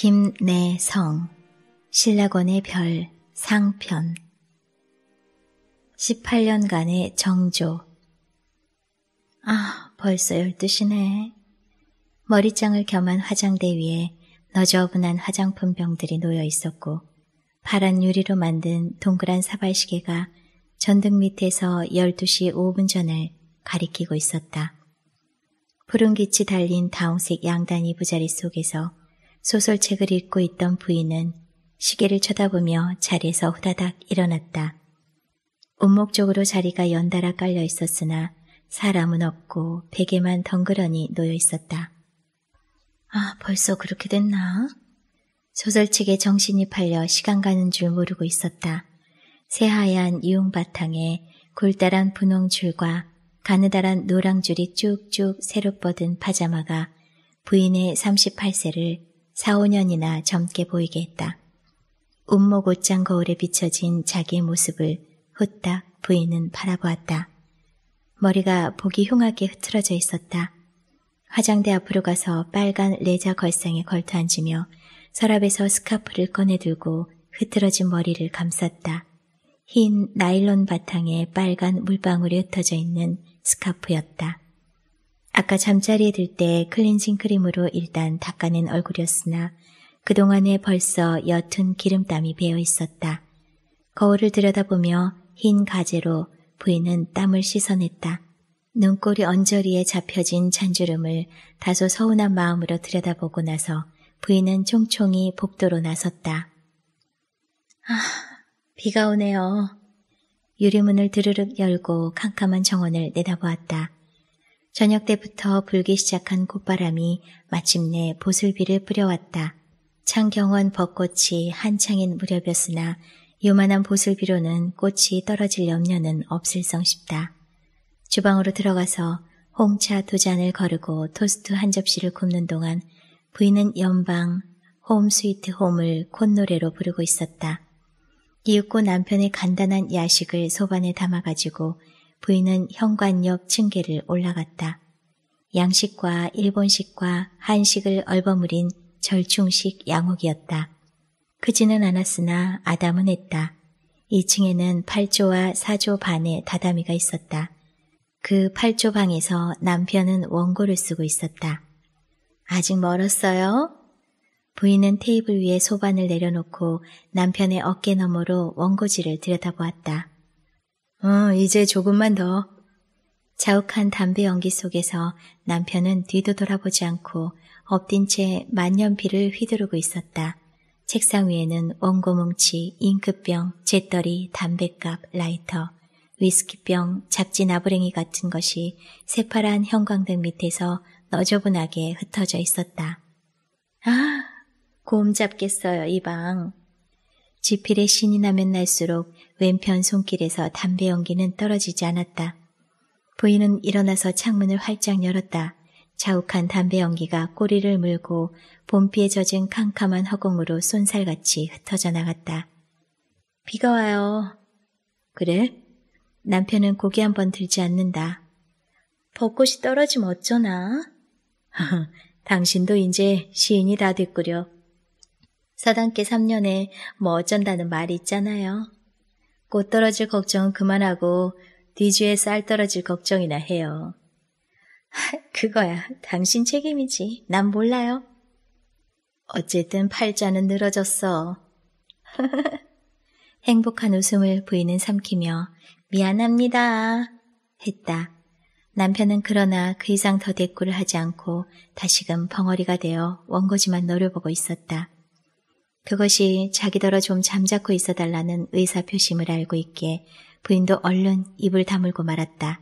김내성 신라권의 별 상편 18년간의 정조 아 벌써 12시네 머리장을 겸한 화장대 위에 너저분한 화장품 병들이 놓여 있었고 파란 유리로 만든 동그란 사발시계가 전등 밑에서 12시 5분 전을 가리키고 있었다. 푸른 빛이 달린 다홍색 양단이 부자리 속에서 소설책을 읽고 있던 부인은 시계를 쳐다보며 자리에서 후다닥 일어났다. 운목 적으로 자리가 연달아 깔려 있었으나 사람은 없고 베개만 덩그러니 놓여 있었다. 아, 벌써 그렇게 됐나? 소설책에 정신이 팔려 시간 가는 줄 모르고 있었다. 새하얀 이용 바탕에 골다란 분홍 줄과 가느다란 노랑 줄이 쭉쭉 새로 뻗은 파자마가 부인의 38세를 4, 5년이나 젊게 보이게 했다. 운목 옷장 거울에 비춰진 자기의 모습을 후딱 부인은 바라보았다. 머리가 보기 흉하게 흐트러져 있었다. 화장대 앞으로 가서 빨간 레자 걸상에 걸터앉으며 서랍에서 스카프를 꺼내들고 흐트러진 머리를 감쌌다. 흰 나일론 바탕에 빨간 물방울이 흩어져 있는 스카프였다. 아까 잠자리에 들 때 클렌징 크림으로 일단 닦아낸 얼굴이었으나 그동안에 벌써 옅은 기름땀이 배어 있었다. 거울을 들여다보며 흰 가재로 부인은 땀을 씻어냈다. 눈꼬리 언저리에 잡혀진 잔주름을 다소 서운한 마음으로 들여다보고 나서 부인은 총총히 복도로 나섰다. 아, 비가 오네요. 유리문을 드르륵 열고 캄캄한 정원을 내다보았다. 저녁 때부터 불기 시작한 콧바람이 마침내 보슬비를 뿌려왔다. 창경원 벚꽃이 한창인 무렵이었으나 요만한 보슬비로는 꽃이 떨어질 염려는 없을성 싶다. 주방으로 들어가서 홍차 두 잔을 거르고 토스트 한 접시를 굽는 동안 부인은 연방 홈 스위트 홈을 콧노래로 부르고 있었다. 이윽고 남편의 간단한 야식을 소반에 담아가지고 부인은 현관 옆 층계를 올라갔다. 양식과 일본식과 한식을 얼버무린 절충식 양옥이었다. 크지는 않았으나 아담은 했다. 2층에는 8조와 4조 반의 다다미가 있었다. 그 8조 방에서 남편은 원고를 쓰고 있었다. 아직 멀었어요? 부인은 테이블 위에 소반을 내려놓고 남편의 어깨 너머로 원고지를 들여다보았다. 어, 이제 조금만 더. 자욱한 담배 연기 속에서 남편은 뒤도 돌아보지 않고 엎딘 채 만년필을 휘두르고 있었다. 책상 위에는 원고뭉치, 잉크병, 재떨이, 담뱃값 라이터, 위스키병, 잡지 나부랭이 같은 것이 새파란 형광등 밑에서 너저분하게 흩어져 있었다. 아, 곰 잡겠어요, 이 방. 지필의 신이 나면 날수록 왼편 손길에서 담배 연기는 떨어지지 않았다. 부인은 일어나서 창문을 활짝 열었다. 자욱한 담배 연기가 꼬리를 물고 봄비에 젖은 캄캄한 허공으로 쏜살같이 흩어져 나갔다. 비가 와요. 그래? 남편은 고개 한 번 들지 않는다. 벚꽃이 떨어지면 어쩌나? 당신도 이제 시인이 다 됐구려. 서당께 3년에 뭐 어쩐다는 말이 있잖아요. 꽃 떨어질 걱정은 그만하고 뒤주에 쌀 떨어질 걱정이나 해요. 그거야. 당신 책임이지. 난 몰라요. 어쨌든 팔자는 늘어졌어. 행복한 웃음을 부인은 삼키며 미안합니다. 했다. 남편은 그러나 그 이상 더 대꾸를 하지 않고 다시금 벙어리가 되어 원고지만 노려보고 있었다. 그것이 자기더러 좀 잠자코 있어달라는 의사표심을 알고 있기에 부인도 얼른 입을 다물고 말았다.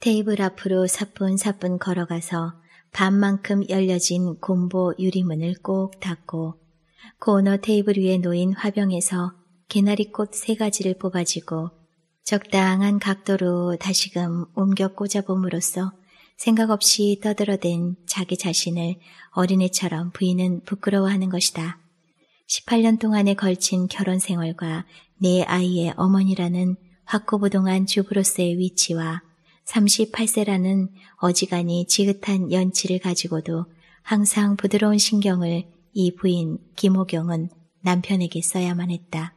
테이블 앞으로 사뿐사뿐 걸어가서 반만큼 열려진 곰보 유리문을 꼭 닫고 코너 그 테이블 위에 놓인 화병에서 개나리꽃 세 가지를 뽑아지고 적당한 각도로 다시금 옮겨 꽂아봄으로써 생각 없이 떠들어댄 자기 자신을 어린애처럼 부인은 부끄러워하는 것이다. 18년 동안에 걸친 결혼 생활과 내 아이의 어머니라는 확고부동한 주부로서의 위치와 38세라는 어지간히 지긋한 연치를 가지고도 항상 부드러운 신경을 이 부인 김호경은 남편에게 써야만 했다.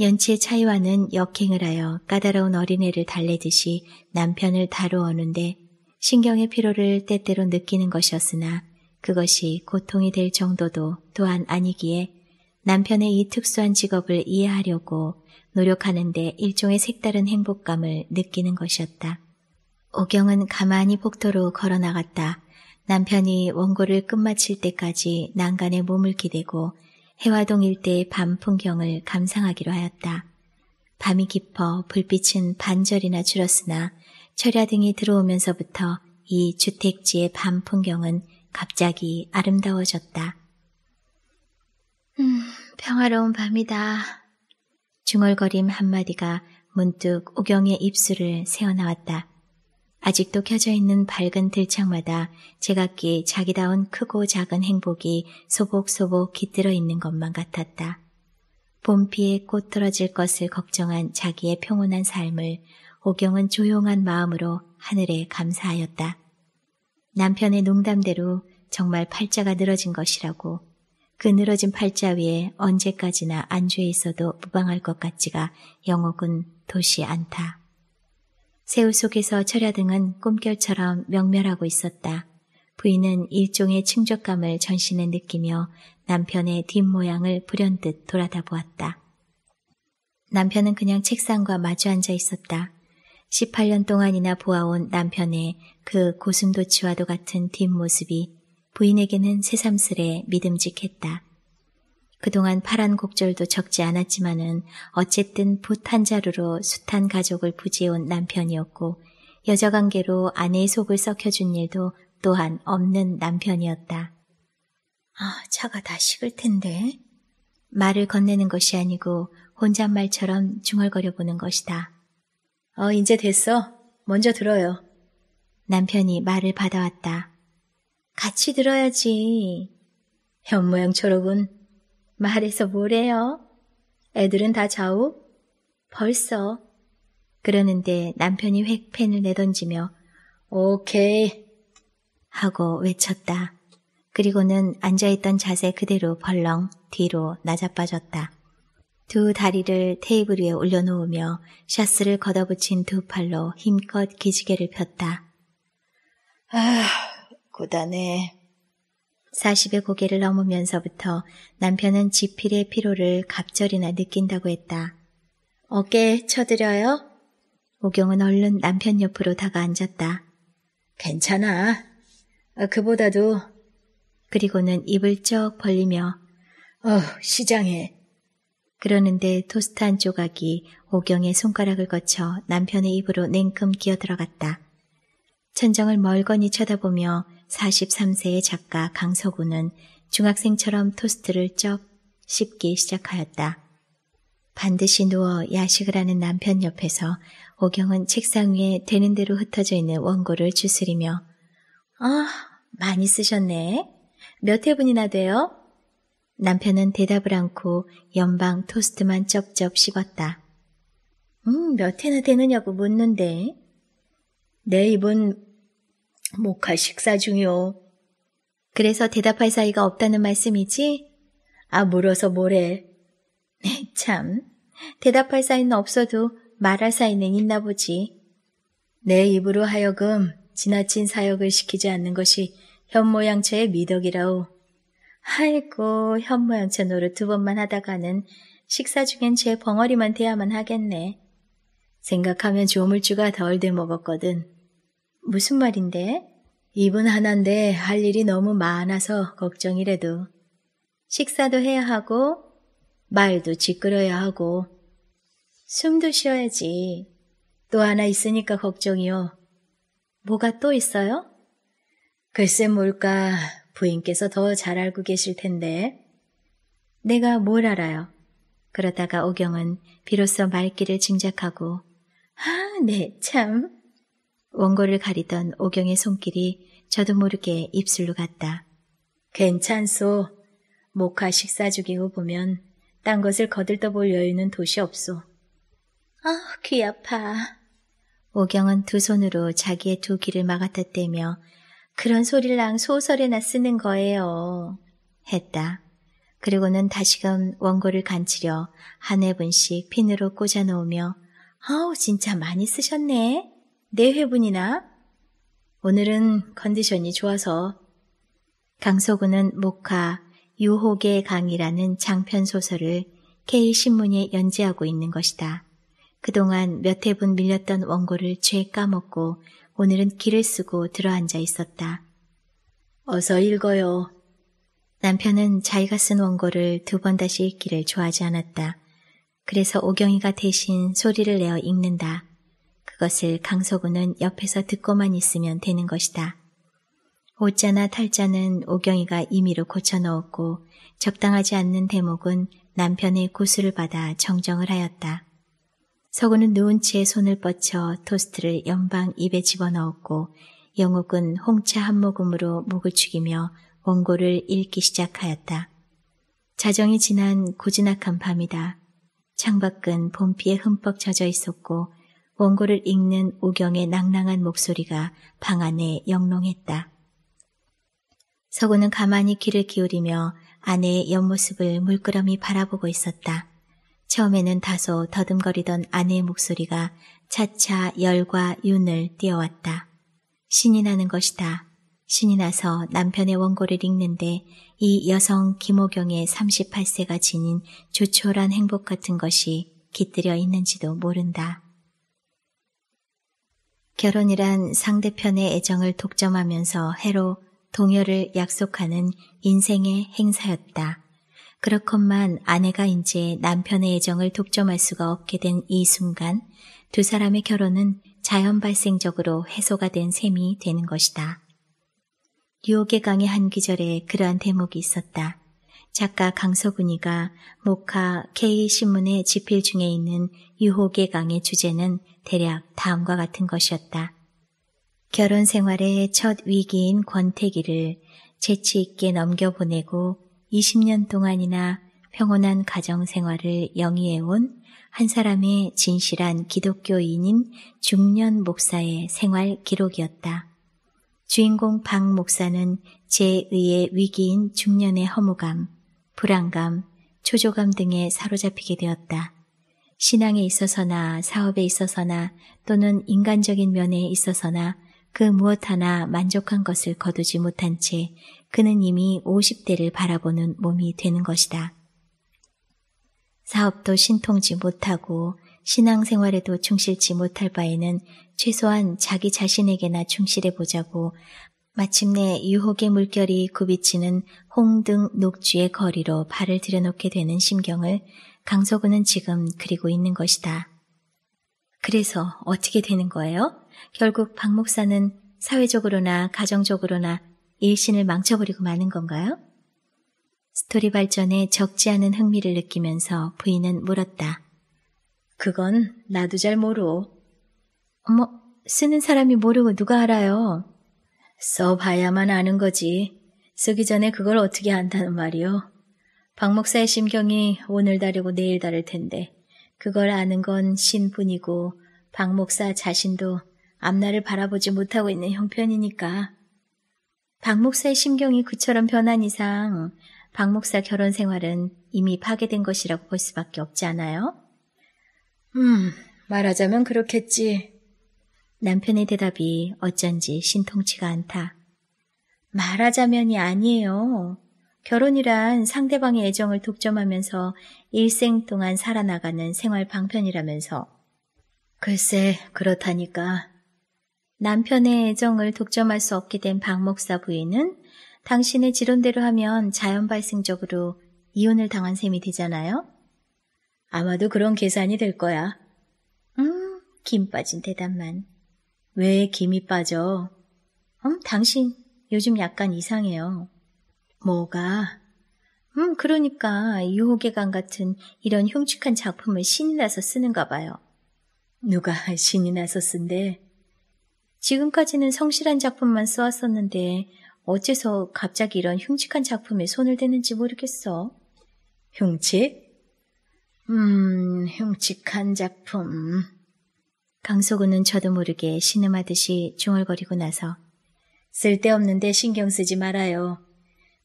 연치의 차이와는 역행을 하여 까다로운 어린애를 달래듯이 남편을 다루어오는데 신경의 피로를 때때로 느끼는 것이었으나 그것이 고통이 될 정도도 또한 아니기에 남편의 이 특수한 직업을 이해하려고 노력하는데 일종의 색다른 행복감을 느끼는 것이었다. 오경은 가만히 복도로 걸어나갔다. 남편이 원고를 끝마칠 때까지 난간에 몸을 기대고 해화동 일대의 밤 풍경을 감상하기로 하였다. 밤이 깊어 불빛은 반절이나 줄었으나 철야 등이 들어오면서부터 이 주택지의 밤 풍경은 갑자기 아름다워졌다. 음, 평화로운 밤이다. 중얼거림 한마디가 문득 우경의 입술을 세어나왔다 아직도 켜져 있는 밝은 들창마다 제각기 자기다운 크고 작은 행복이 소복소복 깃들어 있는 것만 같았다. 봄비에 꽃 떨어질 것을 걱정한 자기의 평온한 삶을 오경은 조용한 마음으로 하늘에 감사하였다. 남편의 농담대로 정말 팔자가 늘어진 것이라고 그 늘어진 팔자 위에 언제까지나 안주해 있어도 무방할 것 같지가 영옥은 도시 않다. 새우 속에서 철야등은 꿈결처럼 명멸하고 있었다. 부인은 일종의 충족감을 전신에 느끼며 남편의 뒷모양을 불현듯 돌아다 보았다. 남편은 그냥 책상과 마주 앉아 있었다. 18년 동안이나 보아온 남편의 그 고슴도치와도 같은 뒷모습이 부인에게는 새삼스레 믿음직했다. 그동안 파란 곡절도 적지 않았지만은 어쨌든 붓 한 자루로 숱한 가족을 부지해온 남편이었고 여자관계로 아내의 속을 썩혀준 일도 또한 없는 남편이었다. 아, 차가 다 식을 텐데. 말을 건네는 것이 아니고 혼잣말처럼 중얼거려 보는 것이다. 어, 이제 됐어. 먼저 들어요. 남편이 말을 받아왔다. 같이 들어야지. 현모양 초록은 말해서 뭐래요? 애들은 다 좌우? 벌써. 그러는데 남편이 획펜을 내던지며 오케이 하고 외쳤다. 그리고는 앉아있던 자세 그대로 벌렁 뒤로 낮아빠졌다. 두 다리를 테이블 위에 올려놓으며 샤스를 걷어붙인 두 팔로 힘껏 기지개를 폈다. 아, 고단해. 40의 고개를 넘으면서부터 남편은 지필의 피로를 갑절이나 느낀다고 했다. 어깨 에 쳐드려요? 오경은 얼른 남편 옆으로 다가앉았다. 괜찮아. 아, 그보다도. 그리고는 입을 쩍 벌리며, 어, 시장에 그러는데 토스트 한 조각이 오경의 손가락을 거쳐 남편의 입으로 냉큼 기어 들어갔다. 천정을 멀거니 쳐다보며 43세의 작가 강서구는 중학생처럼 토스트를 쩍 씹기 시작하였다. 반드시 누워 야식을 하는 남편 옆에서 오경은 책상 위에 되는 대로 흩어져 있는 원고를 주스리며 아, 많이 쓰셨네. 몇 회분이나 돼요? 남편은 대답을 않고 연방 토스트만 쩝쩝 씹었다. 음, 몇 해나 되느냐고 묻는데. 내 입은 목화 식사 중요. 그래서 대답할 사이가 없다는 말씀이지? 아, 물어서 뭐래. 네, 참, 대답할 사이는 없어도 말할 사이는 있나 보지. 내 입으로 하여금 지나친 사역을 시키지 않는 것이 현모양처의 미덕이라오. 아이고, 현모양채 노릇 두 번만 하다가는 식사 중엔 제 벙어리만 대야만 하겠네. 생각하면 조물주가 덜 돼 먹었거든. 무슨 말인데? 입은 하나인데 할 일이 너무 많아서 걱정이래도. 식사도 해야 하고, 말도 지끄어야 하고, 숨도 쉬어야지. 또 하나 있으니까 걱정이요. 뭐가 또 있어요? 글쎄 뭘까 부인께서 더 잘 알고 계실 텐데. 내가 뭘 알아요? 그러다가 오경은 비로소 말귀를 짐작하고 아, 네, 참. 원고를 가리던 오경의 손길이 저도 모르게 입술로 갔다. 괜찮소. 목화식 사주기 후 보면 딴 것을 거들떠볼 여유는 도시 없소. 아, 귀 아파. 오경은 두 손으로 자기의 두 귀를 막았다 떼며 그런 소릴랑 소설에나 쓰는 거예요. 했다. 그리고는 다시금 원고를 간치려 한 회분씩 핀으로 꽂아 놓으며 아우 진짜 많이 쓰셨네. 네 회분이나? 오늘은 컨디션이 좋아서 강소구는 목화 유혹의 강이라는 장편 소설을 K신문에 연재하고 있는 것이다. 그동안 몇 회분 밀렸던 원고를 죄 까먹고 오늘은 길를 쓰고 들어앉아 있었다. 어서 읽어요. 남편은 자기가 쓴 원고를 두 번 다시 읽기를 좋아하지 않았다. 그래서 오경이가 대신 소리를 내어 읽는다. 그것을 강서구는 옆에서 듣고만 있으면 되는 것이다. 오자나 탈자는 오경이가 임의로 고쳐 넣었고 적당하지 않는 대목은 남편의 고수를 받아 정정을 하였다. 서구는 누운 채 손을 뻗쳐 토스트를 연방 입에 집어넣었고 영옥은 홍차 한 모금으로 목을 축이며 원고를 읽기 시작하였다. 자정이 지난 고즈넉한 밤이다. 창밖은 봄비에 흠뻑 젖어 있었고 원고를 읽는 우경의 낭랑한 목소리가 방 안에 영롱했다. 서구는 가만히 귀를 기울이며 아내의 옆모습을 물끄러미 바라보고 있었다. 처음에는 다소 더듬거리던 아내의 목소리가 차차 열과 윤을 띄어왔다. 신이 나는 것이다. 신이 나서 남편의 원고를 읽는데 이 여성 김호경의 38세가 지닌 조촐한 행복 같은 것이 깃들여 있는지도 모른다. 결혼이란 상대편의 애정을 독점하면서 해로 동요를 약속하는 인생의 행사였다. 그렇건만 아내가 이제 남편의 애정을 독점할 수가 없게 된 이 순간 두 사람의 결혼은 자연 발생적으로 해소가 된 셈이 되는 것이다. 유혹의 강의 한 기절에 그러한 대목이 있었다. 작가 강서군이가 모카 K신문의 지필 중에 있는 유혹의 강의 주제는 대략 다음과 같은 것이었다. 결혼 생활의 첫 위기인 권태기를 재치 있게 넘겨보내고 20년 동안이나 평온한 가정 생활을 영위해온 한 사람의 진실한 기독교인인 중년 목사의 생활 기록이었다. 주인공 박 목사는 제의의 위기인 중년의 허무감, 불안감, 초조감 등에 사로잡히게 되었다. 신앙에 있어서나 사업에 있어서나 또는 인간적인 면에 있어서나 그 무엇 하나 만족한 것을 거두지 못한 채 그는 이미 50대를 바라보는 몸이 되는 것이다. 사업도 신통지 못하고 신앙생활에도 충실치 못할 바에는 최소한 자기 자신에게나 충실해보자고 마침내 유혹의 물결이 굽이치는 홍등 녹주의 거리로 발을 들여놓게 되는 심경을 강서구는 지금 그리고 있는 것이다. 그래서 어떻게 되는 거예요? 결국 박 목사는 사회적으로나 가정적으로나 일신을 망쳐버리고 마는 건가요? 스토리 발전에 적지 않은 흥미를 느끼면서 부인은 물었다. 그건 나도 잘 모르오. 어머, 쓰는 사람이 모르고 누가 알아요? 써봐야만 아는 거지. 쓰기 전에 그걸 어떻게 안다는 말이요. 박 목사의 심경이 오늘 다르고 내일 다를 텐데 그걸 아는 건 신뿐이고 박 목사 자신도 앞날을 바라보지 못하고 있는 형편이니까 박 목사의 심경이 그처럼 변한 이상 박 목사 결혼 생활은 이미 파괴된 것이라고 볼 수밖에 없지 않아요? 음, 말하자면 그렇겠지. 남편의 대답이 어쩐지 신통치가 않다. 말하자면이 아니에요. 결혼이란 상대방의 애정을 독점하면서 일생 동안 살아나가는 생활 방편이라면서. 글쎄, 그렇다니까. 남편의 애정을 독점할 수 없게 된박 목사 부인은 당신의 지론대로 하면 자연 발생적으로 이혼을 당한 셈이 되잖아요? 아마도 그런 계산이 될 거야. 음, 김 빠진 대답만. 왜 김이 빠져? 음, 당신 요즘 약간 이상해요. 뭐가? 음, 그러니까 유혹의 강 같은 이런 흉측한 작품을 신이 나서 쓰는가 봐요. 누가 신이 나서 쓴대 지금까지는 성실한 작품만 써왔었는데 어째서 갑자기 이런 흉측한 작품에 손을 대는지 모르겠어. 흉측? 음, 흉측한 작품. 강소구는 저도 모르게 신음하듯이 중얼거리고 나서 쓸데없는데 신경 쓰지 말아요.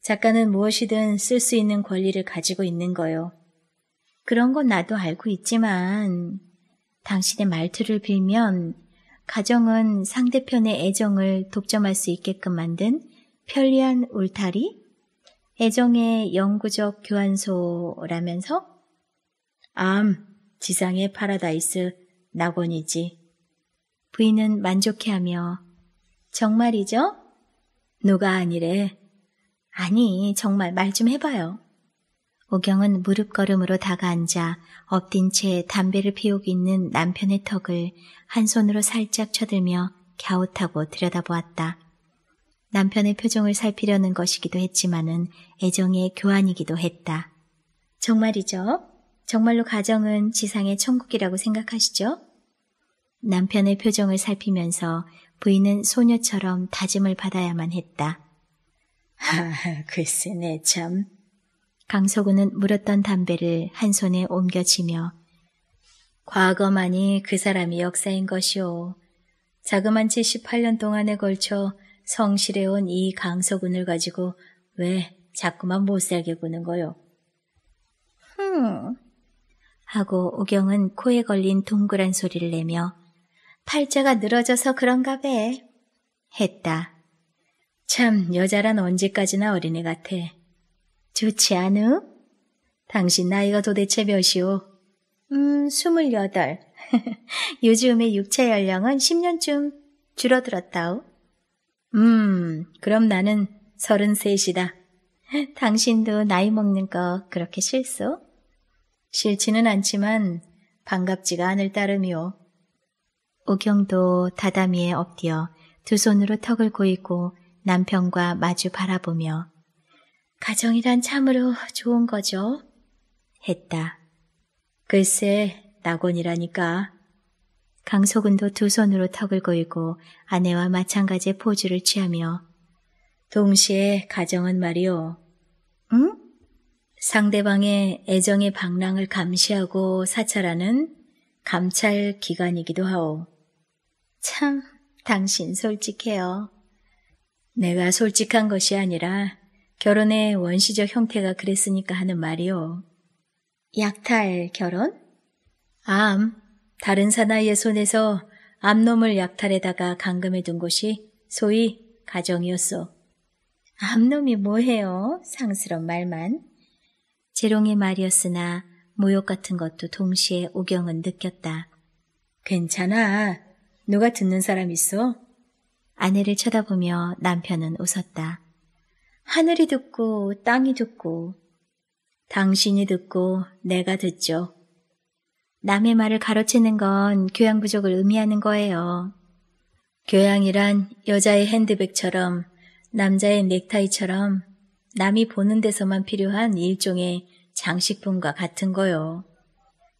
작가는 무엇이든 쓸 수 있는 권리를 가지고 있는 거요. 그런 건 나도 알고 있지만 당신의 말투를 빌면 가정은 상대편의 애정을 독점할 수 있게끔 만든 편리한 울타리, 애정의 영구적 교환소라면서 암, 지상의 파라다이스, 낙원이지. 부인은 만족해하며 정말이죠? 누가 아니래. 아니, 정말 말 좀 해봐요. 오경은 무릎걸음으로 다가앉아 엎딘 채 담배를 피우고 있는 남편의 턱을 한 손으로 살짝 쳐들며 갸웃하고 들여다보았다. 남편의 표정을 살피려는 것이기도 했지만은 애정의 교환이기도 했다. 정말이죠? 정말로 가정은 지상의 천국이라고 생각하시죠? 남편의 표정을 살피면서 부인은 소녀처럼 다짐을 받아야만 했다. 아, 글쎄, 네, 참. 강서구는 물었던 담배를 한 손에 옮겨 쥐며 과거만이 그 사람이 역사인 것이오. 자그만 78년 동안에 걸쳐 성실해온 이 강서군을 가지고 왜 자꾸만 못살게 구는 거요? 흠. 하고 우경은 코에 걸린 동그란 소리를 내며 팔자가 늘어져서 그런가 배. 했다. 참 여자란 언제까지나 어린애 같아. 좋지 않으? 당신 나이가 도대체 몇이오? 음, 스물여덟. 요즘의 육체 연령은 10년쯤 줄어들었다오. 음, 그럼 나는 서른셋이다. 당신도 나이 먹는 거 그렇게 싫소? 싫지는 않지만 반갑지가 않을 따름이오. 오경도 다다미에 엎드려 두 손으로 턱을 고이고 남편과 마주 바라보며 가정이란 참으로 좋은 거죠. 했다. 글쎄, 낙원이라니까. 강소근도 두 손으로 턱을 고이고 아내와 마찬가지의 포즈를 취하며 동시에 가정은 말이오 응? 상대방의 애정의 방랑을 감시하고 사찰하는 감찰 기관이기도 하오. 참, 당신 솔직해요. 내가 솔직한 것이 아니라 결혼의 원시적 형태가 그랬으니까 하는 말이요. 약탈 결혼? 암, 다른 사나이의 손에서 암놈을 약탈에다가 감금해 둔곳이 소위 가정이었소. 암놈이 뭐해요? 상스러운 말만. 재롱의 말이었으나 모욕 같은 것도 동시에 오경은 느꼈다. 괜찮아. 누가 듣는 사람 있어? 아내를 쳐다보며 남편은 웃었다. 하늘이 듣고 땅이 듣고 당신이 듣고 내가 듣죠. 남의 말을 가로채는 건 교양 부족을 의미하는 거예요. 교양이란 여자의 핸드백처럼 남자의 넥타이처럼 남이 보는 데서만 필요한 일종의 장식품과 같은 거요.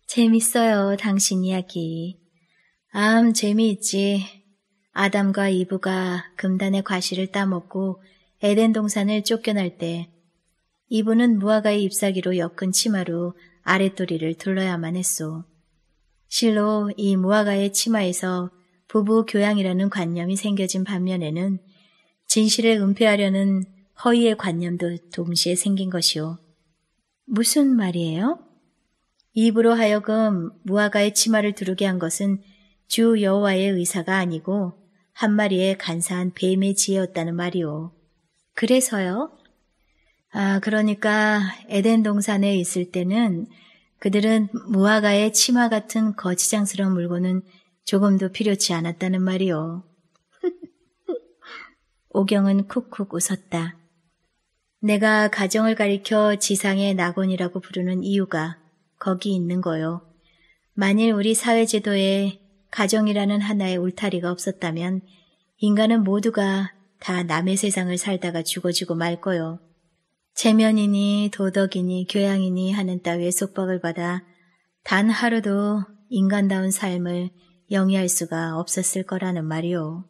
재밌어요, 당신 이야기. 암, 재미있지. 아담과 이브가 금단의 과실을 따먹고 에덴 동산을 쫓겨날 때 이분은 무화과의 잎사귀로 엮은 치마로 아랫도리를 둘러야만 했소. 실로 이 무화과의 치마에서 부부 교양이라는 관념이 생겨진 반면에는 진실을 은폐하려는 허위의 관념도 동시에 생긴 것이오. 무슨 말이에요? 입으로 하여금 무화과의 치마를 두르게 한 것은 주 여호와의 의사가 아니고 한 마리의 간사한 뱀의 지혜였다는 말이오. 그래서요? 아, 그러니까 에덴 동산에 있을 때는 그들은 무화과의 치마 같은 거치장스러운 물건은 조금도 필요치 않았다는 말이요. 오경은 쿡쿡 웃었다. 내가 가정을 가리켜 지상의 낙원이라고 부르는 이유가 거기 있는 거요. 만일 우리 사회제도에 가정이라는 하나의 울타리가 없었다면 인간은 모두가 다 남의 세상을 살다가 죽어지고 말 거요. 체면이니 도덕이니 교양이니 하는 따위의 속박을 받아 단 하루도 인간다운 삶을 영위할 수가 없었을 거라는 말이오.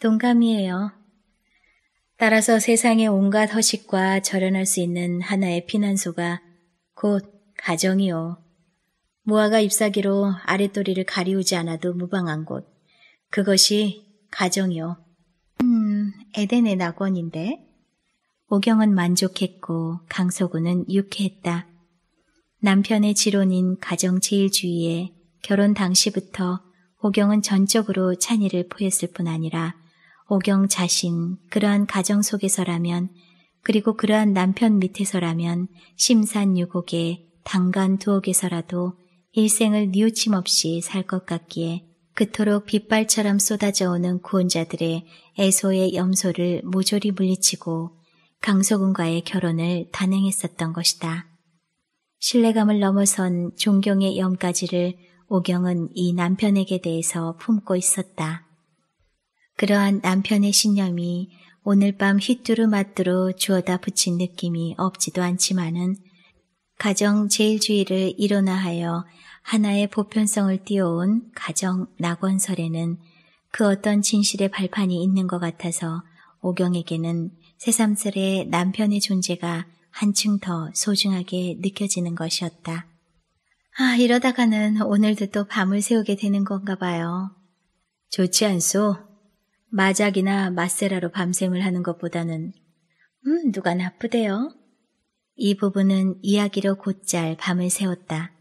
동감이에요. 따라서 세상의 온갖 허식과 절연할 수 있는 하나의 피난소가 곧 가정이요. 무화가 잎사귀로 아랫도리를 가리우지 않아도 무방한 곳. 그것이 가정이요. 음, 에덴의 낙원인데? 오경은 만족했고 강서구는 유쾌했다. 남편의 지론인 가정제일주의에 결혼 당시부터 오경은 전적으로 찬의를 포했을 뿐 아니라 오경 자신 그러한 가정 속에서라면 그리고 그러한 남편 밑에서라면 심산유곡의 당간 두옥에서라도 일생을 뉘우침 없이 살 것 같기에 그토록 빗발처럼 쏟아져 오는 구원자들의 애소의 염소를 모조리 물리치고 강석훈과의 결혼을 단행했었던 것이다. 신뢰감을 넘어선 존경의 염까지를 오경은 이 남편에게 대해서 품고 있었다. 그러한 남편의 신념이 오늘 밤 휘뚜루마뚜루 주어다 붙인 느낌이 없지도 않지만은 가정 제일주의를 일원화하여 하나의 보편성을 띄워온 가정 낙원설에는 그 어떤 진실의 발판이 있는 것 같아서 오경에게는 새삼스레 남편의 존재가 한층 더 소중하게 느껴지는 것이었다. 아, 이러다가는 오늘도 또 밤을 새우게 되는 건가 봐요. 좋지 않소? 마작이나 마세라로 밤샘을 하는 것보다는 음, 누가 나쁘대요? 이 부분은 이야기로 곧잘 밤을 새웠다.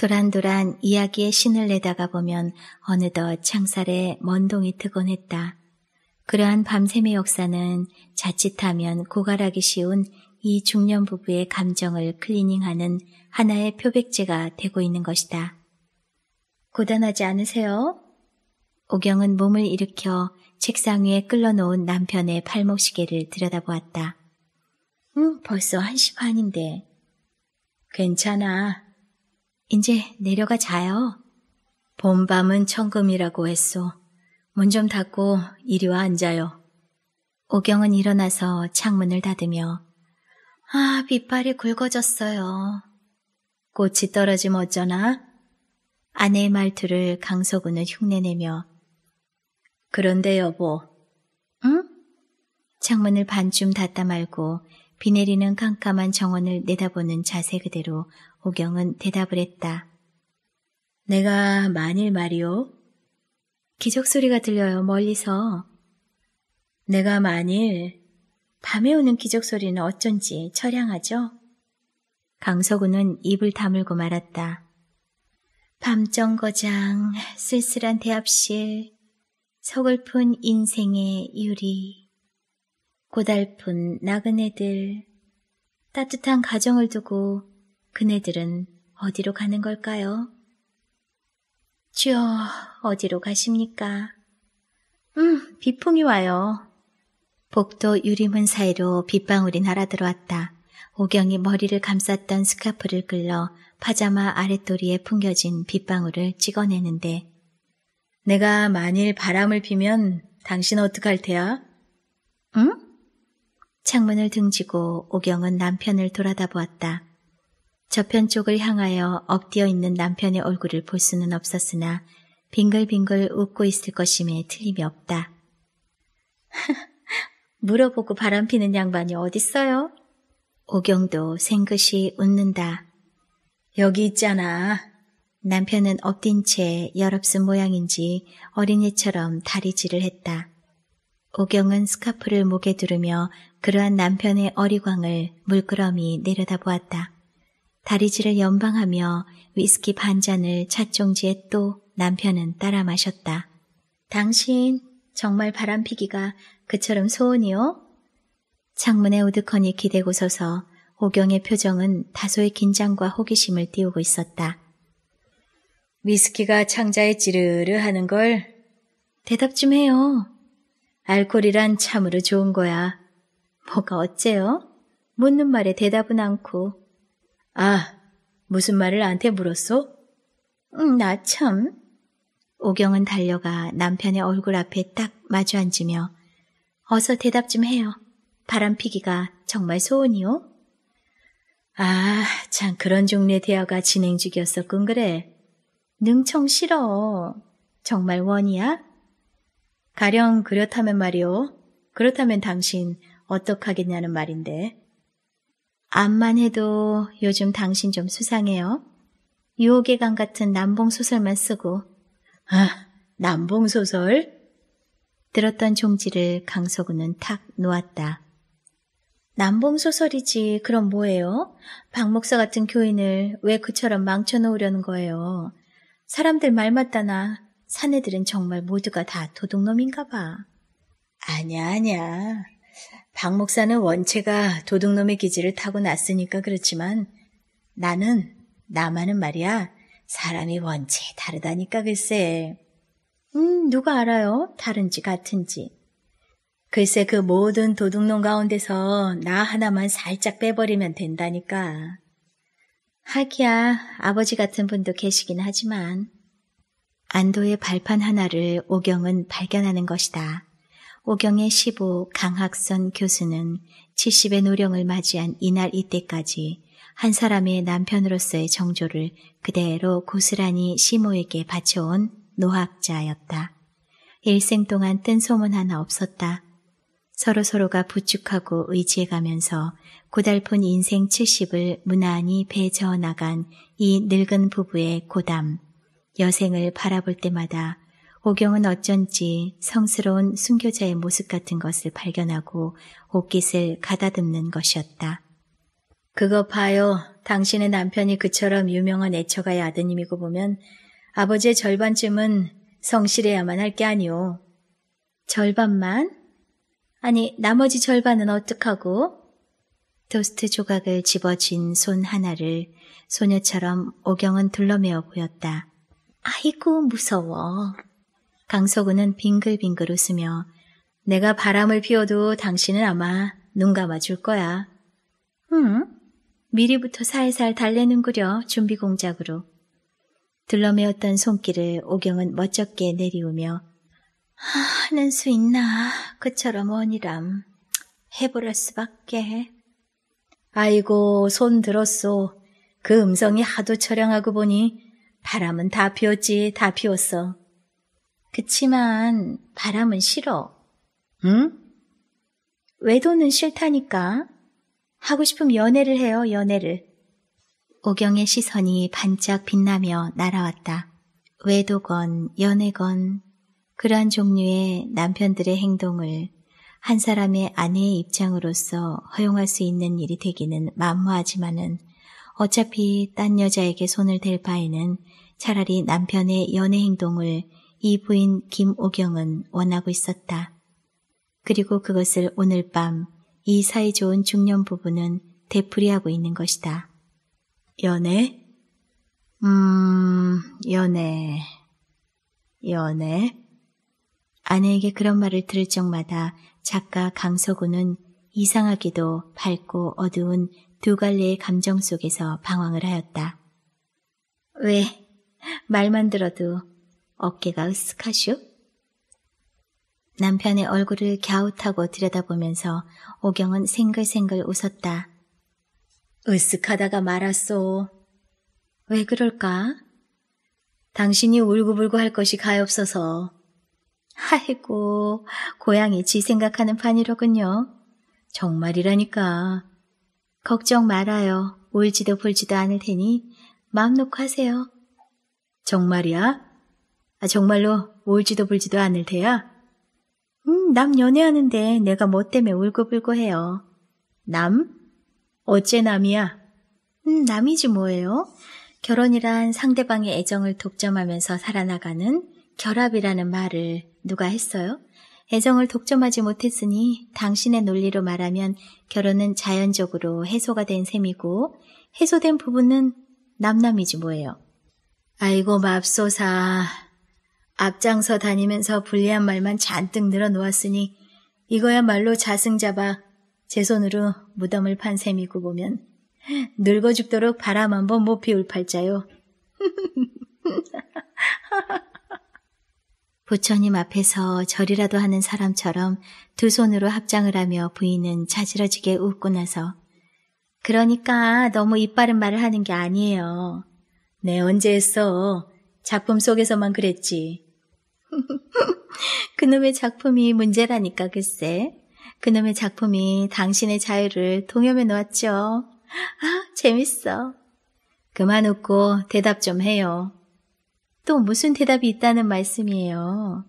도란도란 이야기의 신을 내다가 보면 어느덧 창살에 먼동이 트곤 했다. 그러한 밤샘의 역사는 자칫하면 고갈하기 쉬운 이 중년 부부의 감정을 클리닝하는 하나의 표백제가 되고 있는 것이다. 고단하지 않으세요? 오경은 몸을 일으켜 책상 위에 끌러놓은 남편의 팔목 시계를 들여다보았다. 응, 벌써 한시 반인데. 괜찮아. 이제 내려가 자요. 봄밤은 천금이라고 했소. 문 좀 닫고 이리 와 앉아요. 오경은 일어나서 창문을 닫으며 아, 빛발이 굵어졌어요. 꽃이 떨어지면 어쩌나? 아내의 말투를 강서구는 흉내내며 그런데 여보. 응? 창문을 반쯤 닫다 말고 비 내리는 캄캄한 정원을 내다보는 자세 그대로 호경은 대답을 했다. 내가 만일 말이오 기적 소리가 들려요, 멀리서. 내가 만일 밤에 오는 기적 소리는 어쩐지 처량하죠? 강서구는 입을 다물고 말았다. 밤정거장, 쓸쓸한 대합실, 서글픈 인생의 유리, 고달픈 나그네들, 따뜻한 가정을 두고 그네들은 어디로 가는 걸까요? 주여, 어디로 가십니까? 음, 비풍이 와요. 복도 유리문 사이로 빗방울이 날아들어왔다. 오경이 머리를 감쌌던 스카프를 끌러 파자마 아랫도리에 풍겨진 빗방울을 찍어내는데 내가 만일 바람을 피면 당신 어떡할 테야? 응? 창문을 등지고 오경은 남편을 돌아다 보았다. 저편 쪽을 향하여 엎드려 있는 남편의 얼굴을 볼 수는 없었으나 빙글빙글 웃고 있을 것임에 틀림이 없다. 물어보고 바람피는 양반이 어딨어요? 오경도 생긋이 웃는다. 여기 있잖아. 남편은 엎딘 채 열없은 모양인지 어린이처럼 다리질을 했다. 오경은 스카프를 목에 두르며 그러한 남편의 어리광을 물끄러미 내려다보았다. 다리질을 연방하며 위스키 반 잔을 찻종지에 또 남편은 따라 마셨다. 당신 정말 바람피기가 그처럼 소원이요? 창문에 우드커니 기대고 서서 호경의 표정은 다소의 긴장과 호기심을 띄우고 있었다. 위스키가 창자에 찌르르 하는 걸 대답 좀 해요. 알코올이란 참으로 좋은 거야. 뭐가 어째요? 묻는 말에 대답은 않고 아, 무슨 말을 나한테 물었소? 음, 나 참. 오경은 달려가 남편의 얼굴 앞에 딱 마주 앉으며 어서 대답 좀 해요. 바람피기가 정말 소원이요? 아, 참 그런 종류의 대화가 진행 중이었었군 그래. 능청 싫어. 정말 원이야? 가령 그렇다면 말이오. 그렇다면 당신 어떡하겠냐는 말인데. 암만 해도 요즘 당신 좀 수상해요. 유혹의 강 같은 남봉소설만 쓰고, 아, 남봉소설? 들었던 종지를 강석우는탁 놓았다. 남봉소설이지, 그럼 뭐예요? 박 목사 같은 교인을 왜 그처럼 망쳐놓으려는 거예요? 사람들 말 맞다나, 사내들은 정말 모두가 다 도둑놈인가 봐. 아냐, 아냐. 박 목사는 원체가 도둑놈의 기질을 타고났으니까 그렇지만 나는 나만은 말이야 사람이 원체 다르다니까 글쎄. 음 누가 알아요? 다른지 같은지. 글쎄 그 모든 도둑놈 가운데서 나 하나만 살짝 빼버리면 된다니까. 하기야 아버지 같은 분도 계시긴 하지만 안도의 발판 하나를 오경은 발견하는 것이다. 오경의 시5 강학선 교수는 70의 노령을 맞이한 이날 이때까지 한 사람의 남편으로서의 정조를 그대로 고스란히 시모에게 바쳐온 노학자였다. 일생 동안 뜬 소문 하나 없었다. 서로서로가 부축하고 의지해가면서 고달픈 인생 70을 무난히 배저어 나간 이 늙은 부부의 고담, 여생을 바라볼 때마다 오경은 어쩐지 성스러운 순교자의 모습 같은 것을 발견하고 옷깃을 가다듬는 것이었다. 그거 봐요. 당신의 남편이 그처럼 유명한 애처가의 아드님이고 보면 아버지의 절반쯤은 성실해야만 할 게 아니오. 절반만? 아니, 나머지 절반은 어떡하고? 토스트 조각을 집어진손 하나를 소녀처럼 오경은 둘러매어 보였다. 아이고, 무서워. 강석우는 빙글빙글 웃으며 내가 바람을 피워도 당신은 아마 눈 감아줄 거야. 응? 미리부터 살살 달래는구려 준비 공작으로. 들러매었던 손길을 오경은 멋쩍게 내리우며 하는 수 있나 그처럼 원이람 해보랄 수밖에. 아이고 손 들었소. 그 음성이 하도 처량하고 보니 바람은 다 피웠지 다 피웠어. 그치만 바람은 싫어. 응? 외도는 싫다니까. 하고 싶으면 연애를 해요, 연애를. 오경의 시선이 반짝 빛나며 날아왔다. 외도건 연애건 그러한 종류의 남편들의 행동을 한 사람의 아내의 입장으로서 허용할 수 있는 일이 되기는 만무하지만은 어차피 딴 여자에게 손을 댈 바에는 차라리 남편의 연애 행동을 이 부인 김오경은 원하고 있었다. 그리고 그것을 오늘 밤 이 사이좋은 중년 부부는 되풀이하고 있는 것이다. 연애? 음, 연애. 연애? 아내에게 그런 말을 들을 적마다 작가 강서구는 이상하기도 밝고 어두운 두 갈래의 감정 속에서 방황을 하였다. 왜, 말만 들어도 어깨가 으쓱하슈. 남편의 얼굴을 갸웃하고 들여다보면서 오경은 생글생글 웃었다. 으쓱하다가 말았소. 왜 그럴까? 당신이 울고불고 할 것이 가엾어서. 아이고, 고양이 지 생각하는 판이로군요. 정말이라니까. 걱정 말아요. 울지도 불지도 않을 테니 마음 놓고 하세요. 정말이야? 아, 정말로 울지도 불지도 않을 테야? 음, 남 연애하는데 내가 뭐 때문에 울고불고 해요. 남? 어째 남이야? 음, 남이지 뭐예요? 결혼이란 상대방의 애정을 독점하면서 살아나가는 결합이라는 말을 누가 했어요? 애정을 독점하지 못했으니 당신의 논리로 말하면 결혼은 자연적으로 해소가 된 셈이고 해소된 부분은 남남이지 뭐예요. 아이고 맙소사. 앞장서 다니면서 불리한 말만 잔뜩 늘어놓았으니 이거야말로 자승잡아 제 손으로 무덤을 판 셈이고 보면 늙어 죽도록 바람 한번 못 피울 팔자요. 부처님 앞에서 절이라도 하는 사람처럼 두 손으로 합장을 하며 부인은 자지러지게 웃고 나서 그러니까 너무 이빠른 말을 하는 게 아니에요. 네, 언제 했어? 작품 속에서만 그랬지. 그놈의 작품이 문제라니까 글쎄. 그놈의 작품이 당신의 자유를 동염해 놓았죠. 아, 재밌어. 그만 웃고 대답 좀 해요. 또 무슨 대답이 있다는 말씀이에요.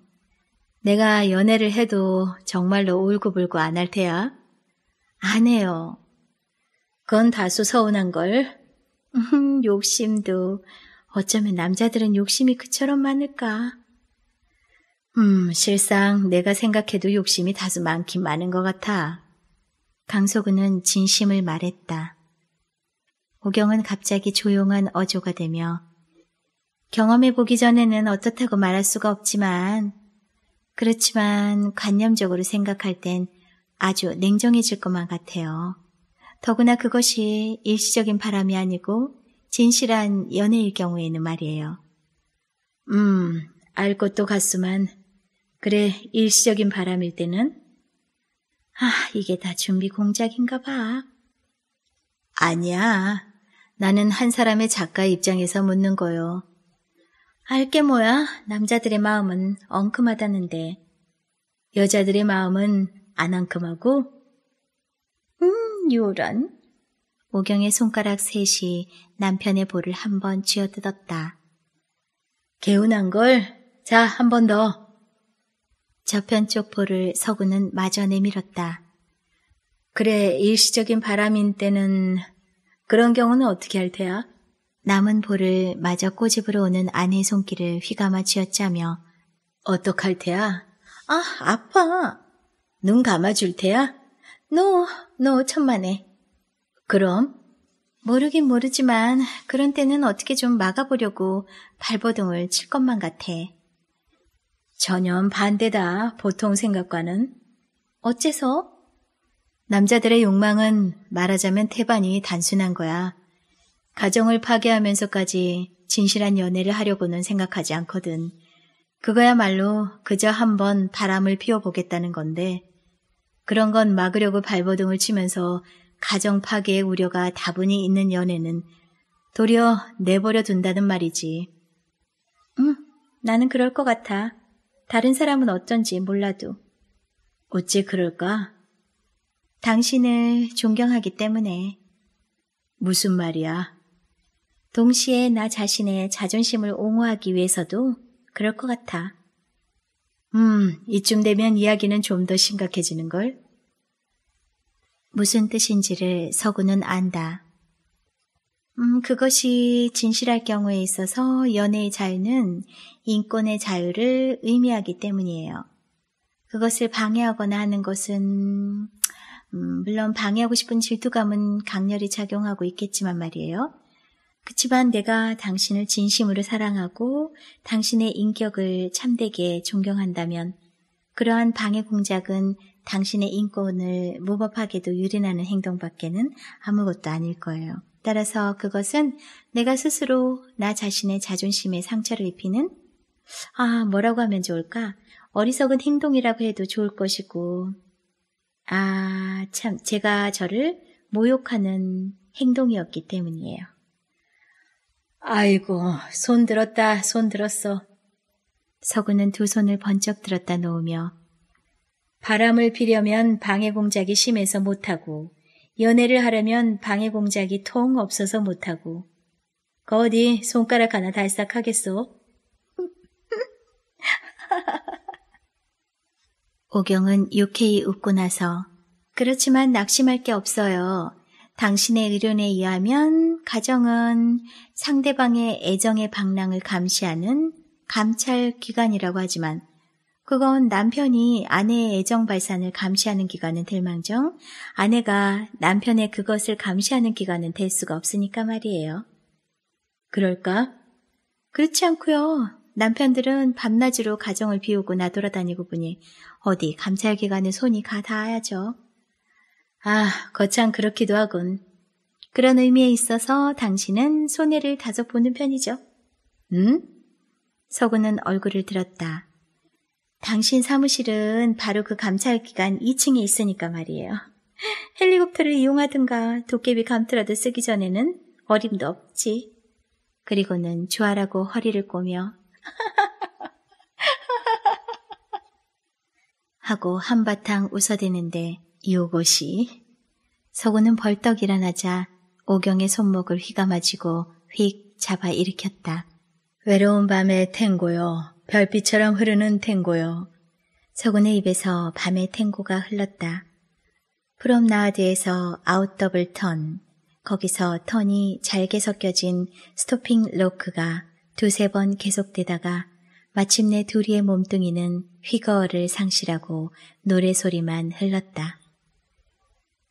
내가 연애를 해도 정말로 울고불고 안 할 테야. 안 해요. 그건 다소 서운한 걸. 욕심도 어쩌면 남자들은 욕심이 그처럼 많을까? 음, 실상 내가 생각해도 욕심이 다소 많긴 많은 것 같아. 강소근은 진심을 말했다. 오경은 갑자기 조용한 어조가 되며 경험해보기 전에는 어떻다고 말할 수가 없지만 그렇지만 관념적으로 생각할 땐 아주 냉정해질 것만 같아요. 더구나 그것이 일시적인 바람이 아니고 진실한 연애일 경우에는 말이에요. 음, 알 것도 같수만 그래, 일시적인 바람일 때는 아, 이게 다 준비 공작인가 봐. 아니야. 나는 한 사람의 작가 입장에서 묻는 거요. 알게 뭐야? 남자들의 마음은 엉큼하다는데. 여자들의 마음은 안 엉큼하고? 음, 요런. 오경의 손가락 셋이 남편의 볼을 한번 쥐어뜯었다. 개운한 걸? 자, 한 번 더. 저편쪽 볼을 서구는 마저 내밀었다. 그래, 일시적인 바람인 때는 그런 경우는 어떻게 할 테야? 남은 볼을 마저 꼬집으러 오는 아내 의 손길을 휘감아 쥐었자며 어떡할 테야? 아, 아파. 눈 감아줄 테야? 노, 노, 천만에. 그럼? 모르긴 모르지만 그런 때는 어떻게 좀 막아보려고 발버둥을 칠 것만 같아. 전혀 반대다. 보통 생각과는. 어째서? 남자들의 욕망은 말하자면 태반이 단순한 거야. 가정을 파괴하면서까지 진실한 연애를 하려고는 생각하지 않거든. 그거야말로 그저 한번 바람을 피워보겠다는 건데, 그런 건 막으려고 발버둥을 치면서 가정 파괴의 우려가 다분히 있는 연애는 도리어 내버려 둔다는 말이지. 응, 나는 그럴 것 같아. 다른 사람은 어쩐지 몰라도 어찌 그럴까? 당신을 존경하기 때문에 무슨 말이야? 동시에 나 자신의 자존심을 옹호하기 위해서도 그럴 것 같아. 음, 이쯤 되면 이야기는 좀 더 심각해지는걸? 무슨 뜻인지를 서구는 안다. 음, 그것이 진실할 경우에 있어서 연애의 자유는 인권의 자유를 의미하기 때문이에요. 그것을 방해하거나 하는 것은 음, 물론 방해하고 싶은 질투감은 강렬히 작용하고 있겠지만 말이에요. 그치만 내가 당신을 진심으로 사랑하고 당신의 인격을 참되게 존경한다면 그러한 방해 공작은 당신의 인권을 무법하게도 유린하는 행동밖에는 아무것도 아닐 거예요. 따라서 그것은 내가 스스로 나 자신의 자존심에 상처를 입히는 아, 뭐라고 하면 좋을까? 어리석은 행동이라고 해도 좋을 것이고 아, 참 제가 저를 모욕하는 행동이었기 때문이에요. 아이고, 손 들었다, 손 들었어. 서구는 두 손을 번쩍 들었다 놓으며 바람을 피려면 방해 공작이 심해서 못하고 연애를 하려면 방해 공작이 통 없어서 못하고 거 어디 손가락 하나 달싹하겠소? 오경은 유쾌히 웃고 나서 그렇지만 낙심할 게 없어요. 당신의 의견에 의하면 가정은 상대방의 애정의 방랑을 감시하는 감찰 기관이라고 하지만 그건 남편이 아내의 애정 발산을 감시하는 기간은 될망정 아내가 남편의 그것을 감시하는 기간은 될 수가 없으니까 말이에요. 그럴까? 그렇지 않고요. 남편들은 밤낮으로 가정을 비우고 나돌아다니고 보니 어디 감찰 기간에 손이 가 닿아야죠. 아, 거참 그렇기도 하군. 그런 의미에 있어서 당신은 손해를 다소 보는 편이죠. 응? 서구는 얼굴을 들었다. 당신 사무실은 바로 그 감찰 기간 2층에 있으니까 말이에요. 헬리콥터를 이용하든가 도깨비 감투라도 쓰기 전에는 어림도 없지. 그리고는 좋아라고 허리를 꼬며 하고 한바탕 웃어대는데 이오곳이 서구는 벌떡 일어나자 오경의 손목을 휘감아지고 휙 잡아 일으켰다. 외로운 밤에 탱고요. 별빛처럼 흐르는 탱고요. 서군의 입에서 밤의 탱고가 흘렀다. 프롬 나하드에서 아웃 더블 턴, 거기서 턴이 잘게 섞여진 스토핑 로크가 두세 번 계속되다가 마침내 둘이의 몸뚱이는 휘거어를 상실하고 노래소리만 흘렀다.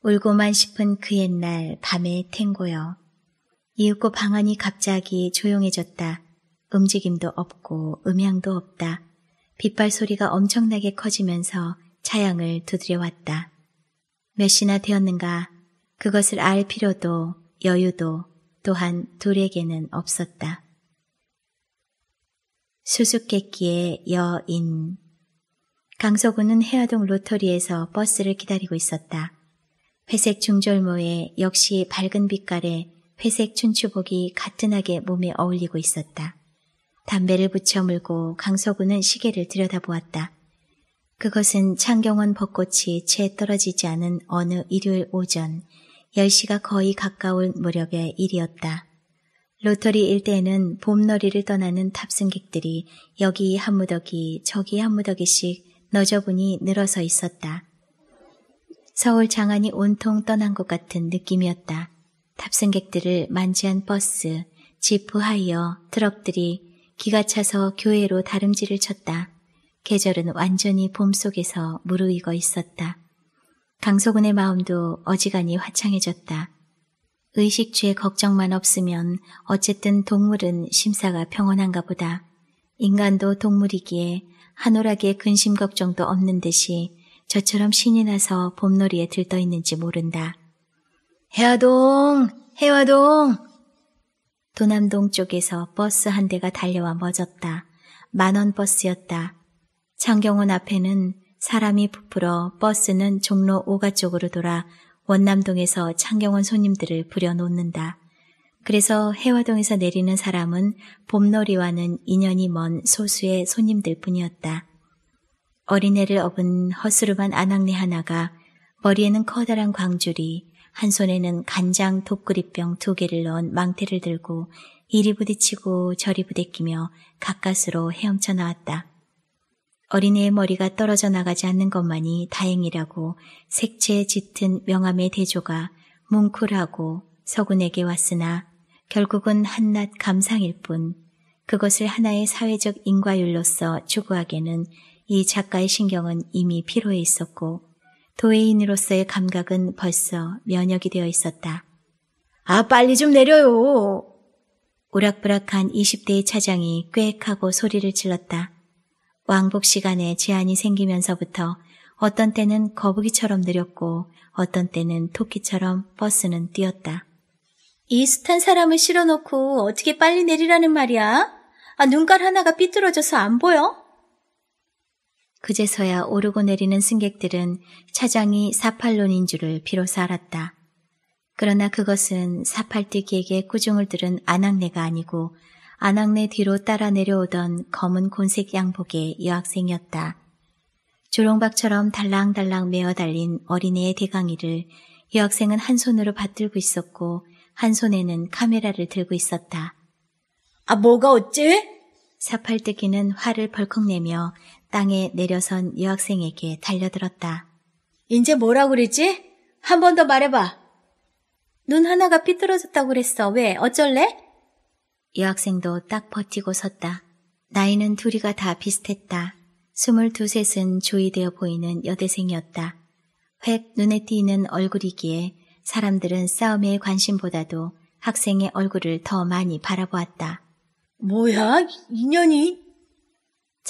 울고만 싶은 그 옛날 밤의 탱고요 이윽고 방안이 갑자기 조용해졌다. 움직임도 없고 음향도 없다. 빗발 소리가 엄청나게 커지면서 차양을 두드려왔다. 몇 시나 되었는가 그것을 알 필요도 여유도 또한 둘에게는 없었다. 수수께끼의 여인 강서구는 해화동 로터리에서 버스를 기다리고 있었다. 회색 중절모에 역시 밝은 빛깔에 회색 춘추복이 가뿐하게 몸에 어울리고 있었다. 담배를 붙여 물고 강서구는 시계를 들여다보았다. 그것은 창경원 벚꽃이 채 떨어지지 않은 어느 일요일 오전 10시가 거의 가까운 무렵의 일이었다. 로터리 일대에는 봄놀이를 떠나는 탑승객들이 여기 한 무더기 저기 한 무더기씩 너저분히 늘어서 있었다. 서울 장안이 온통 떠난 것 같은 느낌이었다. 탑승객들을 만지한 버스, 지프 하이어, 트럭들이 기가 차서 교회로 다름질을 쳤다. 계절은 완전히 봄 속에서 무르익어 있었다. 강소근의 마음도 어지간히 화창해졌다. 의식주의 걱정만 없으면 어쨌든 동물은 심사가 평온한가 보다. 인간도 동물이기에 한올하게 근심 걱정도 없는 듯이 저처럼 신이 나서 봄놀이에 들떠 있는지 모른다. 해화동! 해화동! 도남동 쪽에서 버스 한 대가 달려와 멎었다. 만원 버스였다. 창경원 앞에는 사람이 부풀어 버스는 종로 5가 쪽으로 돌아 원남동에서 창경원 손님들을 부려놓는다. 그래서 해화동에서 내리는 사람은 봄놀이와는 인연이 먼 소수의 손님들 뿐이었다. 어린애를 업은 허스름한 아낙내 하나가 머리에는 커다란 광줄이 한 손에는 간장 독그리병 두 개를 넣은 망태를 들고 이리 부딪히고 저리 부대끼며 가까스로 헤엄쳐 나왔다. 어린애의 머리가 떨어져 나가지 않는 것만이 다행이라고 색채 짙은 명암의 대조가 뭉클하고 서군에게 왔으나 결국은 한낱 감상일 뿐 그것을 하나의 사회적 인과율로서 추구하기에는 이 작가의 신경은 이미 피로해 있었고 도예인으로서의 감각은 벌써 면역이 되어 있었다. 아, 빨리 좀 내려요! 우락부락한 20대의 차장이 꽥하고 소리를 질렀다. 왕복 시간에 제한이 생기면서부터 어떤 때는 거북이처럼 느렸고 어떤 때는 토끼처럼 버스는 뛰었다. 이 숱한 사람을 실어놓고 어떻게 빨리 내리라는 말이야? 아, 눈깔 하나가 삐뚤어져서 안 보여? 그제서야 오르고 내리는 승객들은 차장이 사팔론인 줄을 비로소 알았다. 그러나 그것은 사팔뛰기에게 꾸중을 들은 안악내가 아니고 안악내 뒤로 따라 내려오던 검은 곤색 양복의 여학생이었다. 조롱박처럼 달랑달랑 메어 달린 어린애의 대강이를 여학생은 한 손으로 받들고 있었고 한 손에는 카메라를 들고 있었다. 아 뭐가 어째? 사팔뜨기는 화를 벌컥 내며 땅에 내려선 여학생에게 달려들었다. 이제 뭐라 그랬지? 한 번 더 말해봐. 눈 하나가 삐뚤어졌다고 그랬어. 왜? 어쩔래? 여학생도 딱 버티고 섰다. 나이는 둘이가 다 비슷했다. 스물두셋은 조이되어 보이는 여대생이었다. 획 눈에 띄는 얼굴이기에 사람들은 싸움에 관심보다도 학생의 얼굴을 더 많이 바라보았다. 뭐야? 인연이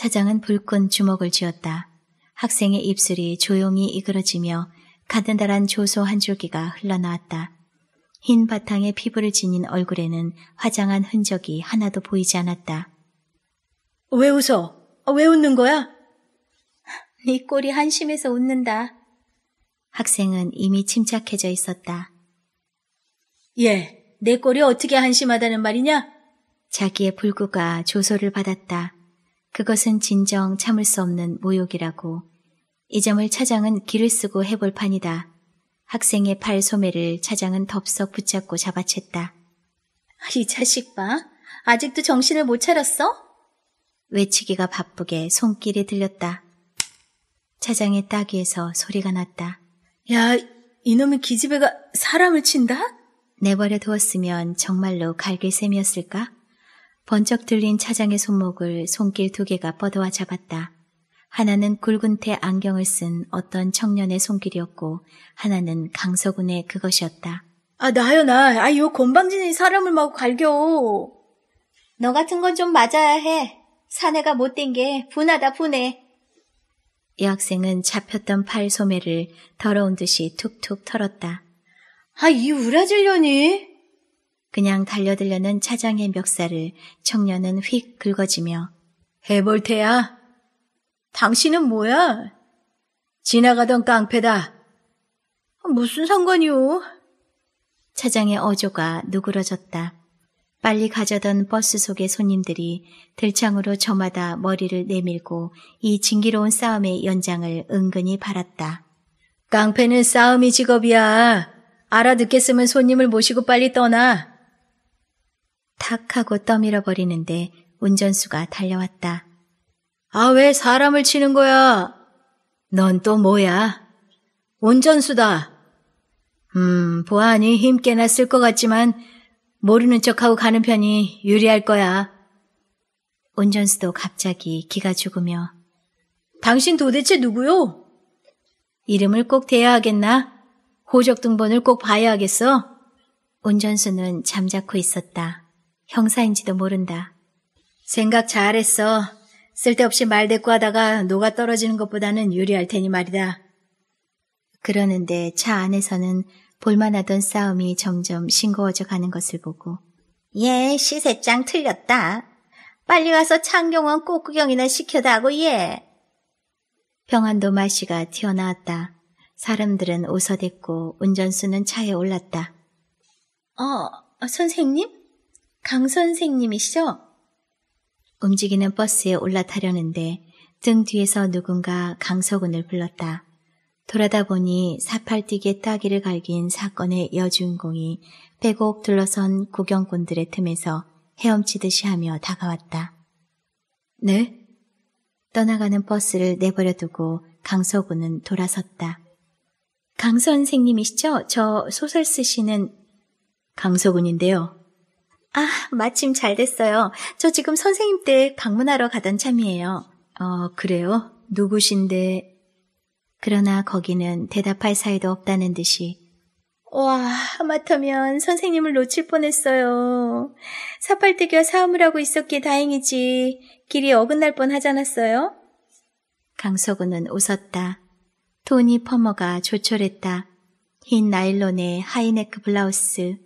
차장은 불끈 주먹을 쥐었다. 학생의 입술이 조용히 이그러지며 가든다란 조소 한 줄기가 흘러나왔다. 흰 바탕에 피부를 지닌 얼굴에는 화장한 흔적이 하나도 보이지 않았다. 왜 웃어? 아, 왜 웃는 거야? 네 꼴이 한심해서 웃는다. 학생은 이미 침착해져 있었다. 예, 내 꼴이 어떻게 한심하다는 말이냐? 자기의 불구가 조소를 받았다. 그것은 진정 참을 수 없는 모욕이라고 이 점을 차장은 길을 쓰고 해볼 판이다. 학생의 팔 소매를 차장은 덥석 붙잡고 잡아챘다. 이 자식 봐. 아직도 정신을 못 차렸어? 외치기가 바쁘게 손길이 들렸다. 차장의 따귀에서 소리가 났다. 야, 이놈의 기집애가 사람을 친다? 내버려 두었으면 정말로 갈길 셈이었을까? 번쩍 들린 차장의 손목을 손길 두 개가 뻗어와 잡았다. 하나는 굵은 태 안경을 쓴 어떤 청년의 손길이었고 하나는 강서군의 그것이었다. 아나연아 아요 건방진이 사람을 막 갈겨. 너 같은 건 좀 맞아야 해. 사내가 못된 게 분하다 분해. 여학생은 잡혔던 팔 소매를 더러운 듯이 툭툭 털었다. 아 이 우라질려니? 그냥 달려들려는 차장의 멱살을 청년은 휙 긁어지며 해볼 테야. 당신은 뭐야? 지나가던 깡패다. 무슨 상관이오? 차장의 어조가 누그러졌다. 빨리 가자던 버스 속의 손님들이 들창으로 저마다 머리를 내밀고 이 징기로운 싸움의 연장을 은근히 바랐다. 깡패는 싸움이 직업이야. 알아듣겠으면 손님을 모시고 빨리 떠나. 탁 하고 떠밀어 버리는데 운전수가 달려왔다. 아, 왜 사람을 치는 거야? 넌 또 뭐야? 운전수다. 음, 보아하니 힘꽤 났을 것 같지만 모르는 척하고 가는 편이 유리할 거야. 운전수도 갑자기 기가 죽으며 당신 도대체 누구요? 이름을 꼭 대야 하겠나? 호적등본을 꼭 봐야 하겠어? 운전수는 잠자코 있었다. 형사인지도 모른다. 생각 잘했어. 쓸데없이 말대꾸하다가 녹아 떨어지는 것보다는 유리할 테니 말이다. 그러는데 차 안에서는 볼만하던 싸움이 점점 싱거워져 가는 것을 보고 예, 시세짱 틀렸다. 빨리 가서 창경원 꽃구경이나 시켜다 하고 예. 평안도 마씨가 튀어나왔다. 사람들은 웃어댔고 운전수는 차에 올랐다. 어, 선생님? 강 선생님이시죠? 움직이는 버스에 올라타려는데 등 뒤에서 누군가 강서군을 불렀다. 돌아다 보니 사팔뛰기 따귀를 갈긴 사건의 여주인공이 배곡 둘러선 구경꾼들의 틈에서 헤엄치듯이 하며 다가왔다. 네? 떠나가는 버스를 내버려 두고 강서우는 돌아섰다. 강 선생님이시죠? 저 소설 쓰시는 강서군인데요 아, 마침 잘 됐어요. 저 지금 선생님 댁 방문하러 가던 참이에요. 어, 그래요? 누구신데? 그러나 거기는 대답할 사이도 없다는 듯이 와, 하마터면 선생님을 놓칠 뻔했어요. 사팔뜨기와 사움을 하고 있었기에 다행이지. 길이 어긋날 뻔 하지 않았어요? 강석우는 웃었다. 토니 퍼머가 조촐했다. 흰 나일론의 하이네크 블라우스,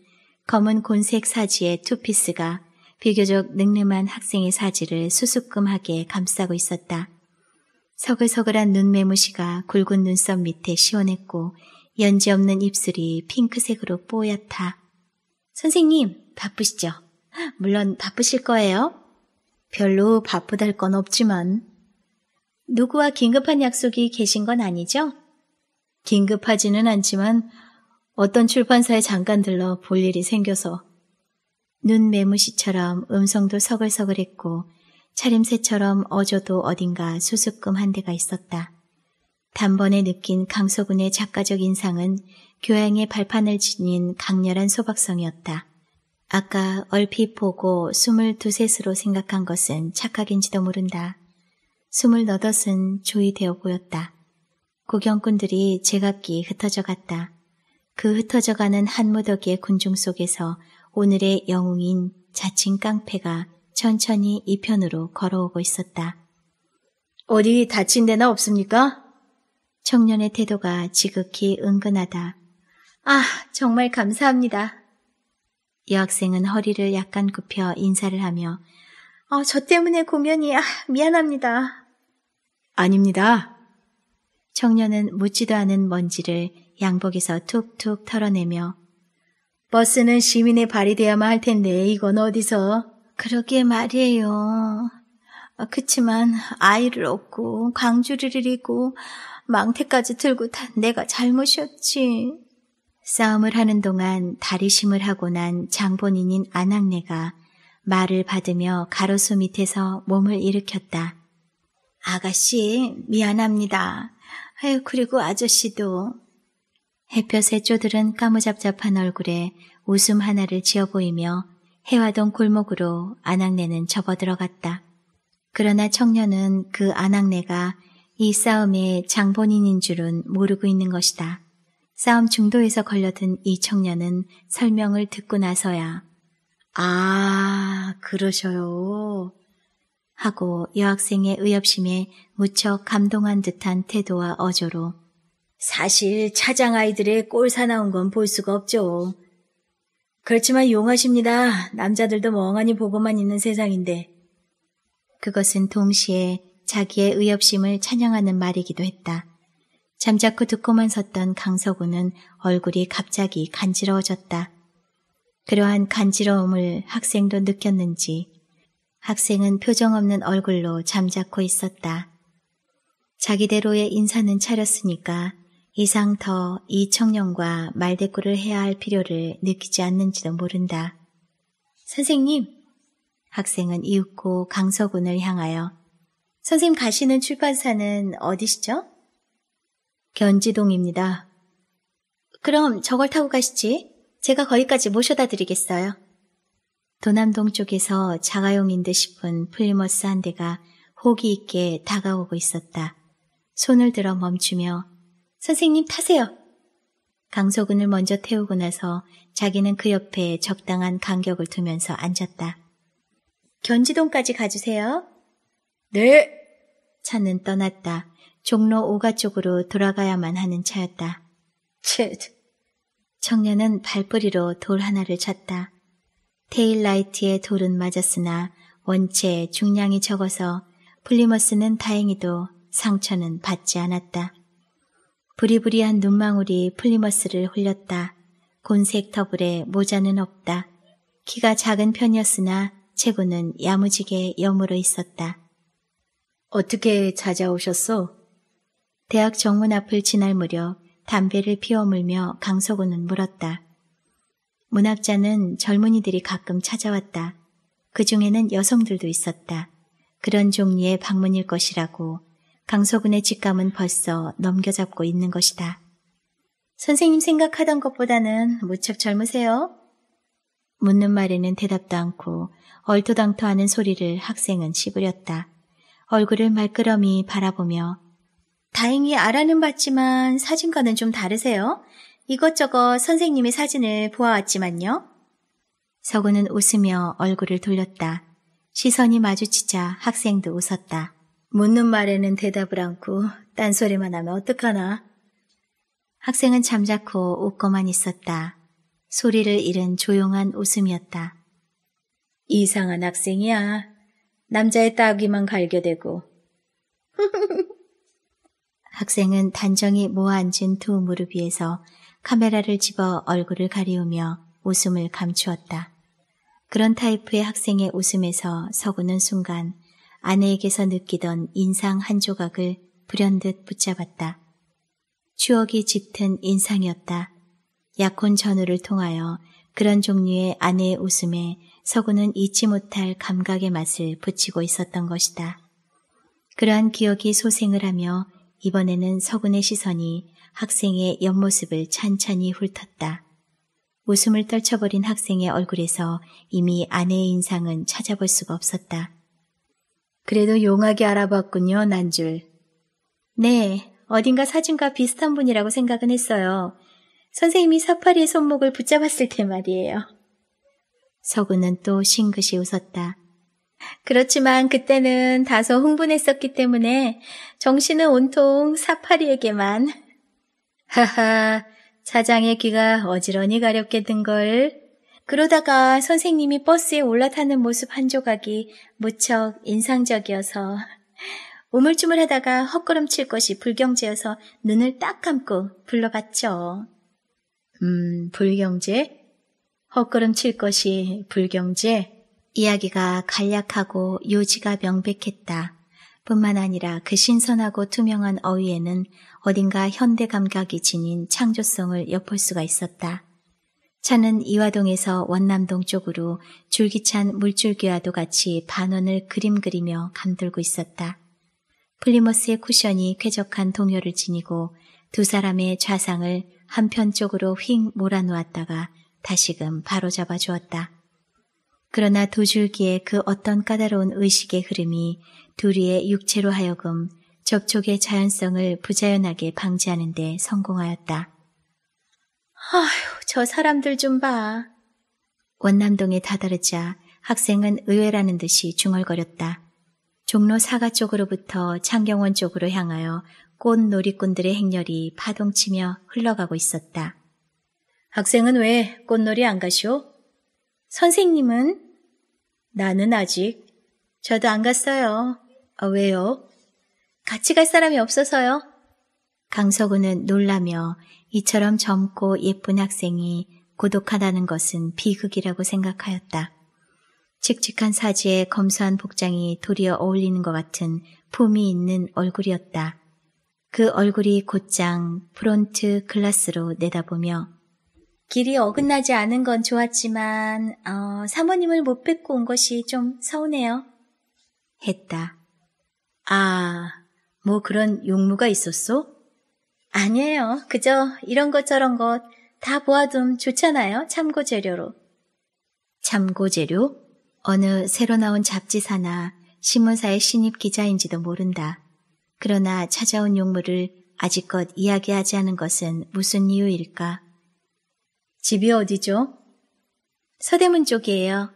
검은 곤색 사지의 투피스가 비교적 능름한 학생의 사지를 수수끔하게 감싸고 있었다. 서글서글한 눈매무시가 굵은 눈썹 밑에 시원했고 연지 없는 입술이 핑크색으로 뽀얗다. 선생님, 바쁘시죠? 물론 바쁘실 거예요. 별로 바쁘달 건 없지만. 누구와 긴급한 약속이 계신 건 아니죠? 긴급하지는 않지만 어떤 출판사에 잠깐 들러 볼 일이 생겨서 눈 매무시처럼 음성도 서글서글했고 차림새처럼 어저도 어딘가 수수금 한 대가 있었다. 단번에 느낀 강서군의 작가적 인상은 교양의 발판을 지닌 강렬한 소박성이었다. 아까 얼핏 보고 스물두셋으로 생각한 것은 착각인지도 모른다. 스물너덟은 조이되어 보였다. 구경꾼들이 제각기 흩어져 갔다. 그 흩어져가는 한 무더기의 군중 속에서 오늘의 영웅인 자칭 깡패가 천천히 이 편으로 걸어오고 있었다. 어디 다친 데나 없습니까? 청년의 태도가 지극히 은근하다. 아, 정말 감사합니다. 여학생은 허리를 약간 굽혀 인사를 하며 어, 저 때문에 공연이 아, 미안합니다. 아닙니다. 청년은 묻지도 않은 먼지를 양복에서 툭툭 털어내며 버스는 시민의 발이 되어야 만할 텐데 이건 어디서? 그러게 말이에요. 아, 그치만 아이를 얻고 광주를 잃고 망태까지 들고 탄 내가 잘못이었지. 싸움을 하는 동안 다리심을 하고 난 장본인인 안학내가 말을 받으며 가로수 밑에서 몸을 일으켰다. 아가씨, 미안합니다. 아유, 그리고 아저씨도 햇볕에 쪼들은 까무잡잡한 얼굴에 웃음 하나를 지어 보이며 해화동 골목으로 안악내는 접어들어갔다. 그러나 청년은 그 안악내가 이 싸움의 장본인인 줄은 모르고 있는 것이다. 싸움 중도에서 걸려든 이 청년은 설명을 듣고 나서야 아 그러셔요 하고 여학생의 의협심에 무척 감동한 듯한 태도와 어조로 사실 차장 아이들의 꼴사 나운건 볼 수가 없죠. 그렇지만 용하십니다. 남자들도 멍하니 보고만 있는 세상인데. 그것은 동시에 자기의 의협심을 찬양하는 말이기도 했다. 잠자코 듣고만 섰던 강서구는 얼굴이 갑자기 간지러워졌다. 그러한 간지러움을 학생도 느꼈는지 학생은 표정 없는 얼굴로 잠자코 있었다. 자기대로의 인사는 차렸으니까 이상 더 이 청년과 말대꾸를 해야 할 필요를 느끼지 않는지도 모른다. 선생님! 학생은 이윽고 강서군을 향하여 선생님 가시는 출판사는 어디시죠? 견지동입니다. 그럼 저걸 타고 가시지. 제가 거기까지 모셔다 드리겠어요. 도남동 쪽에서 자가용인 듯 싶은 플리머스 한 대가 호기 있게 다가오고 있었다. 손을 들어 멈추며 선생님 타세요. 강소근을 먼저 태우고 나서 자기는 그 옆에 적당한 간격을 두면서 앉았다. 견지동까지 가주세요. 네. 차는 떠났다. 종로 5가 쪽으로 돌아가야만 하는 차였다. 쳇. 청년은 발뿌리로 돌 하나를 찼다. 테일라이트의 돌은 맞았으나 원체 중량이 적어서 플리머스는 다행히도 상처는 받지 않았다. 부리부리한 눈망울이 플리머스를 홀렸다. 곤색 터블에 모자는 없다. 키가 작은 편이었으나 체구는 야무지게 여물어 있었다. 어떻게 찾아오셨소? 대학 정문 앞을 지날 무렵 담배를 피워물며 강석우는 물었다. 문학자는 젊은이들이 가끔 찾아왔다. 그 중에는 여성들도 있었다. 그런 종류의 방문일 것이라고 강서군의 직감은 벌써 넘겨잡고 있는 것이다. 선생님 생각하던 것보다는 무척 젊으세요? 묻는 말에는 대답도 않고 얼토당토하는 소리를 학생은 씨부렸다. 얼굴을 말끄러미 바라보며 다행히 알아는 봤지만 사진과는 좀 다르세요? 이것저것 선생님의 사진을 보아왔지만요. 서구는 웃으며 얼굴을 돌렸다. 시선이 마주치자 학생도 웃었다. 묻는 말에는 대답을 않고 딴소리만 하면 어떡하나. 학생은 잠자코 웃고만 있었다. 소리를 잃은 조용한 웃음이었다. 이상한 학생이야. 남자의 따귀만 갈겨대고. 학생은 단정히 모아앉은 두 무릎 위에서 카메라를 집어 얼굴을 가리우며 웃음을 감추었다. 그런 타이프의 학생의 웃음에서 서구는 순간 아내에게서 느끼던 인상 한 조각을 불현듯 붙잡았다. 추억이 짙은 인상이었다. 약혼 전후를 통하여 그런 종류의 아내의 웃음에 서구는 잊지 못할 감각의 맛을 붙이고 있었던 것이다. 그러한 기억이 소생을 하며 이번에는 서군의 시선이 학생의 옆모습을 찬찬히 훑었다. 웃음을 떨쳐버린 학생의 얼굴에서 이미 아내의 인상은 찾아볼 수가 없었다. 그래도 용하게 알아봤군요, 난줄. 네, 어딘가 사진과 비슷한 분이라고 생각은 했어요. 선생님이 사파리의 손목을 붙잡았을 때 말이에요. 서구는 또 싱긋이 웃었다. 그렇지만 그때는 다소 흥분했었기 때문에 정신은 온통 사파리에게만. 하하, 차장의 귀가 어지러니 가렵게 든 걸. 그러다가 선생님이 버스에 올라타는 모습 한 조각이 무척 인상적이어서 우물쭈물 하다가 헛걸음 칠 것이 불경제여서 눈을 딱 감고 불러봤죠. 음, 불경제? 헛걸음 칠 것이 불경제? 이야기가 간략하고 요지가 명백했다. 뿐만 아니라 그 신선하고 투명한 어휘에는 어딘가 현대 감각이 지닌 창조성을 엿볼 수가 있었다. 차는 이화동에서 원남동 쪽으로 줄기찬 물줄기와도 같이 반원을 그림 그리며 감돌고 있었다. 플리머스의 쿠션이 쾌적한 동요를 지니고 두 사람의 좌상을 한편쪽으로 휙 몰아놓았다가 다시금 바로잡아 주었다. 그러나 두 줄기의 그 어떤 까다로운 의식의 흐름이 둘이의 육체로 하여금 접촉의 자연성을 부자연하게 방지하는 데 성공하였다. 아휴, 저 사람들 좀 봐. 원남동에 다다르자 학생은 의외라는 듯이 중얼거렸다. 종로 사가 쪽으로부터 창경원 쪽으로 향하여 꽃놀이꾼들의 행렬이 파동치며 흘러가고 있었다. 학생은 왜 꽃놀이 안 가시오? 선생님은? 나는 아직. 저도 안 갔어요. 아, 왜요? 같이 갈 사람이 없어서요. 강서구는 놀라며 이처럼 젊고 예쁜 학생이 고독하다는 것은 비극이라고 생각하였다. 칙칙한 사지에 검소한 복장이 도리어 어울리는 것 같은 품이 있는 얼굴이었다. 그 얼굴이 곧장 프론트 글라스로 내다보며 길이 어긋나지 않은 건 좋았지만 어, 사모님을 못 뵙고 온 것이 좀 서운해요. 했다. 아, 뭐 그런 용무가 있었소? 아니에요. 그저 이런 것 저런 것 다 보아둠 좋잖아요. 참고 재료로. 참고 재료? 어느 새로 나온 잡지사나 신문사의 신입 기자인지도 모른다. 그러나 찾아온 용물을 아직껏 이야기하지 않은 것은 무슨 이유일까? 집이 어디죠? 서대문 쪽이에요.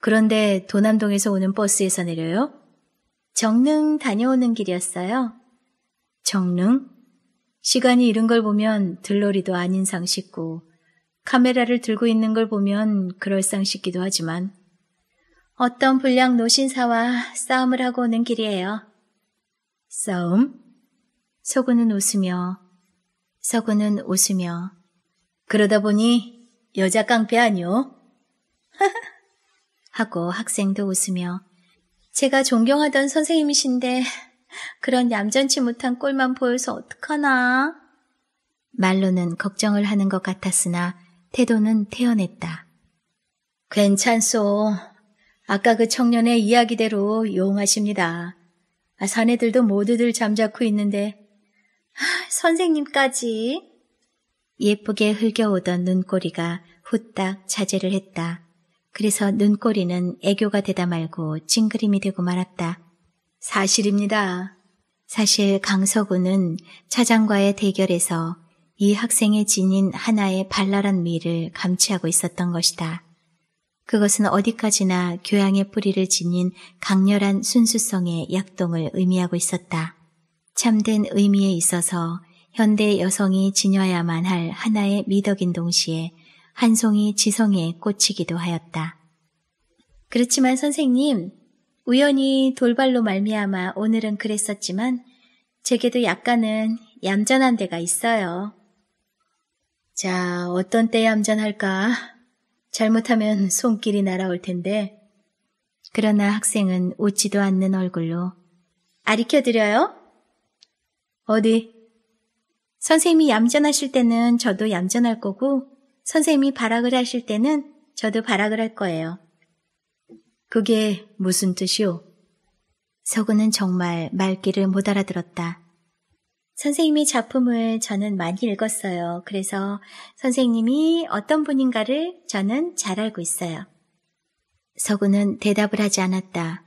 그런데 도남동에서 오는 버스에서 내려요? 정릉 다녀오는 길이었어요. 정릉? 시간이 이른 걸 보면 들러리도 아닌 상 싶고 카메라를 들고 있는 걸 보면 그럴상 싶기도 하지만 어떤 불량 노신사와 싸움을 하고 오는 길이에요. 싸움? 서구는 웃으며 서구는 웃으며 그러다 보니 여자 깡패 아니오? 하고 학생도 웃으며 제가 존경하던 선생님이신데 그런 얌전치 못한 꼴만 보여서 어떡하나. 말로는 걱정을 하는 것 같았으나 태도는 태연했다. 괜찮소. 아까 그 청년의 이야기대로 용하십니다. 아, 사내들도 모두들 잠자코 있는데 아, 선생님까지 예쁘게 흘겨오던 눈꼬리가 후딱 자제를 했다. 그래서 눈꼬리는 애교가 되다 말고 찡그림이 되고 말았다. 사실입니다. 사실 강서구는 차장과의 대결에서 이 학생의 지닌 하나의 발랄한 미를 감추하고 있었던 것이다. 그것은 어디까지나 교양의 뿌리를 지닌 강렬한 순수성의 약동을 의미하고 있었다. 참된 의미에 있어서 현대 여성이 지녀야만 할 하나의 미덕인 동시에 한 송이 지성에꽂히기도 하였다. 그렇지만 선생님, 우연히 돌발로 말미암아 오늘은 그랬었지만 제게도 약간은 얌전한 데가 있어요. 자, 어떤 때 얌전할까? 잘못하면 손길이 날아올 텐데. 그러나 학생은 웃지도 않는 얼굴로 아리켜드려요? 어디? 선생님이 얌전하실 때는 저도 얌전할 거고 선생님이 발악을 하실 때는 저도 발악을 할 거예요. 그게 무슨 뜻이오? 서구는 정말 말귀를 못 알아들었다. 선생님이 작품을 저는 많이 읽었어요. 그래서 선생님이 어떤 분인가를 저는 잘 알고 있어요. 서구는 대답을 하지 않았다.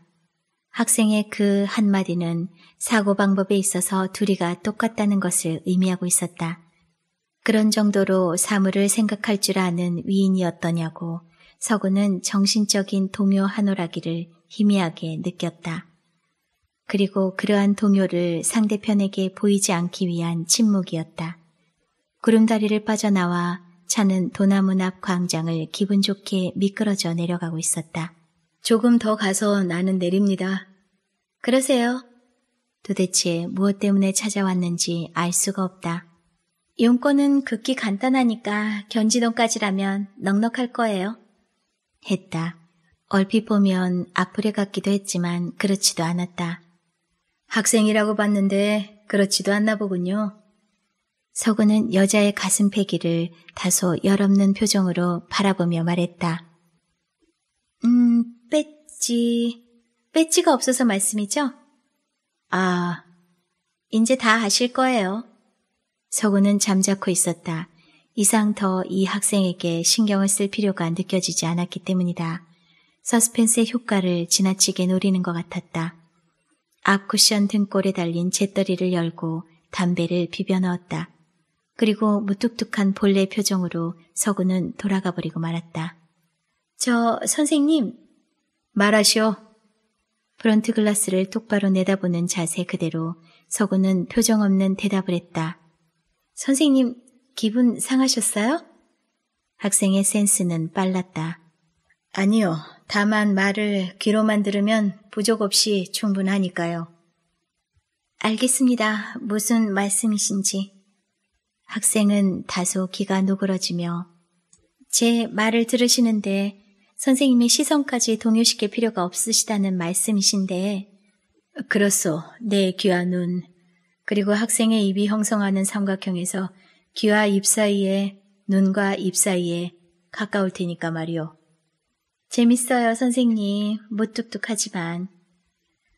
학생의 그 한마디는 사고 방법에 있어서 둘이가 똑같다는 것을 의미하고 있었다. 그런 정도로 사물을 생각할 줄 아는 위인이었더냐고 서구는 정신적인 동요 한오라기를 희미하게 느꼈다. 그리고 그러한 동요를 상대편에게 보이지 않기 위한 침묵이었다. 구름다리를 빠져나와 차는 도나문 앞 광장을 기분 좋게 미끄러져 내려가고 있었다. 조금 더 가서 나는 내립니다. 그러세요. 도대체 무엇 때문에 찾아왔는지 알 수가 없다. 용건은 극히 간단하니까 견지동까지라면 넉넉할 거예요. 했다. 얼핏 보면 악플에 같기도 했지만 그렇지도 않았다. 학생이라고 봤는데 그렇지도 않나 보군요. 서구는 여자의 가슴 패기를 다소 열없는 표정으로 바라보며 말했다. 음, 뺏지뺏지가 없어서 말씀이죠? 아, 이제 다 아실 거예요. 서구는 잠자코 있었다. 이상 더 이 학생에게 신경을 쓸 필요가 느껴지지 않았기 때문이다. 서스펜스의 효과를 지나치게 노리는 것 같았다. 앞 쿠션 등골에 달린 재떨이를 열고 담배를 비벼 넣었다. 그리고 무뚝뚝한 본래 표정으로 서구는 돌아가 버리고 말았다. 저 선생님 말하시오. 프런트 글라스를 똑바로 내다보는 자세 그대로 서구는 표정 없는 대답을 했다. 선생님 기분 상하셨어요? 학생의 센스는 빨랐다. 아니요. 다만 말을 귀로만 들으면 부족 없이 충분하니까요. 알겠습니다. 무슨 말씀이신지. 학생은 다소 기가 누그러지며 제 말을 들으시는데 선생님의 시선까지 동요시킬 필요가 없으시다는 말씀이신데 그렇소. 내 귀와 눈 그리고 학생의 입이 형성하는 삼각형에서 귀와 입 사이에 눈과 입 사이에 가까울 테니까 말이요. 재밌어요, 선생님. 무뚝뚝하지만.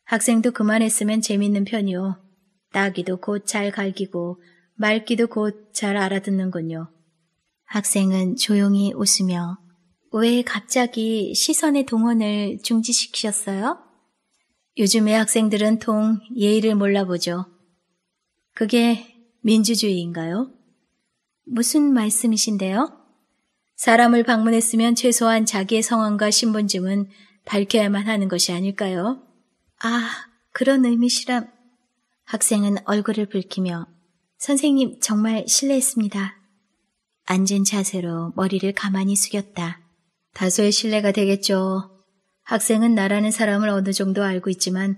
학생도 그만했으면 재밌는 편이요. 따기도 곧 잘 갈기고 말기도 곧 잘 알아듣는군요. 학생은 조용히 웃으며 왜 갑자기 시선의 동원을 중지시키셨어요? 요즘의 학생들은 통 예의를 몰라보죠. 그게 민주주의인가요? 무슨 말씀이신데요? 사람을 방문했으면 최소한 자기의 성함과 신분증은 밝혀야만 하는 것이 아닐까요? 아, 그런 의미시라 학생은 얼굴을 붉히며 선생님 정말 실례했습니다. 앉은 자세로 머리를 가만히 숙였다. 다소의 신뢰가 되겠죠. 학생은 나라는 사람을 어느 정도 알고 있지만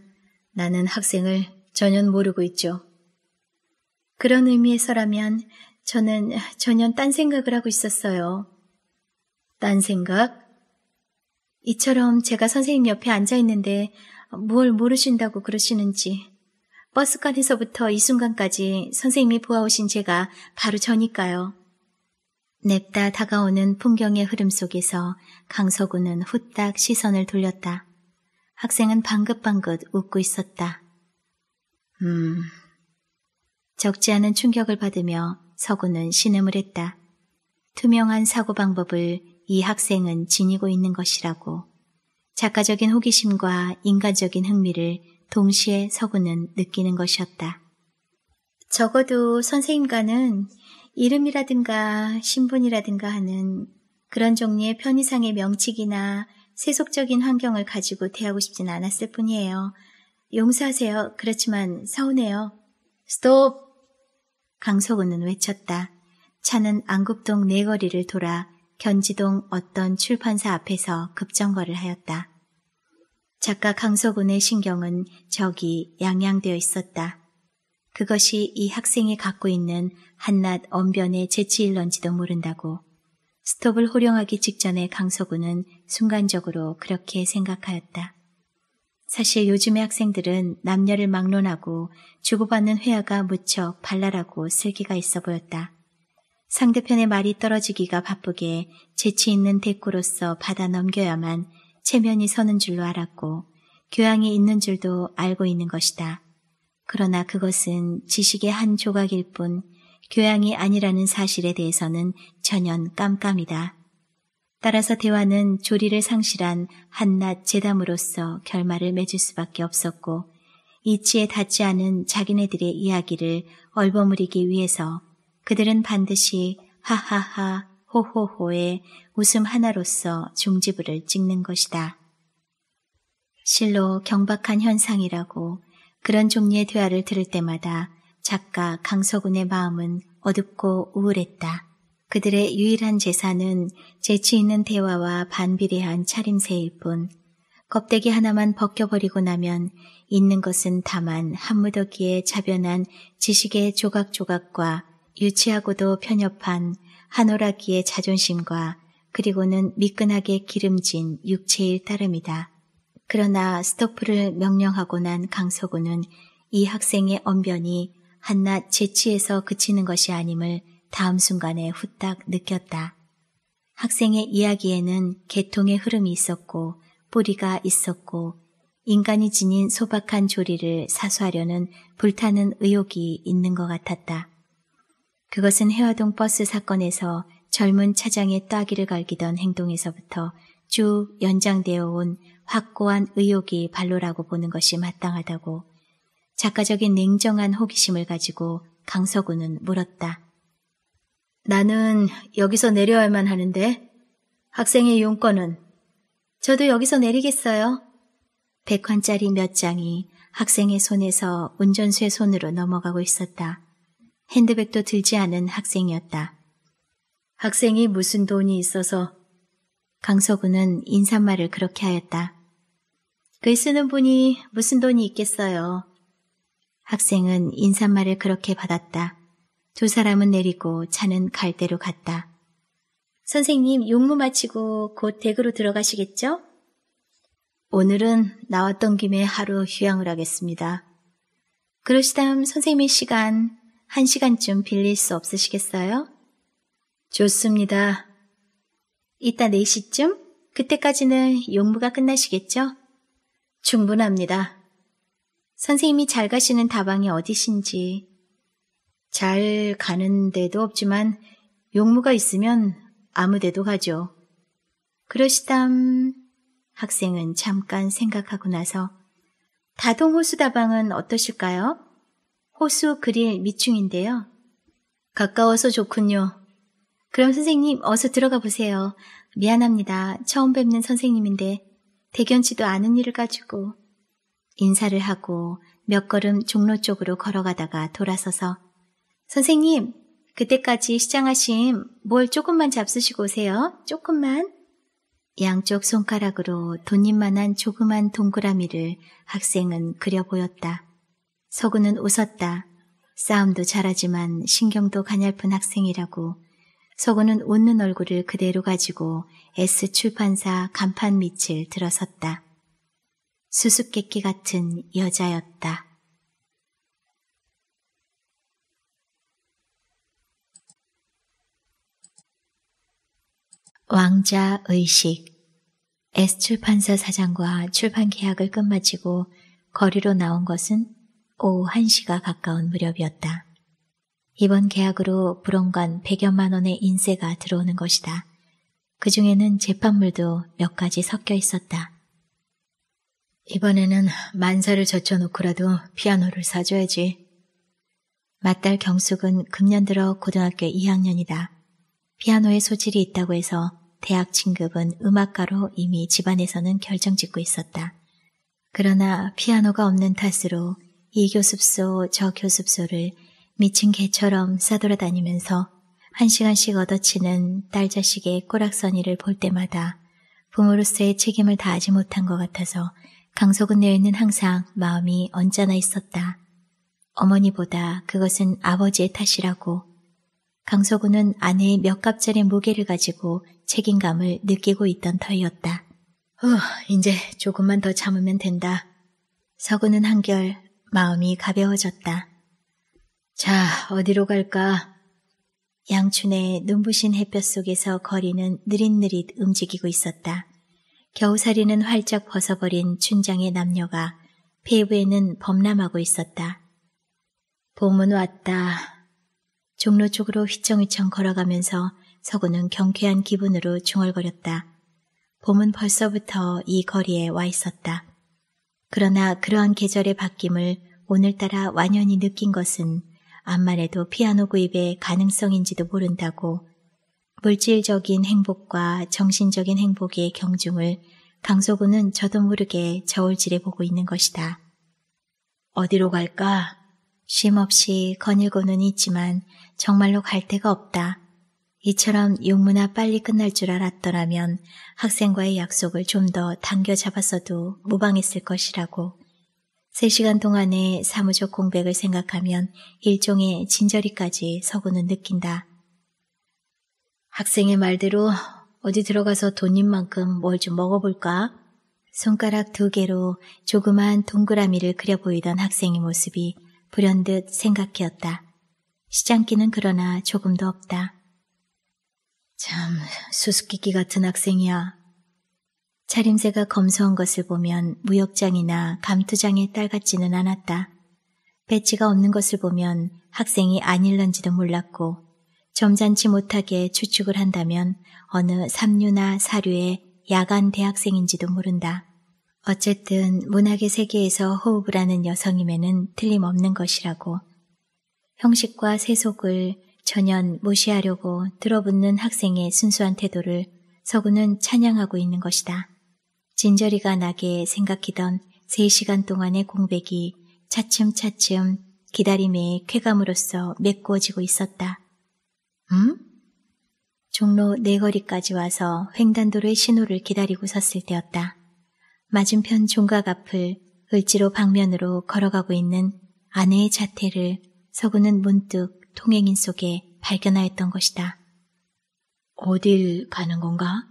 나는 학생을 전혀 모르고 있죠. 그런 의미에서라면 저는 전혀 딴 생각을 하고 있었어요. 딴 생각? 이처럼 제가 선생님 옆에 앉아 있는데 뭘 모르신다고 그러시는지. 버스관에서부터이 순간까지 선생님이 보아오신 제가 바로 저니까요. 냅다 다가오는 풍경의 흐름 속에서 강서구는 후딱 시선을 돌렸다. 학생은 방긋방긋 웃고 있었다. 음. 적지 않은 충격을 받으며 서구는 신음을 했다. 투명한 사고방법을 이 학생은 지니고 있는 것이라고 작가적인 호기심과 인간적인 흥미를 동시에 서구는 느끼는 것이었다. 적어도 선생님과는 이름이라든가 신분이라든가 하는 그런 종류의 편의상의 명칭이나 세속적인 환경을 가지고 대하고 싶진 않았을 뿐이에요. 용서하세요. 그렇지만 서운해요. 스톱! 강소은은 외쳤다. 차는 안국동 네거리를 돌아 견지동 어떤 출판사 앞에서 급정거를 하였다. 작가 강소군의 신경은 저기 양양되어 있었다. 그것이 이 학생이 갖고 있는 한낱 언변의 재치일런지도 모른다고. 스톱을 호령하기 직전에 강소군은 순간적으로 그렇게 생각하였다. 사실 요즘의 학생들은 남녀를 막론하고 주고받는 회화가 무척 발랄하고 슬기가 있어 보였다. 상대편의 말이 떨어지기가 바쁘게 재치 있는 대꾸로서 받아 넘겨야만 체면이 서는 줄로 알았고 교양이 있는 줄도 알고 있는 것이다. 그러나 그것은 지식의 한 조각일 뿐 교양이 아니라는 사실에 대해서는 전혀 깜깜이다. 따라서 대화는 조리를 상실한 한낱 재담으로서 결말을 맺을 수밖에 없었고 이치에 닿지 않은 자기네들의 이야기를 얼버무리기 위해서 그들은 반드시 하하하 호호호의 웃음 하나로서 중지부를 찍는 것이다. 실로 경박한 현상이라고 그런 종류의 대화를 들을 때마다 작가 강서군의 마음은 어둡고 우울했다. 그들의 유일한 재산은 재치 있는 대화와 반비례한 차림새일 뿐 껍데기 하나만 벗겨버리고 나면 있는 것은 다만 한무더기에 차변한 지식의 조각조각과 유치하고도 편협한 한오라기의 자존심과 그리고는 미끈하게 기름진 육체일 따름이다. 그러나 스토프를 명령하고 난 강서구는 이 학생의 언변이 한낱 재치에서 그치는 것이 아님을 다음 순간에 후딱 느꼈다. 학생의 이야기에는 개통의 흐름이 있었고 뿌리가 있었고 인간이 지닌 소박한 조리를 사수하려는 불타는 의욕이 있는 것 같았다. 그것은 해화동 버스 사건에서 젊은 차장의 따귀를 갈기던 행동에서부터 쭉 연장되어 온 확고한 의욕이 발로라고 보는 것이 마땅하다고 작가적인 냉정한 호기심을 가지고 강서구는 물었다. 나는 여기서 내려야만 하는데 학생의 용건은 저도 여기서 내리겠어요. 백환짜리 몇 장이 학생의 손에서 운전수의 손으로 넘어가고 있었다. 핸드백도 들지 않은 학생이었다. 학생이 무슨 돈이 있어서 강서구는 인사말을 그렇게 하였다. 글 쓰는 분이 무슨 돈이 있겠어요. 학생은 인사말을 그렇게 받았다. 두 사람은 내리고 차는 갈대로 갔다. 선생님, 용무 마치고 곧 댁으로 들어가시겠죠? 오늘은 나왔던 김에 하루 휴양을 하겠습니다. 그러시다면 선생님의 시간, 한 시간쯤 빌릴 수 없으시겠어요? 좋습니다. 이따 4시쯤? 그때까지는 용무가 끝나시겠죠? 충분합니다. 선생님이 잘 가시는 다방이 어디신지 잘 가는 데도 없지만 용무가 있으면 아무 데도 가죠. 그러시담 학생은 잠깐 생각하고 나서 다동 호수다방은 어떠실까요? 호수 그릴 밑중인데요. 가까워서 좋군요. 그럼 선생님 어서 들어가 보세요. 미안합니다. 처음 뵙는 선생님인데 대견치도 않은 일을 가지고 인사를 하고 몇 걸음 종로 쪽으로 걸어가다가 돌아서서 선생님, 그때까지 시장하심 뭘 조금만 잡수시고 오세요. 조금만. 양쪽 손가락으로 돈잎만한 조그만 동그라미를 학생은 그려 보였다. 서구는 웃었다. 싸움도 잘하지만 신경도 가냘픈 학생이라고. 서구는 웃는 얼굴을 그대로 가지고 S 출판사 간판 밑을 들어섰다. 수수께끼 같은 여자였다. 왕자 의식 S출판사 사장과 출판 계약을 끝마치고 거리로 나온 것은 오후 1시가 가까운 무렵이었다. 이번 계약으로 불원간 100여만 원의 인세가 들어오는 것이다. 그 중에는 재판물도 몇 가지 섞여 있었다. 이번에는 만사를 젖혀놓고라도 피아노를 사줘야지. 맞딸 경숙은 금년 들어 고등학교 2학년이다. 피아노에 소질이 있다고 해서 대학 진급은 음악가로 이미 집안에서는 결정짓고 있었다. 그러나 피아노가 없는 탓으로 이 교습소 저 교습소를 미친 개처럼 싸돌아다니면서 한 시간씩 얻어치는 딸 자식의 꼬락서니를 볼 때마다 부모로서의 책임을 다하지 못한 것 같아서 강석은 내에는 항상 마음이 언짢아 있었다. 어머니보다 그것은 아버지의 탓이라고 강석우는 아내의 몇 갑짜리 무게를 가지고 책임감을 느끼고 있던 터이었다. 후, 이제 조금만 더 참으면 된다. 서구는 한결 마음이 가벼워졌다. 자, 어디로 갈까? 양춘의 눈부신 햇볕 속에서 거리는 느릿느릿 움직이고 있었다. 겨우살이는 활짝 벗어버린 춘장의 남녀가 폐부에는 범람하고 있었다. 봄은 왔다. 종로 쪽으로 휘청휘청 걸어가면서 서구는 경쾌한 기분으로 중얼거렸다. 봄은 벌써부터 이 거리에 와 있었다. 그러나 그러한 계절의 바뀜을 오늘따라 완연히 느낀 것은 암만 해도 피아노 구입의 가능성인지도 모른다고 물질적인 행복과 정신적인 행복의 경중을 강소구는 저도 모르게 저울질해 보고 있는 것이다. 어디로 갈까? 쉼없이 거닐고는 있지만 정말로 갈 데가 없다. 이처럼 용문화 빨리 끝날 줄 알았더라면 학생과의 약속을 좀 더 당겨 잡았어도 무방했을 것이라고. 3시간 동안의 사무적 공백을 생각하면 일종의 진저리까지 서구는 느낀다. 학생의 말대로 어디 들어가서 돈님 만큼 뭘 좀 먹어볼까? 손가락 두 개로 조그만 동그라미를 그려 보이던 학생의 모습이 불현듯 생각해었다. 시장기는 그러나 조금도 없다. 참, 수수께끼 같은 학생이야. 차림새가 검소한 것을 보면 무역장이나 감투장의 딸 같지는 않았다. 배치가 없는 것을 보면 학생이 아닐런지도 몰랐고 점잖지 못하게 추측을 한다면 어느 삼류나 사류의 야간 대학생인지도 모른다. 어쨌든 문학의 세계에서 호흡을 하는 여성임에는 틀림없는 것이라고. 형식과 세속을 전연 무시하려고 들어붙는 학생의 순수한 태도를 서구는 찬양하고 있는 것이다. 진저리가 나게 생각하던 3시간 동안의 공백이 차츰차츰 기다림의 쾌감으로써 메꾸어지고 있었다. 응? 종로 네거리까지 와서 횡단도로의 신호를 기다리고 섰을 때였다. 맞은편 종각 앞을 을지로 방면으로 걸어가고 있는 아내의 자태를 서구는 문득 통행인 속에 발견하였던 것이다. 어딜 가는 건가?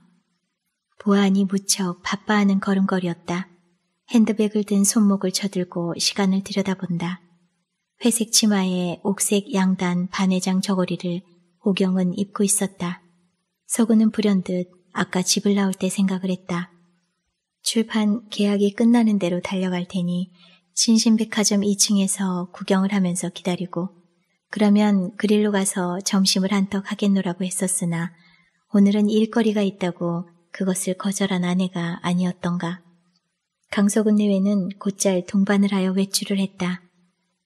보안이 무척 바빠하는 걸음걸이였다. 핸드백을 든 손목을 쳐들고 시간을 들여다본다. 회색 치마에 옥색 양단 반회장 저고리를 오경은 입고 있었다. 서구는 불현듯 아까 집을 나올 때 생각을 했다. 출판 계약이 끝나는 대로 달려갈 테니 신신백화점 2층에서 구경을 하면서 기다리고 그러면 그릴로 가서 점심을 한턱 하겠노라고 했었으나 오늘은 일거리가 있다고 그것을 거절한 아내가 아니었던가. 강석은 내외는 곧잘 동반을 하여 외출을 했다.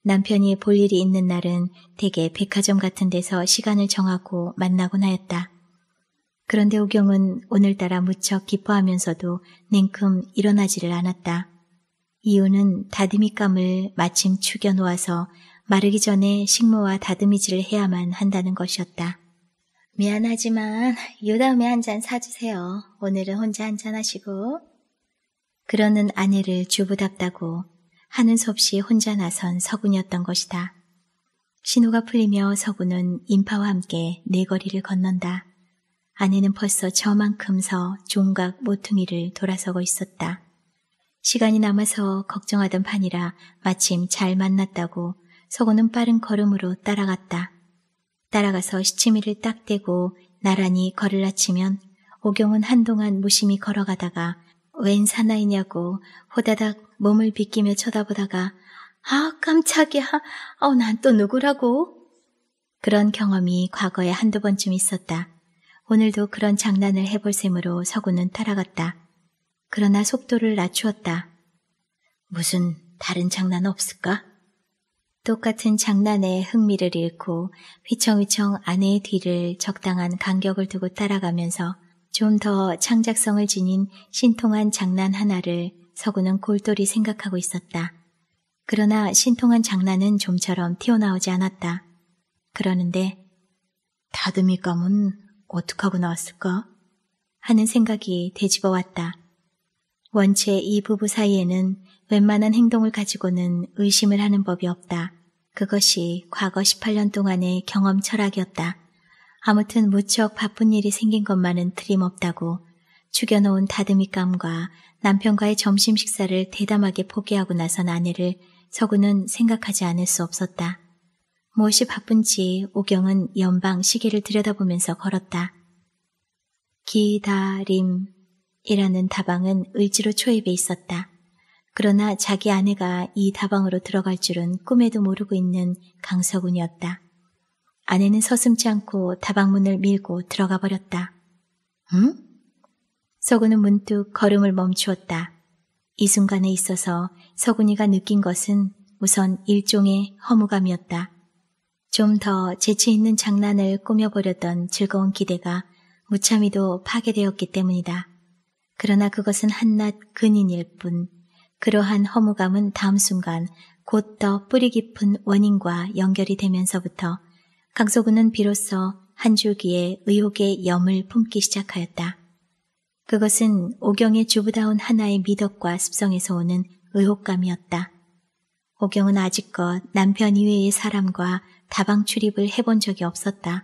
남편이 볼 일이 있는 날은 대개 백화점 같은 데서 시간을 정하고 만나곤 하였다. 그런데 오경은 오늘따라 무척 기뻐하면서도 냉큼 일어나지를 않았다. 이유는 다듬이감을 마침 죽여놓아서 마르기 전에 식모와 다듬이질을 해야만 한다는 것이었다. 미안하지만 요 다음에 한 잔 사주세요. 오늘은 혼자 한 잔 하시고. 그러는 아내를 주부답다고 하는 수 없이 혼자 나선 서군이었던 것이다. 신호가 풀리며 서군은 인파와 함께 네 거리를 건넌다. 아내는 벌써 저만큼 서 종각 모퉁이를 돌아서고 있었다. 시간이 남아서 걱정하던 판이라 마침 잘 만났다고 서구는 빠른 걸음으로 따라갔다. 따라가서 시치미를 딱 대고 나란히 걸을 아치면 오경은 한동안 무심히 걸어가다가 웬 사나이냐고 호다닥 몸을 비끼며 쳐다보다가 아 깜짝이야 어난 또 누구라고 그런 경험이 과거에 한두 번쯤 있었다. 오늘도 그런 장난을 해볼 셈으로 서구는 따라갔다. 그러나 속도를 낮추었다. 무슨 다른 장난 없을까? 똑같은 장난에 흥미를 잃고 휘청휘청 아내의 뒤를 적당한 간격을 두고 따라가면서 좀 더 창작성을 지닌 신통한 장난 하나를 서구는 골똘히 생각하고 있었다. 그러나 신통한 장난은 좀처럼 튀어나오지 않았다. 그러는데 다듬이 감은 어떡하고 나왔을까? 하는 생각이 되짚어 왔다. 원체 이 부부 사이에는 웬만한 행동을 가지고는 의심을 하는 법이 없다. 그것이 과거 18년 동안의 경험 철학이었다. 아무튼 무척 바쁜 일이 생긴 것만은 틀림없다고 죽여놓은 다듬이감과 남편과의 점심 식사를 대담하게 포기하고 나선 아내를 서구는 생각하지 않을 수 없었다. 무엇이 바쁜지 오경은 연방 시계를 들여다보면서 걸었다. 기다림이라는 다방은 을지로 초입에 있었다. 그러나 자기 아내가 이 다방으로 들어갈 줄은 꿈에도 모르고 있는 강서군이었다. 아내는 서슴지 않고 다방문을 밀고 들어가 버렸다. 응? 서군은 문득 걸음을 멈추었다. 이 순간에 있어서 서군이가 느낀 것은 우선 일종의 허무감이었다. 좀 더 재치 있는 장난을 꾸며보려던 즐거운 기대가 무참히도 파괴되었기 때문이다. 그러나 그것은 한낱 근인일 뿐 그러한 허무감은 다음 순간 곧 더 뿌리 깊은 원인과 연결이 되면서부터 강소구는 비로소 한 줄기의 의혹의 염을 품기 시작하였다. 그것은 오경의 주부다운 하나의 미덕과 습성에서 오는 의혹감이었다. 오경은 아직껏 남편 이외의 사람과 다방 출입을 해본 적이 없었다.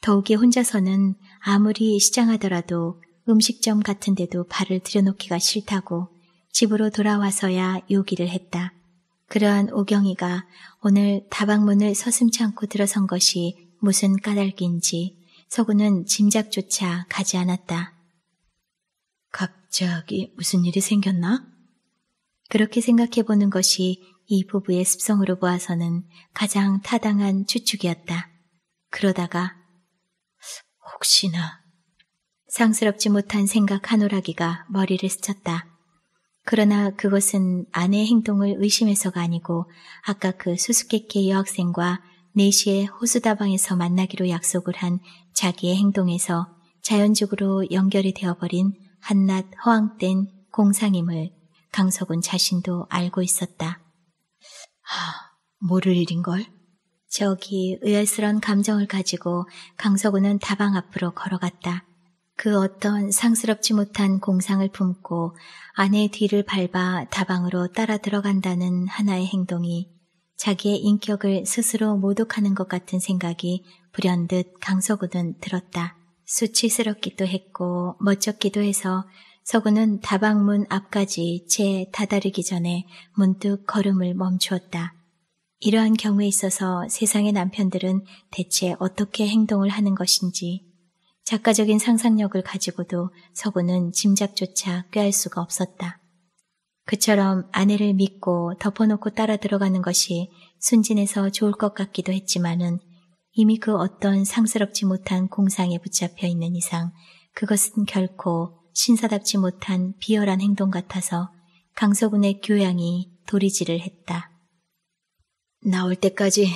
더욱이 혼자서는 아무리 시장하더라도 음식점 같은 데도 발을 들여놓기가 싫다고 집으로 돌아와서야 요기를 했다. 그러한 오경이가 오늘 다방문을 서슴치 않고 들어선 것이 무슨 까닭인지 서구는 짐작조차 가지 않았다. 갑자기 무슨 일이 생겼나? 그렇게 생각해 보는 것이 이 부부의 습성으로 보아서는 가장 타당한 추측이었다. 그러다가 혹시나 상스럽지 못한 생각 한 오라기가 머리를 스쳤다. 그러나 그것은 아내의 행동을 의심해서가 아니고 아까 그 수수께끼 여학생과 4시에 호수다방에서 만나기로 약속을 한 자기의 행동에서 자연적으로 연결이 되어버린 한낱 허황된 공상임을 강석은 자신도 알고 있었다. 하, 모를 일인걸? 저기 의아스런 감정을 가지고 강석우는 다방 앞으로 걸어갔다. 그 어떤 상스럽지 못한 공상을 품고 아내의 뒤를 밟아 다방으로 따라 들어간다는 하나의 행동이 자기의 인격을 스스로 모독하는 것 같은 생각이 불현듯 강서구는 들었다. 수치스럽기도 했고 멋쩍기도 해서 서구는 다방문 앞까지 채 다다르기 전에 문득 걸음을 멈추었다. 이러한 경우에 있어서 세상의 남편들은 대체 어떻게 행동을 하는 것인지 작가적인 상상력을 가지고도 서구는 짐작조차 꾀할 수가 없었다. 그처럼 아내를 믿고 덮어놓고 따라 들어가는 것이 순진해서 좋을 것 같기도 했지만은 이미 그 어떤 상스럽지 못한 공상에 붙잡혀 있는 이상 그것은 결코 신사답지 못한 비열한 행동 같아서 강서군의 교양이 도리지를 했다. 나올 때까지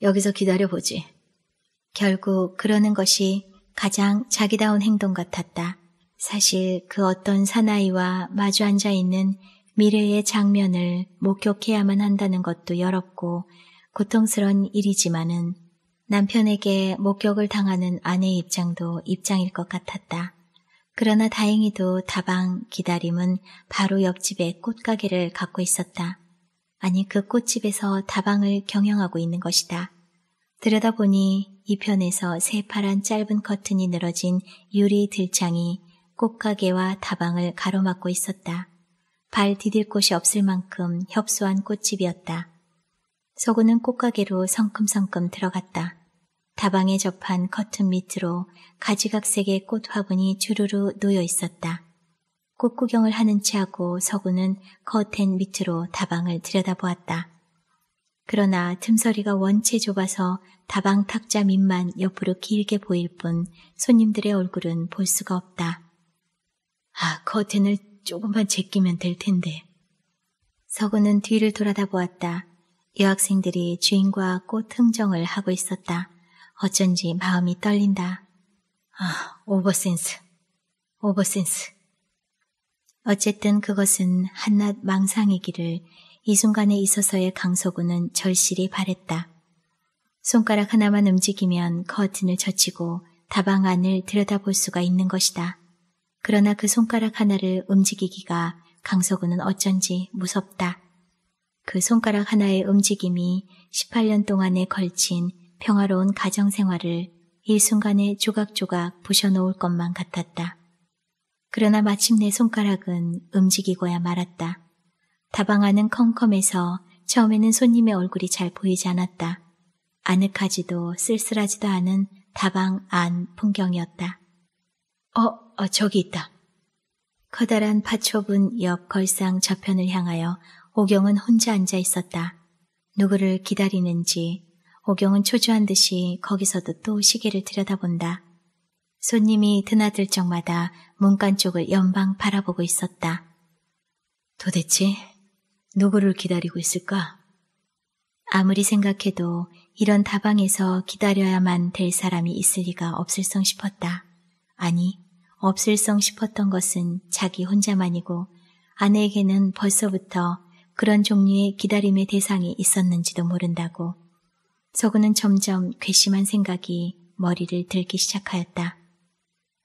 여기서 기다려보지. 결국 그러는 것이 가장 자기다운 행동 같았다. 사실 그 어떤 사나이와 마주 앉아 있는 미래의 장면을 목격해야만 한다는 것도 여럽고 고통스러운 일이지만은 남편에게 목격을 당하는 아내의 입장도 입장일 것 같았다. 그러나 다행히도 다방 기다림은 바로 옆집에 꽃가게를 갖고 있었다. 아니 그 꽃집에서 다방을 경영하고 있는 것이다. 들여다보니 이편에서 새파란 짧은 커튼이 늘어진 유리 들창이 꽃가게와 다방을 가로막고 있었다. 발 디딜 곳이 없을 만큼 협소한 꽃집이었다. 서구는 꽃가게로 성큼성큼 들어갔다. 다방에 접한 커튼 밑으로 가지각색의 꽃 화분이 주르르 놓여 있었다. 꽃 구경을 하는 채하고 서구는 커튼 밑으로 다방을 들여다보았다. 그러나 틈서리가 원체 좁아서 다방 탁자 밑만 옆으로 길게 보일 뿐 손님들의 얼굴은 볼 수가 없다. 아, 커튼을 조금만 제끼면 될 텐데. 서구는 뒤를 돌아다 보았다. 여학생들이 주인과 꽃 흥정을 하고 있었다. 어쩐지 마음이 떨린다. 아, 오버센스. 오버센스. 어쨌든 그것은 한낱 망상이기를 이 순간에 있어서의 강서구는 절실히 바랬다. 손가락 하나만 움직이면 커튼을 젖히고 다방 안을 들여다볼 수가 있는 것이다. 그러나 그 손가락 하나를 움직이기가 강서구는 어쩐지 무섭다. 그 손가락 하나의 움직임이 18년 동안에 걸친 평화로운 가정생활을 일순간에 조각조각 부셔놓을 것만 같았다. 그러나 마침내 손가락은 움직이고야 말았다. 다방하는 컴컴에서 처음에는 손님의 얼굴이 잘 보이지 않았다. 아늑하지도 쓸쓸하지도 않은 다방 안 풍경이었다. 어, 어 저기 있다. 커다란 파초분 옆 걸상 저편을 향하여 오경은 혼자 앉아 있었다. 누구를 기다리는지 오경은 초조한 듯이 거기서도 또 시계를 들여다본다. 손님이 드나들 적마다 문간 쪽을 연방 바라보고 있었다. 도대체 누구를 기다리고 있을까? 아무리 생각해도 이런 다방에서 기다려야만 될 사람이 있을 리가 없을성 싶었다. 아니, 없을성 싶었던 것은 자기 혼자만이고 아내에게는 벌써부터 그런 종류의 기다림의 대상이 있었는지도 모른다고. 서구는 점점 괘씸한 생각이 머리를 들기 시작하였다.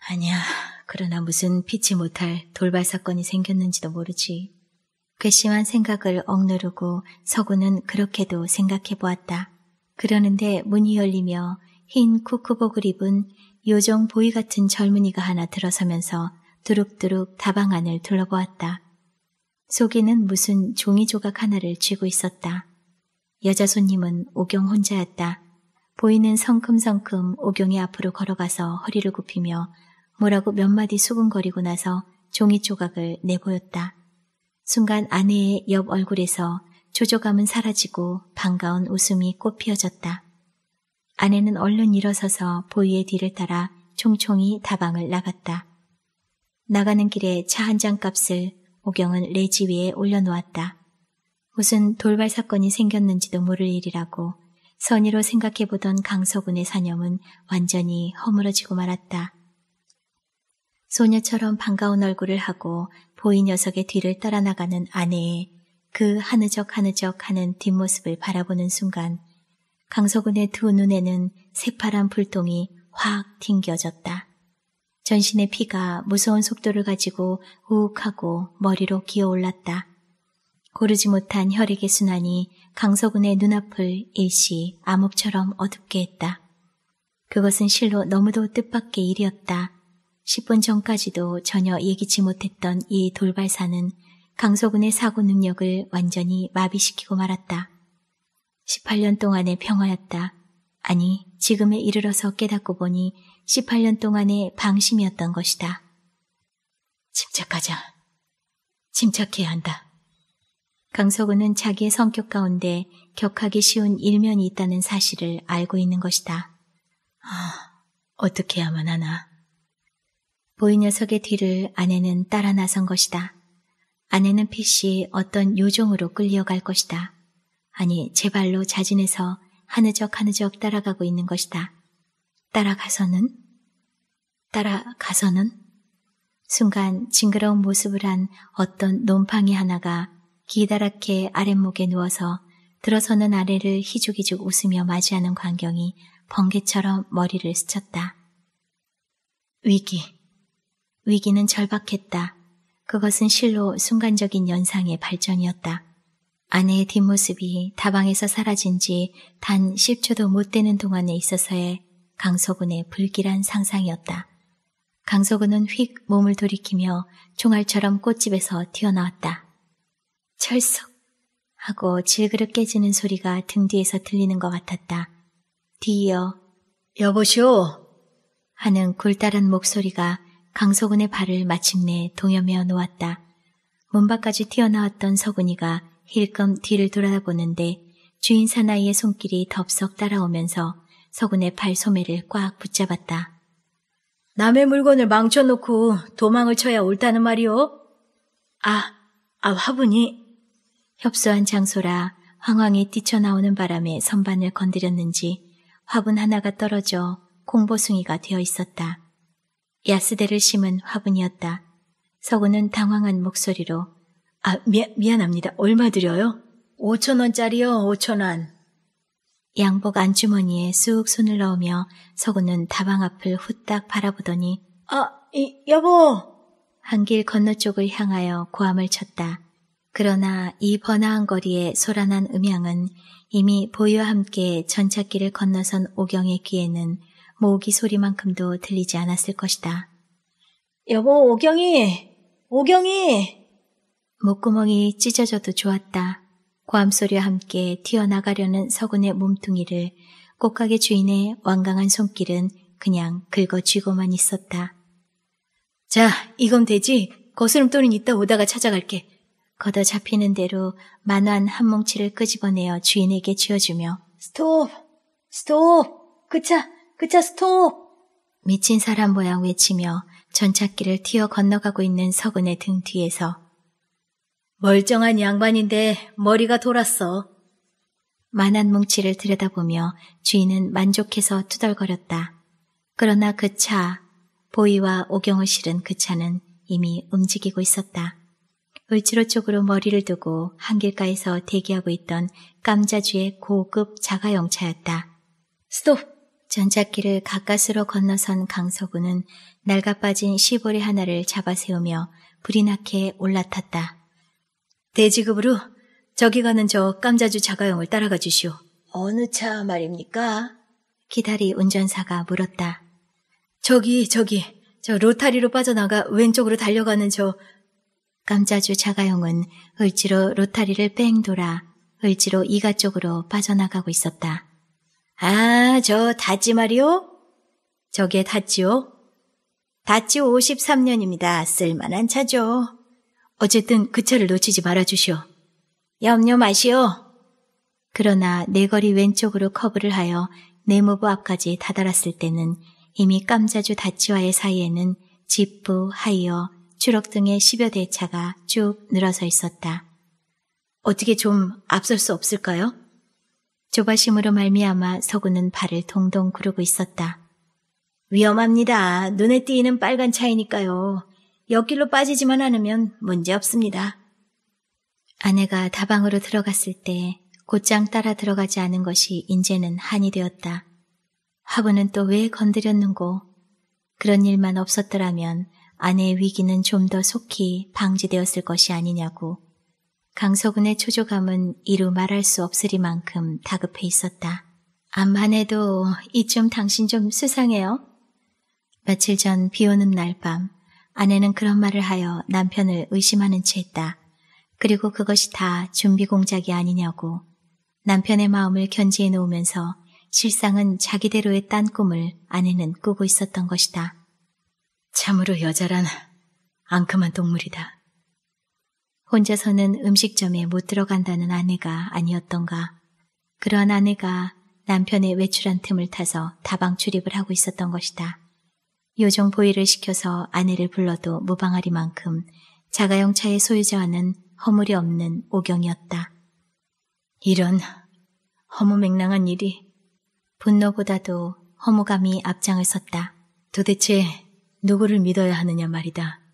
아니야, 그러나 무슨 피치 못할 돌발 사건이 생겼는지도 모르지. 괘씸한 생각을 억누르고 서구는 그렇게도 생각해 보았다. 그러는데 문이 열리며 흰쿠쿠복을 입은 요정 보이 같은 젊은이가 하나 들어서면서 두룩두룩 다방 안을 둘러보았다. 속에는 무슨 종이 조각 하나를 쥐고 있었다. 여자 손님은 오경 혼자였다. 보이는 성큼성큼 오경이 앞으로 걸어가서 허리를 굽히며 뭐라고 몇 마디 수근거리고 나서 종이 조각을 내보였다. 순간 아내의 옆 얼굴에서 조조감은 사라지고 반가운 웃음이 꽃피어졌다. 아내는 얼른 일어서서 보이의 뒤를 따라 총총히 다방을 나갔다. 나가는 길에 차한잔 값을 오경은 레지 위에 올려놓았다. 무슨 돌발 사건이 생겼는지도 모를 일이라고 선의로 생각해보던 강서군의 사념은 완전히 허물어지고 말았다. 소녀처럼 반가운 얼굴을 하고 보이 녀석의 뒤를 따라 나가는 아내의 그 하느적 하느적 하는 뒷모습을 바라보는 순간 강석훈의 두 눈에는 새파란 불똥이 확 튕겨졌다. 전신의 피가 무서운 속도를 가지고 우욱하고 머리로 기어올랐다. 고르지 못한 혈액의 순환이 강석훈의 눈앞을 일시 암흑처럼 어둡게 했다. 그것은 실로 너무도 뜻밖의 일이었다. 10분 전까지도 전혀 예기치 못했던 이 돌발사는 강소군의 사고 능력을 완전히 마비시키고 말았다. 18년 동안의 평화였다. 아니, 지금에 이르러서 깨닫고 보니 18년 동안의 방심이었던 것이다. 침착하자. 침착해야 한다. 강서구는 자기의 성격 가운데 격하기 쉬운 일면이 있다는 사실을 알고 있는 것이다. 아, 어떻게 하면 하나. 보이 녀석의 뒤를 아내는 따라 나선 것이다. 아내는 피씨 어떤 요정으로 끌려갈 것이다. 아니 제 발로 자진해서 하느적 하느적 따라가고 있는 것이다. 따라가서는? 따라가서는? 순간 징그러운 모습을 한 어떤 논팡이 하나가 기다랗게 아랫목에 누워서 들어서는 아래를 희죽희죽 웃으며 맞이하는 광경이 번개처럼 머리를 스쳤다. 위기 위기는 절박했다. 그것은 실로 순간적인 연상의 발전이었다. 아내의 뒷모습이 다방에서 사라진 지 단 10초도 못 되는 동안에 있어서의 강소군의 불길한 상상이었다. 강소군은휙 몸을 돌이키며 총알처럼 꽃집에서 튀어나왔다. 철석! 하고 질그릇 깨지는 소리가 등 뒤에서 들리는 것 같았다. 뒤이어 여보시오! 하는 굴다란 목소리가 강소근의 발을 마침내 동여매어 놓았다. 문 밖까지 튀어나왔던 서근이가 힐끔 뒤를 돌아다보는데 주인 사나이의 손길이 덥석 따라오면서 서근의발 소매를 꽉 붙잡았다. 남의 물건을 망쳐놓고 도망을 쳐야 옳다는 말이오? 아, 아 화분이 협소한 장소라 황황히 뛰쳐나오는 바람에 선반을 건드렸는지 화분 하나가 떨어져 공보숭이가 되어 있었다. 야스대를 심은 화분이었다. 서구는 당황한 목소리로 아, 미, 미안합니다. 얼마 드려요? 5천 원짜리요, 5천 원. 양복 안주머니에 쑥 손을 넣으며 서구는 다방 앞을 후딱 바라보더니 아, 이, 여보! 한길 건너쪽을 향하여 고함을 쳤다. 그러나 이 번화한 거리의 소란한 음향은 이미 보유와 함께 전찻길을 건너선 오경의 귀에는 모기 소리만큼도 들리지 않았을 것이다. 여보, 오경이! 오경이! 목구멍이 찢어져도 좋았다. 고함소리와 함께 튀어나가려는 서군의 몸뚱이를 꽃가게 주인의 완강한 손길은 그냥 긁어쥐고만 있었다. 자, 이건 되지. 거스름돈은 이따 오다가 찾아갈게. 걷어 잡히는 대로 만환 한 뭉치를 끄집어내어 주인에게 쥐어주며 스톱! 스톱! 그 차! 그차 스톱! 미친 사람 모양 외치며 전차길을 튀어 건너가고 있는 서근의 등 뒤에서 멀쩡한 양반인데 머리가 돌았어. 만한 뭉치를 들여다보며 주인은 만족해서 투덜거렸다. 그러나 그 차, 보이와 오경을 실은 그 차는 이미 움직이고 있었다. 을지로 쪽으로 머리를 두고 한길가에서 대기하고 있던 깜자주의 고급 자가용 차였다. 스톱! 전착기를 가까스로 건너선 강서구는 날가빠진 시보리 하나를 잡아세우며 불이 나게 올라탔다. 대지급으로 저기 가는 저 깜자주 자가용을 따라가 주시오. 어느 차 말입니까? 기다리 운전사가 물었다. 저기 저기 저 로타리로 빠져나가 왼쪽으로 달려가는 저 깜자주 자가용은 을지로 로타리를 뺑 돌아 을지로 이가 쪽으로 빠져나가고 있었다. 아, 저다찌말이요 저게 다찌요? 다찌 53년입니다. 쓸만한 차죠. 어쨌든 그 차를 놓치지 말아주시오. 염려 마시오. 그러나 내거리 왼쪽으로 커브를 하여 네모부 앞까지 다다랐을 때는 이미 깜자주 다치와의 사이에는 지프, 하이어, 추럭 등의 10여 대 차가 쭉 늘어서 있었다. 어떻게 좀 앞설 수 없을까요? 조바심으로 말미암아 서구는 발을 동동 구르고 있었다. 위험합니다. 눈에 띄는 빨간 차이니까요. 옆길로 빠지지만 않으면 문제 없습니다. 아내가 다방으로 들어갔을 때 곧장 따라 들어가지 않은 것이 인제는 한이 되었다. 화분은 또 왜 건드렸는고. 그런 일만 없었더라면 아내의 위기는 좀 더 속히 방지되었을 것이 아니냐고 강서군의 초조감은 이루 말할 수 없으리만큼 다급해 있었다. 암만 해도 이쯤 당신 좀 수상해요? 며칠 전 비오는 날 밤 아내는 그런 말을 하여 남편을 의심하는 채 했다. 그리고 그것이 다 준비 공작이 아니냐고 남편의 마음을 견지해 놓으면서 실상은 자기대로의 딴 꿈을 아내는 꾸고 있었던 것이다. 참으로 여자란 앙큼한 동물이다. 혼자서는 음식점에 못 들어간다는 아내가 아니었던가. 그런 아내가 남편의 외출한 틈을 타서 다방 출입을 하고 있었던 것이다. 요정 보이를 시켜서 아내를 불러도 무방하리만큼 자가용차의 소유자와는 허물이 없는 오경이었다. 이런 허무맹랑한 일이 분노보다도 허무감이 앞장을 섰다. 도대체 누구를 믿어야 하느냐 말이다.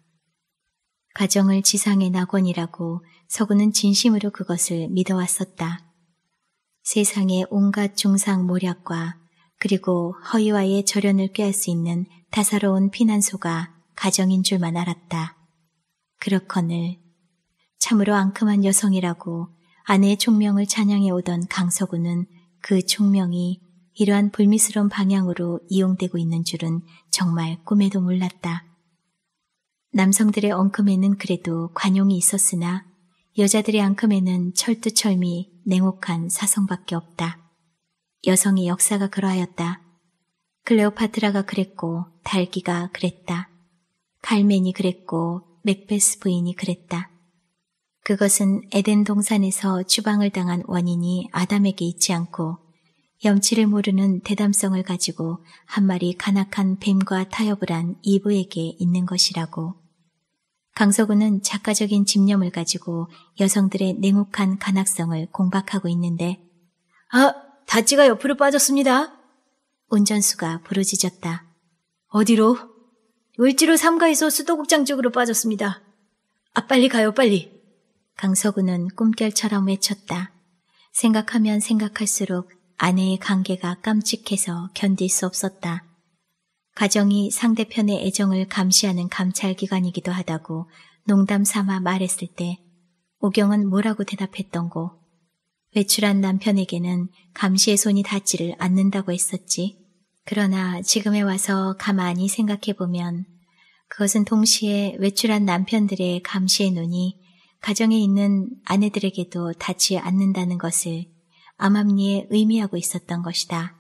가정을 지상의 낙원이라고 서구는 진심으로 그것을 믿어왔었다. 세상의 온갖 중상 모략과 그리고 허위와의 절연을 꾀할 수 있는 다사로운 피난소가 가정인 줄만 알았다. 그렇건을 참으로 앙큼한 여성이라고 아내의 총명을 찬양해 오던 강서구는 그 총명이 이러한 불미스러운 방향으로 이용되고 있는 줄은 정말 꿈에도 몰랐다. 남성들의 엉큼에는 그래도 관용이 있었으나 여자들의 앙큼에는 철두철미 냉혹한 사성밖에 없다. 여성의 역사가 그러하였다. 클레오파트라가 그랬고 달기가 그랬다. 갈맨이 그랬고 맥베스 부인이 그랬다. 그것은 에덴 동산에서 추방을 당한 원인이 아담에게 있지 않고 염치를 모르는 대담성을 가지고 한 마리 간악한 뱀과 타협을 한 이브에게 있는 것이라고. 강서구는 작가적인 집념을 가지고 여성들의 냉혹한 간악성을 공박하고 있는데 아, 다찌가 옆으로 빠졌습니다. 운전수가 부르짖었다. 어디로? 을지로 3가에서 수도국장 쪽으로 빠졌습니다. 아, 빨리 가요, 빨리. 강서구는 꿈결처럼 외쳤다. 생각하면 생각할수록 아내의 관계가 깜찍해서 견딜 수 없었다. 가정이 상대편의 애정을 감시하는 감찰기관이기도 하다고 농담 삼아 말했을 때 오경은 뭐라고 대답했던고 외출한 남편에게는 감시의 손이 닿지를 않는다고 했었지. 그러나 지금에 와서 가만히 생각해보면 그것은 동시에 외출한 남편들의 감시의 눈이 가정에 있는 아내들에게도 닿지 않는다는 것을 암암리에 의미하고 있었던 것이다.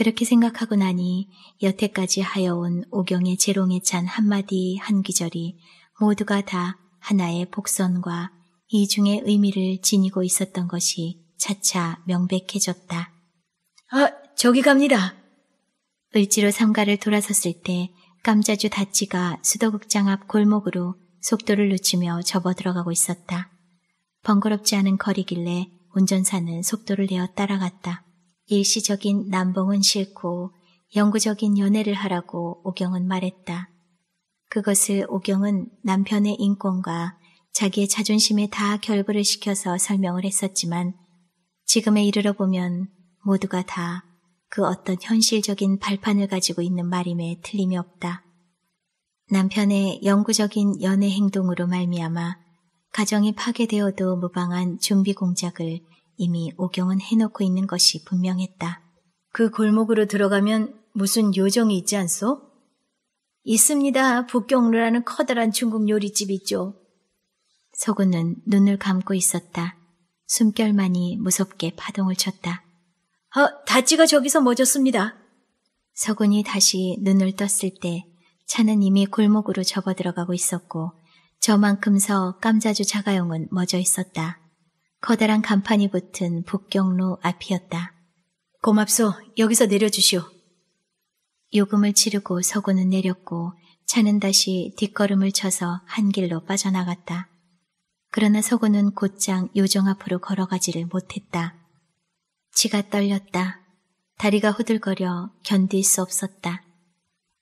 그렇게 생각하고 나니 여태까지 하여온 오경의 재롱에 찬 한마디 한 귀절이 모두가 다 하나의 복선과 이중의 의미를 지니고 있었던 것이 차차 명백해졌다. 아, 저기 갑니다. 을지로 삼가를 돌아섰을 때 깜자주 다치가 수도극장 앞 골목으로 속도를 늦추며 접어 들어가고 있었다. 번거롭지 않은 거리길래 운전사는 속도를 내어 따라갔다. 일시적인 남봉은 싫고 영구적인 연애를 하라고 오경은 말했다. 그것을 오경은 남편의 인권과 자기의 자존심에 다 결부를 시켜서 설명을 했었지만 지금에 이르러 보면 모두가 다 그 어떤 현실적인 발판을 가지고 있는 말임에 틀림이 없다. 남편의 영구적인 연애 행동으로 말미암아 가정이 파괴되어도 무방한 준비 공작을 이미 오경은 해놓고 있는 것이 분명했다. 그 골목으로 들어가면 무슨 요정이 있지 않소? 있습니다. 북경루라는 커다란 중국 요리집 있죠. 서구는 눈을 감고 있었다. 숨결만이 무섭게 파동을 쳤다. 어, 다찌가 저기서 멎었습니다. 서군이 다시 눈을 떴을 때 차는 이미 골목으로 접어들어가고 있었고 저만큼 서 깜자주 자가용은 멎어 있었다. 커다란 간판이 붙은 북경로 앞이었다. 고맙소. 여기서 내려주시오. 요금을 치르고 서고는 내렸고 차는 다시 뒷걸음을 쳐서 한 길로 빠져나갔다. 그러나 서구는 곧장 요정 앞으로 걸어가지를 못했다. 지가 떨렸다. 다리가 후들거려 견딜 수 없었다.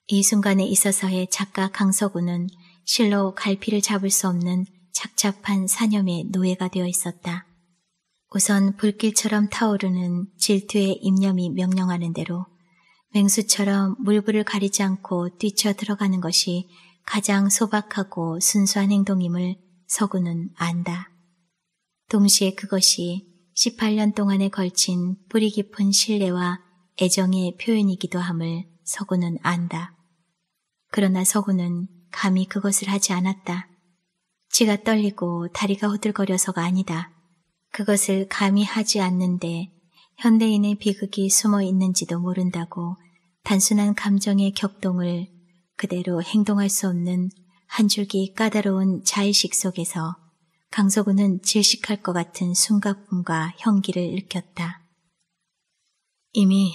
이 순간에 있어서의 작가 강서구는 실로 갈피를 잡을 수 없는 착잡한 사념의 노예가 되어 있었다. 우선 불길처럼 타오르는 질투의 입념이 명령하는 대로 맹수처럼 물불을 가리지 않고 뛰쳐 들어가는 것이 가장 소박하고 순수한 행동임을 서구는 안다. 동시에 그것이 18년 동안에 걸친 뿌리 깊은 신뢰와 애정의 표현이기도 함을 서구는 안다. 그러나 서구는 감히 그것을 하지 않았다. 지가 떨리고 다리가 호들거려서가 아니다. 그것을 감히 하지 않는데 현대인의 비극이 숨어 있는지도 모른다고 단순한 감정의 격동을 그대로 행동할 수 없는 한 줄기 까다로운 자의식 속에서 강서구는 질식할 것 같은 숨가쁨과 형기를 느꼈다. 이미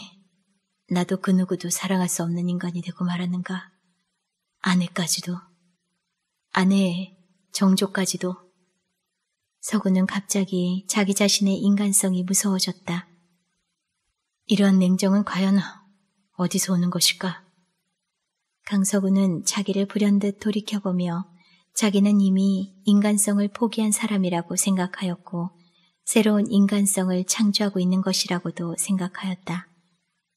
나도 그 누구도 사랑할 수 없는 인간이 되고 말았는가. 아내까지도. 아내의 정조까지도. 서구는 갑자기 자기 자신의 인간성이 무서워졌다. 이러한 냉정은 과연 어디서 오는 것일까? 강서구는 자기를 불현듯 돌이켜보며 자기는 이미 인간성을 포기한 사람이라고 생각하였고 새로운 인간성을 창조하고 있는 것이라고도 생각하였다.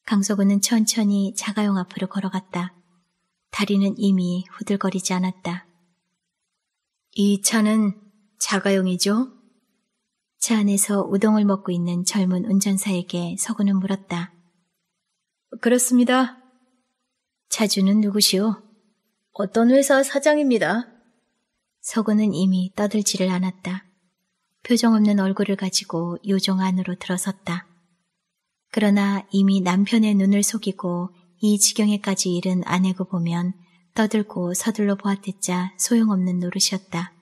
강서구는 천천히 자가용 앞으로 걸어갔다. 다리는 이미 후들거리지 않았다. 이 차는 자가용이죠? 차 안에서 우동을 먹고 있는 젊은 운전사에게 서구는 물었다. 그렇습니다. 차주는 누구시오? 어떤 회사 사장입니다. 서구는 이미 떠들지를 않았다. 표정 없는 얼굴을 가지고 요정 안으로 들어섰다. 그러나 이미 남편의 눈을 속이고 이 지경에까지 이른 아내고 보면 떠들고 서둘러 보았댔자 소용없는 노릇이었다.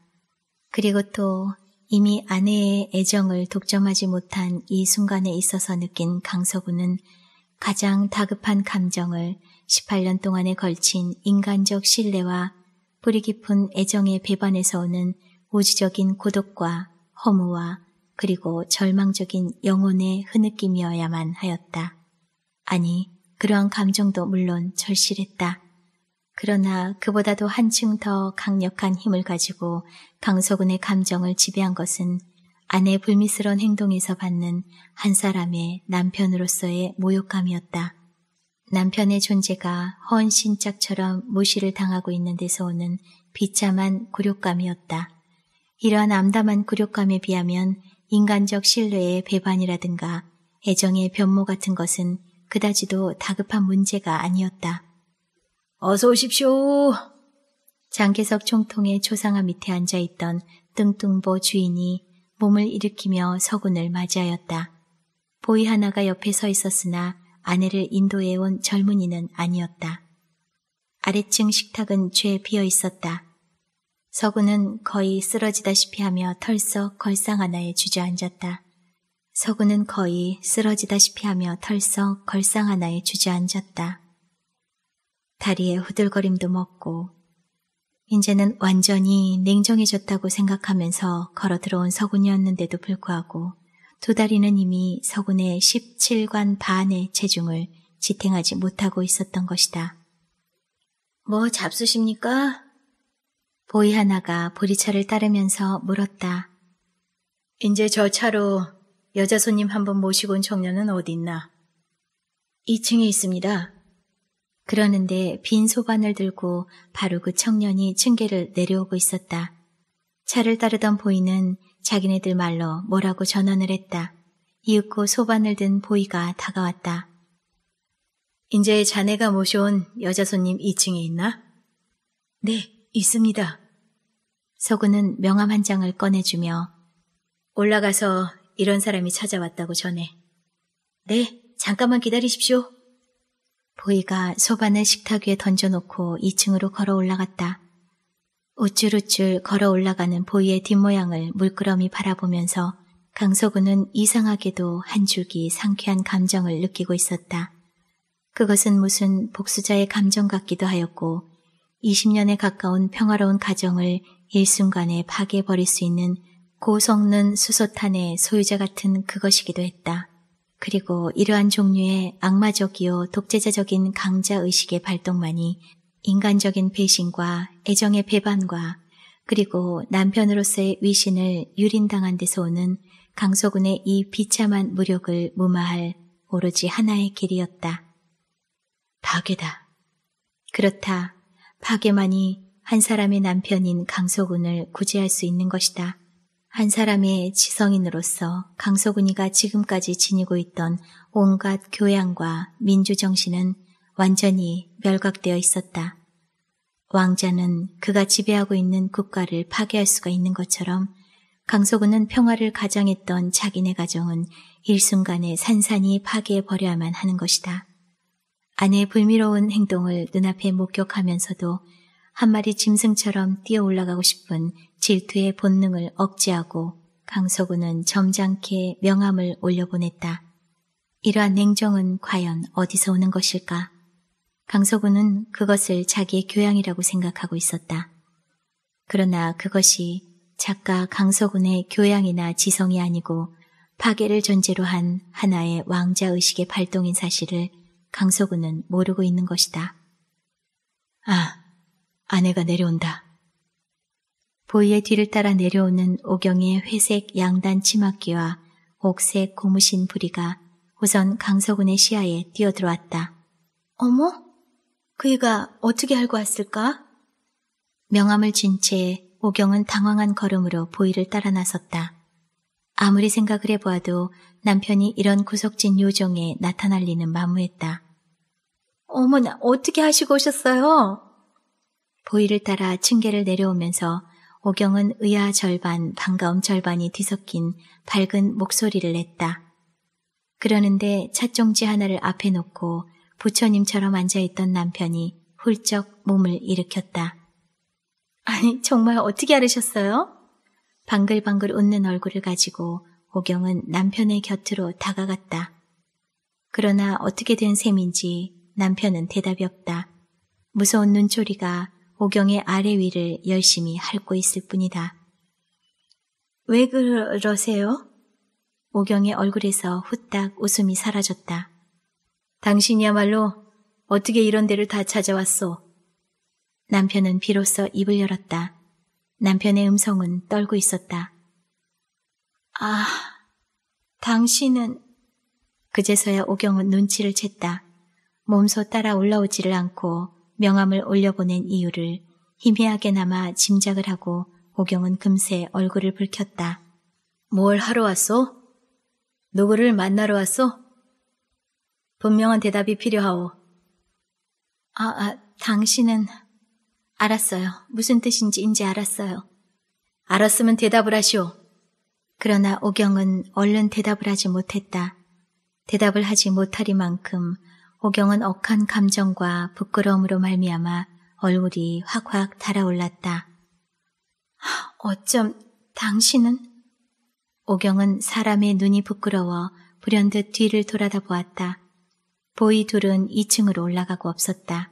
그리고 또 이미 아내의 애정을 독점하지 못한 이 순간에 있어서 느낀 강서구는 가장 다급한 감정을 18년 동안에 걸친 인간적 신뢰와 뿌리 깊은 애정의 배반에서 오는 우주적인 고독과 허무와 그리고 절망적인 영혼의 흐느낌이어야만 하였다. 아니, 그러한 감정도 물론 절실했다. 그러나 그보다도 한층 더 강력한 힘을 가지고 강서군의 감정을 지배한 것은 아내 불미스러운 행동에서 받는 한 사람의 남편으로서의 모욕감이었다. 남편의 존재가 허언신짝처럼 무시를 당하고 있는 데서 오는 비참한 굴욕감이었다. 이러한 암담한 굴욕감에 비하면 인간적 신뢰의 배반이라든가 애정의 변모 같은 것은 그다지도 다급한 문제가 아니었다. 어서 오십시오. 장계석 총통의 초상화 밑에 앉아있던 뚱뚱보 주인이 몸을 일으키며 서군을 맞이하였다. 보이 하나가 옆에 서 있었으나 아내를 인도해온 젊은이는 아니었다. 아래층 식탁은 죄 비어 있었다. 서구는 거의 쓰러지다시피 하며 털썩 걸상 하나에 주저앉았다. 서구는 거의 쓰러지다시피 하며 털썩 걸상 하나에 주저앉았다. 다리에 후들거림도 먹고 이제는 완전히 냉정해졌다고 생각하면서 걸어 들어온 서군이었는데도 불구하고 두 다리는 이미 서군의 17관 반의 체중을 지탱하지 못하고 있었던 것이다. 뭐 잡수십니까? 보이 하나가 보리차를 따르면서 물었다. 이제 저 차로 여자 손님 한번 모시고 온 청년은 어디 있나? 2층에 있습니다. 그러는데 빈 소반을 들고 바로 그 청년이 층계를 내려오고 있었다. 차를 따르던 보이는 자기네들 말로 뭐라고 전언을 했다. 이윽고 소반을 든 보이가 다가왔다. 이제 자네가 모셔온 여자 손님 2층에 있나? 네, 있습니다. 서구는 명함 한 장을 꺼내주며 올라가서 이런 사람이 찾아왔다고 전해. 네, 잠깐만 기다리십시오. 보이가 소반을 식탁 위에 던져놓고 2층으로 걸어 올라갔다. 우쭐우쭐 걸어 올라가는 보이의 뒷모양을 물끄러미 바라보면서 강서구는 이상하게도 한 줄기 상쾌한 감정을 느끼고 있었다. 그것은 무슨 복수자의 감정 같기도 하였고 20년에 가까운 평화로운 가정을 일순간에 파괴해버릴 수 있는 고성능 수소탄의 소유자 같은 그것이기도 했다. 그리고 이러한 종류의 악마적이요 독재자적인 강자 의식의 발동만이 인간적인 배신과 애정의 배반과 그리고 남편으로서의 위신을 유린당한 데서 오는 강소군의 이 비참한 무력을 무마할 오로지 하나의 길이었다. 박괴다 그렇다. 박괴만이한 사람의 남편인 강소군을 구제할 수 있는 것이다. 한 사람의 지성인으로서 강소군이가 지금까지 지니고 있던 온갖 교양과 민주정신은 완전히 멸각되어 있었다. 왕자는 그가 지배하고 있는 국가를 파괴할 수가 있는 것처럼 강소군은 평화를 가장했던 자기네 가정은 일순간에 산산이 파괴해버려야만 하는 것이다. 아내의 불미로운 행동을 눈앞에 목격하면서도 한 마리 짐승처럼 뛰어 올라가고 싶은 질투의 본능을 억제하고 강서구는 점잖게 명함을 올려보냈다. 이러한 냉정은 과연 어디서 오는 것일까? 강서구는 그것을 자기의 교양이라고 생각하고 있었다. 그러나 그것이 작가 강서군의 교양이나 지성이 아니고 파괴를 전제로 한 하나의 왕자 의식의 발동인 사실을 강서군은 모르고 있는 것이다. 아, 아내가 내려온다. 보이의 뒤를 따라 내려오는 오경의 회색 양단 치마끼와 옥색 고무신 부리가 우선 강서군의 시야에 뛰어들어왔다. 어머? 그 애가 어떻게 알고 왔을까? 명함을 쥔 채 오경은 당황한 걸음으로 보이를 따라 나섰다. 아무리 생각을 해보아도 남편이 이런 구석진 요정에 나타날 리는 마무했다. 어머나, 어떻게 하시고 오셨어요? 보이를 따라 층계를 내려오면서 오경은 의아 절반, 반가움 절반이 뒤섞인 밝은 목소리를 냈다. 그러는데 찻종지 하나를 앞에 놓고 부처님처럼 앉아있던 남편이 훌쩍 몸을 일으켰다. 아니, 정말 어떻게 알으셨어요? 방글방글 웃는 얼굴을 가지고 오경은 남편의 곁으로 다가갔다. 그러나 어떻게 된 셈인지 남편은 대답이 없다. 무서운 눈초리가 오경의 아래 위를 열심히 핥고 있을 뿐이다. 왜 그러세요? 오경의 얼굴에서 후딱 웃음이 사라졌다. 당신이야말로 어떻게 이런 데를 다 찾아왔소? 남편은 비로소 입을 열었다. 남편의 음성은 떨고 있었다. 아, 당신은... 그제서야 오경은 눈치를 챘다. 몸소 따라 올라오지를 않고 명함을 올려보낸 이유를 희미하게나마 짐작을 하고 오경은 금세 얼굴을 붉혔다. 뭘 하러 왔소? 누구를 만나러 왔소? 분명한 대답이 필요하오. 아, 아, 당신은 알았어요. 무슨 뜻인지 이제 알았어요. 알았으면 대답을 하시오. 그러나 오경은 얼른 대답을 하지 못했다. 대답을 하지 못하리만큼 호경은 억한 감정과 부끄러움으로 말미암아 얼굴이 확확 달아올랐다. 어쩜 당신은? 오경은 사람의 눈이 부끄러워 불현듯 뒤를 돌아다 보았다. 보이 둘은 2층으로 올라가고 없었다.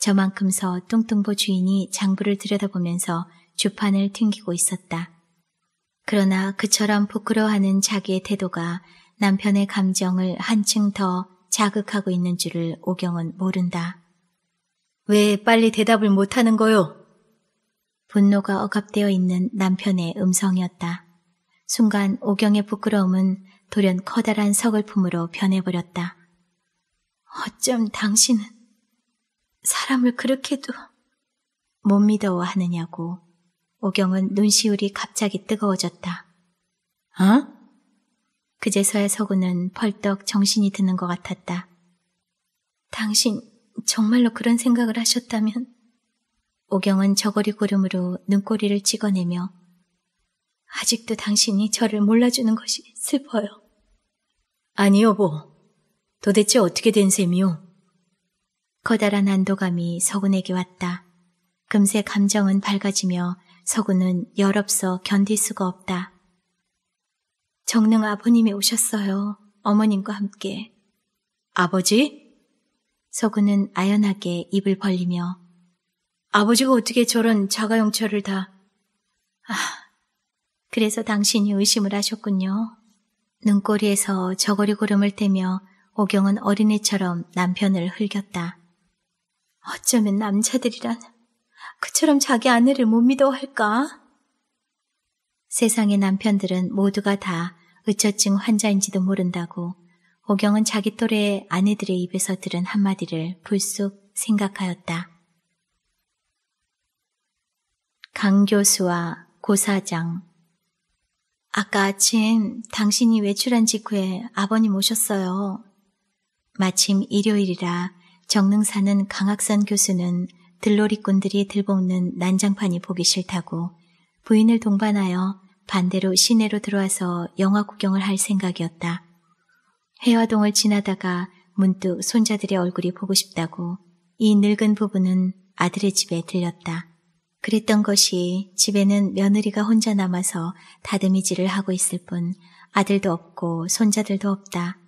저만큼 서 뚱뚱보 주인이 장부를 들여다보면서 주판을 튕기고 있었다. 그러나 그처럼 부끄러워하는 자기의 태도가 남편의 감정을 한층 더 자극하고 있는 줄을 오경은 모른다. 왜 빨리 대답을 못하는 거요? 분노가 억압되어 있는 남편의 음성이었다. 순간 오경의 부끄러움은 돌연 커다란 서글픔으로 변해버렸다. 어쩜 당신은 사람을 그렇게도 못믿어 하느냐고 오경은 눈시울이 갑자기 뜨거워졌다. 어? 그제서야 서구는 벌떡 정신이 드는 것 같았다. 당신 정말로 그런 생각을 하셨다면? 오경은 저고리 고름으로 눈꼬리를 찍어내며 아직도 당신이 저를 몰라주는 것이 슬퍼요. 아니 여보, 뭐. 도대체 어떻게 된 셈이오? 커다란 안도감이 서군에게 왔다. 금세 감정은 밝아지며 서군은 열없어 견딜 수가 없다. 정릉 아버님이 오셨어요. 어머님과 함께. 아버지? 서구는 아연하게 입을 벌리며 아버지가 어떻게 저런 자가용처를 다... 아, 그래서 당신이 의심을 하셨군요. 눈꼬리에서 저고리 구름을 떼며 오경은 어린애처럼 남편을 흘겼다. 어쩌면 남자들이란 그처럼 자기 아내를 못 믿어 할까? 세상의 남편들은 모두가 다 의처증 환자인지도 모른다고 오경은 자기 또래의 아내들의 입에서 들은 한마디를 불쑥 생각하였다. 강 교수와 고사장 아까 아침 당신이 외출한 직후에 아버님 오셨어요. 마침 일요일이라 정릉사는 강학선 교수는 들놀이꾼들이 들볶는 난장판이 보기 싫다고 부인을 동반하여 반대로 시내로 들어와서 영화 구경을 할 생각이었다. 해화동을 지나다가 문득 손자들의 얼굴이 보고 싶다고 이 늙은 부부는 아들의 집에 들렸다. 그랬던 것이 집에는 며느리가 혼자 남아서 다듬이질을 하고 있을 뿐 아들도 없고 손자들도 없다.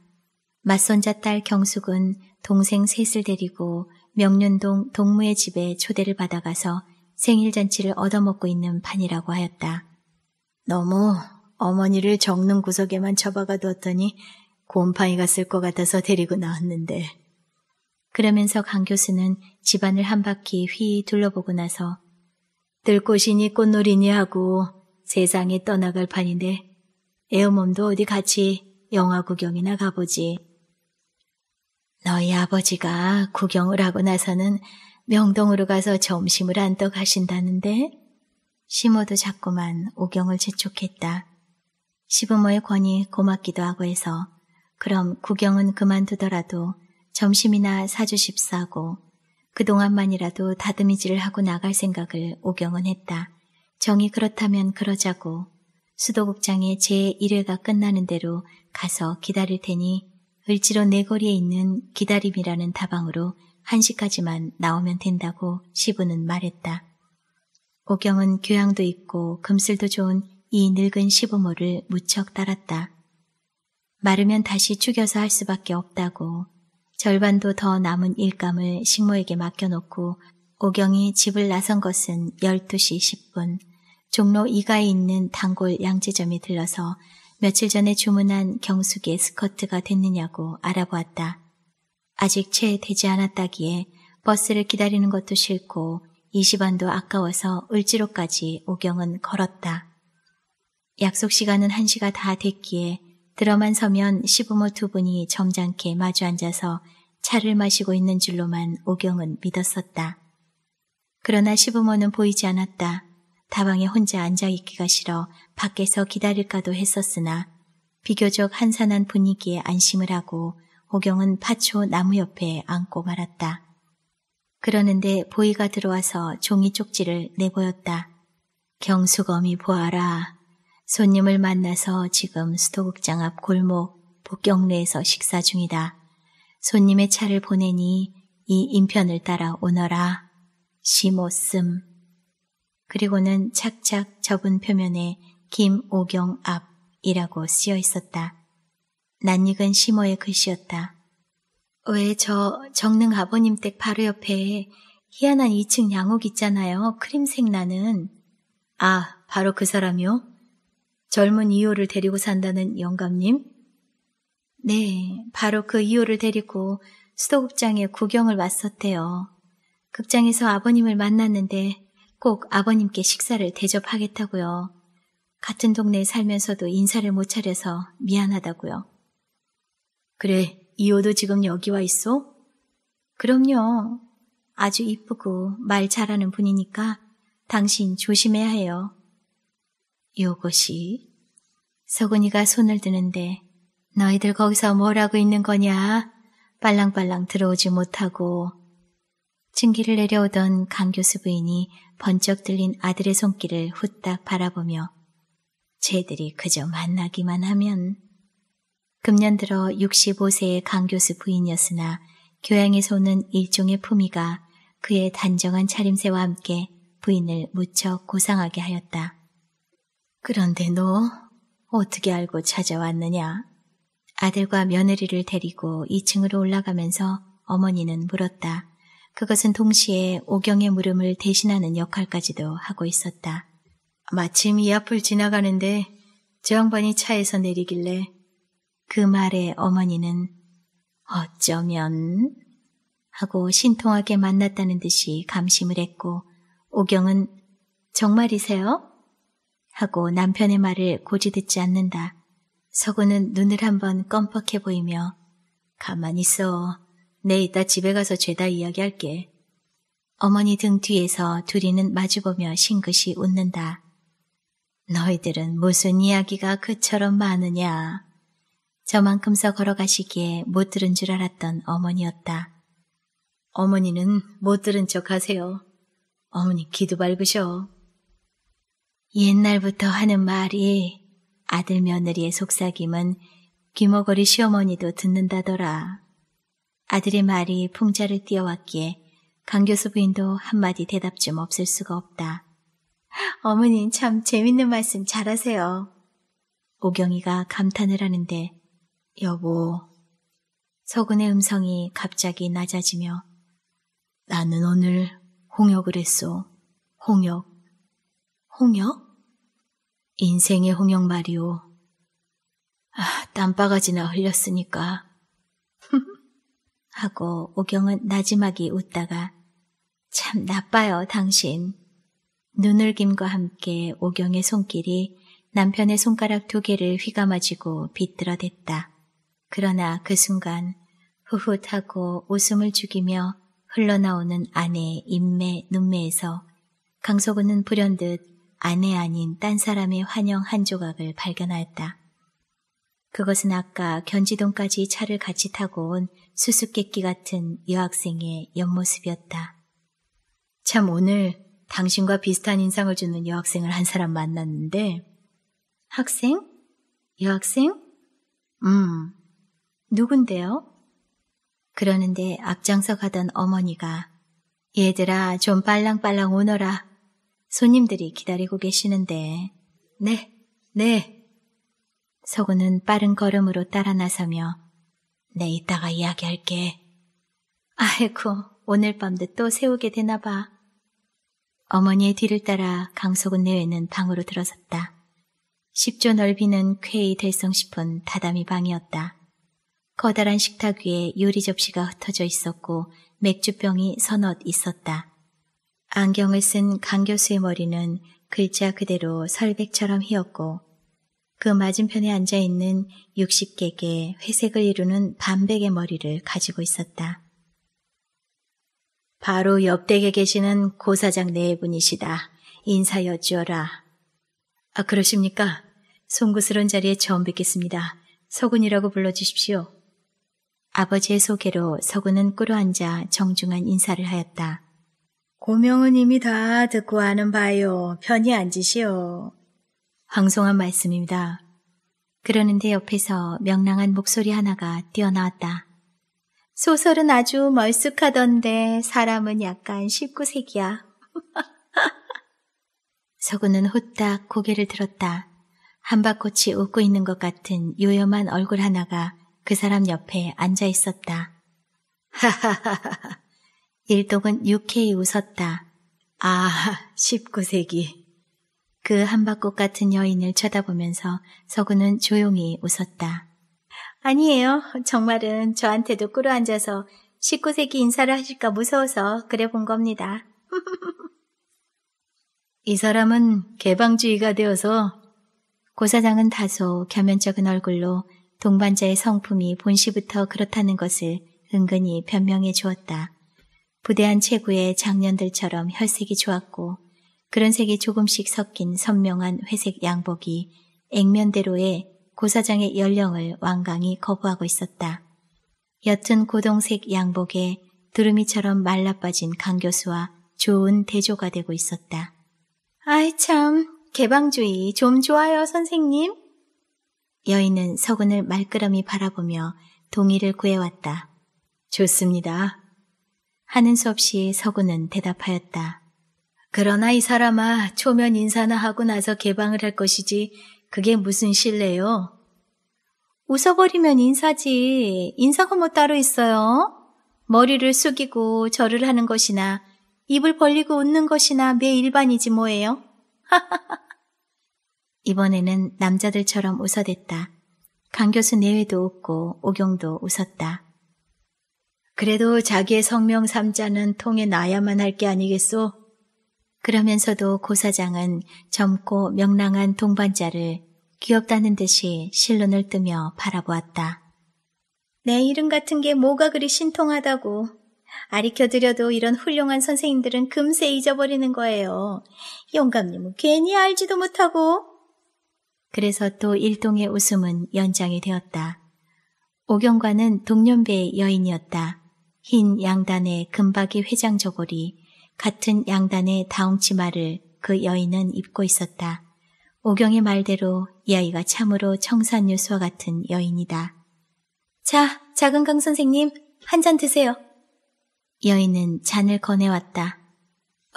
맞손자 딸 경숙은 동생 셋을 데리고 명륜동 동무의 집에 초대를 받아가서 생일잔치를 얻어먹고 있는 판이라고 하였다. 너무 어머니를 적는 구석에만 처박아 두었더니 곰팡이가 쓸 것 같아서 데리고 나왔는데. 그러면서 강 교수는 집안을 한 바퀴 휘 둘러보고 나서 들꽃이니 꽃놀이니 하고 세상에 떠나갈 판인데 애어몸도 어디 같이 영화 구경이나 가보지. 너희 아버지가 구경을 하고 나서는 명동으로 가서 점심을 안떡 하신다는데 시모도 자꾸만 오경을 재촉했다. 시부모의 권이 고맙기도 하고 해서 그럼 구경은 그만두더라도 점심이나 사주십사고 그동안만이라도 다듬이질을 하고 나갈 생각을 오경은 했다. 정이 그렇다면 그러자고 수도국장의 제1회가 끝나는 대로 가서 기다릴 테니 을지로 내거리에 있는 기다림이라는 다방으로 한시까지만 나오면 된다고 시부는 말했다. 오경은 교양도 있고 금슬도 좋은 이 늙은 시부모를 무척 따랐다. 마르면 다시 죽여서 할 수밖에 없다고 절반도 더 남은 일감을 식모에게 맡겨놓고 오경이 집을 나선 것은 12시 10분 종로 2가에 있는 단골 양재점이 들러서 며칠 전에 주문한 경숙의 스커트가 됐느냐고 알아보았다. 아직 채 되지 않았다기에 버스를 기다리는 것도 싫고 이시반도 아까워서 을지로까지 오경은 걸었다. 약속 시간은 한시가다 됐기에 들어만 서면 시부모 두 분이 점잖게 마주 앉아서 차를 마시고 있는 줄로만 오경은 믿었었다. 그러나 시부모는 보이지 않았다. 다방에 혼자 앉아있기가 싫어 밖에서 기다릴까도 했었으나 비교적 한산한 분위기에 안심을 하고 오경은 파초 나무 옆에 앉고 말았다. 그러는데 보이가 들어와서 종이 쪽지를 내보였다. 경수검이 보아라. 손님을 만나서 지금 수도극장 앞 골목 복경내에서 식사 중이다. 손님의 차를 보내니 이 인편을 따라 오너라. 심모씀 그리고는 착착 접은 표면에 김오경 앞이라고 쓰여 있었다. 낯익은 심모의 글씨였다. 왜저 정릉 아버님 댁 바로 옆에 희한한 2층 양옥 있잖아요. 크림색 나는. 아, 바로 그 사람이요? 젊은 이호를 데리고 산다는 영감님? 네, 바로 그 이호를 데리고 수도극장에 구경을 왔었대요. 극장에서 아버님을 만났는데 꼭 아버님께 식사를 대접하겠다고요. 같은 동네에 살면서도 인사를 못 차려서 미안하다고요. 그래, 이호도 지금 여기 와 있어? 그럼요. 아주 이쁘고 말 잘하는 분이니까 당신 조심해야 해요. 요것이 서군이가 손을 드는데 너희들 거기서 뭘 하고 있는 거냐? 빨랑빨랑 들어오지 못하고 증기를 내려오던 강 교수 부인이 번쩍 들린 아들의 손길을 후딱 바라보며 쟤들이 그저 만나기만 하면 금년 들어 65세의 강 교수 부인이었으나 교양에서 오는 일종의 품위가 그의 단정한 차림새와 함께 부인을 무척 고상하게 하였다. 그런데 너 어떻게 알고 찾아왔느냐? 아들과 며느리를 데리고 2층으로 올라가면서 어머니는 물었다. 그것은 동시에 오경의 물음을 대신하는 역할까지도 하고 있었다. 마침 이 앞을 지나가는데 저 양반이 차에서 내리길래 그 말에 어머니는 어쩌면 하고 신통하게 만났다는 듯이 감심을 했고 오경은 정말이세요? 하고 남편의 말을 고지 듣지 않는다. 서구는 눈을 한번 껌뻑해 보이며 가만히 있어. 내 이따 집에 가서 죄다 이야기할게. 어머니 등 뒤에서 둘이는 마주보며 싱긋이 웃는다. 너희들은 무슨 이야기가 그처럼 많으냐. 저만큼 서 걸어가시기에 못 들은 줄 알았던 어머니였다. 어머니는 못 들은 척 하세요. 어머니 귀도 밝으셔. 옛날부터 하는 말이 아들 며느리의 속삭임은 귀머거리 시어머니도 듣는다더라. 아들의 말이 풍자를 띄어왔기에 강 교수 부인도 한마디 대답 좀 없을 수가 없다. 어머니참 재밌는 말씀 잘하세요. 오경이가 감탄을 하는데 여보. 서근의 음성이 갑자기 낮아지며 나는 오늘 홍역을 했소. 홍역. 홍역? 인생의 홍역 말이오. 아, 땀바가지나 흘렸으니까. 하고 오경은 나지막이 웃다가 참 나빠요, 당신. 눈을김과 함께 오경의 손길이 남편의 손가락 두 개를 휘감아지고 비틀어댔다. 그러나 그 순간 후훗하고 웃음을 죽이며 흘러나오는 아내의 인매, 눈매에서 강소구는 불현듯 아내 아닌 딴 사람의 환영 한 조각을 발견하였다. 그것은 아까 견지동까지 차를 같이 타고 온 수수께끼 같은 여학생의 옆모습이었다. 참 오늘 당신과 비슷한 인상을 주는 여학생을 한 사람 만났는데 학생? 여학생? 음, 누군데요? 그러는데 앞장서 가던 어머니가 얘들아 좀 빨랑빨랑 오너라. 손님들이 기다리고 계시는데 네, 네. 서구는 빠른 걸음으로 따라 나서며 네, 이따가 이야기할게. 아이고, 오늘 밤도 또 세우게 되나 봐. 어머니의 뒤를 따라 강석은 내외는 방으로 들어섰다. 10조 넓이는 쾌히 될성 싶은 다다미 방이었다. 커다란 식탁 위에 요리 접시가 흩어져 있었고 맥주병이 서넛 있었다. 안경을 쓴 강 교수의 머리는 글자 그대로 설백처럼 휘었고 그 맞은편에 앉아있는 60개의 회색을 이루는 반백의 머리를 가지고 있었다. 바로 옆댁에 계시는 고사장 네 분이시다. 인사 여쭈어라. 아, 그러십니까? 송구스런 자리에 처음 뵙겠습니다. 서군이라고 불러주십시오. 아버지의 소개로 서구는 꿇어앉아 정중한 인사를 하였다. 고명은 이미 다 듣고 아는 바요. 편히 앉으시오. 황송한 말씀입니다. 그러는데 옆에서 명랑한 목소리 하나가 뛰어나왔다. 소설은 아주 멀쑥하던데 사람은 약간 19세기야. 서구는 호딱 고개를 들었다. 한바꽃이 웃고 있는 것 같은 요염한 얼굴 하나가 그 사람 옆에 앉아 있었다. 하하하하. 일동은 유쾌히 웃었다. 아, 19세기. 그 한바꽃 같은 여인을 쳐다보면서 서구는 조용히 웃었다. 아니에요. 정말은 저한테도 꿇어 앉아서 19세기 인사를 하실까 무서워서 그래 본 겁니다. 이 사람은 개방주의가 되어서 고사장은 다소 겸연쩍은 얼굴로 동반자의 성품이 본시부터 그렇다는 것을 은근히 변명해 주었다. 부대한 체구의 장년들처럼 혈색이 좋았고 그런 색이 조금씩 섞인 선명한 회색 양복이 액면대로의 고사장의 연령을 완강히 거부하고 있었다. 옅은 고동색 양복에 두루미처럼 말라 빠진 강 교수와 좋은 대조가 되고 있었다. 아이 참, 개방주의 좀 좋아요 선생님. 여인은 서군을 말끄러미 바라보며 동의를 구해왔다. 좋습니다. 하는 수 없이 서군은 대답하였다. 그러나 이 사람아 초면 인사나 하고 나서 개방을 할 것이지 그게 무슨 실례요? 웃어버리면 인사지 인사가 뭐 따로 있어요? 머리를 숙이고 절을 하는 것이나 입을 벌리고 웃는 것이나 매 일반이지 뭐예요? 하하하 이번에는 남자들처럼 웃어댔다. 강 교수 내외도 웃고 오경도 웃었다. 그래도 자기의 성명 삼자는 통해 나야만 할 게 아니겠소? 그러면서도 고사장은 젊고 명랑한 동반자를 귀엽다는 듯이 실눈을 뜨며 바라보았다. 내 이름 같은 게 뭐가 그리 신통하다고. 아리켜드려도 이런 훌륭한 선생님들은 금세 잊어버리는 거예요. 영감님은 괜히 알지도 못하고. 그래서 또 일동의 웃음은 연장이 되었다. 오경과는 동년배의 여인이었다. 흰 양단의 금박이 회장 저고리, 같은 양단의 다홍치마를 그 여인은 입고 있었다. 오경의 말대로 이 아이가 참으로 청산유수와 같은 여인이다. 자, 작은강 선생님, 한 잔 드세요. 여인은 잔을 건네왔다.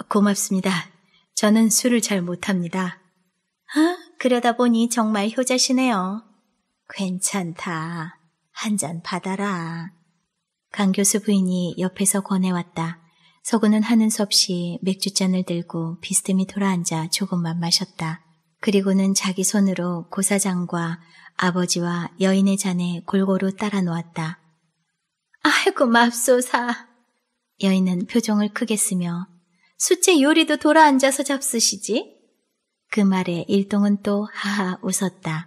고맙습니다. 저는 술을 잘 못합니다. 아, 그러다 보니 정말 효자시네요. 괜찮다. 한 잔 받아라. 강 교수 부인이 옆에서 권해왔다. 서구는 하는 수 없이 맥주잔을 들고 비스듬히 돌아앉아 조금만 마셨다. 그리고는 자기 손으로 고사장과 아버지와 여인의 잔에 골고루 따라 놓았다. 아이고 맙소사. 여인은 표정을 크게 쓰며 수채 요리도 돌아앉아서 잡수시지? 그 말에 일동은 또 하하 웃었다.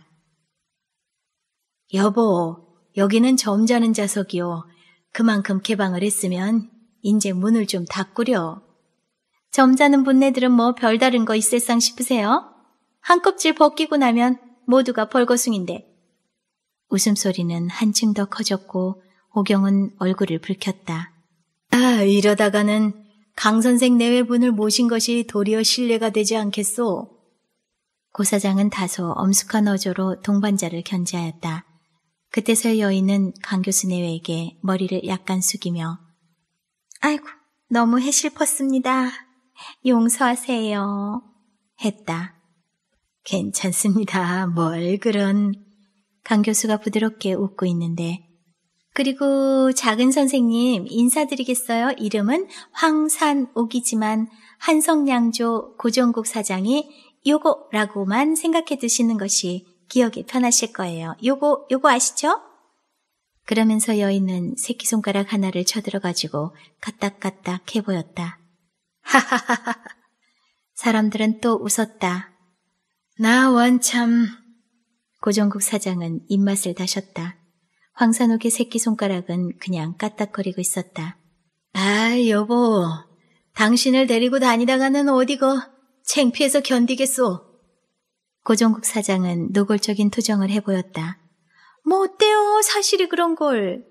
여보, 여기는 점잖은 자석이요. 그만큼 개방을 했으면 이제 문을 좀 닫구려. 점잖은 분네들은 뭐 별다른 거 있을상 싶으세요? 한 껍질 벗기고 나면 모두가 벌거숭인데. 웃음소리는 한층 더 커졌고 호경은 얼굴을 붉혔다. 아, 이러다가는 강 선생 내외분을 모신 것이 도리어 신뢰가 되지 않겠소. 고사장은 다소 엄숙한 어조로 동반자를 견제하였다. 그때서야 여인은 강 교수내외에게 머리를 약간 숙이며 아이고 너무 해실펐습니다. 용서하세요. 했다. 괜찮습니다. 뭘 그런. 강 교수가 부드럽게 웃고 있는데. 그리고 작은 선생님 인사드리겠어요. 이름은 황산옥이지만 한성양조 고정국 사장이 요거라고만 생각해 두시는 것이 기억에 편하실 거예요. 요거, 요거 아시죠? 그러면서 여인은 새끼손가락 하나를 쳐들어가지고 까딱까딱 해보였다. 하하하하. 사람들은 또 웃었다. 나 원참. 고정국 사장은 입맛을 다셨다. 황산옥의 새끼손가락은 그냥 까딱거리고 있었다. 아, 여보. 당신을 데리고 다니다가는 어디고 창피해서 견디겠소. 고종국 사장은 노골적인 투정을 해보였다. 뭐 어때요? 사실이 그런 걸.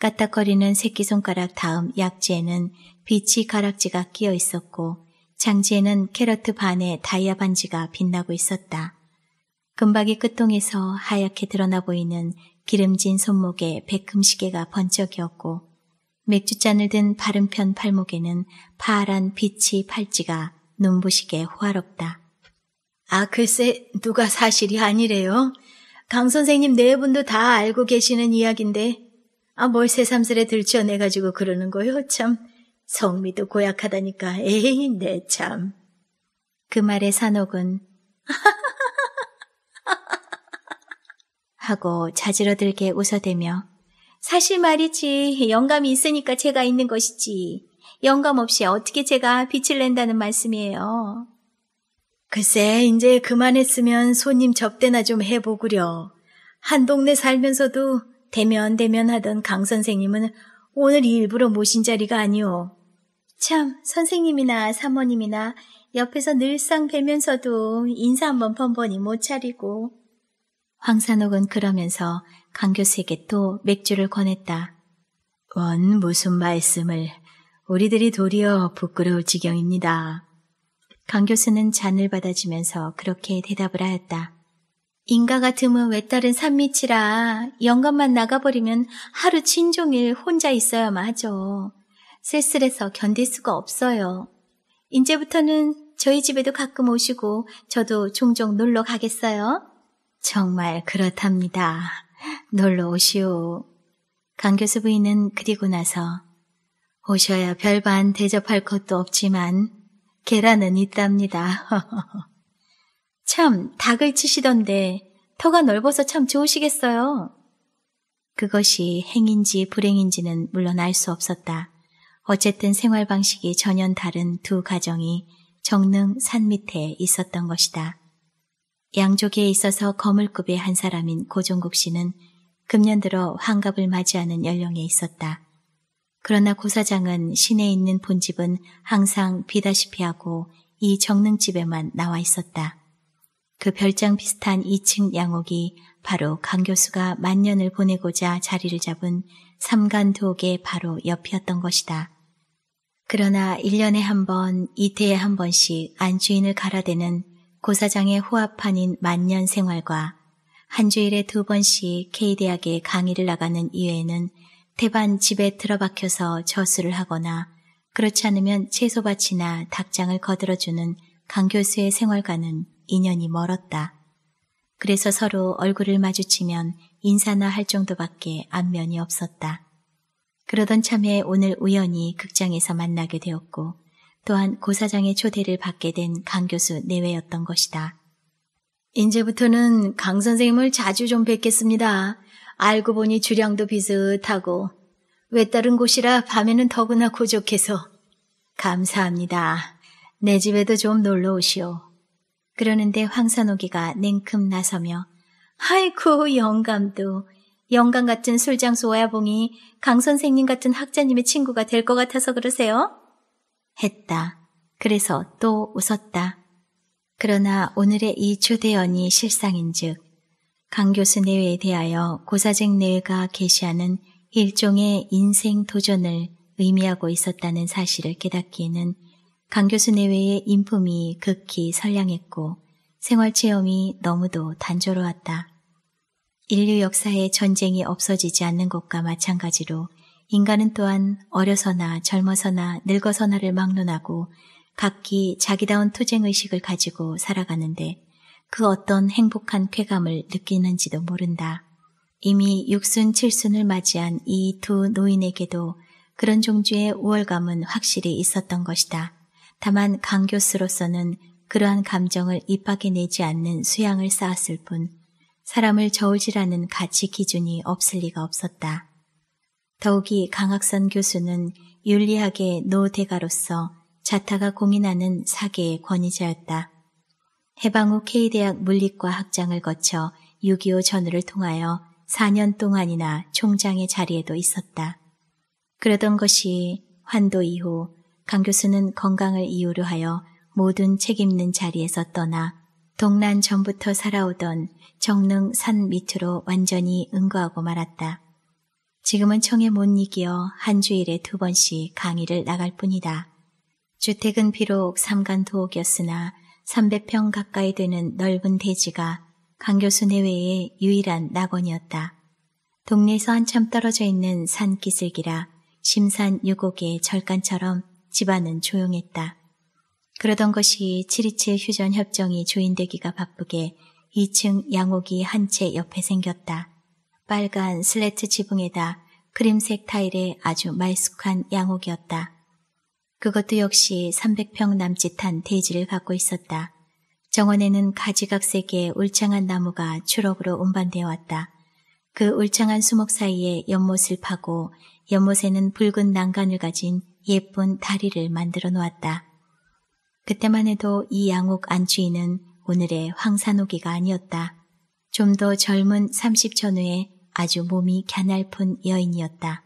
까딱거리는 새끼손가락 다음 약지에는 빛이 가락지가 끼어 있었고 장지에는 캐러트 반에 다이아 반지가 빛나고 있었다. 금박이 끝동에서 하얗게 드러나 보이는 기름진 손목에 백금 시계가 번쩍이었고 맥주잔을 든 바른편 팔목에는 파란 빛이 팔찌가 눈부시게 호화롭다. 아, 글쎄, 누가 사실이 아니래요. 강 선생님 네 분도 다 알고 계시는 이야기인데, 아, 뭘 새삼스레 들춰내가지고 그러는 거요, 참. 성미도 고약하다니까, 에이, 내 네, 참. 그 말에 산옥은, 하고 자지러들게 웃어대며, 사실 말이지, 영감이 있으니까 제가 있는 것이지. 영감 없이 어떻게 제가 빛을 낸다는 말씀이에요. 글쎄, 이제 그만했으면 손님 접대나 좀 해보구려. 한 동네 살면서도 대면 대면 하던 강 선생님은 오늘 일부러 모신 자리가 아니오. 참, 선생님이나 사모님이나 옆에서 늘상 뵈면서도 인사 한번 번번이 못 차리고. 황산옥은 그러면서 강 교수에게 또 맥주를 권했다. 원 무슨 말씀을 우리들이 도리어 부끄러울 지경입니다. 강 교수는 잔을 받아주면서 그렇게 대답을 하였다. 인가 가 드문 외따른 산미치라 영감만 나가버리면 하루 친종일 혼자 있어야만 하죠. 쓸쓸해서 견딜 수가 없어요. 이제부터는 저희 집에도 가끔 오시고 저도 종종 놀러 가겠어요. 정말 그렇답니다. 놀러 오시오. 강 교수 부인은 그리고 나서 오셔야 별반 대접할 것도 없지만 계란은 있답니다. 참 닭을 치시던데 터가 넓어서 참 좋으시겠어요. 그것이 행인지 불행인지는 물론 알 수 없었다. 어쨌든 생활 방식이 전혀 다른 두 가정이 정릉 산 밑에 있었던 것이다. 양조계에 있어서 거물급의 한 사람인 고종국 씨는 금년 들어 환갑을 맞이하는 연령에 있었다. 그러나 고사장은 시내에 있는 본집은 항상 비다시피 하고 이 정릉집에만 나와 있었다. 그 별장 비슷한 2층 양옥이 바로 강 교수가 만년을 보내고자 자리를 잡은 삼간도옥의 바로 옆이었던 것이다. 그러나 1년에 한 번, 이태에 한 번씩 안주인을 갈아대는 고사장의 호화판인 만년 생활과 한 주일에 두 번씩 K대학에 강의를 나가는 이외에는 태반 집에 들어박혀서 저술을 하거나 그렇지 않으면 채소밭이나 닭장을 거들어주는 강 교수의 생활과는 인연이 멀었다. 그래서 서로 얼굴을 마주치면 인사나 할 정도밖에 안면이 없었다. 그러던 참에 오늘 우연히 극장에서 만나게 되었고 또한 고사장의 초대를 받게 된 강 교수 내외였던 것이다. 이제부터는 강 선생님을 자주 좀 뵙겠습니다. 알고 보니 주량도 비슷하고 외따른 곳이라 밤에는 더구나 고족해서 감사합니다. 내 집에도 좀 놀러 오시오. 그러는데 황선옥기가 냉큼 나서며 아이고 영감도 영감 같은 술장수 와야봉이강 선생님 같은 학자님의 친구가 될 것 같아서 그러세요? 했다. 그래서 또 웃었다. 그러나 오늘의 이 초대연이 실상인즉 강 교수 내외에 대하여 고사증 내외가 게시하는 일종의 인생 도전을 의미하고 있었다는 사실을 깨닫기에는 강 교수 내외의 인품이 극히 선량했고 생활 체험이 너무도 단조로웠다. 인류 역사에 전쟁이 없어지지 않는 것과 마찬가지로 인간은 또한 어려서나 젊어서나 늙어서나를 막론하고 각기 자기다운 투쟁의식을 가지고 살아가는데 그 어떤 행복한 쾌감을 느끼는지도 모른다. 이미 육순칠순을 맞이한 이 두 노인에게도 그런 종주의 우월감은 확실히 있었던 것이다. 다만 강 교수로서는 그러한 감정을 입 밖에 내지 않는 수양을 쌓았을 뿐 사람을 저울질하는 가치 기준이 없을 리가 없었다. 더욱이 강학선 교수는 윤리학의 노대가로서 자타가 공인하는 사계의 권위자였다. 해방 후 K대학 물리과 학장을 거쳐 6.25 전후를 통하여 4년 동안이나 총장의 자리에도 있었다. 그러던 것이 환도 이후 강 교수는 건강을 이유로 하여 모든 책임는 자리에서 떠나 동란 전부터 살아오던 정릉 산 밑으로 완전히 응거하고 말았다. 지금은 청에 못 이기어 한 주일에 두 번씩 강의를 나갈 뿐이다. 주택은 비록 삼간 도옥이었으나 300평 가까이 되는 넓은 대지가 강교수 내외의 유일한 낙원이었다. 동네에서 한참 떨어져 있는 산 기슭이라 심산 유곡의 절간처럼 집안은 조용했다. 그러던 것이 727 휴전 협정이 조인되기가 바쁘게 2층 양옥이 한 채 옆에 생겼다. 빨간 슬래트 지붕에다 크림색 타일의 아주 말쑥한 양옥이었다. 그것도 역시 300평 남짓한 대지를 갖고 있었다. 정원에는 가지각색의 울창한 나무가 추럭으로 운반되어 왔다. 그 울창한 수목 사이에 연못을 파고 연못에는 붉은 난간을 가진 예쁜 다리를 만들어 놓았다. 그때만 해도 이 양옥 안주인은 오늘의 황산옥기가 아니었다. 좀 더 젊은 3 0전 후에 아주 몸이 갸날픈 여인이었다.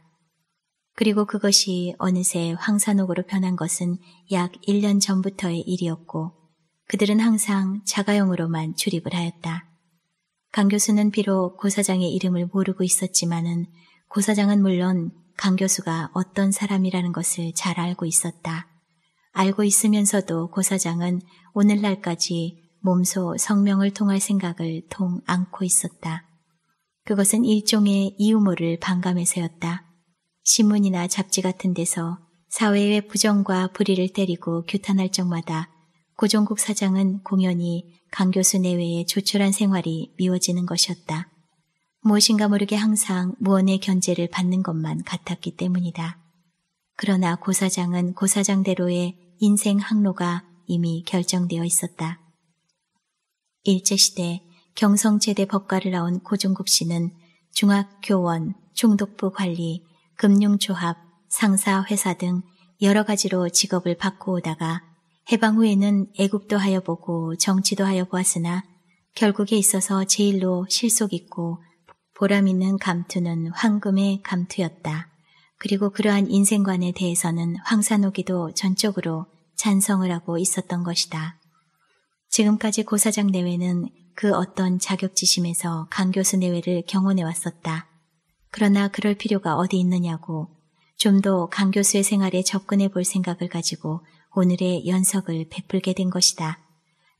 그리고 그것이 어느새 황산옥으로 변한 것은 약 1년 전부터의 일이었고 그들은 항상 자가용으로만 출입을 하였다. 강 교수는 비록 고사장의 이름을 모르고 있었지만은 고사장은 물론 강 교수가 어떤 사람이라는 것을 잘 알고 있었다. 알고 있으면서도 고사장은 오늘날까지 몸소 성명을 통할 생각을 통 안고 있었다. 그것은 일종의 이유모를 반감해서였다. 신문이나 잡지 같은 데서 사회의 부정과 불의를 때리고 규탄할 적마다 고종국 사장은 공연히 강 교수 내외의 조촐한 생활이 미워지는 것이었다. 무엇인가 모르게 항상 무언의 견제를 받는 것만 같았기 때문이다. 그러나 고 사장은 고 사장대로의 인생 항로가 이미 결정되어 있었다. 일제시대 경성제대 법과를 나온 고종국 씨는 중학교원, 중독부 관리, 금융조합, 상사회사 등 여러 가지로 직업을 바꾸오다가 해방 후에는 애국도 하여 보고 정치도 하여 보았으나 결국에 있어서 제일로 실속 있고 보람 있는 감투는 황금의 감투였다. 그리고 그러한 인생관에 대해서는 황산옥기도 전적으로 찬성을 하고 있었던 것이다. 지금까지 고사장 내외는 그 어떤 자격지심에서 강 교수 내외를 경원해 왔었다. 그러나 그럴 필요가 어디 있느냐고 좀 더 강 교수의 생활에 접근해 볼 생각을 가지고 오늘의 연석을 베풀게 된 것이다.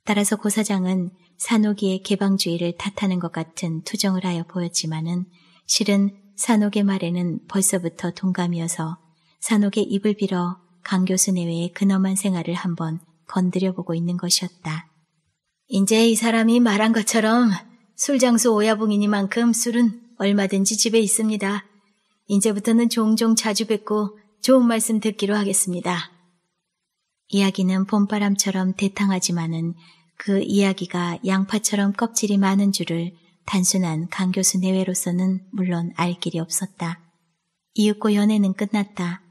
따라서 고 사장은 산옥이의 개방주의를 탓하는 것 같은 투정을 하여 보였지만은 실은 산옥의 말에는 벌써부터 동감이어서 산옥의 입을 빌어 강 교수 내외의 근엄한 생활을 한번 건드려 보고 있는 것이었다. 이제 이 사람이 말한 것처럼 술장수 오야봉이니만큼 술은 얼마든지 집에 있습니다. 이제부터는 종종 자주 뵙고 좋은 말씀 듣기로 하겠습니다. 이야기는 봄바람처럼 대탕하지만은 그 이야기가 양파처럼 껍질이 많은 줄을 단순한 강 교수 내외로서는 물론 알 길이 없었다. 이윽고 연애는 끝났다.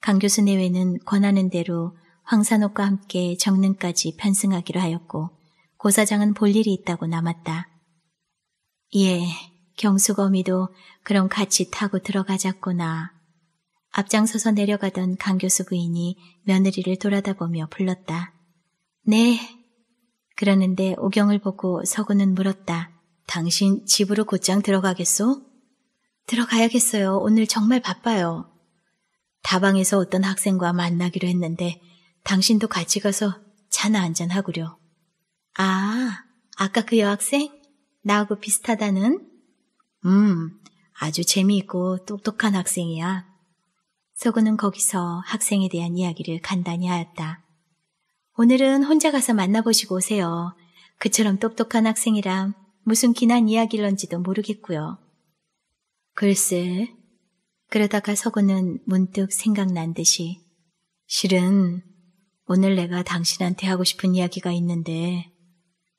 강 교수 내외는 권하는 대로 황산옥과 함께 정릉까지 편승하기로 하였고 고사장은 볼 일이 있다고 남았다. 예, 경수거미도 그럼 같이 타고 들어가자꾸나. 앞장서서 내려가던 강 교수 부인이 며느리를 돌아다보며 불렀다. 네. 그러는데 우경을 보고 서구는 물었다. 당신 집으로 곧장 들어가겠소? 들어가야겠어요. 오늘 정말 바빠요. 다방에서 어떤 학생과 만나기로 했는데 당신도 같이 가서 차나 한잔 하구려. 아, 아까 그 여학생? 나하고 비슷하다는? 음, 아주 재미있고 똑똑한 학생이야. 서구는 거기서 학생에 대한 이야기를 간단히 하였다. 오늘은 혼자 가서 만나보시고 오세요. 그처럼 똑똑한 학생이라 무슨 기난 이야기일런지도 모르겠고요. 글쎄. 그러다가 서구는 문득 생각난 듯이 실은 오늘 내가 당신한테 하고 싶은 이야기가 있는데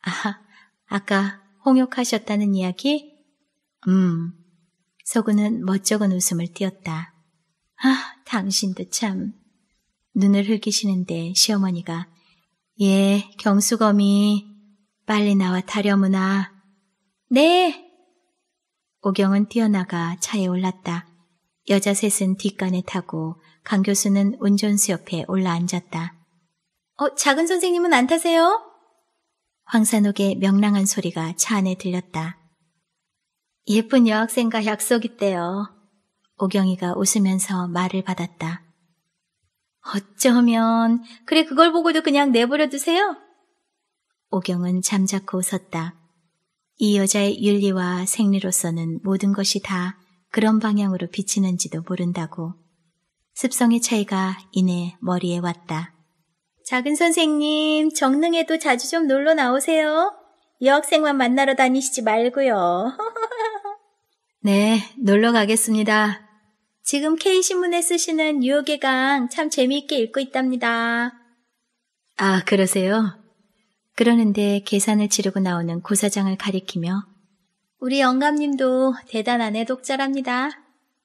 아, 아까 홍역하셨다는 이야기? 음. 서구는 멋쩍은 웃음을 띄었다. 아, 당신도 참. 눈을 흘기시는데 시어머니가 예, 경수검이 빨리 나와 타려무나. 네. 오경은 뛰어나가 차에 올랐다. 여자 셋은 뒷간에 타고 강 교수는 운전수 옆에 올라앉았다. 어, 작은 선생님은 안 타세요? 황산옥의 명랑한 소리가 차 안에 들렸다. 예쁜 여학생과 약속이 대요 오경이가 웃으면서 말을 받았다. 어쩌면 그래 그걸 보고도 그냥 내버려 두세요. 오경은 잠자코 웃었다. 이 여자의 윤리와 생리로서는 모든 것이 다 그런 방향으로 비치는지도 모른다고. 습성의 차이가 이내 머리에 왔다. 작은 선생님, 정릉에도 자주 좀 놀러 나오세요. 여학생만 만나러 다니시지 말고요. 네, 놀러 가겠습니다. 지금 K신문에 쓰시는 뉴욕의 강 참 재미있게 읽고 있답니다. 아, 그러세요? 그러는데 계산을 치르고 나오는 고사장을 가리키며 우리 영감님도 대단한 애독자랍니다.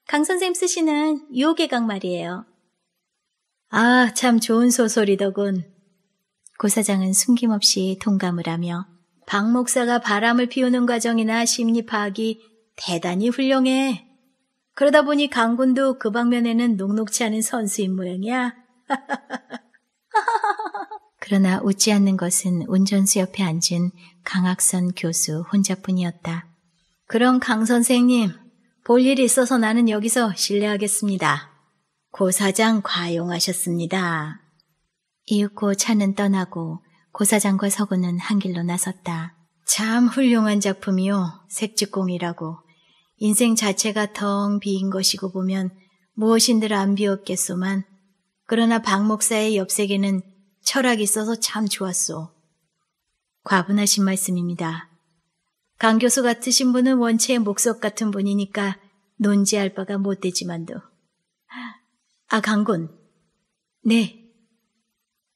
강선생 쓰시는 유혹의 강 말이에요. 아, 참 좋은 소설이더군. 고사장은 숨김없이 동감을 하며 박 목사가 바람을 피우는 과정이나 심리 파악이 대단히 훌륭해. 그러다 보니 강군도 그 방면에는 녹록치 않은 선수인 모양이야. 그러나 웃지 않는 것은 운전수 옆에 앉은 강학선 교수 혼자뿐이었다. 그럼 강 선생님, 볼 일이 있어서 나는 여기서 실례하겠습니다. 고사장 과용하셨습니다. 이윽고 차는 떠나고 고사장과 서구는 한 길로 나섰다. 참 훌륭한 작품이요. 색즉공이라고 인생 자체가 텅 비인 것이고 보면 무엇인들 안 비었겠소만 그러나 박 목사의 옆색에는 철학이 있어서 참 좋았소. 과분하신 말씀입니다. 강 교수 같으신 분은 원체 목석 같은 분이니까 논지할 바가 못 되지만도. 아, 강군. 네.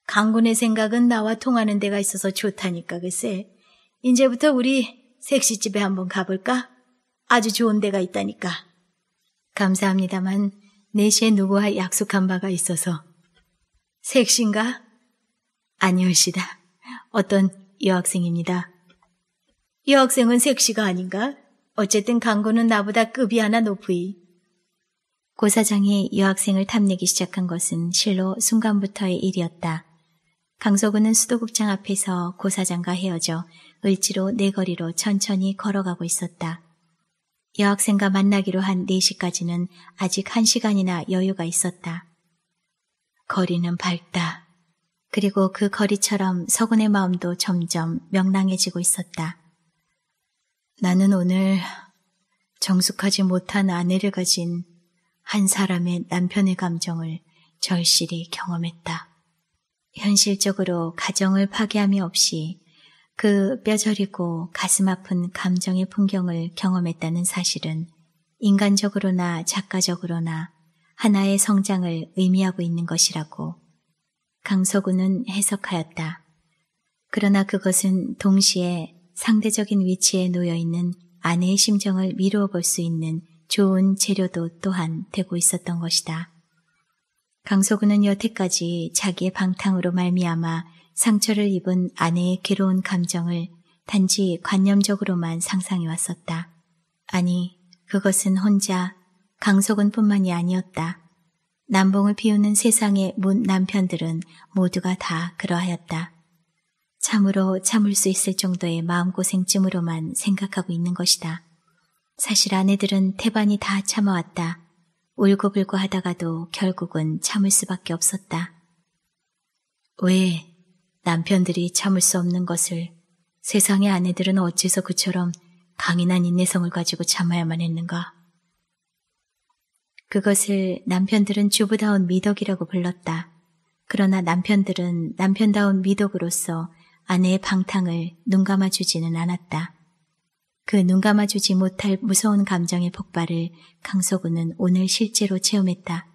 강군의 생각은 나와 통하는 데가 있어서 좋다니까, 글쎄. 이제부터 우리 색시집에 한번 가볼까? 아주 좋은 데가 있다니까. 감사합니다만 4시에 누구와 약속한 바가 있어서. 색신가? 아니올시다. 어떤 여학생입니다. 여학생은 색시가 아닌가? 어쨌든 강구는 나보다 급이 하나 높으이. 고 사장이 여학생을 탐내기 시작한 것은 실로 순간부터의 일이었다. 강서구는 수도국장 앞에서 고 사장과 헤어져 을지로 내거리로 천천히 걸어가고 있었다. 여학생과 만나기로 한 4시까지는 아직 1시간이나 여유가 있었다. 거리는 밝다. 그리고 그 거리처럼 서군의 마음도 점점 명랑해지고 있었다. 나는 오늘 정숙하지 못한 아내를 가진 한 사람의 남편의 감정을 절실히 경험했다. 현실적으로 가정을 파괴함이 없이 그 뼈저리고 가슴 아픈 감정의 풍경을 경험했다는 사실은 인간적으로나 작가적으로나 하나의 성장을 의미하고 있는 것이라고 강서구는 해석하였다. 그러나 그것은 동시에 상대적인 위치에 놓여 있는 아내의 심정을 미루어 볼 수 있는 좋은 재료도 또한 되고 있었던 것이다. 강소구는 여태까지 자기의 방탕으로 말미암아 상처를 입은 아내의 괴로운 감정을 단지 관념적으로만 상상해 왔었다. 아니, 그것은 혼자 강석은뿐만이 아니었다. 남봉을 피우는 세상의 문 남편들은 모두가 다 그러하였다. 참으로 참을 수 있을 정도의 마음고생쯤으로만 생각하고 있는 것이다. 사실 아내들은 태반이 다 참아왔다. 울고불고 하다가도 결국은 참을 수밖에 없었다. 왜 남편들이 참을 수 없는 것을 세상의 아내들은 어째서 그처럼 강인한 인내성을 가지고 참아야만 했는가. 그것을 남편들은 주부다운 미덕이라고 불렀다. 그러나 남편들은 남편다운 미덕으로서 아내의 방탕을 눈감아 주지는 않았다. 그 눈감아 주지 못할 무서운 감정의 폭발을 강서구는 오늘 실제로 체험했다.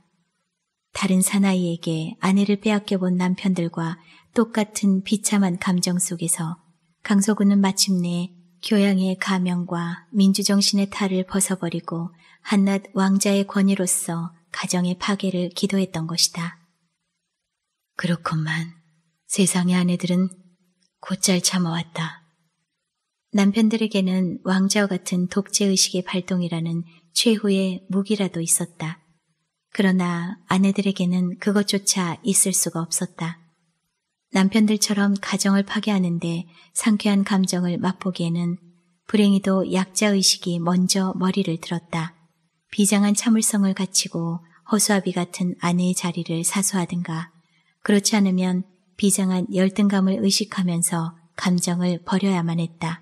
다른 사나이에게 아내를 빼앗겨본 남편들과 똑같은 비참한 감정 속에서 강서구는 마침내 교양의 가명과 민주정신의 탈을 벗어버리고 한낱 왕자의 권위로서 가정의 파괴를 기도했던 것이다. 그렇건만 세상의 아내들은 곧잘 참아왔다. 남편들에게는 왕자와 같은 독재의식의 발동이라는 최후의 무기라도 있었다. 그러나 아내들에게는 그것조차 있을 수가 없었다. 남편들처럼 가정을 파괴하는데 상쾌한 감정을 맛보기에는 불행히도 약자의식이 먼저 머리를 들었다. 비장한 참을성을 갖추고 허수아비 같은 아내의 자리를 사수하든가 그렇지 않으면 비장한 열등감을 의식하면서 감정을 버려야만 했다.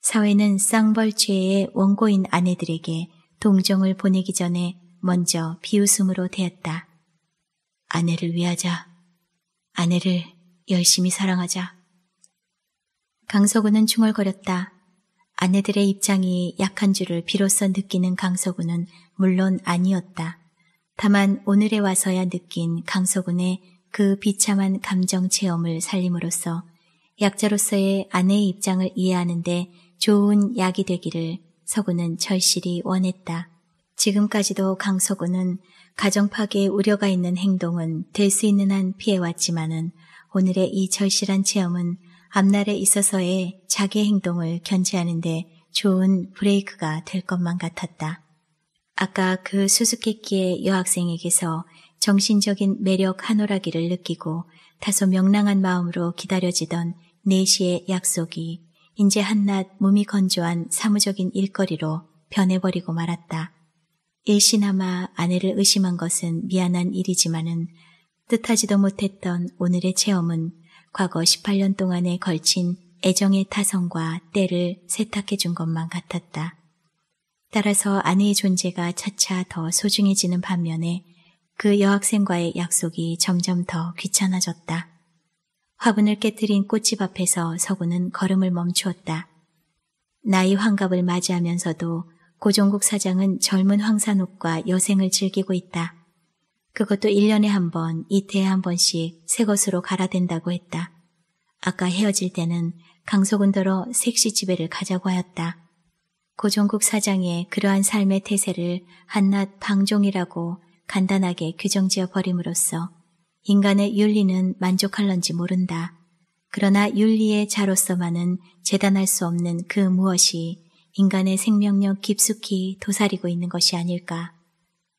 사회는 쌍벌죄의 원고인 아내들에게 동정을 보내기 전에 먼저 비웃음으로 대했다. 아내를 위하자. 아내를 열심히 사랑하자. 강서구는 중얼거렸다. 아내들의 입장이 약한 줄을 비로소 느끼는 강서구는 물론 아니었다. 다만 오늘에 와서야 느낀 강서군의 그 비참한 감정 체험을 살림으로써 약자로서의 아내의 입장을 이해하는데 좋은 약이 되기를 서구는 절실히 원했다. 지금까지도 강서구는 가정 파괴의 우려가 있는 행동은 될 수 있는 한 피해왔지만은 오늘의 이 절실한 체험은 앞날에 있어서의 자기 행동을 견제하는데 좋은 브레이크가 될 것만 같았다. 아까 그 수수께끼의 여학생에게서 정신적인 매력 한 오라기를 느끼고 다소 명랑한 마음으로 기다려지던 4시의 약속이 이제 한낱 몸이 건조한 사무적인 일거리로 변해버리고 말았다. 일시나마 아내를 의심한 것은 미안한 일이지만은 뜻하지도 못했던 오늘의 체험은 과거 18년 동안에 걸친 애정의 타성과 때를 세탁해 준 것만 같았다. 따라서 아내의 존재가 차차 더 소중해지는 반면에 그 여학생과의 약속이 점점 더 귀찮아졌다. 화분을 깨뜨린 꽃집 앞에서 서구는 걸음을 멈추었다. 나이 환갑을 맞이하면서도 고종국 사장은 젊은 황산옥과 여생을 즐기고 있다. 그것도 1년에 한 번, 이태에 한 번씩 새 것으로 갈아댄다고 했다. 아까 헤어질 때는 강석은더러 색시집에를 가자고 하였다. 고종국 사장의 그러한 삶의 태세를 한낱 방종이라고 간단하게 규정지어 버림으로써 인간의 윤리는 만족할런지 모른다. 그러나 윤리의 자로서만은 재단할 수 없는 그 무엇이 인간의 생명력 깊숙이 도사리고 있는 것이 아닐까.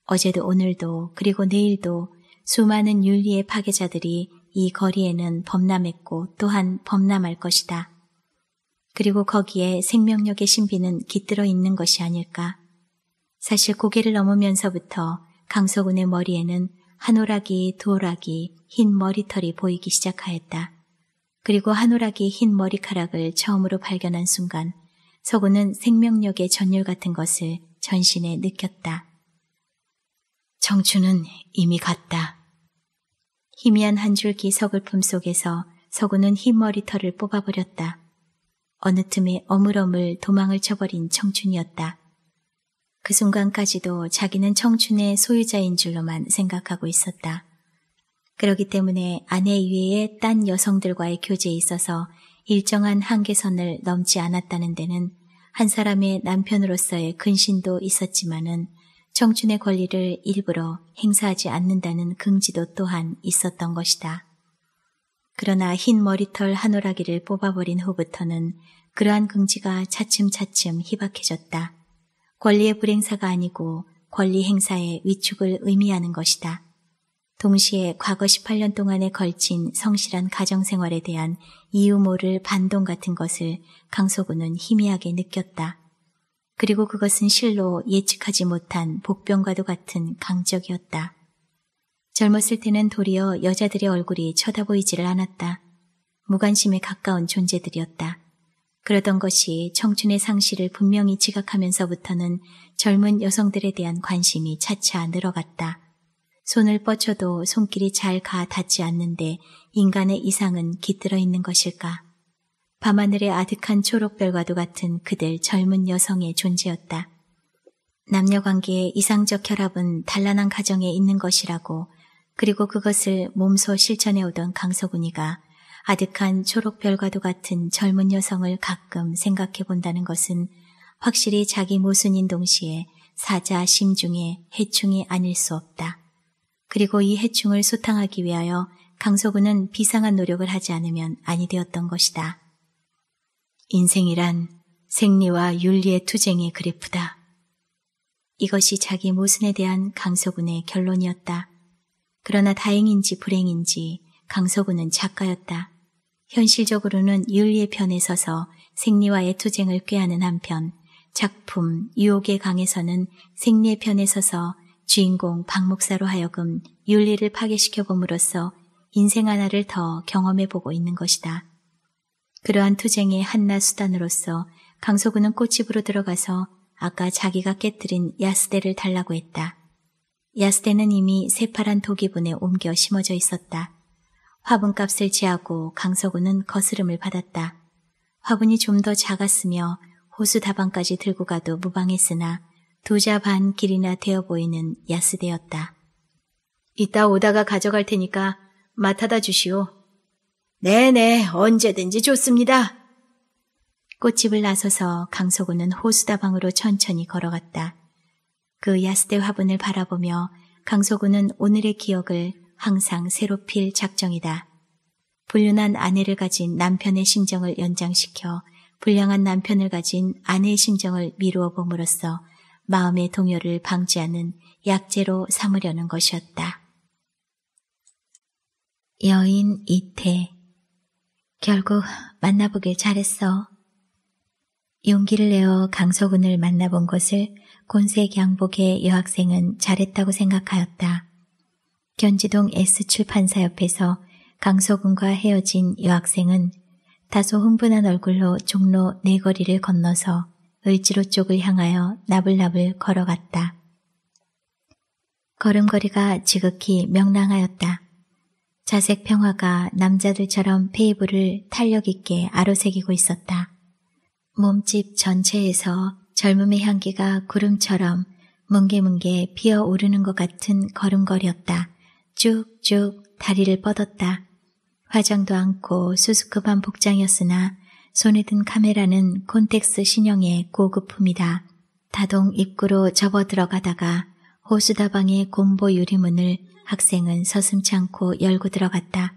어제도 오늘도 그리고 내일도 수많은 윤리의 파괴자들이 이 거리에는 범람했고 또한 범람할 것이다. 그리고 거기에 생명력의 신비는 깃들어 있는 것이 아닐까. 사실 고개를 넘으면서부터 강서군의 머리에는 한 오락이 두 오락이 흰 머리털이 보이기 시작하였다. 그리고 한 오락이 흰 머리카락을 처음으로 발견한 순간 서구는 생명력의 전율 같은 것을 전신에 느꼈다. 청춘은 이미 갔다. 희미한 한 줄기 서글픔 속에서 서구는 흰 머리털을 뽑아버렸다. 어느 틈에 어물어물 도망을 쳐버린 청춘이었다. 그 순간까지도 자기는 청춘의 소유자인 줄로만 생각하고 있었다. 그러기 때문에 아내 이외에딴 여성들과의 교제에 있어서 일정한 한계선을 넘지 않았다는 데는 한 사람의 남편으로서의 근신도 있었지만은 청춘의 권리를 일부러 행사하지 않는다는 긍지도 또한 있었던 것이다. 그러나 흰 머리털 한 오라기를 뽑아버린 후부터는 그러한 긍지가 차츰차츰 희박해졌다. 권리의 불행사가 아니고 권리 행사의 위축을 의미하는 것이다. 동시에 과거 18년 동안에 걸친 성실한 가정생활에 대한 이유 모를 반동 같은 것을 강소구는 희미하게 느꼈다. 그리고 그것은 실로 예측하지 못한 복병과도 같은 강적이었다. 젊었을 때는 도리어 여자들의 얼굴이 쳐다보이지를 않았다. 무관심에 가까운 존재들이었다. 그러던 것이 청춘의 상실을 분명히 지각하면서부터는 젊은 여성들에 대한 관심이 차차 늘어갔다. 손을 뻗쳐도 손길이 잘 가 닿지 않는데 인간의 이상은 깃들어 있는 것일까? 밤하늘의 아득한 초록별과도 같은 그들 젊은 여성의 존재였다. 남녀 관계의 이상적 혈합은 단란한 가정에 있는 것이라고 그리고 그것을 몸소 실천해오던 강서군이가 아득한 초록별과도 같은 젊은 여성을 가끔 생각해 본다는 것은 확실히 자기 모순인 동시에 사자 심중에 해충이 아닐 수 없다. 그리고 이 해충을 소탕하기 위하여 강서구는 비상한 노력을 하지 않으면 아니 되었던 것이다. 인생이란 생리와 윤리의 투쟁의 그래프다. 이것이 자기 모순에 대한 강서군의 결론이었다. 그러나 다행인지 불행인지 강서군은 작가였다. 현실적으로는 윤리의 편에 서서 생리와의 투쟁을 꾀하는 한편 작품 유혹의 강에서는 생리의 편에 서서 주인공 박 목사로 하여금 윤리를 파괴시켜 봄으로써 인생 하나를 더 경험해 보고 있는 것이다. 그러한 투쟁의 한낱 수단으로서 강소구는 꽃집으로 들어가서 아까 자기가 깨뜨린 야스대를 달라고 했다. 야스대는 이미 새파란 도기분에 옮겨 심어져 있었다. 화분값을 지하고 강서구는 거스름을 받았다. 화분이 좀 더 작았으며 호수 다방까지 들고 가도 무방했으나 도자 반 길이나 되어 보이는 야스대였다 이따 오다가 가져갈 테니까 맡아다 주시오. 네네, 네, 언제든지 좋습니다. 꽃집을 나서서 강석우는 호수다방으로 천천히 걸어갔다. 그 야스대 화분을 바라보며 강석우는 오늘의 기억을 항상 새로 필 작정이다. 불륜한 아내를 가진 남편의 심정을 연장시켜 불량한 남편을 가진 아내의 심정을 미루어 봄으로써 마음의 동요를 방지하는 약재로 삼으려는 것이었다. 여인 이태. 결국 만나보길 잘했어. 용기를 내어 강서군을 만나본 것을 곤색 양복의 여학생은 잘했다고 생각하였다. 견지동 S출판사 옆에서 강서군과 헤어진 여학생은 다소 흥분한 얼굴로 종로 네거리를 건너서 을지로 쪽을 향하여 나불나불 걸어갔다. 걸음걸이가 지극히 명랑하였다. 자색 평화가 남자들처럼 페이브를 탄력 있게 아로새기고 있었다. 몸집 전체에서 젊음의 향기가 구름처럼 뭉게뭉게 피어오르는 것 같은 걸음걸이였다. 쭉쭉 다리를 뻗었다. 화장도 않고 수수급한 복장이었으나 손에 든 카메라는 콘텍스 신형의 고급품이다. 다동 입구로 접어 들어가다가 호수다방의 곰보 유리문을 학생은 서슴치 않고 열고 들어갔다.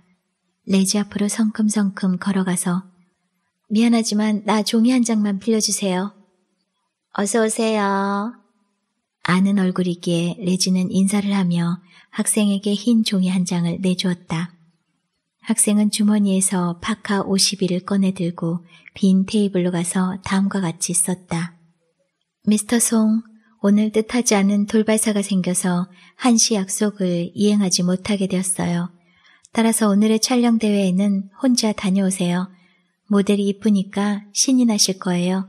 레지 앞으로 성큼성큼 걸어가서 미안하지만 나 종이 한 장만 빌려주세요. 어서 오세요. 아는 얼굴이기에 레지는 인사를 하며 학생에게 흰 종이 한 장을 내주었다. 학생은 주머니에서 파카 50일을 꺼내들고 빈 테이블로 가서 다음과 같이 썼다. 미스터 송, 오늘 뜻하지 않은 돌발사가 생겨서 한시 약속을 이행하지 못하게 되었어요. 따라서 오늘의 촬영 대회에는 혼자 다녀오세요. 모델이 이쁘니까 신이 나실 거예요.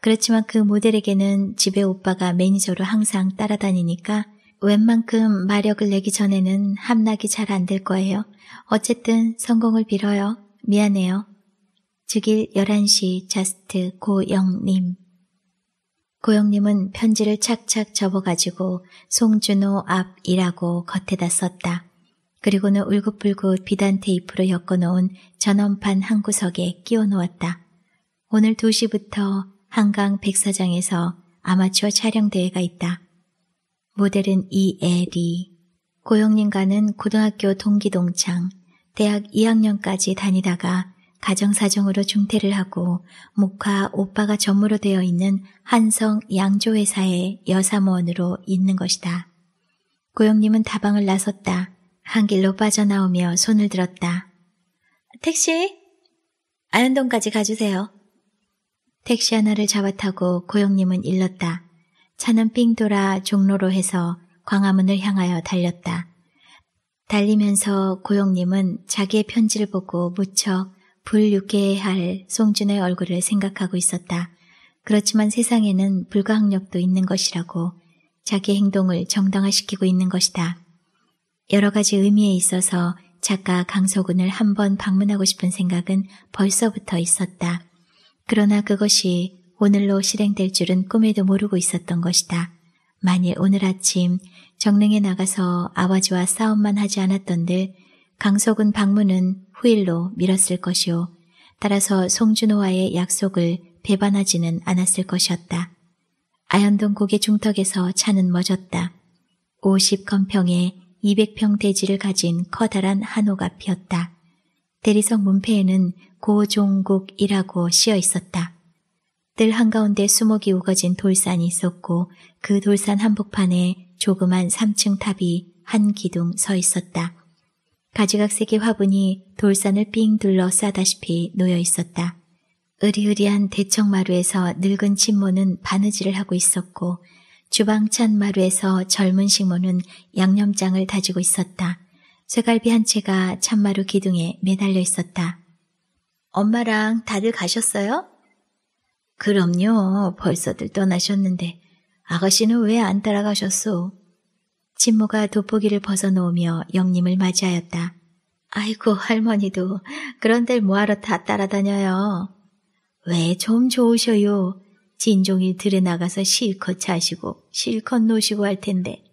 그렇지만 그 모델에게는 집에 오빠가 매니저로 항상 따라다니니까 웬만큼 마력을 내기 전에는 함락이 잘 안 될 거예요. 어쨌든 성공을 빌어요. 미안해요. 주길 11시 자스트 고영님 고영님은 편지를 착착 접어가지고 송준호 앞이라고 겉에다 썼다. 그리고는 울긋불긋 비단 테이프로 엮어놓은 전원판 한 구석에 끼워놓았다. 오늘 2시부터 한강 백사장에서 아마추어 촬영대회가 있다. 모델은 이애리. 고영님과는 고등학교 동기 동창, 대학 2학년까지 다니다가 가정사정으로 중퇴를 하고 목화 오빠가 전무로 되어 있는 한성 양조회사의 여사무원으로 있는 것이다. 고영님은 다방을 나섰다. 한 길로 빠져나오며 손을 들었다. 택시! 아현동까지 가주세요. 택시 하나를 잡아타고 고영님은 일렀다. 차는 삥 돌아 종로로 해서 광화문을 향하여 달렸다. 달리면서 고용님은 자기의 편지를 보고 무척 불유쾌할 송준의 얼굴을 생각하고 있었다. 그렇지만 세상에는 불가항력도 있는 것이라고 자기 행동을 정당화시키고 있는 것이다. 여러 가지 의미에 있어서 작가 강소군을 한번 방문하고 싶은 생각은 벌써부터 있었다. 그러나 그것이 오늘로 실행될 줄은 꿈에도 모르고 있었던 것이다. 만일 오늘 아침 정릉에 나가서 아버지와 싸움만 하지 않았던들 강석은 방문은 후일로 미뤘을 것이오. 따라서 송준호와의 약속을 배반하지는 않았을 것이었다. 아현동 고개 중턱에서 차는 멎었다. 50건평에 200평 대지를 가진 커다란 한옥 앞이었다. 대리석 문패에는 고종국이라고 씌어 있었다. 뜰 한가운데 수목이우거진 돌산이 있었고 그 돌산 한복판에 조그만 3층 탑이 한 기둥 서 있었다. 가지각색의 화분이 돌산을 삥 둘러 싸다시피 놓여 있었다. 으리으리한 대청 마루에서 늙은 친모는 바느질을 하고 있었고 주방찬 마루에서 젊은 식모는 양념장을 다지고 있었다. 쇠갈비 한 채가 찬마루 기둥에 매달려 있었다. 엄마랑 다들 가셨어요? 그럼요. 벌써들 떠나셨는데 아가씨는 왜 안 따라가셨소? 친모가 돋보기를 벗어놓으며 영님을 맞이하였다. 아이고 할머니도 그런 데 뭐하러 다 따라다녀요. 왜 좀 좋으셔요. 진종일 들에 나가서 실컷 자시고 실컷 노시고 할 텐데.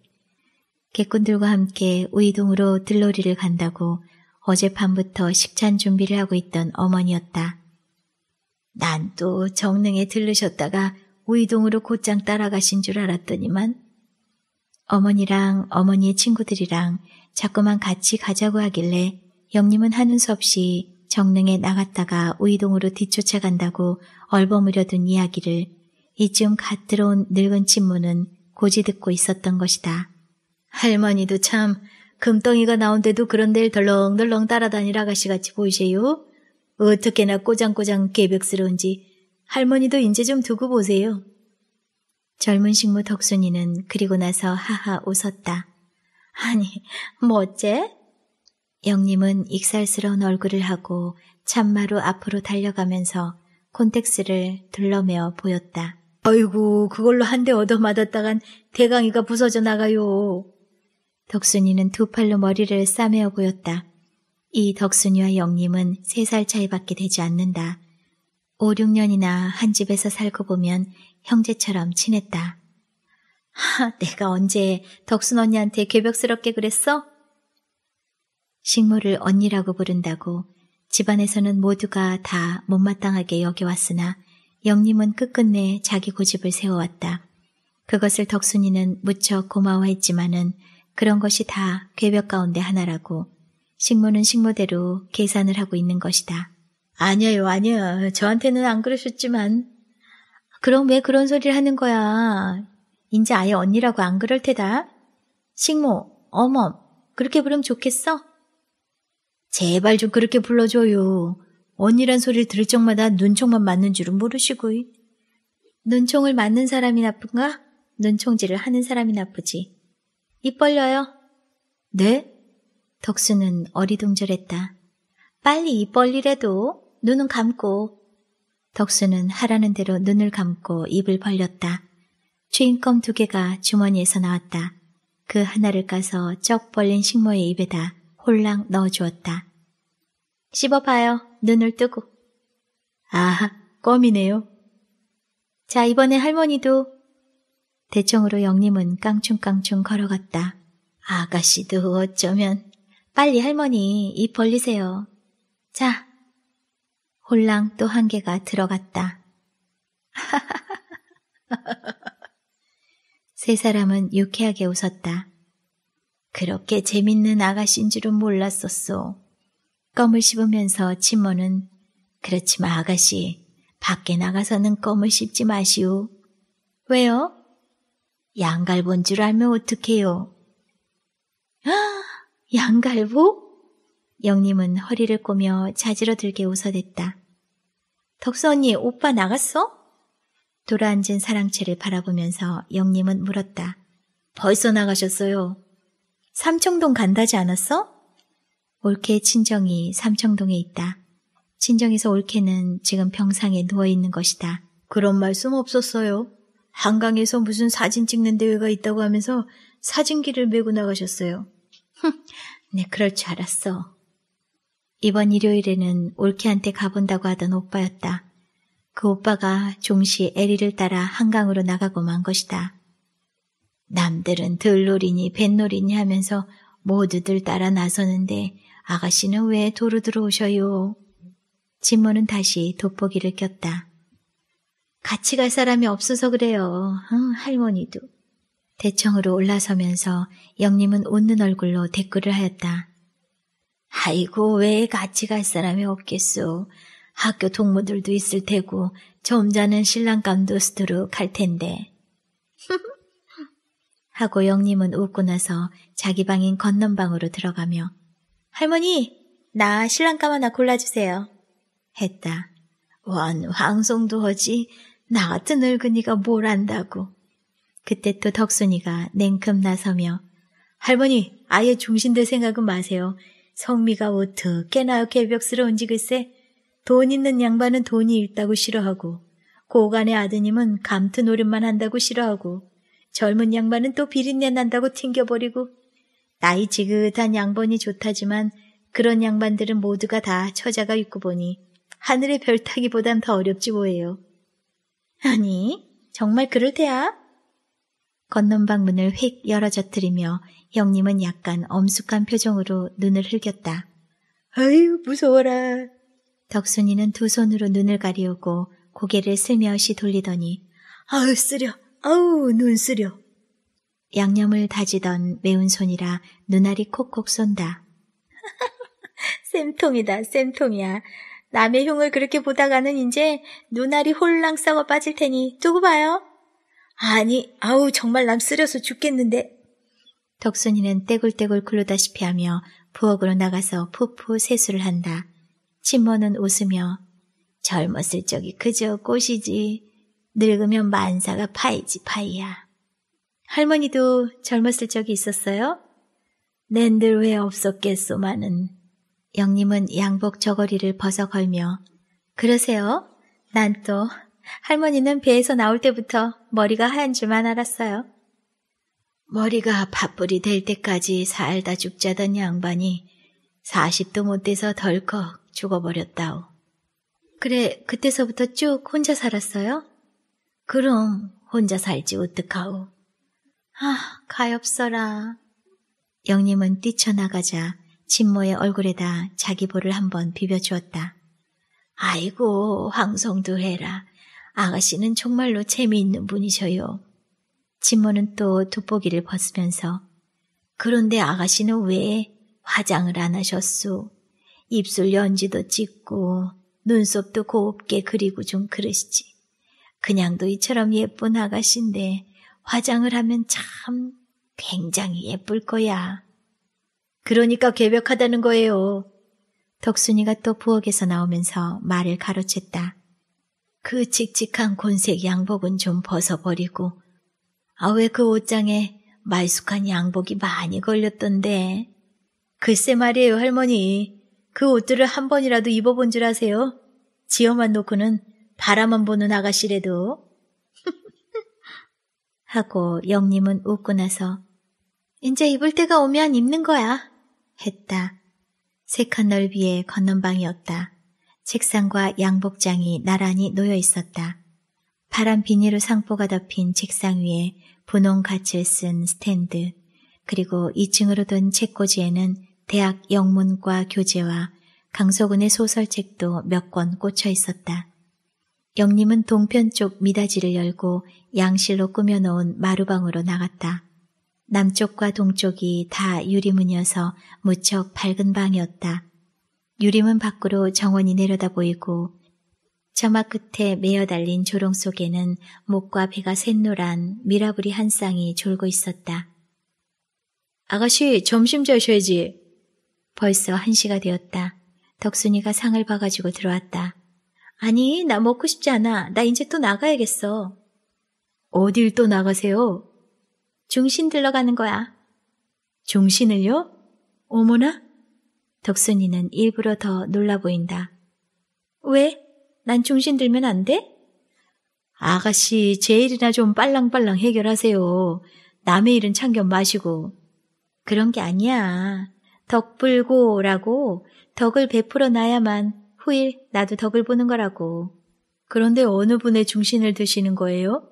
개꾼들과 함께 우이동으로 들놀이를 간다고 어젯밤부터 식찬 준비를 하고 있던 어머니였다. 난또 정릉에 들르셨다가 우이동으로 곧장 따라가신 줄 알았더니만 어머니랑 어머니의 친구들이랑 자꾸만 같이 가자고 하길래 영님은 하는 수 없이 정릉에 나갔다가 우이동으로 뒤쫓아간다고 얼버무려둔 이야기를 이쯤 갓 들어온 늙은 친모는 고지 듣고 있었던 것이다. 할머니도 참 금덩이가 나온데도 그런 데를 덜렁덜렁 따라다니라 가시같이 보이세요? 어떻게나 꼬장꼬장 개벽스러운지 할머니도 인제 좀 두고 보세요. 젊은 식모 덕순이는 그리고 나서 하하 웃었다. 아니, 뭐 어째? 영님은 익살스러운 얼굴을 하고 참마루 앞으로 달려가면서 콘택스를 둘러매어 보였다. 아이고, 그걸로 한 대 얻어 맞았다간 대강이가 부서져 나가요. 덕순이는 두 팔로 머리를 싸매어 보였다. 이 덕순이와 영림은 세 살 차이밖에 되지 않는다. 5, 6년이나 한 집에서 살고 보면 형제처럼 친했다. 하, 내가 언제 덕순 언니한테 괴벽스럽게 그랬어? 식모를 언니라고 부른다고 집안에서는 모두가 다 못마땅하게 여겨왔으나 영림은 끝끝내 자기 고집을 세워왔다. 그것을 덕순이는 무척 고마워했지만은 그런 것이 다 괴벽 가운데 하나라고 식모는 식모대로 계산을 하고 있는 것이다. 아니에요, 아니에요. 저한테는 안 그러셨지만. 그럼 왜 그런 소리를 하는 거야? 인제 아예 언니라고 안 그럴 테다. 식모, 어멈, 그렇게 부르면 좋겠어? 제발 좀 그렇게 불러줘요. 언니란 소리를 들을 적마다 눈총만 맞는 줄은 모르시고. 눈총을 맞는 사람이 나쁜가? 눈총질을 하는 사람이 나쁘지. 입 벌려요. 네? 덕수는 어리둥절했다. 빨리 입 벌리래도 눈은 감고. 덕수는 하라는 대로 눈을 감고 입을 벌렸다. 주인껌 두 개가 주머니에서 나왔다. 그 하나를 까서 쩍 벌린 식모의 입에다 홀랑 넣어주었다. 씹어봐요. 눈을 뜨고. 아하, 껌이네요. 자, 이번에 할머니도. 대청으로 영림은 깡충깡충 걸어갔다. 아가씨도 어쩌면. 빨리 할머니 입 벌리세요. 자, 홀랑 또 한 개가 들어갔다. 세 사람은 유쾌하게 웃었다. 그렇게 재밌는 아가씨인 줄은 몰랐었소. 껌을 씹으면서 친모는 그렇지만 아가씨, 밖에 나가서는 껌을 씹지 마시오. 왜요? 양갈 본 줄 알면 어떡해요. 아, 양갈보? 영님은 허리를 꼬며 자지러들게 웃어댔다. 덕수 언니, 오빠 나갔어? 돌아앉은 사랑채를 바라보면서 영님은 물었다. 벌써 나가셨어요. 삼청동 간다지 않았어? 올케 친정이 삼청동에 있다. 친정에서 올케는 지금 병상에 누워있는 것이다. 그런 말씀 없었어요. 한강에서 무슨 사진 찍는 대회가 있다고 하면서 사진기를 메고 나가셨어요. 네, 그럴 줄 알았어. 이번 일요일에는 올케한테 가본다고 하던 오빠였다. 그 오빠가 종시 에리를 따라 한강으로 나가고 만 것이다. 남들은 들놀이니 뱃놀이니 하면서 모두들 따라 나서는데 아가씨는 왜 도로 들어오셔요? 진모는 다시 돋보기를 꼈다. 같이 갈 사람이 없어서 그래요. 응, 할머니도. 대청으로 올라서면서 영님은 웃는 얼굴로 댓글을 하였다. 아이고 왜 같이 갈 사람이 없겠소. 학교 동무들도 있을 테고 점잖은 신랑감도 스트룩 할 텐데. 하고 영님은 웃고 나서 자기 방인 건넌방으로 들어가며 할머니 나 신랑감 하나 골라주세요. 했다. 원 황송도 하지 나 같은 늙은이가 뭘 안다고. 그때 또 덕순이가 냉큼 나서며 할머니 아예 중신들 생각은 마세요. 성미가 어떻게나 개벽스러 운지 글쎄 돈 있는 양반은 돈이 있다고 싫어하고 고관의 아드님은 감투 노릇만 한다고 싫어하고 젊은 양반은 또 비린내 난다고 튕겨버리고 나이 지긋한 양반이 좋다지만 그런 양반들은 모두가 다 처자가 있고 보니 하늘의 별 타기보단 더 어렵지 뭐예요. 아니 정말 그럴 테야? 건넌방 문을 휙 열어젖들이며 형님은 약간 엄숙한 표정으로 눈을 흘겼다. 아유 무서워라. 덕순이는 두 손으로 눈을 가리우고 고개를 슬며시 돌리더니 아우 쓰려 아우 눈 쓰려. 양념을 다지던 매운 손이라 눈알이 콕콕 쏜다. 쌤통이다 쌤통이야. 남의 흉을 그렇게 보다가는 이제 눈알이 홀랑 썩어 빠질 테니 두고 봐요. 아니, 아우, 정말 남 쓰려서 죽겠는데. 덕순이는 떼굴떼굴 굴르다시피 하며 부엌으로 나가서 푸푸 세수를 한다. 친모는 웃으며 젊었을 적이 그저 꽃이지. 늙으면 만사가 파이지 파이야. 할머니도 젊었을 적이 있었어요? 낸들 왜없었겠소마는 영님은 양복 저거리를 벗어 걸며 그러세요? 난또 할머니는 배에서 나올 때부터 머리가 하얀 줄만 알았어요. 머리가 밥뿌이될 때까지 살다 죽자던 양반이 40도 못 돼서 덜컥 죽어버렸다오. 그래, 그때서부터 쭉 혼자 살았어요? 그럼 혼자 살지 어떡하오. 아, 가엾어라. 영님은 뛰쳐나가자 진모의 얼굴에다 자기 볼을 한번 비벼주었다. 아이고, 황송도 해라. 아가씨는 정말로 재미있는 분이셔요. 진모는 또 돋보기를 벗으면서 그런데 아가씨는 왜 화장을 안 하셨소? 입술 연지도 찍고 눈썹도 곱게 그리고 좀 그러시지. 그냥도 이처럼 예쁜 아가씨인데 화장을 하면 참 굉장히 예쁠 거야. 그러니까 괴벽하다는 거예요. 덕순이가 또 부엌에서 나오면서 말을 가로챘다. 그 칙칙한 곤색 양복은 좀 벗어버리고 아 왜 그 옷장에 말쑥한 양복이 많이 걸렸던데. 글쎄 말이에요 할머니. 그 옷들을 한 번이라도 입어본 줄 아세요? 지어만 놓고는 바라만 보는 아가씨래도. 하고 영님은 웃고 나서 이제 입을 때가 오면 입는 거야. 했다. 세칸 넓이의 건넌방이었다. 책상과 양복장이 나란히 놓여 있었다. 파란 비닐로 상포가 덮인 책상 위에 분홍 g a 을쓴 스탠드, 그리고 2층으로 둔 책꽂이에는 대학 영문과 교재와 강소군의 소설책도 몇 권 꽂혀 있었다. 영림은 동편 쪽 미닫이를 열고 양실로 꾸며놓은 마루방으로 나갔다. 남쪽과 동쪽이 다 유리문이어서 무척 밝은 방이었다. 유리문 밖으로 정원이 내려다 보이고 점막 끝에 매어 달린 조롱 속에는 목과 배가 샛노란 미라부이한 쌍이 졸고 있었다. 아가씨 점심 자셔야지. 벌써 한 시가 되었다. 덕순이가 상을 봐가지고 들어왔다. 아니 나 먹고 싶지 않아. 나 이제 또 나가야겠어. 어딜 또 나가세요? 중신 들러가는 거야. 중신을요? 어머나? 덕순이는 일부러 더 놀라 보인다. 왜? 난 중심 들면 안 돼? 아가씨, 제 일이나 좀 빨랑빨랑 해결하세요. 남의 일은 참견 마시고. 그런 게 아니야. 덕불고라고 덕을 베풀어 놔야만 후일 나도 덕을 보는 거라고. 그런데 어느 분의 중심을 드시는 거예요?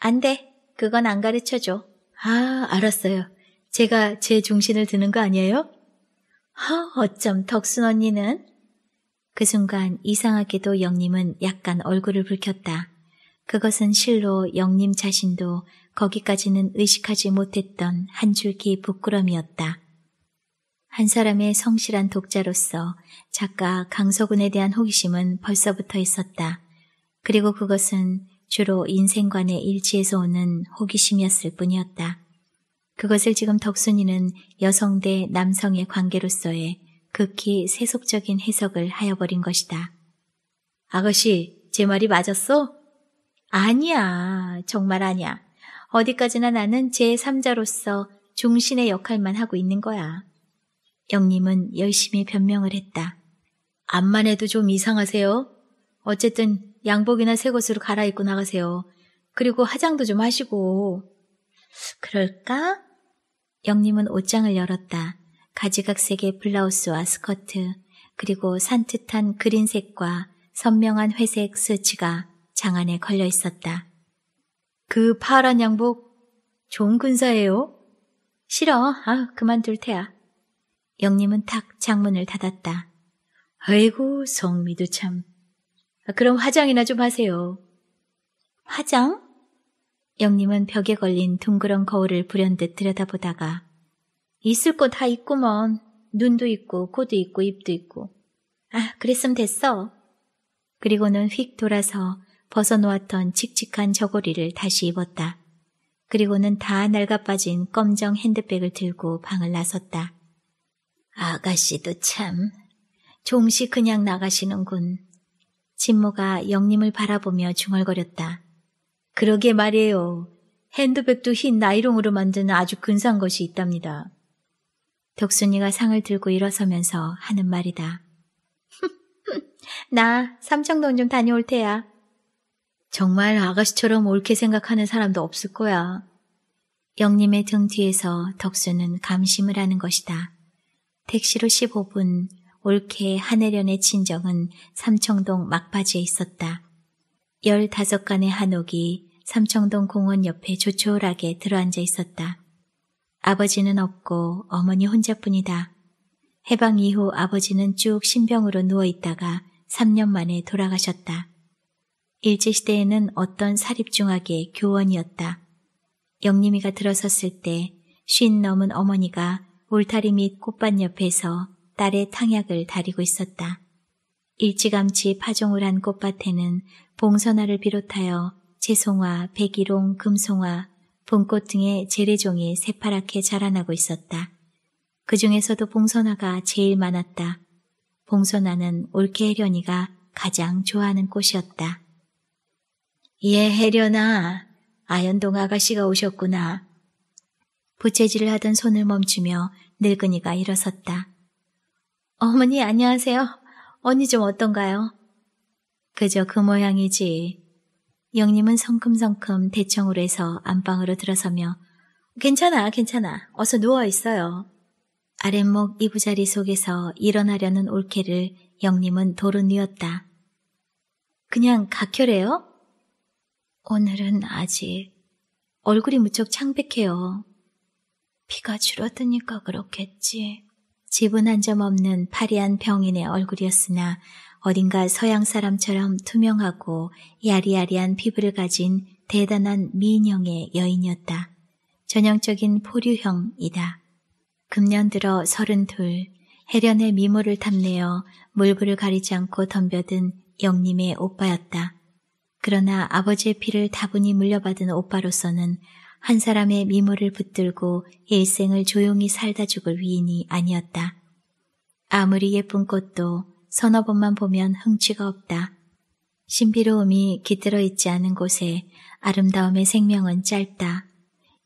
안 돼. 그건 안 가르쳐줘. 아, 알았어요. 제가 제 중심을 드는 거 아니에요? 허, 어쩜 덕순 언니는? 그 순간 이상하게도 영님은 약간 얼굴을 붉혔다. 그것은 실로 영님 자신도 거기까지는 의식하지 못했던 한 줄기 부끄럼이었다. 한 사람의 성실한 독자로서 작가 강서군에 대한 호기심은 벌써부터 있었다. 그리고 그것은 주로 인생관의 일치에서 오는 호기심이었을 뿐이었다. 그것을 지금 덕순이는 여성 대 남성의 관계로서의 극히 세속적인 해석을 하여버린 것이다. 아가씨, 제 말이 맞았어? 아니야, 정말 아니야. 어디까지나 나는 제3자로서 중신의 역할만 하고 있는 거야. 영님은 열심히 변명을 했다. 암만 해도 좀 이상하세요? 어쨌든 양복이나 새것으로 갈아입고 나가세요. 그리고 화장도 좀 하시고. 그럴까? 영림은 옷장을 열었다. 가지각색의 블라우스와 스커트, 그리고 산뜻한 그린색과 선명한 회색 스치가 장 안에 걸려 있었다. 그 파란 양복 좋은 군사예요? 싫어. 아, 그만둘 테야. 영림은 탁 창문을 닫았다. 아이고, 성미도 참. 아, 그럼 화장이나 좀 하세요. 화장? 영림은 벽에 걸린 둥그런 거울을 불현듯 들여다보다가 있을 거 다 있구먼. 눈도 있고 코도 있고 입도 있고. 아, 그랬으면 됐어. 그리고는 휙 돌아서 벗어놓았던 칙칙한 저고리를 다시 입었다. 그리고는 다 낡아빠진 검정 핸드백을 들고 방을 나섰다. 아가씨도 참 종시 그냥 나가시는군. 진모가 영림을 바라보며 중얼거렸다. 그러게 말이에요. 핸드백도 흰 나이롱으로 만든 아주 근사한 것이 있답니다. 덕순이가 상을 들고 일어서면서 하는 말이다. 나 삼청동 좀 다녀올 테야. 정말 아가씨처럼 옳게 생각하는 사람도 없을 거야. 영림의 등 뒤에서 덕순은 감심을 하는 것이다. 택시로 15분, 옳게 한해련의 친정은 삼청동 막바지에 있었다. 열다섯 간의 한옥이 삼청동 공원 옆에 조촐하게 들어앉아 있었다. 아버지는 없고 어머니 혼자뿐이다. 해방 이후 아버지는 쭉 신병으로 누워 있다가 3년 만에 돌아가셨다. 일제시대에는 어떤 사립중학의 교원이었다. 영림이가 들어섰을 때 쉰 넘은 어머니가 울타리 및 꽃밭 옆에서 딸의 탕약을 다리고 있었다. 일찌감치 파종을 한 꽃밭에는 봉선화를 비롯하여 채송화, 백일홍, 금송화, 봄꽃 등의 재래종이 새파랗게 자라나고 있었다. 그 중에서도 봉선화가 제일 많았다. 봉선화는 올케 혜련이가 가장 좋아하는 꽃이었다. 예, 혜련아. 아연동 아가씨가 오셨구나. 부채질을 하던 손을 멈추며 늙은이가 일어섰다. 어머니 안녕하세요. 언니 좀 어떤가요? 그저 그 모양이지. 영님은 성큼성큼 대청으로 해서 안방으로 들어서며 괜찮아, 괜찮아. 어서 누워있어요. 아랫목 이부자리 속에서 일어나려는 올케를 영님은 도로 뉘었다. 그냥 각혈해요? 오늘은 아직 얼굴이 무척 창백해요. 피가 줄어드니까 그렇겠지. 지분 한점 없는 파리한 병인의 얼굴이었으나 어딘가 서양 사람처럼 투명하고 야리야리한 피부를 가진 대단한 미인형의 여인이었다. 전형적인 포류형이다. 금년 들어 서른둘, 해련의 미모를 탐내어 물불을 가리지 않고 덤벼든 영님의 오빠였다. 그러나 아버지의 피를 다분히 물려받은 오빠로서는 한 사람의 미모를 붙들고 일생을 조용히 살다 죽을 위인이 아니었다. 아무리 예쁜 꽃도 서너 번만 보면 흥취가 없다. 신비로움이 깃들어 있지 않은 곳에 아름다움의 생명은 짧다.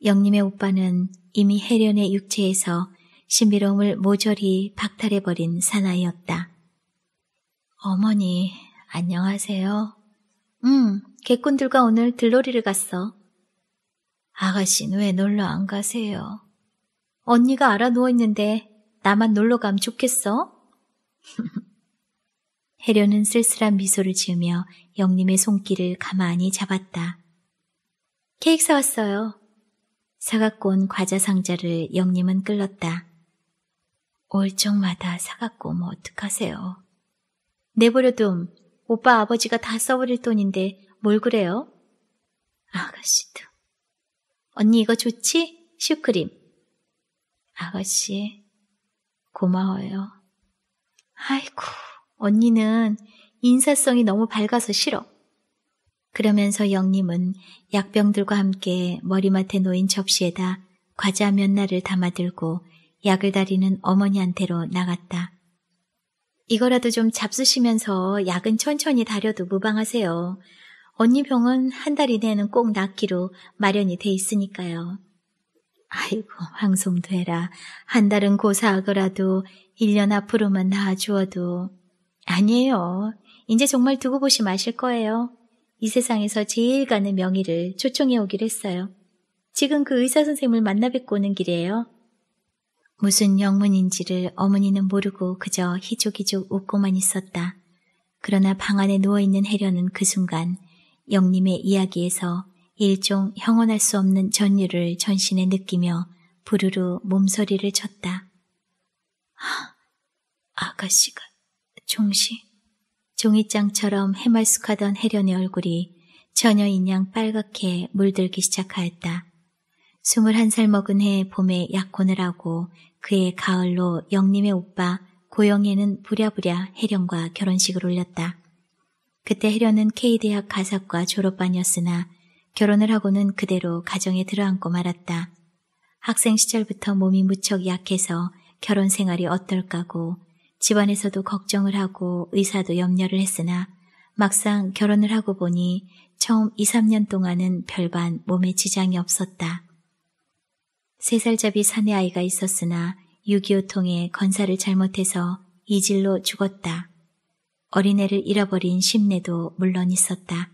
영님의 오빠는 이미 해련의 육체에서 신비로움을 모조리 박탈해버린 사나이였다. 어머니, 안녕하세요. 응, 개꾼들과 오늘 들놀이를 갔어. 아가씨는 왜 놀러 안 가세요? 언니가 알아 누워있는데 나만 놀러 가면 좋겠어? 해려는 쓸쓸한 미소를 지으며 영님의 손길을 가만히 잡았다. 케이크 사왔어요. 사갖고 온 과자 상자를 영님은 끌렀다. 올 적마다 사갖고 오면 어떡하세요. 내버려둠. 오빠 아버지가 다 써버릴 돈인데 뭘 그래요? 아가씨도 언니 이거 좋지? 슈크림. 아가씨, 고마워요. 아이고, 언니는 인사성이 너무 밝아서 싫어. 그러면서 영님은 약병들과 함께 머리맡에 놓인 접시에다 과자 몇 날을 담아들고 약을 다리는 어머니한테로 나갔다. 이거라도 좀 잡수시면서 약은 천천히 다려도 무방하세요. 언니 병은 한 달 이내에는 꼭 낫기로 마련이 돼 있으니까요. 아이고, 황송도 해라. 한 달은 고사하더라도 1년 앞으로만 나아주어도. 아니에요. 이제 정말 두고 보시마실 거예요. 이 세상에서 제일 가는 명의를 초청해 오기로 했어요. 지금 그 의사 선생님을 만나 뵙고 오는 길이에요. 무슨 영문인지를 어머니는 모르고 그저 희족희족 웃고만 있었다. 그러나 방 안에 누워있는 해련은 그 순간 영림의 이야기에서 일종 형언할 수 없는 전율을 전신에 느끼며 부르르 몸서리를 쳤다. 하, 아, 아가씨가 종시 종이장처럼 해말쑥하던 해련의 얼굴이 전혀 인양 빨갛게 물들기 시작하였다. 21살 먹은 해 봄에 약혼을 하고 그해 가을로 영림의 오빠 고영애는 부랴부랴 해련과 결혼식을 올렸다. 그때 해련은 K대학 가사과 졸업반이었으나 결혼을 하고는 그대로 가정에 들어앉고 말았다. 학생 시절부터 몸이 무척 약해서 결혼 생활이 어떨까고 집안에서도 걱정을 하고 의사도 염려를 했으나 막상 결혼을 하고 보니 처음 2, 3년 동안은 별반 몸에 지장이 없었다. 세살잡이 사내 아이가 있었으나 6.25 통에 건사를 잘못해서 이질로 죽었다. 어린애를 잃어버린 심내도 물론 있었다.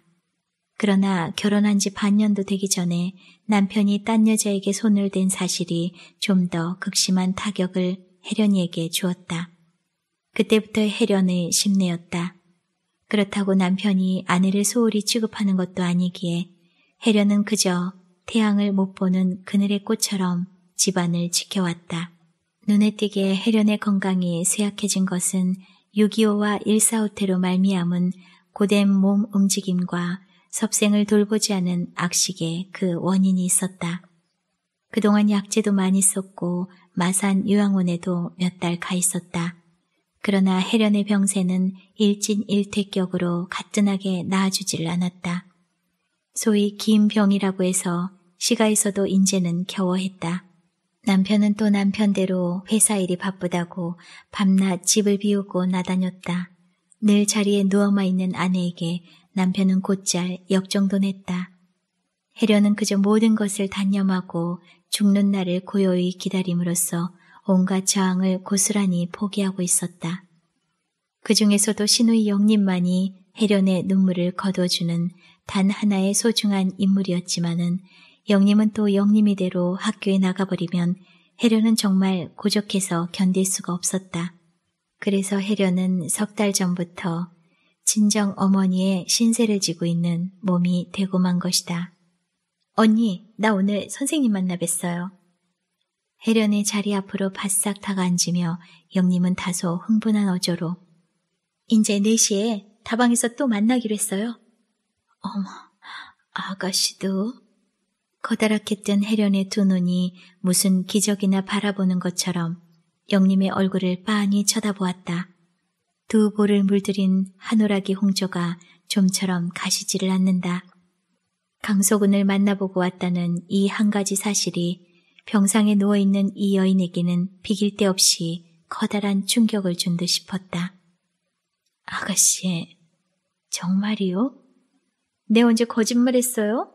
그러나 결혼한 지 반년도 되기 전에 남편이 딴 여자에게 손을 댄 사실이 좀 더 극심한 타격을 혜련이에게 주었다. 그때부터 혜련의 심내였다. 그렇다고 남편이 아내를 소홀히 취급하는 것도 아니기에 혜련은 그저 태양을 못 보는 그늘의 꽃처럼 집안을 지켜왔다. 눈에 띄게 혜련의 건강이 쇠약해진 것은 6.25와 145테로 말미암은 고된 몸 움직임과 섭생을 돌보지 않은 악식에그 원인이 있었다. 그동안 약재도 많이 썼고 마산 요양원에도 몇 달 가 있었다. 그러나 해련의 병세는 일진일퇴격으로 가뿐하게 나아주질 않았다. 소위 긴 병이라고 해서 시가에서도 인제는 겨워했다. 남편은 또 남편대로 회사 일이 바쁘다고 밤낮 집을 비우고 나다녔다. 늘 자리에 누워만 있는 아내에게 남편은 곧잘 역정도냈다 해려는 그저 모든 것을 단념하고 죽는 날을 고요히 기다림으로써 온갖 저항을 고스란히 포기하고 있었다. 그 중에서도 신우의 영님만이 해련의 눈물을 거둬주는 단 하나의 소중한 인물이었지만은 영림은 또 영림이대로 학교에 나가버리면 해련은 정말 고적해서 견딜 수가 없었다. 그래서 해련은 석 달 전부터 진정 어머니의 신세를 지고 있는 몸이 되고만 것이다. 언니, 나 오늘 선생님 만나 뵀어요. 해련의 자리 앞으로 바싹 다가앉으며 영림은 다소 흥분한 어조로 이제 4시에 다방에서 또 만나기로 했어요. 어머, 아가씨도 커다랗게 뜬 해련의 두 눈이 무슨 기적이나 바라보는 것처럼 영림의 얼굴을 빤히 쳐다보았다. 두 볼을 물들인 한오라기 홍조가 좀처럼 가시지를 않는다. 강소군을 만나보고 왔다는 이 한 가지 사실이 병상에 누워있는 이 여인에게는 비길 데 없이 커다란 충격을 준 듯 싶었다. 아가씨, 정말이요? 내 언제 거짓말했어요?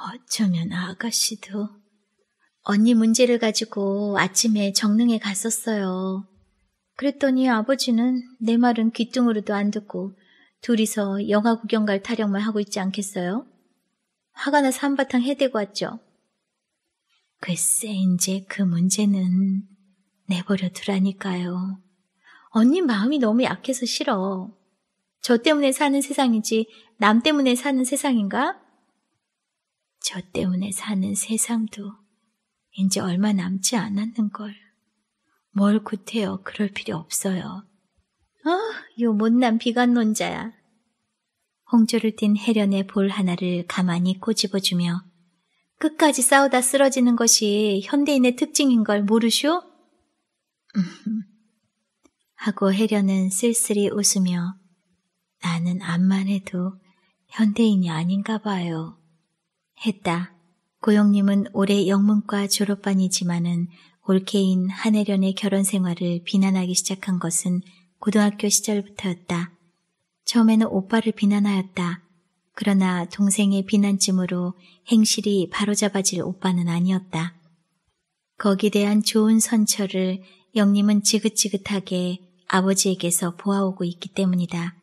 어쩌면 아가씨도. 언니 문제를 가지고 아침에 정릉에 갔었어요. 그랬더니 아버지는 내 말은 귀뚱으로도 안 듣고 둘이서 영화 구경 갈 타령만 하고 있지 않겠어요? 화가 나서 한바탕 해대고 왔죠. 글쎄, 이제 그 문제는 내버려 두라니까요. 언니 마음이 너무 약해서 싫어. 저 때문에 사는 세상이지 남 때문에 사는 세상인가? 저 때문에 사는 세상도 이제 얼마 남지 않았는걸. 뭘 구태여 그럴 필요 없어요. 어, 요 못난 비관론자야. 홍조를 띤 해련의 볼 하나를 가만히 꼬집어주며 끝까지 싸우다 쓰러지는 것이 현대인의 특징인 걸 모르쇼? 음, 하고 해련은 쓸쓸히 웃으며 나는 암만 해도 현대인이 아닌가 봐요. 했다. 고영님은 올해 영문과 졸업반이지만은 올케인 한혜련의 결혼 생활을 비난하기 시작한 것은 고등학교 시절부터였다. 처음에는 오빠를 비난하였다. 그러나 동생의 비난쯤으로 행실이 바로잡아질 오빠는 아니었다. 거기 대한 좋은 선처를 영님은 지긋지긋하게 아버지에게서 보아오고 있기 때문이다.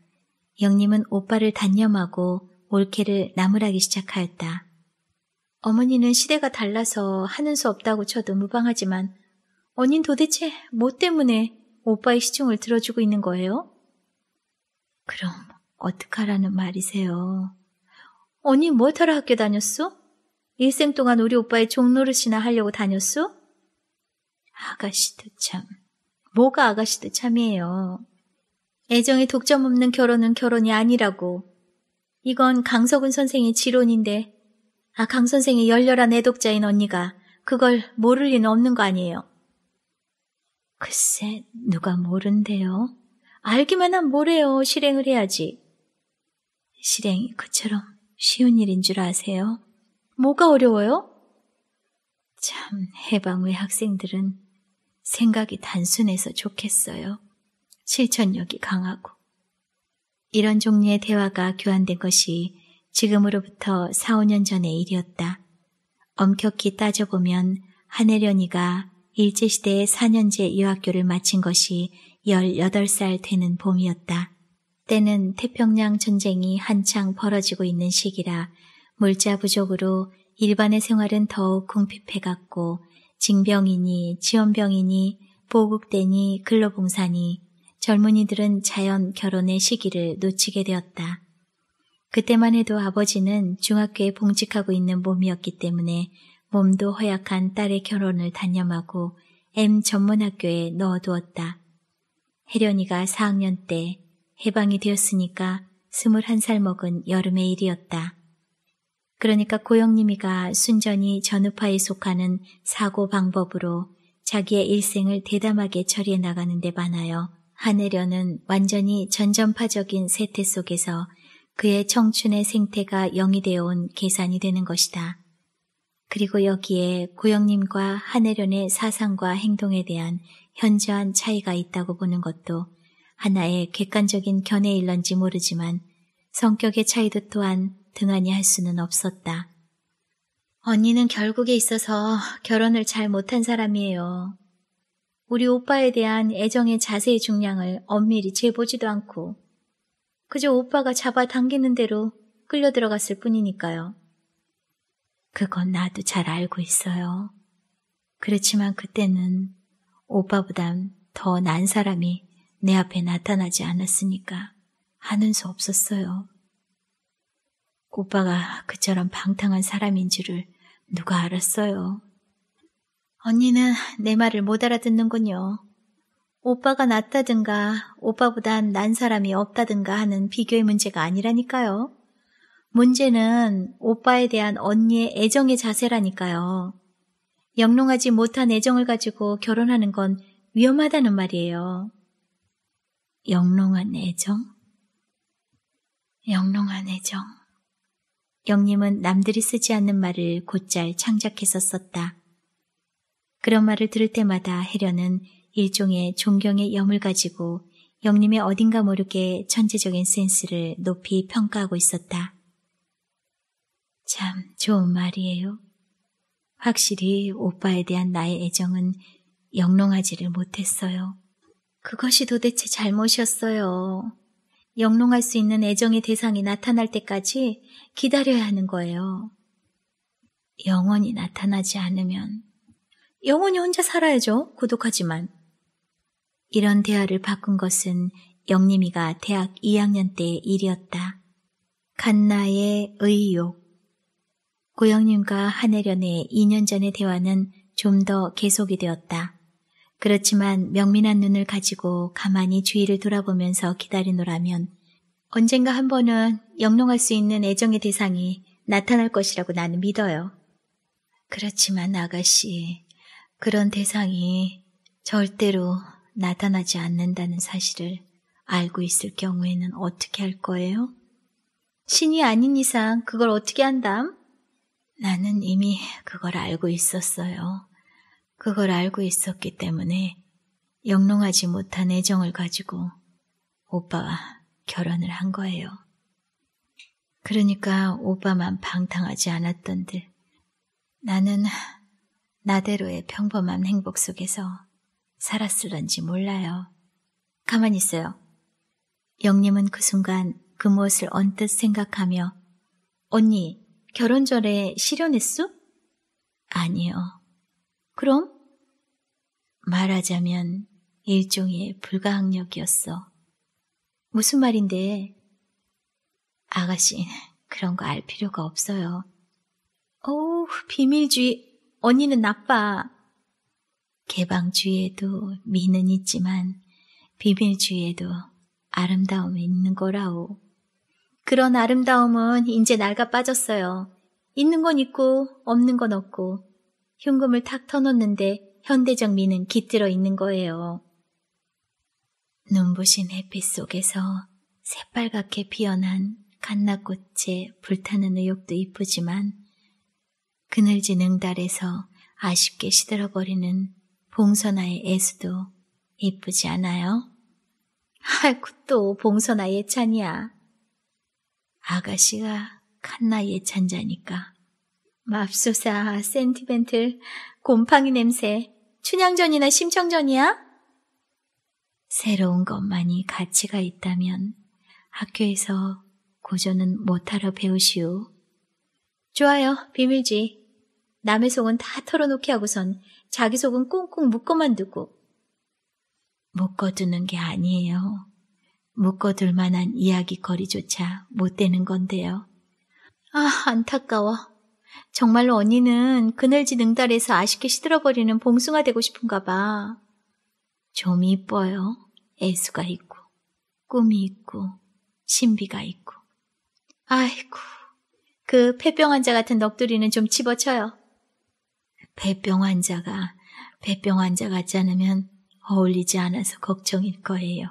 영님은 오빠를 단념하고 올케를 나무라기 시작하였다. 어머니는 시대가 달라서 하는 수 없다고 쳐도 무방하지만 언닌 도대체 뭐 때문에 오빠의 시중을 들어주고 있는 거예요? 그럼 어떡하라는 말이세요? 언니 뭐타러 학교 다녔소? 일생 동안 우리 오빠의 종노릇이나 하려고 다녔소? 아가씨도 참. 뭐가 아가씨도 참이에요. 애정에 독점 없는 결혼은 결혼이 아니라고. 이건 강석은 선생의 지론인데 아, 강 선생의 열렬한 애독자인 언니가 그걸 모를 리는 없는 거 아니에요. 글쎄, 누가 모른대요. 알기만 한 뭐래요. 실행을 해야지. 실행이 그처럼 쉬운 일인 줄 아세요? 뭐가 어려워요? 참, 해방 의 학생들은 생각이 단순해서 좋겠어요. 실천력이 강하고. 이런 종류의 대화가 교환된 것이 지금으로부터 4, 5년 전의 일이었다. 엄격히 따져보면 한혜련이가 일제시대의 4년제 유학교를 마친 것이 18살 되는 봄이었다. 때는 태평양 전쟁이 한창 벌어지고 있는 시기라 물자 부족으로 일반의 생활은 더욱 궁핍해갔고 징병이니 지원병이니 보국대니 근로봉사니 젊은이들은 자연 결혼의 시기를 놓치게 되었다. 그때만 해도 아버지는 중학교에 봉직하고 있는 몸이었기 때문에 몸도 허약한 딸의 결혼을 단념하고 M 전문학교에 넣어두었다. 혜련이가 4학년 때 해방이 되었으니까 21살 먹은 여름의 일이었다. 그러니까 고영님이가 순전히 전우파에 속하는 사고 방법으로 자기의 일생을 대담하게 처리해 나가는 데 반하여 하늘련은 완전히 전전파적인 세태 속에서 그의 청춘의 생태가 영이 되어 온 계산이 되는 것이다. 그리고 여기에 고영님과 한혜련의 사상과 행동에 대한 현저한 차이가 있다고 보는 것도 하나의 객관적인 견해일런지 모르지만 성격의 차이도 또한 등한히 할 수는 없었다. 언니는 결국에 있어서 결혼을 잘 못한 사람이에요. 우리 오빠에 대한 애정의 자세의 중량을 엄밀히 재보지도 않고 그저 오빠가 잡아당기는 대로 끌려 들어갔을 뿐이니까요. 그건 나도 잘 알고 있어요. 그렇지만 그때는 오빠보단 더 난 사람이 내 앞에 나타나지 않았으니까 하는 수 없었어요. 오빠가 그처럼 방탕한 사람인 줄을 누가 알았어요. 언니는 내 말을 못 알아듣는군요. 오빠가 낫다든가 오빠보단 난 사람이 없다든가 하는 비교의 문제가 아니라니까요. 문제는 오빠에 대한 언니의 애정의 자세라니까요. 영롱하지 못한 애정을 가지고 결혼하는 건 위험하다는 말이에요. 영롱한 애정? 영롱한 애정. 영님은 남들이 쓰지 않는 말을 곧잘 창작해서 썼다. 그런 말을 들을 때마다 해련은 일종의 존경의 염을 가지고 영님의 어딘가 모르게 천재적인 센스를 높이 평가하고 있었다. 참 좋은 말이에요. 확실히 오빠에 대한 나의 애정은 영롱하지를 못했어요. 그것이 도대체 잘못이었어요. 영롱할 수 있는 애정의 대상이 나타날 때까지 기다려야 하는 거예요. 영원히 나타나지 않으면 영원히 혼자 살아야죠. 고독하지만. 이런 대화를 바꾼 것은 영림이가 대학 2학년 때의 일이었다. 갓나의 의욕. 고영님과 한혜련의 2년 전의 대화는 좀 더 계속이 되었다. 그렇지만 명민한 눈을 가지고 가만히 주위를 돌아보면서 기다리노라면 언젠가 한 번은 영롱할 수 있는 애정의 대상이 나타날 것이라고 나는 믿어요. 그렇지만 아가씨, 그런 대상이 절대로 나타나지 않는다는 사실을 알고 있을 경우에는 어떻게 할 거예요? 신이 아닌 이상 그걸 어떻게 한담? 나는 이미 그걸 알고 있었어요. 그걸 알고 있었기 때문에 영롱하지 못한 애정을 가지고 오빠와 결혼을 한 거예요. 그러니까 오빠만 방탕하지 않았던들 나는 나대로의 평범한 행복 속에서 살았을런지 몰라요. 가만히 있어요. 영님은 그 순간 그 무엇을 언뜻 생각하며 언니, 결혼 전에 실현했수? 아니요. 그럼? 말하자면 일종의 불가항력이었어. 무슨 말인데? 아가씨, 그런 거 알 필요가 없어요. 어 비밀주의. 언니는 나빠. 개방주의에도 미는 있지만 비밀주의에도 아름다움이 있는 거라오. 그런 아름다움은 이제 낡아 빠졌어요. 있는 건 있고 없는 건 없고 현금을탁 터놓는데 현대적 미는 깃들어 있는 거예요. 눈부신 햇빛 속에서 새빨갛게 피어난 갓나꽃의 불타는 의욕도 이쁘지만 그늘진 응달에서 아쉽게 시들어버리는 봉선아의 애수도 이쁘지 않아요? 아이고 또 봉선아 예찬이야. 아가씨가 칸나 예찬자니까. 맙소사, 센티멘틀, 곰팡이 냄새, 춘향전이나 심청전이야? 새로운 것만이 가치가 있다면 학교에서 고전은 못하러 배우시오. 좋아요, 비밀지. 남의 속은 다 털어놓게 하고선 자기 속은 꽁꽁 묶어만 두고 묶어두는 게 아니에요. 묶어둘 만한 이야기거리조차 못 되는 건데요. 아, 안타까워. 정말로 언니는 그늘지 능달에서 아쉽게 시들어버리는 봉숭아 되고 싶은가 봐. 좀 이뻐요. 애수가 있고, 꿈이 있고, 신비가 있고. 아이고, 그 폐병 환자 같은 넋두리는 좀 집어쳐요. 배병 환자가 배병 환자 같지 않으면 어울리지 않아서 걱정일 거예요.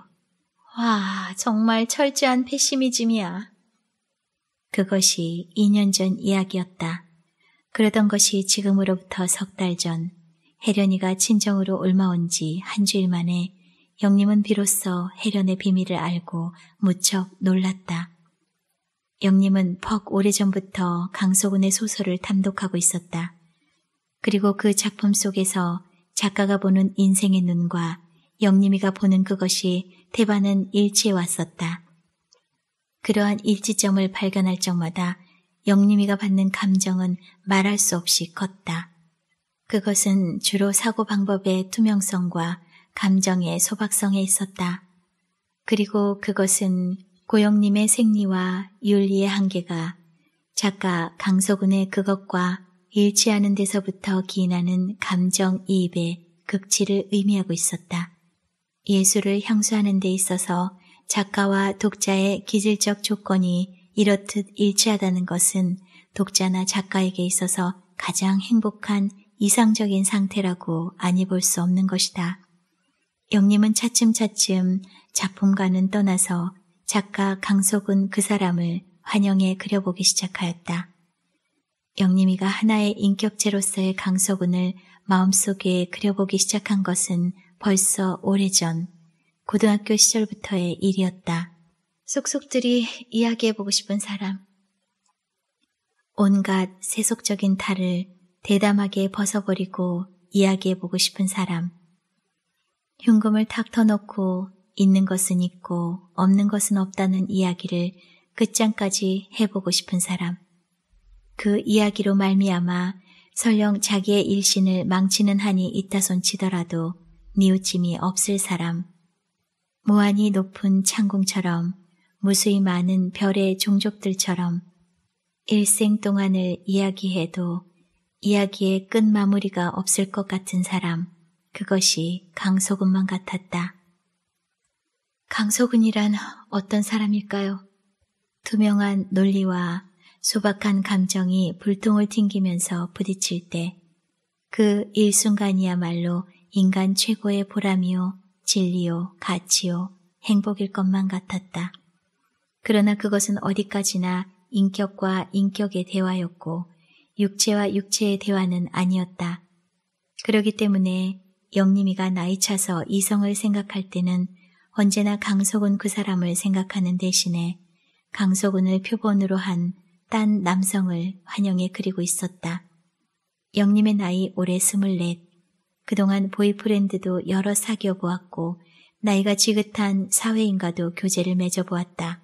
와, 정말 철저한 패시미즘이야. 그것이 2년 전 이야기였다. 그러던 것이 지금으로부터 석 달 전, 혜련이가 친정으로 올마온 지 한 주일 만에 영림은 비로소 혜련의 비밀을 알고 무척 놀랐다. 영림은 퍽 오래전부터 강소군의 소설을 탐독하고 있었다. 그리고 그 작품 속에서 작가가 보는 인생의 눈과 영림이가 보는 그것이 대반은 일치해 왔었다. 그러한 일치점을 발견할 적마다 영림이가 받는 감정은 말할 수 없이 컸다. 그것은 주로 사고 방법의 투명성과 감정의 소박성에 있었다. 그리고 그것은 고영님의 생리와 윤리의 한계가 작가 강서군의 그것과 일치하는 데서부터 기인하는 감정이입의 극치를 의미하고 있었다. 예술을 향수하는 데 있어서 작가와 독자의 기질적 조건이 이렇듯 일치하다는 것은 독자나 작가에게 있어서 가장 행복한 이상적인 상태라고 아니 볼 수 없는 것이다. 영림은 차츰차츰 작품과는 떠나서 작가 강석은 그 사람을 환영해 그려보기 시작하였다. 영림이가 하나의 인격체로서의 강석훈을 마음속에 그려보기 시작한 것은 벌써 오래전 고등학교 시절부터의 일이었다. 속속들이 이야기해보고 싶은 사람. 온갖 세속적인 탈을 대담하게 벗어버리고 이야기해보고 싶은 사람. 흉금을 탁 터놓고 있는 것은 있고 없는 것은 없다는 이야기를 끝장까지 해보고 싶은 사람. 그 이야기로 말미암아 설령 자기의 일신을 망치는 한이 있다손 치더라도 니우침이 없을 사람. 무한히 높은 창궁처럼 무수히 많은 별의 종족들처럼 일생 동안을 이야기해도 이야기의 끝 마무리가 없을 것 같은 사람. 그것이 강소근만 같았다. 강소근이란 어떤 사람일까요? 투명한 논리와 소박한 감정이 불통을 튕기면서 부딪힐 때 그 일순간이야말로 인간 최고의 보람이요, 진리요, 가치요, 행복일 것만 같았다. 그러나 그것은 어디까지나 인격과 인격의 대화였고 육체와 육체의 대화는 아니었다. 그러기 때문에 영님이가 나이 차서 이성을 생각할 때는 언제나 강석훈 그 사람을 생각하는 대신에 강석훈을 표본으로 한딴 남성을 환영해 그리고 있었다. 영림의 나이 올해 스물넷. 그동안 보이프렌드도 여러 사귀어 보았고 나이가 지긋한 사회인과도 교제를 맺어 보았다.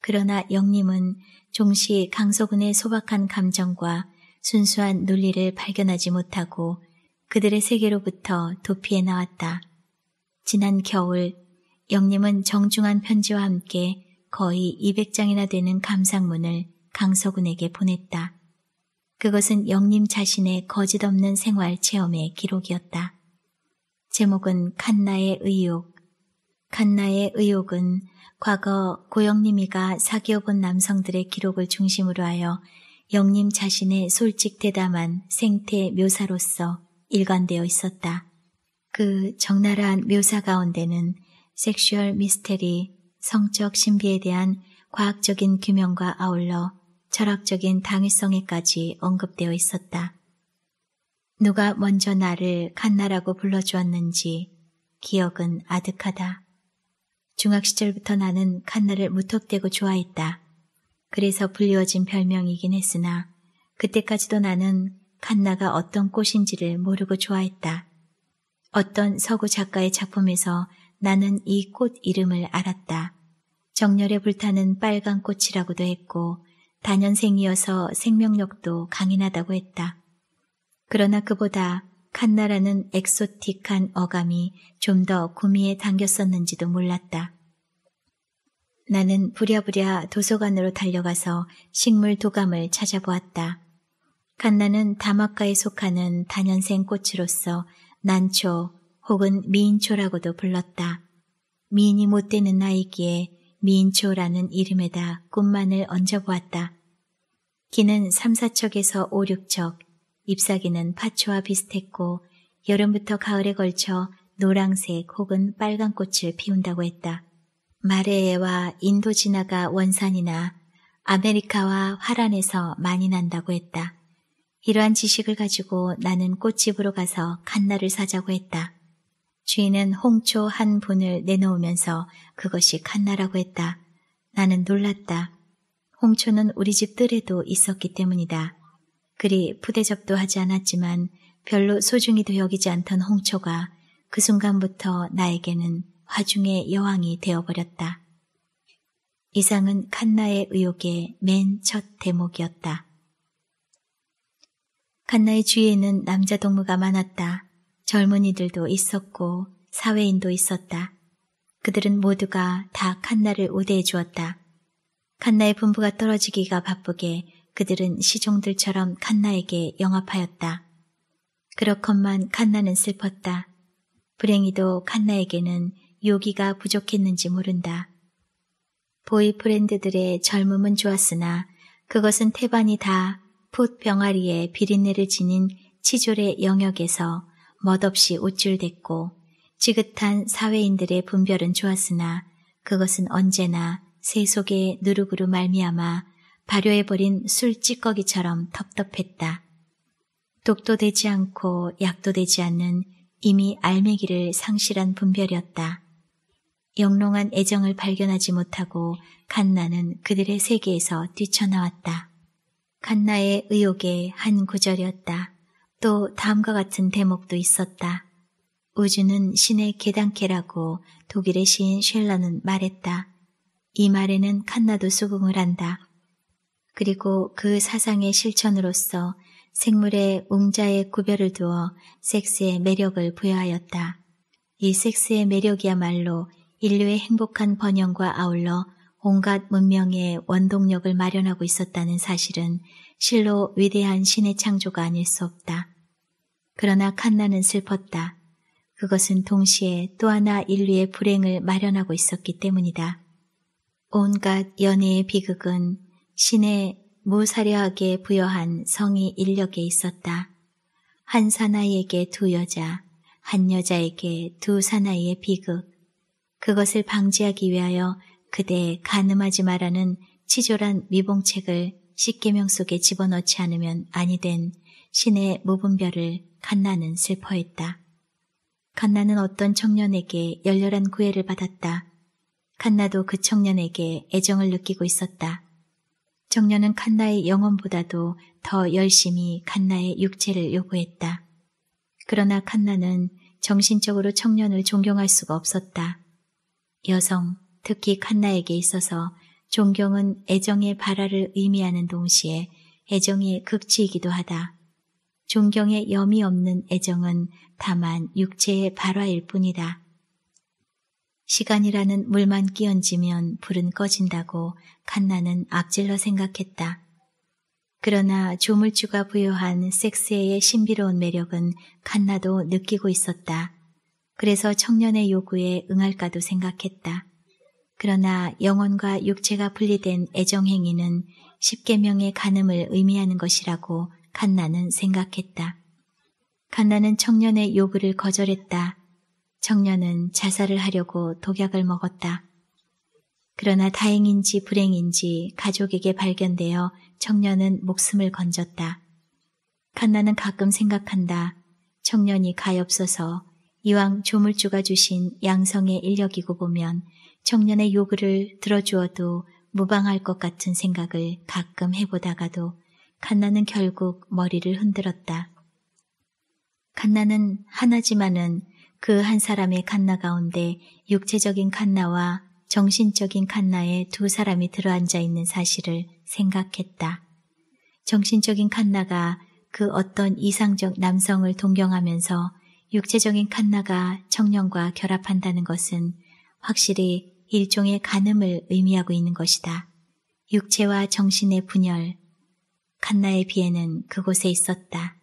그러나 영림은 종시 강소군의 소박한 감정과 순수한 논리를 발견하지 못하고 그들의 세계로부터 도피해 나왔다. 지난 겨울 영림은 정중한 편지와 함께 거의 200장이나 되는 감상문을 강서군에게 보냈다. 그것은 영림 자신의 거짓없는 생활 체험의 기록이었다. 제목은 칸나의 의욕. 칸나의 의욕은 과거 고영님이가 사귀어본 남성들의 기록을 중심으로 하여 영림 자신의 솔직대담한 생태 묘사로서 일관되어 있었다. 그 적나라한 묘사 가운데는 섹슈얼 미스테리, 성적 신비에 대한 과학적인 규명과 아울러 철학적인 당위성에까지 언급되어 있었다. 누가 먼저 나를 칸나라고 불러주었는지 기억은 아득하다. 중학 시절부터 나는 칸나를 무턱대고 좋아했다. 그래서 불리워진 별명이긴 했으나 그때까지도 나는 칸나가 어떤 꽃인지를 모르고 좋아했다. 어떤 서구 작가의 작품에서 나는 이 꽃 이름을 알았다. 정열에 불타는 빨간 꽃이라고도 했고 단연생이어서 생명력도 강인하다고 했다. 그러나 그보다 칸나라는 엑소틱한 어감이 좀 더 구미에 담겼었는지도 몰랐다. 나는 부랴부랴 도서관으로 달려가서 식물 도감을 찾아보았다. 칸나는 다마카에 속하는 단연생 꽃으로서 난초, 혹은 미인초라고도 불렀다. 미인이 못되는 나이기에 미인초라는 이름에다 꽃만을 얹어보았다. 기는 3, 4척에서 5, 6척, 잎사귀는 파초와 비슷했고 여름부터 가을에 걸쳐 노랑색 혹은 빨간 꽃을 피운다고 했다. 마레에와 인도 진화가 원산이나 아메리카와 화란에서 많이 난다고 했다. 이러한 지식을 가지고 나는 꽃집으로 가서 칸나를 사자고 했다. 주인은 홍초 한분을 내놓으면서 그것이 칸나라고 했다. 나는 놀랐다. 홍초는 우리 집 뜰에도 있었기 때문이다. 그리 부대접도 하지 않았지만 별로 소중히도 여기지 않던 홍초가 그 순간부터 나에게는 화중의 여왕이 되어버렸다. 이상은 칸나의 의혹의 맨 첫 대목이었다. 칸나의 주위에는 남자 동무가 많았다. 젊은이들도 있었고 사회인도 있었다. 그들은 모두가 다 칸나를 우대해 주었다. 칸나의 분부가 떨어지기가 바쁘게 그들은 시종들처럼 칸나에게 영합하였다. 그렇건만 칸나는 슬펐다. 불행히도 칸나에게는 요기가 부족했는지 모른다. 보이프렌드들의 젊음은 좋았으나 그것은 태반이 다 풋병아리의 비린내를 지닌 치졸의 영역에서 멋없이 우쭐댔고 지긋한 사회인들의 분별은 좋았으나 그것은 언제나 세 속의 누룩으로 말미암아 발효해버린 술 찌꺼기처럼 텁텁했다. 독도 되지 않고 약도 되지 않는 이미 알맹이를 상실한 분별이었다. 영롱한 애정을 발견하지 못하고 칸나는 그들의 세계에서 뛰쳐나왔다. 칸나의 의욕의 한 구절이었다. 또 다음과 같은 대목도 있었다. 우주는 신의 계단계라고 독일의 시인 쉘러는 말했다. 이 말에는 칸나도 수긍을 한다. 그리고 그 사상의 실천으로서 생물의 웅자의 구별을 두어 섹스의 매력을 부여하였다. 이 섹스의 매력이야말로 인류의 행복한 번영과 아울러 온갖 문명의 원동력을 마련하고 있었다는 사실은 실로 위대한 신의 창조가 아닐 수 없다. 그러나 칸나는 슬펐다. 그것은 동시에 또 하나 인류의 불행을 마련하고 있었기 때문이다. 온갖 연애의 비극은 신의 무사려하게 부여한 성의 인력에 있었다. 한 사나이에게 두 여자, 한 여자에게 두 사나이의 비극. 그것을 방지하기 위하여 그대에 가늠하지 말라는 치졸한 미봉책을 십계명 속에 집어넣지 않으면 아니 된 신의 무분별을 갓나는 슬퍼했다. 갓나는 어떤 청년에게 열렬한 구애를 받았다. 칸나도 그 청년에게 애정을 느끼고 있었다. 청년은 칸나의 영혼보다도 더 열심히 칸나의 육체를 요구했다. 그러나 칸나는 정신적으로 청년을 존경할 수가 없었다. 여성, 특히 칸나에게 있어서 존경은 애정의 발화를 의미하는 동시에 애정의 극치이기도 하다. 존경의 염이 없는 애정은 다만 육체의 발화일 뿐이다. 시간이라는 물만 끼얹으면 불은 꺼진다고 칸나는 앞질러 생각했다. 그러나 조물주가 부여한 섹스의 신비로운 매력은 칸나도 느끼고 있었다. 그래서 청년의 요구에 응할까도 생각했다. 그러나 영혼과 육체가 분리된 애정행위는 십계명의 간음을 의미하는 것이라고 칸나는 생각했다. 칸나는 청년의 요구를 거절했다. 청년은 자살을 하려고 독약을 먹었다. 그러나 다행인지 불행인지 가족에게 발견되어 청년은 목숨을 건졌다. 칸나는 가끔 생각한다. 청년이 가엾어서 이왕 조물주가 주신 양성의 인력이고 보면 청년의 요구를 들어주어도 무방할 것 같은 생각을 가끔 해보다가도 칸나는 결국 머리를 흔들었다. 칸나는 하나지만은 그 한 사람의 칸나 가운데 육체적인 칸나와 정신적인 칸나에 두 사람이 들어앉아 있는 사실을 생각했다. 정신적인 칸나가 그 어떤 이상적 남성을 동경하면서 육체적인 칸나가 청년과 결합한다는 것은 확실히 일종의 간음을 의미하고 있는 것이다. 육체와 정신의 분열, 칸나의 비애는 그곳에 있었다.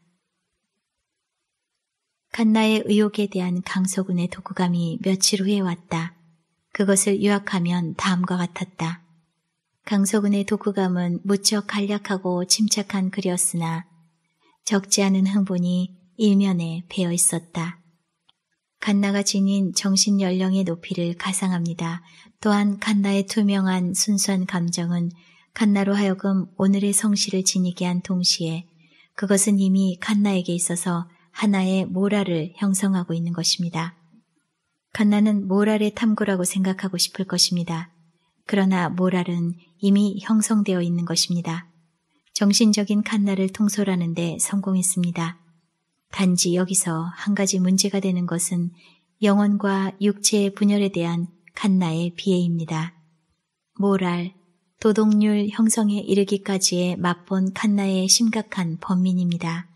칸나의 의혹에 대한 강서군의 독후감이 며칠 후에 왔다. 그것을 요약하면 다음과 같았다. 강서군의 독후감은 무척 간략하고 침착한 글이었으나 적지 않은 흥분이 일면에 배어 있었다. 칸나가 지닌 정신 연령의 높이를 가상합니다. 또한 칸나의 투명한 순수한 감정은 칸나로 하여금 오늘의 성실을 지니게 한 동시에 그것은 이미 칸나에게 있어서 하나의 모랄을 형성하고 있는 것입니다. 칸나는 모랄의 탐구라고 생각하고 싶을 것입니다. 그러나 모랄은 이미 형성되어 있는 것입니다. 정신적인 칸나를 통솔하는데 성공했습니다. 단지 여기서 한 가지 문제가 되는 것은 영혼과 육체의 분열에 대한 칸나의 비애입니다. 모랄, 도덕률 형성에 이르기까지의 맛본 칸나의 심각한 범민입니다.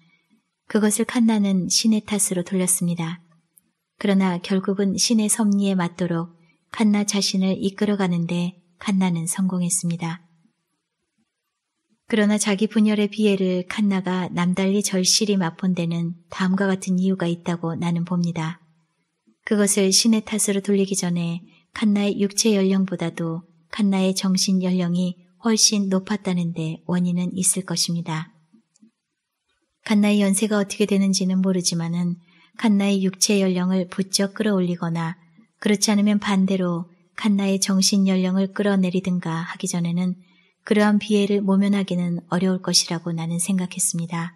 그것을 칸나는 신의 탓으로 돌렸습니다. 그러나 결국은 신의 섭리에 맞도록 칸나 자신을 이끌어가는데 칸나는 성공했습니다. 그러나 자기 분열의 비애를 칸나가 남달리 절실히 맛본데는 다음과 같은 이유가 있다고 나는 봅니다. 그것을 신의 탓으로 돌리기 전에 칸나의 육체 연령보다도 칸나의 정신 연령이 훨씬 높았다는데 원인은 있을 것입니다. 칸나의 연세가 어떻게 되는지는 모르지만은 칸나의 육체 연령을 부쩍 끌어올리거나 그렇지 않으면 반대로 칸나의 정신 연령을 끌어내리든가 하기 전에는 그러한 비애를 모면하기는 어려울 것이라고 나는 생각했습니다.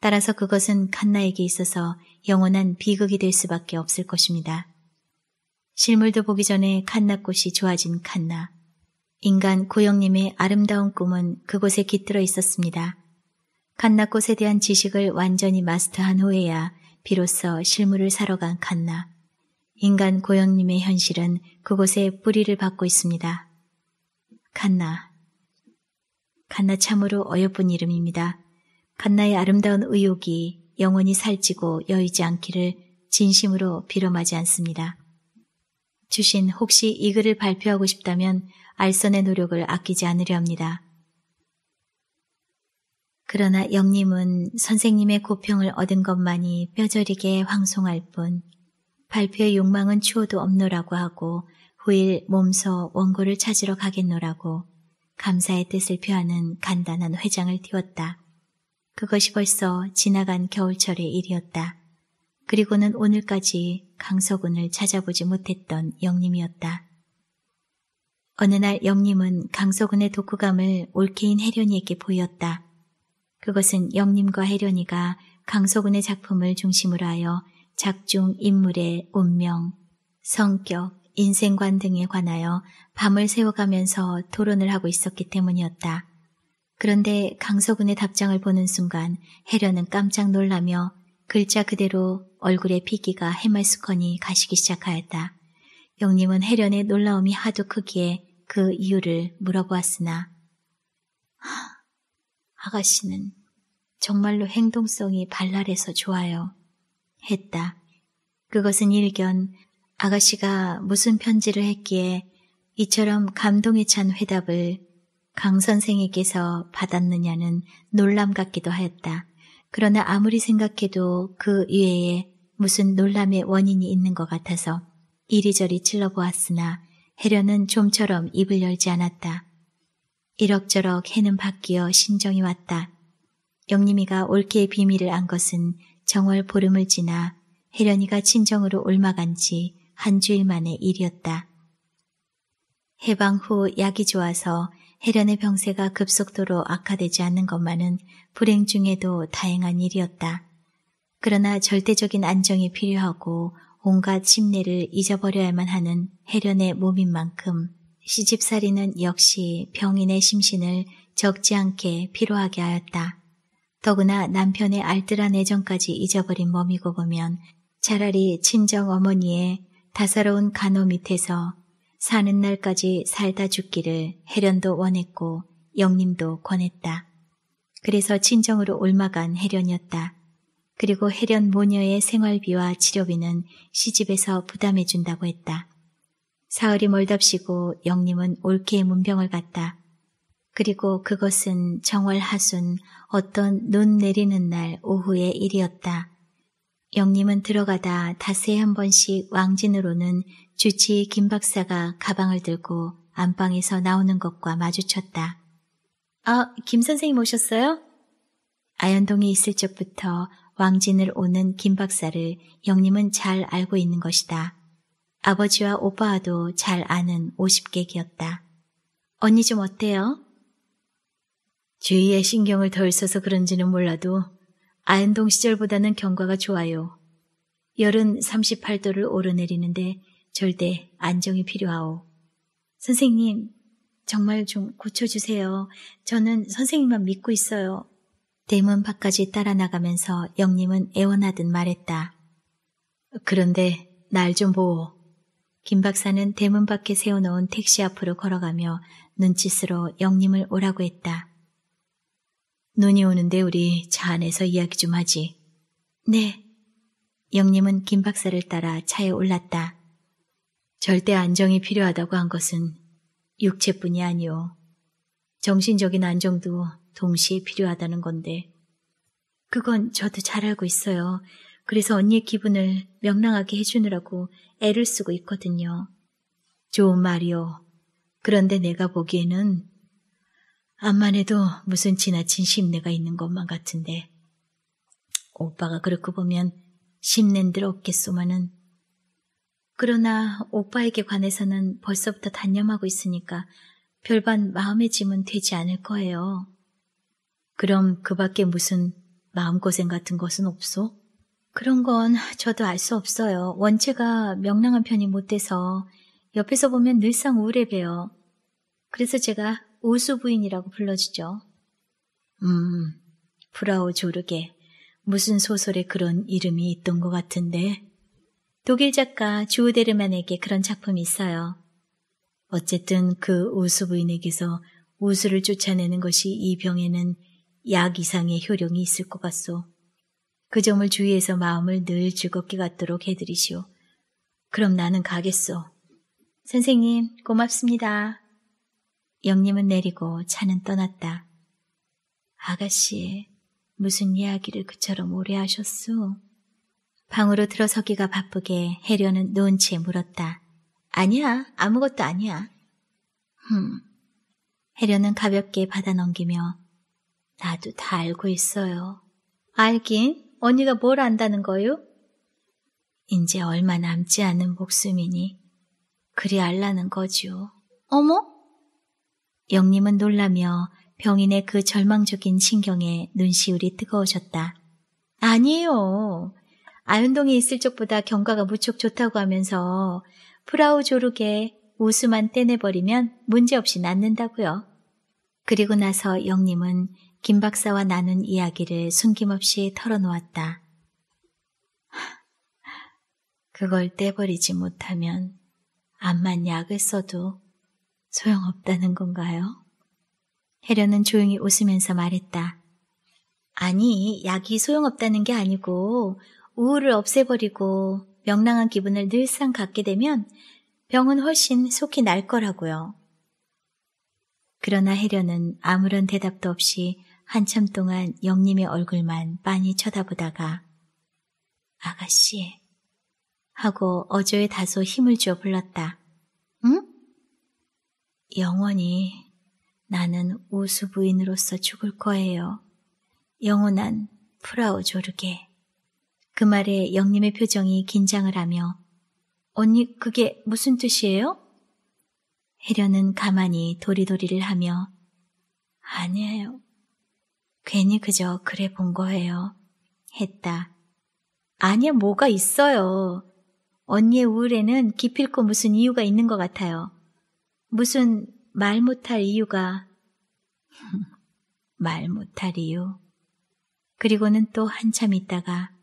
따라서 그것은 칸나에게 있어서 영원한 비극이 될 수밖에 없을 것입니다. 실물도 보기 전에 칸나꽃이 좋아진 칸나. 인간 고영님의 아름다운 꿈은 그곳에 깃들어 있었습니다. 칸나꽃에 대한 지식을 완전히 마스터한 후에야 비로소 실물을 사러 간 칸나. 인간 고영님의 현실은 그곳에 뿌리를 받고 있습니다. 칸나. 갓나 참으로 어여쁜 이름입니다. 갓나의 아름다운 의욕이 영원히 살찌고 여의지 않기를 진심으로 빌어마지 않습니다. 주신 혹시 이 글을 발표하고 싶다면 알선의 노력을 아끼지 않으려 합니다. 그러나 영님은 선생님의 고평을 얻은 것만이 뼈저리게 황송할 뿐 발표의 욕망은 추호도 없노라고 하고 후일 몸서 원고를 찾으러 가겠노라고 감사의 뜻을 표하는 간단한 회장을 띄웠다. 그것이 벌써 지나간 겨울철의 일이었다. 그리고는 오늘까지 강서군을 찾아보지 못했던 영림이었다. 어느 날 영림은 강서군의 독후감을 올케인 혜련이에게 보였다. 그것은 영림과 혜련이가 강서군의 작품을 중심으로 하여 작중 인물의 운명, 성격, 인생관 등에 관하여 밤을 새워가면서 토론을 하고 있었기 때문이었다. 그런데 강서군의 답장을 보는 순간 해련은 깜짝 놀라며 글자 그대로 얼굴에 피기가 해맑수건이 가시기 시작하였다. 영님은 해련의 놀라움이 하도 크기에 그 이유를 물어보았으나 아가씨는 정말로 행동성이 발랄해서 좋아요. 했다. 그것은 일견 아가씨가 무슨 편지를 했기에 이처럼 감동에 찬 회답을 강 선생에게서 받았느냐는 놀람 같기도 하였다. 그러나 아무리 생각해도 그 이외에 무슨 놀람의 원인이 있는 것 같아서 이리저리 찔러보았으나 해련은 좀처럼 입을 열지 않았다. 이럭저럭 해는 바뀌어 신정이 왔다. 영림이가 올케의 비밀을 안 것은 정월 보름을 지나 혜련이가 친정으로 올마간 지한 주일 만의 일이었다. 해방 후 약이 좋아서 해련의 병세가 급속도로 악화되지 않는 것만은 불행 중에도 다행한 일이었다. 그러나 절대적인 안정이 필요하고 온갖 침례를 잊어버려야만 하는 해련의 몸인 만큼 시집살이는 역시 병인의 심신을 적지 않게 피로하게 하였다. 더구나 남편의 알뜰한 애정까지 잊어버린 몸이고 보면 차라리 친정 어머니의 다사로운 간호 밑에서 사는 날까지 살다 죽기를 해련도 원했고 영림도 권했다. 그래서 친정으로 올마간 해련이었다. 그리고 해련 모녀의 생활비와 치료비는 시집에서 부담해준다고 했다. 사흘이 멀답시고 영림은 올케 의 문병을 갔다. 그리고 그것은 정월 하순 어떤 눈 내리는 날 오후의 일이었다. 영림은 들어가다 닷새 한 번씩 왕진으로는 주치의 김 박사가 가방을 들고 안방에서 나오는 것과 마주쳤다. 아, 김 선생님 오셨어요? 아현동에 있을 적부터 왕진을 오는 김 박사를 영림은 잘 알고 있는 것이다. 아버지와 오빠와도 잘 아는 50객이었다. 언니 좀 어때요? 주위에 신경을 덜 써서 그런지는 몰라도 아현동 시절보다는 경과가 좋아요. 열은 38도를 오르내리는데 절대 안정이 필요하오. 선생님, 정말 좀 고쳐주세요. 저는 선생님만 믿고 있어요. 대문 밖까지 따라 나가면서 영님은 애원하듯 말했다. 그런데 날 좀 보오. 김 박사는 대문 밖에 세워놓은 택시 앞으로 걸어가며 눈짓으로 영님을 오라고 했다. 눈이 오는데 우리 차 안에서 이야기 좀 하지. 네. 영님은김 박사를 따라 차에 올랐다. 절대 안정이 필요하다고 한 것은 육체뿐이 아니오. 정신적인 안정도 동시에 필요하다는 건데. 그건 저도 잘 알고 있어요. 그래서 언니의 기분을 명랑하게 해주느라고 애를 쓰고 있거든요. 좋은 말이오. 그런데 내가 보기에는 암만 해도 무슨 지나친 심내가 있는 것만 같은데 오빠가 그렇게 보면 심낸들 없겠소만은 그러나 오빠에게 관해서는 벌써부터 단념하고 있으니까 별반 마음의 짐은 되지 않을 거예요. 그럼 그 밖에 무슨 마음고생 같은 것은 없소? 그런 건 저도 알 수 없어요. 원체가 명랑한 편이 못 돼서 옆에서 보면 늘상 우울해 배요. 그래서 제가 우수 부인이라고 불러지죠. 음, 브라우 조르게 무슨 소설에 그런 이름이 있던 것 같은데. 독일 작가 주우데르만에게 그런 작품이 있어요. 어쨌든 그우수 부인에게서 우수를 쫓아내는 것이 이 병에는 약 이상의 효력이 있을 것 같소. 그 점을 주의해서 마음을 늘 즐겁게 갖도록 해드리시오. 그럼 나는 가겠소. 선생님, 고맙습니다. 영림은 내리고 차는 떠났다. 아가씨, 무슨 이야기를 그처럼 오래 하셨소? 방으로 들어서기가 바쁘게 해려는 노은치 물었다. 아니야, 아무것도 아니야. 흠. 해려는 가볍게 받아 넘기며 나도 다 알고 있어요. 알긴? 언니가 뭘 안다는 거요? 이제 얼마 남지 않은 목숨이니 그리 알라는 거지요. 어머? 영림은 놀라며 병인의 그 절망적인 신경에 눈시울이 뜨거우셨다 아니에요. 아윤동에 있을 적보다 경과가 무척 좋다고 하면서 프라우 조르게 우수만 떼내버리면 문제없이 낫는다고요. 그리고 나서 영림은 김 박사와 나눈 이야기를 숨김없이 털어놓았다. 그걸 떼버리지 못하면 암만 약을 써도 소용없다는 건가요? 해련은 조용히 웃으면서 말했다. 아니, 약이 소용없다는 게 아니고 우울을 없애버리고 명랑한 기분을 늘상 갖게 되면 병은 훨씬 속히 날 거라고요. 그러나 해련은 아무런 대답도 없이 한참 동안 영님의 얼굴만 빤히 쳐다보다가 아가씨 하고 어조에 다소 힘을 주어 불렀다. 영원히 나는 우수 부인으로서 죽을 거예요. 영원한 프라우 조르게. 그 말에 영님의 표정이 긴장을 하며 언니 그게 무슨 뜻이에요? 해련은 가만히 도리도리를 하며 아니에요. 괜히 그저 그래 본 거예요. 했다. 아니야 뭐가 있어요. 언니의 우울에는 기필코 무슨 이유가 있는 것 같아요. 무슨 말 못할 이유가 말 못할 이유. 그리고는 또 한참 있다가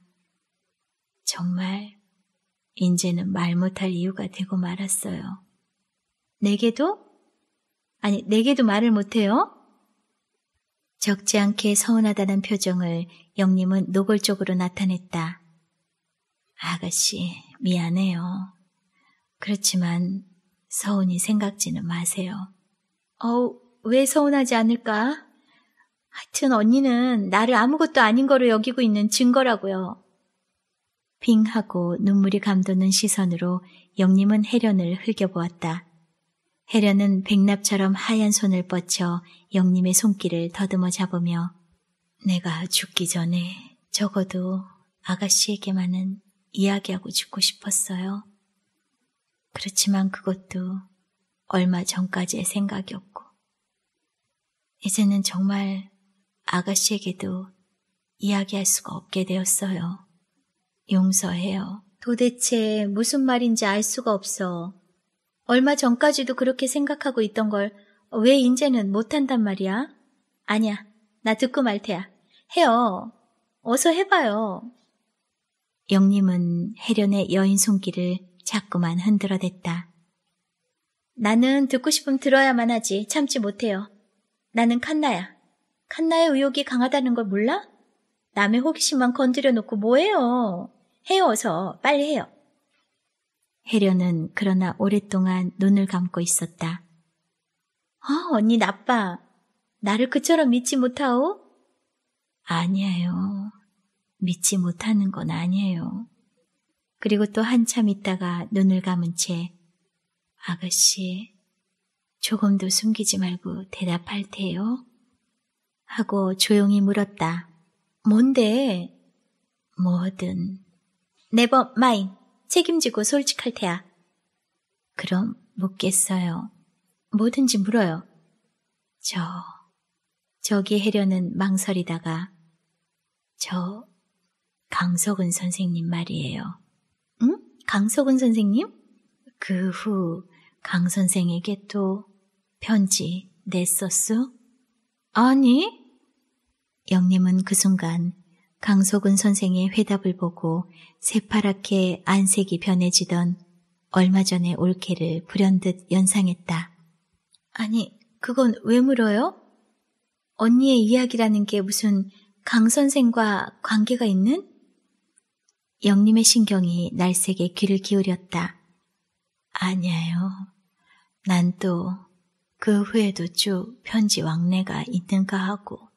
정말 이제는 말 못할 이유가 되고 말았어요. 내게도? 아니, 내게도 말을 못해요? 적지 않게 서운하다는 표정을 영님은 노골적으로 나타냈다. 아가씨, 미안해요. 그렇지만 서운히 생각지는 마세요. 어우, 왜 서운하지 않을까? 하여튼 언니는 나를 아무것도 아닌 거로 여기고 있는 증거라고요. 빙 하고 눈물이 감도는 시선으로 영림은 해련을 흘겨보았다. 해련은 백납처럼 하얀 손을 뻗쳐 영림의 손길을 더듬어 잡으며 내가 죽기 전에 적어도 아가씨에게만은 이야기하고 죽고 싶었어요. 그렇지만 그것도 얼마 전까지의 생각이었고, 이제는 정말 아가씨에게도 이야기할 수가 없게 되었어요. 용서해요. 도대체 무슨 말인지 알 수가 없어. 얼마 전까지도 그렇게 생각하고 있던 걸 왜 이제는 못한단 말이야? 아니야, 나 듣고 말 테야. 해요. 어서 해봐요. 영님은 해련의 여인 손길을 자꾸만 흔들어댔다. 나는 듣고 싶으면 들어야만 하지 참지 못해요. 나는 칸나야. 칸나의 의욕이 강하다는 걸 몰라? 남의 호기심만 건드려 놓고 뭐해요? 헤어서 빨리 해요. 해려는 그러나 오랫동안 눈을 감고 있었다. 어, 언니 나빠. 나를 그처럼 믿지 못하오? 아니에요. 믿지 못하는 건 아니에요. 그리고 또 한참 있다가 눈을 감은 채 아가씨 조금도 숨기지 말고 대답할 테요. 하고 조용히 물었다. 뭔데? 뭐든. 네버 뭐, 마인 책임지고 솔직할 테야. 그럼 묻겠어요. 뭐든지 물어요. 저 저기 해려는 망설이다가 저 강석은 선생님 말이에요. 강석훈 선생님? 그 후 강 선생에게 또 편지 냈었어 아니. 영림은 그 순간 강석훈 선생의 회답을 보고 새파랗게 안색이 변해지던 얼마 전에 올케를 불현듯 연상했다. 아니, 그건 왜 물어요? 언니의 이야기라는 게 무슨 강 선생과 관계가 있는? 영림의 신경이 날색에 귀를 기울였다. 아니에요. 난 또 그 후에도 쭉 편지 왕래가 있는가 하고.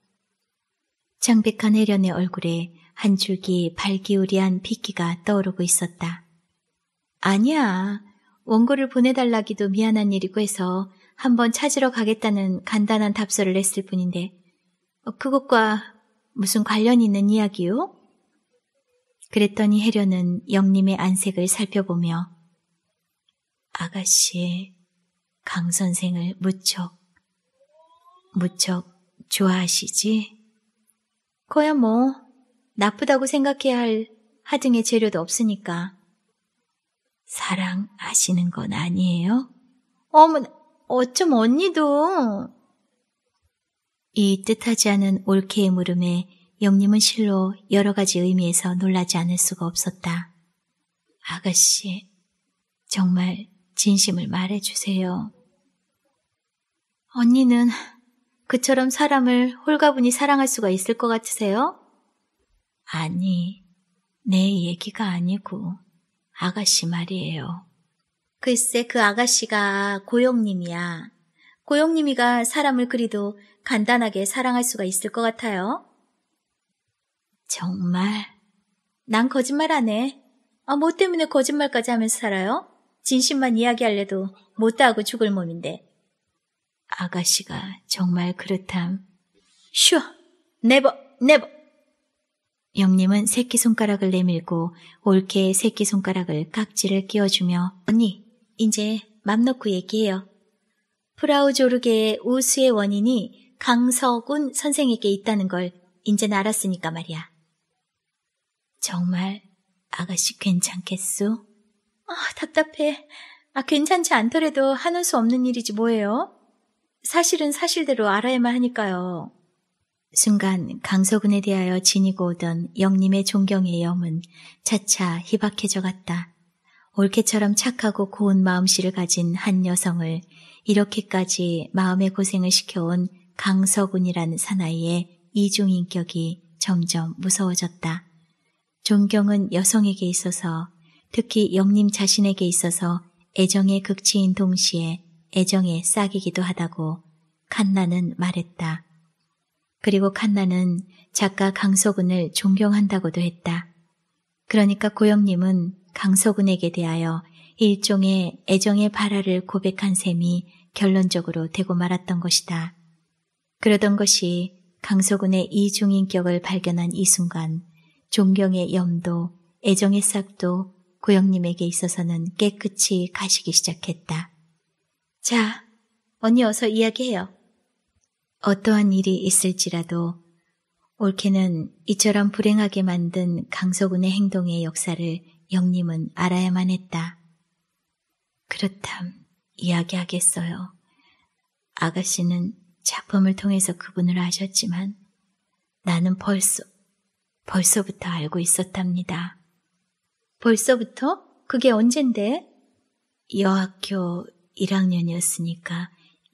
창백한 해련의 얼굴에 한 줄기 발기울이한 핏기가 떠오르고 있었다. 아니야. 원고를 보내달라기도 미안한 일이고 해서 한번 찾으러 가겠다는 간단한 답서를 냈을 뿐인데 그것과 무슨 관련 있는 이야기요? 그랬더니 해려는 영님의 안색을 살펴보며 아가씨의 강 선생을 무척 무척 좋아하시지? 거야 뭐 나쁘다고 생각해야 할 하등의 재료도 없으니까 사랑하시는 건 아니에요? 어머 어쩜 언니도 이 뜻하지 않은 올케의 물음에 영림은 실로 여러 가지 의미에서 놀라지 않을 수가 없었다. 아가씨, 정말 진심을 말해주세요. 언니는 그처럼 사람을 홀가분히 사랑할 수가 있을 것 같으세요? 아니, 내 얘기가 아니고 아가씨 말이에요. 글쎄 그 아가씨가 고영님이야. 고영님이가 사람을 그리도 간단하게 사랑할 수가 있을 것 같아요. 정말. 난 거짓말 안 해. 아, 뭐 때문에 거짓말까지 하면서 살아요? 진심만 이야기할래도 못다 하고 죽을 몸인데. 아가씨가 정말 그렇담. 슈어, 네버, 네버. 영님은 새끼손가락을 내밀고 올케 새끼손가락을 깍지를 끼워주며 언니, 이제 맘 놓고 얘기해요. 프라우조르게의 우수의 원인이 강서군 선생에게 있다는 걸이제는 알았으니까 말이야. 정말 아가씨 괜찮겠소? 아, 답답해. 아, 괜찮지 않더라도 하는 수 없는 일이지 뭐예요? 사실은 사실대로 알아야만 하니까요. 순간 강서군에 대하여 지니고 오던 영님의 존경의 염은 차차 희박해져 갔다. 올케처럼 착하고 고운 마음씨를 가진 한 여성을 이렇게까지 마음의 고생을 시켜온 강서군이라는 사나이의 이중인격이 점점 무서워졌다. 존경은 여성에게 있어서 특히 영님 자신에게 있어서 애정의 극치인 동시에 애정의 싹이기도 하다고 칸나는 말했다. 그리고 칸나는 작가 강서군을 존경한다고도 했다. 그러니까 고영님은 강서군에게 대하여 일종의 애정의 발화를 고백한 셈이 결론적으로 되고 말았던 것이다. 그러던 것이 강서군의 이중인격을 발견한 이 순간 존경의 염도, 애정의 싹도 고영님에게 있어서는 깨끗이 가시기 시작했다. 자, 언니 어서 이야기해요. 어떠한 일이 있을지라도 올케는 이처럼 불행하게 만든 강서군의 행동의 역사를 영님은 알아야만 했다. 그렇담, 이야기하겠어요. 아가씨는 작품을 통해서 그분을 아셨지만 나는 벌써 벌써부터 알고 있었답니다. 벌써부터? 그게 언젠데? 여학교 1학년이었으니까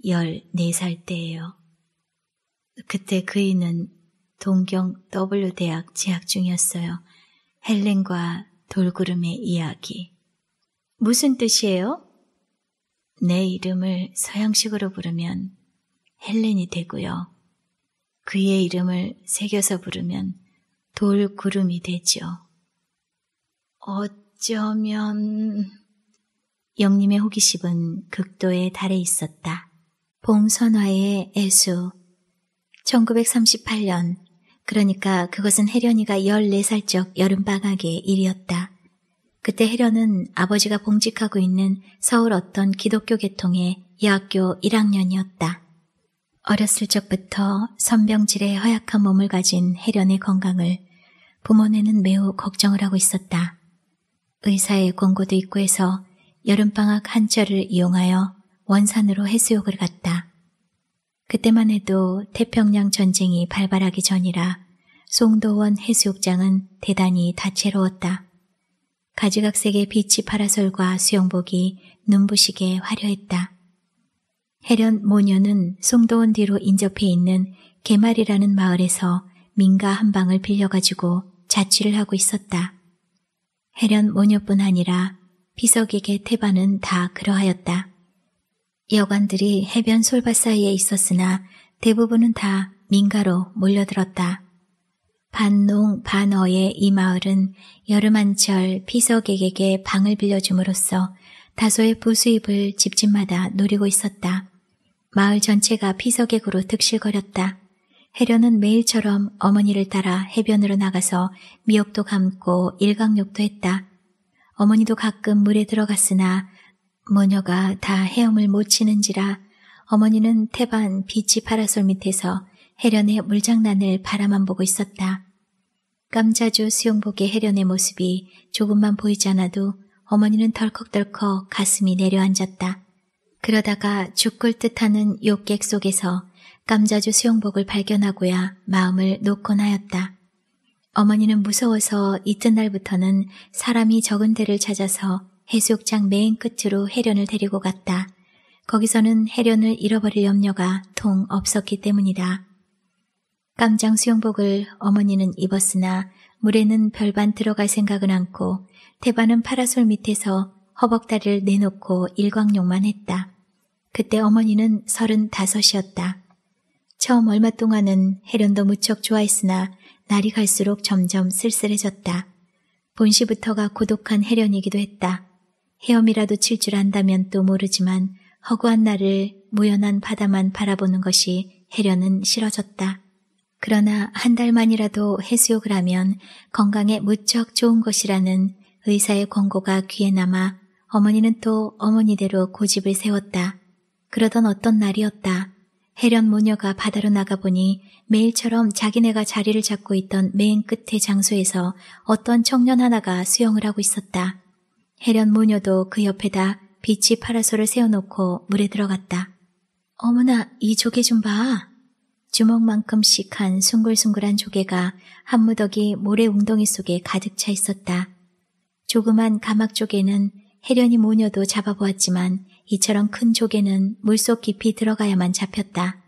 14살 때예요. 그때 그이는 동경 W 대학 재학 중이었어요. 헬렌과 돌구름의 이야기. 무슨 뜻이에요? 내 이름을 서양식으로 부르면 헬렌이 되고요. 그의 이름을 새겨서 부르면 돌구름이 되죠. 어쩌면... 영림의 호기심은 극도의 달에 있었다. 봉선화의 애수 1938년 그러니까 그것은 혜련이가 14살 적 여름방학의 일이었다. 그때 혜련은 아버지가 봉직하고 있는 서울 어떤 기독교 계통의 여학교 1학년이었다. 어렸을 적부터 선병질의 허약한 몸을 가진 혜련의 건강을 부모네는 매우 걱정을 하고 있었다. 의사의 권고도 있고 해서 여름방학 한철을 이용하여 원산으로 해수욕을 갔다. 그때만 해도 태평양 전쟁이 발발하기 전이라 송도원 해수욕장은 대단히 다채로웠다. 가지각색의 비치 파라솔과 수영복이 눈부시게 화려했다. 해련 모녀는 송도원 뒤로 인접해 있는 개말이라는 마을에서 민가 한 방을 빌려가지고 자취를 하고 있었다. 해련 모녀뿐 아니라 비석에게 태반은 다 그러하였다. 여관들이 해변 솔밭 사이에 있었으나 대부분은 다 민가로 몰려들었다. 반농 반어의 이 마을은 여름 한철 피서객에게 방을 빌려줌으로써 다소의 부수입을 집집마다 노리고 있었다. 마을 전체가 피서객으로 득실거렸다. 해련은 매일처럼 어머니를 따라 해변으로 나가서 미역도 감고 일광욕도 했다. 어머니도 가끔 물에 들어갔으나 모녀가 다 헤엄을 못 치는지라 어머니는 태반 비치 파라솔 밑에서 해련의 물장난을 바라만 보고 있었다. 깜자주 수영복의 해련의 모습이 조금만 보이지 않아도 어머니는 덜컥덜컥 가슴이 내려앉았다. 그러다가 죽을 듯하는 욕객 속에서 감자주 수영복을 발견하고야 마음을 놓곤 하였다. 어머니는 무서워서 이튿날부터는 사람이 적은 데를 찾아서 해수욕장 맨 끝으로 해련을 데리고 갔다. 거기서는 해련을 잃어버릴 염려가 통 없었기 때문이다. 깜장 수영복을 어머니는 입었으나 물에는 별반 들어갈 생각은 않고 태반은 파라솔 밑에서 허벅다리를 내놓고 일광욕만 했다. 그때 어머니는 서른다섯이었다. 처음 얼마 동안은 해련도 무척 좋아했으나 날이 갈수록 점점 쓸쓸해졌다. 본시부터가 고독한 해련이기도 했다. 헤엄이라도 칠 줄 안다면 또 모르지만 허구한 날을 무연한 바다만 바라보는 것이 해련은 싫어졌다. 그러나 한 달만이라도 해수욕을 하면 건강에 무척 좋은 것이라는 의사의 권고가 귀에 남아 어머니는 또 어머니대로 고집을 세웠다. 그러던 어떤 날이었다. 해련 모녀가 바다로 나가보니 매일처럼 자기네가 자리를 잡고 있던 맨 끝의 장소에서 어떤 청년 하나가 수영을 하고 있었다. 해련 모녀도 그 옆에다 빛이 파라솔을 세워놓고 물에 들어갔다. 어머나, 이 조개 좀 봐. 주먹만큼 씩한 숭글숭글한 조개가 한 무더기 모래 웅덩이 속에 가득 차 있었다. 조그만 가막 조개는 해련이 모녀도 잡아보았지만 이처럼 큰 조개는 물속 깊이 들어가야만 잡혔다.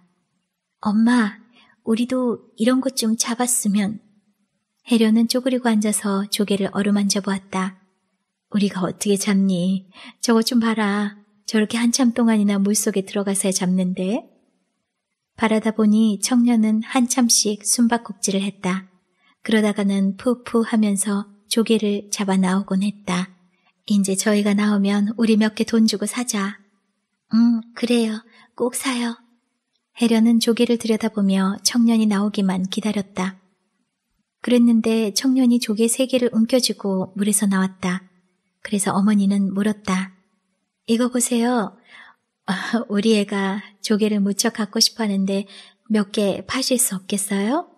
엄마, 우리도 이런 것 좀 잡았으면. 해려는 쪼그리고 앉아서 조개를 어루만져 보았다. 우리가 어떻게 잡니? 저것 좀 봐라. 저렇게 한참 동안이나 물속에 들어가서야 잡는데. 바라다 보니 청년은 한참씩 숨바꼭질을 했다. 그러다가는 푸푸 하면서 조개를 잡아 나오곤 했다. 이제 저희가 나오면 우리 몇 개 돈 주고 사자. 음, 그래요. 꼭 사요. 해련은 조개를 들여다보며 청년이 나오기만 기다렸다. 그랬는데 청년이 조개 세 개를 움켜쥐고 물에서 나왔다. 그래서 어머니는 물었다. 이거 보세요. 어, 우리 애가 조개를 무척 갖고 싶어 하는데 몇 개 파실 수 없겠어요?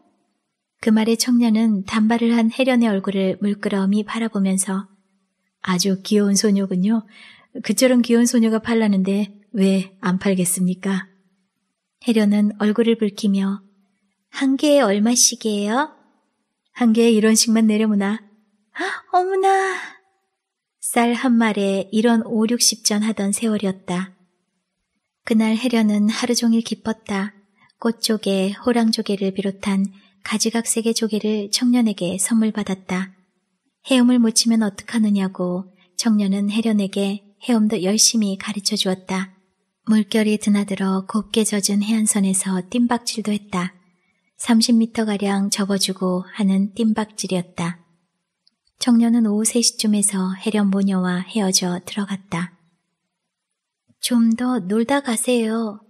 그 말에 청년은 단발을 한 해련의 얼굴을 물끄러미 바라보면서 아주 귀여운 소녀군요. 그처럼 귀여운 소녀가 팔라는데 왜 안 팔겠습니까? 해련은 얼굴을 붉히며 한 개에 얼마씩이에요? 한 개에 이런 식만 내려무나. 어머나! 쌀 한마리에 이런 5, 60전 하던 세월이었다. 그날 해련은 하루 종일 기뻤다. 꽃조개, 호랑조개를 비롯한 가지각색의 조개를 청년에게 선물 받았다. 헤엄을 못 치면 어떡하느냐고 청년은 해련에게 헤엄도 열심히 가르쳐 주었다. 물결이 드나들어 곱게 젖은 해안선에서 띠박질도 했다. 30m가량 접어주고 하는 띠박질이었다 청년은 오후 3시쯤에서 해련 모녀와 헤어져 들어갔다. 좀 더 놀다 가세요.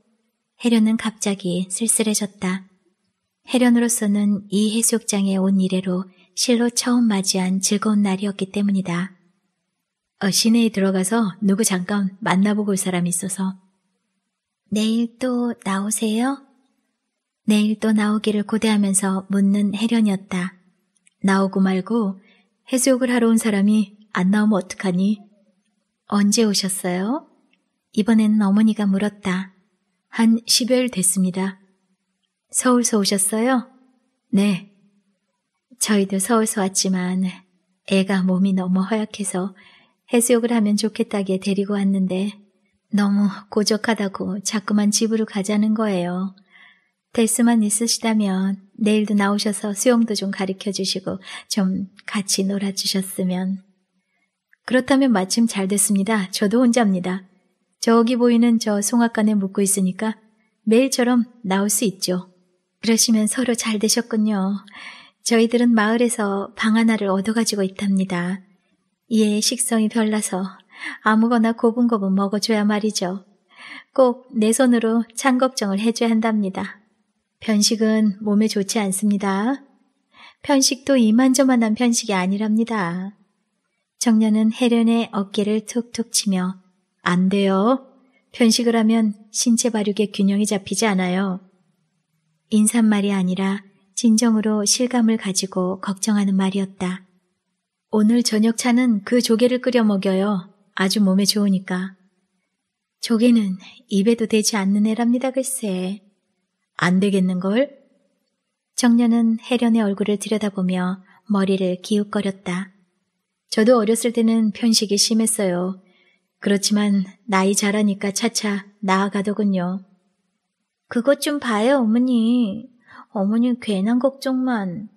해련은 갑자기 쓸쓸해졌다. 해련으로서는 이 해수욕장에 온 이래로 실로 처음 맞이한 즐거운 날이었기 때문이다. 어, 시내에 들어가서 누구 잠깐 만나보고 올 사람이 있어서 내일 또 나오세요? 내일 또 나오기를 고대하면서 묻는 해련이었다. 나오고 말고 해수욕을 하러 온 사람이 안 나오면 어떡하니? 언제 오셨어요? 이번에는 어머니가 물었다. 한 10여일 됐습니다. 서울서 오셨어요? 네. 저희도 서울서 왔지만 애가 몸이 너무 허약해서 해수욕을 하면 좋겠다게 데리고 왔는데 너무 고적하다고 자꾸만 집으로 가자는 거예요. 될 수만 있으시다면 내일도 나오셔서 수영도 좀 가르쳐 주시고 좀 같이 놀아 주셨으면. 그렇다면 마침 잘 됐습니다. 저도 혼자입니다. 저기 보이는 저 송악관에 묵고 있으니까 매일처럼 나올 수 있죠. 그러시면 서로 잘 되셨군요. 저희들은 마을에서 방 하나를 얻어가지고 있답니다. 이에 식성이 별나서 아무거나 고분고분 먹어줘야 말이죠. 꼭 내 손으로 창 걱정을 해줘야 한답니다. 편식은 몸에 좋지 않습니다. 편식도 이만저만한 편식이 아니랍니다. 청년은 해련의 어깨를 툭툭 치며 안 돼요. 편식을 하면 신체 발육의 균형이 잡히지 않아요. 인삿말이 아니라 진정으로 실감을 가지고 걱정하는 말이었다. 오늘 저녁 차는 그 조개를 끓여 먹여요. 아주 몸에 좋으니까. 조개는 입에도 대지 않는 애랍니다, 글쎄. 안 되겠는걸? 청년은 해련의 얼굴을 들여다보며 머리를 기웃거렸다. 저도 어렸을 때는 편식이 심했어요. 그렇지만 나이 자라니까 차차 나아가더군요. 그것 좀 봐요, 어머니. 어머님 괜한 걱정만.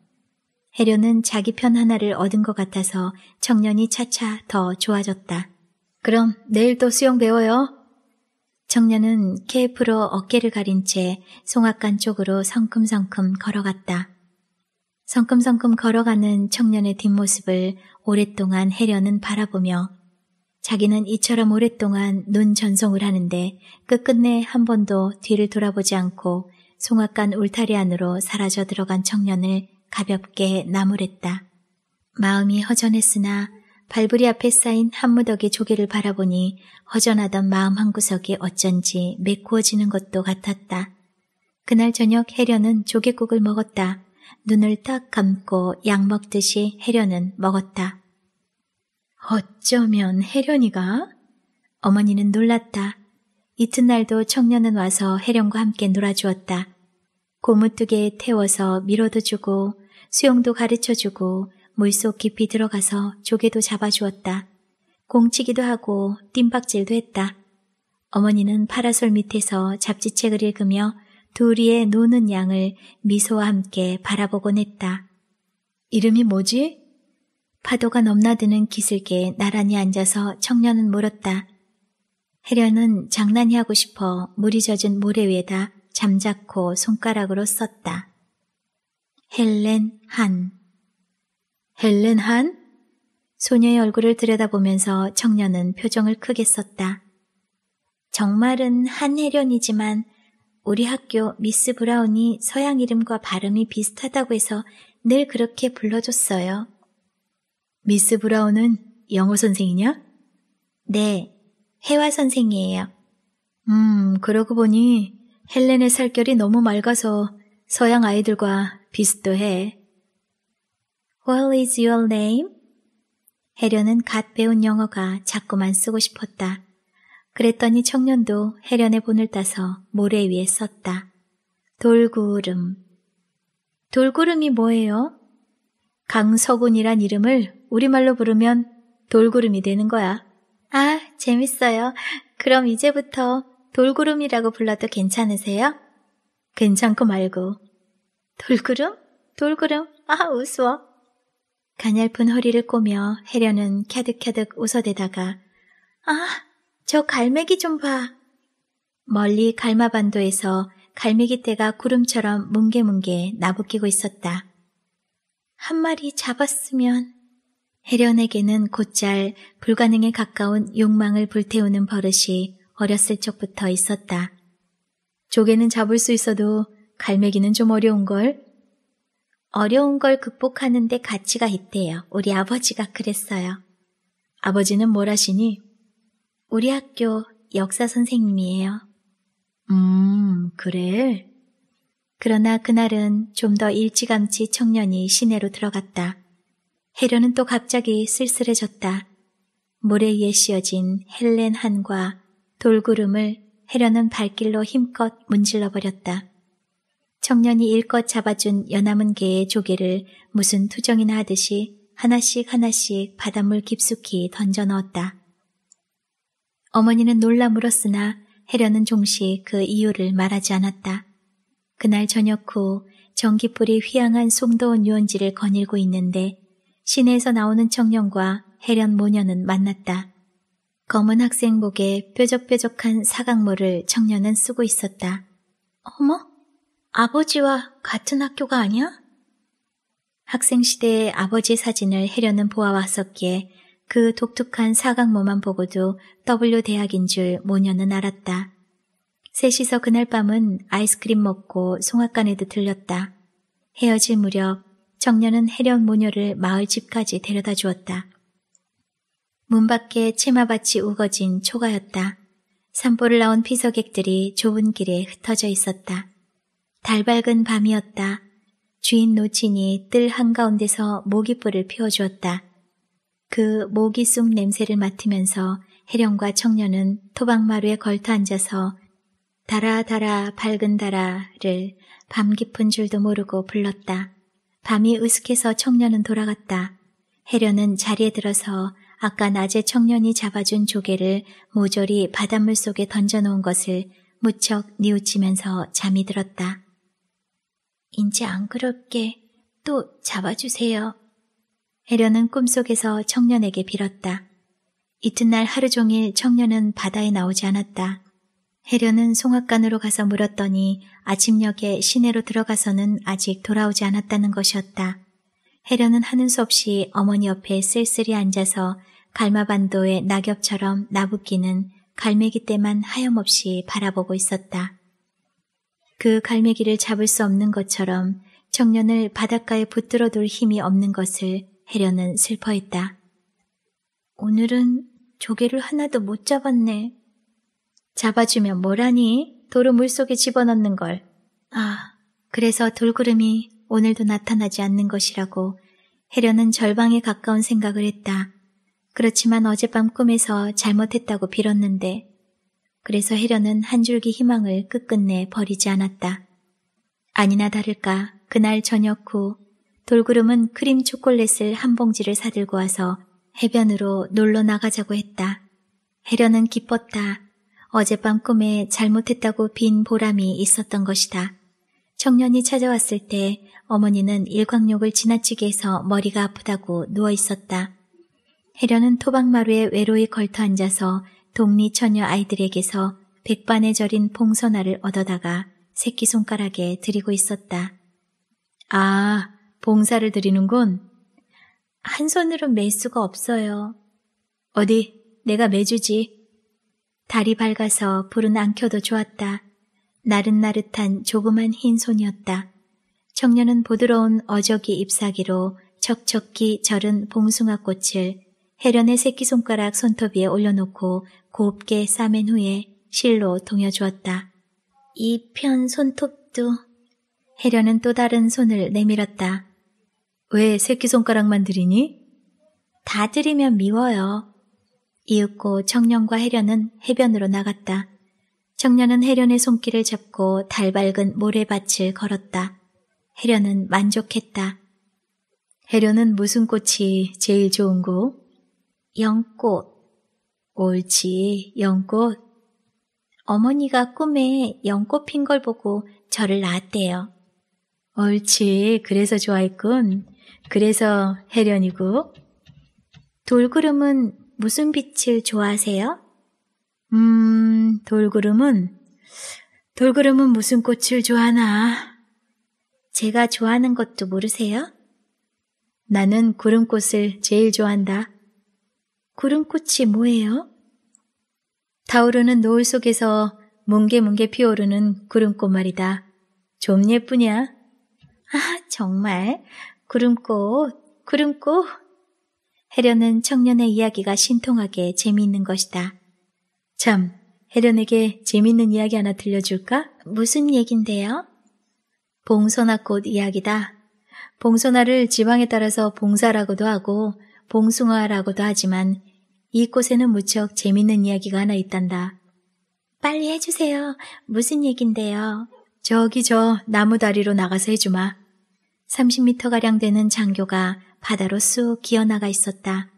해려는 자기 편 하나를 얻은 것 같아서 청년이 차차 더 좋아졌다. 그럼 내일 또 수영 배워요. 청년은 케이프로 어깨를 가린 채 송악관 쪽으로 성큼성큼 걸어갔다. 성큼성큼 걸어가는 청년의 뒷모습을 오랫동안 해려는 바라보며 자기는 이처럼 오랫동안 눈 전송을 하는데 끝끝내 한 번도 뒤를 돌아보지 않고 송악간 울타리 안으로 사라져 들어간 청년을 가볍게 나무랬다. 마음이 허전했으나 발부리 앞에 쌓인 한무더기 조개를 바라보니 허전하던 마음 한구석이 어쩐지 메꾸어지는 것도 같았다. 그날 저녁 해련은 조개국을 먹었다. 눈을 딱 감고 약 먹듯이 해련은 먹었다. 어쩌면 해련이가? 어머니는 놀랐다. 이튿날도 청년은 와서 해령과 함께 놀아주었다. 고무뚜개에 태워서 밀어도 주고 수영도 가르쳐주고 물속 깊이 들어가서 조개도 잡아주었다. 공치기도 하고 뜀박질도 했다. 어머니는 파라솔 밑에서 잡지책을 읽으며 둘이의 노는 양을 미소와 함께 바라보곤 했다. 이름이 뭐지? 파도가 넘나드는 기슭에 나란히 앉아서 청년은 물었다. 해련은 장난이 하고 싶어 물이 젖은 모래 위에다 잠자코 손가락으로 썼다. 헬렌 한. 헬렌 한? 소녀의 얼굴을 들여다보면서 청년은 표정을 크게 썼다. 정말은 한해련이지만 우리 학교 미스 브라운이 서양 이름과 발음이 비슷하다고 해서 늘 그렇게 불러줬어요. 미스 브라운은 영어 선생이냐? 네, 해화 선생이에요. 음, 그러고 보니 헬렌의 살결이 너무 맑아서 서양 아이들과 비슷해. 도 What is your name? 해련은 갓 배운 영어가 자꾸만 쓰고 싶었다. 그랬더니 청년도 해련의 본을 따서 모래 위에 썼다. 돌구름. 돌구름이 뭐예요? 강서군이란 이름을 우리말로 부르면 돌구름이 되는 거야. 아, 재밌어요. 그럼 이제부터 돌구름이라고 불러도 괜찮으세요? 괜찮고 말고. 돌구름? 돌구름? 아, 우스워. 가냘픈 허리를 꼬며 해려는 캐득캐득 웃어대다가 아, 저 갈매기 좀 봐. 멀리 갈마반도에서 갈매기 떼가 구름처럼 뭉게뭉게 나부끼고 있었다. 한 마리 잡았으면... 해련에게는 곧잘 불가능에 가까운 욕망을 불태우는 버릇이 어렸을 적부터 있었다. 조개는 잡을 수 있어도 갈매기는 좀 어려운걸? 어려운 걸 극복하는데 가치가 있대요. 우리 아버지가 그랬어요. 아버지는 뭘 하시니? 우리 학교 역사 선생님이에요. 음, 그래? 그러나 그날은 좀 더 일찌감치 청년이 시내로 들어갔다. 해려는 또 갑자기 쓸쓸해졌다. 모래 위에 씌어진 헬렌 한과 돌구름을 해려는 발길로 힘껏 문질러 버렸다. 청년이 일껏 잡아준 연암은 개의 조개를 무슨 투정이나 하듯이 하나씩 하나씩 바닷물 깊숙이 던져 넣었다. 어머니는 놀라 물었으나 해려는 종시 그 이유를 말하지 않았다. 그날 저녁 후 전기불이 휘황한 송도원 유원지를 거닐고 있는데 시내에서 나오는 청년과 해련 모녀는 만났다. 검은 학생복에 뾰족뾰족한 사각모를 청년은 쓰고 있었다. 어머? 아버지와 같은 학교가 아니야? 학생 시대의 아버지 사진을 해려는 보아왔었기에 그 독특한 사각모만 보고도 W 대학인 줄 모녀는 알았다. 셋이서 그날 밤은 아이스크림 먹고 송악관에도 들렸다. 헤어질 무렵 청년은 해련 모녀를 마을 집까지 데려다 주었다. 문 밖에 치마밭이 우거진 초가였다. 산보를 나온 피서객들이 좁은 길에 흩어져 있었다. 달밝은 밤이었다. 주인 노친이 뜰 한가운데서 모기불을 피워주었다. 그 모기쑥 냄새를 맡으면서 해령과 청년은 토박마루에 걸터 앉아서 달아 달아 밝은 달아를 밤 깊은 줄도 모르고 불렀다. 밤이 으슥해서 청년은 돌아갔다. 해련은 자리에 들어서 아까 낮에 청년이 잡아준 조개를 모조리 바닷물 속에 던져놓은 것을 무척 뉘우치면서 잠이 들었다. 인제 안 그럴게. 또 잡아주세요. 해련은 꿈속에서 청년에게 빌었다. 이튿날 하루 종일 청년은 바다에 나오지 않았다. 해련은 송악관으로 가서 물었더니 아침녘에 시내로 들어가서는 아직 돌아오지 않았다는 것이었다. 해련은 하는 수 없이 어머니 옆에 쓸쓸히 앉아서 갈마반도의 낙엽처럼 나부끼는 갈매기 때만 하염없이 바라보고 있었다. 그 갈매기를 잡을 수 없는 것처럼 청년을 바닷가에 붙들어 둘 힘이 없는 것을 해련은 슬퍼했다. 오늘은 조개를 하나도 못 잡았네. 잡아주면 뭐라니? 도로 물속에 집어넣는 걸. 아, 그래서 돌구름이 오늘도 나타나지 않는 것이라고 해려는 절망에 가까운 생각을 했다. 그렇지만 어젯밤 꿈에서 잘못했다고 빌었는데 그래서 해려는 한 줄기 희망을 끝끝내 버리지 않았다. 아니나 다를까 그날 저녁 후 돌구름은 크림 초콜릿을 한 봉지를 사들고 와서 해변으로 놀러 나가자고 했다. 해려는 기뻤다. 어젯밤 꿈에 잘못했다고 빈 보람이 있었던 것이다. 청년이 찾아왔을 때 어머니는 일광욕을 지나치게 해서 머리가 아프다고 누워 있었다. 해련은 토박마루에 외로이 걸터 앉아서 동리 처녀 아이들에게서 백반에 절인 봉선화를 얻어다가 새끼손가락에 드리고 있었다. 아, 봉사를 드리는군. 한 손으로 맬 수가 없어요. 어디, 내가 매주지. 달이 밝아서 불은 안 켜도 좋았다. 나른나릇한 조그만 흰 손이었다. 청년은 부드러운 어저기 잎사귀로 척척히 절은 봉숭아 꽃을 해련의 새끼손가락 손톱 위에 올려놓고 곱게 싸맨 후에 실로 동여주었다. 이 편 손톱도 해련은 또 다른 손을 내밀었다. 왜 새끼손가락만 들이니? 다 들이면 미워요. 이윽고 청년과 해련은 해변으로 나갔다. 청년은 해련의 손길을 잡고 달밝은 모래밭을 걸었다. 해련은 만족했다. 해련은 무슨 꽃이 제일 좋은고? 연꽃. 옳지, 연꽃. 어머니가 꿈에 연꽃 핀 걸 보고 저를 낳았대요. 옳지, 그래서 좋아했군. 그래서 해련이고. 돌구름은 무슨 빛을 좋아하세요? 음, 돌구름은, 돌구름은 무슨 꽃을 좋아하나? 제가 좋아하는 것도 모르세요? 나는 구름꽃을 제일 좋아한다. 구름꽃이 뭐예요? 타오르는 노을 속에서 뭉게뭉게 피어오르는 구름꽃 말이다. 좀 예쁘냐? 아, 정말. 구름꽃, 구름꽃. 해련은 청년의 이야기가 신통하게 재미있는 것이다. 참, 해련에게 재미있는 이야기 하나 들려줄까? 무슨 얘긴데요? 봉선화꽃 이야기다. 봉선화를 지방에 따라서 봉사라고도 하고 봉숭아라고도 하지만 이 꽃에는 무척 재미있는 이야기가 하나 있단다. 빨리 해주세요. 무슨 얘긴데요? 저기 저 나무 다리로 나가서 해주마. 30m가량 되는 장교가 바다로 쑥 기어나가 있었다.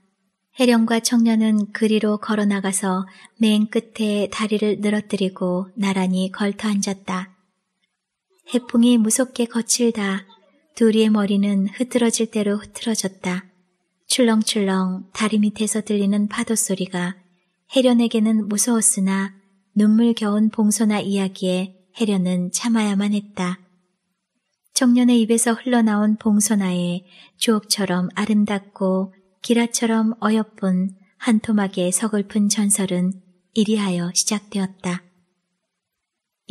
해령과 청년은 그리로 걸어나가서 맨 끝에 다리를 늘어뜨리고 나란히 걸터 앉았다. 해풍이 무섭게 거칠다. 둘이의 머리는 흐트러질 대로 흐트러졌다. 출렁출렁 다리 밑에서 들리는 파도 소리가 해련에게는 무서웠으나 눈물겨운 봉선화 이야기에 해련은 참아야만 했다. 청년의 입에서 흘러나온 봉선화에 주옥처럼 아름답고 기라처럼 어여쁜 한 토막의 서글픈 전설은 이리하여 시작되었다.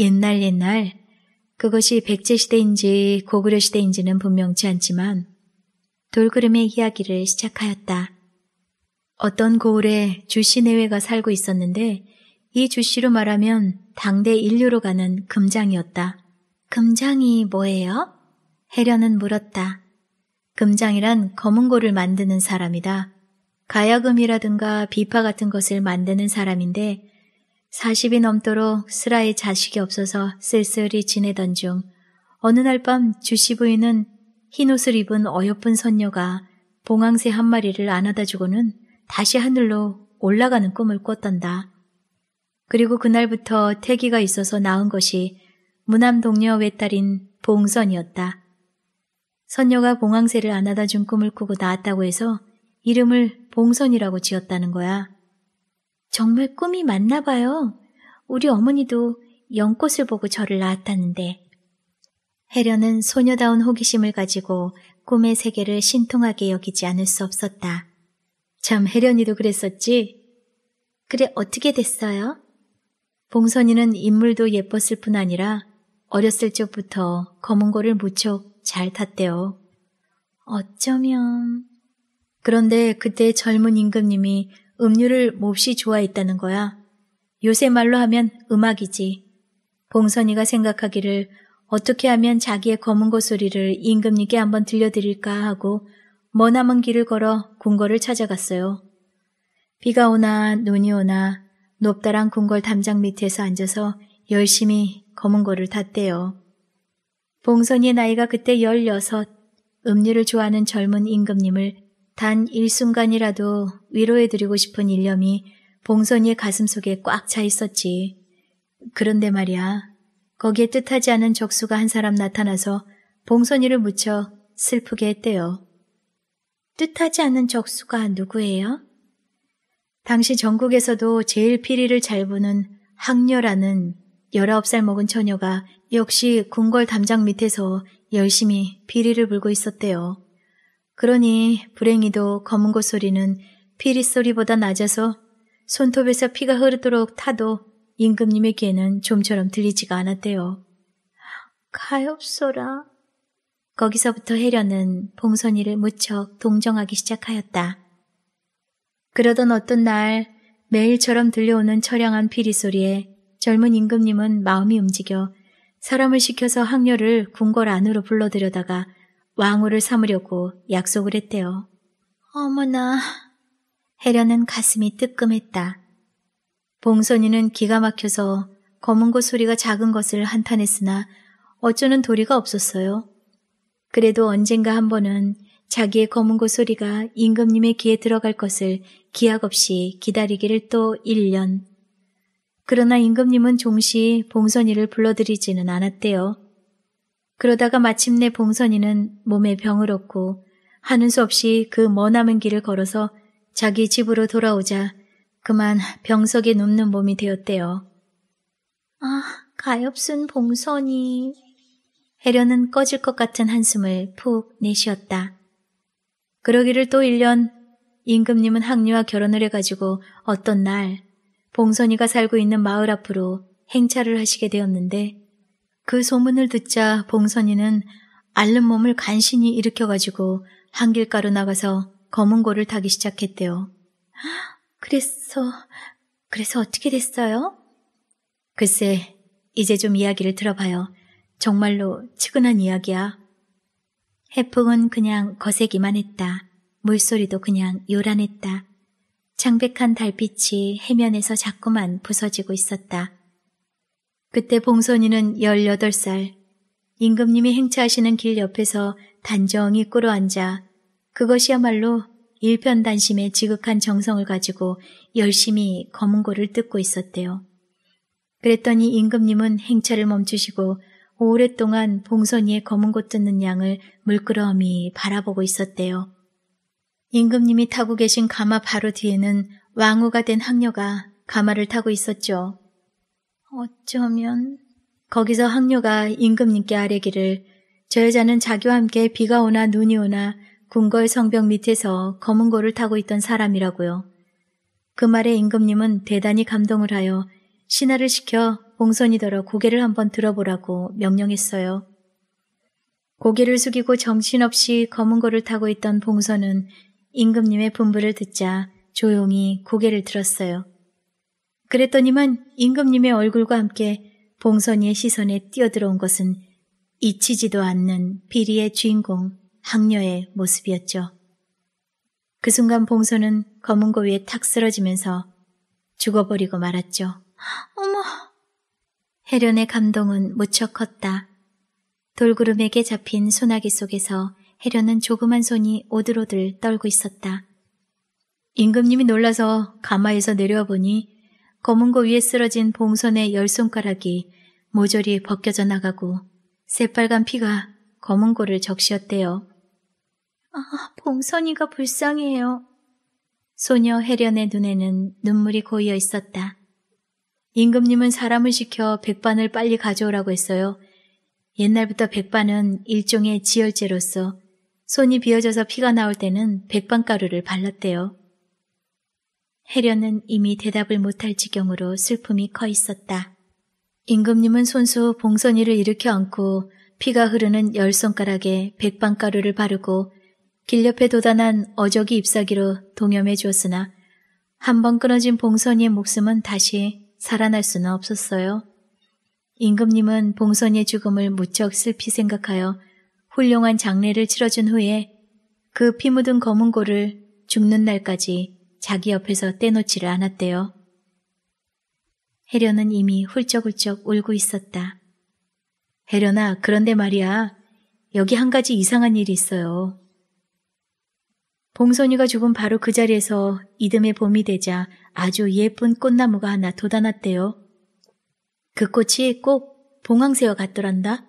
옛날 옛날 그것이 백제시대인지 고구려시대인지는 분명치 않지만 돌그름의 이야기를 시작하였다. 어떤 고을에 주씨 내외가 살고 있었는데 이 주씨로 말하면 당대 인류로 가는 금장이었다. 금장이 뭐예요? 해련은 물었다. 금장이란 검은고를 만드는 사람이다. 가야금이라든가 비파 같은 것을 만드는 사람인데 40이 넘도록 슬라의 자식이 없어서 쓸쓸히 지내던 중 어느 날 밤 주씨 부인은 흰옷을 입은 어여쁜 선녀가 봉황새 한 마리를 안아다 주고는 다시 하늘로 올라가는 꿈을 꿨단다. 그리고 그날부터 태기가 있어서 낳은 것이 무남 동녀 외딸인 봉선이었다. 선녀가 봉황새를안아다준 꿈을 꾸고 나왔다고 해서 이름을 봉선이라고 지었다는 거야. 정말 꿈이 맞나 봐요. 우리 어머니도 연꽃을 보고 저를 낳았다는데. 해련은 소녀다운 호기심을 가지고 꿈의 세계를 신통하게 여기지 않을 수 없었다. 참 해련이도 그랬었지. 그래 어떻게 됐어요? 봉선이는 인물도 예뻤을 뿐 아니라 어렸을 적부터 검은고를 무척 잘 탔대요. 어쩌면... 그런데 그때 젊은 임금님이 음료를 몹시 좋아했다는 거야. 요새 말로 하면 음악이지. 봉선이가 생각하기를 어떻게 하면 자기의 검은 고소리를 임금님께 한번 들려드릴까 하고 머나먼 길을 걸어 궁궐을 찾아갔어요. 비가 오나 눈이 오나 높다란 궁궐 담장 밑에서 앉아서 열심히 검은 거를 탔대요. 봉선이의 나이가 그때 16, 음료를 좋아하는 젊은 임금님을 단 일순간이라도 위로해드리고 싶은 일념이 봉선이의 가슴속에 꽉 차 있었지. 그런데 말이야, 거기에 뜻하지 않은 적수가 한 사람 나타나서 봉선이를 묻혀 슬프게 했대요. 뜻하지 않은 적수가 누구예요? 당시 전국에서도 제일 피리를 잘 부는 학녀라는 19살 먹은 처녀가 역시 궁궐 담장 밑에서 열심히 비리를 불고 있었대요. 그러니 불행히도 검은고 소리는 피리 소리보다 낮아서 손톱에서 피가 흐르도록 타도 임금님의 귀에는 좀처럼 들리지가 않았대요. 가엾어라 거기서부터 해려는 봉선이를 무척 동정하기 시작하였다. 그러던 어떤 날 매일처럼 들려오는 처량한 피리 소리에 젊은 임금님은 마음이 움직여 사람을 시켜서 항녀를 궁궐 안으로 불러들여다가 왕후를 삼으려고 약속을 했대요. 어머나. 해련은 가슴이 뜨끔했다. 봉선이는 기가 막혀서 검은 것 소리가 작은 것을 한탄했으나 어쩌는 도리가 없었어요. 그래도 언젠가 한 번은 자기의 검은 고 소리가 임금님의 귀에 들어갈 것을 기약 없이 기다리기를 또 1년, 그러나 임금님은 종시 봉선이를 불러들이지는 않았대요. 그러다가 마침내 봉선이는 몸에 병을 얻고 하는 수 없이 그 머나먼 길을 걸어서 자기 집으로 돌아오자 그만 병석에 눕는 몸이 되었대요. 아, 가엾은 봉선이. 해련은 꺼질 것 같은 한숨을 푹 내쉬었다. 그러기를 또 1년 임금님은 학리와 결혼을 해가지고 어떤 날 봉선이가 살고 있는 마을 앞으로 행차를 하시게 되었는데 그 소문을 듣자 봉선이는 앓는 몸을 간신히 일으켜가지고 한길가로 나가서 검은고를 타기 시작했대요. 그래서, 그래서 어떻게 됐어요? 글쎄, 이제 좀 이야기를 들어봐요. 정말로 측은한 이야기야. 해풍은 그냥 거세기만 했다. 물소리도 그냥 요란했다. 창백한 달빛이 해면에서 자꾸만 부서지고 있었다. 그때 봉선이는 18살, 임금님이 행차하시는 길 옆에서 단정히 꿇어앉아 그것이야말로 일편단심의 지극한 정성을 가지고 열심히 검은고를 뜯고 있었대요. 그랬더니 임금님은 행차를 멈추시고 오랫동안 봉선이의 검은고 뜯는 양을 물끄러미 바라보고 있었대요. 임금님이 타고 계신 가마 바로 뒤에는 왕후가 된 학녀가 가마를 타고 있었죠. 어쩌면 거기서 학녀가 임금님께 아뢰기를 저 여자는 자기와 함께 비가 오나 눈이 오나 궁궐 성벽 밑에서 검은 고를 타고 있던 사람이라고요. 그 말에 임금님은 대단히 감동을 하여 신하를 시켜 봉선이더러 고개를 한번 들어보라고 명령했어요. 고개를 숙이고 정신없이 검은 고를 타고 있던 봉선은 임금님의 분부를 듣자 조용히 고개를 들었어요. 그랬더니만 임금님의 얼굴과 함께 봉선이의 시선에 뛰어들어온 것은 잊히지도 않는 비리의 주인공 학녀의 모습이었죠. 그 순간 봉선은 검은 고 위에 탁 쓰러지면서 죽어버리고 말았죠. 어머! 해련의 감동은 무척 컸다. 돌구름에게 잡힌 소나기 속에서 해려는 조그만 손이 오들오들 떨고 있었다. 임금님이 놀라서 가마에서 내려와 보니 검은 고 위에 쓰러진 봉선의 열 손가락이 모조리 벗겨져 나가고 새빨간 피가 검은 고를 적시었대요. 아, 봉선이가 불쌍해요. 소녀 해련의 눈에는 눈물이 고여 있었다. 임금님은 사람을 시켜 백반을 빨리 가져오라고 했어요. 옛날부터 백반은 일종의 지혈제로서 손이 비어져서 피가 나올 때는 백방가루를 발랐대요. 해련은 이미 대답을 못할 지경으로 슬픔이 커 있었다. 임금님은 손수 봉선이를 일으켜 안고 피가 흐르는 열 손가락에 백방가루를 바르고 길 옆에 도단한 어저기 잎사귀로 동염해 주었으나 한번 끊어진 봉선이의 목숨은 다시 살아날 수는 없었어요. 임금님은 봉선이의 죽음을 무척 슬피 생각하여 훌륭한 장례를 치러준 후에 그 피 묻은 검은 고를 죽는 날까지 자기 옆에서 떼놓지를 않았대요. 해련은 이미 훌쩍훌쩍 울고 있었다. 해련아, 그런데 말이야. 여기 한 가지 이상한 일이 있어요. 봉선이가 죽은 바로 그 자리에서 이듬해 봄이 되자 아주 예쁜 꽃나무가 하나 돋아났대요. 그 꽃이 꼭 봉황새와 같더란다.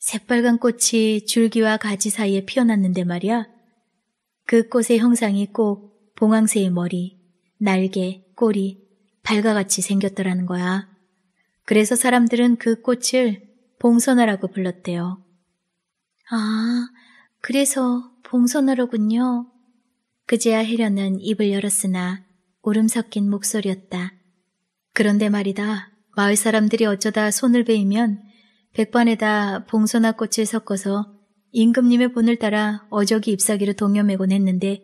새빨간 꽃이 줄기와 가지 사이에 피어났는데 말이야. 그 꽃의 형상이 꼭 봉황새의 머리, 날개, 꼬리, 발과 같이 생겼더라는 거야. 그래서 사람들은 그 꽃을 봉선화라고 불렀대요. 아, 그래서 봉선화로군요. 그제야 해려는 입을 열었으나 울음 섞인 목소리였다. 그런데 말이다. 마을 사람들이 어쩌다 손을 베이면 백반에다 봉선화 꽃을 섞어서 임금님의 본을 따라 어저기 잎사귀로 동여매곤 했는데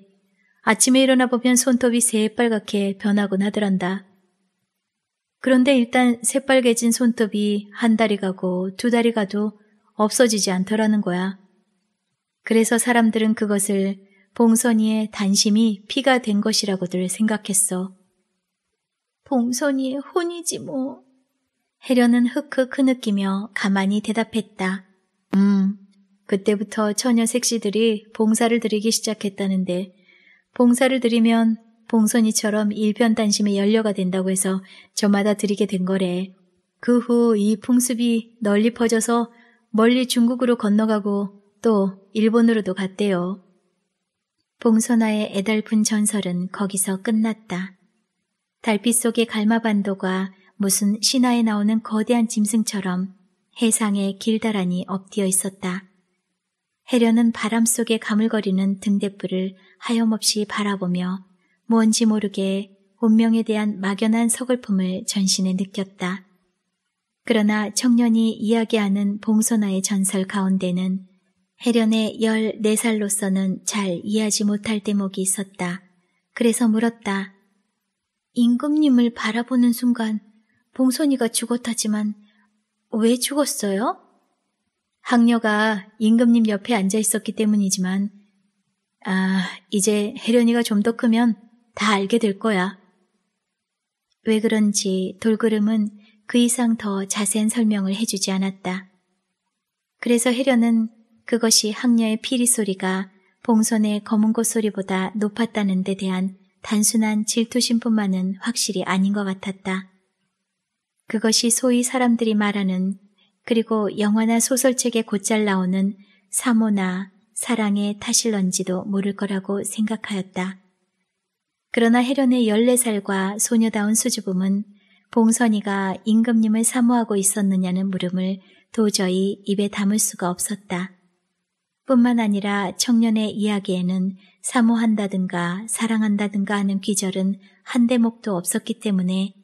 아침에 일어나 보면 손톱이 새빨갛게 변하곤 하더란다. 그런데 일단 새빨개진 손톱이 한 달이 가고 두 달이 가도 없어지지 않더라는 거야. 그래서 사람들은 그것을 봉선이의 단심이 피가 된 것이라고들 생각했어. 봉선이의 혼이지 뭐. 해련은 흑흑 흐느끼며 가만히 대답했다. 음, 그때부터 처녀 색시들이 봉사를 드리기 시작했다는데 봉사를 드리면 봉선이처럼 일편단심의 연료가 된다고 해서 저마다 드리게 된 거래. 그 후 이 풍습이 널리 퍼져서 멀리 중국으로 건너가고 또 일본으로도 갔대요. 봉선아의 애달픈 전설은 거기서 끝났다. 달빛 속의 갈마반도가 무슨 신화에 나오는 거대한 짐승처럼 해상에 길다란히 엎디어 있었다. 해련은 바람 속에 가물거리는 등대불을 하염없이 바라보며 뭔지 모르게 운명에 대한 막연한 서글픔을 전신에 느꼈다. 그러나 청년이 이야기하는 봉선화의 전설 가운데는 해련의 14살로서는 잘 이해하지 못할 대목이 있었다. 그래서 물었다. 임금님을 바라보는 순간 봉선이가 죽었다지만 왜 죽었어요? 학녀가 임금님 옆에 앉아 있었기 때문이지만 아, 이제 혜련이가 좀 더 크면 다 알게 될 거야. 왜 그런지 돌그름은 그 이상 더 자세한 설명을 해주지 않았다. 그래서 혜련은 그것이 학녀의 피리 소리가 봉선의 검은 꽃 소리보다 높았다는 데 대한 단순한 질투심뿐만은 확실히 아닌 것 같았다. 그것이 소위 사람들이 말하는 그리고 영화나 소설책에 곧잘 나오는 사모나 사랑의 타실런지도 모를 거라고 생각하였다. 그러나 혜련의 14살과 소녀다운 수줍음은 봉선이가 임금님을 사모하고 있었느냐는 물음을 도저히 입에 담을 수가 없었다. 뿐만 아니라 청년의 이야기에는 사모한다든가 사랑한다든가 하는 귀절은 한 대목도 없었기 때문에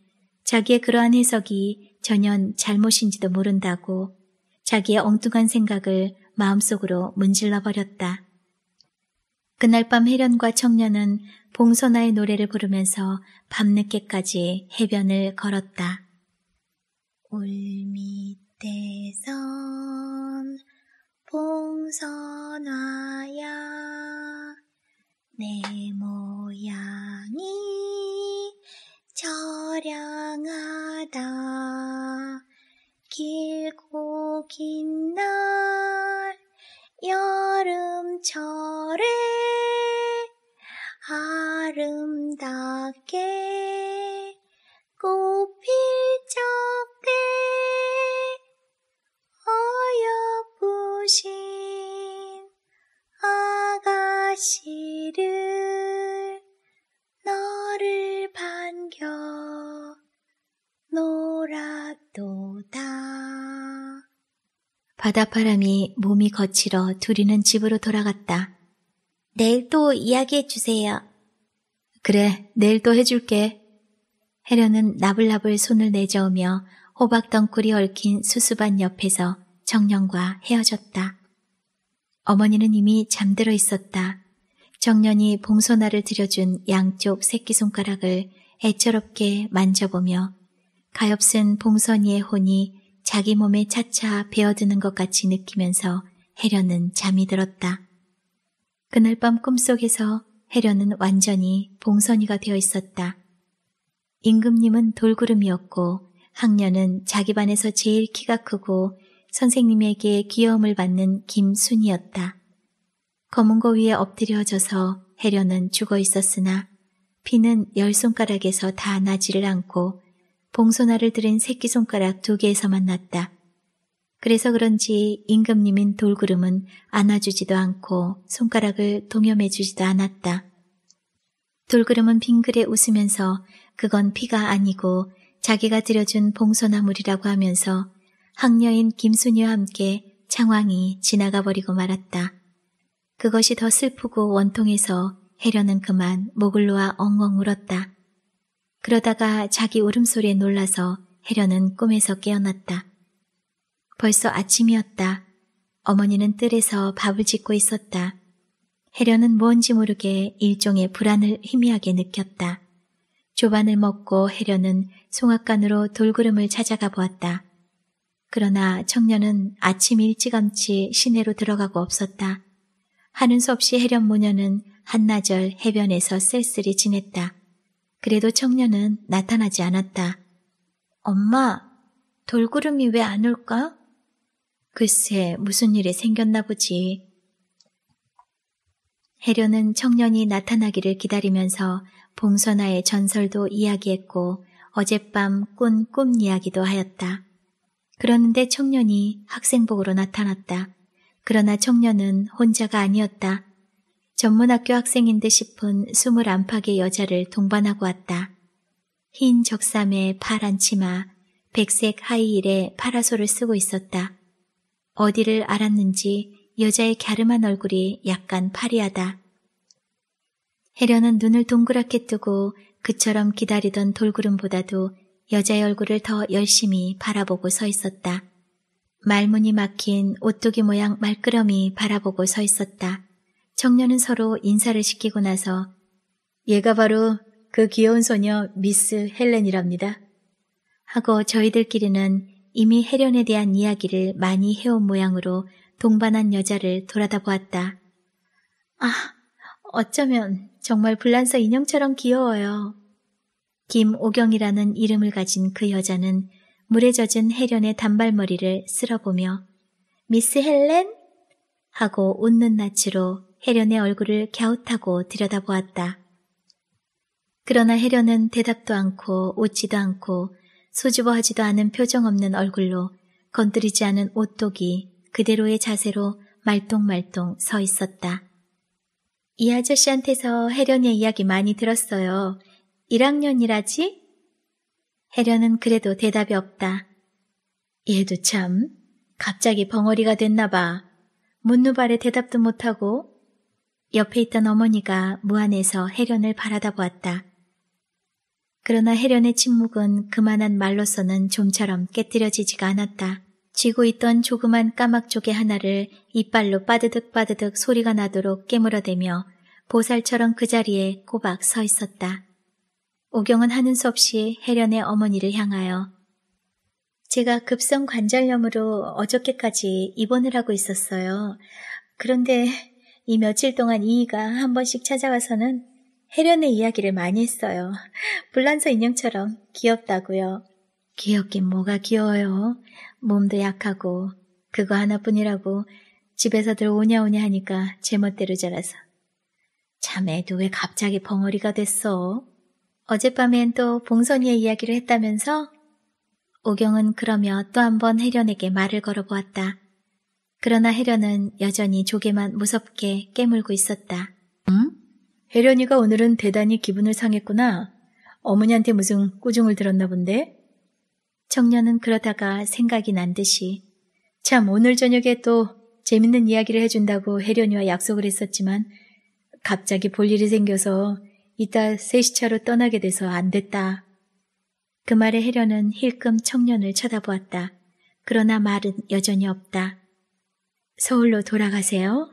자기의 그러한 해석이 전혀 잘못인지도 모른다고 자기의 엉뚱한 생각을 마음속으로 문질러 버렸다. 그날 밤해련과 청년은 봉선아의 노래를 부르면서 밤늦게까지 해변을 걸었다. 울밑대선봉선아야내 모양이 처량하다 길고 긴 날 여름철에 아름답게 꽃필 적때 어여쁘신 아가씨 도다. 바닷바람이 몸이 거칠어 둘이는 집으로 돌아갔다. 내일 또 이야기해 주세요. 그래, 내일 또 해줄게. 해련은 나불나불 손을 내저으며 호박 덩굴이 얽힌 수수밭 옆에서 정년과 헤어졌다. 어머니는 이미 잠들어 있었다. 정년이 봉소나를 들여준 양쪽 새끼손가락을 애처롭게 만져보며 가엾은 봉선이의 혼이 자기 몸에 차차 베어드는 것 같이 느끼면서 해련은 잠이 들었다. 그날 밤 꿈속에서 해련은 완전히 봉선이가 되어 있었다. 임금님은 돌구름이었고 학년은 자기 반에서 제일 키가 크고 선생님에게 귀여움을 받는 김순이였다 검은 거 위에 엎드려져서 해련은 죽어 있었으나 피는 열 손가락에서 다 나지를 않고 봉소나를 들인 새끼손가락 두 개에서 만났다. 그래서 그런지 임금님인 돌구름은 안아주지도 않고 손가락을 동여매주지도 않았다. 돌구름은 빙그레 웃으면서 그건 피가 아니고 자기가 들여준 봉소나물이라고 하면서 학녀인 김순이와 함께 창왕이 지나가 버리고 말았다. 그것이 더 슬프고 원통해서 해려는 그만 목을 놓아 엉엉 울었다. 그러다가 자기 울음소리에 놀라서 해련은 꿈에서 깨어났다. 벌써 아침이었다. 어머니는 뜰에서 밥을 짓고 있었다. 해련은 뭔지 모르게 일종의 불안을 희미하게 느꼈다. 조반을 먹고 해련은 송악관으로 돌구름을 찾아가 보았다. 그러나 청년은 아침 일찌감치 시내로 들어가고 없었다. 하는 수 없이 해련 모녀는 한나절 해변에서 쓸쓸히 지냈다. 그래도 청년은 나타나지 않았다. 엄마, 돌구름이 왜 안 올까? 글쎄, 무슨 일이 생겼나 보지. 해려는 청년이 나타나기를 기다리면서 봉선아의 전설도 이야기했고 어젯밤 꾼 꿈 이야기도 하였다. 그러는데 청년이 학생복으로 나타났다. 그러나 청년은 혼자가 아니었다. 전문학교 학생인 데 싶은 스물 안팎의 여자를 동반하고 왔다. 흰 적삼에 파란 치마, 백색 하이힐에 파라솔을 쓰고 있었다. 어디를 알았는지 여자의 갸름한 얼굴이 약간 파리하다. 해련은 눈을 동그랗게 뜨고 그처럼 기다리던 돌구름보다도 여자의 얼굴을 더 열심히 바라보고 서 있었다. 말문이 막힌 오뚜기 모양 말끄러미 바라보고 서 있었다. 청년은 서로 인사를 시키고 나서 얘가 바로 그 귀여운 소녀 미스 헬렌이랍니다. 하고 저희들끼리는 이미 해련에 대한 이야기를 많이 해온 모양으로 동반한 여자를 돌아다 보았다. 아, 어쩌면 정말 불란서 인형처럼 귀여워요. 김오경이라는 이름을 가진 그 여자는 물에 젖은 해련의 단발머리를 쓸어보며 미스 헬렌? 하고 웃는 낯으로 혜련의 얼굴을 갸웃하고 들여다보았다. 그러나 혜련은 대답도 않고 웃지도 않고 소주어하지도 않은 표정 없는 얼굴로 건드리지 않은 옷독이 그대로의 자세로 말똥말똥 서 있었다. 이 아저씨한테서 혜련의 이야기 많이 들었어요. 1학년이라지? 혜련은 그래도 대답이 없다. 얘도 참 갑자기 벙어리가 됐나 봐. 문누발에 대답도 못하고 옆에 있던 어머니가 무안에서 해련을 바라다 보았다. 그러나 해련의 침묵은 그만한 말로서는 좀처럼 깨뜨려지지가 않았다. 쥐고 있던 조그만 까막 조개 하나를 이빨로 빠드득 빠드득 소리가 나도록 깨물어대며 보살처럼 그 자리에 꼬박 서 있었다. 오경은 하는 수 없이 해련의 어머니를 향하여 제가 급성 관절염으로 어저께까지 입원을 하고 있었어요. 그런데 이 며칠 동안 이이가 한 번씩 찾아와서는 해련의 이야기를 많이 했어요. 불란서 인형처럼 귀엽다고요. 귀엽긴 뭐가 귀여워요. 몸도 약하고 그거 하나뿐이라고 집에서들 오냐오냐 하니까 제멋대로 자라서. 참에도왜 갑자기 벙어리가 됐어? 어젯밤엔 또 봉선이의 이야기를 했다면서? 오경은 그러며 또 한번 혜련에게 말을 걸어보았다. 그러나 혜련은 여전히 조개만 무섭게 깨물고 있었다. 응? 혜련이가 오늘은 대단히 기분을 상했구나. 어머니한테 무슨 꾸중을 들었나 본데? 청년은 그러다가 생각이 난 듯이 참 오늘 저녁에 또 재밌는 이야기를 해준다고 혜련이와 약속을 했었지만 갑자기 볼 일이 생겨서 이따 세시차로 떠나게 돼서 안 됐다. 그 말에 혜련은 힐끔 청년을 쳐다보았다. 그러나 말은 여전히 없다. 서울로 돌아가세요?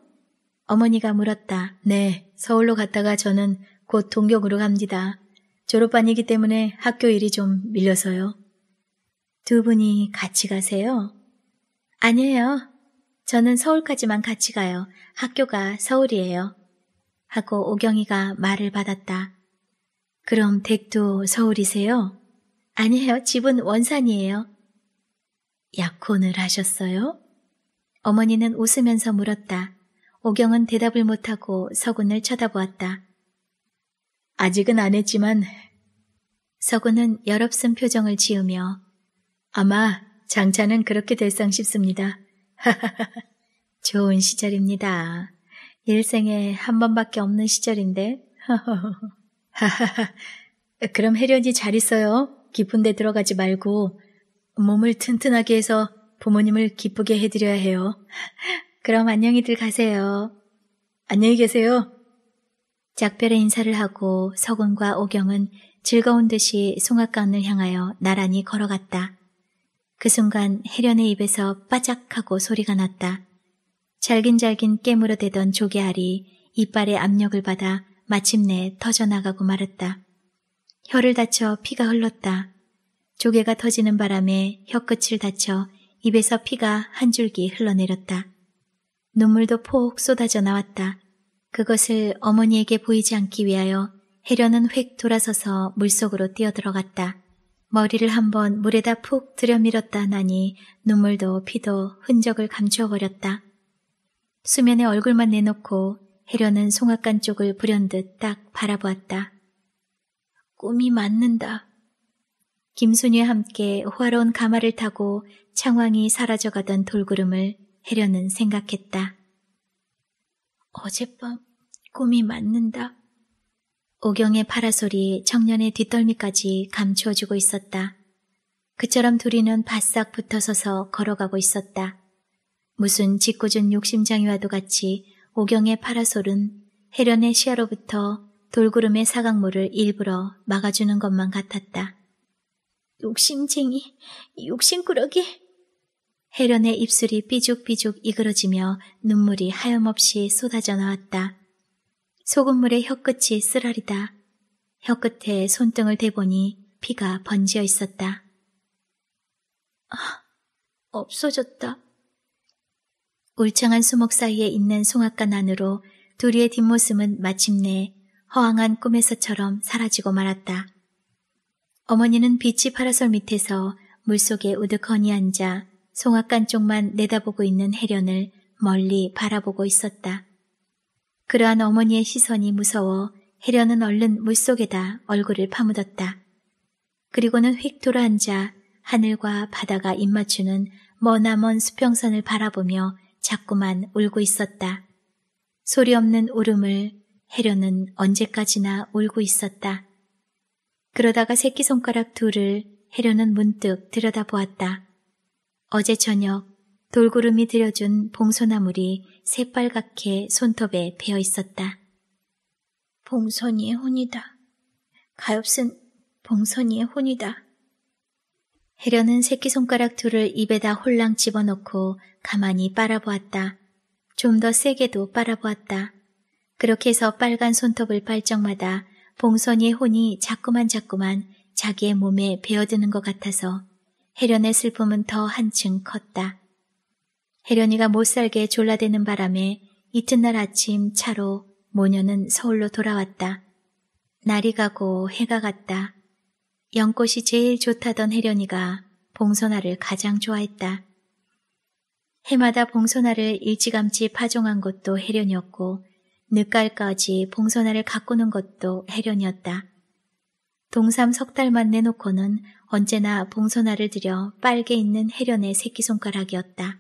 어머니가 물었다. 네, 서울로 갔다가 저는 곧 동경으로 갑니다. 졸업반이기 때문에 학교 일이 좀 밀려서요. 두 분이 같이 가세요? 아니에요. 저는 서울까지만 같이 가요. 학교가 서울이에요. 하고 오경이가 말을 받았다. 그럼 댁도 서울이세요? 아니에요. 집은 원산이에요. 약혼을 하셨어요? 어머니는 웃으면서 물었다. 오경은 대답을 못하고 서군을 쳐다보았다. 아직은 안 했지만 서군은 열없은 표정을 지으며 아마 장차는 그렇게 될 상 싶습니다. 좋은 시절입니다. 일생에 한 번밖에 없는 시절인데. 그럼 해련이잘 있어요. 깊은 데 들어가지 말고 몸을 튼튼하게 해서 부모님을 기쁘게 해드려야 해요. 그럼 안녕히들 가세요. 안녕히 계세요. 작별의 인사를 하고 서군과 오경은 즐거운 듯이 송악강을 향하여 나란히 걸어갔다. 그 순간 해련의 입에서 빠짝하고 소리가 났다. 잘긴잘긴 깨물어대던 조개알이 이빨의 압력을 받아 마침내 터져나가고 말았다. 혀를 다쳐 피가 흘렀다. 조개가 터지는 바람에 혀끝을 다쳐 입에서 피가 한 줄기 흘러내렸다. 눈물도 폭 쏟아져 나왔다. 그것을 어머니에게 보이지 않기 위하여 해련은휙 돌아서서 물속으로 뛰어들어갔다. 머리를 한번 물에다 푹 들여밀었다 나니 눈물도 피도 흔적을 감추어버렸다. 수면에 얼굴만 내놓고 해련은송악간 쪽을 불현듯 딱 바라보았다. 꿈이 맞는다. 김순이와 함께 호화로운 가마를 타고 창황이 사라져가던 돌구름을 해려는 생각했다. 어젯밤 꿈이 맞는다. 오경의 파라솔이 청년의 뒷덜미까지 감추어주고 있었다. 그처럼 둘이는 바싹 붙어서서 걸어가고 있었다. 무슨 짓궂은 욕심장이와도 같이 오경의 파라솔은 해련의 시야로부터 돌구름의 사각모를 일부러 막아주는 것만 같았다. 욕심쟁이, 욕심꾸러기, 혜련의 입술이 삐죽삐죽 이그러지며 눈물이 하염없이 쏟아져 나왔다. 소금물의 혀끝이 쓰라리다. 혀끝에 손등을 대보니 피가 번지어 있었다. 아, 없어졌다. 울창한 수목 사이에 있는 송악관 안으로 둘이의 뒷모습은 마침내 허황한 꿈에서처럼 사라지고 말았다. 어머니는 빛이 파라솔 밑에서 물속에 우드커니 앉아 송악간 쪽만 내다보고 있는 해련을 멀리 바라보고 있었다. 그러한 어머니의 시선이 무서워 해련은 얼른 물속에다 얼굴을 파묻었다. 그리고는 휙 돌아앉아 하늘과 바다가 입맞추는 머나먼 수평선을 바라보며 자꾸만 울고 있었다. 소리 없는 울음을 해련은 언제까지나 울고 있었다. 그러다가 새끼손가락 둘을 해련은 문득 들여다보았다. 어제 저녁 돌구름이 들여준 봉소나물이 새빨갛게 손톱에 베어 있었다. 봉선이의 혼이다. 가엾은 봉선이의 혼이다. 해려는 새끼손가락 둘을 입에다 홀랑 집어넣고 가만히 빨아보았다. 좀 더 세게도 빨아보았다. 그렇게 해서 빨간 손톱을 발적마다 봉선이의 혼이 자꾸만 자꾸만 자기의 몸에 베어드는 것 같아서 혜련의 슬픔은 더 한층 컸다. 혜련이가 못살게 졸라대는 바람에 이튿날 아침 차로 모녀는 서울로 돌아왔다. 날이 가고 해가 갔다. 연꽃이 제일 좋다던 혜련이가 봉선화를 가장 좋아했다. 해마다 봉선화를 일찌감치 파종한 것도 혜련이었고 늦갈까지 봉선화를 가꾸는 것도 혜련이었다. 동삼 석 달만 내놓고는 언제나 봉선화를 들여 빨개 있는 해련의 새끼손가락이었다.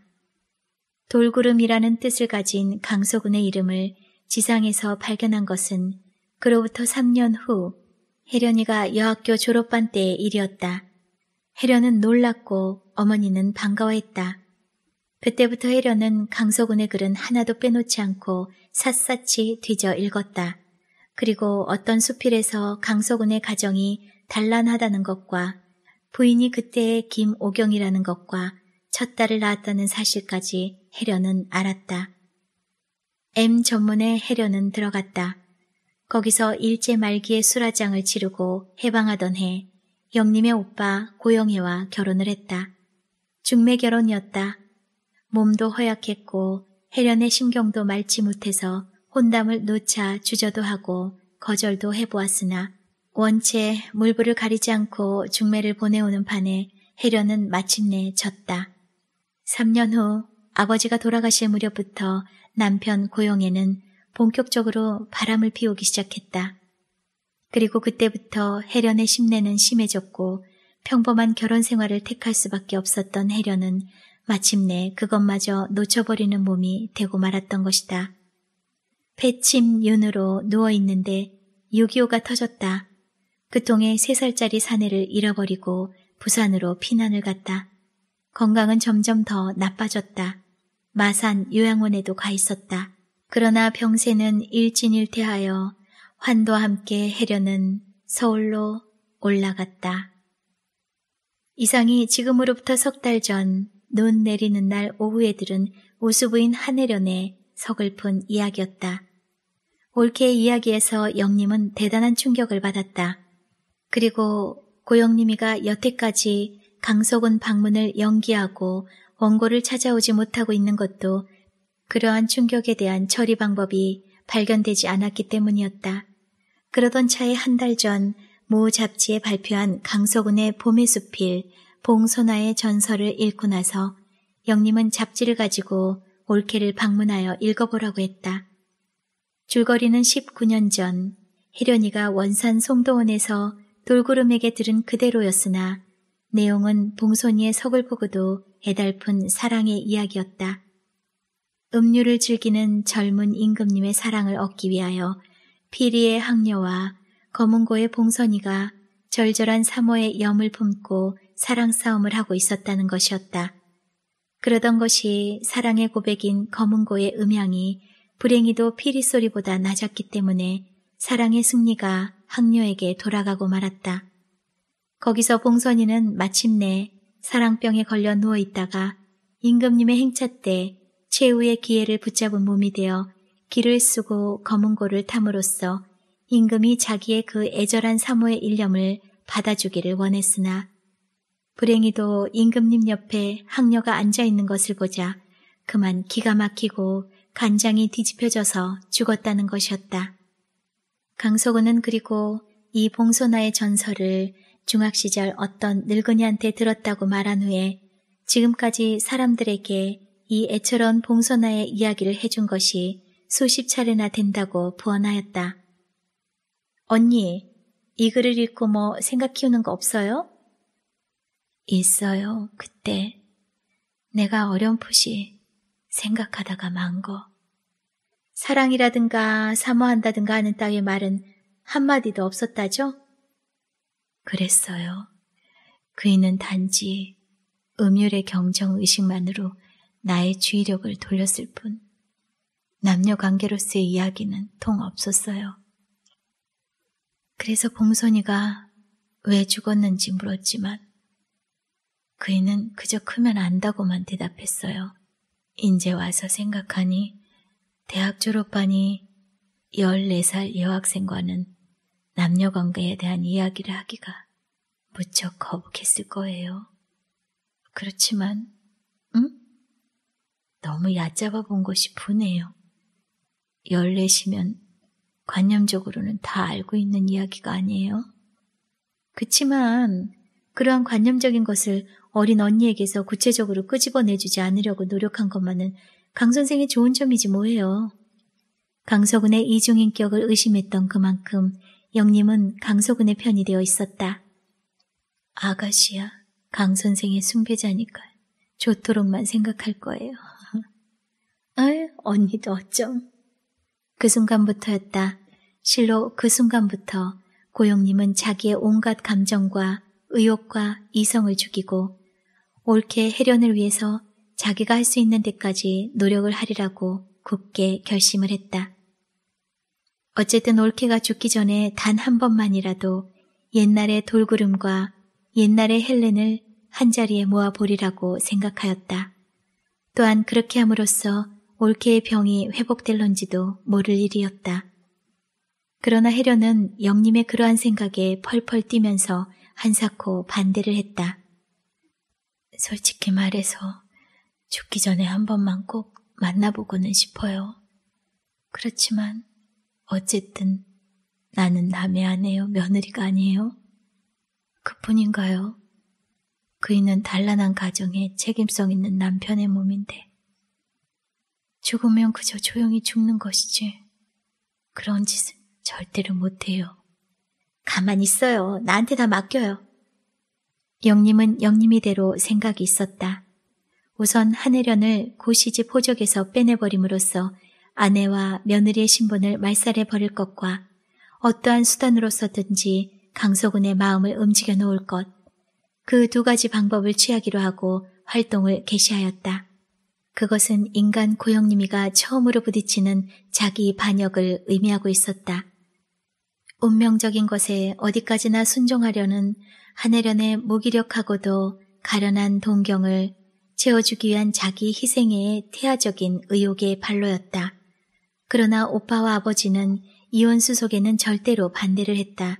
돌구름이라는 뜻을 가진 강소군의 이름을 지상에서 발견한 것은 그로부터 3년 후 혜련이가 여학교 졸업반 때의 일이었다. 혜련은 놀랐고 어머니는 반가워했다. 그때부터 혜련은 강소군의 글은 하나도 빼놓지 않고 샅샅이 뒤져 읽었다. 그리고 어떤 수필에서 강소군의 가정이 단란하다는 것과 부인이 그때의 김오경이라는 것과 첫 딸을 낳았다는 사실까지 해련은 알았다. M 전문의 해련은 들어갔다. 거기서 일제 말기에 수라장을 치르고 해방하던 해 영림의 오빠 고영애와 결혼을 했다. 중매 결혼이었다. 몸도 허약했고 해련의 신경도 맑지 못해서 혼담을 놓자 주저도 하고 거절도 해보았으나 원체 물부를 가리지 않고 중매를 보내오는 판에 해련은 마침내 졌다. 3년 후 아버지가 돌아가실 무렵부터 남편 고용에는 본격적으로 바람을 피우기 시작했다. 그리고 그때부터 해련의 심내는 심해졌고 평범한 결혼 생활을 택할 수밖에 없었던 해련은 마침내 그것마저 놓쳐버리는 몸이 되고 말았던 것이다. 배침 윤으로 누워있는데 6.25가 터졌다. 그 통에 세살짜리 사내를 잃어버리고 부산으로 피난을 갔다. 건강은 점점 더 나빠졌다. 마산 요양원에도 가 있었다. 그러나 병세는 일진일퇴하여 환도 함께 해려는 서울로 올라갔다. 이상이 지금으로부터 석 달 전 눈 내리는 날 오후에 들은 오수부인 한혜련의 서글픈 이야기였다. 올케 의 이야기에서 영림은 대단한 충격을 받았다. 그리고 고영님이가 여태까지 강석훈 방문을 연기하고 원고를 찾아오지 못하고 있는 것도 그러한 충격에 대한 처리 방법이 발견되지 않았기 때문이었다. 그러던 차에 한 달 전 모 잡지에 발표한 강석운의 봄의 수필 봉선화의 전설을 읽고 나서 영림은 잡지를 가지고 올케를 방문하여 읽어보라고 했다. 줄거리는 19년 전 혜련이가 원산 송도원에서 돌구름에게 들은 그대로였으나 내용은 봉선이의 석을 보고도 애달픈 사랑의 이야기였다. 음료를 즐기는 젊은 임금님의 사랑을 얻기 위하여 피리의 학녀와 검은고의 봉선이가 절절한 사모의 염을 품고 사랑 싸움을 하고 있었다는 것이었다. 그러던 것이 사랑의 고백인 검은고의 음향이 불행히도 피리 소리보다 낮았기 때문에 사랑의 승리가 학녀에게 돌아가고 말았다. 거기서 봉선이는 마침내 사랑병에 걸려 누워 있다가 임금님의 행차 때 최후의 기회를 붙잡은 몸이 되어 길을 쓰고 검은고를 탐으로써 임금이 자기의 그 애절한 사모의 일념을 받아주기를 원했으나 불행히도 임금님 옆에 학녀가 앉아있는 것을 보자 그만 기가 막히고 간장이 뒤집혀져서 죽었다는 것이었다. 강석우는 그리고 이 봉소나의 전설을 중학 시절 어떤 늙은이한테 들었다고 말한 후에 지금까지 사람들에게 이 애처로운 봉소나의 이야기를 해준 것이 수십 차례나 된다고 부언하였다. 언니, 이 글을 읽고 뭐 생각 키우는 거 없어요? 있어요, 그때. 내가 어렴풋이 생각하다가 만 거. 사랑이라든가 사모한다든가 하는 땅의 말은 한마디도 없었다죠? 그랬어요. 그이는 단지 음율의 경정 의식만으로 나의 주의력을 돌렸을 뿐 남녀 관계로서의 이야기는 통 없었어요. 그래서 봉선이가 왜 죽었는지 물었지만 그이는 그저 크면 안다고만 대답했어요. 이제 와서 생각하니 대학 졸업하니 14살 여학생과는 남녀 관계에 대한 이야기를 하기가 무척 거북했을 거예요. 그렇지만, 응? 너무 얕잡아 본 것이 분해요. 14시면 관념적으로는 다 알고 있는 이야기가 아니에요. 그치만, 그러한 관념적인 것을 어린 언니에게서 구체적으로 끄집어내주지 않으려고 노력한 것만은 강 선생의 좋은 점이지 뭐예요. 강석은의 이중인격을 의심했던 그만큼 영림은 강석은의 편이 되어 있었다. 아가씨야, 강 선생의 숭배자니까 좋도록만 생각할 거예요. 아유, 언니도 어쩜. 그 순간부터였다. 실로 그 순간부터 고영님은 자기의 온갖 감정과 의욕과 이성을 죽이고 옳게 해련을 위해서 자기가 할 수 있는 데까지 노력을 하리라고 굳게 결심을 했다. 어쨌든 올케가 죽기 전에 단 한 번만이라도 옛날의 돌구름과 옛날의 헬렌을 한자리에 모아보리라고 생각하였다. 또한 그렇게 함으로써 올케의 병이 회복될런지도 모를 일이었다. 그러나 해련은 영님의 그러한 생각에 펄펄 뛰면서 한사코 반대를 했다. 솔직히 말해서 죽기 전에 한 번만 꼭 만나보고는 싶어요. 그렇지만 어쨌든 나는 남의 아내요 며느리가 아니에요. 그뿐인가요? 그이는 단란한 가정에 책임성 있는 남편의 몸인데 죽으면 그저 조용히 죽는 것이지 그런 짓은 절대로 못해요. 가만히 있어요. 나한테 다 맡겨요. 영님은 영님이대로 생각이 있었다. 우선 하늘연을 고시지 포적에서 빼내버림으로써 아내와 며느리의 신분을 말살해 버릴 것과 어떠한 수단으로서든지 강석훈의 마음을 움직여 놓을 것, 그 두 가지 방법을 취하기로 하고 활동을 개시하였다. 그것은 인간 고영님이가 처음으로 부딪히는 자기 반역을 의미하고 있었다. 운명적인 것에 어디까지나 순종하려는 하늘연의 무기력하고도 가련한 동경을 채워주기 위한 자기 희생의 태아적인 의혹의 발로였다. 그러나 오빠와 아버지는 이혼 수속에는 절대로 반대를 했다.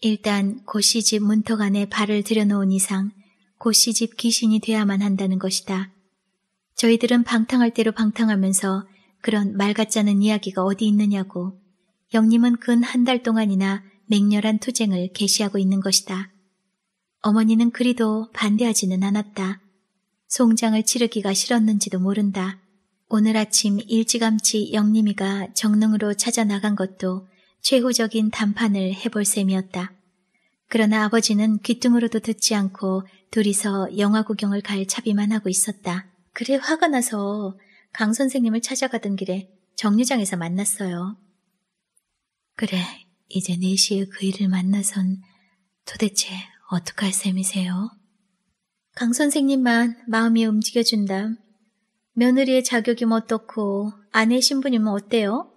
일단 고씨 집 문턱 안에 발을 들여놓은 이상 고씨 집 귀신이 되야만 한다는 것이다. 저희들은 방탕할 대로 방탕하면서 그런 말 같지 않은 이야기가 어디 있느냐고 영님은 근 한 달 동안이나 맹렬한 투쟁을 개시하고 있는 것이다. 어머니는 그리도 반대하지는 않았다. 송장을 치르기가 싫었는지도 모른다. 오늘 아침 일찌감치 영림이가 정릉으로 찾아 나간 것도 최후적인 담판을 해볼 셈이었다. 그러나 아버지는 귀뚱으로도 듣지 않고 둘이서 영화 구경을 갈 차비만 하고 있었다. 그래 화가 나서 강 선생님을 찾아가던 길에 정류장에서 만났어요. 그래, 이제 4시에 그 일을 만나선 도대체 어떡할 셈이세요? 강 선생님만 마음이 움직여준다. 며느리의 자격이면 뭐 어떻고 아내 신분이면 뭐 어때요?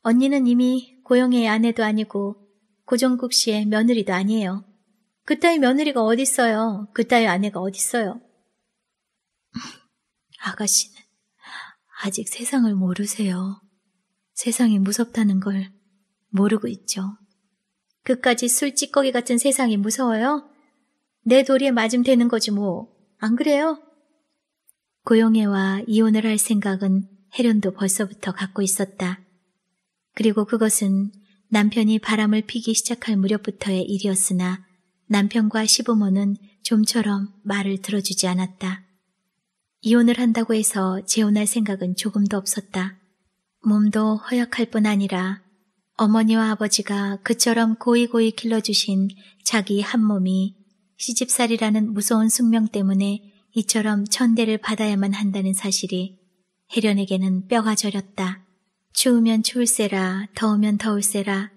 언니는 이미 고영애의 아내도 아니고 고정국 씨의 며느리도 아니에요. 그따위 며느리가 어딨어요. 그따위 아내가 어딨어요. 아가씨는 아직 세상을 모르세요. 세상이 무섭다는 걸 모르고 있죠. 그까지 술 찌꺼기 같은 세상이 무서워요? 내 도리에 맞으면 되는 거지 뭐. 안 그래요? 고용애와 이혼을 할 생각은 해련도 벌써부터 갖고 있었다. 그리고 그것은 남편이 바람을 피기 시작할 무렵부터의 일이었으나 남편과 시부모는 좀처럼 말을 들어주지 않았다. 이혼을 한다고 해서 재혼할 생각은 조금도 없었다. 몸도 허약할 뿐 아니라 어머니와 아버지가 그처럼 고이고이 길러주신 자기 한 몸이 시집살이라는 무서운 숙명 때문에 이처럼 천대를 받아야만 한다는 사실이 혜련에게는 뼈가 저렸다. 추우면 추울세라 더우면 더울세라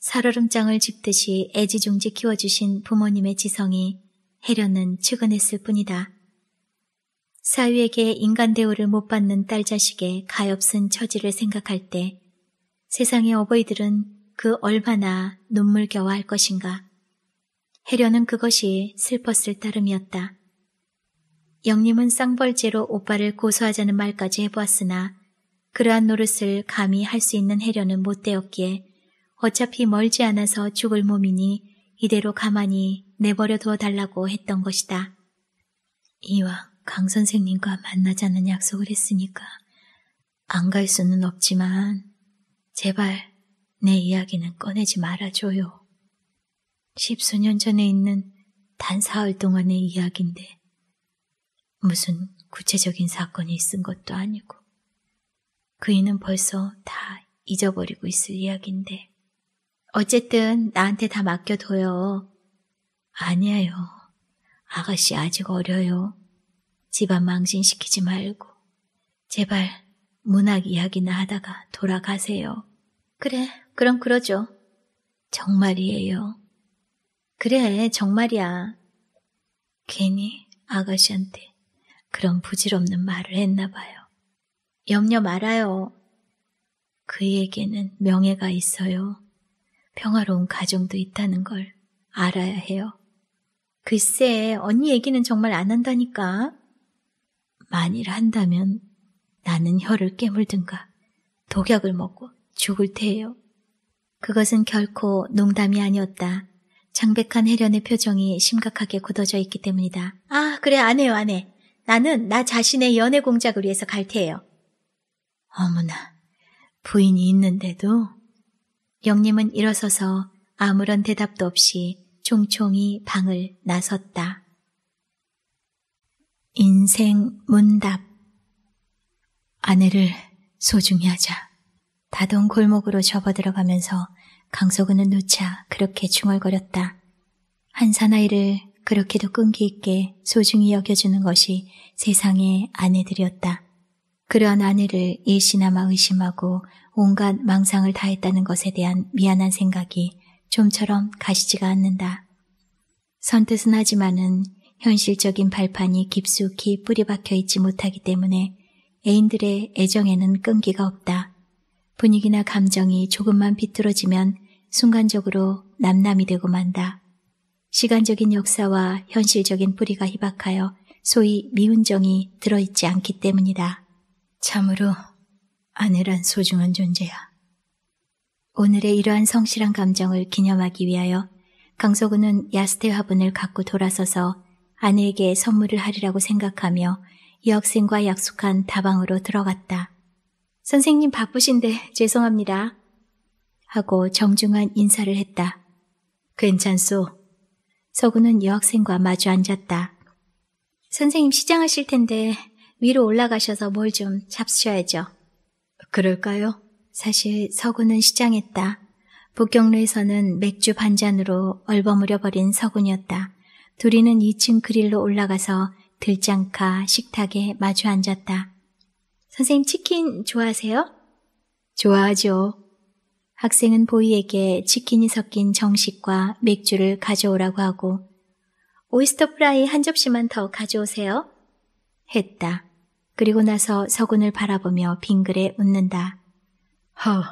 살얼음장을 짚듯이 애지중지 키워주신 부모님의 지성이 혜련은 측은했을 뿐이다. 사위에게 인간 대우를 못 받는 딸 자식의 가엾은 처지를 생각할 때 세상의 어버이들은 그 얼마나 눈물겨워할 것인가. 해려는 그것이 슬펐을 따름이었다. 영림은 쌍벌죄로 오빠를 고소하자는 말까지 해보았으나 그러한 노릇을 감히 할 수 있는 해려는 못되었기에 어차피 멀지 않아서 죽을 몸이니 이대로 가만히 내버려 두어 달라고 했던 것이다. 이왕 강 선생님과 만나자는 약속을 했으니까 안 갈 수는 없지만 제발 내 이야기는 꺼내지 말아줘요. 십수년 전에 있는 단 사흘 동안의 이야기인데 무슨 구체적인 사건이 있은 것도 아니고 그이는 벌써 다 잊어버리고 있을 이야기인데 어쨌든 나한테 다 맡겨둬요. 아니에요. 아가씨 아직 어려요. 집안 망신시키지 말고 제발 문학 이야기나 하다가 돌아가세요. 그래, 그럼 그러죠. 정말이에요. 그래, 정말이야. 괜히 아가씨한테 그런 부질없는 말을 했나 봐요. 염려 말아요. 그에게는 명예가 있어요. 평화로운 가정도 있다는 걸 알아야 해요. 글쎄, 언니 얘기는 정말 안 한다니까. 만일 한다면 나는 혀를 깨물든가 독약을 먹고 죽을 테예요. 그것은 결코 농담이 아니었다. 장백한 해련의 표정이 심각하게 굳어져 있기 때문이다. 아, 그래, 안 해요, 안 해. 나는 나 자신의 연애 공작을 위해서 갈테예요 어머나, 부인이 있는데도? 영님은 일어서서 아무런 대답도 없이 총총히 방을 나섰다. 인생 문답 아내를 소중히 하자. 다동 골목으로 접어들어가면서 강석은은 누차 그렇게 중얼거렸다. 한 사나이를 그렇게도 끈기 있게 소중히 여겨주는 것이 세상의 아내들이었다. 그러한 아내를 일시나마 의심하고 온갖 망상을 다했다는 것에 대한 미안한 생각이 좀처럼 가시지가 않는다. 선뜻은 하지만은 현실적인 발판이 깊숙이 뿌리박혀 있지 못하기 때문에 애인들의 애정에는 끈기가 없다. 분위기나 감정이 조금만 비뚤어지면 순간적으로 남남이 되고 만다. 시간적인 역사와 현실적인 뿌리가 희박하여 소위 미운정이 들어있지 않기 때문이다. 참으로 아내란 소중한 존재야. 오늘의 이러한 성실한 감정을 기념하기 위하여 강석우는 야스테 화분을 갖고 돌아서서 아내에게 선물을 하리라고 생각하며 이 학생과 약속한 다방으로 들어갔다. 선생님 바쁘신데 죄송합니다. 하고 정중한 인사를 했다. 괜찮소. 서구는 여학생과 마주 앉았다. 선생님 시장하실 텐데 위로 올라가셔서 뭘 좀 잡수셔야죠. 그럴까요? 사실 서구는 시장했다. 북경로에서는 맥주 반잔으로 얼버무려 버린 서군이었다. 둘이는 2층 그릴로 올라가서 들장카 식탁에 마주 앉았다. 선생님 치킨 좋아하세요? 좋아하죠. 학생은 보이에게 치킨이 섞인 정식과 맥주를 가져오라고 하고 오이스터 프라이 한 접시만 더 가져오세요. 했다. 그리고 나서 서군을 바라보며 빙그레 웃는다. 허,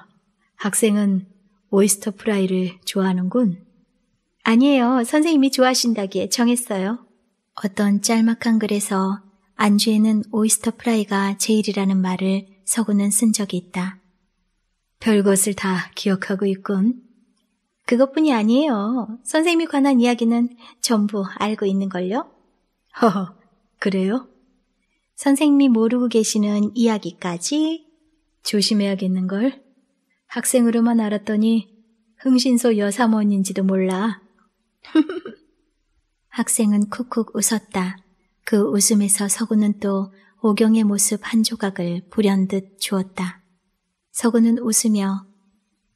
학생은 오이스터 프라이를 좋아하는군. 아니에요. 선생님이 좋아하신다기에 정했어요. 어떤 짤막한 글에서 안주에는 오이스터 프라이가 제일이라는 말을 서구는 쓴 적이 있다. 별것을 다 기억하고 있군. 그것뿐이 아니에요. 선생님이 관한 이야기는 전부 알고 있는걸요? 허허, 그래요? 선생님이 모르고 계시는 이야기까지 조심해야겠는걸? 학생으로만 알았더니 흥신소 여사모인지도 몰라. 학생은 쿡쿡 웃었다. 그 웃음에서 서구는 또 오경의 모습 한 조각을 불현듯 주었다. 서구는 웃으며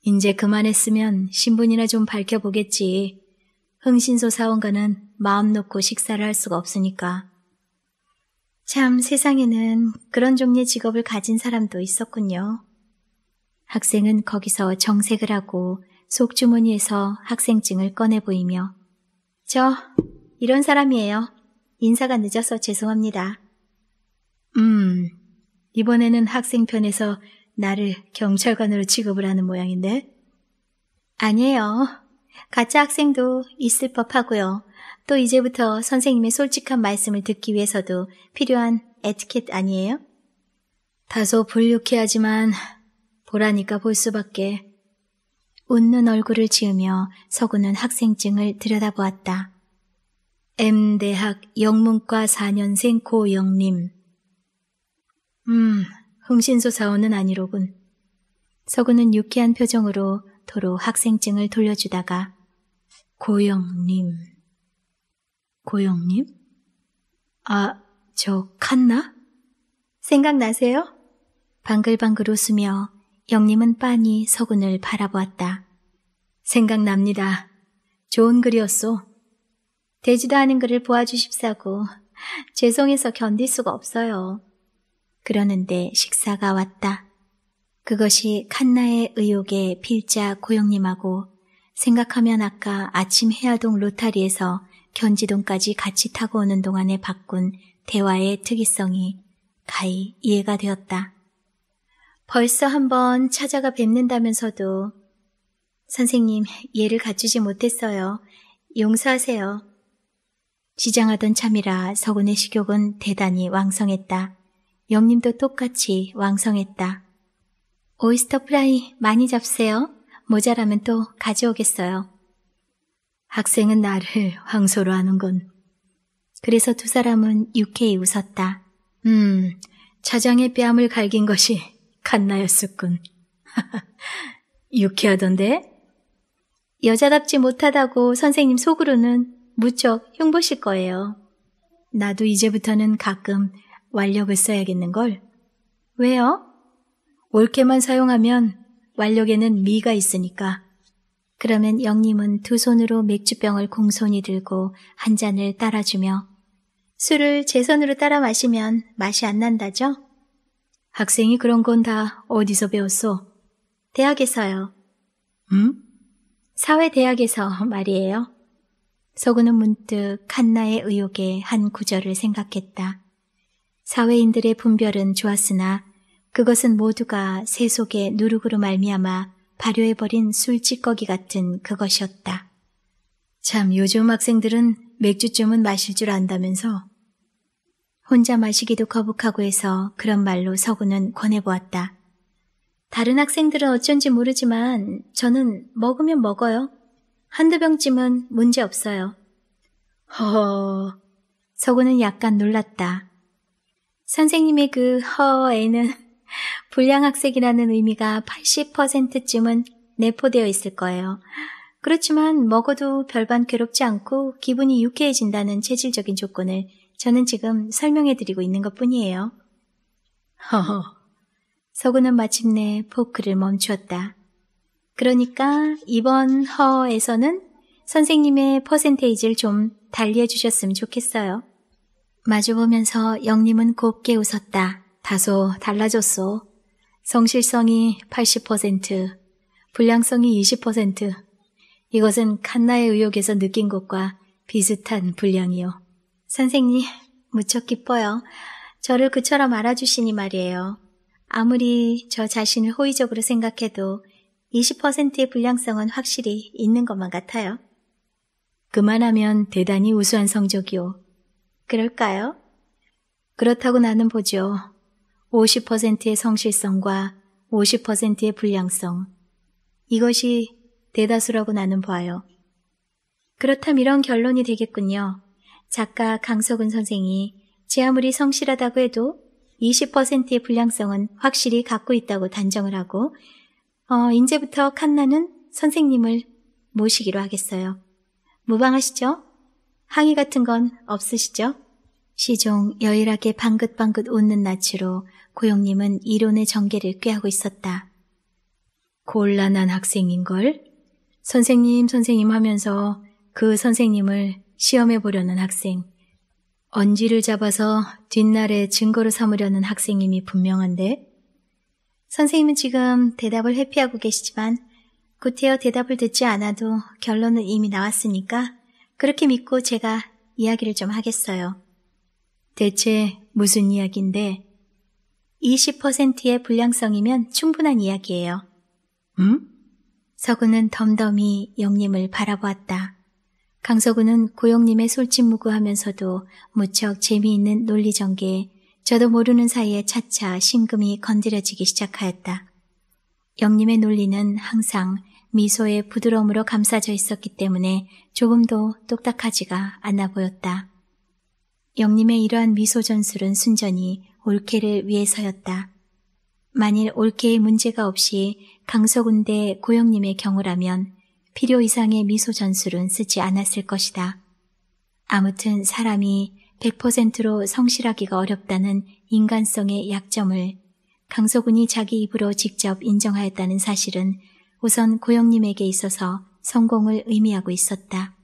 이제 그만했으면 신분이나 좀 밝혀보겠지. 흥신소 사원과는 마음 놓고 식사를 할 수가 없으니까. 참 세상에는 그런 종류의 직업을 가진 사람도 있었군요. 학생은 거기서 정색을 하고 속주머니에서 학생증을 꺼내 보이며 저 이런 사람이에요. 인사가 늦어서 죄송합니다. 음, 이번에는 학생 편에서 나를 경찰관으로 취급을 하는 모양인데? 아니에요. 가짜 학생도 있을 법하고요. 또 이제부터 선생님의 솔직한 말씀을 듣기 위해서도 필요한 에티켓 아니에요? 다소 불유해하지만 보라니까 볼 수밖에. 웃는 얼굴을 지으며 서구는 학생증을 들여다보았다. M대학 영문과 4년생 고영님. 음, 흥신소 사원은 아니로군. 서구는 유쾌한 표정으로 도로 학생증을 돌려주다가 고영님. 고영님? 아, 저 칸나? 생각나세요? 방글방글 웃으며 영님은 빤히 서군을 바라보았다. 생각납니다. 좋은 글이었소. 되지도 않은 글을 보아주십사고 죄송해서 견딜 수가 없어요. 그러는데 식사가 왔다. 그것이 칸나의 의혹에 필자 고영님하고 생각하면 아까 아침 해야동 로타리에서 견지동까지 같이 타고 오는 동안에 바꾼 대화의 특이성이 가히 이해가 되었다. 벌써 한 번 찾아가 뵙는다면서도 선생님 예를 갖추지 못했어요. 용서하세요. 시장하던 참이라 서군의 식욕은 대단히 왕성했다. 영님도 똑같이 왕성했다. 오이스터 프라이 많이 잡세요. 모자라면 또 가져오겠어요. 학생은 나를 황소로 하는군. 그래서 두 사람은 유쾌히 웃었다. 음, 차장의 뺨을 갈긴 것이 갓나였을군 유쾌하던데? 여자답지 못하다고 선생님 속으로는 무척 흉보실 거예요. 나도 이제부터는 가끔 완력을 써야겠는걸. 왜요? 올케만 사용하면 완력에는 미가 있으니까. 그러면 영님은 두 손으로 맥주병을 공손히 들고 한 잔을 따라주며 술을 제 손으로 따라 마시면 맛이 안 난다죠? 학생이 그런 건 다 어디서 배웠소? 대학에서요. 응? 사회대학에서 말이에요. 서구는 문득 칸나의 의혹의 한 구절을 생각했다. 사회인들의 분별은 좋았으나 그것은 모두가 세 속의 누룩으로 말미암아 발효해버린 술찌꺼기 같은 그것이었다. 참 요즘 학생들은 맥주쯤은 마실 줄 안다면서 혼자 마시기도 거북하고 해서 그런 말로 서구는 권해보았다. 다른 학생들은 어쩐지 모르지만 저는 먹으면 먹어요. 한두 병쯤은 문제 없어요. 허허. 서구는 약간 놀랐다. 선생님의 그 허에는 불량학생이라는 의미가 80%쯤은 내포되어 있을 거예요. 그렇지만 먹어도 별반 괴롭지 않고 기분이 유쾌해진다는 체질적인 조건을 저는 지금 설명해드리고 있는 것 뿐이에요. 허허. 서구는 마침내 포크를 멈추었다. 그러니까 이번 허에서는 선생님의 퍼센테이지를 좀 달리해주셨으면 좋겠어요. 마주보면서 영님은 곱게 웃었다. 다소 달라졌소. 성실성이 80%, 불량성이 20%. 이것은 칸나의 의혹에서 느낀 것과 비슷한 불량이요 선생님, 무척 기뻐요. 저를 그처럼 알아주시니 말이에요. 아무리 저 자신을 호의적으로 생각해도 20%의 불량성은 확실히 있는 것만 같아요. 그만하면 대단히 우수한 성적이요. 그럴까요? 그렇다고 나는 보죠. 50%의 성실성과 50%의 불량성. 이것이 대다수라고 나는 봐요. 그렇다면 이런 결론이 되겠군요. 작가 강석은 선생이 제 아무리 성실하다고 해도 20%의 불량성은 확실히 갖고 있다고 단정을 하고 어, 이제부터 칸나는 선생님을 모시기로 하겠어요. 무방하시죠? 항의 같은 건 없으시죠? 시종 여일하게 방긋방긋 웃는 낯으로 고영님은 이론의 전개를 꾀하고 있었다. 곤란한 학생인걸? 선생님, 선생님 하면서 그 선생님을 시험해 보려는 학생. 언지를 잡아서 뒷날에 증거로 삼으려는 학생임이 분명한데? 선생님은 지금 대답을 회피하고 계시지만 구태여 대답을 듣지 않아도 결론은 이미 나왔으니까 그렇게 믿고 제가 이야기를 좀 하겠어요. 대체 무슨 이야기인데? 20%의 불량성이면 충분한 이야기예요. 응? 서구는 덤덤히 영님을 바라보았다. 강서구는 고영님의 솔직무구하면서도 무척 재미있는 논리 전개에 저도 모르는 사이에 차차 심금이 건드려지기 시작하였다. 영림의 논리는 항상 미소의 부드러움으로 감싸져 있었기 때문에 조금도 똑딱하지가 않아 보였다. 영림의 이러한 미소 전술은 순전히 올케를 위해서였다. 만일 올케의 문제가 없이 강서군 대 고영님의 경우라면 필요 이상의 미소 전술은 쓰지 않았을 것이다. 아무튼 사람이 100%로 성실하기가 어렵다는 인간성의 약점을 강소군이 자기 입으로 직접 인정하였다는 사실은 우선 고영님에게 있어서 성공을 의미하고 있었다.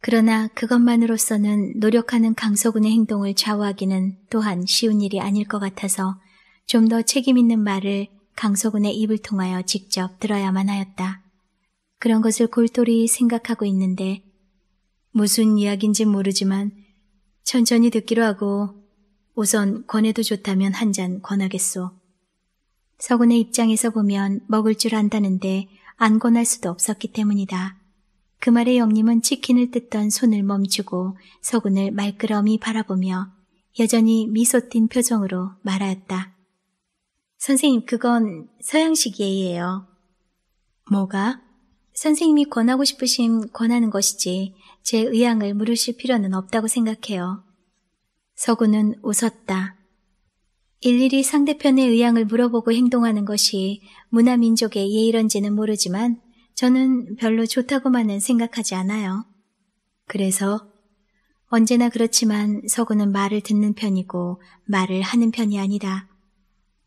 그러나 그것만으로서는 노력하는 강소군의 행동을 좌우하기는 또한 쉬운 일이 아닐 것 같아서 좀 더 책임있는 말을 강소군의 입을 통하여 직접 들어야만 하였다. 그런 것을 골똘히 생각하고 있는데 무슨 이야기인지 모르지만 천천히 듣기로 하고 우선 권해도 좋다면 한 잔 권하겠소. 서군의 입장에서 보면 먹을 줄 안다는데 안 권할 수도 없었기 때문이다. 그 말에 영림은 치킨을 뜯던 손을 멈추고 서군을 말끄러미 바라보며 여전히 미소 띈 표정으로 말하였다. 선생님, 그건 서양식 예의예요. 뭐가? 선생님이 권하고 싶으신 권하는 것이지 제 의향을 물으실 필요는 없다고 생각해요. 서구는 웃었다. 일일이 상대편의 의향을 물어보고 행동하는 것이 문화민족의 예의런지는 모르지만 저는 별로 좋다고만은 생각하지 않아요. 그래서 언제나 그렇지만 서구는 말을 듣는 편이고 말을 하는 편이 아니다.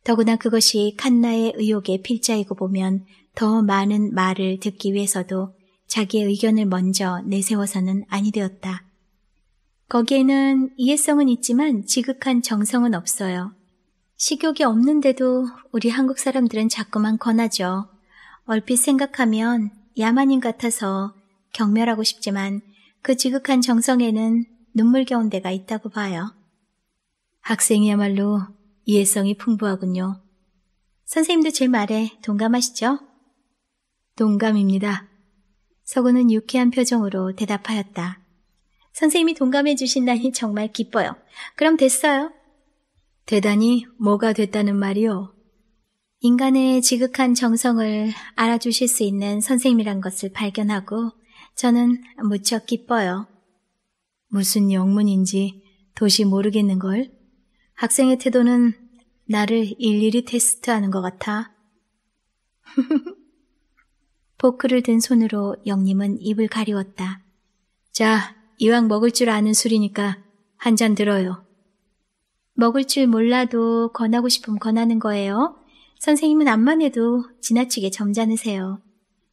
더구나 그것이 칸나의 의혹의 필자이고 보면 더 많은 말을 듣기 위해서도 자기의 의견을 먼저 내세워서는 아니되었다. 거기에는 이해성은 있지만 지극한 정성은 없어요. 식욕이 없는데도 우리 한국 사람들은 자꾸만 권하죠. 얼핏 생각하면 야만인 같아서 경멸하고 싶지만 그 지극한 정성에는 눈물겨운 데가 있다고 봐요. 학생이야말로 이해성이 풍부하군요. 선생님도 제 말에 동감하시죠? 동감입니다. 서구는 유쾌한 표정으로 대답하였다. 선생님이 동감해 주신다니 정말 기뻐요. 그럼 됐어요. 대단히 뭐가 됐다는 말이요. 인간의 지극한 정성을 알아주실 수 있는 선생님이란 것을 발견하고 저는 무척 기뻐요. 무슨 영문인지 도시 모르겠는걸? 학생의 태도는 나를 일일이 테스트하는 것 같아. 포크를 든 손으로 영림은 입을 가리웠다. 자, 이왕 먹을 줄 아는 술이니까 한 잔 들어요. 먹을 줄 몰라도 권하고 싶음 권하는 거예요. 선생님은 암만 해도 지나치게 점잖으세요.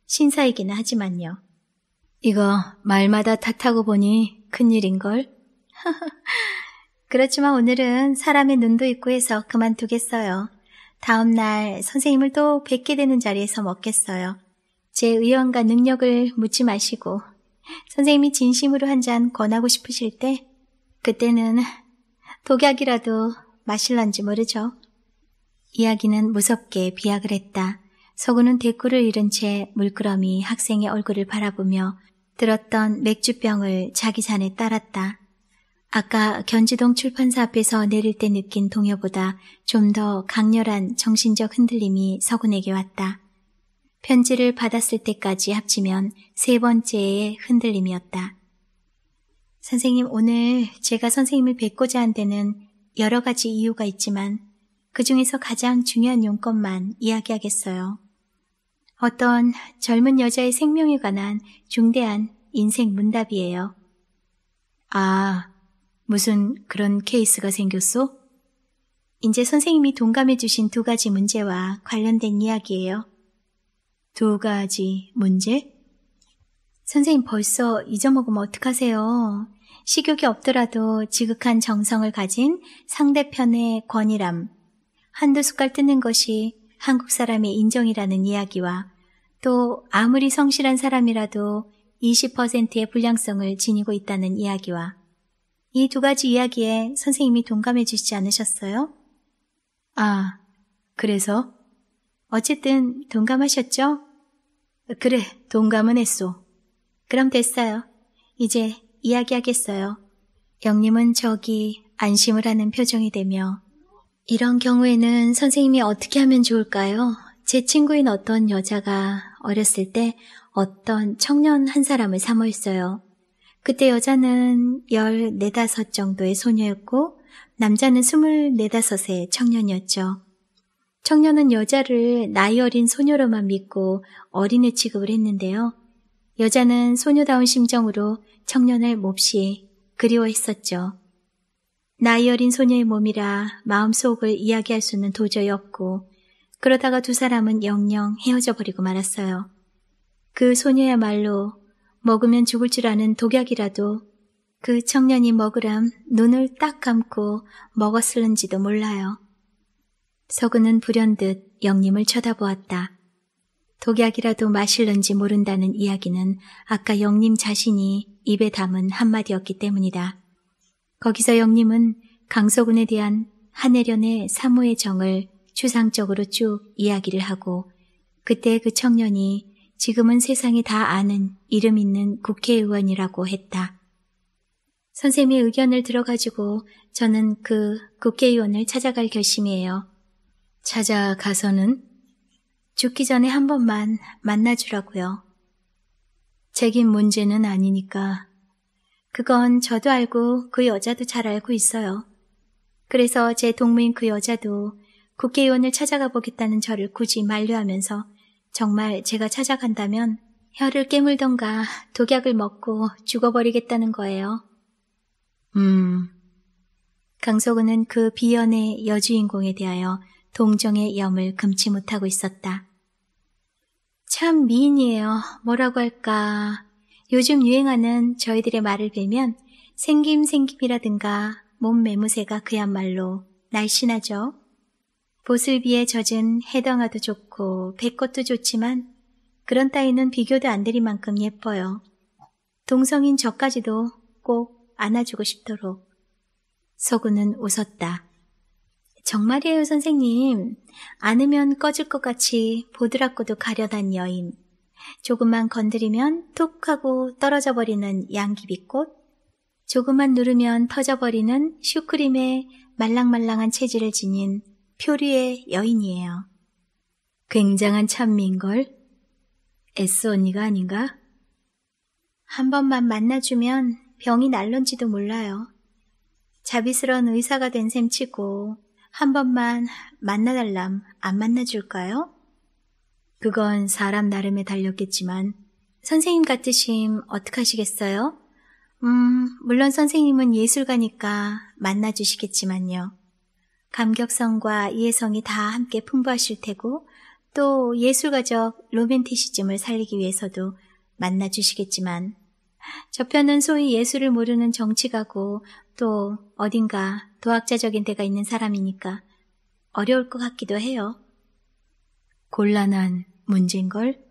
신사이기는 하지만요. 이거 말마다 탓하고 보니 큰일인걸? 그렇지만 오늘은 사람의 눈도 있고 해서 그만두겠어요. 다음날 선생님을 또 뵙게 되는 자리에서 먹겠어요. 제 의견과 능력을 묻지 마시고 선생님이 진심으로 한 잔 권하고 싶으실 때 그때는 독약이라도 마실런지 모르죠. 이야기는 무섭게 비약을 했다. 서구는 대꾸를 잃은 채 물끄러미 학생의 얼굴을 바라보며 들었던 맥주병을 자기 잔에 따랐다. 아까 견지동 출판사 앞에서 내릴 때 느낀 동요보다 좀 더 강렬한 정신적 흔들림이 서군에게 왔다. 편지를 받았을 때까지 합치면 세 번째의 흔들림이었다. 선생님, 오늘 제가 선생님을 뵙고자 한 데는 여러 가지 이유가 있지만 그 중에서 가장 중요한 용건만 이야기하겠어요. 어떤 젊은 여자의 생명에 관한 중대한 인생 문답이에요. 아, 무슨 그런 케이스가 생겼소? 이제 선생님이 동감해 주신 두 가지 문제와 관련된 이야기예요. 두 가지 문제? 선생님 벌써 잊어먹으면 어떡하세요? 식욕이 없더라도 지극한 정성을 가진 상대편의 권위람, 한두 숟갈 뜯는 것이 한국 사람의 인정이라는 이야기와 또 아무리 성실한 사람이라도 20%의 불량성을 지니고 있다는 이야기와 이 두 가지 이야기에 선생님이 동감해 주시지 않으셨어요? 아, 그래서? 어쨌든 동감하셨죠? 그래, 동감은 했소. 그럼 됐어요. 이제 이야기하겠어요. 영님은 저기 안심을 하는 표정이 되며 이런 경우에는 선생님이 어떻게 하면 좋을까요? 제 친구인 어떤 여자가 어렸을 때 어떤 청년 한 사람을 사모했어요. 그때 여자는 14, 15 정도의 소녀였고 남자는 24, 5의 청년이었죠. 청년은 여자를 나이 어린 소녀로만 믿고 어린애 취급을 했는데요. 여자는 소녀다운 심정으로 청년을 몹시 그리워했었죠. 나이 어린 소녀의 몸이라 마음속을 이야기할 수는 도저히 없고 그러다가 두 사람은 영영 헤어져 버리고 말았어요. 그 소녀야말로 먹으면 죽을 줄 아는 독약이라도 그 청년이 먹으람 눈을 딱 감고 먹었을는지도 몰라요. 서근은 불현듯 영님을 쳐다보았다. 독약이라도 마실는지 모른다는 이야기는 아까 영님 자신이 입에 담은 한마디였기 때문이다. 거기서 영님은 강서군에 대한 한혜련의 사모의 정을 추상적으로 쭉 이야기를 하고 그때 그 청년이 지금은 세상이 다 아는 이름 있는 국회의원이라고 했다. 선생님의 의견을 들어가지고 저는 그 국회의원을 찾아갈 결심이에요. 찾아가서는 죽기 전에 한 번만 만나주라고요. 제임 문제는 아니니까. 그건 저도 알고 그 여자도 잘 알고 있어요. 그래서 제 동무인 그 여자도 국회의원을 찾아가 보겠다는 저를 굳이 만류하면서 정말 제가 찾아간다면 혀를 깨물던가 독약을 먹고 죽어버리겠다는 거예요. 음. 강석우는 그 비연의 여주인공에 대하여 동정의 염을 금치 못하고 있었다. 참 미인이에요. 뭐라고 할까. 요즘 유행하는 저희들의 말을 빌면 생김생김이라든가 몸 매무새가 그야말로 날씬하죠. 보슬비에 젖은 해덩화도 좋고 배꽃도 좋지만 그런 따위는 비교도 안 될 만큼 예뻐요. 동성인 저까지도 꼭 안아주고 싶도록 서구는 웃었다. 정말이에요, 선생님. 안으면 꺼질 것 같이 보드락고도 가려단 여인. 조금만 건드리면 톡 하고 떨어져 버리는 양귀비꽃. 조금만 누르면 터져버리는 슈크림의 말랑말랑한 체질을 지닌 표류의 여인이에요. 굉장한 찬미인걸? S 언니가 아닌가? 한 번만 만나주면 병이 날런지도 몰라요. 자비스러운 의사가 된셈 치고 한 번만 만나달람 안 만나줄까요? 그건 사람 나름에 달렸겠지만 선생님 같으심 어떡하시겠어요? 음, 물론 선생님은 예술가니까 만나주시겠지만요. 감격성과 이해성이 다 함께 풍부하실 테고 또 예술가적 로맨티시즘을 살리기 위해서도 만나주시겠지만 저편은 소위 예술을 모르는 정치가고 또 어딘가 도학자적인 데가 있는 사람이니까 어려울 것 같기도 해요. 곤란한 문제인걸?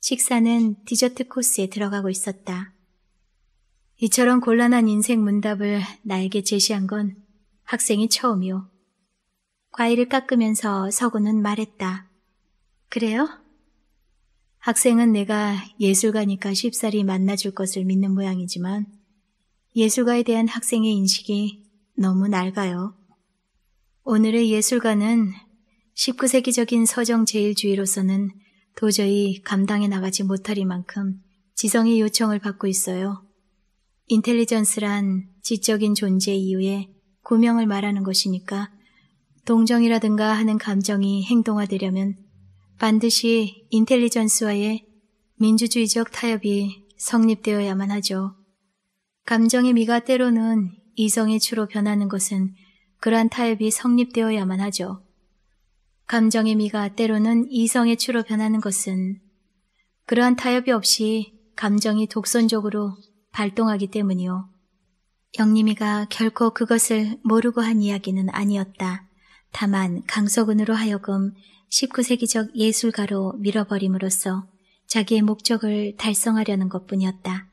식사는 디저트 코스에 들어가고 있었다. 이처럼 곤란한 인생 문답을 나에게 제시한 건 학생이 처음이요. 과일을 깎으면서 서구는 말했다. 그래요? 학생은 내가 예술가니까 쉽사리 만나줄 것을 믿는 모양이지만 예술가에 대한 학생의 인식이 너무 낡아요. 오늘의 예술가는 19세기적인 서정 제일주의로서는 도저히 감당해 나가지 못하리만큼 지성의 요청을 받고 있어요. 인텔리전스란 지적인 존재 이후에 구명을 말하는 것이니까 동정이라든가 하는 감정이 행동화되려면 반드시 인텔리전스와의 민주주의적 타협이 성립되어야만 하죠. 감정의 미가 때로는 이성의 추로 변하는 것은 그러한 타협이 성립되어야만 하죠. 감정의 미가 때로는 이성의 추로 변하는 것은 그러한 타협이 없이 감정이 독선적으로 발동하기 때문이요. 영림이가 결코 그것을 모르고 한 이야기는 아니었다. 다만 강석은으로 하여금 19세기적 예술가로 밀어버림으로써 자기의 목적을 달성하려는 것뿐이었다.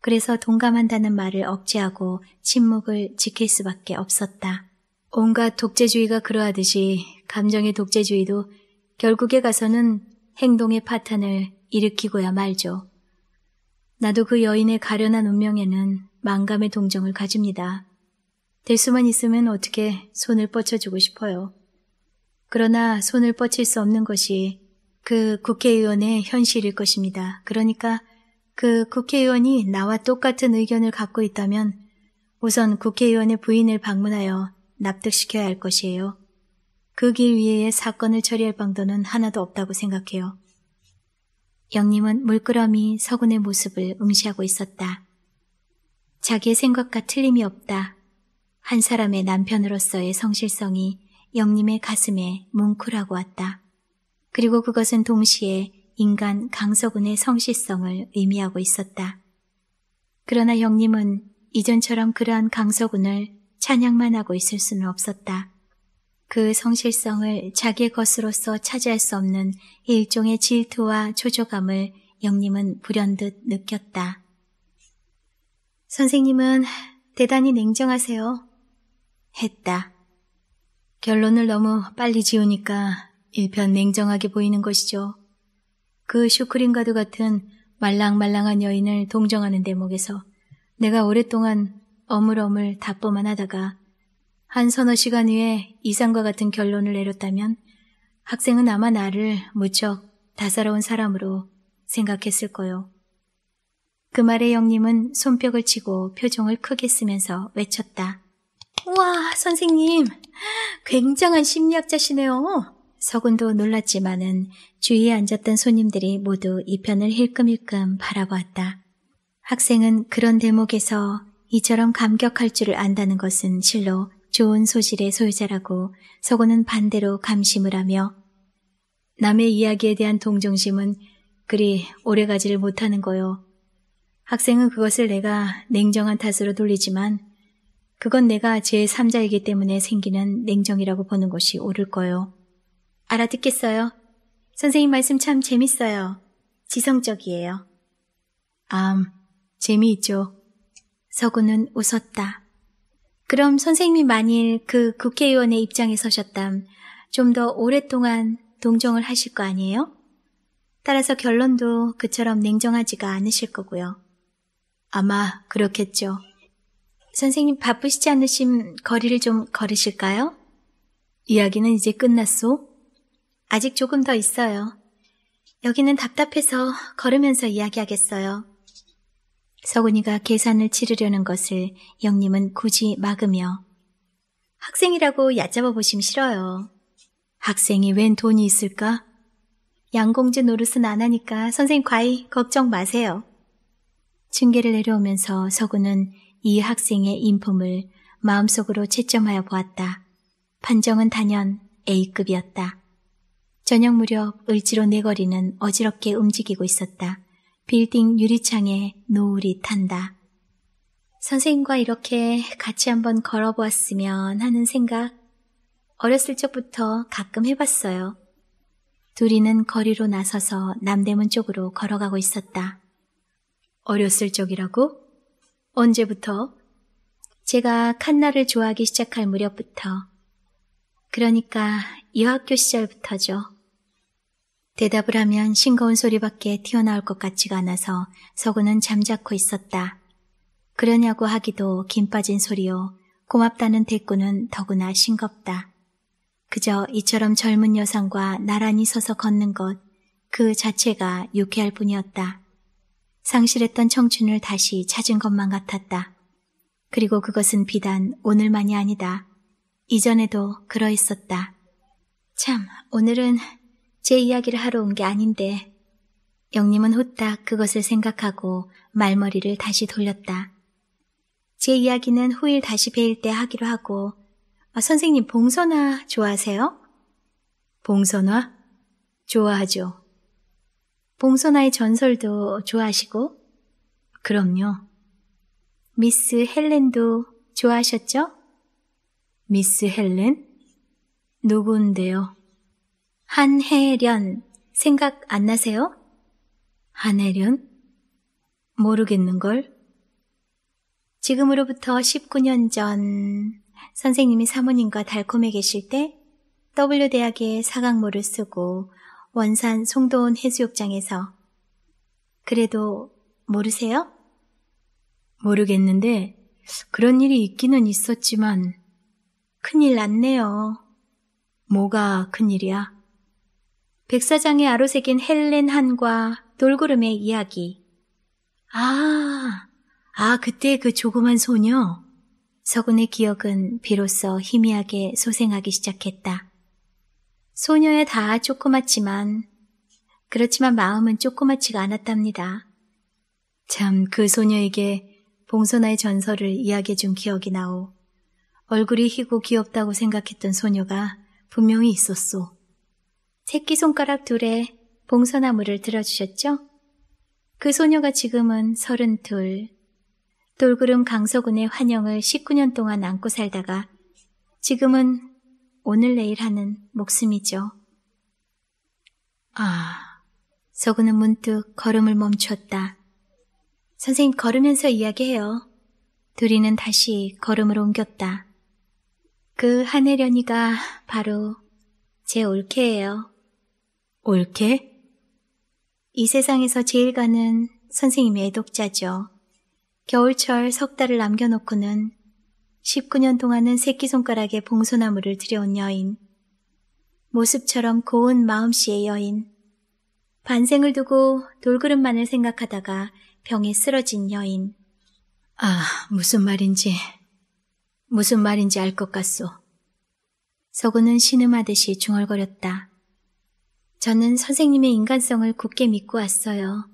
그래서 동감한다는 말을 억제하고 침묵을 지킬 수밖에 없었다. 온갖 독재주의가 그러하듯이 감정의 독재주의도 결국에 가서는 행동의 파탄을 일으키고야 말죠. 나도 그 여인의 가련한 운명에는 망감의 동정을 가집니다. 될 수만 있으면 어떻게 손을 뻗쳐주고 싶어요. 그러나 손을 뻗칠 수 없는 것이 그 국회의원의 현실일 것입니다. 그러니까 그 국회의원이 나와 똑같은 의견을 갖고 있다면 우선 국회의원의 부인을 방문하여 납득시켜야 할 것이에요. 그 길 위에 사건을 처리할 방도는 하나도 없다고 생각해요. 영님은 물끄러미 서군의 모습을 응시하고 있었다. 자기의 생각과 틀림이 없다. 한 사람의 남편으로서의 성실성이 영님의 가슴에 뭉클하고 왔다. 그리고 그것은 동시에 인간 강서군의 성실성을 의미하고 있었다. 그러나 형님은 이전처럼 그러한 강서군을 찬양만 하고 있을 수는 없었다. 그 성실성을 자기의 것으로서 차지할 수 없는 일종의 질투와 초조감을 영님은 불현듯 느꼈다. 선생님은 대단히 냉정하세요. 했다. 결론을 너무 빨리 지우니까 일편 냉정하게 보이는 것이죠. 그 슈크림과도 같은 말랑말랑한 여인을 동정하는 대목에서 내가 오랫동안 어물어물 답보만 하다가 한 서너 시간 후에 이상과 같은 결론을 내렸다면 학생은 아마 나를 무척 다사로운 사람으로 생각했을 거요. 그 말에 영님은 손뼉을 치고 표정을 크게 쓰면서 외쳤다. 우 와, 선생님, 굉장한 심리학자시네요. 서군도 놀랐지만은 주위에 앉았던 손님들이 모두 이 편을 힐끔힐끔 바라보았다. 학생은 그런 대목에서 이처럼 감격할 줄을 안다는 것은 실로 좋은 소질의 소유자라고 서군은 반대로 감심을 하며 남의 이야기에 대한 동정심은 그리 오래가지를 못하는 거요. 학생은 그것을 내가 냉정한 탓으로 돌리지만 그건 내가 제3자이기 때문에 생기는 냉정이라고 보는 것이 옳을 거요. 알아듣겠어요. 선생님 말씀 참 재밌어요. 지성적이에요. 암, 아, 재미있죠. 서구는 웃었다. 그럼 선생님이 만일 그 국회의원의 입장에 서셨담 좀 더 오랫동안 동정을 하실 거 아니에요? 따라서 결론도 그처럼 냉정하지가 않으실 거고요. 아마 그렇겠죠. 선생님 바쁘시지 않으심 거리를 좀 걸으실까요? 이야기는 이제 끝났소? 아직 조금 더 있어요. 여기는 답답해서 걸으면서 이야기하겠어요. 서군이가 계산을 치르려는 것을 영님은 굳이 막으며 학생이라고 얕잡아 보심 싫어요. 학생이 웬 돈이 있을까? 양공주 노릇은 안 하니까 선생님 과히 걱정 마세요. 중계를 내려오면서 서구는 이 학생의 인품을 마음속으로 채점하여 보았다. 판정은 단연 A급이었다. 저녁 무렵 을지로 내거리는 어지럽게 움직이고 있었다. 빌딩 유리창에 노을이 탄다. 선생님과 이렇게 같이 한번 걸어보았으면 하는 생각 어렸을 적부터 가끔 해봤어요. 둘이는 거리로 나서서 남대문 쪽으로 걸어가고 있었다. 어렸을 적이라고? 언제부터? 제가 칸나를 좋아하기 시작할 무렵부터. 그러니까 여학교 시절부터죠. 대답을 하면 싱거운 소리밖에 튀어나올 것 같지가 않아서 서구는 잠자코 있었다. 그러냐고 하기도 김 빠진 소리요. 고맙다는 대꾸는 더구나 싱겁다. 그저 이처럼 젊은 여성과 나란히 서서 걷는 것, 그 자체가 유쾌할 뿐이었다. 상실했던 청춘을 다시 찾은 것만 같았다. 그리고 그것은 비단 오늘만이 아니다. 이전에도 그러했었다. 참, 오늘은 제 이야기를 하러 온 게 아닌데 영님은 후딱 그것을 생각하고 말머리를 다시 돌렸다. 제 이야기는 후일 다시 뵐일때 하기로 하고 아, 선생님 봉선화 좋아하세요? 봉선화? 좋아하죠. 봉선화의 전설도 좋아하시고? 그럼요. 미스 헬렌도 좋아하셨죠? 미스 헬렌? 누구인데요? 한혜련 생각 안 나세요? 한혜련 모르겠는걸. 지금으로부터 19년 전 선생님이 사모님과 달콤해 계실 때 W대학의 사각모를 쓰고 원산 송도원 해수욕장에서 그래도 모르세요? 모르겠는데 그런 일이 있기는 있었지만 큰일 났네요. 뭐가 큰일이야? 백사장의 아로색인 헬렌 한과 돌고름의 이야기. 아, 아, 그때 그 조그만 소녀. 서군의 기억은 비로소 희미하게 소생하기 시작했다. 소녀야 다 조그맣지만, 그렇지만 마음은 조그맣지가 않았답니다. 참, 그 소녀에게 봉선아의 전설을 이야기해준 기억이 나오. 얼굴이 희고 귀엽다고 생각했던 소녀가 분명히 있었소. 새끼손가락 둘에 봉선나무를 들어주셨죠? 그 소녀가 지금은 서른둘, 돌구름 강서군의 환영을 19년 동안 안고 살다가 지금은 오늘 내일 하는 목숨이죠. 아, 서구는 문득 걸음을 멈췄다 선생님 걸으면서 이야기해요. 둘이는 다시 걸음을 옮겼다. 그하혜련이가 바로 제 올케예요. 옳게? 이 세상에서 제일가는 선생님의 애독자죠. 겨울철 석 달을 남겨놓고는 19년 동안은 새끼손가락에 봉소나무를 들여온 여인, 모습처럼 고운 마음씨의 여인, 반생을 두고 돌그릇만을 생각하다가 병에 쓰러진 여인. 아, 무슨 말인지, 무슨 말인지 알 것 같소. 서구는 신음하듯이 중얼거렸다. 저는 선생님의 인간성을 굳게 믿고 왔어요.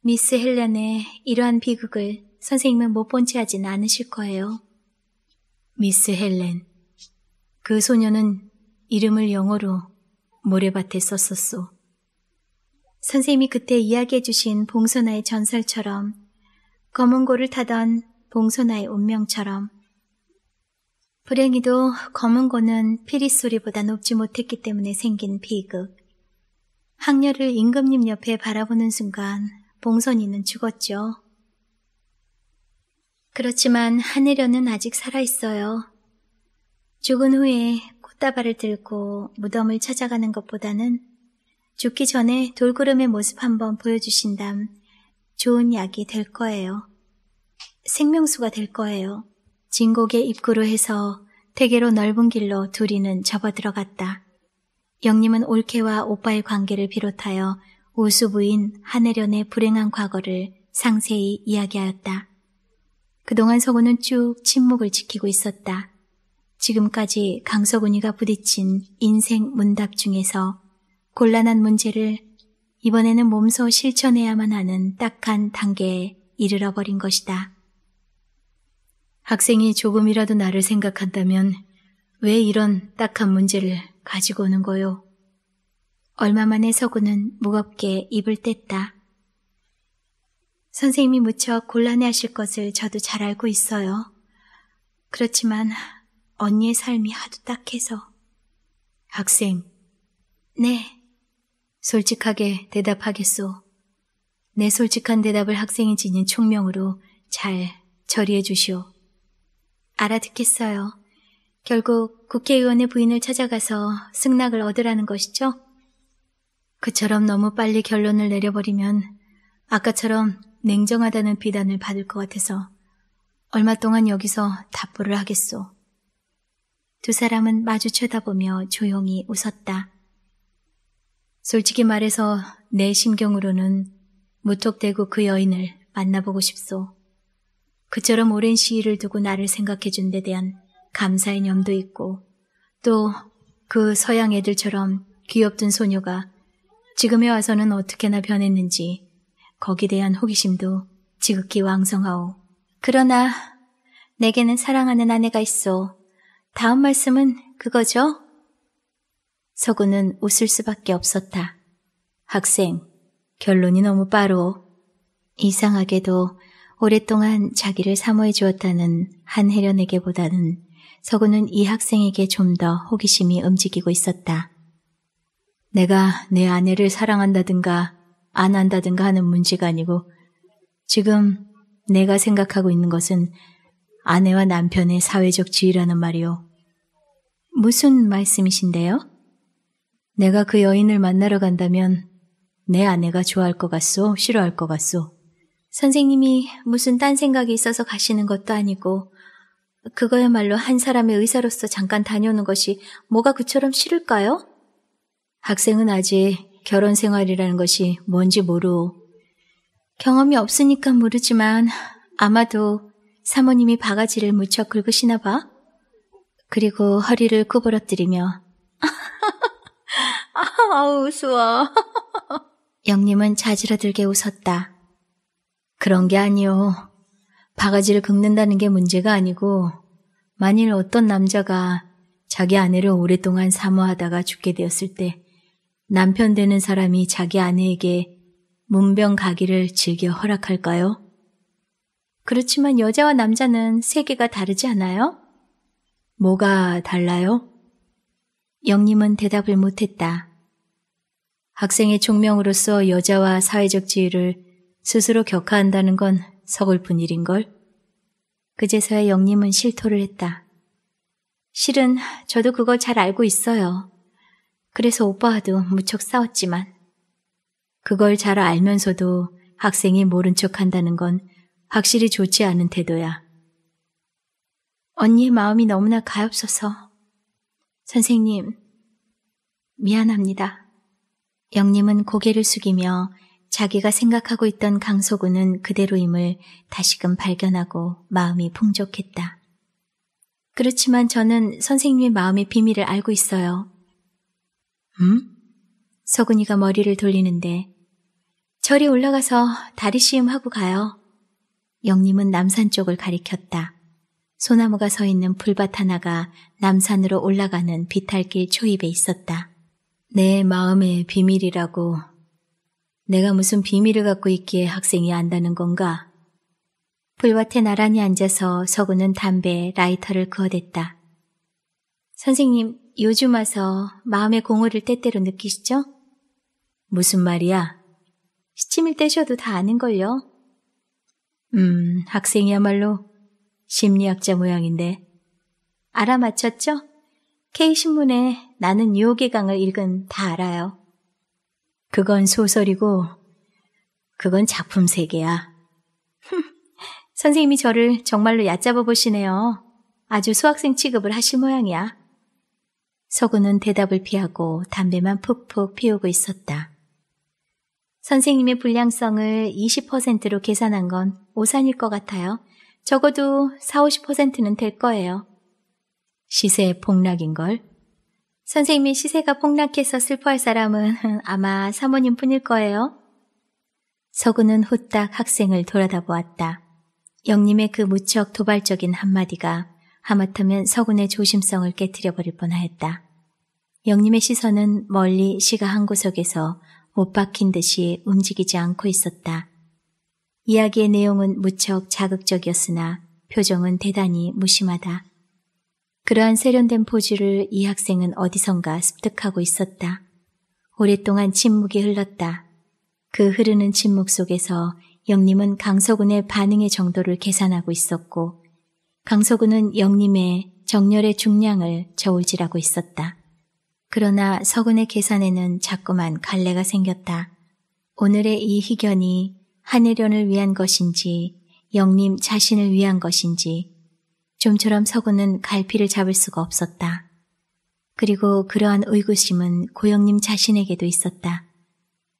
미스 헬렌의 이러한 비극을 선생님은 못 본 채 하진 않으실 거예요. 미스 헬렌. 그 소녀는 이름을 영어로 모래밭에 썼었소. 선생님이 그때 이야기해 주신 봉선아의 전설처럼 검은 고를 타던 봉선아의 운명처럼 불행히도 검은 고는 피리 소리보다 높지 못했기 때문에 생긴 비극. 학녀를 임금님 옆에 바라보는 순간 봉선이는 죽었죠. 그렇지만 하늘여는 아직 살아있어요. 죽은 후에 꽃다발을 들고 무덤을 찾아가는 것보다는 죽기 전에 돌구름의 모습 한번 보여주신담 좋은 약이 될 거예요. 생명수가 될 거예요. 진곡의 입구로 해서 대개로 넓은 길로 둘이는 접어들어갔다. 영림은 올케와 오빠의 관계를 비롯하여 오수 부인 한혜련의 불행한 과거를 상세히 이야기하였다. 그동안 서구는 쭉 침묵을 지키고 있었다. 지금까지 강서군이가 부딪힌 인생 문답 중에서 곤란한 문제를 이번에는 몸소 실천해야만 하는 딱한 단계에 이르러 버린 것이다. 학생이 조금이라도 나를 생각한다면 왜 이런 딱한 문제를 가지고 오는 거요. 얼마 만에 서구는 무겁게 입을 뗐다. 선생님이 무척 곤란해 하실 것을 저도 잘 알고 있어요. 그렇지만 언니의 삶이 하도 딱해서. 학생. 네. 솔직하게 대답하겠소. 내 솔직한 대답을 학생이 지닌 총명으로 잘 처리해 주시오. 알아듣겠어요. 결국 국회의원의 부인을 찾아가서 승낙을 얻으라는 것이죠? 그처럼 너무 빨리 결론을 내려버리면 아까처럼 냉정하다는 비단을 받을 것 같아서 얼마 동안 여기서 답보를 하겠소. 두 사람은 마주 쳐다보며 조용히 웃었다. 솔직히 말해서 내 심경으로는 무턱대고 그 여인을 만나보고 싶소. 그처럼 오랜 시일을 두고 나를 생각해준 데 대한 감사의념도 있고 또 그 서양 애들처럼 귀엽던 소녀가 지금에 와서는 어떻게나 변했는지 거기 에 대한 호기심도 지극히 왕성하오. 그러나 내게는 사랑하는 아내가 있어. 다음 말씀은 그거죠? 서구는 웃을 수밖에 없었다. 학생, 결론이 너무 빠르오. 이상하게도 오랫동안 자기를 사모해 주었다는 한해련에게보다는 서구는 이 학생에게 좀 더 호기심이 움직이고 있었다. 내가 내 아내를 사랑한다든가 안 한다든가 하는 문제가 아니고 지금 내가 생각하고 있는 것은 아내와 남편의 사회적 지위라는 말이오. 무슨 말씀이신데요? 내가 그 여인을 만나러 간다면 내 아내가 좋아할 것 같소, 싫어할 것 같소. 선생님이 무슨 딴 생각이 있어서 가시는 것도 아니고 그거야말로 한 사람의 의사로서 잠깐 다녀오는 것이 뭐가 그처럼 싫을까요? 학생은 아직 결혼 생활이라는 것이 뭔지 모르오. 경험이 없으니까 모르지만 아마도 사모님이 바가지를 무척 긁으시나 봐. 그리고 허리를 구부러뜨리며 아, 아우 웃워 영님은 자지러들게 웃었다. 그런 게 아니오. 바가지를 긁는다는 게 문제가 아니고 만일 어떤 남자가 자기 아내를 오랫동안 사모하다가 죽게 되었을 때 남편 되는 사람이 자기 아내에게 문병 가기를 즐겨 허락할까요? 그렇지만 여자와 남자는 세계가 다르지 않아요? 뭐가 달라요? 영님은 대답을 못했다. 학생의 총명으로서 여자와 사회적 지위를 스스로 격하한다는 건 서글픈 일인걸? 그제서야 영님은 실토를 했다. 실은 저도 그걸 잘 알고 있어요. 그래서 오빠와도 무척 싸웠지만. 그걸 잘 알면서도 학생이 모른 척 한다는 건 확실히 좋지 않은 태도야. 언니의 마음이 너무나 가엾어서. 선생님, 미안합니다. 영님은 고개를 숙이며 자기가 생각하고 있던 강소구는 그대로임을 다시금 발견하고 마음이 풍족했다. 그렇지만 저는 선생님의 마음의 비밀을 알고 있어요. 음? 서군이가 머리를 돌리는데 절이 올라가서 다리 씌음하고 가요. 영림은 남산 쪽을 가리켰다. 소나무가 서 있는 불밭 하나가 남산으로 올라가는 비탈길 초입에 있었다. 내 마음의 비밀이라고 내가 무슨 비밀을 갖고 있기에 학생이 안다는 건가? 불밭에 나란히 앉아서 서구는 담배에 라이터를 그어댔다. 선생님, 요즘 와서 마음의 공허를 때때로 느끼시죠? 무슨 말이야? 시침일 떼셔도 다 아는걸요? 음, 학생이야말로 심리학자 모양인데. 알아맞혔죠? K신문에 나는 유혹의 강을 읽은 다 알아요. 그건 소설이고, 그건 작품 세계야. 선생님이 저를 정말로 얕잡아 보시네요. 아주 수학생 취급을 하실 모양이야. 서구는 대답을 피하고 담배만 푹푹 피우고 있었다. 선생님의 불량성을 20%로 계산한 건 오산일 것 같아요. 적어도 4, 50%는 될 거예요. 시세의 폭락인걸. 선생님의 시세가 폭락해서 슬퍼할 사람은 아마 사모님 뿐일 거예요. 서구는 후딱 학생을 돌아다 보았다. 영림의 그 무척 도발적인 한마디가 하마터면 서군의 조심성을 깨뜨려버릴 뻔하였다. 영림의 시선은 멀리 시가 한 구석에서 못 박힌 듯이 움직이지 않고 있었다. 이야기의 내용은 무척 자극적이었으나 표정은 대단히 무심하다. 그러한 세련된 포즈를 이 학생은 어디선가 습득하고 있었다. 오랫동안 침묵이 흘렀다. 그 흐르는 침묵 속에서 영림은 강서군의 반응의 정도를 계산하고 있었고 강서군은 영림의 정렬의 중량을 저울질하고 있었다. 그러나 서군의 계산에는 자꾸만 갈래가 생겼다. 오늘의 이 희견이 한혜련을 위한 것인지 영림 자신을 위한 것인지 좀처럼 서구는 갈피를 잡을 수가 없었다. 그리고 그러한 의구심은 고영님 자신에게도 있었다.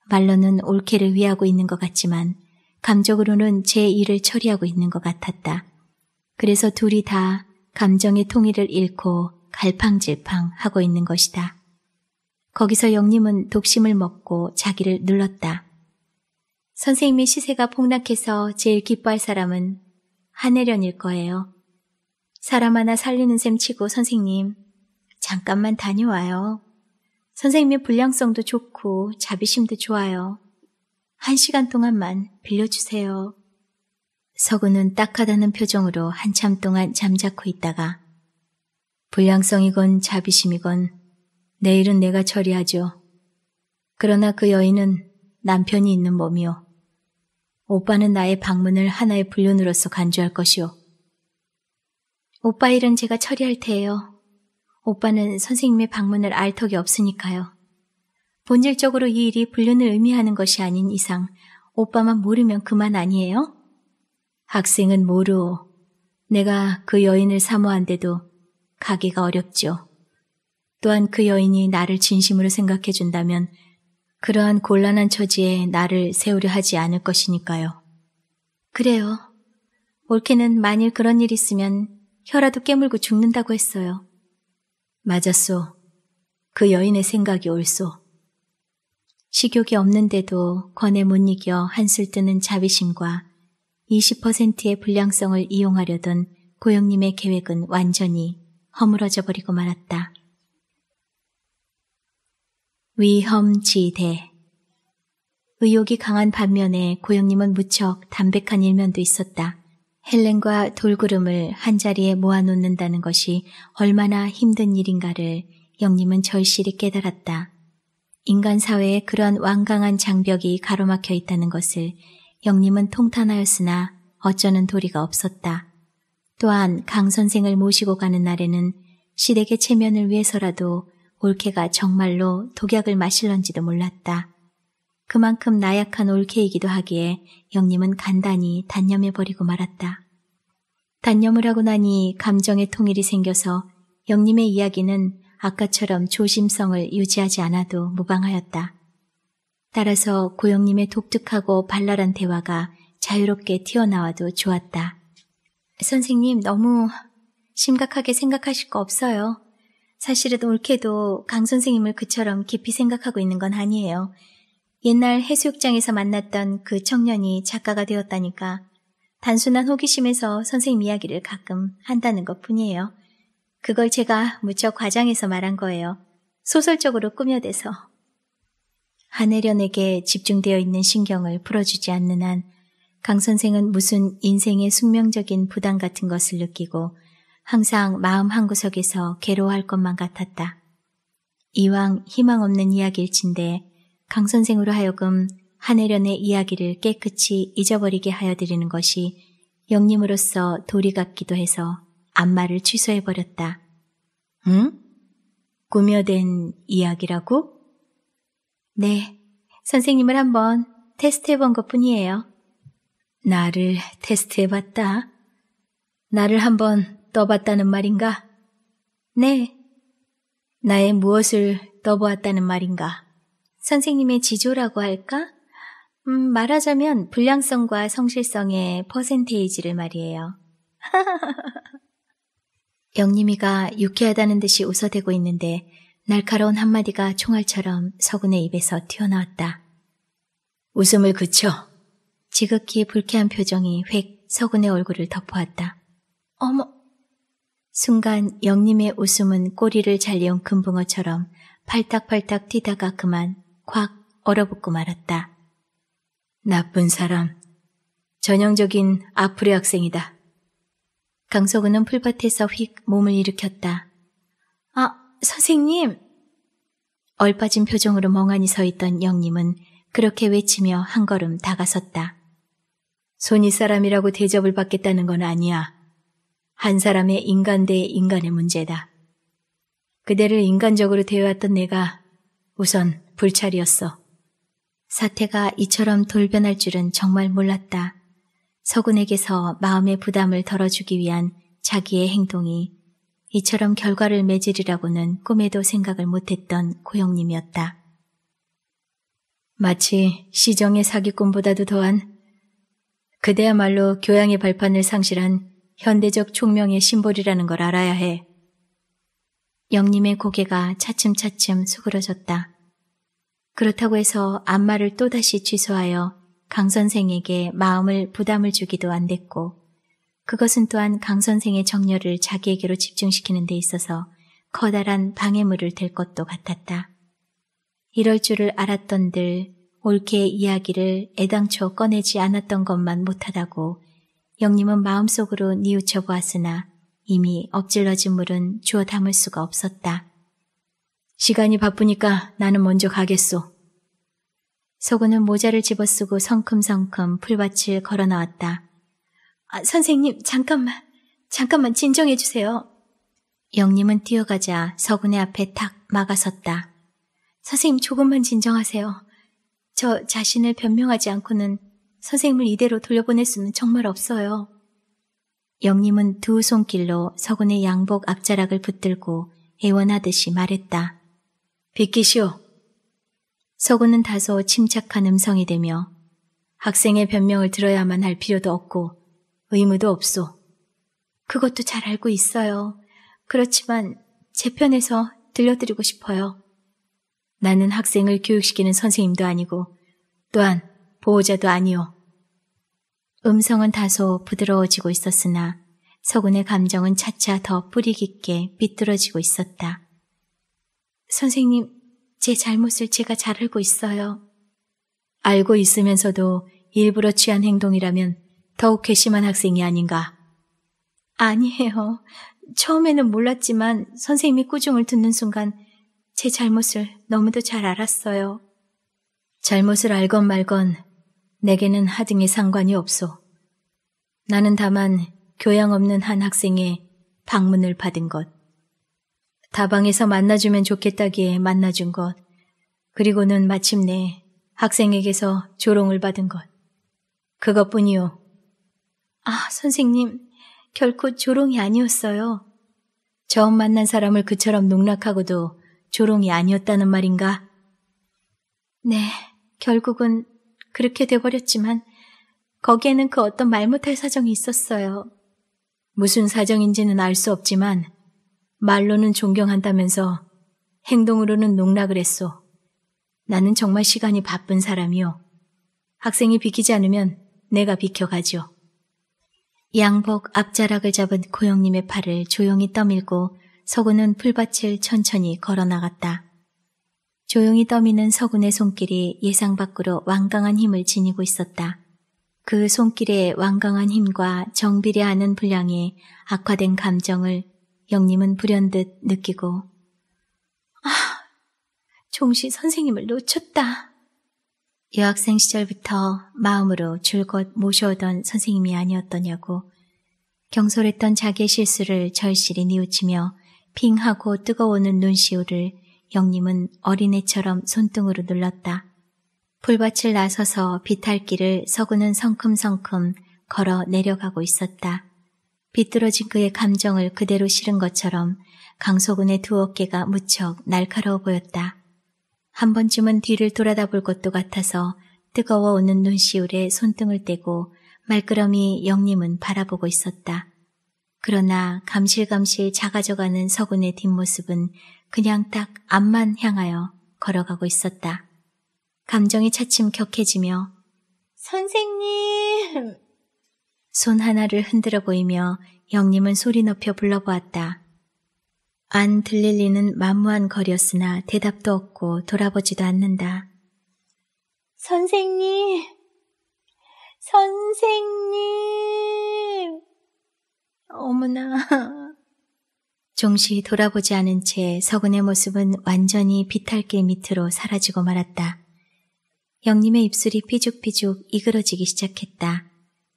말로는 올케를 위하고 있는 것 같지만 감정으로는 제 일을 처리하고 있는 것 같았다. 그래서 둘이 다 감정의 통일을 잃고 갈팡질팡 하고 있는 것이다. 거기서 영님은 독심을 먹고 자기를 눌렀다. 선생님의 시세가 폭락해서 제일 기뻐할 사람은 한혜련일 거예요. 사람 하나 살리는 셈 치고 선생님, 잠깐만 다녀와요. 선생님의 불량성도 좋고 자비심도 좋아요. 한 시간 동안만 빌려주세요. 서구는 딱하다는 표정으로 한참 동안 잠자코 있다가 불량성이건 자비심이건 내일은 내가 처리하죠. 그러나 그 여인은 남편이 있는 몸이요. 오빠는 나의 방문을 하나의 불륜으로서 간주할 것이요. 오빠 일은 제가 처리할 테예요. 오빠는 선생님의 방문을 알 턱이 없으니까요. 본질적으로 이 일이 불륜을 의미하는 것이 아닌 이상 오빠만 모르면 그만 아니에요? 학생은 모르오. 내가 그 여인을 사모한데도 가기가 어렵죠. 또한 그 여인이 나를 진심으로 생각해 준다면 그러한 곤란한 처지에 나를 세우려 하지 않을 것이니까요. 그래요. 올케는 만일 그런 일 있으면 혀라도 깨물고 죽는다고 했어요. 맞았소. 그 여인의 생각이 옳소. 식욕이 없는데도 권에 못 이겨 한술 뜨는 자비심과 20%의 불량성을 이용하려던 고영님의 계획은 완전히 허물어져 버리고 말았다. 위험지대 의욕이 강한 반면에 고영님은 무척 담백한 일면도 있었다. 헬렌과 돌구름을 한자리에 모아놓는다는 것이 얼마나 힘든 일인가를 영님은 절실히 깨달았다. 인간 사회에 그런 완강한 장벽이 가로막혀 있다는 것을 영님은 통탄하였으나 어쩌는 도리가 없었다. 또한 강 선생을 모시고 가는 날에는 시댁의 체면을 위해서라도 올케가 정말로 독약을 마실런지도 몰랐다. 그만큼 나약한 올케이기도 하기에 영님은 간단히 단념해버리고 말았다. 단념을 하고 나니 감정의 통일이 생겨서 영님의 이야기는 아까처럼 조심성을 유지하지 않아도 무방하였다. 따라서 고영님의 독특하고 발랄한 대화가 자유롭게 튀어나와도 좋았다. 선생님 너무 심각하게 생각하실 거 없어요. 사실은 올케도강 선생님을 그처럼 깊이 생각하고 있는 건 아니에요. 옛날 해수욕장에서 만났던 그 청년이 작가가 되었다니까 단순한 호기심에서 선생님 이야기를 가끔 한다는 것 뿐이에요. 그걸 제가 무척 과장해서 말한 거예요. 소설적으로 꾸며대서. 한혜련에게 집중되어 있는 신경을 풀어주지 않는 한, 강 선생은 무슨 인생의 숙명적인 부담 같은 것을 느끼고 항상 마음 한구석에서 괴로워할 것만 같았다. 이왕 희망 없는 이야기일진데 강 선생으로 하여금 한혜련의 이야기를 깨끗이 잊어버리게 하여 드리는 것이 영님으로서 도리 같기도 해서 안마를 취소해버렸다. 응? 꾸며된 이야기라고? 네, 선생님을 한번 테스트해본 것 뿐이에요. 나를 테스트해봤다? 나를 한번 떠봤다는 말인가? 네. 나의 무엇을 떠보았다는 말인가? 선생님의 지조라고 할까? 음, 말하자면 불량성과 성실성의 퍼센테이지를 말이에요. 영님이가 유쾌하다는 듯이 웃어대고 있는데 날카로운 한마디가 총알처럼 서군의 입에서 튀어나왔다. 웃음을 그쳐. 지극히 불쾌한 표정이 획 서군의 얼굴을 덮어왔다. 어머! 순간 영님의 웃음은 꼬리를 잘려온 금붕어처럼 팔딱팔딱 뛰다가 그만 확 얼어붙고 말았다. 나쁜 사람. 전형적인 아프리 학생이다. 강석우는 풀밭에서 휙 몸을 일으켰다. 아, 선생님! 얼빠진 표정으로 멍하니 서 있던 영님은 그렇게 외치며 한 걸음 다가섰다. 손이 사람이라고 대접을 받겠다는 건 아니야. 한 사람의 인간 대 인간의 문제다. 그대를 인간적으로 대해왔던 내가 우선 불찰이었어. 사태가 이처럼 돌변할 줄은 정말 몰랐다. 서군에게서 마음의 부담을 덜어주기 위한 자기의 행동이 이처럼 결과를 맺으리라고는 꿈에도 생각을 못했던 고영님이었다. 마치 시정의 사기꾼보다도 더한 그대야말로 교양의 발판을 상실한 현대적 총명의 심볼이라는 걸 알아야 해. 영님의 고개가 차츰차츰 수그러졌다. 그렇다고 해서 안마를 또다시 취소하여 강 선생에게 마음을 부담을 주기도 안 됐고 그것은 또한 강 선생의 정열을 자기에게로 집중시키는 데 있어서 커다란 방해물을 될 것도 같았다. 이럴 줄을 알았던들 올케 이야기를 애당초 꺼내지 않았던 것만 못하다고 영님은 마음속으로 뉘우쳐 보았으나 이미 엎질러진 물은 주워 담을 수가 없었다. 시간이 바쁘니까 나는 먼저 가겠소. 서구는 모자를 집어쓰고 성큼성큼 풀밭을 걸어 나왔다. 아, 선생님, 잠깐만. 잠깐만 진정해 주세요. 영님은 뛰어가자 서군의 앞에 탁 막아섰다. 선생님 조금만 진정하세요. 저 자신을 변명하지 않고는 선생님을 이대로 돌려보낼 수는 정말 없어요. 영님은 두 손길로 서군의 양복 앞자락을 붙들고 애원하듯이 말했다. 비키시오. 서구는 다소 침착한 음성이 되며 학생의 변명을 들어야만 할 필요도 없고 의무도 없소. 그것도 잘 알고 있어요. 그렇지만 제 편에서 들려드리고 싶어요. 나는 학생을 교육시키는 선생님도 아니고 또한 보호자도 아니오. 음성은 다소 부드러워지고 있었으나 서군의 감정은 차차 더 뿌리 깊게 비뚤어지고 있었다. 선생님, 제 잘못을 제가 잘 알고 있어요. 알고 있으면서도 일부러 취한 행동이라면 더욱 괘씸한 학생이 아닌가. 아니에요. 처음에는 몰랐지만 선생님이 꾸중을 듣는 순간 제 잘못을 너무도 잘 알았어요. 잘못을 알건 말건 내게는 하등의 상관이 없소. 나는 다만 교양 없는 한 학생의 방문을 받은 것. 다방에서 만나주면 좋겠다기에 만나준 것, 그리고는 마침내 학생에게서 조롱을 받은 것. 그것뿐이요. 아, 선생님, 결코 조롱이 아니었어요. 처음 만난 사람을 그처럼 농락하고도 조롱이 아니었다는 말인가? 네, 결국은 그렇게 돼버렸지만 거기에는 그 어떤 말 못할 사정이 있었어요. 무슨 사정인지는 알 수 없지만 말로는 존경한다면서 행동으로는 농락을 했소. 나는 정말 시간이 바쁜 사람이요. 학생이 비키지 않으면 내가 비켜가죠 양복 앞자락을 잡은 고영님의 팔을 조용히 떠밀고 서구는 풀밭을 천천히 걸어나갔다. 조용히 떠미는 서군의 손길이 예상 밖으로 완강한 힘을 지니고 있었다. 그 손길의 완강한 힘과 정비례하는 분량의 악화된 감정을 영님은 불현듯 느끼고 아, 종시 선생님을 놓쳤다. 여학생 시절부터 마음으로 줄곧 모셔오던 선생님이 아니었더냐고 경솔했던 자기의 실수를 절실히 뉘우치며 빙하고 뜨거우는 눈시울을 영님은 어린애처럼 손등으로 눌렀다. 불밭을 나서서 비탈길을 서구는 성큼성큼 걸어 내려가고 있었다. 비뚤어진 그의 감정을 그대로 실은 것처럼 강소군의 두 어깨가 무척 날카로워 보였다. 한 번쯤은 뒤를 돌아다 볼 것도 같아서 뜨거워 오는 눈시울에 손등을 떼고 말끄러미 영림은 바라보고 있었다. 그러나 감실감실 작아져가는 서군의 뒷모습은 그냥 딱 앞만 향하여 걸어가고 있었다. 감정이 차츰 격해지며 선생님 손 하나를 흔들어 보이며 영님은 소리 높여 불러보았다. 안 들릴리는 만무한 거리였으나 대답도 없고 돌아보지도 않는다. 선생님! 선생님! 어머나. 종시 돌아보지 않은 채 서근의 모습은 완전히 비탈길 밑으로 사라지고 말았다. 영님의 입술이 삐죽삐죽 이그러지기 시작했다.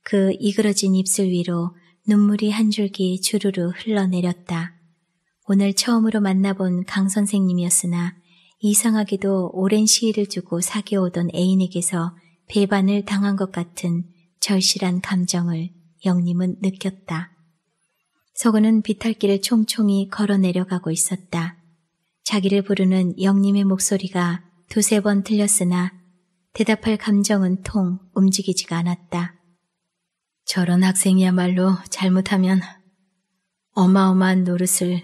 그 이그러진 입술 위로 눈물이 한 줄기 주르르 흘러내렸다. 오늘 처음으로 만나본 강 선생님이었으나 이상하게도 오랜 시일을 주고 사귀어오던 애인에게서 배반을 당한 것 같은 절실한 감정을 영림은 느꼈다. 서구는 비탈길을 총총히 걸어 내려가고 있었다. 자기를 부르는 영림의 목소리가 두세 번 들렸으나 대답할 감정은 통 움직이지가 않았다. 저런 학생이야말로 잘못하면 어마어마한 노릇을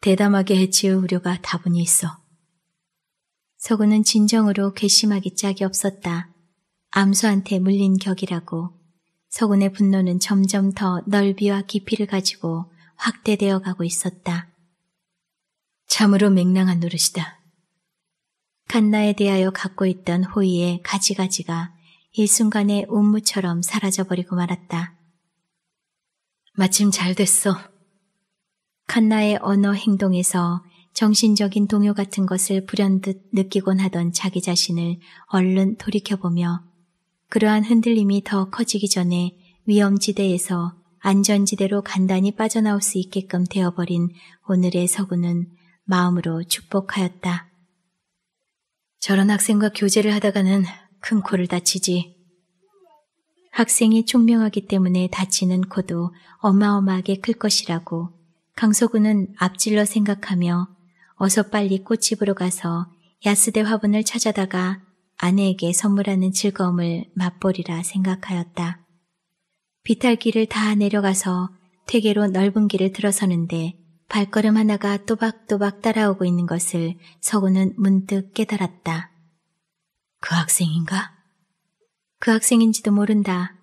대담하게 해치울 우려가 다분히 있어. 서구는 진정으로 괘씸하기 짝이 없었다. 암수한테 물린 격이라고. 서군의 분노는 점점 더 넓이와 깊이를 가지고 확대되어 가고 있었다. 참으로 맹랑한 노릇이다. 칸나에 대하여 갖고 있던 호의의 가지가지가 이 순간에 운무처럼 사라져버리고 말았다. 마침 잘 됐어. 칸나의 언어 행동에서 정신적인 동요 같은 것을 불현듯 느끼곤 하던 자기 자신을 얼른 돌이켜보며 그러한 흔들림이 더 커지기 전에 위험지대에서 안전지대로 간단히 빠져나올 수 있게끔 되어버린 오늘의 서구는 마음으로 축복하였다. 저런 학생과 교제를 하다가는 큰 코를 다치지. 학생이 총명하기 때문에 다치는 코도 어마어마하게 클 것이라고 강서구는 앞질러 생각하며 어서 빨리 꽃집으로 가서 야스대 화분을 찾아다가 아내에게 선물하는 즐거움을 맛보리라 생각하였다. 비탈길을 다 내려가서 퇴계로 넓은 길을 들어서는데 발걸음 하나가 또박또박 따라오고 있는 것을 서구는 문득 깨달았다. 그 학생인가? 그 학생인지도 모른다.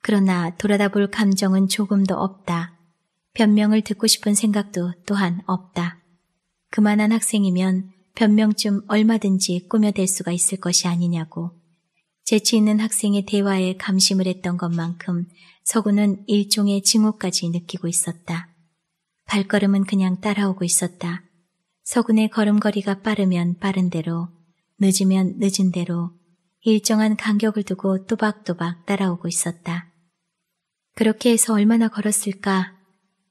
그러나 돌아다볼 감정은 조금도 없다. 변명을 듣고 싶은 생각도 또한 없다. 그만한 학생이면 변명쯤 얼마든지 꾸며댈 수가 있을 것이 아니냐고. 재치 있는 학생의 대화에 감심을 했던 것만큼 서구는 일종의 징후까지 느끼고 있었다. 발걸음은 그냥 따라오고 있었다. 서군의 걸음걸이가 빠르면 빠른 대로 늦으면 늦은 대로 일정한 간격을 두고 또박또박 따라오고 있었다. 그렇게 해서 얼마나 걸었을까?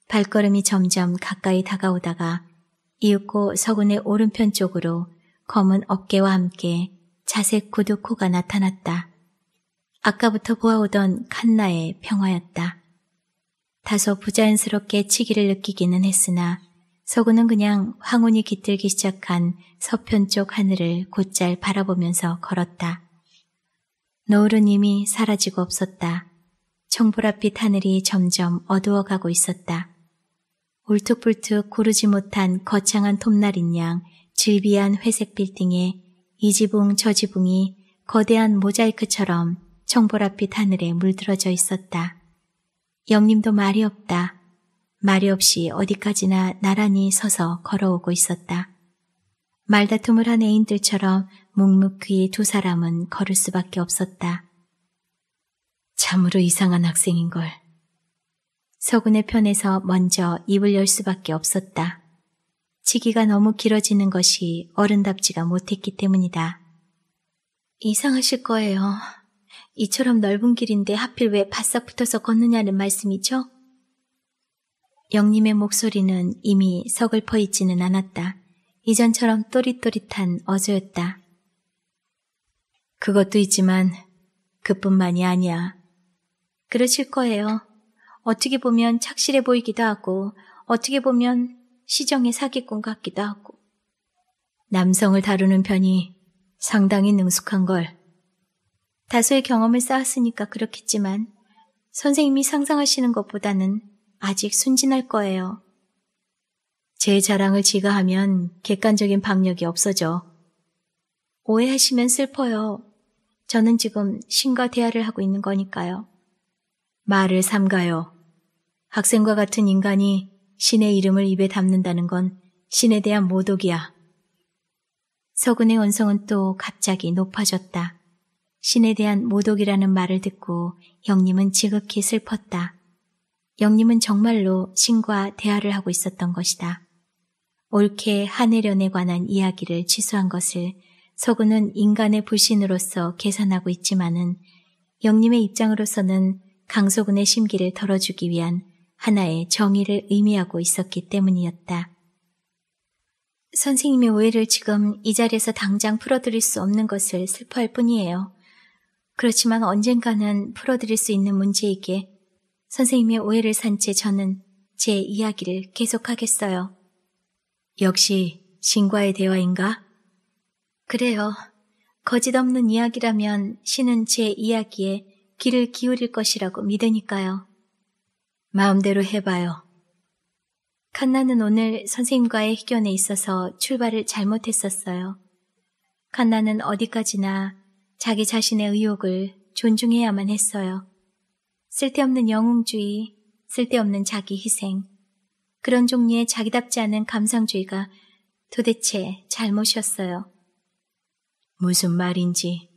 발걸음이 점점 가까이 다가오다가 이윽고 서군의 오른편 쪽으로 검은 어깨와 함께 자색 구두코가 나타났다. 아까부터 보아오던 칸나의 평화였다. 다소 부자연스럽게 치기를 느끼기는 했으나 서구는 그냥 황혼이 깃들기 시작한 서편 쪽 하늘을 곧잘 바라보면서 걸었다. 노을은 이미 사라지고 없었다. 청보랏빛 하늘이 점점 어두워가고 있었다. 울퉁불퉁 고르지 못한 거창한 톱날인 양 질비한 회색 빌딩에 이 지붕 저 지붕이 거대한 모자이크처럼 청보랏빛 하늘에 물들어져 있었다. 영림도 말이 없다. 말이 없이 어디까지나 나란히 서서 걸어오고 있었다. 말다툼을 한 애인들처럼 묵묵히 두 사람은 걸을 수밖에 없었다. 참으로 이상한 학생인걸. 서군의 편에서 먼저 입을 열 수밖에 없었다. 치기가 너무 길어지는 것이 어른답지가 못했기 때문이다. 이상하실 거예요. 이처럼 넓은 길인데 하필 왜 바싹 붙어서 걷느냐는 말씀이죠? 영님의 목소리는 이미 서글퍼 있지는 않았다. 이전처럼 또릿또릿한 어조였다. 그것도 있지만 그뿐만이 아니야. 그러실 거예요. 어떻게 보면 착실해 보이기도 하고 어떻게 보면 시정의 사기꾼 같기도 하고 남성을 다루는 편이 상당히 능숙한 걸. 다소의 경험을 쌓았으니까 그렇겠지만 선생님이 상상하시는 것보다는 아직 순진할 거예요. 제 자랑을 지가 하면 객관적인 박력이 없어져. 오해하시면 슬퍼요. 저는 지금 신과 대화를 하고 있는 거니까요. 말을 삼가요. 학생과 같은 인간이 신의 이름을 입에 담는다는 건 신에 대한 모독이야. 서군의 원성은 또 갑자기 높아졌다. 신에 대한 모독이라는 말을 듣고 형님은 지극히 슬펐다. 영림은 정말로 신과 대화를 하고 있었던 것이다. 옳게 한해련에 관한 이야기를 취소한 것을 서구는 인간의 불신으로서 계산하고 있지만은 영림의 입장으로서는 강소군의 심기를 덜어주기 위한 하나의 정의를 의미하고 있었기 때문이었다. 선생님의 오해를 지금 이 자리에서 당장 풀어드릴 수 없는 것을 슬퍼할 뿐이에요. 그렇지만 언젠가는 풀어드릴 수 있는 문제이기에 선생님의 오해를 산 채 저는 제 이야기를 계속하겠어요. 역시 신과의 대화인가? 그래요. 거짓 없는 이야기라면 신은 제 이야기에 귀를 기울일 것이라고 믿으니까요. 마음대로 해봐요. 칸나는 오늘 선생님과의 해견에 있어서 출발을 잘못했었어요. 칸나는 어디까지나 자기 자신의 의욕을 존중해야만 했어요. 쓸데없는 영웅주의, 쓸데없는 자기 희생, 그런 종류의 자기답지 않은 감상주의가 도대체 잘못이었어요. 무슨 말인지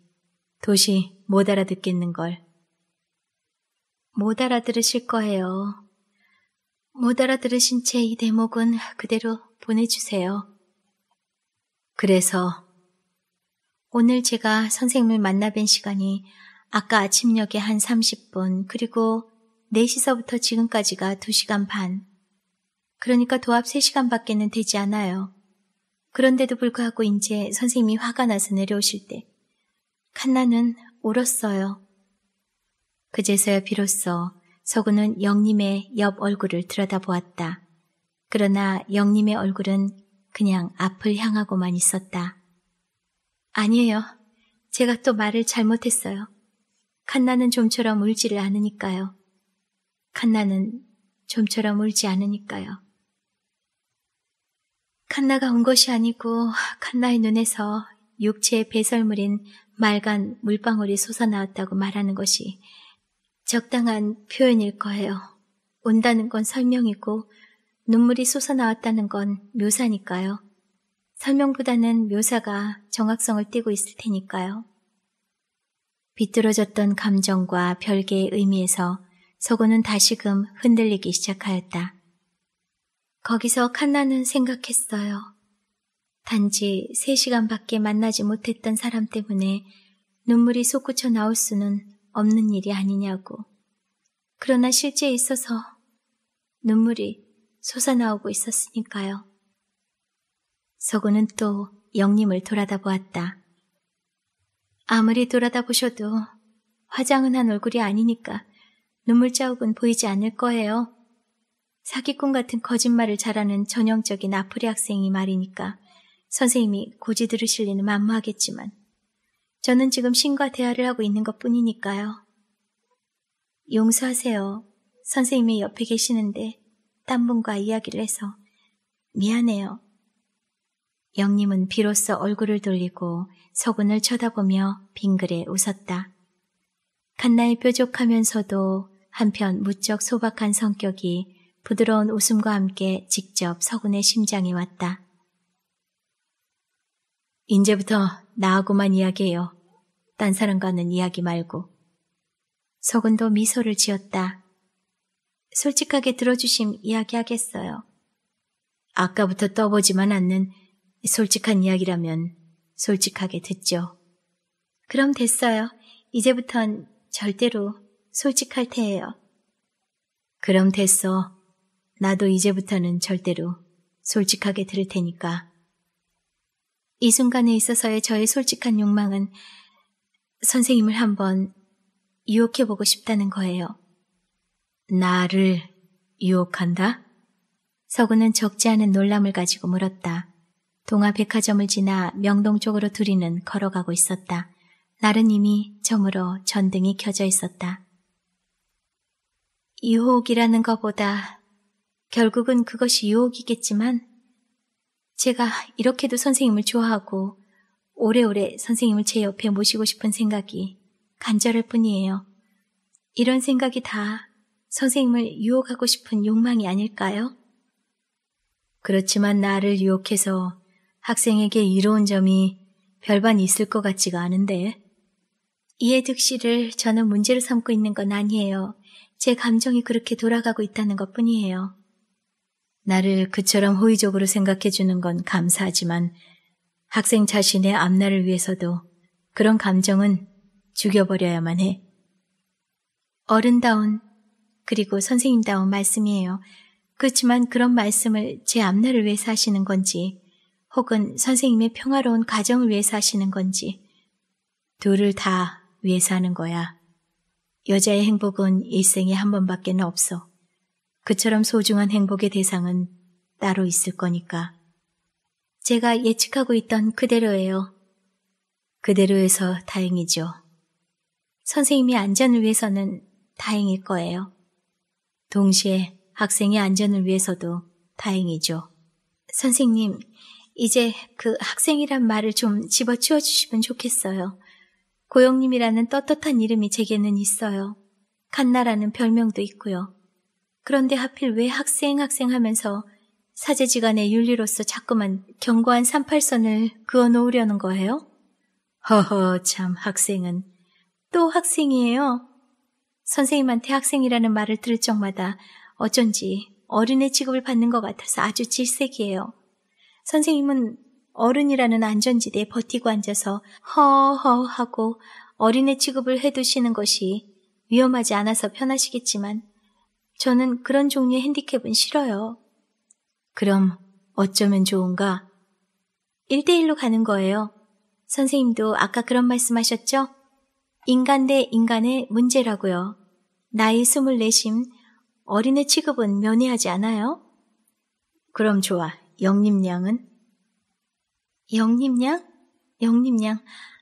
도시 못 알아듣겠는걸. 못 알아들으실 거예요. 못 알아들으신 채 이 대목은 그대로 보내주세요. 그래서 오늘 제가 선생님을 만나뵌 시간이 아까 아침녘에 한 30분, 그리고 4시서부터 지금까지가 2시간 반. 그러니까 도합 3시간밖에는 되지 않아요. 그런데도 불구하고 이제 선생님이 화가 나서 내려오실 때 칸나는 울었어요. 그제서야 비로소 서구는 영님의 옆 얼굴을 들여다보았다. 그러나 영님의 얼굴은 그냥 앞을 향하고만 있었다. 아니에요. 제가 또 말을 잘못했어요. 칸나는 좀처럼 울지를 않으니까요. 칸나는 좀처럼 울지 않으니까요. 칸나가 온 것이 아니고 칸나의 눈에서 육체의 배설물인 말간 물방울이 솟아나왔다고 말하는 것이 적당한 표현일 거예요. 온다는 건 설명이고 눈물이 솟아나왔다는 건 묘사니까요. 설명보다는 묘사가 정확성을 띠고 있을 테니까요. 비뚤어졌던 감정과 별개의 의미에서 서고는 다시금 흔들리기 시작하였다. 거기서 칸나는 생각했어요. 단지 3시간밖에 만나지 못했던 사람 때문에 눈물이 솟구쳐 나올 수는 없는 일이 아니냐고. 그러나 실제 있어서 눈물이 솟아나오고 있었으니까요. 서구는 또 영림을 돌아다 보았다. 아무리 돌아다보셔도 화장은 한 얼굴이 아니니까 눈물 자국은 보이지 않을 거예요. 사기꾼 같은 거짓말을 잘하는 전형적인 아프리 학생이 말이니까 선생님이 고지 들으실 리는 만무하겠지만 저는 지금 신과 대화를 하고 있는 것 뿐이니까요. 용서하세요. 선생님이 옆에 계시는데 딴 분과 이야기를 해서 미안해요. 영님은 비로소 얼굴을 돌리고 서군을 쳐다보며 빙그레 웃었다. 칸나의 뾰족하면서도 한편 무척 소박한 성격이 부드러운 웃음과 함께 직접 서군의 심장에 왔다. 이제부터 나하고만 이야기해요. 딴 사람과는 이야기 말고. 서군도 미소를 지었다. 솔직하게 들어주심 이야기하겠어요. 아까부터 떠보지만 않는 솔직한 이야기라면 솔직하게 듣죠. 그럼 됐어요. 이제부턴 절대로 솔직할 테예요. 그럼 됐어. 나도 이제부터는 절대로 솔직하게 들을 테니까. 이 순간에 있어서의 저의 솔직한 욕망은 선생님을 한번 유혹해보고 싶다는 거예요. 나를 유혹한다? 서구는 적지 않은 놀람을 가지고 물었다. 동아백화점을 지나 명동 쪽으로 둘이는 걸어가고 있었다. 날은 이미 저으로 전등이 켜져 있었다. 유혹이라는 것보다 결국은 그것이 유혹이겠지만 제가 이렇게도 선생님을 좋아하고 오래오래 선생님을 제 옆에 모시고 싶은 생각이 간절할 뿐이에요. 이런 생각이 다 선생님을 유혹하고 싶은 욕망이 아닐까요? 그렇지만 나를 유혹해서 학생에게 이로운 점이 별반 있을 것 같지가 않은데. 이해득 씨를 저는 문제로 삼고 있는 건 아니에요. 제 감정이 그렇게 돌아가고 있다는 것 뿐이에요. 나를 그처럼 호의적으로 생각해 주는 건 감사하지만 학생 자신의 앞날을 위해서도 그런 감정은 죽여버려야만 해. 어른다운 그리고 선생님다운 말씀이에요. 그렇지만 그런 말씀을 제 앞날을 위해서 하시는 건지 혹은 선생님의 평화로운 가정을 위해서 하시는 건지 둘을 다 위해서 하는 거야. 여자의 행복은 일생에 한 번밖에 없어. 그처럼 소중한 행복의 대상은 따로 있을 거니까. 제가 예측하고 있던 그대로예요. 그대로에서 다행이죠. 선생님이 안전을 위해서는 다행일 거예요. 동시에 학생의 안전을 위해서도 다행이죠. 선생님, 이제 그 학생이란 말을 좀 집어치워 주시면 좋겠어요. 고영님이라는 떳떳한 이름이 제게는 있어요. 칸나라는 별명도 있고요. 그런데 하필 왜 학생 학생 하면서 사제지간의 윤리로서 자꾸만 견고한 38선을 그어 놓으려는 거예요? 허허 참 학생은 또 학생이에요. 선생님한테 학생이라는 말을 들을 적마다 어쩐지 어린애 취급을 받는 것 같아서 아주 질색이에요. 선생님은 어른이라는 안전지대에 버티고 앉아서 허허 하고 어린애 취급을 해두시는 것이 위험하지 않아서 편하시겠지만 저는 그런 종류의 핸디캡은 싫어요. 그럼 어쩌면 좋은가? 1대1로 가는 거예요. 선생님도 아까 그런 말씀 하셨죠? 인간 대 인간의 문제라고요. 나이 24심 어린애 취급은 면회하지 않아요? 그럼 좋아. 영림양은? 영림양? 영림양.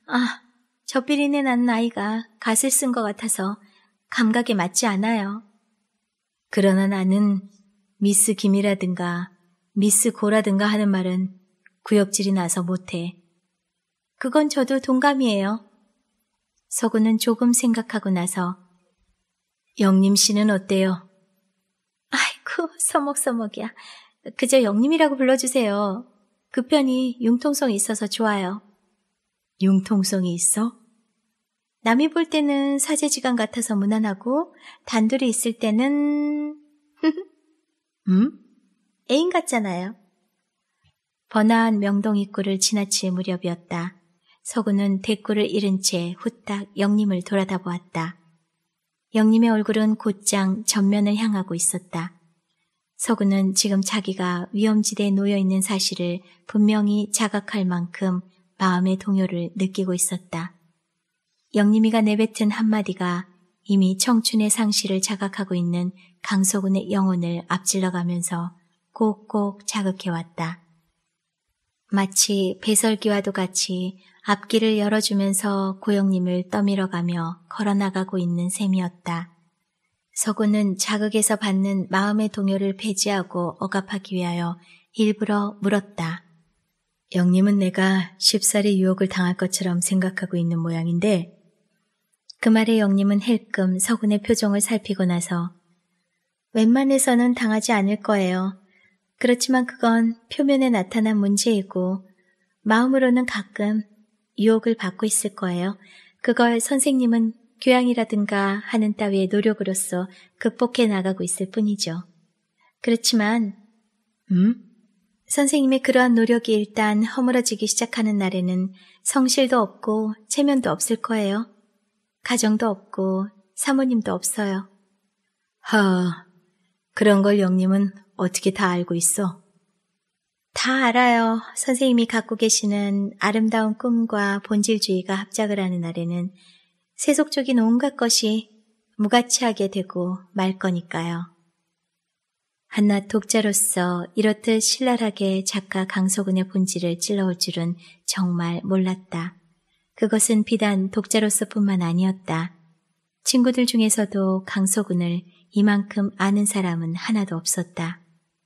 아, 저 비린내 난 아이가 갓을 쓴 것 같아서 감각에 맞지 않아요. 그러나 나는 미스 김이라든가 미스 고라든가 하는 말은 구역질이 나서 못해. 그건 저도 동감이에요. 서구는 조금 생각하고 나서 영림 씨는 어때요? 아이고 서먹서먹이야. 그저 영님이라고 불러주세요. 그 편이 융통성이 있어서 좋아요. 융통성이 있어? 남이 볼 때는 사제지간 같아서 무난하고 단둘이 있을 때는 음? 애인 같잖아요. 번화한 명동 입구를 지나칠 무렵이었다. 서구는 대꾸를 잃은 채 후딱 영님을 돌아다 보았다. 영님의 얼굴은 곧장 전면을 향하고 있었다. 서구는 지금 자기가 위험지대에 놓여 있는 사실을 분명히 자각할 만큼 마음의 동요를 느끼고 있었다. 영님이가 내뱉은 한마디가 이미 청춘의 상실을 자각하고 있는 강서군의 영혼을 앞질러가면서 꼭꼭 자극해왔다. 마치 배설기와도 같이 앞길을 열어주면서 고영님을 떠밀어가며 걸어나가고 있는 셈이었다. 서구는 자극에서 받는 마음의 동요를 폐지하고 억압하기 위하여 일부러 물었다. 영님은 내가 쉽사리 유혹을 당할 것처럼 생각하고 있는 모양인데 그 말에 영님은 헬끔 서군의 표정을 살피고 나서 웬만해서는 당하지 않을 거예요. 그렇지만 그건 표면에 나타난 문제이고 마음으로는 가끔 유혹을 받고 있을 거예요. 그걸 선생님은 교양이라든가 하는 따위의 노력으로서 극복해 나가고 있을 뿐이죠. 그렇지만, 음? 선생님의 그러한 노력이 일단 허물어지기 시작하는 날에는 성실도 없고 체면도 없을 거예요. 가정도 없고 사모님도 없어요. 하, 그런 걸 영님은 어떻게 다 알고 있어? 다 알아요. 선생님이 갖고 계시는 아름다운 꿈과 본질주의가 합작을 하는 날에는 세속적인 온갖 것이 무가치하게 되고 말 거니까요. 한낱 독자로서 이렇듯 신랄하게 작가 강소근의 본질을 찔러올 줄은 정말 몰랐다. 그것은 비단 독자로서뿐만 아니었다. 친구들 중에서도 강소근을 이만큼 아는 사람은 하나도 없었다.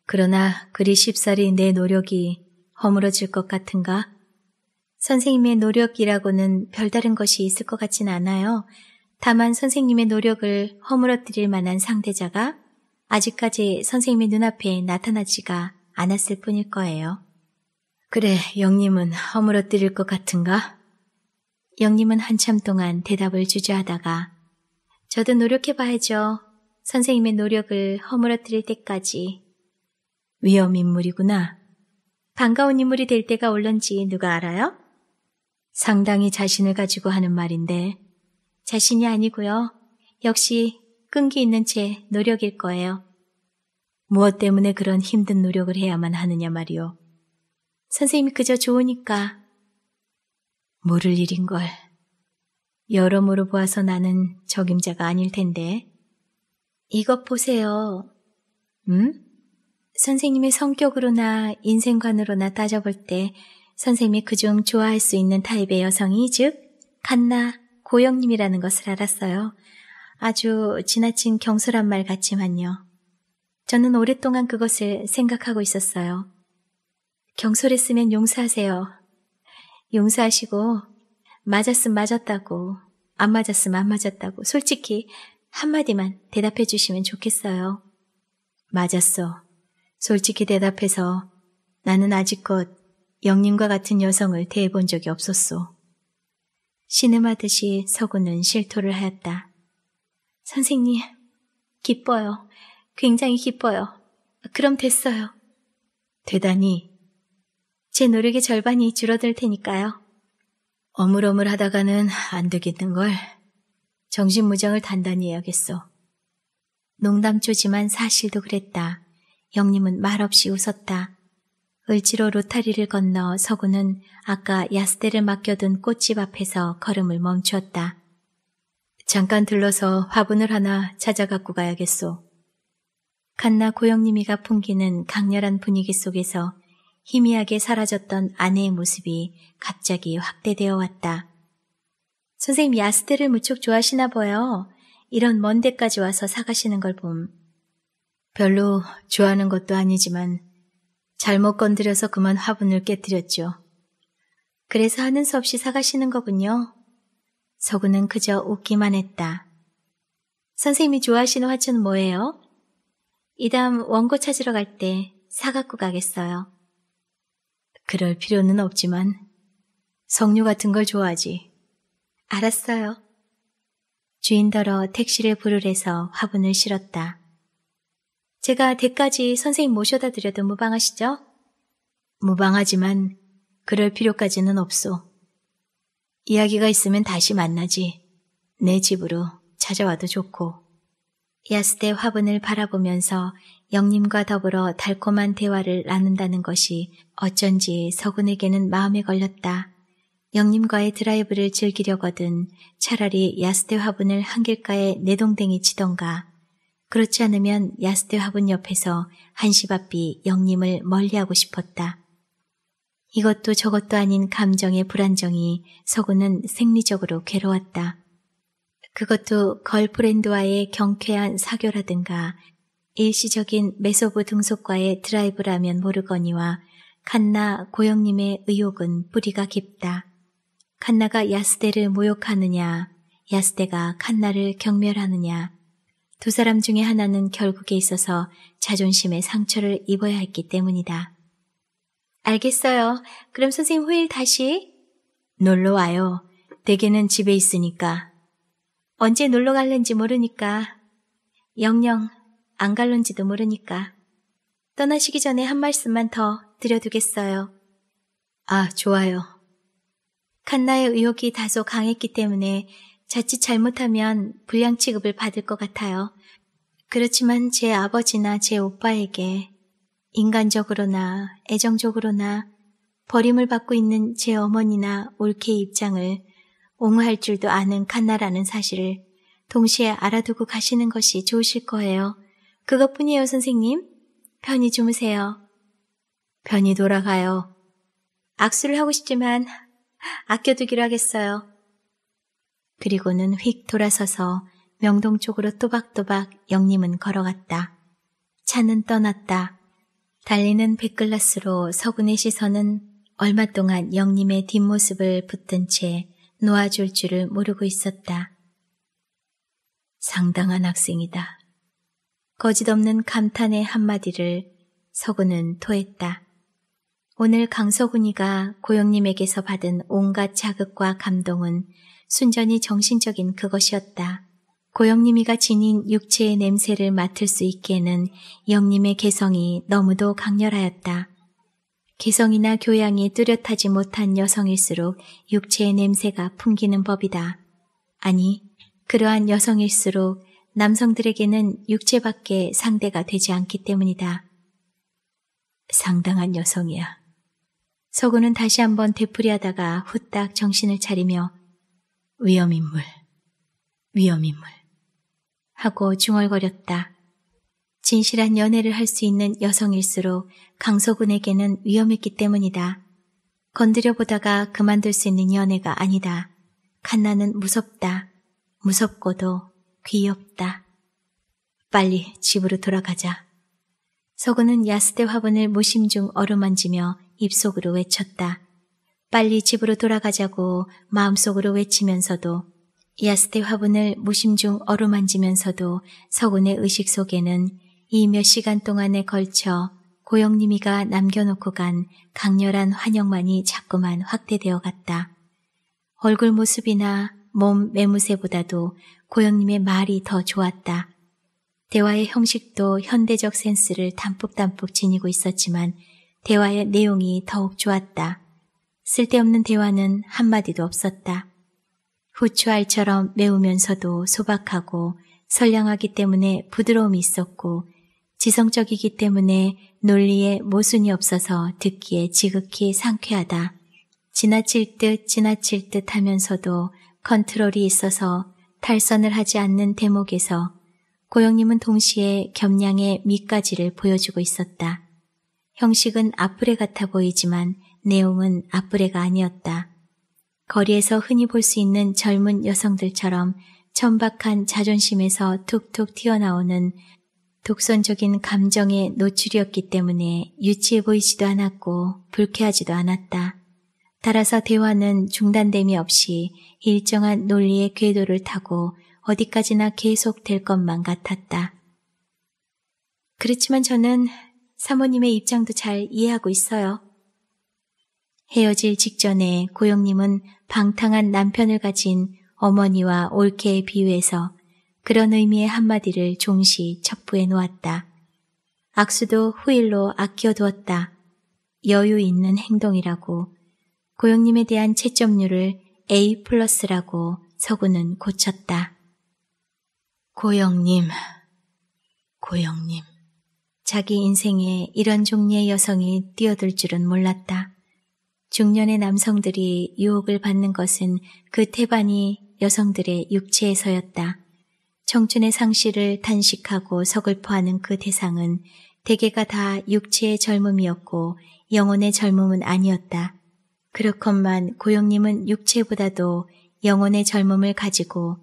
그러나 그리 쉽사리 내 노력이 허물어질 것 같은가? 선생님의 노력이라고는 별다른 것이 있을 것 같진 않아요. 다만 선생님의 노력을 허물어뜨릴 만한 상대자가 아직까지 선생님의 눈앞에 나타나지가 않았을 뿐일 거예요. 그래, 영님은 허물어뜨릴 것 같은가? 영님은 한참 동안 대답을 주저하다가 저도 노력해봐야죠. 선생님의 노력을 허물어뜨릴 때까지. 위험 인물이구나. 반가운 인물이 될 때가 올런지 누가 알아요? 상당히 자신을 가지고 하는 말인데 자신이 아니고요. 역시 끈기 있는 제 노력일 거예요. 무엇 때문에 그런 힘든 노력을 해야만 하느냐 말이오 선생님이 그저 좋으니까. 모를 일인걸. 여러모로 보아서 나는 적임자가 아닐 텐데. 이것 보세요. 응? 음? 선생님의 성격으로나 인생관으로나 따져볼 때 선생님이 그 중 좋아할 수 있는 타입의 여성이 즉 갓나 고영님이라는 것을 알았어요. 아주 지나친 경솔한 말 같지만요. 저는 오랫동안 그것을 생각하고 있었어요. 경솔했으면 용서하세요. 용서하시고 맞았음 맞았다고 안 맞았음 안 맞았다고 솔직히 한마디만 대답해 주시면 좋겠어요. 맞았어. 솔직히 대답해서 나는 아직껏 영님과 같은 여성을 대해본 적이 없었소. 신음하듯이 서구는 실토를 하였다. 선생님, 기뻐요. 굉장히 기뻐요. 그럼 됐어요. 되다니. 제 노력의 절반이 줄어들 테니까요. 어물어물 하다가는 안 되겠는걸. 정신무장을 단단히 해야겠소 농담조지만 사실도 그랬다. 영님은 말없이 웃었다. 을지로 로타리를 건너 서구는 아까 야스대를 맡겨둔 꽃집 앞에서 걸음을 멈추었다. 잠깐 들러서 화분을 하나 찾아 갖고 가야겠소. 칸나 고영님이가 풍기는 강렬한 분위기 속에서 희미하게 사라졌던 아내의 모습이 갑자기 확대되어 왔다. 선생님 야스대를 무척 좋아하시나 봐요. 이런 먼 데까지 와서 사가시는 걸 봄. 별로 좋아하는 것도 아니지만 잘못 건드려서 그만 화분을 깨뜨렸죠. 그래서 하는 수 없이 사가시는 거군요. 서구는 그저 웃기만 했다. 선생님이 좋아하시는 화천는 뭐예요? 이담 원고 찾으러 갈 때 사갖고 가겠어요. 그럴 필요는 없지만 석류 같은 걸 좋아하지. 알았어요. 주인더러 택시를 부르래서 화분을 실었다. 제가 댁까지 선생님 모셔다 드려도 무방하시죠? 무방하지만 그럴 필요까지는 없소. 이야기가 있으면 다시 만나지. 내 집으로 찾아와도 좋고. 야스대 화분을 바라보면서 영님과 더불어 달콤한 대화를 나눈다는 것이 어쩐지 서군에게는 마음에 걸렸다. 영님과의 드라이브를 즐기려거든 차라리 야스대 화분을 한길가에 내동댕이 치던가 그렇지 않으면 야스드 화분 옆에서 한시바삐 영님을 멀리하고 싶었다. 이것도 저것도 아닌 감정의 불안정이 서구는 생리적으로 괴로웠다. 그것도 걸프랜드와의 경쾌한 사교라든가 일시적인 메소브 등속과의 드라이브라면 모르거니와 칸나 고영님의 의혹은 뿌리가 깊다. 칸나가 야스데를 모욕하느냐, 야스데가 칸나를 경멸하느냐, 두 사람 중에 하나는 결국에 있어서 자존심에 상처를 입어야 했기 때문이다. 알겠어요. 그럼 선생님 후일 다시? 놀러 와요. 대개는 집에 있으니까. 언제 놀러 갈는지 모르니까. 영영, 안 갈는지도 모르니까. 떠나시기 전에 한 말씀만 더 드려두겠어요. 아, 좋아요. 칸나의 의혹이 다소 강했기 때문에 자칫 잘못하면 불량 취급을 받을 것 같아요. 그렇지만 제 아버지나 제 오빠에게 인간적으로나 애정적으로나 버림을 받고 있는 제 어머니나 올케의 입장을 옹호할 줄도 아는 칸나라는 사실을 동시에 알아두고 가시는 것이 좋으실 거예요. 그것뿐이에요, 선생님. 편히 주무세요. 편히 돌아가요. 악수를 하고 싶지만 아껴두기로 하겠어요. 그리고는 휙 돌아서서 명동 쪽으로 또박또박 영림은 걸어갔다. 차는 떠났다. 달리는 백글라스로 서군의 시선은 얼마 동안 영림의 뒷모습을 붙든 채 놓아줄 줄을 모르고 있었다. 상당한 학생이다. 거짓없는 감탄의 한마디를 서군은 토했다. 오늘 강서군이가 고영님에게서 받은 온갖 자극과 감동은 순전히 정신적인 그것이었다. 고영님이가 지닌 육체의 냄새를 맡을 수 있기에는 영님의 개성이 너무도 강렬하였다. 개성이나 교양이 뚜렷하지 못한 여성일수록 육체의 냄새가 풍기는 법이다. 아니, 그러한 여성일수록 남성들에게는 육체밖에 상대가 되지 않기 때문이다. 상당한 여성이야. 서구는 다시 한번 되풀이하다가 후딱 정신을 차리며 위험인물, 위험인물. 하고 중얼거렸다. 진실한 연애를 할 수 있는 여성일수록 강서군에게는 위험했기 때문이다. 건드려 보다가 그만둘 수 있는 연애가 아니다. 칸나는 무섭다. 무섭고도 귀엽다. 빨리 집으로 돌아가자. 서구는 야스대 화분을 무심중 어루만지며 입속으로 외쳤다. 빨리 집으로 돌아가자고 마음속으로 외치면서도 야스테 화분을 무심중 어루만지면서도 서군의 의식 속에는 이 몇 시간 동안에 걸쳐 고영님이가 남겨놓고 간 강렬한 환영만이 자꾸만 확대되어 갔다. 얼굴 모습이나 몸 매무새보다도 고영님의 말이 더 좋았다. 대화의 형식도 현대적 센스를 담뿍담뿍 지니고 있었지만 대화의 내용이 더욱 좋았다. 쓸데없는 대화는 한마디도 없었다. 후추알처럼 매우면서도 소박하고 선량하기 때문에 부드러움이 있었고 지성적이기 때문에 논리에 모순이 없어서 듣기에 지극히 상쾌하다. 지나칠 듯 지나칠 듯 하면서도 컨트롤이 있어서 탈선을 하지 않는 대목에서 고영님은 동시에 겸양의 밑가지를 보여주고 있었다. 형식은 악플에 같아 보이지만 내용은 앞부레가 아니었다. 거리에서 흔히 볼 수 있는 젊은 여성들처럼 천박한 자존심에서 툭툭 튀어나오는 독선적인 감정의 노출이었기 때문에 유치해 보이지도 않았고 불쾌하지도 않았다. 따라서 대화는 중단됨이 없이 일정한 논리의 궤도를 타고 어디까지나 계속될 것만 같았다. 그렇지만 저는 사모님의 입장도 잘 이해하고 있어요. 헤어질 직전에 고영님은 방탕한 남편을 가진 어머니와 올케에 비유해서 그런 의미의 한마디를 종시 첩부해 놓았다. 악수도 후일로 아껴두었다. 여유 있는 행동이라고 고영님에 대한 채점률을 A 플러스라고 서구는 고쳤다. 고영님, 고영님. 자기 인생에 이런 종류의 여성이 뛰어들 줄은 몰랐다. 중년의 남성들이 유혹을 받는 것은 그 태반이 여성들의 육체에서였다. 청춘의 상실을 단식하고 서글퍼하는 그 대상은 대개가 다 육체의 젊음이었고 영혼의 젊음은 아니었다. 그렇건만 고영님은 육체보다도 영혼의 젊음을 가지고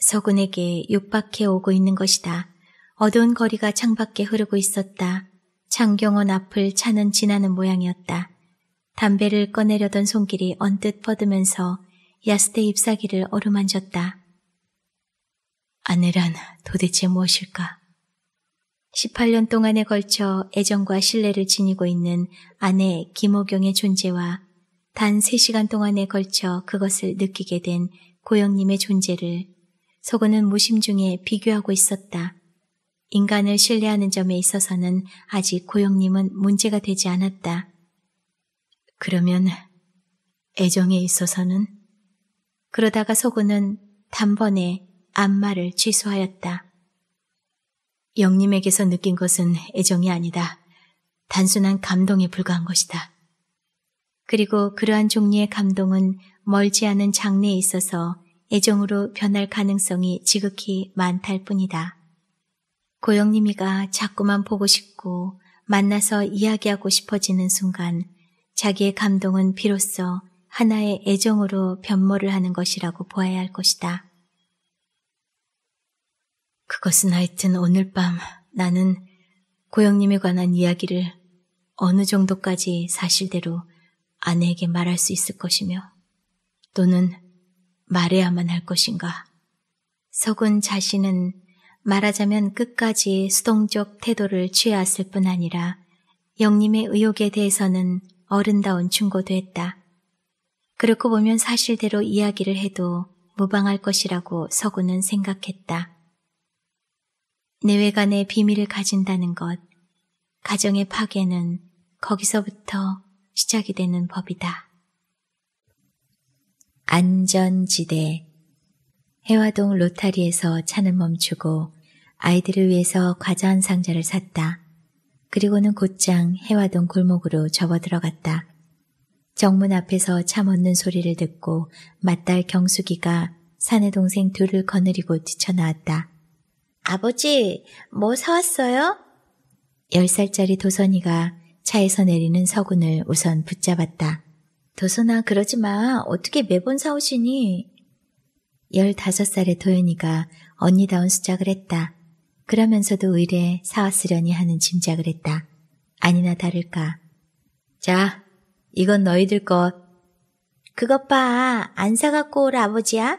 서군에게 육박해 오고 있는 것이다. 어두운 거리가 창밖에 흐르고 있었다. 장경원 앞을 차는 지나는 모양이었다. 담배를 꺼내려던 손길이 언뜻 뻗으면서 야스테 잎사귀를 어루만졌다. 아내란 도대체 무엇일까? 18년 동안에 걸쳐 애정과 신뢰를 지니고 있는 아내 김호경의 존재와 단 3시간 동안에 걸쳐 그것을 느끼게 된 고영님의 존재를 서구는 무심중에 비교하고 있었다. 인간을 신뢰하는 점에 있어서는 아직 고영님은 문제가 되지 않았다. 그러면 애정에 있어서는 그러다가 서고는 단번에 안마를 취소하였다. 영님에게서 느낀 것은 애정이 아니다. 단순한 감동에 불과한 것이다. 그리고 그러한 종류의 감동은 멀지 않은 장래에 있어서 애정으로 변할 가능성이 지극히 많달 뿐이다. 고영님이가 자꾸만 보고 싶고 만나서 이야기하고 싶어지는 순간 자기의 감동은 비로소 하나의 애정으로 변모를 하는 것이라고 보아야 할 것이다. 그것은 하여튼 오늘 밤 나는 고영님에 관한 이야기를 어느 정도까지 사실대로 아내에게 말할 수 있을 것이며 또는 말해야만 할 것인가. 석은 자신은 말하자면 끝까지 수동적 태도를 취했을 뿐 아니라 영님의 의혹에 대해서는 어른다운 충고도 했다. 그렇고 보면 사실대로 이야기를 해도 무방할 것이라고 서구는 생각했다. 내외간의 비밀을 가진다는 것, 가정의 파괴는 거기서부터 시작이 되는 법이다. 안전지대 해화동 로타리에서 차는 멈추고 아이들을 위해서 과자 한 상자를 샀다. 그리고는 곧장 해와동 골목으로 접어 들어갔다. 정문 앞에서 참 얻는 소리를 듣고 맞딸 경숙이가 사내 동생 둘을 거느리고 뛰쳐나왔다. 아버지, 뭐 사왔어요? 열 살짜리 도선이가 차에서 내리는 서군을 우선 붙잡았다. 도선아, 그러지 마. 어떻게 매번 사오시니? 열다섯 살의 도연이가 언니다운 수작을 했다. 그러면서도 의뢰 사왔으려니 하는 짐작을 했다. 아니나 다를까. 자, 이건 너희들 것. 그것 봐. 안 사갖고 올 아버지야?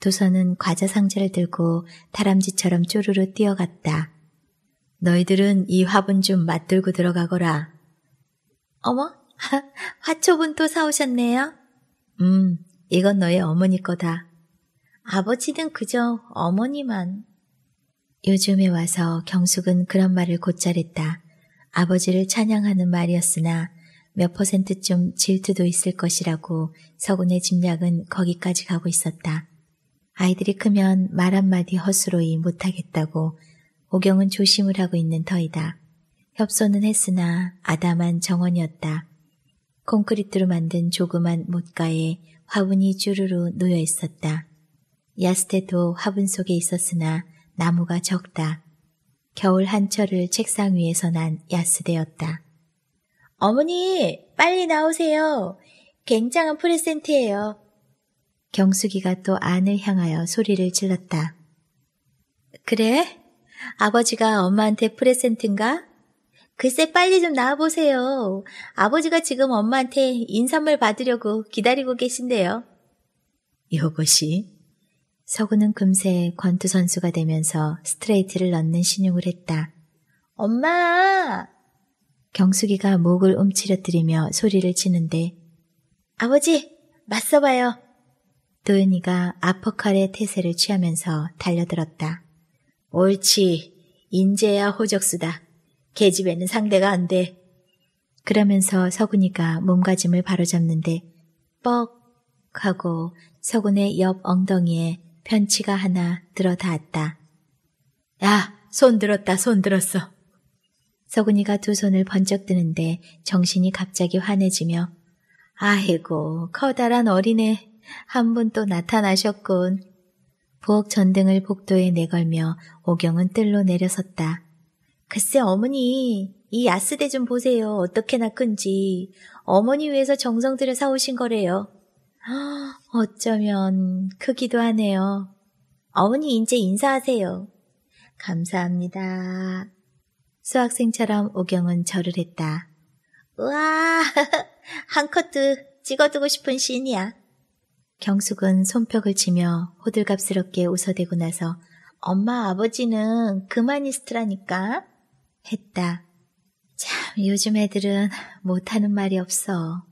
도서는 과자 상자를 들고 다람쥐처럼 쪼르르 뛰어갔다. 너희들은 이 화분 좀 맞들고 들어가거라. 어머? 화초분 또 사오셨네요? 음, 이건 너희 어머니 거다. 아버지는 그저 어머니만. 요즘에 와서 경숙은 그런 말을 곧잘했다. 아버지를 찬양하는 말이었으나 몇 퍼센트쯤 질투도 있을 것이라고 서군의 짐작은 거기까지 가고 있었다. 아이들이 크면 말 한마디 허수로이 못하겠다고 오경은 조심을 하고 있는 터이다. 협소는 했으나 아담한 정원이었다. 콘크리트로 만든 조그만 못가에 화분이 주르르 놓여 있었다. 야스테도 화분 속에 있었으나 나무가 적다. 겨울 한철을 책상 위에서 난야스대었다 어머니, 빨리 나오세요. 굉장한 프레센트예요 경숙이가 또 안을 향하여 소리를 질렀다. 그래? 아버지가 엄마한테 프레센트인가 글쎄 빨리 좀 나와보세요. 아버지가 지금 엄마한테 인사말 받으려고 기다리고 계신데요. 이것이 서구는 금세 권투 선수가 되면서 스트레이트를 넣는 신용을 했다. 엄마! 경숙이가 목을 움츠려뜨리며 소리를 치는데 아버지! 맞서봐요! 도윤이가 아퍼칼의 태세를 취하면서 달려들었다. 옳지. 인재야 호적수다. 계집애는 상대가 안 돼. 그러면서 서군이가 몸가짐을 바로잡는데 뻑 하고 서군의 옆 엉덩이에 편치가 하나 들어 닿았다. 야, 손 들었다, 손 들었어. 서군이가 두 손을 번쩍 드는데 정신이 갑자기 환해지며 아이고, 커다란 어린애 한 분 또 나타나셨군. 부엌 전등을 복도에 내걸며 오경은 뜰로 내려섰다. 글쎄 어머니, 이 야스대 좀 보세요. 어떻게 낚은지. 어머니 위해서 정성 들여 사오신 거래요. 어쩌면 크기도 하네요. 어머니 이제 인사하세요. 감사합니다. 수학생처럼 오경은 절을 했다. 우와, 한 컷도 찍어두고 싶은 시인이야 경숙은 손뼉을 치며 호들갑스럽게 웃어대고 나서 엄마 아버지는 그만 이스트라니까 했다. 참 요즘 애들은 못하는 말이 없어.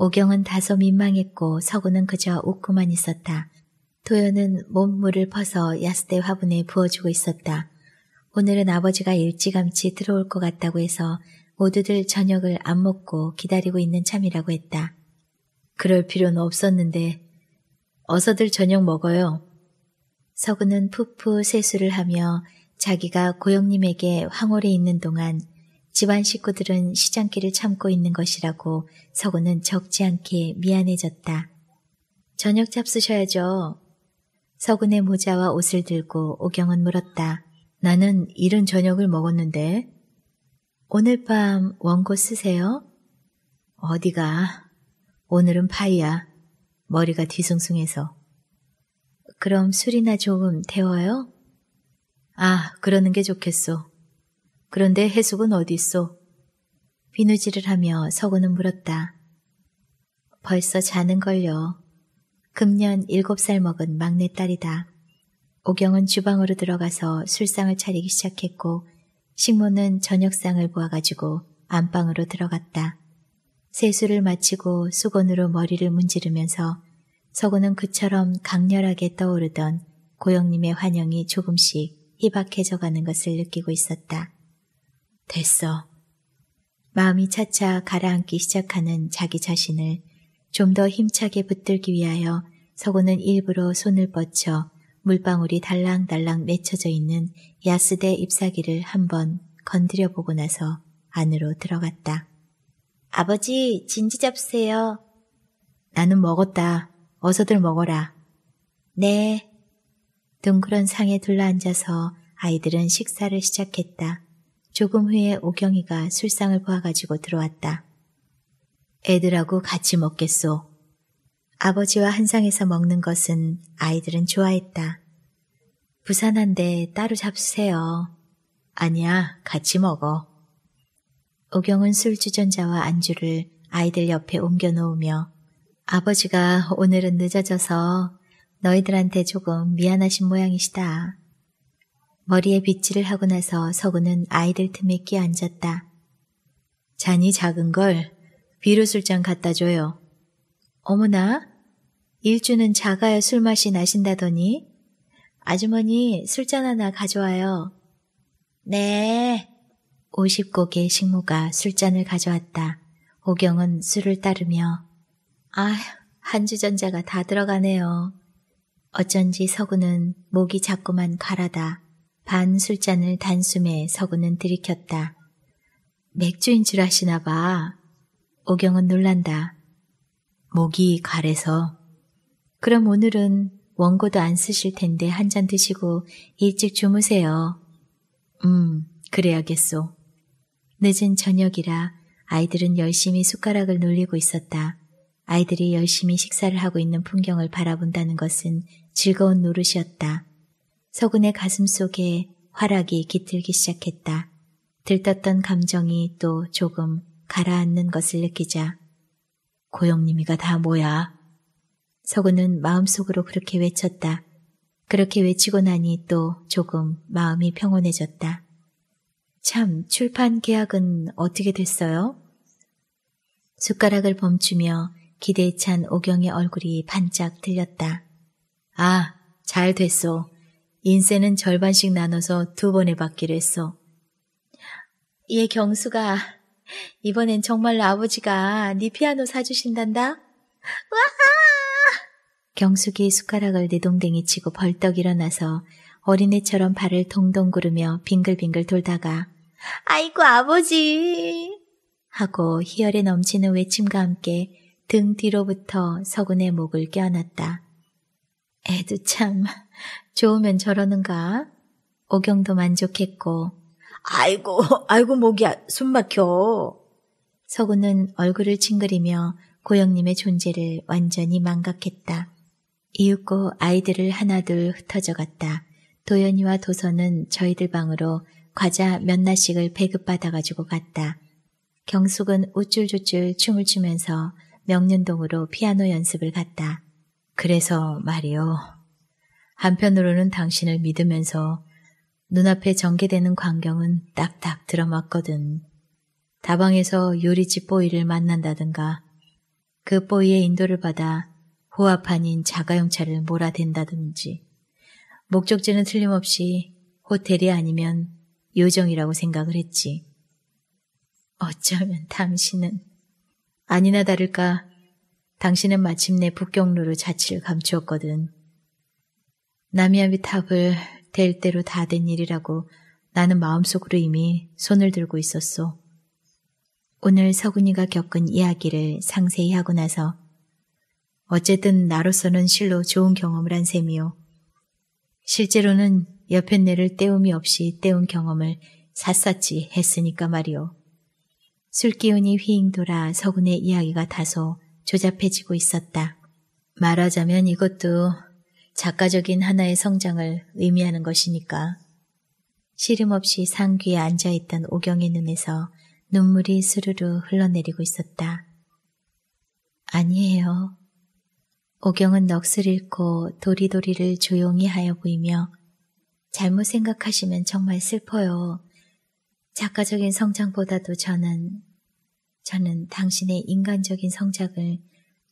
오경은 다소 민망했고 서구는 그저 웃고만 있었다. 도연은 몸물을 퍼서 야스대 화분에 부어주고 있었다. 오늘은 아버지가 일찌감치 들어올 것 같다고 해서 모두들 저녁을 안 먹고 기다리고 있는 참이라고 했다. 그럴 필요는 없었는데 어서들 저녁 먹어요. 서구는 푸푸 세수를 하며 자기가 고영님에게 황홀해 있는 동안 집안 식구들은 시장길을 참고 있는 것이라고 서구는 적지 않게 미안해졌다. 저녁 잡수셔야죠. 서군의 모자와 옷을 들고 오경은 물었다. 나는 이른 저녁을 먹었는데. 오늘 밤 원고 쓰세요? 어디가? 오늘은 파이야. 머리가 뒤숭숭해서. 그럼 술이나 조금 데워요? 아, 그러는 게 좋겠소. 그런데 해숙은 어딨소? 비누질을 하며 서구는 물었다. 벌써 자는걸요. 금년 일곱 살 먹은 막내딸이다. 오경은 주방으로 들어가서 술상을 차리기 시작했고 식모는 저녁상을 보아가지고 안방으로 들어갔다. 세수를 마치고 수건으로 머리를 문지르면서 서구는 그처럼 강렬하게 떠오르던 고영님의 환영이 조금씩 희박해져가는 것을 느끼고 있었다. 됐어. 마음이 차차 가라앉기 시작하는 자기 자신을 좀 더 힘차게 붙들기 위하여 서고는 일부러 손을 뻗쳐 물방울이 달랑달랑 맺혀져 있는 야스대 잎사귀를 한번 건드려 보고 나서 안으로 들어갔다. 아버지, 진지 잡으세요. 나는 먹었다. 어서들 먹어라. 네. 둥그런 상에 둘러앉아서 아이들은 식사를 시작했다. 조금 후에 오경이가 술상을 보아가지고 들어왔다. 애들하고 같이 먹겠소. 아버지와 한상에서 먹는 것은 아이들은 좋아했다. 부산한데 따로 잡수세요. 아니야, 같이 먹어. 오경은 술 주전자와 안주를 아이들 옆에 옮겨놓으며 아버지가 오늘은 늦어져서 너희들한테 조금 미안하신 모양이시다. 머리에 빗질을 하고 나서 서구는 아이들 틈에 끼 앉았다. 잔이 작은 걸 비료 술잔 갖다 줘요. 어머나, 일주는 작아야 술맛이 나신다더니 아주머니 술잔 하나 가져와요. 네. 50곡의 식모가 술잔을 가져왔다. 오경은 술을 따르며 아, 휴 한주전자가 다 들어가네요. 어쩐지 서구는 목이 자꾸만 가라다. 반 술잔을 단숨에 서구는 들이켰다. 맥주인 줄 아시나 봐. 오경은 놀란다. 목이 가래서. 그럼 오늘은 원고도 안 쓰실 텐데 한 잔 드시고 일찍 주무세요. 음, 그래야겠소. 늦은 저녁이라 아이들은 열심히 숟가락을 놀리고 있었다. 아이들이 열심히 식사를 하고 있는 풍경을 바라본다는 것은 즐거운 노릇이었다. 서군의 가슴 속에 화락이 깃들기 시작했다. 들떴던 감정이 또 조금 가라앉는 것을 느끼자 고영님이가 다 뭐야? 서구는 마음속으로 그렇게 외쳤다. 그렇게 외치고 나니 또 조금 마음이 평온해졌다. 참, 출판 계약은 어떻게 됐어요? 숟가락을 범추며 기대에 찬 오경의 얼굴이 반짝 들렸다. 아, 잘 됐소. 인세는 절반씩 나눠서 두 번에 받기로 했어. 예, 경수가. 이번엔 정말로 아버지가 네 피아노 사주신단다? 와하! 경숙이 숟가락을 내동댕이 치고 벌떡 일어나서 어린애처럼 발을 동동 구르며 빙글빙글 돌다가 아이고 아버지! 하고 희열에 넘치는 외침과 함께 등 뒤로부터 서군의 목을 껴안았다. 애도 참... 좋으면 저러는가? 오경도 만족했고, 아이고, 아이고, 목이야, 숨 막혀. 서구는 얼굴을 찡그리며 고영님의 존재를 완전히 망각했다. 이윽고 아이들을 하나둘 흩어져 갔다. 도연이와 도서는 저희들 방으로 과자 몇 나씩을 배급받아가지고 갔다. 경숙은 우쭐쭈쭐 춤을 추면서 명륜동으로 피아노 연습을 갔다. 그래서 말이요. 한편으로는 당신을 믿으면서 눈앞에 전개되는 광경은 딱딱 들어맞거든. 다방에서 요리집 보이를 만난다든가 그 보이의 인도를 받아 호화판인 자가용차를 몰아댄다든지 목적지는 틀림없이 호텔이 아니면 요정이라고 생각을 했지. 어쩌면 당신은 아니나 다를까 당신은 마침내 북경로로 자취를 감추었거든. 나미아미 탑을 될 대로 다 된 일이라고 나는 마음속으로 이미 손을 들고 있었소. 오늘 서군이가 겪은 이야기를 상세히 하고 나서 어쨌든 나로서는 실로 좋은 경험을 한 셈이요. 실제로는 옆에 내를 때움이 없이 때운 경험을 샅샅이 했으니까 말이오 술기운이 휘잉 돌아 서군의 이야기가 다소 조잡해지고 있었다. 말하자면 이것도 작가적인 하나의 성장을 의미하는 것이니까. 시름 없이 상귀에 앉아있던 오경의 눈에서 눈물이 스르르 흘러내리고 있었다. 아니에요. 오경은 넋을 잃고 도리도리를 조용히 하여 보이며 잘못 생각하시면 정말 슬퍼요. 작가적인 성장보다도 저는 저는 당신의 인간적인 성장을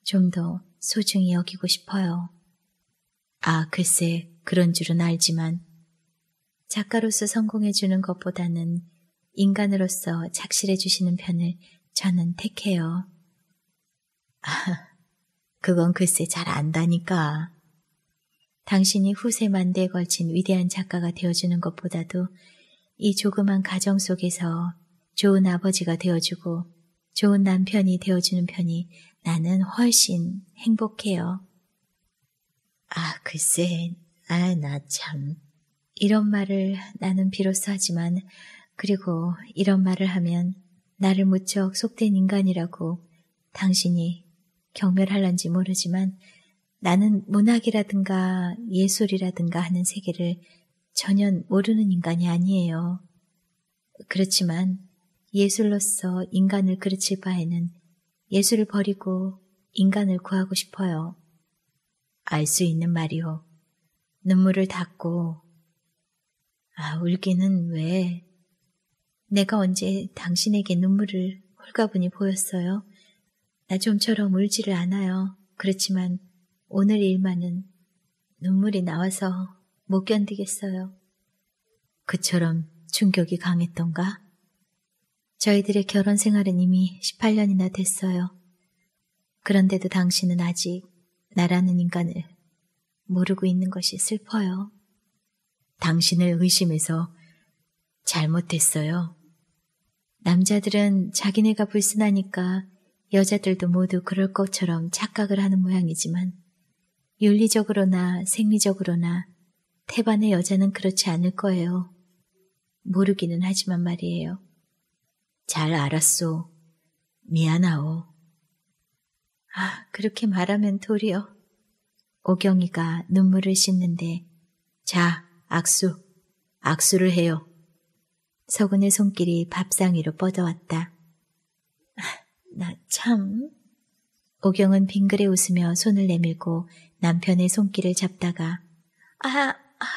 좀 더 소중히 여기고 싶어요. 아, 글쎄, 그런 줄은 알지만 작가로서 성공해주는 것보다는 인간으로서 착실해주시는 편을 저는 택해요. 아, 그건 글쎄 잘 안다니까. 당신이 후세만 대에 걸친 위대한 작가가 되어주는 것보다도 이 조그만 가정 속에서 좋은 아버지가 되어주고 좋은 남편이 되어주는 편이 나는 훨씬 행복해요. 아, 글쎄, 아, 나 참. 이런 말을 나는 비로소 하지만, 그리고 이런 말을 하면 나를 무척 속된 인간이라고 당신이 경멸할런지 모르지만 나는 문학이라든가 예술이라든가 하는 세계를 전혀 모르는 인간이 아니에요. 그렇지만 예술로서 인간을 그르칠 바에는 예술을 버리고 인간을 구하고 싶어요. 알수 있는 말이오. 눈물을 닦고 아 울기는 왜? 내가 언제 당신에게 눈물을 홀가분히 보였어요? 나 좀처럼 울지를 않아요. 그렇지만 오늘 일만은 눈물이 나와서 못 견디겠어요. 그처럼 충격이 강했던가? 저희들의 결혼 생활은 이미 18년이나 됐어요. 그런데도 당신은 아직 나라는 인간을 모르고 있는 것이 슬퍼요. 당신을 의심해서 잘못했어요. 남자들은 자기네가 불순하니까 여자들도 모두 그럴 것처럼 착각을 하는 모양이지만 윤리적으로나 생리적으로나 태반의 여자는 그렇지 않을 거예요. 모르기는 하지만 말이에요. 잘 알았소. 미안하오. 그렇게 말하면 도리어. 오경이가 눈물을 씻는데 자, 악수, 악수를 해요. 서군의 손길이 밥상 위로 뻗어왔다. 나 참... 오경은 빙그레 웃으며 손을 내밀고 남편의 손길을 잡다가 아, 아,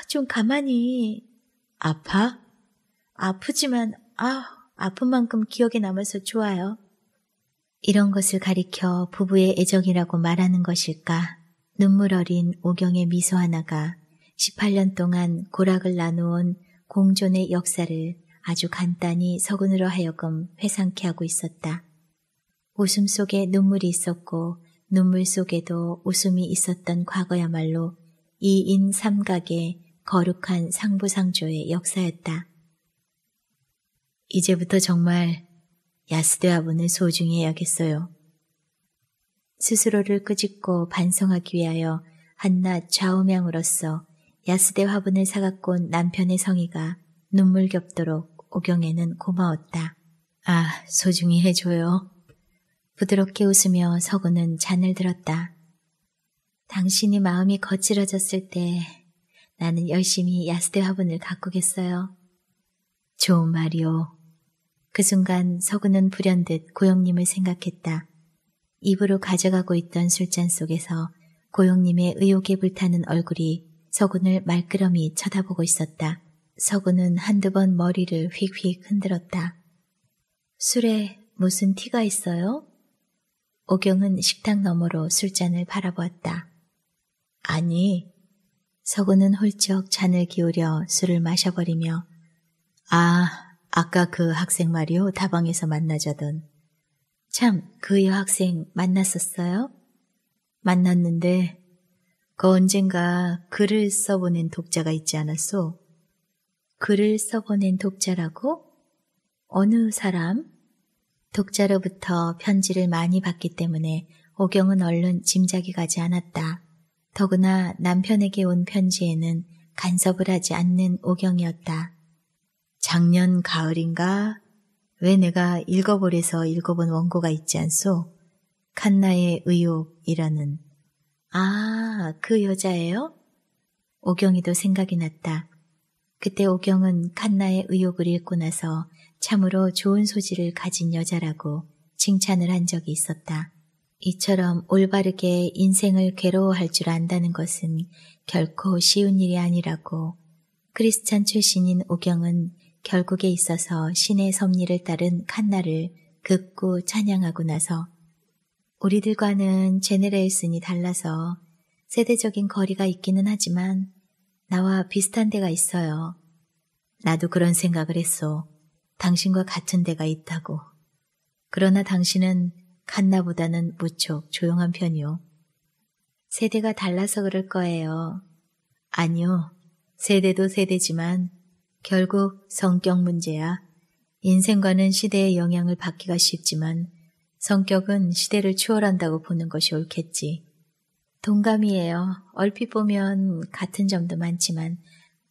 좀 가만히... 아파? 아프지만 아, 아픈 만큼 기억에 남아서 좋아요. 이런 것을 가리켜 부부의 애정이라고 말하는 것일까? 눈물 어린 오경의 미소 하나가 18년 동안 고락을 나누온 공존의 역사를 아주 간단히 서군으로 하여금 회상케 하고 있었다. 웃음 속에 눈물이 있었고 눈물 속에도 웃음이 있었던 과거야말로 이인 삼각의 거룩한 상부상조의 역사였다. 이제부터 정말 야스드 아본을 소중히 여겼어요. 스스로를 끄집고 반성하기 위하여 한낱 좌우명으로서 야스대 화분을 사갖고 온 남편의 성의가 눈물겹도록 오경에는 고마웠다. 아, 소중히 해줘요. 부드럽게 웃으며 서구는 잔을 들었다. 당신이 마음이 거칠어졌을 때 나는 열심히 야스대 화분을 가꾸겠어요. 좋은 말이오. 그 순간 서구는 불현듯 고영님을 생각했다. 입으로 가져가고 있던 술잔 속에서 고영님의 의욕에 불타는 얼굴이 서군을 말끄러미 쳐다보고 있었다. 서군은 한두 번 머리를 휙휙 흔들었다. 술에 무슨 티가 있어요? 오경은 식탁 너머로 술잔을 바라보았다. 아니, 서구는 홀쩍 잔을 기울여 술을 마셔버리며 아 아까 그 학생 말이요. 다방에서 만나자던. 참, 그 여학생 만났었어요? 만났는데, 그 언젠가 글을 써보낸 독자가 있지 않았소? 글을 써보낸 독자라고? 어느 사람? 독자로부터 편지를 많이 받기 때문에 오경은 얼른 짐작이 가지 않았다. 더구나 남편에게 온 편지에는 간섭을 하지 않는 오경이었다. 작년 가을인가 왜 내가 읽어보래서 읽어본 원고가 있지 않소? 칸나의 의욕이라는 아, 그 여자예요? 오경이도 생각이 났다. 그때 오경은 칸나의 의욕을 읽고 나서 참으로 좋은 소질을 가진 여자라고 칭찬을 한 적이 있었다. 이처럼 올바르게 인생을 괴로워할 줄 안다는 것은 결코 쉬운 일이 아니라고 크리스찬 출신인 오경은 결국에 있어서 신의 섭리를 따른 칸나를 극구 찬양하고 나서 우리들과는 제네레이슨이 달라서 세대적인 거리가 있기는 하지만 나와 비슷한 데가 있어요. 나도 그런 생각을 했소. 당신과 같은 데가 있다고. 그러나 당신은 칸나보다는 무척 조용한 편이오 세대가 달라서 그럴 거예요. 아니요. 세대도 세대지만 결국 성격 문제야. 인생과는 시대의 영향을 받기가 쉽지만 성격은 시대를 추월한다고 보는 것이 옳겠지. 동감이에요. 얼핏 보면 같은 점도 많지만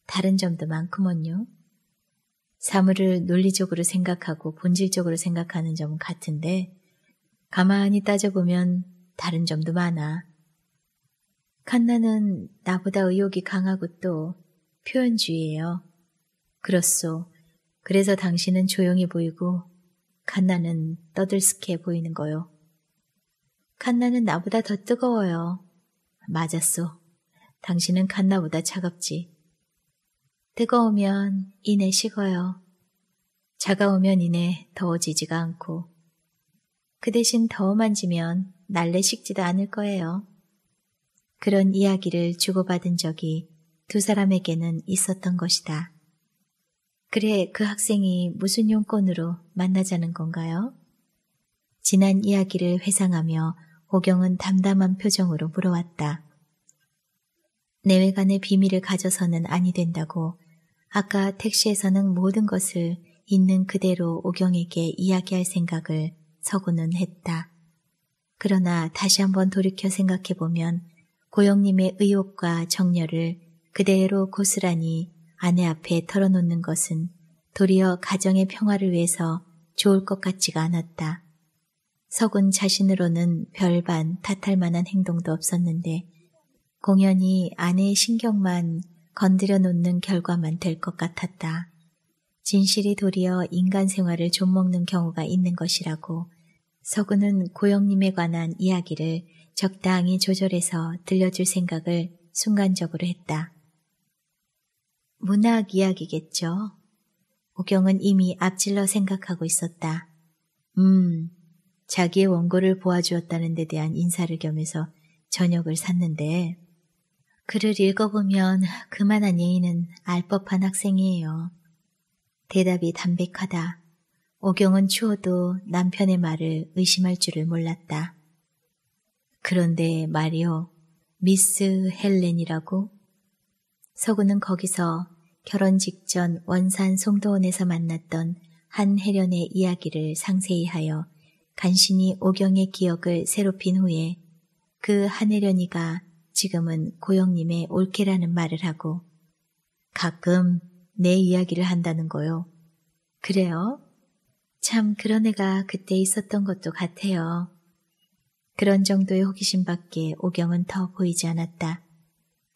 다른 점도 많구먼요. 사물을 논리적으로 생각하고 본질적으로 생각하는 점은 같은데 가만히 따져보면 다른 점도 많아. 칸나는 나보다 의욕이 강하고 또 표현주의예요. 그렇소. 그래서 당신은 조용해 보이고 칸나는 떠들썩해 보이는 거요. 칸나는 나보다 더 뜨거워요. 맞았소. 당신은 칸나보다 차갑지. 뜨거우면 이내 식어요. 차가우면 이내 더워지지가 않고 그 대신 더워 만지면 날래 식지도 않을 거예요. 그런 이야기를 주고받은 적이 두 사람에게는 있었던 것이다. 그래, 그 학생이 무슨 용건으로 만나자는 건가요? 지난 이야기를 회상하며 호경은 담담한 표정으로 물어왔다. 내외간의 비밀을 가져서는 아니 된다고 아까 택시에서는 모든 것을 있는 그대로 오경에게 이야기할 생각을 서구는 했다. 그러나 다시 한번 돌이켜 생각해보면 고영님의 의혹과 정열을 그대로 고스란히 아내 앞에 털어놓는 것은 도리어 가정의 평화를 위해서 좋을 것 같지가 않았다. 서군 자신으로는 별반 탓할 만한 행동도 없었는데 공연히 아내의 신경만 건드려 놓는 결과만 될 것 같았다. 진실이 도리어 인간 생활을 좀먹는 경우가 있는 것이라고 서구는 고영님에 관한 이야기를 적당히 조절해서 들려줄 생각을 순간적으로 했다. 문학 이야기겠죠. 오경은 이미 앞질러 생각하고 있었다. 음, 자기의 원고를 보아주었다는 데 대한 인사를 겸해서 저녁을 샀는데 글을 읽어보면 그만한 예의는 알 법한 학생이에요. 대답이 담백하다. 오경은 추워도 남편의 말을 의심할 줄을 몰랐다. 그런데 말이요. 미스 헬렌이라고? 서구는 거기서 결혼 직전 원산 송도원에서 만났던 한해련의 이야기를 상세히 하여 간신히 오경의 기억을 새롭힌 후에 그한해련이가 지금은 고영님의 올케라는 말을 하고 가끔 내 이야기를 한다는 거요. 그래요? 참 그런 애가 그때 있었던 것도 같아요. 그런 정도의 호기심밖에 오경은 더 보이지 않았다.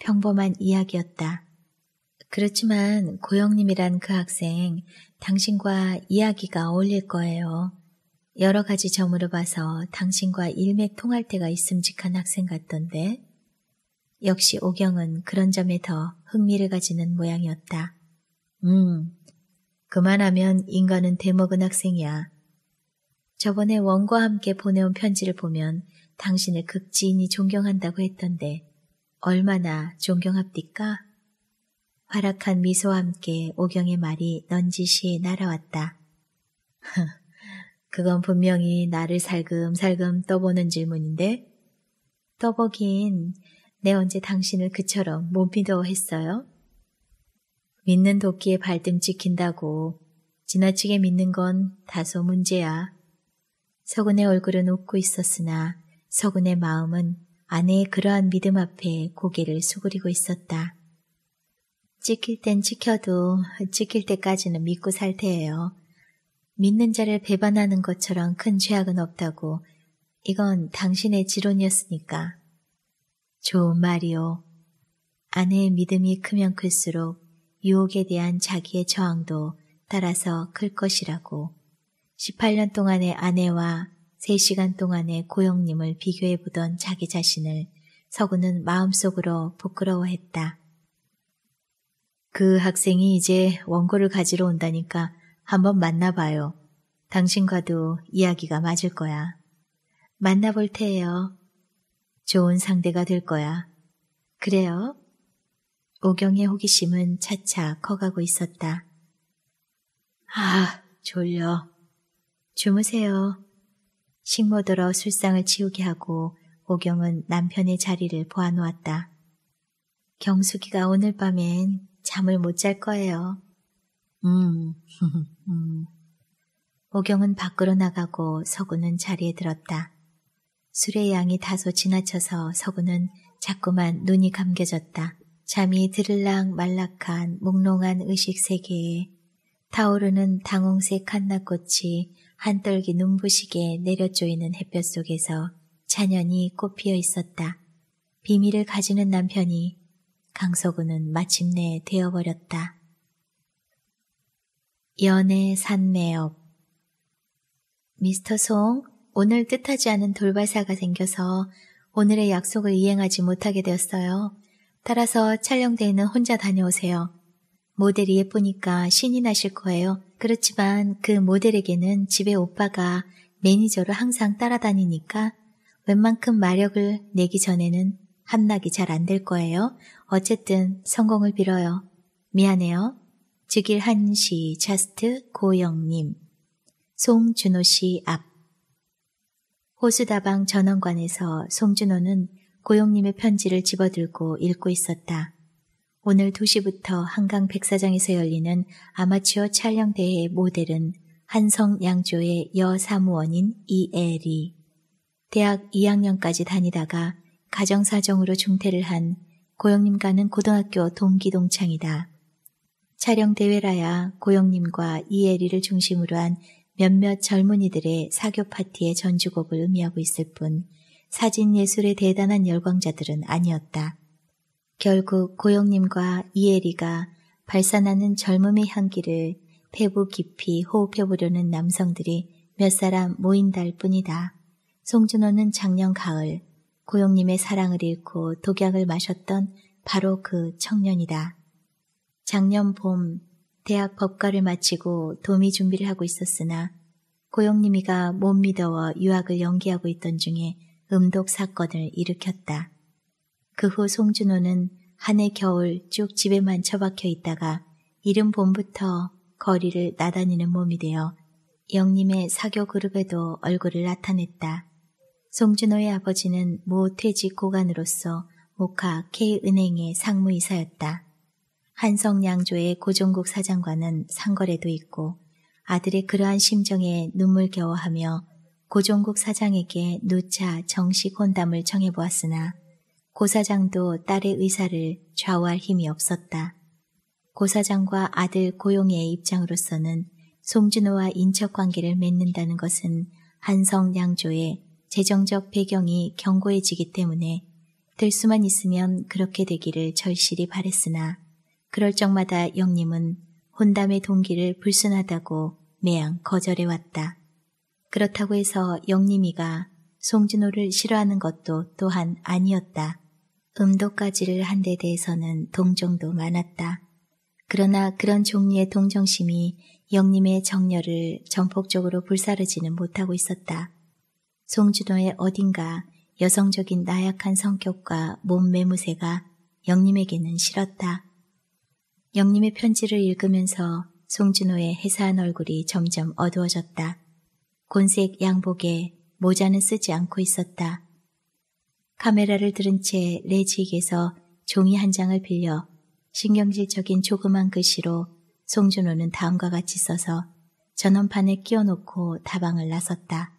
평범한 이야기였다. 그렇지만 고영님이란 그 학생 당신과 이야기가 어울릴 거예요. 여러 가지 점으로 봐서 당신과 일맥통할 때가 있음직한 학생 같던데 역시 오경은 그런 점에 더 흥미를 가지는 모양이었다. 음, 그만하면 인간은 대먹은 학생이야. 저번에 원과 함께 보내온 편지를 보면 당신을 극지인이 존경한다고 했던데 얼마나 존경합디까? 화락한 미소와 함께 오경의 말이 넌지시 날아왔다. 그건 분명히 나를 살금살금 떠보는 질문인데 떠보긴 내 언제 당신을 그처럼 못 믿어 했어요? 믿는 도끼에 발등 찍힌다고 지나치게 믿는 건 다소 문제야. 서군의 얼굴은 웃고 있었으나 서군의 마음은 아내의 그러한 믿음 앞에 고개를 수그리고 있었다. 찍힐 땐 찍혀도 찍힐 때까지는 믿고 살 테예요. 믿는 자를 배반하는 것처럼 큰 죄악은 없다고. 이건 당신의 지론이었으니까. 좋은 말이오. 아내의 믿음이 크면 클수록 유혹에 대한 자기의 저항도 따라서 클 것이라고. 18년 동안의 아내와 3시간 동안의 고영님을 비교해보던 자기 자신을 서구는 마음속으로 부끄러워했다. 그 학생이 이제 원고를 가지러 온다니까 한번 만나봐요. 당신과도 이야기가 맞을 거야. 만나볼 테예요. 좋은 상대가 될 거야. 그래요? 오경의 호기심은 차차 커가고 있었다. 아, 졸려. 주무세요. 식모들어 술상을 치우게 하고 오경은 남편의 자리를 보아놓았다. 경숙이가 오늘 밤엔 잠을 못 잘 거예요. 음, 음. 오경은 밖으로 나가고 서구는 자리에 들었다. 술의 양이 다소 지나쳐서 서구는 자꾸만 눈이 감겨졌다. 잠이 들를랑 말락한 몽롱한 의식 세계에 타오르는 당홍색 칸나꽃이 한떨기 눈부시게 내려쪼이는 햇볕 속에서 찬연히 꽃피어 있었다. 비밀을 가지는 남편이 강서구는 마침내 되어버렸다. 연애 산매업 미스터 송, 오늘 뜻하지 않은 돌발사가 생겨서 오늘의 약속을 이행하지 못하게 되었어요. 따라서 촬영대에는 혼자 다녀오세요. 모델이 예쁘니까 신이 나실 거예요. 그렇지만 그 모델에게는 집에 오빠가 매니저로 항상 따라다니니까 웬만큼 마력을 내기 전에는 함락이 잘 안 될 거예요. 어쨌든 성공을 빌어요. 미안해요. 즉일 한시 차스트 고영님 송준호 씨 앞 호수다방 전원관에서 송준호는 고영님의 편지를 집어들고 읽고 있었다. 오늘 2시부터 한강 백사장에서 열리는 아마추어 촬영대회 모델은 한성 양조의 여사무원인 이애리. 대학 2학년까지 다니다가 가정사정으로 중퇴를 한 고영님과는 고등학교 동기동창이다. 촬영대회라야 고영님과 이애리를 중심으로 한 몇몇 젊은이들의 사교 파티의 전주곡을 의미하고 있을 뿐 사진예술의 대단한 열광자들은 아니었다. 결국 고영님과 이혜리가 발산하는 젊음의 향기를 폐부 깊이 호흡해보려는 남성들이 몇 사람 모인달 뿐이다. 송준호는 작년 가을 고영님의 사랑을 잃고 독약을 마셨던 바로 그 청년이다. 작년 봄 대학 법과를 마치고 도미 준비를 하고 있었으나 고영님이가 못 믿어워 유학을 연기하고 있던 중에 음독 사건을 일으켰다. 그후 송준호는 한 해 겨울 쭉 집에만 처박혀 있다가 이른 봄부터 거리를 나다니는 몸이 되어 영림의 사교 그룹에도 얼굴을 나타냈다. 송준호의 아버지는 모 퇴직 고관으로서 모카 K은행의 상무이사였다. 한성양조의 고종국 사장과는 상거래도 있고 아들의 그러한 심정에 눈물겨워하며 고종국 사장에게 누차 정식 혼담을 청해보았으나 고사장도 딸의 의사를 좌우할 힘이 없었다. 고사장과 아들 고용의 입장으로서는 송준호와 인척관계를 맺는다는 것은 한성 양조의 재정적 배경이 견고해지기 때문에 될 수만 있으면 그렇게 되기를 절실히 바랬으나 그럴 적마다 영림은 혼담의 동기를 불순하다고 매양 거절해왔다. 그렇다고 해서 영림이가 송준호를 싫어하는 것도 또한 아니었다. 음도까지를 한 데 대해서는 동정도 많았다. 그러나 그런 종류의 동정심이 영림의 정열을 전폭적으로 불사르지는 못하고 있었다. 송준호의 어딘가 여성적인 나약한 성격과 몸 매무새가 영림에게는 싫었다. 영림의 편지를 읽으면서 송준호의 해사한 얼굴이 점점 어두워졌다. 곤색 양복에 모자는 쓰지 않고 있었다. 카메라를 들은 채 레지에게서 종이 한 장을 빌려 신경질적인 조그만 글씨로 송준호는 다음과 같이 써서 전원판에 끼워놓고 다방을 나섰다.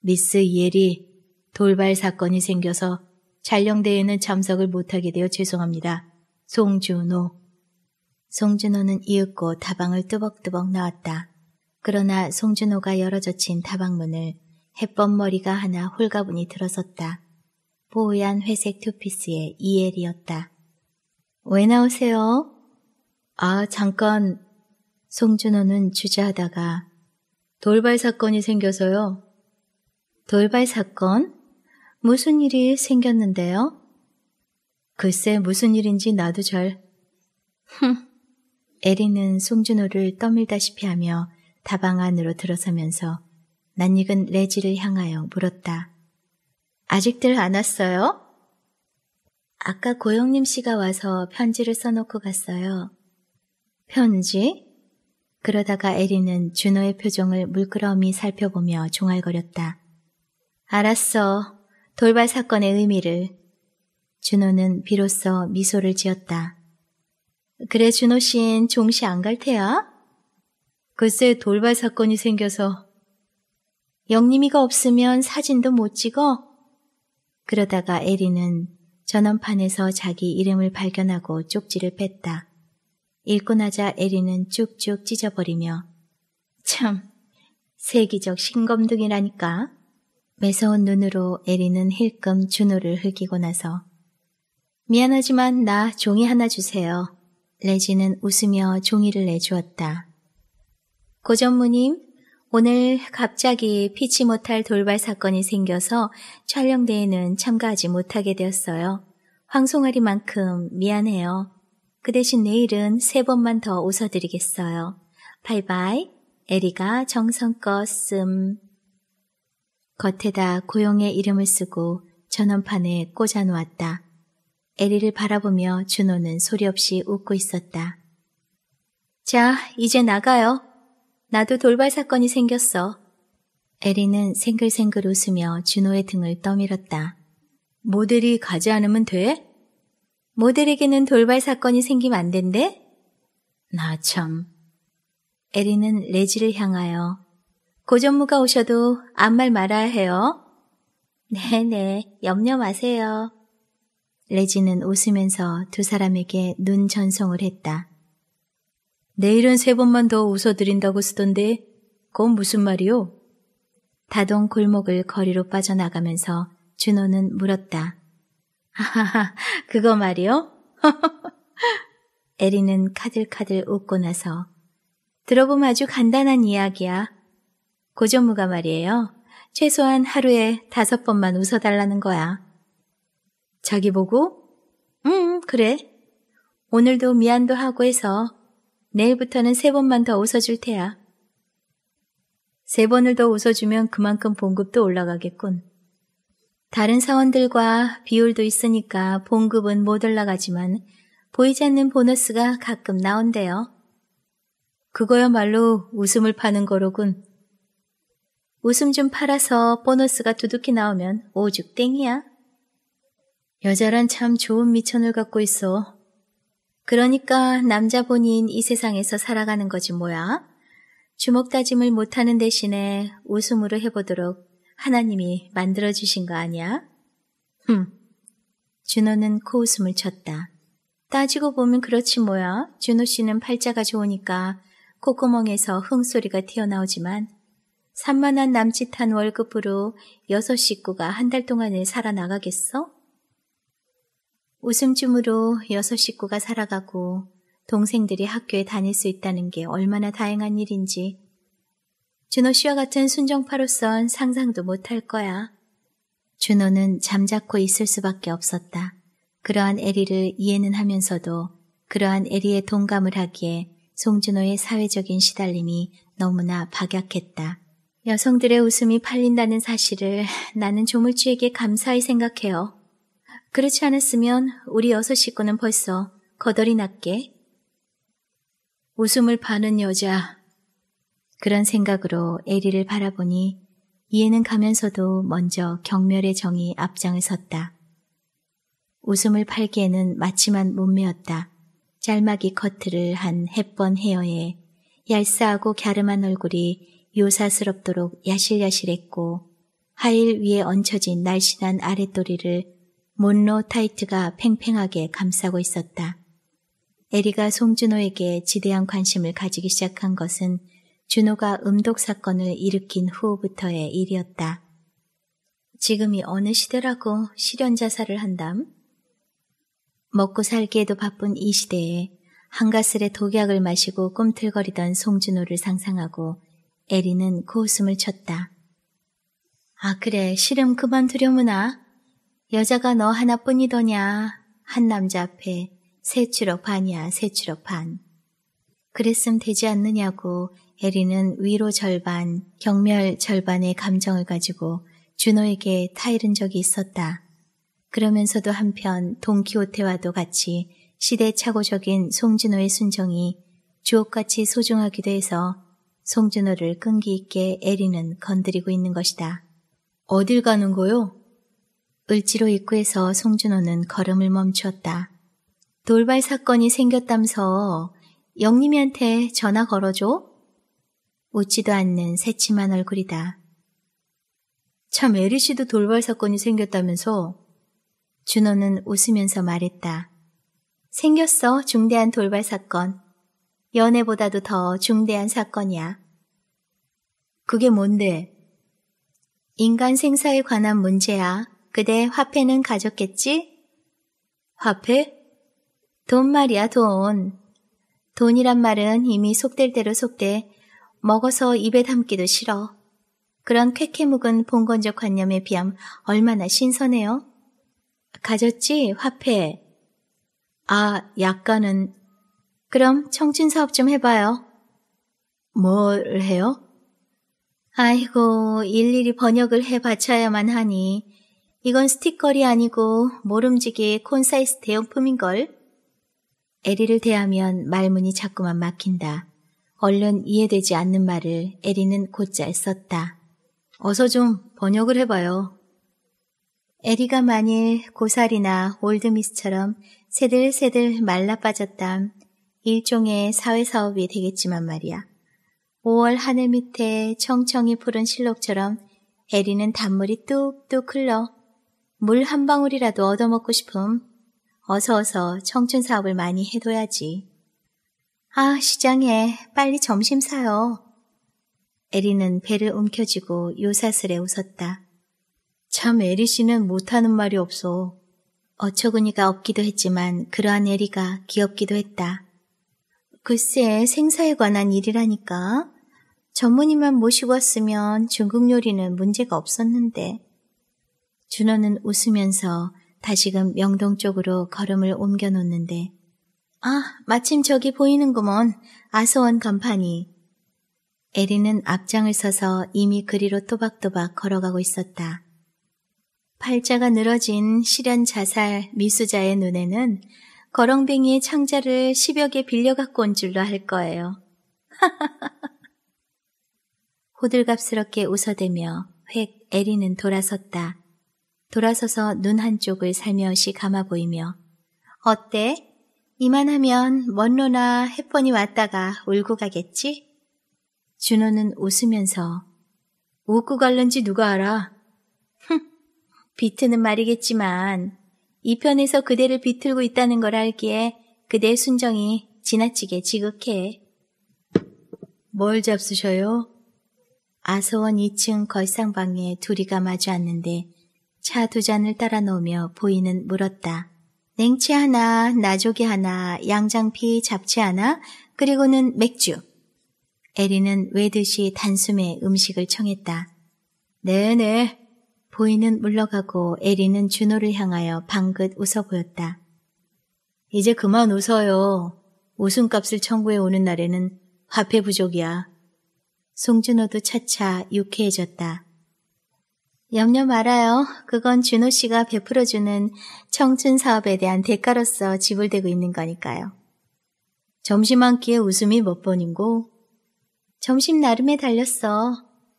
미스 이엘이 돌발 사건이 생겨서 촬영대회는 참석을 못하게 되어 죄송합니다. 송준호. 송준호는 이윽고 다방을 뚜벅뚜벅 나왔다. 그러나 송준호가 열어젖힌 다방문을 햇범머리가 하나 홀가분히 들어섰다. 뽀얀 회색 투피스의 이엘이었다. 왜 나오세요? 아, 잠깐. 송준호는 주저하다가 돌발 사건이 생겨서요. 돌발 사건? 무슨 일이 생겼는데요? 글쎄 무슨 일인지 나도 잘. 흥! 에리는 송준호를 떠밀다시피 하며 다방 안으로 들어서면서 낯익은 레지를 향하여 물었다. 아직들 안 왔어요? 아까 고영님 씨가 와서 편지를 써놓고 갔어요. 편지? 그러다가 에리는 준호의 표정을 물끄러미 살펴보며 종알거렸다. 알았어. 돌발 사건의 의미를. 준호는 비로소 미소를 지었다. 그래, 준호 씨는 종시 안 갈 테야? 글쎄, 돌발 사건이 생겨서. 영림이가 없으면 사진도 못 찍어? 그러다가 에리는 전원판에서 자기 이름을 발견하고 쪽지를 뺐다. 읽고 나자 에리는 쭉쭉 찢어버리며 참, 세기적 신검둥이라니까. 매서운 눈으로 에리는 힐끔 준호를 흘기고 나서 미안하지만 나 종이 하나 주세요. 레지는 웃으며 종이를 내주었다. 고전무님, 오늘 갑자기 피치 못할 돌발 사건이 생겨서 촬영대회는 참가하지 못하게 되었어요. 황송아리만큼 미안해요. 그 대신 내일은 세 번만 더 웃어드리겠어요. 바이바이. 에리가 정성껏 씀. 겉에다 고용의 이름을 쓰고 전원판에 꽂아놓았다. 에리를 바라보며 준호는 소리 없이 웃고 있었다. 자, 이제 나가요. 나도 돌발 사건이 생겼어. 에리는 생글생글 웃으며 준호의 등을 떠밀었다. 모델이 가지 않으면 돼? 모델에게는 돌발 사건이 생기면 안 된대? 나 참. 에리는 레지를 향하여 고전무가 오셔도 아무 말 말아야 해요. 네네, 네, 염려 마세요. 레지는 웃으면서 두 사람에게 눈 전송을 했다. 내일은 세 번만 더 웃어드린다고 쓰던데 그건 무슨 말이오 다동 골목을 거리로 빠져나가면서 준호는 물었다. 하하하, 그거 말이요? 에리는 카들카들 웃고 나서 들어보면 아주 간단한 이야기야. 고전무가 말이에요. 최소한 하루에 다섯 번만 웃어달라는 거야. 자기 보고? 응, 음, 그래. 오늘도 미안도 하고 해서 내일부터는 세 번만 더 웃어줄 테야. 세 번을 더 웃어주면 그만큼 봉급도 올라가겠군. 다른 사원들과 비율도 있으니까 봉급은 못 올라가지만 보이지 않는 보너스가 가끔 나온대요. 그거야말로 웃음을 파는 거로군. 웃음 좀 팔아서 보너스가 두둑히 나오면 오죽 땡이야. 여자란 참 좋은 미천을 갖고 있어. 그러니까 남자 본인 이 세상에서 살아가는 거지 뭐야? 주먹 다짐을 못하는 대신에 웃음으로 해보도록 하나님이 만들어주신 거 아니야? 흠. 준호는 코웃음을 쳤다. 따지고 보면 그렇지 뭐야. 준호 씨는 팔자가 좋으니까 콧구멍에서 흥소리가 튀어나오지만 산만한 남짓한 월급으로 여섯 식구가 한 달 동안을 살아나가겠어? 웃음쯤으로 여섯 식구가 살아가고 동생들이 학교에 다닐 수 있다는 게 얼마나 다행한 일인지 준호 씨와 같은 순정파로선 상상도 못할 거야. 준호는 잠자코 있을 수밖에 없었다. 그러한 에리를 이해는 하면서도 그러한 에리의 동감을 하기에 송준호의 사회적인 시달림이 너무나 박약했다. 여성들의 웃음이 팔린다는 사실을 나는 조물주에게 감사히 생각해요. 그렇지 않았으면 우리 여섯 식구는 벌써 거덜이 났게. 웃음을 파는 여자. 그런 생각으로 에리를 바라보니 이해는 가면서도 먼저 경멸의 정이 앞장을 섰다. 웃음을 팔기에는 마침한 몸매였다. 짤막이 커트를 한 햇번 헤어에 얄싸하고 갸름한 얼굴이 요사스럽도록 야실야실했고 하일 위에 얹혀진 날씬한 아랫도리를 몬로 타이트가 팽팽하게 감싸고 있었다. 에리가 송준호에게 지대한 관심을 가지기 시작한 것은 준호가 음독 사건을 일으킨 후부터의 일이었다. 지금이 어느 시대라고 실현 자살을 한담? 먹고 살기에도 바쁜 이 시대에 한가슬레 독약을 마시고 꿈틀거리던 송준호를 상상하고 에리는 고웃음을 쳤다. 아 그래, 실험 그만두려무나? 여자가 너 하나뿐이더냐. 한 남자 앞에 새추럽 반이야 새추럽 반. 그랬음 되지 않느냐고 에리는 위로 절반, 경멸 절반의 감정을 가지고 준호에게 타이른 적이 있었다. 그러면서도 한편 동키호테와도 같이 시대착오적인 송준호의 순정이 주옥같이 소중하기도 해서 송준호를 끈기 있게 에리는 건드리고 있는 것이다. 어딜 가는 거요? 을지로 입구에서 송준호는 걸음을 멈추었다. 돌발 사건이 생겼담서 영림이한테 전화 걸어줘? 웃지도 않는 새침한 얼굴이다. 참 에리 씨도 돌발 사건이 생겼다면서? 준호는 웃으면서 말했다. 생겼어, 중대한 돌발 사건. 연애보다도 더 중대한 사건이야. 그게 뭔데? 인간 생사에 관한 문제야. 그대 화폐는 가졌겠지? 화폐? 돈 말이야, 돈. 돈이란 말은 이미 속될 대로 속돼 먹어서 입에 담기도 싫어. 그런 쾌쾌 묵은 봉건적 관념에 비함 얼마나 신선해요? 가졌지, 화폐. 아, 약간은. 그럼 청춘 사업 좀 해봐요. 뭘 해요? 아이고, 일일이 번역을 해바쳐야만 하니 이건 스티커리 아니고 모름지기의 콘사이스 대용품인걸. 에리를 대하면 말문이 자꾸만 막힌다. 얼른 이해되지 않는 말을 에리는 곧잘 썼다. 어서 좀 번역을 해봐요. 에리가 만일 고사리나 올드미스처럼 새들새들 말라 빠졌담 일종의 사회사업이 되겠지만 말이야. 5월 하늘 밑에 청청이 푸른 실록처럼 에리는 단물이 뚝뚝 흘러 물한 방울이라도 얻어먹고 싶음. 어서 어서 청춘 사업을 많이 해둬야지. 아, 시장에 빨리 점심 사요. 에리는 배를 움켜쥐고 요사슬에 웃었다. 참 에리 씨는 못하는 말이 없어. 어처구니가 없기도 했지만 그러한 에리가 귀엽기도 했다. 글쎄 생사에 관한 일이라니까. 전문의만 모시고 왔으면 중국 요리는 문제가 없었는데. 준호는 웃으면서 다시금 명동 쪽으로 걸음을 옮겨 놓는데 아, 마침 저기 보이는구먼. 아서원 간판이. 에리는 앞장을 서서 이미 그리로 또박또박 걸어가고 있었다. 팔자가 늘어진 실현 자살 미수자의 눈에는 거렁뱅이의 창자를 십여 개 빌려 갖고 온 줄로 할 거예요. 호들갑스럽게 웃어대며 획 에리는 돌아섰다. 돌아서서 눈 한쪽을 살며시 감아 보이며 어때? 이만하면 원로나 해퍼니 왔다가 울고 가겠지? 준호는 웃으면서 웃고 갈는지 누가 알아? 흥, 비트는 말이겠지만 이 편에서 그대를 비틀고 있다는 걸 알기에 그대의 순정이 지나치게 지극해. 뭘 잡수셔요? 아서원 2층 걸상방에 둘이가 마주앉는데 차두 잔을 따라 놓으며 보이는 물었다. 냉채 하나, 나조개 하나, 양장피 잡채 하나, 그리고는 맥주. 에리는 외듯이 단숨에 음식을 청했다. 네네. 네. 보이는 물러가고 에리는 준호를 향하여 방긋 웃어 보였다. 이제 그만 웃어요. 웃음값을 청구해 오는 날에는 화폐 부족이야. 송준호도 차차 유쾌해졌다. 염려 말아요. 그건 준호 씨가 베풀어주는 청춘 사업에 대한 대가로서 지불되고 있는 거니까요. 점심 한 끼에 웃음이 못 번인고 점심 나름에 달렸어.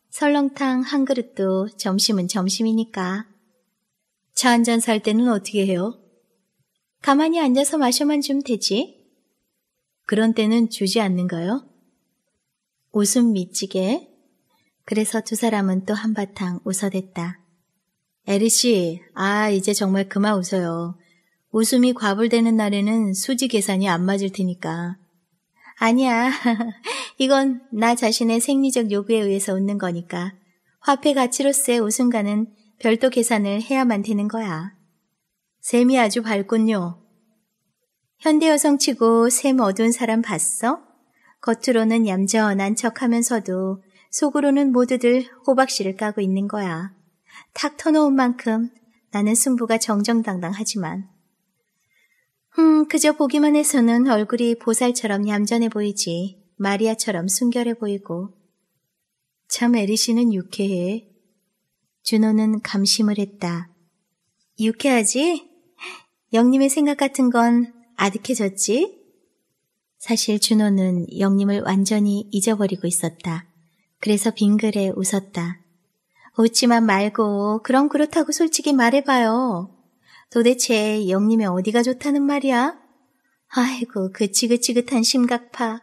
설렁탕 한 그릇도 점심은 점심이니까. 차 한 잔 살 때는 어떻게 해요? 가만히 앉아서 마셔만 주면 되지. 그런 때는 주지 않는가요? 웃음 미치게 그래서 두 사람은 또 한바탕 웃어댔다. 에리씨, 아, 이제 정말 그만 웃어요. 웃음이 과불되는 날에는 수지 계산이 안 맞을 테니까. 아니야. 이건 나 자신의 생리적 요구에 의해서 웃는 거니까. 화폐 가치로서의 웃음과는 별도 계산을 해야만 되는 거야. 샘이 아주 밝군요. 현대 여성 치고 샘 어두운 사람 봤어? 겉으로는 얌전한 척 하면서도 속으로는 모두들 호박씨를 까고 있는 거야. 탁 터놓은 만큼 나는 승부가 정정당당하지만. 음, 그저 보기만 해서는 얼굴이 보살처럼 얌전해 보이지 마리아처럼 순결해 보이고. 참 에리 씨는 유쾌해. 준호는 감심을 했다. 유쾌하지? 영님의 생각 같은 건 아득해졌지? 사실 준호는 영님을 완전히 잊어버리고 있었다. 그래서 빙그레 웃었다. 웃지만 말고 그럼 그렇다고 솔직히 말해봐요. 도대체 영님이 어디가 좋다는 말이야? 아이고 그 지긋지긋한 심각파.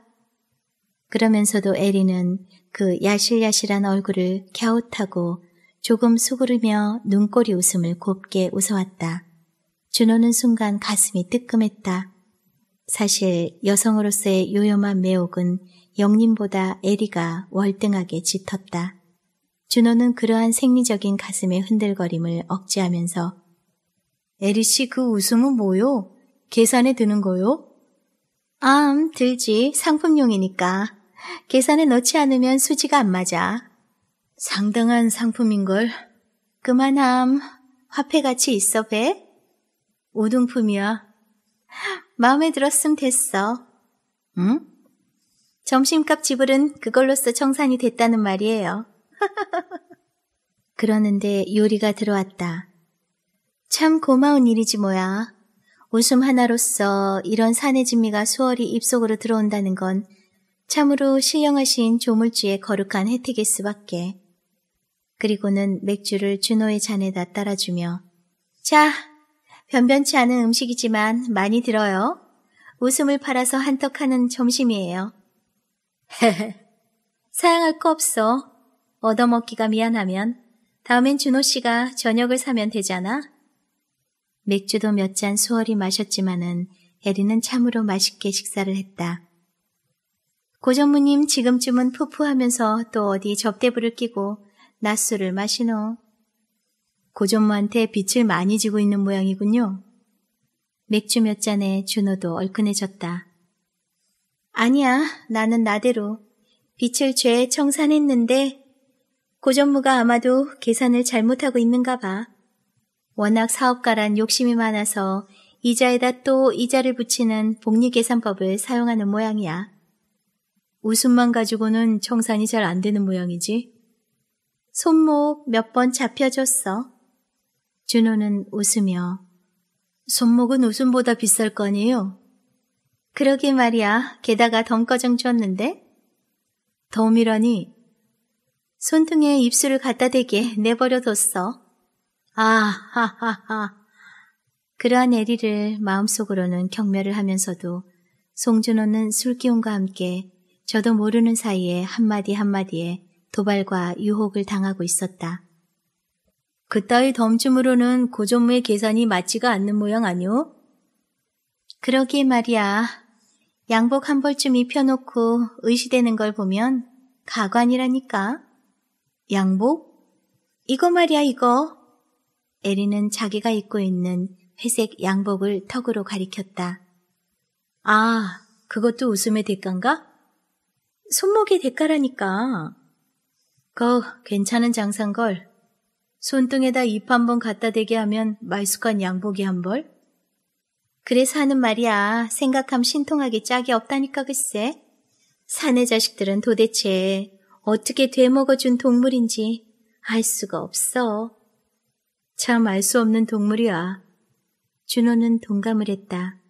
그러면서도 에리는 그 야실야실한 얼굴을 갸웃하고 조금 수그르며 눈꼬리 웃음을 곱게 웃어왔다. 준호는 순간 가슴이 뜨끔했다. 사실 여성으로서의 요염한 매혹은 영림보다 에리가 월등하게 짙었다. 준호는 그러한 생리적인 가슴의 흔들거림을 억제하면서 에리씨 그 웃음은 뭐요? 계산에 드는 거요? 암, 들지. 상품용이니까. 계산에 넣지 않으면 수지가 안 맞아. 상당한 상품인걸. 그만함. 화폐같이 있어, 배? 오동품이야. 마음에 들었음 됐어. 응? 점심값 지불은 그걸로써 청산이 됐다는 말이에요. 그러는데 요리가 들어왔다. 참 고마운 일이지 뭐야. 웃음 하나로써 이런 사내 진미가 수월히 입속으로 들어온다는 건 참으로 신령하신 조물주의 거룩한 혜택일 수밖에. 그리고는 맥주를 준호의 잔에다 따라주며 자, 변변치 않은 음식이지만 많이 들어요. 웃음을 팔아서 한턱하는 점심이에요. 사양할 거 없어. 얻어먹기가 미안하면 다음엔 준호 씨가 저녁을 사면 되잖아. 맥주도 몇 잔 수월히 마셨지만은 에리는 참으로 맛있게 식사를 했다. 고전무님 지금쯤은 푸푸하면서 또 어디 접대부를 끼고 낮술을 마시노. 고전무한테 빛을 많이 지고 있는 모양이군요. 맥주 몇 잔에 준호도 얼큰해졌다. 아니야, 나는 나대로. 빛을 죄 청산했는데 고전무가 아마도 계산을 잘못하고 있는가 봐. 워낙 사업가란 욕심이 많아서 이자에다 또 이자를 붙이는 복리계산법을 사용하는 모양이야. 웃음만 가지고는 청산이 잘 안 되는 모양이지. 손목 몇 번 잡혀줬어. 준호는 웃으며 손목은 웃음보다 비쌀 거니요 아 그러게 말이야. 게다가 덩거정 쳤는데 덤이라니. 손등에 입술을 갖다 대게 내버려뒀어. 아, 하하하. 그러한 애리를 마음속으로는 경멸을 하면서도 송준호는 술기운과 함께 저도 모르는 사이에 한마디 한마디에 도발과 유혹을 당하고 있었다. 그따위 덤쯤으로는 고전무의 계산이 맞지가 않는 모양 아니오? 그러게 말이야. 양복 한 벌쯤 입혀놓고 의시되는 걸 보면 가관이라니까. 양복? 이거 말이야, 이거. 에리는 자기가 입고 있는 회색 양복을 턱으로 가리켰다. 아, 그것도 웃음의 대가인가? 손목의 대가라니까. 거, 괜찮은 장사인걸. 손등에다 입 한 번 갖다 대게 하면 말숙한 양복이 한 벌? 그래서 하는 말이야. 생각함 신통하기 짝이 없다니까 글쎄. 사내 자식들은 도대체 어떻게 되먹어준 동물인지 알 수가 없어. 참 알 수 없는 동물이야. 준호는 동감을 했다.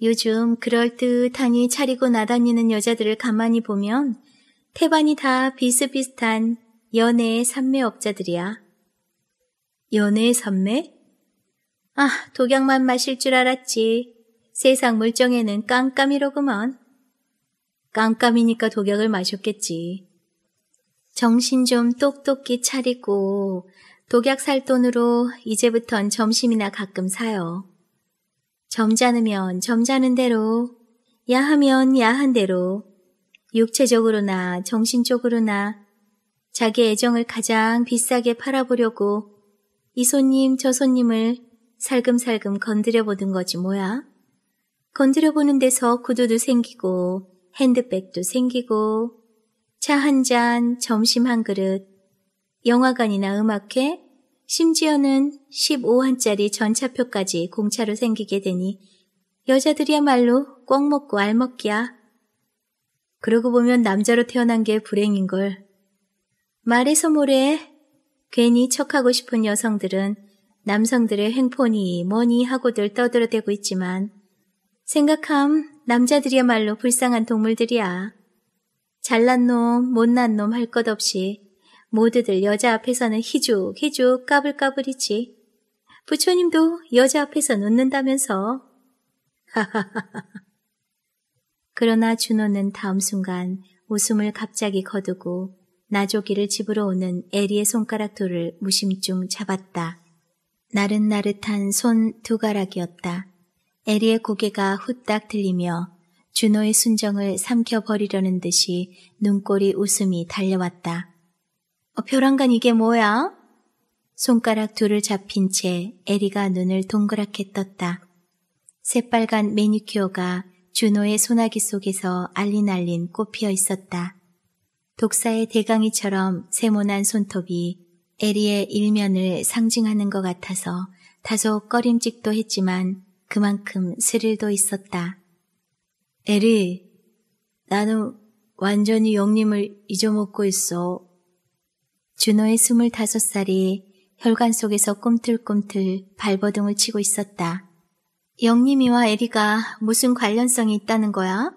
요즘 그럴듯하니 차리고 나다니는 여자들을 가만히 보면 태반이 다 비슷비슷한 연애의 산매업자들이야. 연애의 산매? 아, 독약만 마실 줄 알았지. 세상 물정에는 깜깜이로구먼. 깜깜이니까 독약을 마셨겠지. 정신 좀 똑똑히 차리고 독약 살 돈으로 이제부턴 점심이나 가끔 사요. 점잖으면 점잖은 대로, 야하면 야한 대로, 육체적으로나 정신적으로나 자기 애정을 가장 비싸게 팔아보려고 이 손님 저 손님을 살금살금 건드려보는 거지 뭐야. 건드려보는 데서 구두도 생기고 핸드백도 생기고 차 한 잔, 점심 한 그릇, 영화관이나 음악회, 심지어는 1 5원짜리 전차표까지 공차로 생기게 되니 여자들이야말로 꽉 먹고 알먹기야. 그러고 보면 남자로 태어난 게 불행인걸. 말에서 모래 괜히 척하고 싶은 여성들은 남성들의 횡포니 뭐니 하고들 떠들어대고 있지만 생각함 남자들이야말로 불쌍한 동물들이야. 잘난 놈, 못난 놈 할 것 없이 모두들 여자 앞에서는 희죽희죽 까불까불이지. 부처님도 여자 앞에서 웃는다면서. 그러나 준호는 다음 순간 웃음을 갑자기 거두고 나조기를 집으로 오는 에리의 손가락 돌을 무심중 잡았다. 나릇나릇한 손 두 가락이었다. 에리의 고개가 후딱 들리며 준호의 순정을 삼켜버리려는 듯이 눈꼬리 웃음이 달려왔다. 어, 벼랑간 이게 뭐야? 손가락 둘을 잡힌 채 에리가 눈을 동그랗게 떴다. 새빨간 매니큐어가 준호의 소나기 속에서 알린알린 꽃피어 있었다. 독사의 대강이처럼 세모난 손톱이 에리의 일면을 상징하는 것 같아서 다소 꺼림직도 했지만 그만큼 스릴도 있었다. 에리, 나는 완전히 영님을 잊어먹고 있어. 준호의 스물다섯 살이 혈관 속에서 꿈틀꿈틀 발버둥을 치고 있었다. 영림이와 에리가 무슨 관련성이 있다는 거야?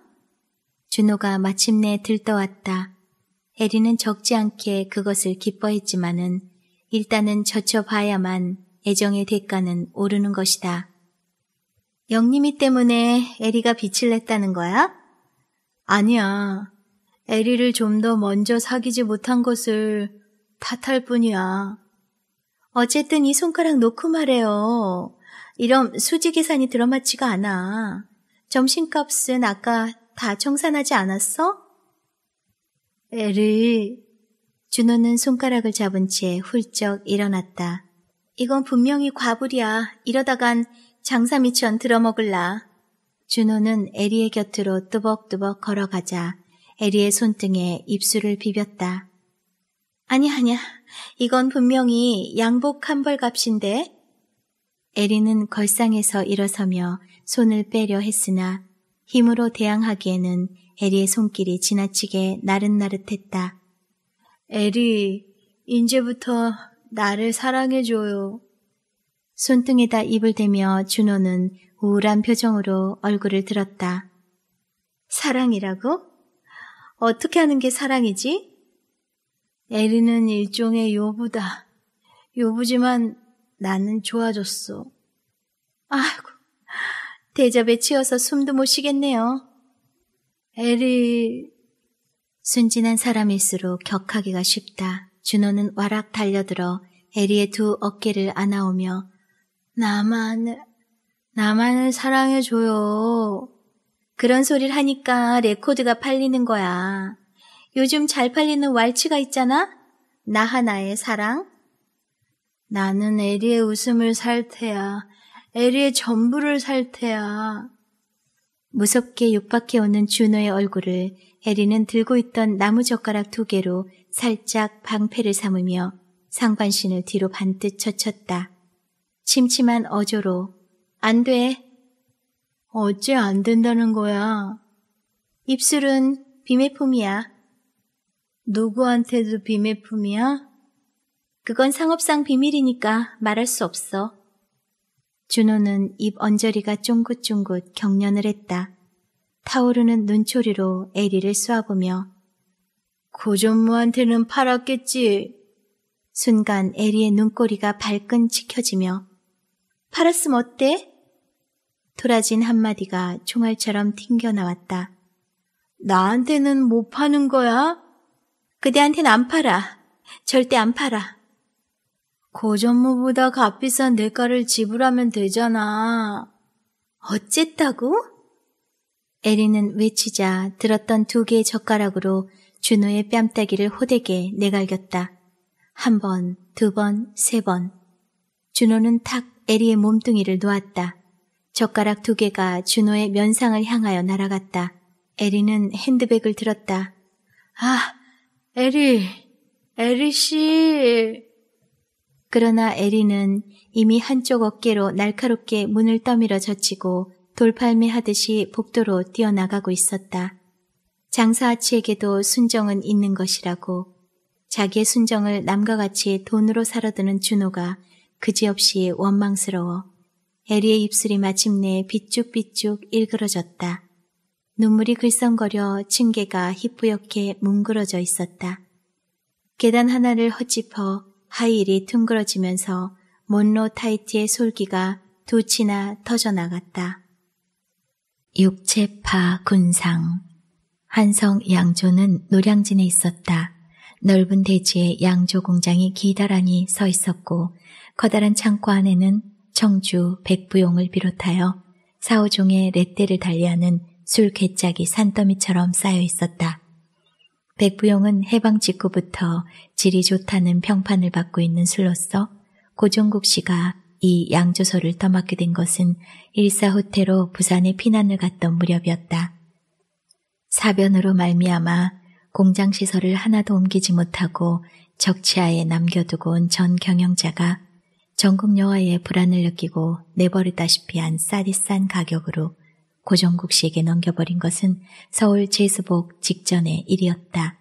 준호가 마침내 들떠왔다. 에리는 적지 않게 그것을 기뻐했지만은 일단은 젖혀봐야만 애정의 대가는 오르는 것이다. 영림이 때문에 에리가 빛을 냈다는 거야? 아니야. 에리를 좀 더 먼저 사귀지 못한 것을 탓할 뿐이야. 어쨌든 이 손가락 놓고 말해요. 이런 수지 계산이 들어맞지가 않아. 점심값은 아까 다 청산하지 않았어? 를. 준호는 손가락을 잡은 채 훌쩍 일어났다. 이건 분명히 과불이야. 이러다간 장사미천 들어먹을라. 준호는 에리의 곁으로 뚜벅뚜벅 걸어가자 에리의 손등에 입술을 비볐다. 아니, 아니야. 이건 분명히 양복 한 벌 값인데? 에리는 걸상에서 일어서며 손을 빼려 했으나 힘으로 대항하기에는 에리의 손길이 지나치게 나릇나릇했다. 에리, 이제부터 나를 사랑해줘요. 손등에다 입을 대며 준호는 우울한 표정으로 얼굴을 들었다. 사랑이라고? 어떻게 하는 게 사랑이지? 에리는 일종의 요부다. 요부지만 나는 좋아졌어. 아이고, 대접에 치여서 숨도 못 쉬겠네요. 에리. 순진한 사람일수록 격하기가 쉽다. 준호는 와락 달려들어 에리의 두 어깨를 안아오며 나만을 나만을 사랑해줘요. 그런 소리를 하니까 레코드가 팔리는 거야. 요즘 잘 팔리는 왈츠가 있잖아? 나 하나의 사랑? 나는 에리의 웃음을 살 테야. 에리의 전부를 살 테야. 무섭게 육박해 오는 준호의 얼굴을 에리는 들고 있던 나무젓가락 두 개로 살짝 방패를 삼으며 상반신을 뒤로 반듯 젖혔다. 침침한 어조로 안 돼. 어째 안 된다는 거야. 입술은 비매품이야. 누구한테도 비매품이야? 그건 상업상 비밀이니까 말할 수 없어. 준호는 입 언저리가 쫑긋쫑긋 경련을 했다. 타오르는 눈초리로 에리를 쏘아보며 고전무한테는 팔았겠지. 순간 에리의 눈꼬리가 발끈 치켜지며 팔았음 어때? 토라진 한마디가 총알처럼 튕겨나왔다. 나한테는 못 파는 거야? 그대한텐 안 팔아. 절대 안 팔아. 고전무보다 값비싼 대가를 지불하면 되잖아. 어쨌다고? 에리는 외치자 들었던 두 개의 젓가락으로 준호의 뺨따귀를 호되게 내갈겼다. 한 번, 두 번, 세 번. 준호는 탁 에리의 몸뚱이를 놓았다. 젓가락 두 개가 준호의 면상을 향하여 날아갔다. 에리는 핸드백을 들었다. 아, 에리, 에리씨. 그러나 에리는 이미 한쪽 어깨로 날카롭게 문을 떠밀어 젖히고 돌팔매 하듯이 복도로 뛰어나가고 있었다. 장사아치에게도 순정은 있는 것이라고 자기의 순정을 남과 같이 돈으로 사러드는 준호가 그지없이 원망스러워 에리의 입술이 마침내 비쭉비쭉 일그러졌다. 눈물이 글썽거려 층계가 희뿌옇게 뭉그러져 있었다. 계단 하나를 헛짚어 하일이 둥그러지면서 몬로 타이트의 솔기가 두 치나 터져나갔다. 육체파 군상 한성 양조는 노량진에 있었다. 넓은 대지에 양조 공장이 기다란히 서 있었고 커다란 창고 안에는 청주 백부용을 비롯하여 사오종의 렛대를 달리하는 술괴짝이 산더미처럼 쌓여 있었다. 백부용은 해방 직후부터 질이 좋다는 평판을 받고 있는 술로서 고종국 씨가 이양조서를 떠맡게 된 것은 일사호태로 부산에 피난을 갔던 무렵이었다. 사변으로 말미암아 공장 시설을 하나도 옮기지 못하고 적치하에 남겨두고 온 전 경영자가 전국 여화의 불안을 느끼고 내버렸다시피 한 싸디싼 가격으로 고정국 씨에게 넘겨버린 것은 서울 재수복 직전의 일이었다.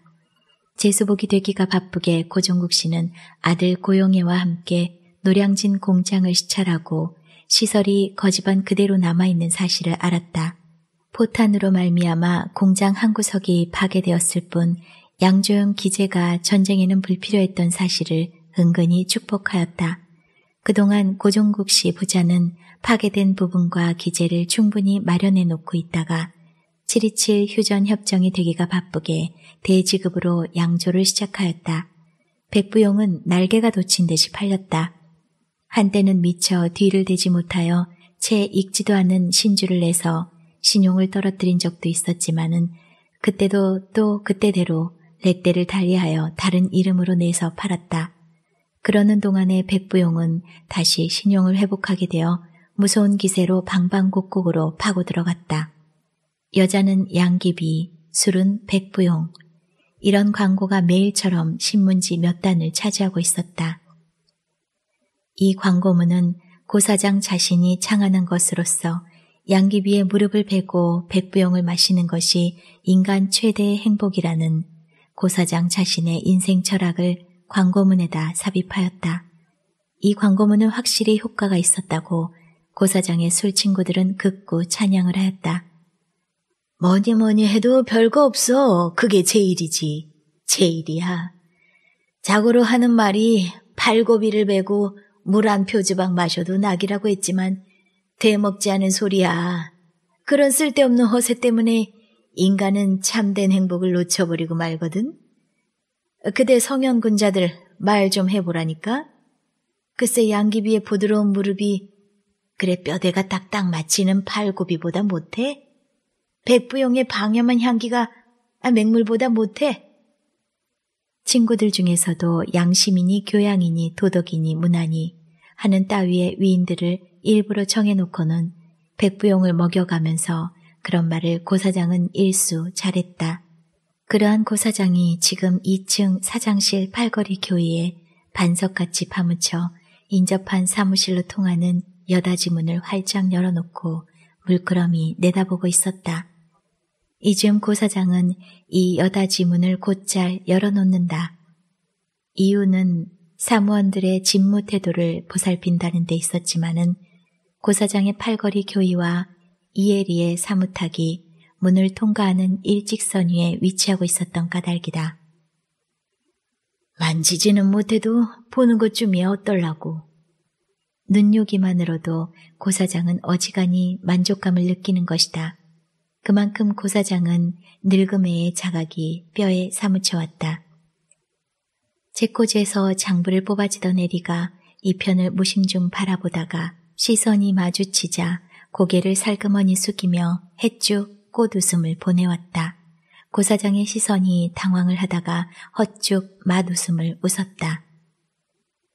재수복이 되기가 바쁘게 고정국 씨는 아들 고용애와 함께 노량진 공장을 시찰하고 시설이 거지반 그대로 남아있는 사실을 알았다. 포탄으로 말미암아 공장 한 구석이 파괴되었을 뿐 양조영 기재가 전쟁에는 불필요했던 사실을 은근히 축복하였다. 그동안 고종국 씨 부자는 파괴된 부분과 기재를 충분히 마련해 놓고 있다가 727 휴전 협정이 되기가 바쁘게 대지급으로 양조를 시작하였다. 백부용은 날개가 돋친 듯이 팔렸다. 한때는 미처 뒤를 대지 못하여 채 익지도 않은 신주를 내서 신용을 떨어뜨린 적도 있었지만은 그때도 또 그때대로 렛대를 달리하여 다른 이름으로 내서 팔았다. 그러는 동안에 백부용은 다시 신용을 회복하게 되어 무서운 기세로 방방곡곡으로 파고 들어갔다. 여자는 양기비, 술은 백부용. 이런 광고가 매일처럼 신문지 몇 단을 차지하고 있었다. 이 광고문은 고사장 자신이 창하는 것으로서 양귀비의 무릎을 베고 백부용을 마시는 것이 인간 최대의 행복이라는 고사장 자신의 인생 철학을 광고문에다 삽입하였다. 이 광고문은 확실히 효과가 있었다고 고사장의 술 친구들은 극구 찬양을 하였다. 뭐니 뭐니 해도 별거 없어. 그게 제일이지. 제일이야. 자고로 하는 말이 발고비를 베고 물 한 표지방 마셔도 낙이라고 했지만 대먹지 않은 소리야. 그런 쓸데없는 허세 때문에 인간은 참된 행복을 놓쳐버리고 말거든. 그대 성현군자들 말 좀 해보라니까? 글쎄 양귀비의 부드러운 무릎이 그래 뼈대가 딱딱 맞히는 팔굽이보다 못해? 백부용의 방염한 향기가 아, 맹물보다 못해? 친구들 중에서도 양시민이 교양이니 도덕이니 문안니 하는 따위의 위인들을 일부러 정해놓고는 백부용을 먹여가면서 그런 말을 고사장은 일수 잘했다. 그러한 고사장이 지금 2층 사장실 팔걸이 교이에 반석같이 파묻혀 인접한 사무실로 통하는 여다지 문을 활짝 열어놓고 물끄러미 내다보고 있었다. 이즘 고사장은 이 여다지 문을 곧잘 열어놓는다. 이유는 사무원들의 직무 태도를 보살핀다는 데 있었지만은 고사장의 팔걸이교이와 이혜리의 사무탁이 문을 통과하는 일직선 위에 위치하고 있었던 까닭이다. 만지지는 못해도 보는 것쯤이야 어떨라고. 눈요기만으로도 고사장은 어지간히 만족감을 느끼는 것이다. 그만큼 고사장은 늙음의 자각이 뼈에 사무쳐왔다. 제코지에서 장부를 뽑아지던 에리가 이 편을 무심중 바라보다가 시선이 마주치자 고개를 살그머니 숙이며 해쭉 꽃웃음을 보내왔다. 고사장의 시선이 당황을 하다가 헛죽 맛웃음을 웃었다.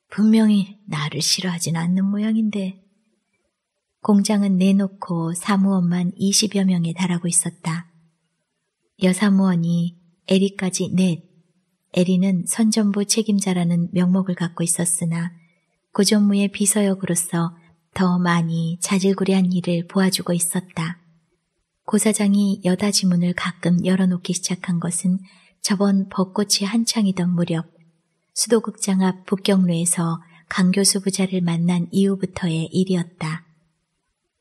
분명히 나를 싫어하진 않는 모양인데. 공장은 내놓고 사무원만 20여 명에 달하고 있었다. 여사무원이 에리까지 넷, 에리는 선전부 책임자라는 명목을 갖고 있었으나 고전무의 비서역으로서 더 많이 자질구레한 일을 보아주고 있었다. 고사장이 여다 지문을 가끔 열어놓기 시작한 것은 저번 벚꽃이 한창이던 무렵 수도극장 앞 북경로에서 강 교수 부자를 만난 이후부터의 일이었다.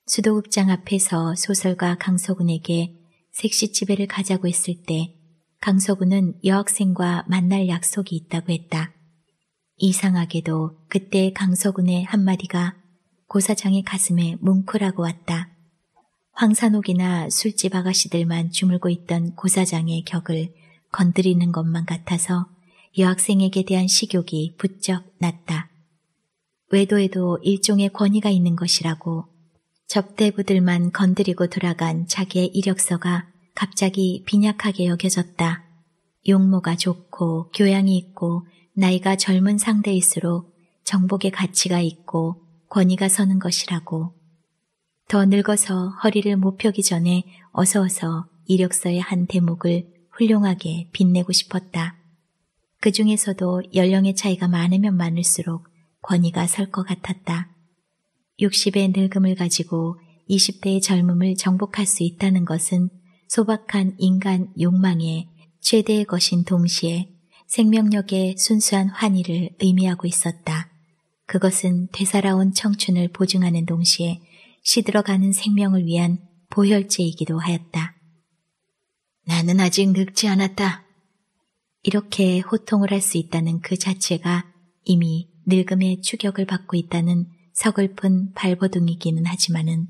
수도극장 앞에서 소설가 강서군에게 색시집에를 가자고 했을 때 강서군은 여학생과 만날 약속이 있다고 했다. 이상하게도 그때 강서군의 한마디가 고사장의 가슴에 뭉클하고 왔다. 황산옥이나 술집 아가씨들만 주물고 있던 고사장의 격을 건드리는 것만 같아서 여학생에게 대한 식욕이 부쩍 났다. 외도에도 일종의 권위가 있는 것이라고 접대부들만 건드리고 돌아간 자기의 이력서가 갑자기 빈약하게 여겨졌다. 용모가 좋고 교양이 있고 나이가 젊은 상대일수록 정복의 가치가 있고 권위가 서는 것이라고 더 늙어서 허리를 못 펴기 전에 어서어서 이력서의 한 대목을 훌륭하게 빛내고 싶었다. 그 중에서도 연령의 차이가 많으면 많을수록 권위가 설 것 같았다. 60의 늙음을 가지고 20대의 젊음을 정복할 수 있다는 것은 소박한 인간 욕망의 최대의 것인 동시에 생명력의 순수한 환희를 의미하고 있었다. 그것은 되살아온 청춘을 보증하는 동시에 시들어가는 생명을 위한 보혈제이기도 하였다. 나는 아직 늙지 않았다. 이렇게 호통을 할 수 있다는 그 자체가 이미 늙음의 추격을 받고 있다는 서글픈 발버둥이기는 하지만은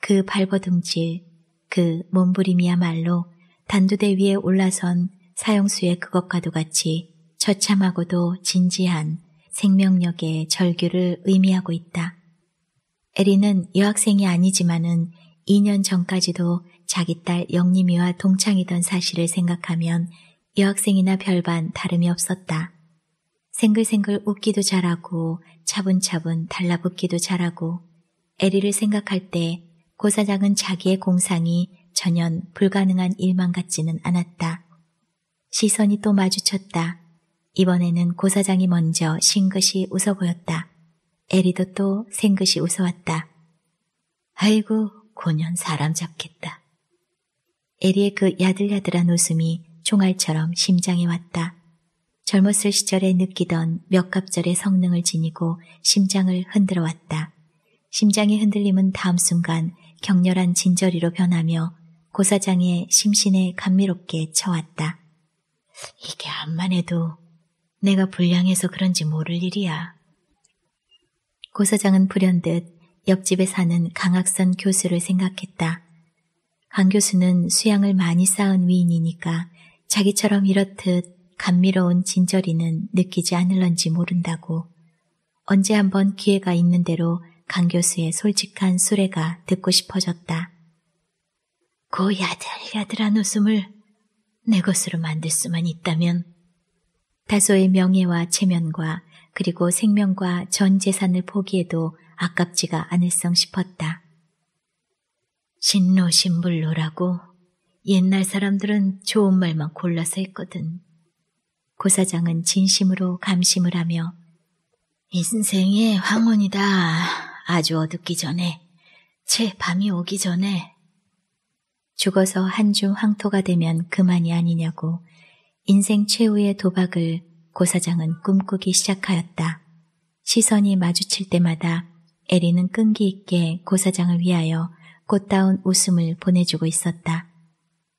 그 발버둥질, 그 몸부림이야말로 단두대 위에 올라선 사형수의 그것과도 같이 처참하고도 진지한 생명력의 절규를 의미하고 있다. 에리는 여학생이 아니지만은 2년 전까지도 자기 딸 영림이와 동창이던 사실을 생각하면 여학생이나 별반 다름이 없었다. 생글생글 웃기도 잘하고 차분차분 달라붙기도 잘하고 에리를 생각할 때 고사장은 자기의 공상이 전혀 불가능한 일만 같지는 않았다. 시선이 또 마주쳤다. 이번에는 고사장이 먼저 싱긋이 웃어 보였다. 에리도 또 생긋이 웃어왔다. 아이고, 고년 사람 잡겠다. 에리의 그 야들야들한 웃음이 총알처럼 심장에 왔다. 젊었을 시절에 느끼던 몇 갑절의 성능을 지니고 심장을 흔들어 왔다. 심장의 흔들림은 다음 순간 격렬한 진저리로 변하며 고사장의 심신에 감미롭게 쳐왔다. 이게 암만 해도 내가 불량해서 그런지 모를 일이야. 고사장은 불현듯 옆집에 사는 강학선 교수를 생각했다. 강 교수는 수양을 많이 쌓은 위인이니까 자기처럼 이렇듯 감미로운 진저리는 느끼지 않을런지 모른다고 언제 한번 기회가 있는 대로 강 교수의 솔직한 수레가 듣고 싶어졌다. 고 야들야들한 웃음을 내 것으로 만들 수만 있다면 다소의 명예와 체면과 그리고 생명과 전 재산을 포기해도 아깝지가 않을성 싶었다. 신노 신불로라고 옛날 사람들은 좋은 말만 골라서 했거든. 고사장은 진심으로 감심을 하며 인생의 황혼이다. 아주 어둡기 전에 채 밤이 오기 전에 죽어서 한줌 황토가 되면 그만이 아니냐고 인생 최후의 도박을 고사장은 꿈꾸기 시작하였다. 시선이 마주칠 때마다 에리는 끈기 있게 고사장을 위하여 꽃다운 웃음을 보내주고 있었다.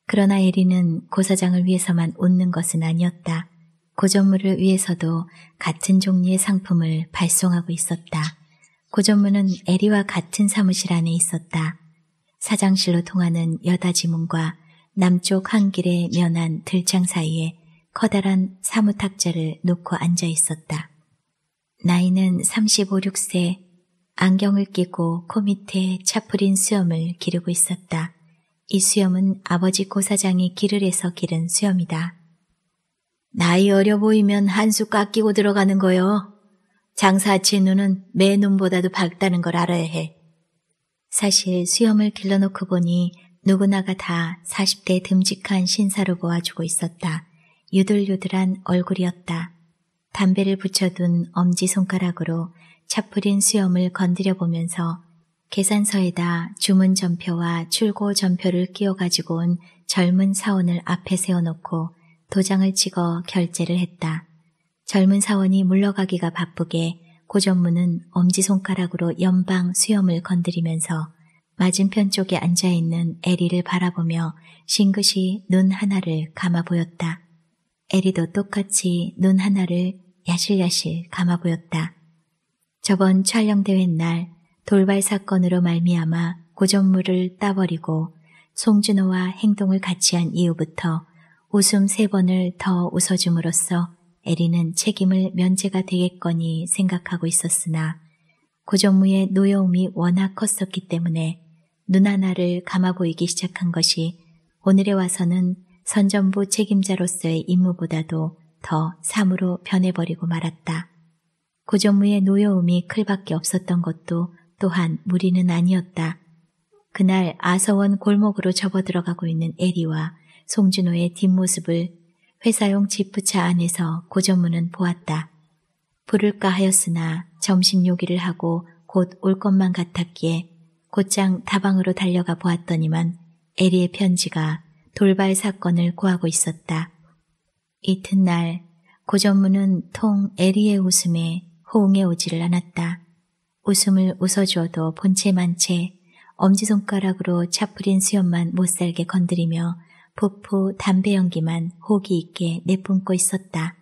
그러나 에리는 고사장을 위해서만 웃는 것은 아니었다. 고전물을 위해서도 같은 종류의 상품을 발송하고 있었다. 고전문은 에리와 같은 사무실 안에 있었다. 사장실로 통하는 여다 지문과 남쪽 한길에 면한 들창 사이에 커다란 사무탁자를 놓고 앉아 있었다. 나이는 35, 6세, 안경을 끼고 코 밑에 차풀인 수염을 기르고 있었다. 이 수염은 아버지 고사장이 길을 해서 기른 수염이다. 나이 어려 보이면 한 수 깎이고 들어가는 거요. 장사치 눈은 매 눈보다도 밝다는 걸 알아야 해. 사실 수염을 길러놓고 보니 누구나가 다 40대 듬직한 신사로 보아주고 있었다. 유들유들한 얼굴이었다. 담배를 붙여둔 엄지손가락으로 차풀인 수염을 건드려 보면서 계산서에다 주문 전표와 출고 전표를 끼워가지고 온 젊은 사원을 앞에 세워놓고 도장을 찍어 결제를 했다. 젊은 사원이 물러가기가 바쁘게 고전무는 엄지손가락으로 연방 수염을 건드리면서 맞은편 쪽에 앉아있는 에리를 바라보며 싱긋이 눈 하나를 감아 보였다. 에리도 똑같이 눈 하나를 야실야실 감아 보였다. 저번 촬영대회 날 돌발 사건으로 말미암아 고전물을 따버리고 송준호와 행동을 같이 한 이후부터 웃음 세 번을 더 웃어줌으로써 에리는 책임을 면제가 되겠거니 생각하고 있었으나 고정무의 노여움이 워낙 컸었기 때문에 눈 하나를 감아 보이기 시작한 것이 오늘에 와서는 선전부 책임자로서의 임무보다도 더사무로 변해버리고 말았다. 고전무의 노여움이 클밖에 없었던 것도 또한 무리는 아니었다. 그날 아서원 골목으로 접어들어가고 있는 에리와 송준호의 뒷모습을 회사용 지프차 안에서 고전무는 보았다. 부를까 하였으나 점심 요기를 하고 곧 올 것만 같았기에 곧장 다방으로 달려가 보았더니만 에리의 편지가 돌발 사건을 구하고 있었다. 이튿날 고전무는 통 에리의 웃음에 호응해 오지를 않았다. 웃음을 웃어주어도 본체만 채 엄지손가락으로 차풀인 수염만 못살게 건드리며 부푸 담배 연기만 호기 있게 내뿜고 있었다.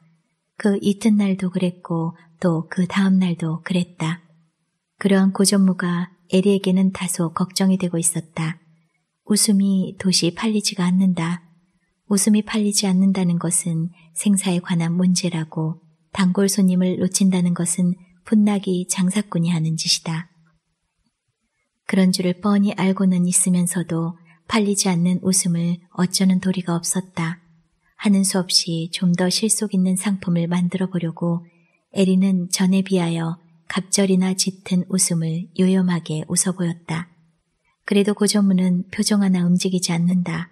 그 이튿날도 그랬고 또 그 다음날도 그랬다. 그러한 고전무가 에리에게는 다소 걱정이 되고 있었다. 웃음이 도시 팔리지가 않는다. 웃음이 팔리지 않는다는 것은 생사에 관한 문제라고 단골 손님을 놓친다는 것은 분나기 장사꾼이 하는 짓이다. 그런 줄을 뻔히 알고는 있으면서도 팔리지 않는 웃음을 어쩌는 도리가 없었다. 하는 수 없이 좀 더 실속 있는 상품을 만들어 보려고 에리는 전에 비하여 갑절이나 짙은 웃음을 요염하게 웃어 보였다. 그래도 고전문은 표정 하나 움직이지 않는다.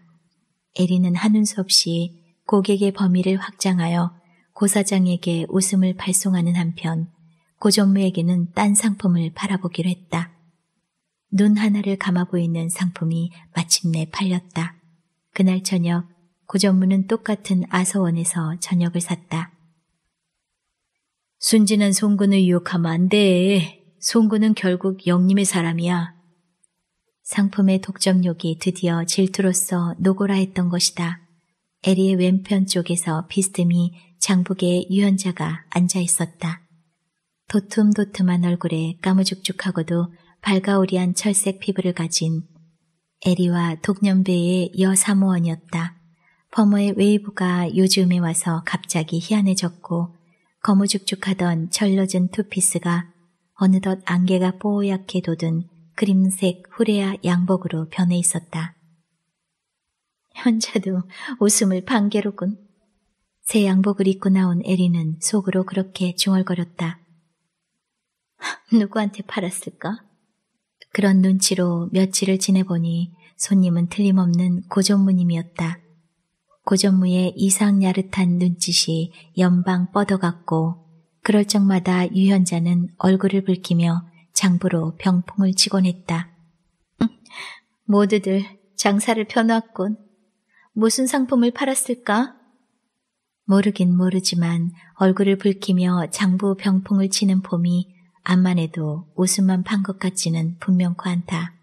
에리는 하는 수 없이 고객의 범위를 확장하여 고사장에게 웃음을 발송하는 한편 고전무에게는 딴 상품을 팔아보기로 했다. 눈 하나를 감아 보이는 상품이 마침내 팔렸다. 그날 저녁 고전무는 똑같은 아서원에서 저녁을 샀다. 순진한 송군을 유혹하면 안 돼. 송군은 결국 영림의 사람이야. 상품의 독점욕이 드디어 질투로서 노골화했던 것이다. 에리의 왼편 쪽에서 비스듬히 장북의 유연자가 앉아 있었다. 도툼도툼한 얼굴에 까무죽죽하고도 발가오리한 철색 피부를 가진 에리와 독년배의 여사모원이었다. 버머의 웨이브가 요즘에 와서 갑자기 희한해졌고 거무죽죽하던 철러진 투피스가 어느덧 안개가 뽀얗게 돋은 그림색 후레아 양복으로 변해 있었다. 현자도 웃음을 반개로군. 새 양복을 입고 나온 에리는 속으로 그렇게 중얼거렸다. 누구한테 팔았을까? 그런 눈치로 며칠을 지내보니 손님은 틀림없는 고전무님이었다. 고전무의 이상 야릇한 눈짓이 연방 뻗어갔고 그럴 적마다 유현자는 얼굴을 붉히며 장부로 병풍을 치곤 했다. 모두들 장사를 펴놨군. 무슨 상품을 팔았을까? 모르긴 모르지만 얼굴을 붉히며 장부 병풍을 치는 봄이 암만 해도 웃음만 판 것 같지는 분명코 않다.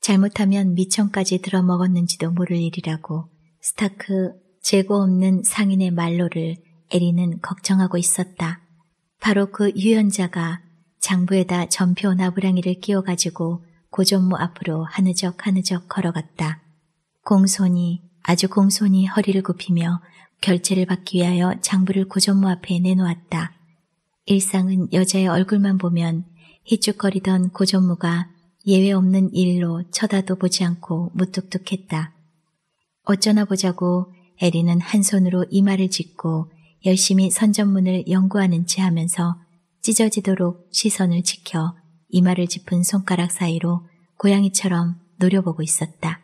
잘못하면 미천까지 들어먹었는지도 모를 일이라고 스타크 재고 없는 상인의 말로를 에리는 걱정하고 있었다. 바로 그 유연자가 장부에다 전표 나부랑이를 끼워가지고 고전무 앞으로 하느적 하느적 걸어갔다. 공손히 아주 공손히 허리를 굽히며 결제를 받기 위하여 장부를 고전무 앞에 내놓았다. 일상은 여자의 얼굴만 보면 희죽거리던 고전무가 예외 없는 일로 쳐다도 보지 않고 무뚝뚝했다. 어쩌나 보자고 에리는 한 손으로 이마를 짚고 열심히 선전문을 연구하는 체 하면서 찢어지도록 시선을 지켜 이마를 짚은 손가락 사이로 고양이처럼 노려보고 있었다.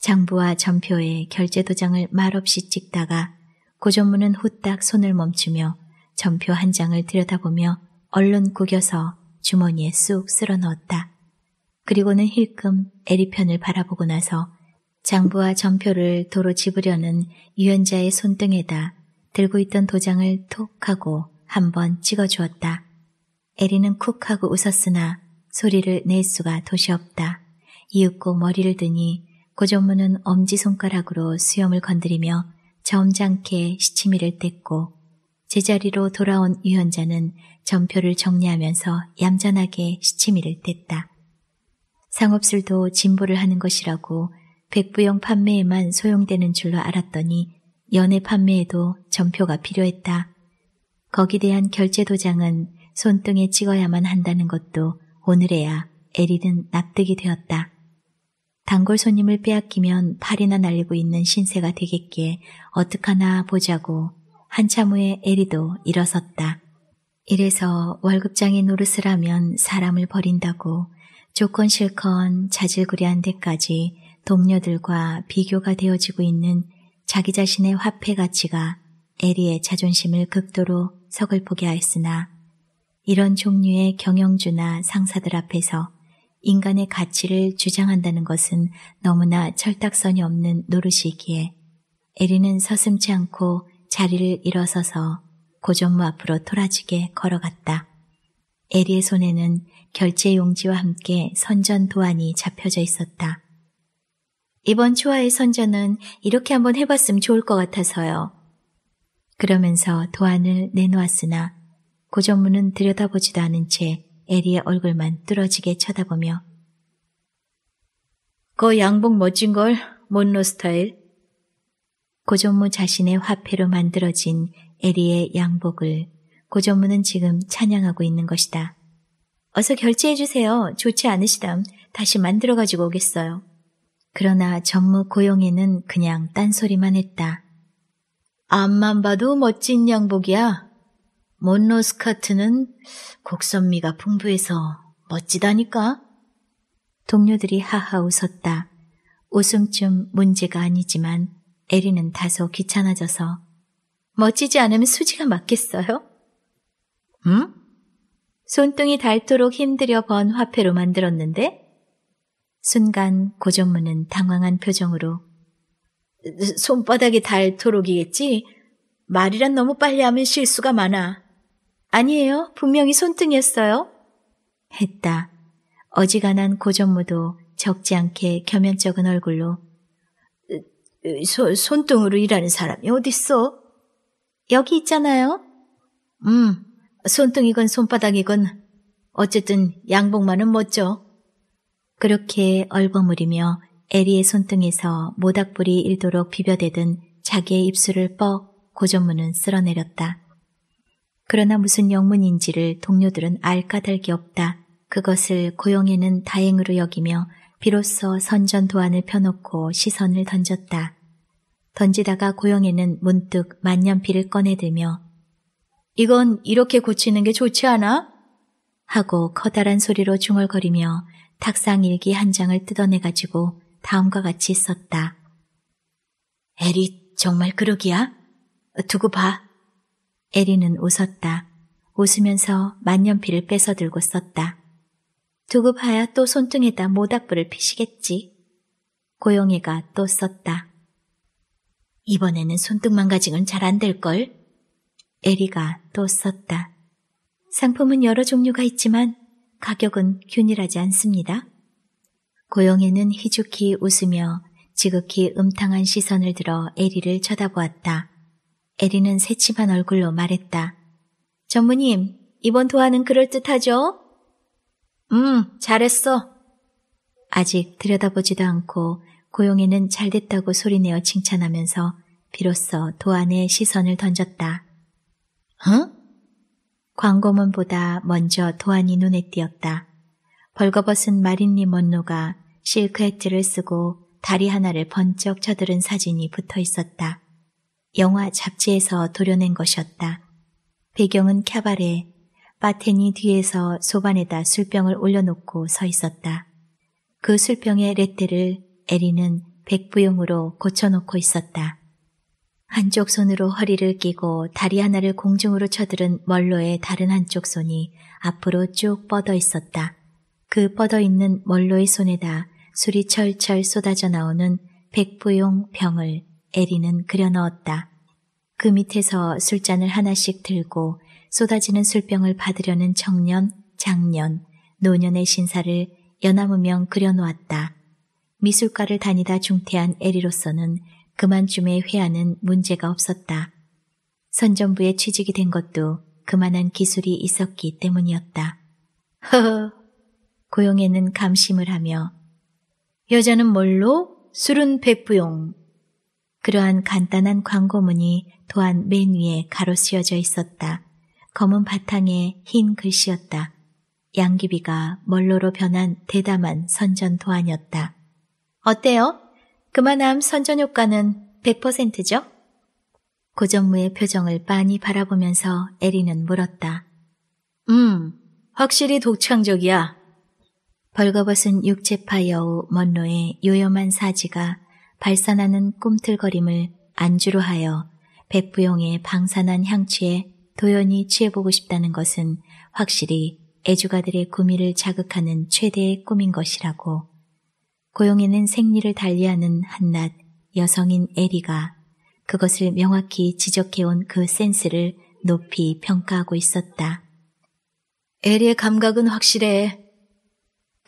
장부와 전표에 결제 도장을 말없이 찍다가 고전문은 후딱 손을 멈추며 전표 한 장을 들여다보며 얼른 구겨서 주머니에 쑥 쓸어 넣었다. 그리고는 힐끔 에리편을 바라보고 나서 장부와 전표를 도로 집으려는 유연자의 손등에다 들고 있던 도장을 톡 하고 한번 찍어주었다. 에리는 쿡 하고 웃었으나 소리를 낼 수가 도시 없다. 이윽고 머리를 드니 고전문은 엄지손가락으로 수염을 건드리며 점잖게 시치미를 뗐고 제자리로 돌아온 유현자는 전표를 정리하면서 얌전하게 시치미를 뗐다. 상업술도 진보를 하는 것이라고 백부영 판매에만 소용되는 줄로 알았더니 연애 판매에도 전표가 필요했다. 거기 대한 결제 도장은 손등에 찍어야만 한다는 것도 오늘에야 에리는 납득이 되었다. 단골 손님을 빼앗기면 팔이나 날리고 있는 신세가 되겠기에 어떡하나 보자고 한참 후에 에리도 일어섰다. 이래서 월급장이 노릇을하면 사람을 버린다고 조건 실컷 자질구레한 데까지 동료들과 비교가 되어지고 있는 자기 자신의 화폐 가치가 에리의 자존심을 극도로 서글프게 하였으나 이런 종류의 경영주나 상사들 앞에서 인간의 가치를 주장한다는 것은 너무나 철딱선이 없는 노릇이기에 에리는 서슴치 않고 자리를 일어서서 고전무 앞으로 토라지게 걸어갔다. 에리의 손에는 결제 용지와 함께 선전 도안이 잡혀져 있었다. 이번 초하의 선전은 이렇게 한번 해봤으면 좋을 것 같아서요. 그러면서 도안을 내놓았으나 고전문은 들여다보지도 않은 채 에리의 얼굴만 뚫어지게 쳐다보며 그 양복 멋진걸, 몬로 스타일. 고전무 자신의 화폐로 만들어진 에리의 양복을 고전무는 지금 찬양하고 있는 것이다. 어서 결제해주세요. 좋지 않으시담. 다시 만들어가지고 오겠어요. 그러나 전무 고용에는 그냥 딴소리만 했다. 앞만 봐도 멋진 양복이야. 몬로 스커트는 곡선미가 풍부해서 멋지다니까. 동료들이 하하 웃었다. 웃음쯤 문제가 아니지만 에리는 다소 귀찮아져서 멋지지 않으면 수지가 맞겠어요? 응? 손등이 닳도록 힘들여 번 화폐로 만들었는데? 순간 고정문은 당황한 표정으로 손바닥이 닳도록이겠지? 말이란 너무 빨리 하면 실수가 많아. 아니에요. 분명히 손등이었어요. 했다. 어지간한 고전무도 적지 않게 겸연쩍은 얼굴로 소, 손등으로 일하는 사람이 어딨어? 여기 있잖아요. 음, 손등이건 손바닥이건 어쨌든 양복만은 멋져. 그렇게 얼버무리며 에리의 손등에서 모닥불이 일도록 비벼대던 자기의 입술을 뻑 고전문은 쓸어내렸다. 그러나 무슨 영문인지를 동료들은 알 까닭이 없다. 그것을 고용에는 다행으로 여기며 비로소 선전 도안을 펴놓고 시선을 던졌다. 던지다가 고영애는 문득 만년필을 꺼내들며 이건 이렇게 고치는 게 좋지 않아? 하고 커다란 소리로 중얼거리며 탁상일기 한 장을 뜯어내가지고 다음과 같이 썼다. 에리 정말 그러기야? 두고 봐. 에리는 웃었다. 웃으면서 만년필을 뺏어 들고 썼다. 두고 봐야 또 손등에다 모닥불을 피시겠지. 고용이가 또 썼다. 이번에는 손등 망가지는 잘안 될걸? 에리가 또 썼다. 상품은 여러 종류가 있지만 가격은 균일하지 않습니다. 고용에는 희죽히 웃으며 지극히 음탕한 시선을 들어 에리를 쳐다보았다. 에리는 새침한 얼굴로 말했다. 전무님, 이번 도안은 그럴듯하죠? 음, 잘했어. 아직 들여다보지도 않고 고용에는 잘됐다고 소리내어 칭찬하면서 비로소 도안에 시선을 던졌다. 응? 광고문보다 먼저 도안이 눈에 띄었다. 벌거벗은 마린니 먼로가 실크 헤트를 쓰고 다리 하나를 번쩍 쳐들은 사진이 붙어 있었다. 영화 잡지에서 도려낸 것이었다. 배경은 캬바레, 바텐이 뒤에서 소반에다 술병을 올려놓고 서 있었다. 그 술병의 레테를 에리는 백부용으로 고쳐놓고 있었다. 한쪽 손으로 허리를 끼고 다리 하나를 공중으로 쳐들은 멀로의 다른 한쪽 손이 앞으로 쭉 뻗어 있었다. 그 뻗어있는 멀로의 손에다 술이 철철 쏟아져 나오는 백부용 병을 에리는 그려 넣었다. 그 밑에서 술잔을 하나씩 들고 쏟아지는 술병을 받으려는 청년, 장년, 노년의 신사를 연화무명 그려 놓았다. 미술과를 다니다 중퇴한 에리로서는 그만쯤의 회화는 문제가 없었다. 선전부에 취직이 된 것도 그만한 기술이 있었기 때문이었다. 허허, 고용에는 감심을 하며 여자는 뭘로 술은 백부용 그러한 간단한 광고문이 도안 맨 위에 가로 쓰여져 있었다. 검은 바탕에 흰 글씨였다. 양귀비가 멀로로 변한 대담한 선전 도안이었다. 어때요? 그만함 선전 효과는 100%죠? 고정무의 표정을 빤히 바라보면서 에리는 물었다. 음, 확실히 독창적이야. 벌거벗은 육체파 여우 먼로의 요염한 사지가 발산하는 꿈틀거림을 안주로 하여 백부용의 방산한 향취에 도연히 취해보고 싶다는 것은 확실히 애주가들의 구미를 자극하는 최대의 꿈인 것이라고 고용에는 생리를 달리하는 한낱 여성인 에리가 그것을 명확히 지적해온 그 센스를 높이 평가하고 있었다. 에리의 감각은 확실해.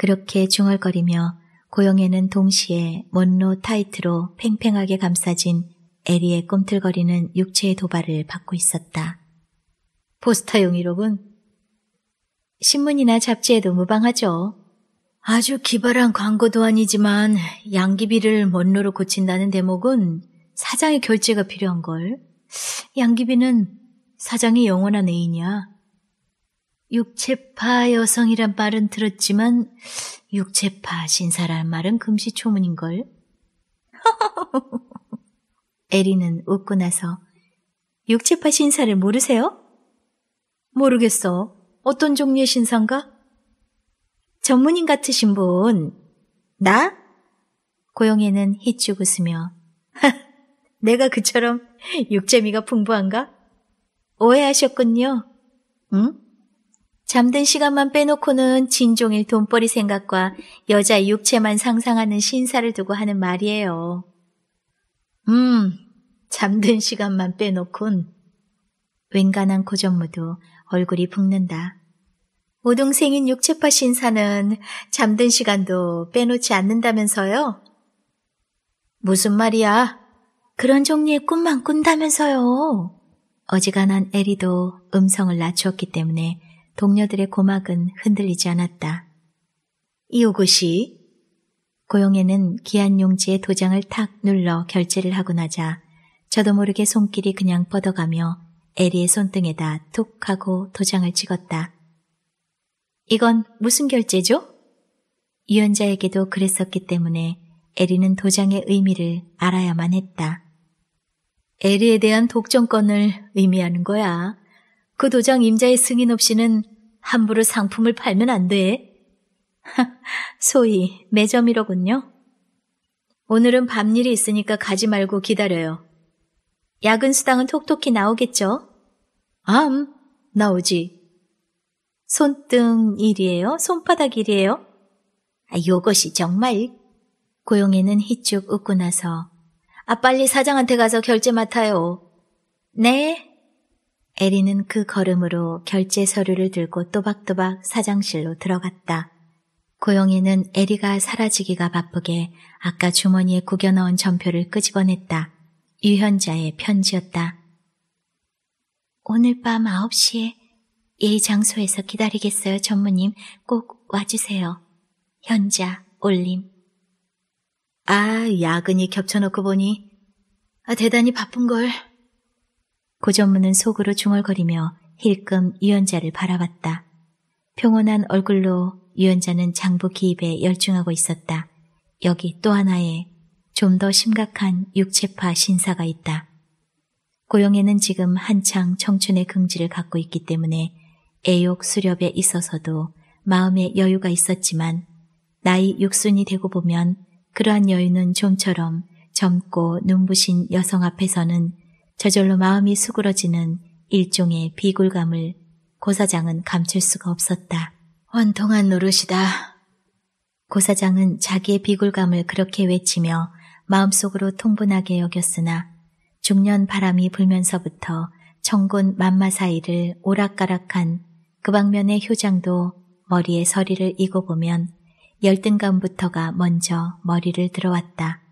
그렇게 중얼거리며 고영애는 동시에 먼로 타이트로 팽팽하게 감싸진 에리의 꿈틀거리는 육체의 도발을 받고 있었다. 포스터 용의록은 신문이나 잡지에도 무방하죠. 아주 기발한 광고도 아니지만 양귀비를 먼로로 고친다는 대목은 사장의 결제가 필요한 걸. 양귀비는 사장이 영원한 애인이야. 육체파 여성이란 말은 들었지만 육체파 신사란 말은 금시초문인걸. 에리는 웃고 나서 육체파 신사를 모르세요? 모르겠어. 어떤 종류의 신상인가 전문인 같으신 분. 나? 고영애는 히쭉 웃으며 내가 그처럼 육체미가 풍부한가? 오해하셨군요. 응? 잠든 시간만 빼놓고는 진종일 돈벌이 생각과 여자 육체만 상상하는 신사를 두고 하는 말이에요. 음, 잠든 시간만 빼놓곤. 웬간한 고전무도 얼굴이 붓는다. 오동생인 육체파 신사는 잠든 시간도 빼놓지 않는다면서요? 무슨 말이야? 그런 종류의 꿈만 꾼다면서요. 어지간한 에리도 음성을 낮추었기 때문에 동료들의 고막은 흔들리지 않았다. 이오구시 고용에는 기한 용지의 도장을 탁 눌러 결제를 하고 나자 저도 모르게 손길이 그냥 뻗어가며 에리의 손등에다 툭 하고 도장을 찍었다. 이건 무슨 결제죠? 유연자에게도 그랬었기 때문에 에리는 도장의 의미를 알아야만 했다. 에리에 대한 독점권을 의미하는 거야. 그 도장 임자의 승인 없이는 함부로 상품을 팔면 안 돼. 소위 매점이로군요. 오늘은 밤일이 있으니까 가지 말고 기다려요. 야근 수당은 톡톡히 나오겠죠? 암, 나오지. 손등 일이에요? 손바닥 일이에요? 아, 요것이 정말. 고용이는 희쭉 웃고 나서. 아, 빨리 사장한테 가서 결제 맡아요. 네. 에리는 그 걸음으로 결제 서류를 들고 또박또박 사장실로 들어갔다. 고영이는 에리가 사라지기가 바쁘게 아까 주머니에 구겨 넣은 전표를 끄집어냈다. 유현자의 편지였다. 오늘 밤 9시에 예의 장소에서 기다리겠어요, 전무님. 꼭 와주세요. 현자, 올림. 아, 야근이 겹쳐놓고 보니. 아, 대단히 바쁜걸. 고전문은 속으로 중얼거리며 힐끔 유연자를 바라봤다. 평온한 얼굴로 유연자는 장부 기입에 열중하고 있었다. 여기 또 하나의 좀 더 심각한 육체파 신사가 있다. 고영애는 지금 한창 청춘의 긍지를 갖고 있기 때문에 애욕 수렵에 있어서도 마음의 여유가 있었지만 나이 육순이 되고 보면 그러한 여유는 좀처럼 젊고 눈부신 여성 앞에서는 저절로 마음이 수그러지는 일종의 비굴감을 고사장은 감출 수가 없었다. 원통한 노릇이다. 고사장은 자기의 비굴감을 그렇게 외치며 마음속으로 통분하게 여겼으나 중년 바람이 불면서부터 청군 만마 사이를 오락가락한 그 방면의 효장도 머리에 서리를 이고 보면 열등감부터가 먼저 머리를 들어왔다.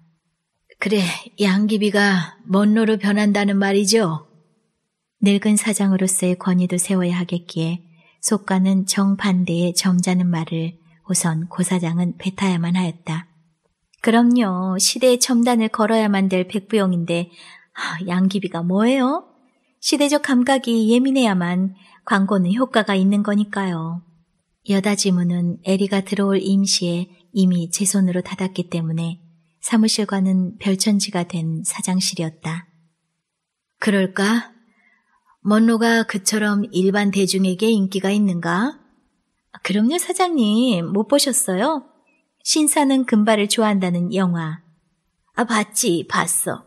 그래, 양귀비가 먼로로 변한다는 말이죠. 늙은 사장으로서의 권위도 세워야 하겠기에 속가는 정반대의 점잖은 말을 우선 고사장은 뱉어야만 하였다. 그럼요. 시대의 첨단을 걸어야만 될 백부영인데 아, 양귀비가 뭐예요? 시대적 감각이 예민해야만 광고는 효과가 있는 거니까요. 여다 지문은 에리가 들어올 임시에 이미 제 손으로 닫았기 때문에 사무실과는 별천지가 된 사장실이었다. 그럴까? 먼로가 그처럼 일반 대중에게 인기가 있는가? 그럼요, 사장님. 못 보셨어요? 신사는 금발을 좋아한다는 영화. 아, 봤지, 봤어.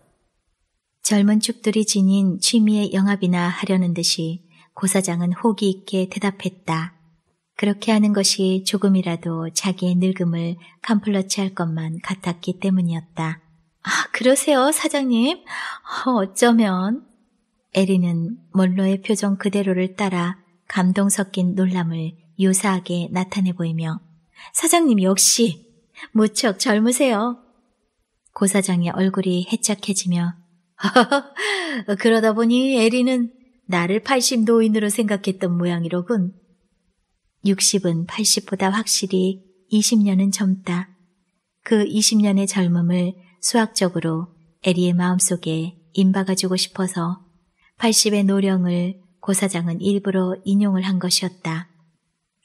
젊은 축들이 지닌 취미의 영합이나 하려는 듯이 고사장은 호기 있게 대답했다. 그렇게 하는 것이 조금이라도 자기의 늙음을 캄플러치할 것만 같았기 때문이었다. 아, 그러세요, 사장님. 어, 어쩌면. 에리는 몰로의 표정 그대로를 따라 감동 섞인 놀람을 유사하게 나타내 보이며 사장님 역시 무척 젊으세요. 고사장의 얼굴이 해착해지며 그러다 보니 에리는 나를 80 노인으로 생각했던 모양이로군. 60은 80보다 확실히 20년은 젊다. 그 20년의 젊음을 수학적으로 에리의 마음속에 임박아주고 싶어서 80의 노령을 고사장은 일부러 인용을 한 것이었다.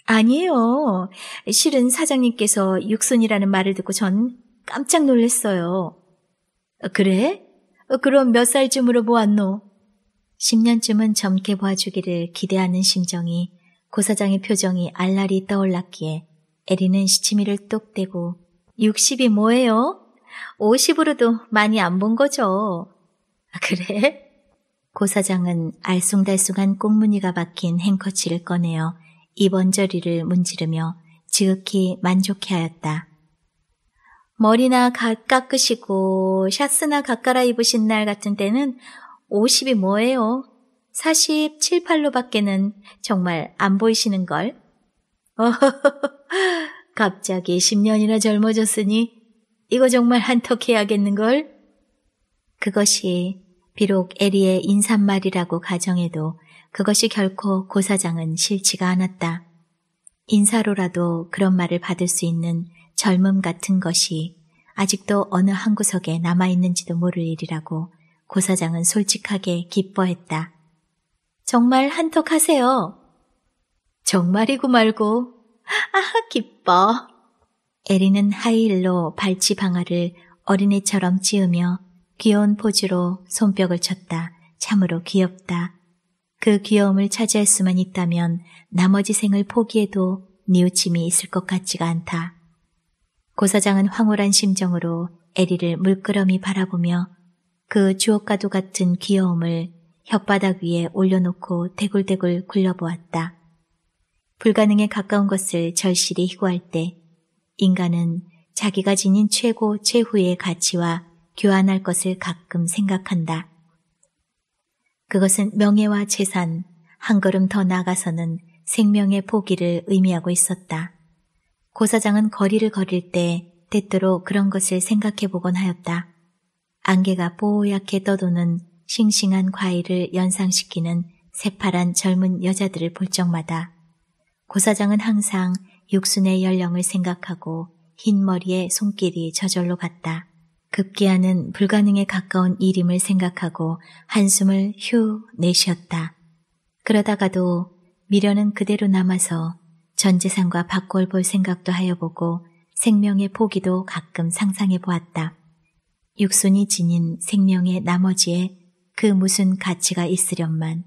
아니에요. 실은 사장님께서 육순이라는 말을 듣고 전 깜짝 놀랐어요. 그래? 그럼 몇 살쯤으로 보았노? 10년쯤은 젊게 보아주기를 기대하는 심정이 고사장의 표정이 알랄이 떠올랐기에 에리는 시치미를 똑 떼고 60이 뭐예요? 50으로도 많이 안 본 거죠. 아, 그래? 고사장은 알쏭달쏭한 꽁무니가 박힌 행커치를 꺼내어 입원저리를 문지르며 지극히 만족해하였다. 머리나 각 깎으시고 샷스나각 갈아입으신 날 같은 때는 50이 뭐예요? 47, 8로밖에는 정말 안 보이시는 걸? 갑자기 10년이나 젊어졌으니 이거 정말 한턱해야겠는걸? 그것이 비록 에리의 인사말이라고 가정해도 그것이 결코 고사장은 싫지가 않았다. 인사로라도 그런 말을 받을 수 있는 젊음 같은 것이 아직도 어느 한 구석에 남아있는지도 모를 일이라고 고사장은 솔직하게 기뻐했다. 정말 한턱 하세요. 정말이고 말고. 아, 기뻐. 에리는 하이힐로 발치 방아를 어린애처럼 찌으며 귀여운 포즈로 손뼉을 쳤다. 참으로 귀엽다. 그 귀여움을 차지할 수만 있다면 나머지 생을 포기해도 니우침이 있을 것 같지가 않다. 고사장은 황홀한 심정으로 에리를 물끄러미 바라보며 그 주옥가도 같은 귀여움을 혓바닥 위에 올려놓고 대굴대굴 굴려보았다. 불가능에 가까운 것을 절실히 희구할 때 인간은 자기가 지닌 최고 최후의 가치와 교환할 것을 가끔 생각한다. 그것은 명예와 재산, 한 걸음 더 나아가서는 생명의 포기를 의미하고 있었다. 고사장은 거리를 걸을 때 때때로 그런 것을 생각해 보곤 하였다. 안개가 뽀얗게 떠도는 싱싱한 과일을 연상시키는 새파란 젊은 여자들을 볼 적마다 고사장은 항상 육순의 연령을 생각하고 흰 머리에 손길이 저절로 갔다. 급기야는 불가능에 가까운 일임을 생각하고 한숨을 휴 내쉬었다. 그러다가도 미련은 그대로 남아서 전재산과 바꿀볼 생각도 하여보고 생명의 포기도 가끔 상상해 보았다. 육순이 지닌 생명의 나머지에 그 무슨 가치가 있으련만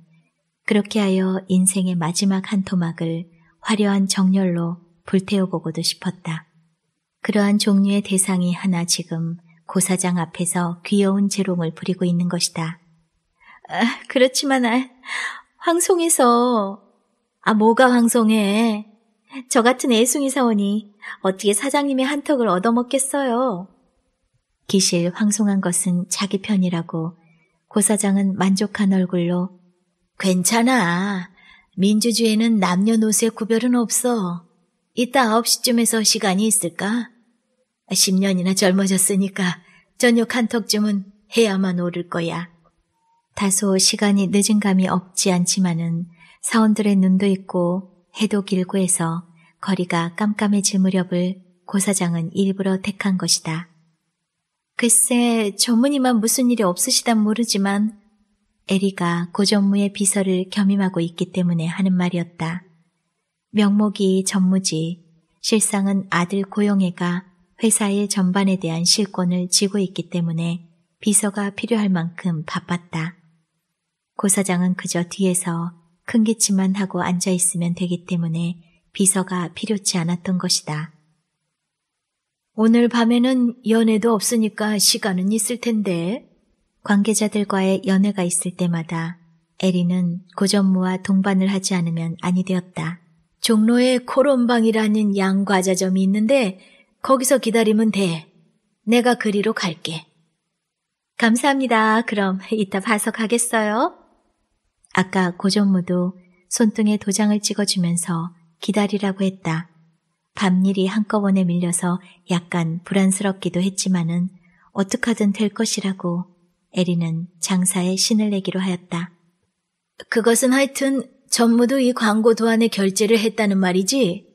그렇게 하여 인생의 마지막 한 토막을 화려한 정열로 불태워보고도 싶었다. 그러한 종류의 대상이 하나 지금 고사장 앞에서 귀여운 재롱을 부리고 있는 것이다. 아, 그렇지만 아, 황송해서 아 뭐가 황송해. 저 같은 애숭이 사원이 어떻게 사장님의 한턱을 얻어먹겠어요. 기실 황송한 것은 자기 편이라고 고사장은 만족한 얼굴로 괜찮아. 민주주의는 남녀노소의 구별은 없어. 이따 9시쯤에서 시간이 있을까? 10년이나 젊어졌으니까 저녁 한 턱쯤은 해야만 오를 거야. 다소 시간이 늦은 감이 없지 않지만은 사원들의 눈도 있고 해도 길고 해서 거리가 깜깜해질 무렵을 고사장은 일부러 택한 것이다. 글쎄, 전무님만 무슨 일이 없으시단 모르지만 에리가 고전무의 비서를 겸임하고 있기 때문에 하는 말이었다. 명목이 전무지, 실상은 아들 고영애가 회사의 전반에 대한 실권을 지고 있기 때문에 비서가 필요할 만큼 바빴다. 고사장은 그저 뒤에서 큰 기침만 하고 앉아 있으면 되기 때문에 비서가 필요치 않았던 것이다. 오늘 밤에는 연애도 없으니까 시간은 있을 텐데. 관계자들과의 연애가 있을 때마다 에리는 고전무와 동반을 하지 않으면 아니 되었다. 종로에 코롬방이라는 양과자점이 있는데 거기서 기다리면 돼. 내가 그리로 갈게. 감사합니다. 그럼 이따 봐서 가겠어요. 아까 고전무도 손등에 도장을 찍어주면서 기다리라고 했다. 밤일이 한꺼번에 밀려서 약간 불안스럽기도 했지만은 어떡하든될 것이라고 에리는 장사에 신을 내기로 하였다. 그것은 하여튼 전무도 이 광고 도안에 결제를 했다는 말이지?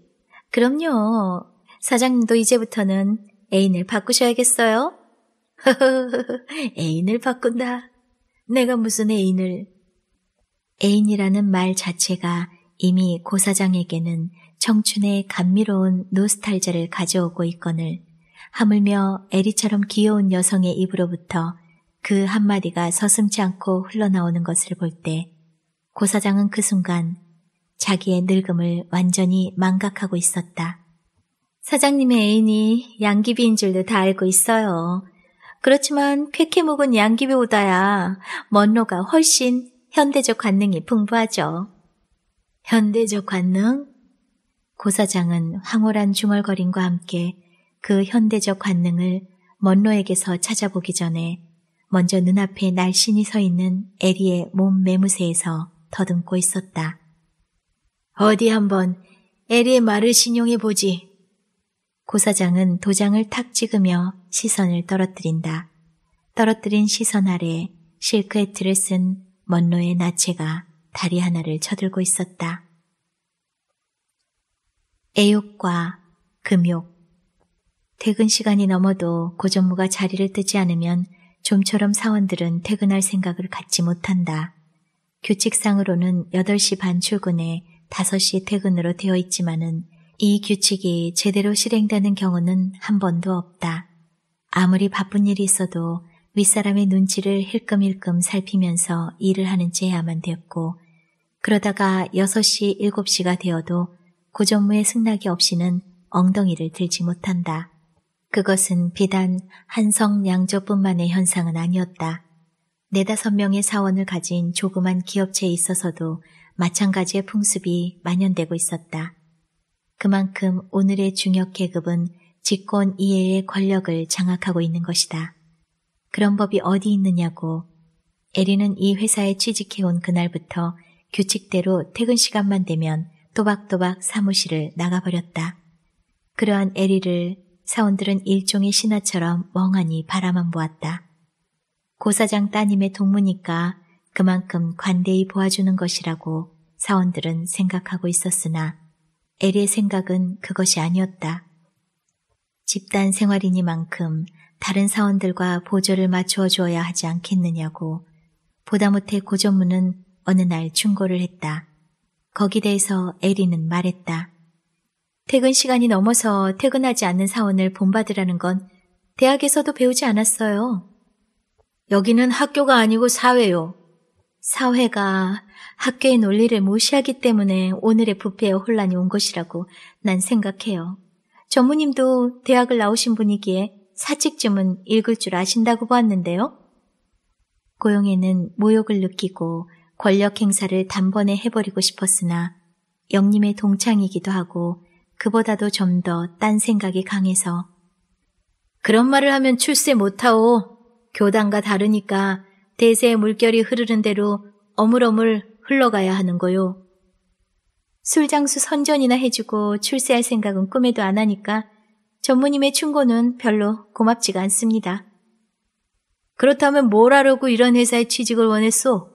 그럼요. 사장님도 이제부터는 애인을 바꾸셔야겠어요? 애인을 바꾼다. 내가 무슨 애인을. 애인이라는 말 자체가 이미 고 사장에게는 청춘의 감미로운 노스탈자를 가져오고 있거늘 하물며 에리처럼 귀여운 여성의 입으로부터 그 한마디가 서슴치 않고 흘러나오는 것을 볼 때 고사장은 그 순간 자기의 늙음을 완전히 망각하고 있었다. 사장님의 애인이 양귀비인 줄도 다 알고 있어요. 그렇지만 쾌케 묵은 양귀비보다야 먼로가 훨씬 현대적 관능이 풍부하죠. 현대적 관능? 고사장은 황홀한 중얼거림과 함께 그 현대적 관능을 먼로에게서 찾아보기 전에 먼저 눈앞에 날씬히 서 있는 에리의 몸 매무새에서 더듬고 있었다. 어디 한번 에리의 말을 신용해 보지. 고사장은 도장을 탁 찍으며 시선을 떨어뜨린다. 떨어뜨린 시선 아래 실크헤트를 쓴 먼로의 나체가 다리 하나를 쳐들고 있었다. 애욕과 금욕. 퇴근 시간이 넘어도 고전무가 자리를 뜨지 않으면 좀처럼 사원들은 퇴근할 생각을 갖지 못한다. 규칙상으로는 8시 반 출근에 5시 퇴근으로 되어 있지만은 이 규칙이 제대로 실행되는 경우는 한 번도 없다. 아무리 바쁜 일이 있어도 윗사람의 눈치를 힐끔힐끔 살피면서 일을 하는 죄야만 됐고 그러다가 6시, 7시가 되어도 고전무의 승낙이 없이는 엉덩이를 들지 못한다. 그것은 비단 한성 양조뿐만의 현상은 아니었다. 네다섯 명의 사원을 가진 조그만 기업체에 있어서도 마찬가지의 풍습이 만연되고 있었다. 그만큼 오늘의 중역 계급은 직권 이해의 권력을 장악하고 있는 것이다. 그런 법이 어디 있느냐고 에리는 이 회사에 취직해온 그날부터 규칙대로 퇴근 시간만 되면 또박또박 사무실을 나가버렸다. 그러한 에리를 사원들은 일종의 신하처럼 멍하니 바라만 보았다. 고사장 따님의 동무니까 그만큼 관대히 보아주는 것이라고 사원들은 생각하고 있었으나 에리의 생각은 그것이 아니었다. 집단 생활이니만큼 다른 사원들과 보조를 맞추어 주어야 하지 않겠느냐고 보다 못해 고전문은 어느 날 충고를 했다. 거기 대해서 에리는 말했다. 퇴근 시간이 넘어서 퇴근하지 않는 사원을 본받으라는 건 대학에서도 배우지 않았어요. 여기는 학교가 아니고 사회요. 사회가 학교의 논리를 무시하기 때문에 오늘의 부패에 혼란이 온 것이라고 난 생각해요. 전무님도 대학을 나오신 분이기에 사칙점은 읽을 줄 아신다고 보았는데요. 고용에는 모욕을 느끼고 권력 행사를 단번에 해버리고 싶었으나 영님의 동창이기도 하고 그보다도 좀 더 딴 생각이 강해서 그런 말을 하면 출세 못하오. 교단과 다르니까 대세의 물결이 흐르는 대로 어물어물 흘러가야 하는 거요. 술장수 선전이나 해주고 출세할 생각은 꿈에도 안 하니까 전무님의 충고는 별로 고맙지가 않습니다. 그렇다면 뭘 하려고 이런 회사에 취직을 원했소?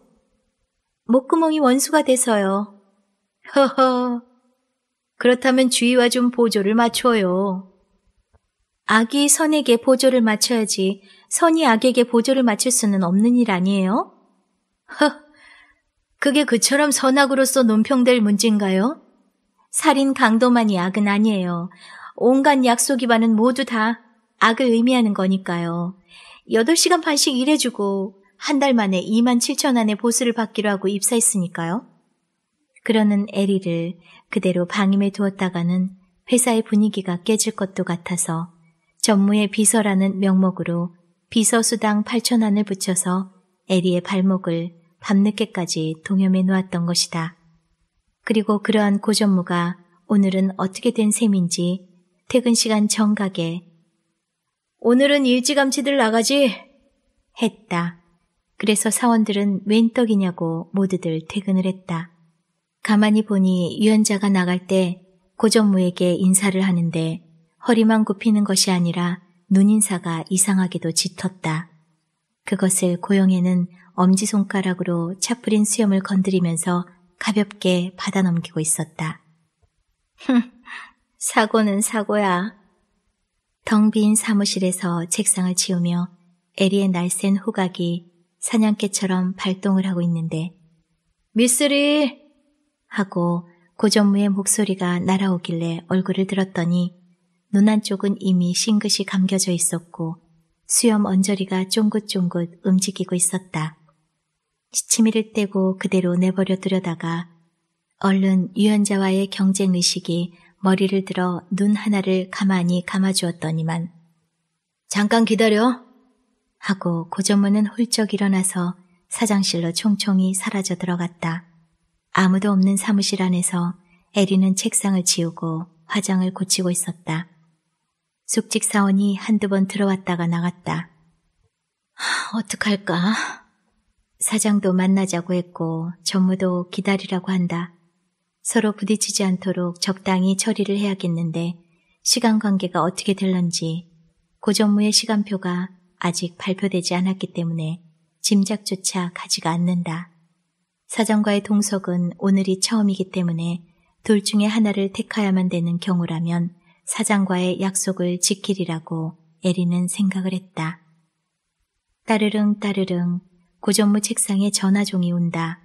목구멍이 원수가 돼서요. 허허. 그렇다면 주의와 좀 보조를 맞춰요. 악이 선에게 보조를 맞춰야지 선이 악에게 보조를 맞출 수는 없는 일 아니에요? 허, 그게 그처럼 선악으로서 논평될 문제인가요? 살인 강도만이 악은 아니에요. 온갖 약속 기반은 모두 다 악을 의미하는 거니까요. 8시간 반씩 일해주고 한달 만에 2만 7천 안의 보수를 받기로 하고 입사했으니까요. 그러는 에리를 그대로 방임에 두었다가는 회사의 분위기가 깨질 것도 같아서 전무의 비서라는 명목으로 비서수당 8천 안을 붙여서 에리의 발목을 밤늦게까지 동염해 놓았던 것이다. 그리고 그러한 고전무가 오늘은 어떻게 된 셈인지 퇴근 시간 정각에 오늘은 일찌감치들 나가지 했다. 그래서 사원들은 웬 떡이냐고 모두들 퇴근을 했다. 가만히 보니 유연자가 나갈 때 고전무에게 인사를 하는데 허리만 굽히는 것이 아니라 눈인사가 이상하게도 짙었다. 그것을 고영애는 엄지손가락으로 차프린 수염을 건드리면서 가볍게 받아 넘기고 있었다. 흥, 사고는 사고야. 덩빈 사무실에서 책상을 치우며 에리의 날쌘 호각이 사냥개처럼 발동을 하고 있는데 미스릴 하고 고전무의 목소리가 날아오길래 얼굴을 들었더니 눈안쪽은 이미 싱긋이 감겨져 있었고 수염 언저리가 쫑긋쫑긋 움직이고 있었다. 시치미를 떼고 그대로 내버려 두려다가 얼른 유연자와의 경쟁의식이 머리를 들어 눈 하나를 가만히 감아주었더니만 잠깐 기다려. 하고 고조모는 훌쩍 일어나서 사장실로 총총히 사라져 들어갔다. 아무도 없는 사무실 안에서 에리는 책상을 지우고 화장을 고치고 있었다. 숙직 사원이 한두 번 들어왔다가 나갔다. 어떡할까? 사장도 만나자고 했고 전무도 기다리라고 한다. 서로 부딪히지 않도록 적당히 처리를 해야겠는데 시간 관계가 어떻게 될런지 고전무의 시간표가 아직 발표되지 않았기 때문에 짐작조차 가지가 않는다. 사장과의 동석은 오늘이 처음이기 때문에 둘 중에 하나를 택해야만 되는 경우라면 사장과의 약속을 지키리라고 에리는 생각을 했다. 따르릉 따르릉 고전무 책상에 전화종이 온다.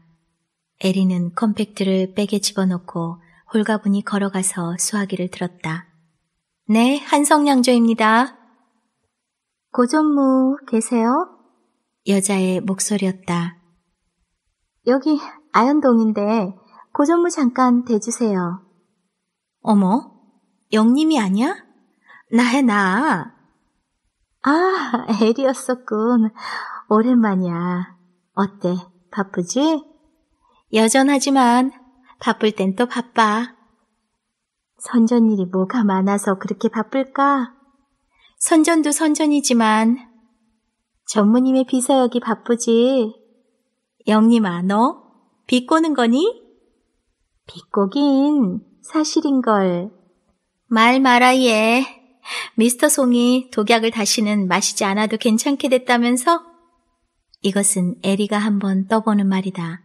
에리는 컴팩트를 백에 집어넣고 홀가분히 걸어가서 수화기를 들었다. 네, 한성양조입니다. 고전무 계세요? 여자의 목소리였다. 여기 아현동인데 고전무 잠깐 대주세요. 어머, 영님이 아니야? 나야 나. 아, 애리였었군. 오랜만이야. 어때? 바쁘지? 여전하지만 바쁠 땐 또 바빠. 선전일이 뭐가 많아서 그렇게 바쁠까? 선전도 선전이지만 전무님의 비서역이 바쁘지. 영님 아너 비꼬는 거니? 비꼬긴 사실인걸. 말 말아 얘. 미스터 송이 독약을 다시는 마시지 않아도 괜찮게 됐다면서? 이것은 에리가 한번 떠보는 말이다.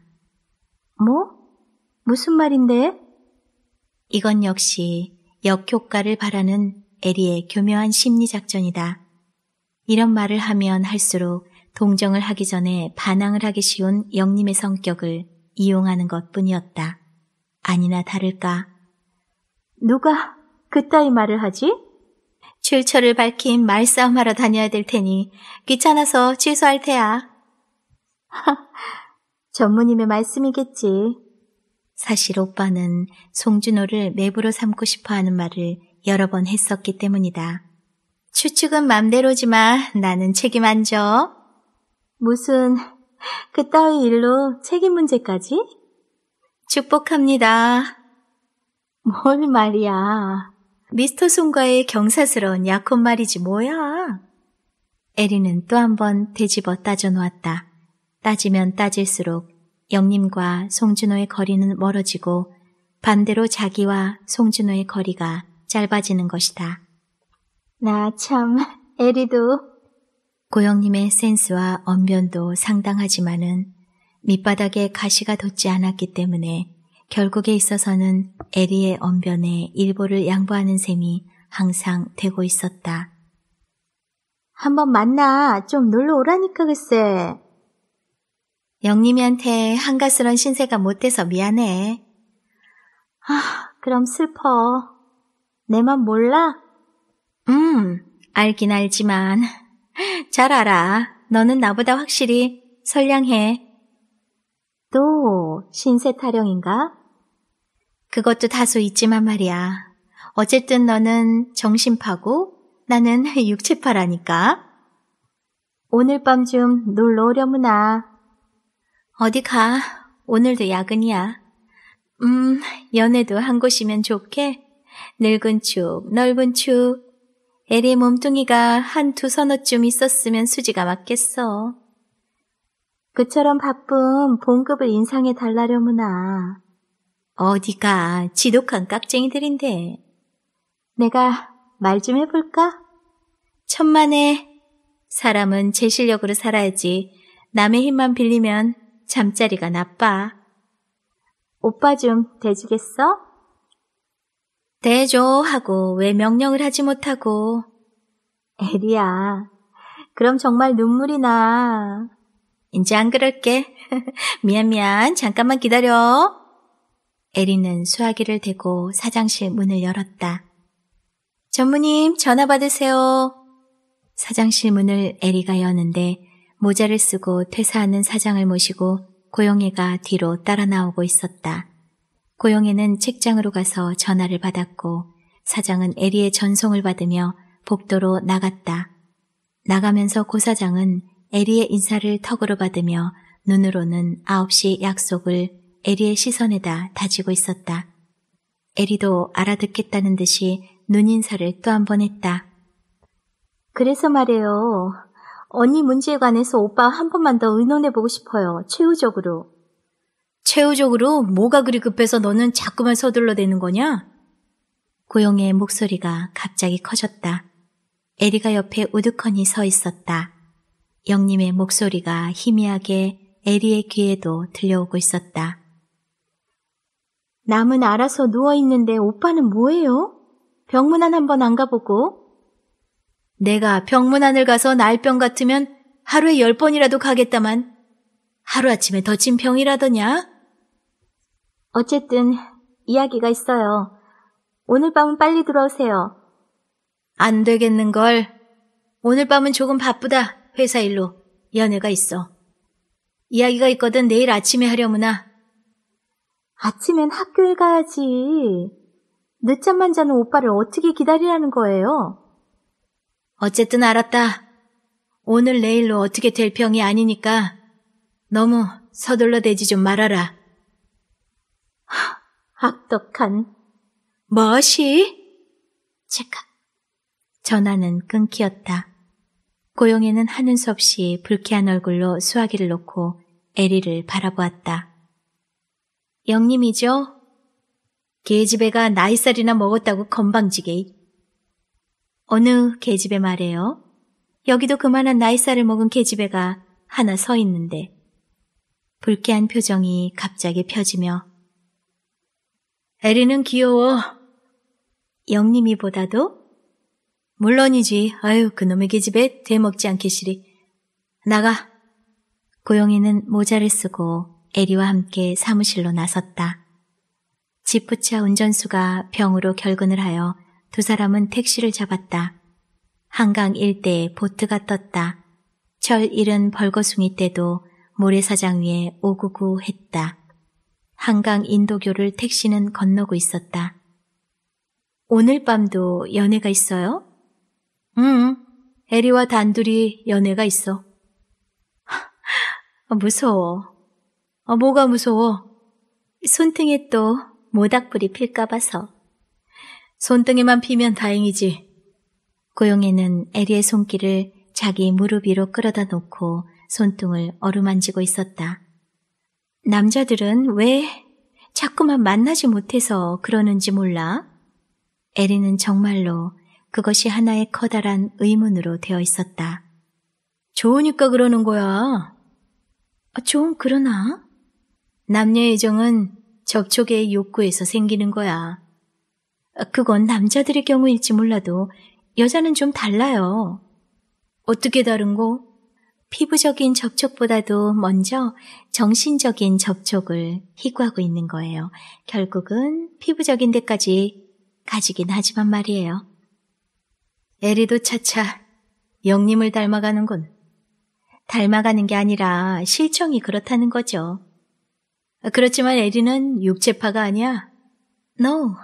뭐? 무슨 말인데? 이건 역시 역효과를 바라는 에리의 교묘한 심리작전이다. 이런 말을 하면 할수록 동정을 하기 전에 반항을 하기 쉬운 영님의 성격을 이용하는 것 뿐이었다. 아니나 다를까. 누가 그따위 말을 하지? 출처를 밝힌 말싸움하러 다녀야 될 테니 귀찮아서 취소할 테야. 전무님의 말씀이겠지. 사실 오빠는 송준호를 매부로 삼고 싶어 하는 말을 여러 번 했었기 때문이다. 추측은 맘대로지만 나는 책임 안 져. 무슨 그따위 일로 책임 문제까지? 축복합니다. 뭘 말이야. 미스터 손과의 경사스러운 약혼 말이지 뭐야. 에리는 또 한 번 되집어 따져놓았다. 따지면 따질수록 영림과 송준호의 거리는 멀어지고 반대로 자기와 송준호의 거리가 짧아지는 것이다. 나 참, 에리도. 고영님의 센스와 언변도 상당하지만은 밑바닥에 가시가 돋지 않았기 때문에 결국에 있어서는 에리의 언변에 일보를 양보하는 셈이 항상 되고 있었다. 한번 만나 좀 놀러 오라니까 글쎄. 영님이한테 한가스런 신세가 못돼서 미안해. 아, 그럼 슬퍼. 내맘 몰라? 음, 알긴 알지만. 잘 알아. 너는 나보다 확실히 선량해. 또, 신세 타령인가? 그것도 다소 있지만 말이야. 어쨌든 너는 정신파고 나는 육체파라니까. 오늘 밤 좀 놀러 오려무나. 어디 가. 오늘도 야근이야. 음, 연애도 한 곳이면 좋게 늙은 축, 넓은 축. 애리의 몸뚱이가 한 두 서너쯤 있었으면 수지가 맞겠어. 그처럼 바쁜 봉급을 인상해 달라려무나. 어디가 지독한 깍쟁이들인데. 내가 말 좀 해볼까? 천만에 사람은 제 실력으로 살아야지 남의 힘만 빌리면 잠자리가 나빠. 오빠 좀 대주겠어? 대줘 하고 왜 명령을 하지 못하고. 에리야, 그럼 정말 눈물이 나. 이제 안 그럴게. 미안 미안, 잠깐만 기다려. 에리는 수화기를 대고 사장실 문을 열었다. 전무님, 전화 받으세요. 사장실 문을 에리가 여는데 모자를 쓰고 퇴사하는 사장을 모시고 고영이가 뒤로 따라 나오고 있었다. 고영애는 책장으로 가서 전화를 받았고 사장은 에리의 전송을 받으며 복도로 나갔다. 나가면서 고사장은 에리의 인사를 턱으로 받으며 눈으로는 9시 약속을 에리의 시선에다 다지고 있었다. 에리도 알아듣겠다는 듯이 눈인사를 또 한 번 했다. 그래서 말이에요. 언니 문제에 관해서 오빠 한 번만 더 의논해보고 싶어요. 최후적으로. 최후적으로 뭐가 그리 급해서 너는 자꾸만 서둘러 대는 거냐? 고영의 목소리가 갑자기 커졌다. 에리가 옆에 우두커니 서 있었다. 영님의 목소리가 희미하게 에리의 귀에도 들려오고 있었다. 남은 알아서 누워있는데 오빠는 뭐예요? 병문안 한 번 안 가보고? 내가 병문안을 가서 날병 같으면 하루에 열 번이라도 가겠다만 하루아침에 더 친 병이라더냐? 어쨌든 이야기가 있어요. 오늘 밤은 빨리 들어오세요. 안 되겠는걸. 오늘 밤은 조금 바쁘다. 회사 일로. 연애가 있어. 이야기가 있거든 내일 아침에 하려무나. 아침엔 학교에 가야지. 늦잠만 자는 오빠를 어떻게 기다리라는 거예요? 어쨌든 알았다. 오늘 내일로 어떻게 될 병이 아니니까 너무 서둘러 대지 좀 말아라. 하, 악덕한 멋이? 체크. 전화는 끊기었다. 고용에는 하는 수 없이 불쾌한 얼굴로 수화기를 놓고 에리를 바라보았다. 영님이죠? 계집애가 나이살이나 먹었다고 건방지게. 어느 계집애 말이에요? 여기도 그만한 나이살을 먹은 계집애가 하나 서 있는데. 불쾌한 표정이 갑자기 펴지며 에리는 귀여워. 영림이보다도? 물론이지. 아유, 그놈의 기집애 대먹지 않겠 시리. 나가. 고용이는 모자를 쓰고 에리와 함께 사무실로 나섰다. 지프차 운전수가 병으로 결근을 하여 두 사람은 택시를 잡았다. 한강 일대에 보트가 떴다. 철 잃은 벌거숭이 때도 모래사장 위에 오구구 했다. 한강 인도교를 택시는 건너고 있었다. 오늘 밤도 연애가 있어요? 응, 에리와 단둘이 연애가 있어. 아, 무서워. 어, 뭐가 무서워? 손등에 또 모닥불이 필까 봐서. 손등에만 피면 다행이지. 고용에는 에리의 손길을 자기 무릎 위로 끌어다 놓고 손등을 어루만지고 있었다. 남자들은 왜 자꾸만 만나지 못해서 그러는지 몰라? 에리는 정말로 그것이 하나의 커다란 의문으로 되어 있었다. 좋으니까 그러는 거야. 아, 좀 그러나? 남녀의 정은 접촉의 욕구에서 생기는 거야. 그건 남자들의 경우일지 몰라도 여자는 좀 달라요. 어떻게 다른 거? 피부적인 접촉보다도 먼저 정신적인 접촉을 희구하고 있는 거예요. 결국은 피부적인 데까지 가지긴 하지만 말이에요. 에리도 차차 영님을 닮아가는군. 닮아가는 게 아니라 실정이 그렇다는 거죠. 그렇지만 에리는 육체파가 아니야. No.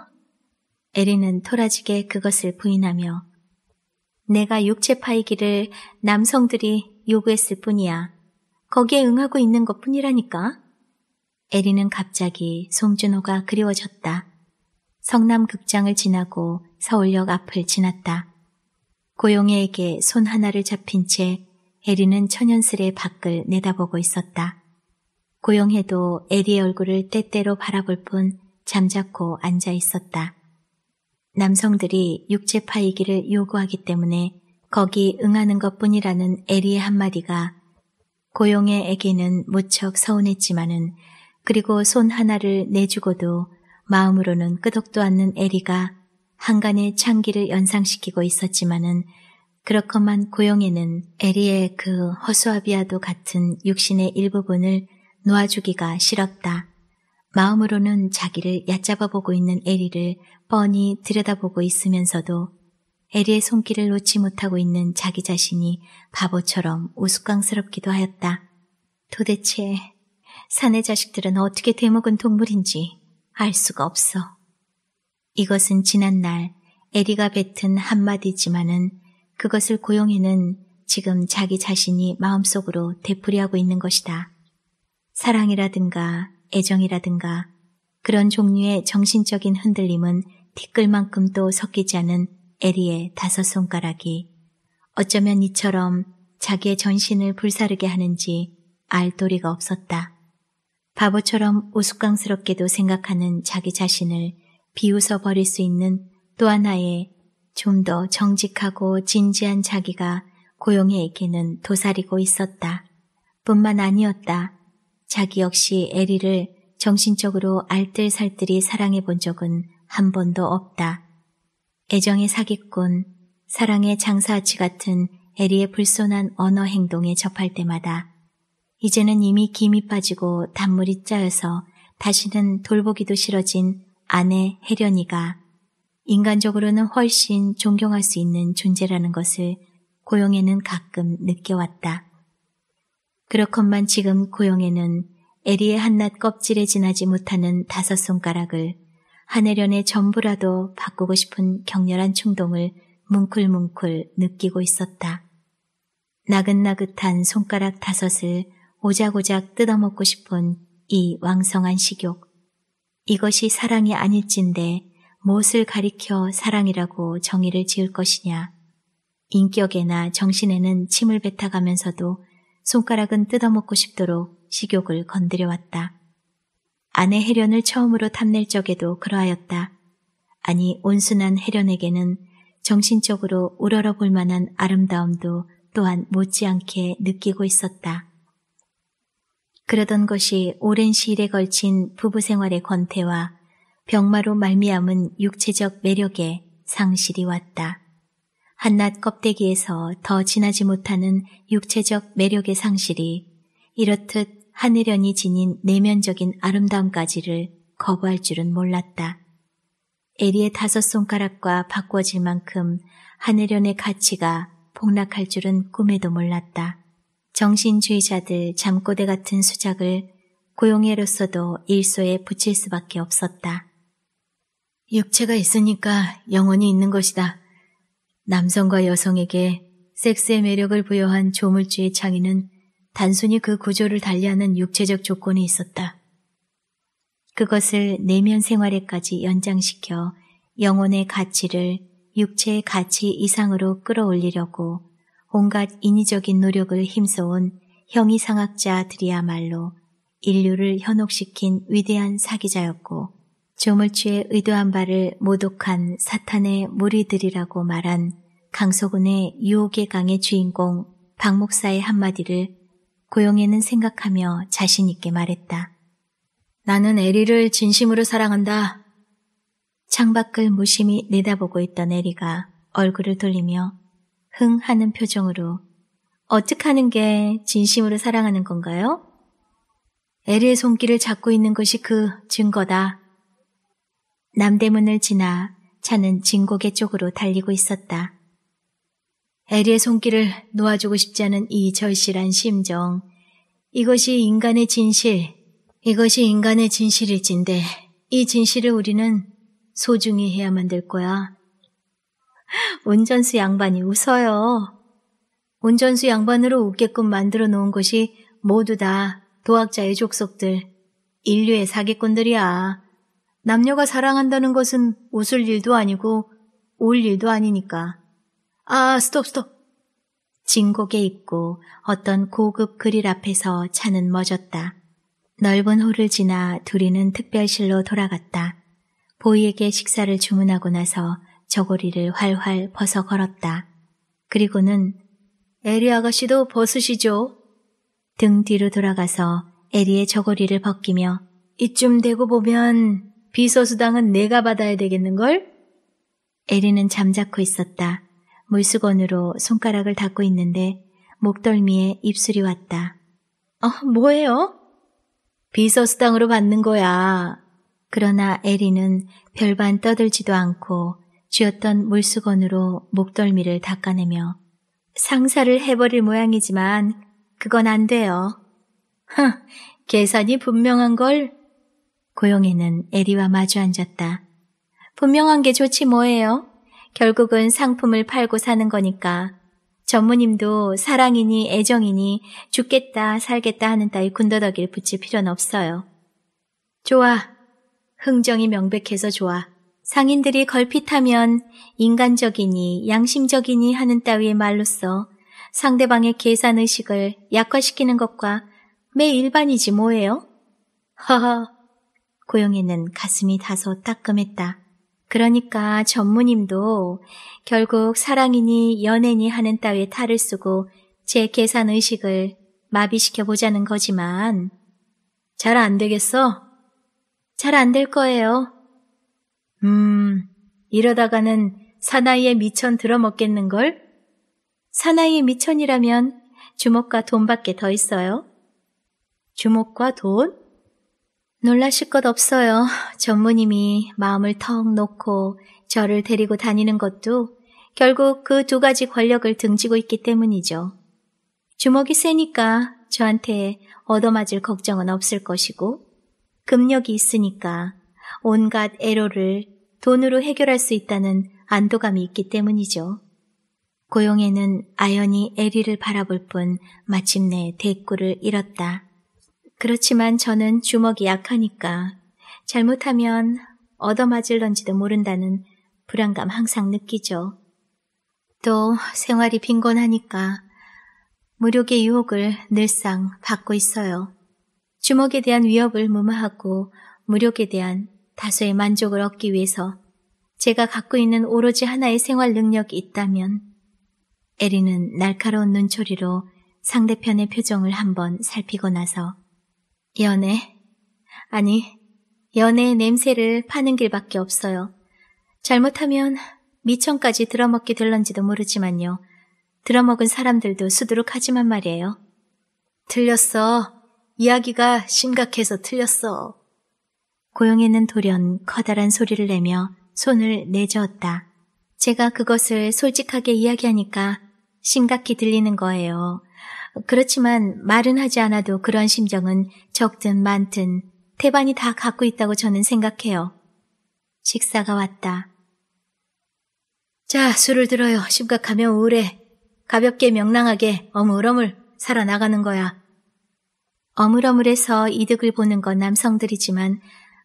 에리는 토라지게 그것을 부인하며 내가 육체파이기를 남성들이 요구했을 뿐이야. 거기에 응하고 있는 것 뿐이라니까. 에리는 갑자기 송준호가 그리워졌다. 성남 극장을 지나고 서울역 앞을 지났다. 고용애에게 손 하나를 잡힌 채 에리는 천연스레 밖을 내다보고 있었다. 고용해도 에리의 얼굴을 때때로 바라볼 뿐 잠자코 앉아 있었다. 남성들이 육체파이기를 요구하기 때문에 거기 응하는 것뿐이라는 에리의 한마디가 고용의 애기는 무척 서운했지만은 그리고 손 하나를 내주고도 마음으로는 끄덕도 않는 에리가 한간의 창기를 연상시키고 있었지만은 그렇건만 고용에는 에리의 그 허수아비아도 같은 육신의 일부분을 놓아주기가 싫었다. 마음으로는 자기를 얕잡아보고 있는 에리를 뻔히 들여다보고 있으면서도 에리의 손길을 놓지 못하고 있는 자기 자신이 바보처럼 우스꽝스럽기도 하였다. 도대체 사내 자식들은 어떻게 되먹은 동물인지 알 수가 없어. 이것은 지난날 에리가 뱉은 한마디지만은 그것을 고용해는 지금 자기 자신이 마음속으로 되풀이하고 있는 것이다. 사랑이라든가 애정이라든가 그런 종류의 정신적인 흔들림은 티끌만큼도 섞이지 않은 에리의 다섯 손가락이 어쩌면 이처럼 자기의 전신을 불사르게 하는지 알 도리가 없었다. 바보처럼 우스꽝스럽게도 생각하는 자기 자신을 비웃어 버릴 수 있는 또 하나의 좀 더 정직하고 진지한 자기가 고용해에게는 도사리고 있었다. 뿐만 아니었다. 자기 역시 에리를 정신적으로 알뜰살뜰히 사랑해 본 적은 한 번도 없다. 애정의 사기꾼, 사랑의 장사치 같은 에리의 불손한 언어 행동에 접할 때마다 이제는 이미 김이 빠지고 단물이 짜여서 다시는 돌보기도 싫어진 아내 혜련이가 인간적으로는 훨씬 존경할 수 있는 존재라는 것을 고영애는 가끔 느껴왔다. 그렇건만 지금 고영애는 에리의 한낱 껍질에 지나지 못하는 다섯 손가락을 한혜련의 전부라도 바꾸고 싶은 격렬한 충동을 뭉클뭉클 느끼고 있었다. 나긋나긋한 손가락 다섯을 오작오작 뜯어먹고 싶은 이 왕성한 식욕. 이것이 사랑이 아닐진데 무엇을 가리켜 사랑이라고 정의를 지을 것이냐. 인격에나 정신에는 침을 뱉어가면서도 손가락은 뜯어먹고 싶도록 식욕을 건드려왔다. 아내 해련을 처음으로 탐낼 적에도 그러하였다. 아니 온순한 해련에게는 정신적으로 우러러 볼 만한 아름다움도 또한 못지않게 느끼고 있었다. 그러던 것이 오랜 시일에 걸친 부부 생활의 권태와 병마로 말미암은 육체적 매력의 상실이 왔다. 한낱 껍데기에서 더 지나지 못하는 육체적 매력의 상실이 이렇듯 하늘연이 지닌 내면적인 아름다움까지를 거부할 줄은 몰랐다. 에리의 다섯 손가락과 바꿔질 만큼 하늘연의 가치가 폭락할 줄은 꿈에도 몰랐다. 정신주의자들 잠꼬대 같은 수작을 고용해로서도 일소에 붙일 수밖에 없었다. 육체가 있으니까 영혼이 있는 것이다. 남성과 여성에게 섹스의 매력을 부여한 조물주의 창의는 단순히 그 구조를 달리하는 육체적 조건이 있었다. 그것을 내면 생활에까지 연장시켜 영혼의 가치를 육체의 가치 이상으로 끌어올리려고 온갖 인위적인 노력을 힘써온 형이상학자들이야말로 인류를 현혹시킨 위대한 사기자였고 조물주의 의도한 바를 모독한 사탄의 무리들이라고 말한 강소군의 유혹의 강의 주인공 박목사의 한마디를 고용에는 생각하며 자신 있게 말했다. 나는 에리를 진심으로 사랑한다. 창밖을 무심히 내다보고 있던 에리가 얼굴을 돌리며 흥 하는 표정으로 어떻게 하는 게 진심으로 사랑하는 건가요? 에리의 손길을 잡고 있는 것이 그 증거다. 남대문을 지나 차는 진곡의 쪽으로 달리고 있었다. 에리의 손길을 놓아주고 싶지 않은 이 절실한 심정. 이것이 인간의 진실, 이것이 인간의 진실일진데 이 진실을 우리는 소중히 해야만 들 거야. 운전수 양반이 웃어요. 운전수 양반으로 웃게끔 만들어 놓은 것이 모두 다 도학자의 족속들, 인류의 사기꾼들이야. 남녀가 사랑한다는 것은 웃을 일도 아니고 울 일도 아니니까. 아, 스톱, 스톱. 진곡에 입고 어떤 고급 그릴 앞에서 차는 멎었다. 넓은 홀을 지나 둘이는 특별실로 돌아갔다. 보이에게 식사를 주문하고 나서 저고리를 활활 벗어 걸었다. 그리고는 에리 아가씨도 벗으시죠? 등 뒤로 돌아가서 에리의 저고리를 벗기며 이쯤 되고 보면 비서수당은 내가 받아야 되겠는걸? 에리는 잠자코 있었다. 물수건으로 손가락을 닦고 있는데 목덜미에 입술이 왔다. 어, 뭐예요? 비서 수당으로 받는 거야. 그러나 에리는 별반 떠들지도 않고 쥐었던 물수건으로 목덜미를 닦아내며 상사를 해버릴 모양이지만 그건 안 돼요. 흥, 계산이 분명한 걸. 고용에는 에리와 마주 앉았다. 분명한 게 좋지 뭐예요? 결국은 상품을 팔고 사는 거니까 전무님도 사랑이니 애정이니 죽겠다 살겠다 하는 따위 군더더기를 붙일 필요는 없어요. 좋아. 흥정이 명백해서 좋아. 상인들이 걸핏하면 인간적이니 양심적이니 하는 따위의 말로써 상대방의 계산의식을 약화시키는 것과 매 일반이지 뭐예요? 허허. 고영애는 가슴이 다소 따끔했다. 그러니까 전무님도 결국 사랑이니 연애니 하는 따위의 탈을 쓰고 제 계산 의식을 마비시켜 보자는 거지만 잘 안 되겠어? 잘 안 될 거예요. 음, 이러다가는 사나이의 미천 들어먹겠는걸? 사나이의 미천이라면 주먹과 돈밖에 더 있어요. 주먹과 돈? 놀라실 것 없어요. 전무님이 마음을 턱 놓고 저를 데리고 다니는 것도 결국 그 두 가지 권력을 등지고 있기 때문이죠. 주먹이 세니까 저한테 얻어맞을 걱정은 없을 것이고, 금력이 있으니까 온갖 애로를 돈으로 해결할 수 있다는 안도감이 있기 때문이죠. 고용에는 아연이 애리를 바라볼 뿐 마침내 대꾸를 잃었다. 그렇지만 저는 주먹이 약하니까 잘못하면 얻어맞을런지도 모른다는 불안감 항상 느끼죠. 또 생활이 빈곤하니까 무력의 유혹을 늘상 받고 있어요. 주먹에 대한 위협을 무마하고 무력에 대한 다소의 만족을 얻기 위해서 제가 갖고 있는 오로지 하나의 생활 능력이 있다면 에리는 날카로운 눈초리로 상대편의 표정을 한번 살피고 나서 연애. 아니, 연애의 냄새를 파는 길밖에 없어요. 잘못하면 미천까지 들어먹게 될런지도 모르지만요. 들어먹은 사람들도 수두룩하지만 말이에요. 틀렸어. 이야기가 심각해서 틀렸어. 고영이는 돌연 커다란 소리를 내며 손을 내저었다. 제가 그것을 솔직하게 이야기하니까 심각히 들리는 거예요. 그렇지만 말은 하지 않아도 그런 심정은 적든 많든 태반이 다 갖고 있다고 저는 생각해요. 식사가 왔다. 자, 술을 들어요. 심각하면 우울해. 가볍게 명랑하게 어물어물 살아나가는 거야. 어물어물해서 이득을 보는 건 남성들이지만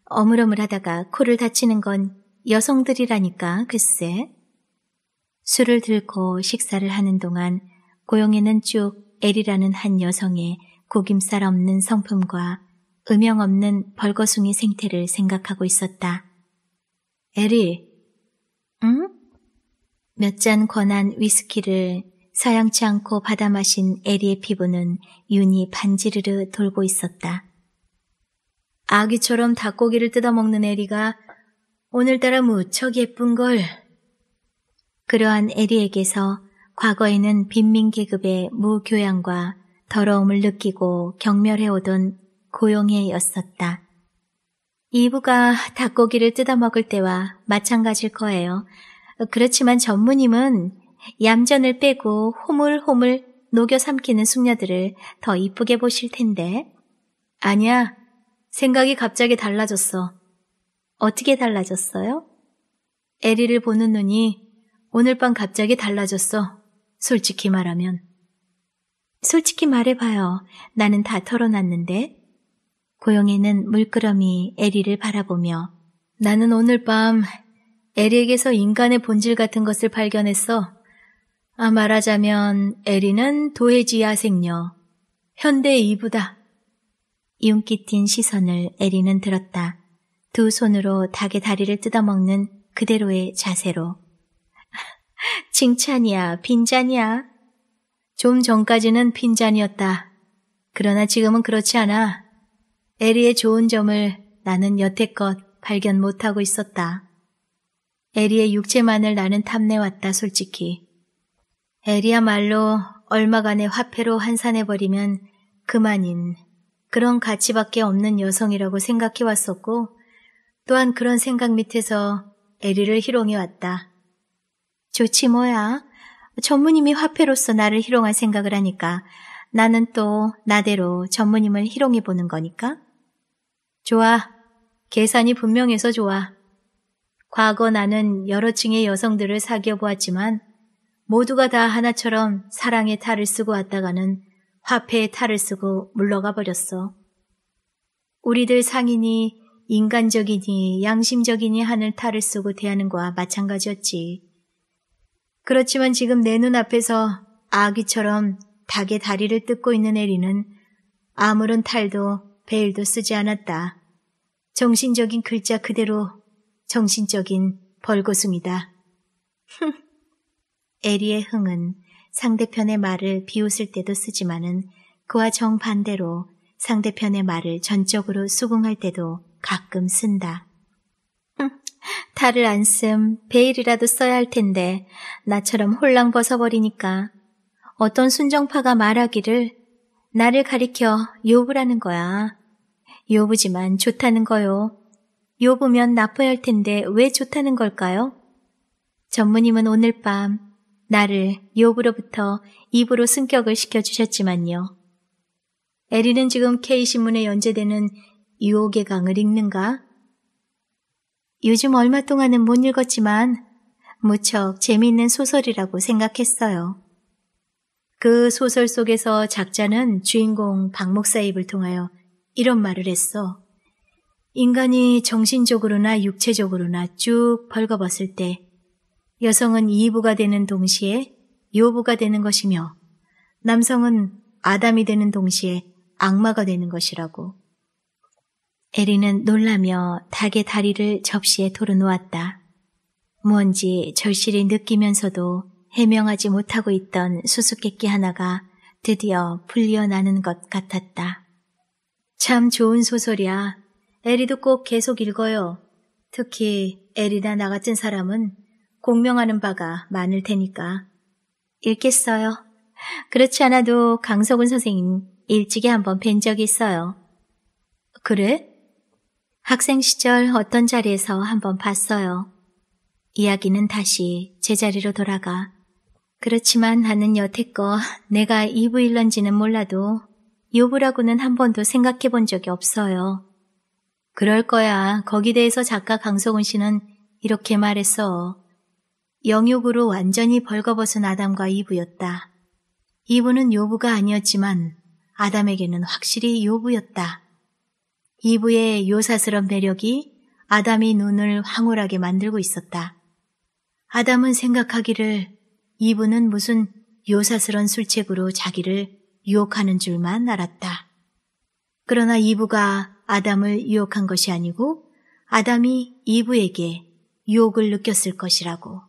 어물어물하다가 코를 다치는 건 여성들이라니까 글쎄. 술을 들고 식사를 하는 동안 고용에는 쭉 에리라는 한 여성의 고김살 없는 성품과 음영 없는 벌거숭이 생태를 생각하고 있었다. 에리, 응? 몇 잔 권한 위스키를 서양치 않고 받아 마신 에리의 피부는 윤이 반지르르 돌고 있었다. 아기처럼 닭고기를 뜯어먹는 에리가 오늘따라 무척 예쁜걸. 그러한 에리에게서 과거에는 빈민 계급의 무교양과 더러움을 느끼고 경멸해오던 고용해였었다. 이부가 닭고기를 뜯어먹을 때와 마찬가지일 거예요. 그렇지만 전무님은 얌전을 빼고 호물호물 녹여 삼키는 숙녀들을 더 이쁘게 보실 텐데. 아니야. 생각이 갑자기 달라졌어. 어떻게 달라졌어요? 에리를 보는 눈이 오늘 밤 갑자기 달라졌어. 솔직히 말하면. 솔직히 말해봐요. 나는 다 털어놨는데. 고영애는 물끄러미 에리를 바라보며 나는 오늘 밤 에리에게서 인간의 본질 같은 것을 발견했어. 아, 말하자면 에리는 도해지 야생녀, 현대의 이브다. 윤기 띈 시선을 에리는 들었다. 두 손으로 닭의 다리를 뜯어먹는 그대로의 자세로. 칭찬이야, 빈잔이야. 좀 전까지는 빈잔이었다. 그러나 지금은 그렇지 않아. 에리의 좋은 점을 나는 여태껏 발견 못하고 있었다. 에리의 육체만을 나는 탐내왔다, 솔직히. 에리야말로 얼마간의 화폐로 환산해버리면 그만인 그런 가치밖에 없는 여성이라고 생각해왔었고 또한 그런 생각 밑에서 에리를 희롱해왔다. 좋지 뭐야. 전무님이 화폐로서 나를 희롱할 생각을 하니까 나는 또 나대로 전무님을 희롱해 보는 거니까. 좋아. 계산이 분명해서 좋아. 과거 나는 여러 층의 여성들을 사귀어 보았지만 모두가 다 하나처럼 사랑의 탈을 쓰고 왔다가는 화폐의 탈을 쓰고 물러가 버렸어. 우리들 상인이 인간적이니 양심적이니 하늘 탈을 쓰고 대하는 거와 마찬가지였지. 그렇지만 지금 내 눈앞에서 아기처럼 닭의 다리를 뜯고 있는 에리는 아무런 탈도 베일도 쓰지 않았다. 정신적인 글자 그대로 정신적인 벌거숭이다. 흥! 에리의 흥은 상대편의 말을 비웃을 때도 쓰지만은 그와 정반대로 상대편의 말을 전적으로 수긍할 때도 가끔 쓴다. 탈을 안 쓴 베일이라도 써야 할 텐데 나처럼 홀랑 벗어버리니까 어떤 순정파가 말하기를 나를 가리켜 요부라는 거야. 요부지만 좋다는 거요. 요부면 나빠야 할 텐데 왜 좋다는 걸까요? 전무님은 오늘 밤 나를 요부로부터 입으로 승격을 시켜주셨지만요. 에리는 지금 K신문에 연재되는 유혹의 강을 읽는가? 요즘 얼마 동안은 못 읽었지만 무척 재미있는 소설이라고 생각했어요. 그 소설 속에서 작자는 주인공 박목사 입을 통하여 이런 말을 했어. 인간이 정신적으로나 육체적으로나 쭉 벌거벗을 때 여성은 이부가 되는 동시에 요부가 되는 것이며 남성은 아담이 되는 동시에 악마가 되는 것이라고. 에리는 놀라며 닭의 다리를 접시에 토르놓았다. 뭔지 절실히 느끼면서도 해명하지 못하고 있던 수수께끼 하나가 드디어 풀려나는 것 같았다. 참 좋은 소설이야. 에리도 꼭 계속 읽어요. 특히 에리나 나 같은 사람은 공명하는 바가 많을 테니까. 읽겠어요. 그렇지 않아도 강석훈 선생님 일찍에 한번 뵌 적이 있어요. 그래? 학생 시절 어떤 자리에서 한번 봤어요. 이야기는 다시 제자리로 돌아가. 그렇지만 나는 여태껏 내가 이브일런지는 몰라도 요부라고는 한 번도 생각해 본 적이 없어요. 그럴 거야. 거기 대해서 작가 강석훈 씨는 이렇게 말했어. 영욕으로 완전히 벌거벗은 아담과 이브였다. 이브는 요부가 아니었지만 아담에게는 확실히 요부였다. 이브의 요사스런 매력이 아담이 눈을 황홀하게 만들고 있었다. 아담은 생각하기를 이브는 무슨 요사스런 술책으로 자기를 유혹하는 줄만 알았다. 그러나 이브가 아담을 유혹한 것이 아니고 아담이 이브에게 유혹을 느꼈을 것이라고.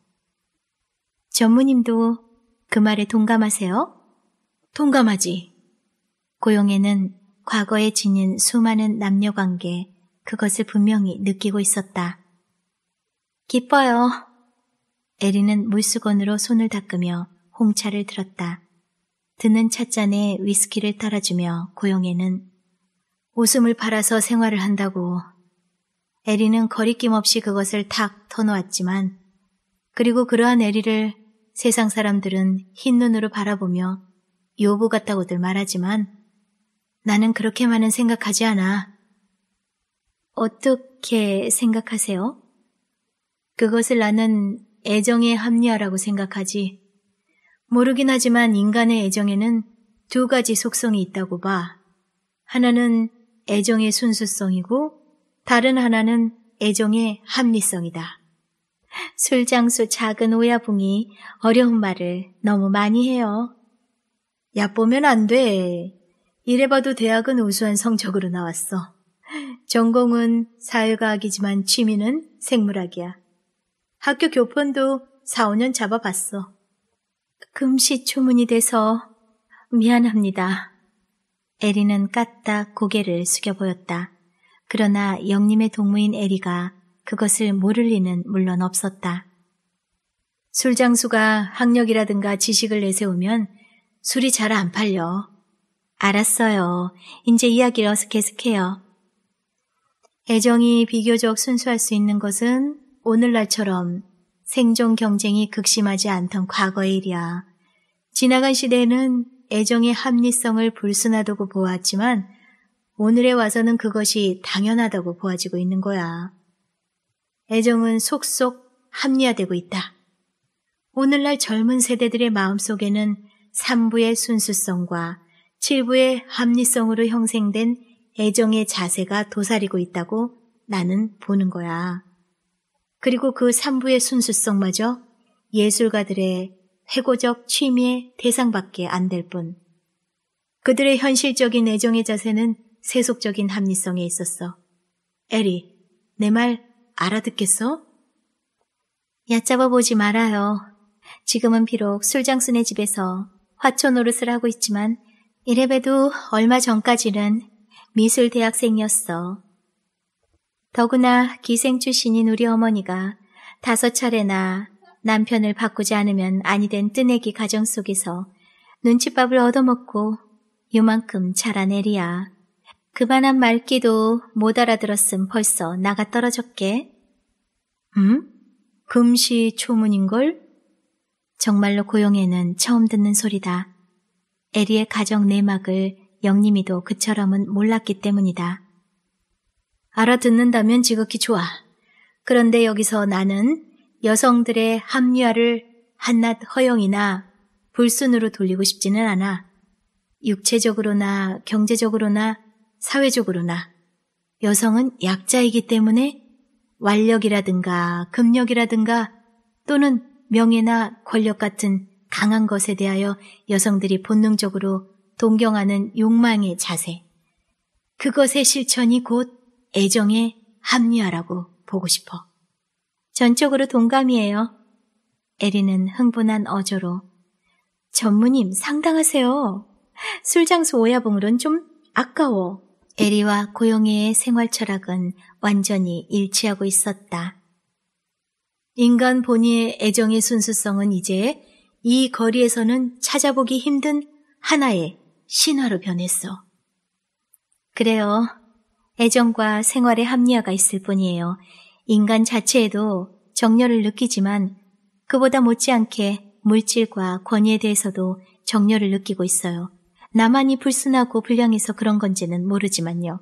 전무님도 그 말에 동감하세요? 동감하지. 고용에는 과거에 지닌 수많은 남녀 관계, 그것을 분명히 느끼고 있었다. 기뻐요. 에리는 물수건으로 손을 닦으며 홍차를 들었다. 드는 찻잔에 위스키를 따라주며 고용에는 웃음을 팔아서 생활을 한다고 에리는 거리낌 없이 그것을 탁 터놓았지만 그리고 그러한 에리를 세상 사람들은 흰 눈으로 바라보며 요부 같다고들 말하지만 나는 그렇게만은 생각하지 않아. 어떻게 생각하세요? 그것을 나는 애정의 합리화라고 생각하지. 모르긴 하지만 인간의 애정에는 두 가지 속성이 있다고 봐. 하나는 애정의 순수성이고 다른 하나는 애정의 합리성이다. 술장수 작은 오야붕이 어려운 말을 너무 많이 해요. 야보면안 돼. 이래봐도 대학은 우수한 성적으로 나왔어. 전공은 사회과학이지만 취미는 생물학이야. 학교 교편도 4, 5년 잡아봤어. 금시초문이 돼서 미안합니다. 에리는 까딱 고개를 숙여 보였다. 그러나 영림의 동무인 에리가 그것을 모를 리는 물론 없었다. 술장수가 학력이라든가 지식을 내세우면 술이 잘 안 팔려. 알았어요. 이제 이야기를 어서 계속해요. 애정이 비교적 순수할 수 있는 것은 오늘날처럼 생존 경쟁이 극심하지 않던 과거의 일이야. 지나간 시대에는 애정의 합리성을 불순하다고 보았지만 오늘에 와서는 그것이 당연하다고 보아지고 있는 거야. 애정은 속속 합리화되고 있다. 오늘날 젊은 세대들의 마음속에는 산부의 순수성과 칠부의 합리성으로 형성된 애정의 자세가 도사리고 있다고 나는 보는 거야. 그리고 그 3부의 순수성마저 예술가들의 해고적 취미의 대상밖에 안 될 뿐. 그들의 현실적인 애정의 자세는 세속적인 합리성에 있었어. 에리, 내 말 알아듣겠어? 얕잡아 보지 말아요. 지금은 비록 술장순의 집에서 화초 노릇을 하고 있지만 이래봬도 얼마 전까지는 미술 대학생이었어. 더구나 기생 출신인 우리 어머니가 다섯 차례나 남편을 바꾸지 않으면 아니된 뜨내기 가정 속에서 눈칫밥을 얻어먹고 요만큼 자라내리야 그만한 말귀도 못 알아들었음 벌써 나가 떨어졌게. 음? 금시 초문인걸? 정말로 고용에는 처음 듣는 소리다. 에리의 가정 내막을 영님이도 그처럼은 몰랐기 때문이다. 알아듣는다면 지극히 좋아. 그런데 여기서 나는 여성들의 합리화를 한낱 허용이나 불순으로 돌리고 싶지는 않아. 육체적으로나 경제적으로나 사회적으로나 여성은 약자이기 때문에 완력이라든가 금력이라든가 또는 명예나 권력 같은 강한 것에 대하여 여성들이 본능적으로 동경하는 욕망의 자세. 그것의 실천이 곧애정의 합리화라고 보고 싶어. 전적으로 동감이에요. 에리는 흥분한 어조로 전무님 상당하세요. 술장수 오야봉으론 좀 아까워. 에리와 고용의 영 생활 철학은 완전히 일치하고 있었다. 인간 본의 애정의 순수성은 이제 이 거리에서는 찾아보기 힘든 하나의 신화로 변했어. 그래요. 애정과 생활의 합리화가 있을 뿐이에요. 인간 자체에도 정열을 느끼지만 그보다 못지않게 물질과 권위에 대해서도 정열을 느끼고 있어요. 나만이 불순하고 불량해서 그런 건지는 모르지만요.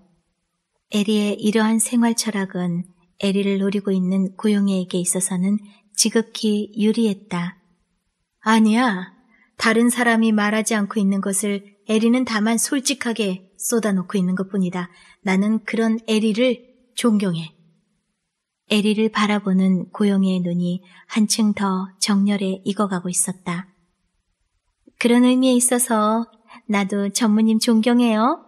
에리의 이러한 생활 철학은 에리를 노리고 있는 고용애에게 있어서는 지극히 유리했다. 아니야. 다른 사람이 말하지 않고 있는 것을 에리는 다만 솔직하게 쏟아놓고 있는 것 뿐이다. 나는 그런 에리를 존경해. 에리를 바라보는 고영의 눈이 한층 더 정열에 익어가고 있었다. 그런 의미에 있어서 나도 전무님 존경해요.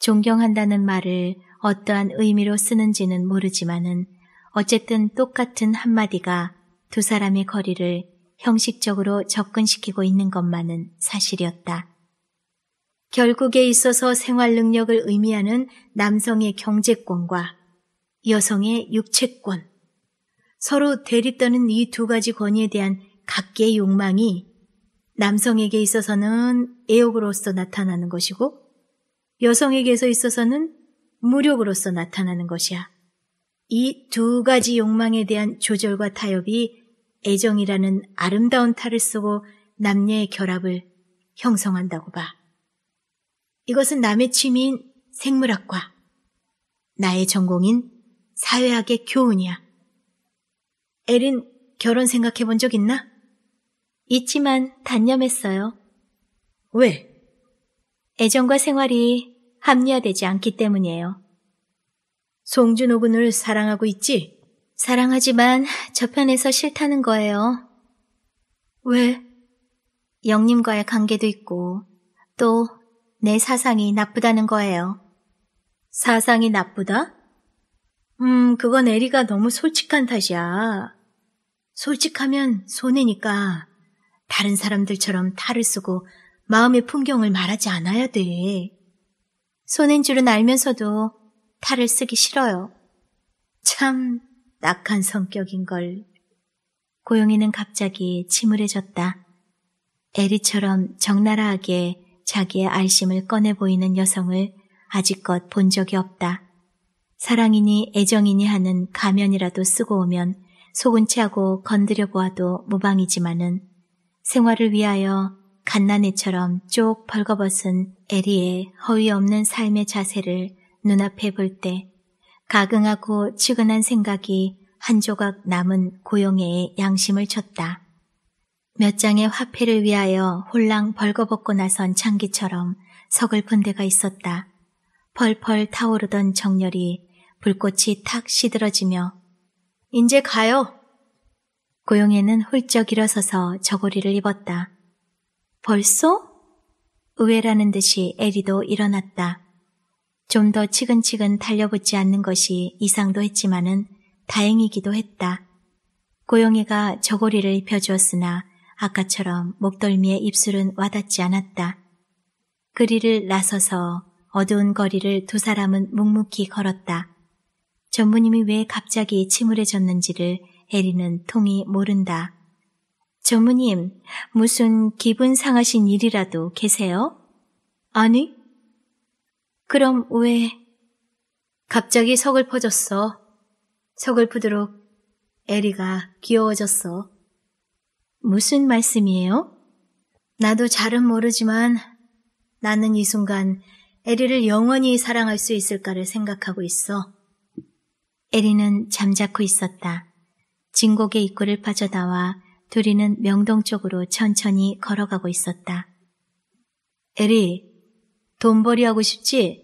존경한다는 말을 어떠한 의미로 쓰는지는 모르지만은 어쨌든 똑같은 한마디가 두 사람의 거리를 형식적으로 접근시키고 있는 것만은 사실이었다. 결국에 있어서 생활 능력을 의미하는 남성의 경제권과 여성의 육체권, 서로 대립되는 이 두 가지 권위에 대한 각계의 욕망이 남성에게 있어서는 애욕으로서 나타나는 것이고 여성에게서 있어서는 무력으로서 나타나는 것이야. 이 두 가지 욕망에 대한 조절과 타협이 애정이라는 아름다운 탈을 쓰고 남녀의 결합을 형성한다고 봐. 이것은 남의 취미인 생물학과, 나의 전공인 사회학의 교훈이야. 에린 결혼 생각해 본 적 있나? 있지만 단념했어요. 왜? 애정과 생활이 합리화되지 않기 때문이에요. 송준호 군을 사랑하고 있지? 사랑하지만 저편에서 싫다는 거예요. 왜? 영님과의 관계도 있고 또 내 사상이 나쁘다는 거예요. 사상이 나쁘다? 음, 그건 에리가 너무 솔직한 탓이야. 솔직하면 손해니까 다른 사람들처럼 탈을 쓰고 마음의 풍경을 말하지 않아야 돼. 손인 줄은 알면서도 탈을 쓰기 싫어요. 참 낙한 성격인 걸. 고영이는 갑자기 침울해졌다. 에리처럼 적나라하게 자기의 알심을 꺼내 보이는 여성을 아직껏 본 적이 없다. 사랑이니 애정이니 하는 가면이라도 쓰고 오면 속은 채하고 건드려 보아도 무방이지만은 생활을 위하여 갓난애처럼 쪽 벌거벗은 에리의 허위 없는 삶의 자세를 눈앞에 볼때 가긍하고 측은한 생각이 한 조각 남은 고용애의 양심을 쳤다. 몇 장의 화폐를 위하여 홀랑 벌거벗고 나선 창기처럼 서글픈 데가 있었다. 펄펄 타오르던 정열이 불꽃이 탁 시들어지며 이제 가요! 고용애는 훌쩍 일어서서 저고리를 입었다. 벌써? 의외라는 듯이 에리도 일어났다. 좀더 치근치근 달려붙지 않는 것이 이상도 했지만은 다행이기도 했다. 고영이가 저고리를 입혀주었으나 아까처럼 목덜미에 입술은 와닿지 않았다. 그리를 나서서 어두운 거리를 두 사람은 묵묵히 걸었다. 전무님이 왜 갑자기 침울해졌는지를 에리는 통이 모른다. 전무님, 무슨 기분 상하신 일이라도 계세요? 아니, 그럼 왜? 갑자기 서글퍼졌어. 서글프도록 에리가 귀여워졌어. 무슨 말씀이에요? 나도 잘은 모르지만 나는 이 순간 에리를 영원히 사랑할 수 있을까를 생각하고 있어. 에리는 잠자코 있었다. 진곡의 입구를 빠져나와 둘이는 명동 쪽으로 천천히 걸어가고 있었다. 에리, 돈벌이 하고 싶지?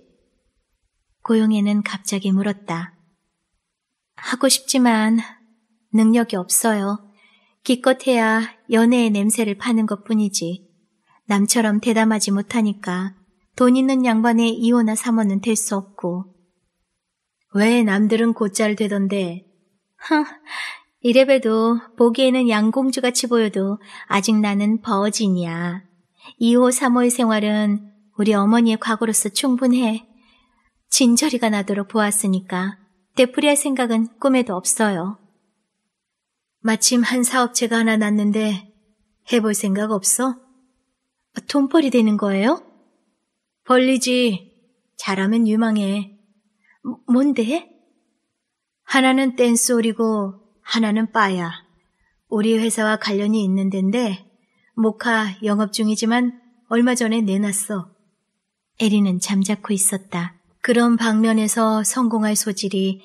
고용에는 갑자기 물었다. 하고 싶지만 능력이 없어요. 기껏해야 연애의 냄새를 파는 것 뿐이지. 남처럼 대담하지 못하니까 돈 있는 양반의 이혼나 삼원는될 수 없고. 왜 남들은 곧잘 되던데? 흥, 이래봬도 보기에는 양공주같이 보여도 아직 나는 버진이야. 2호, 3호의 생활은 우리 어머니의 과거로서 충분해. 진저리가 나도록 보았으니까 데프리할 생각은 꿈에도 없어요. 마침 한 사업체가 하나 났는데 해볼 생각 없어? 돈벌이 되는 거예요? 벌리지. 잘하면 유망해. 뭐, 뭔데? 하나는 댄스홀이고 하나는 바야. 우리 회사와 관련이 있는 데인데 모카 영업 중이지만 얼마 전에 내놨어. 에리는 잠자코 있었다. 그런 방면에서 성공할 소질이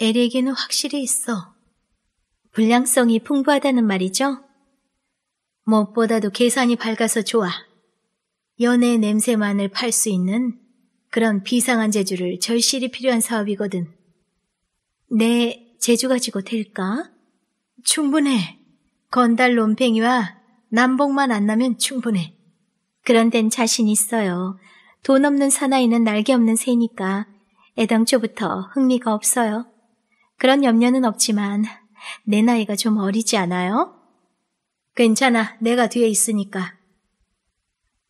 에릭에는 확실히 있어. 불량성이 풍부하다는 말이죠? 무엇보다도 계산이 밝아서 좋아. 연애 냄새만을 팔 수 있는 그런 비상한 재주를 절실히 필요한 사업이거든. 내 재주 가지고 될까? 충분해. 건달 롬팽이와 남복만안 나면 충분해. 그런 땐 자신 있어요. 돈 없는 사나이는 날개 없는 새니까 애당초부터 흥미가 없어요. 그런 염려는 없지만 내 나이가 좀 어리지 않아요? 괜찮아, 내가 뒤에 있으니까.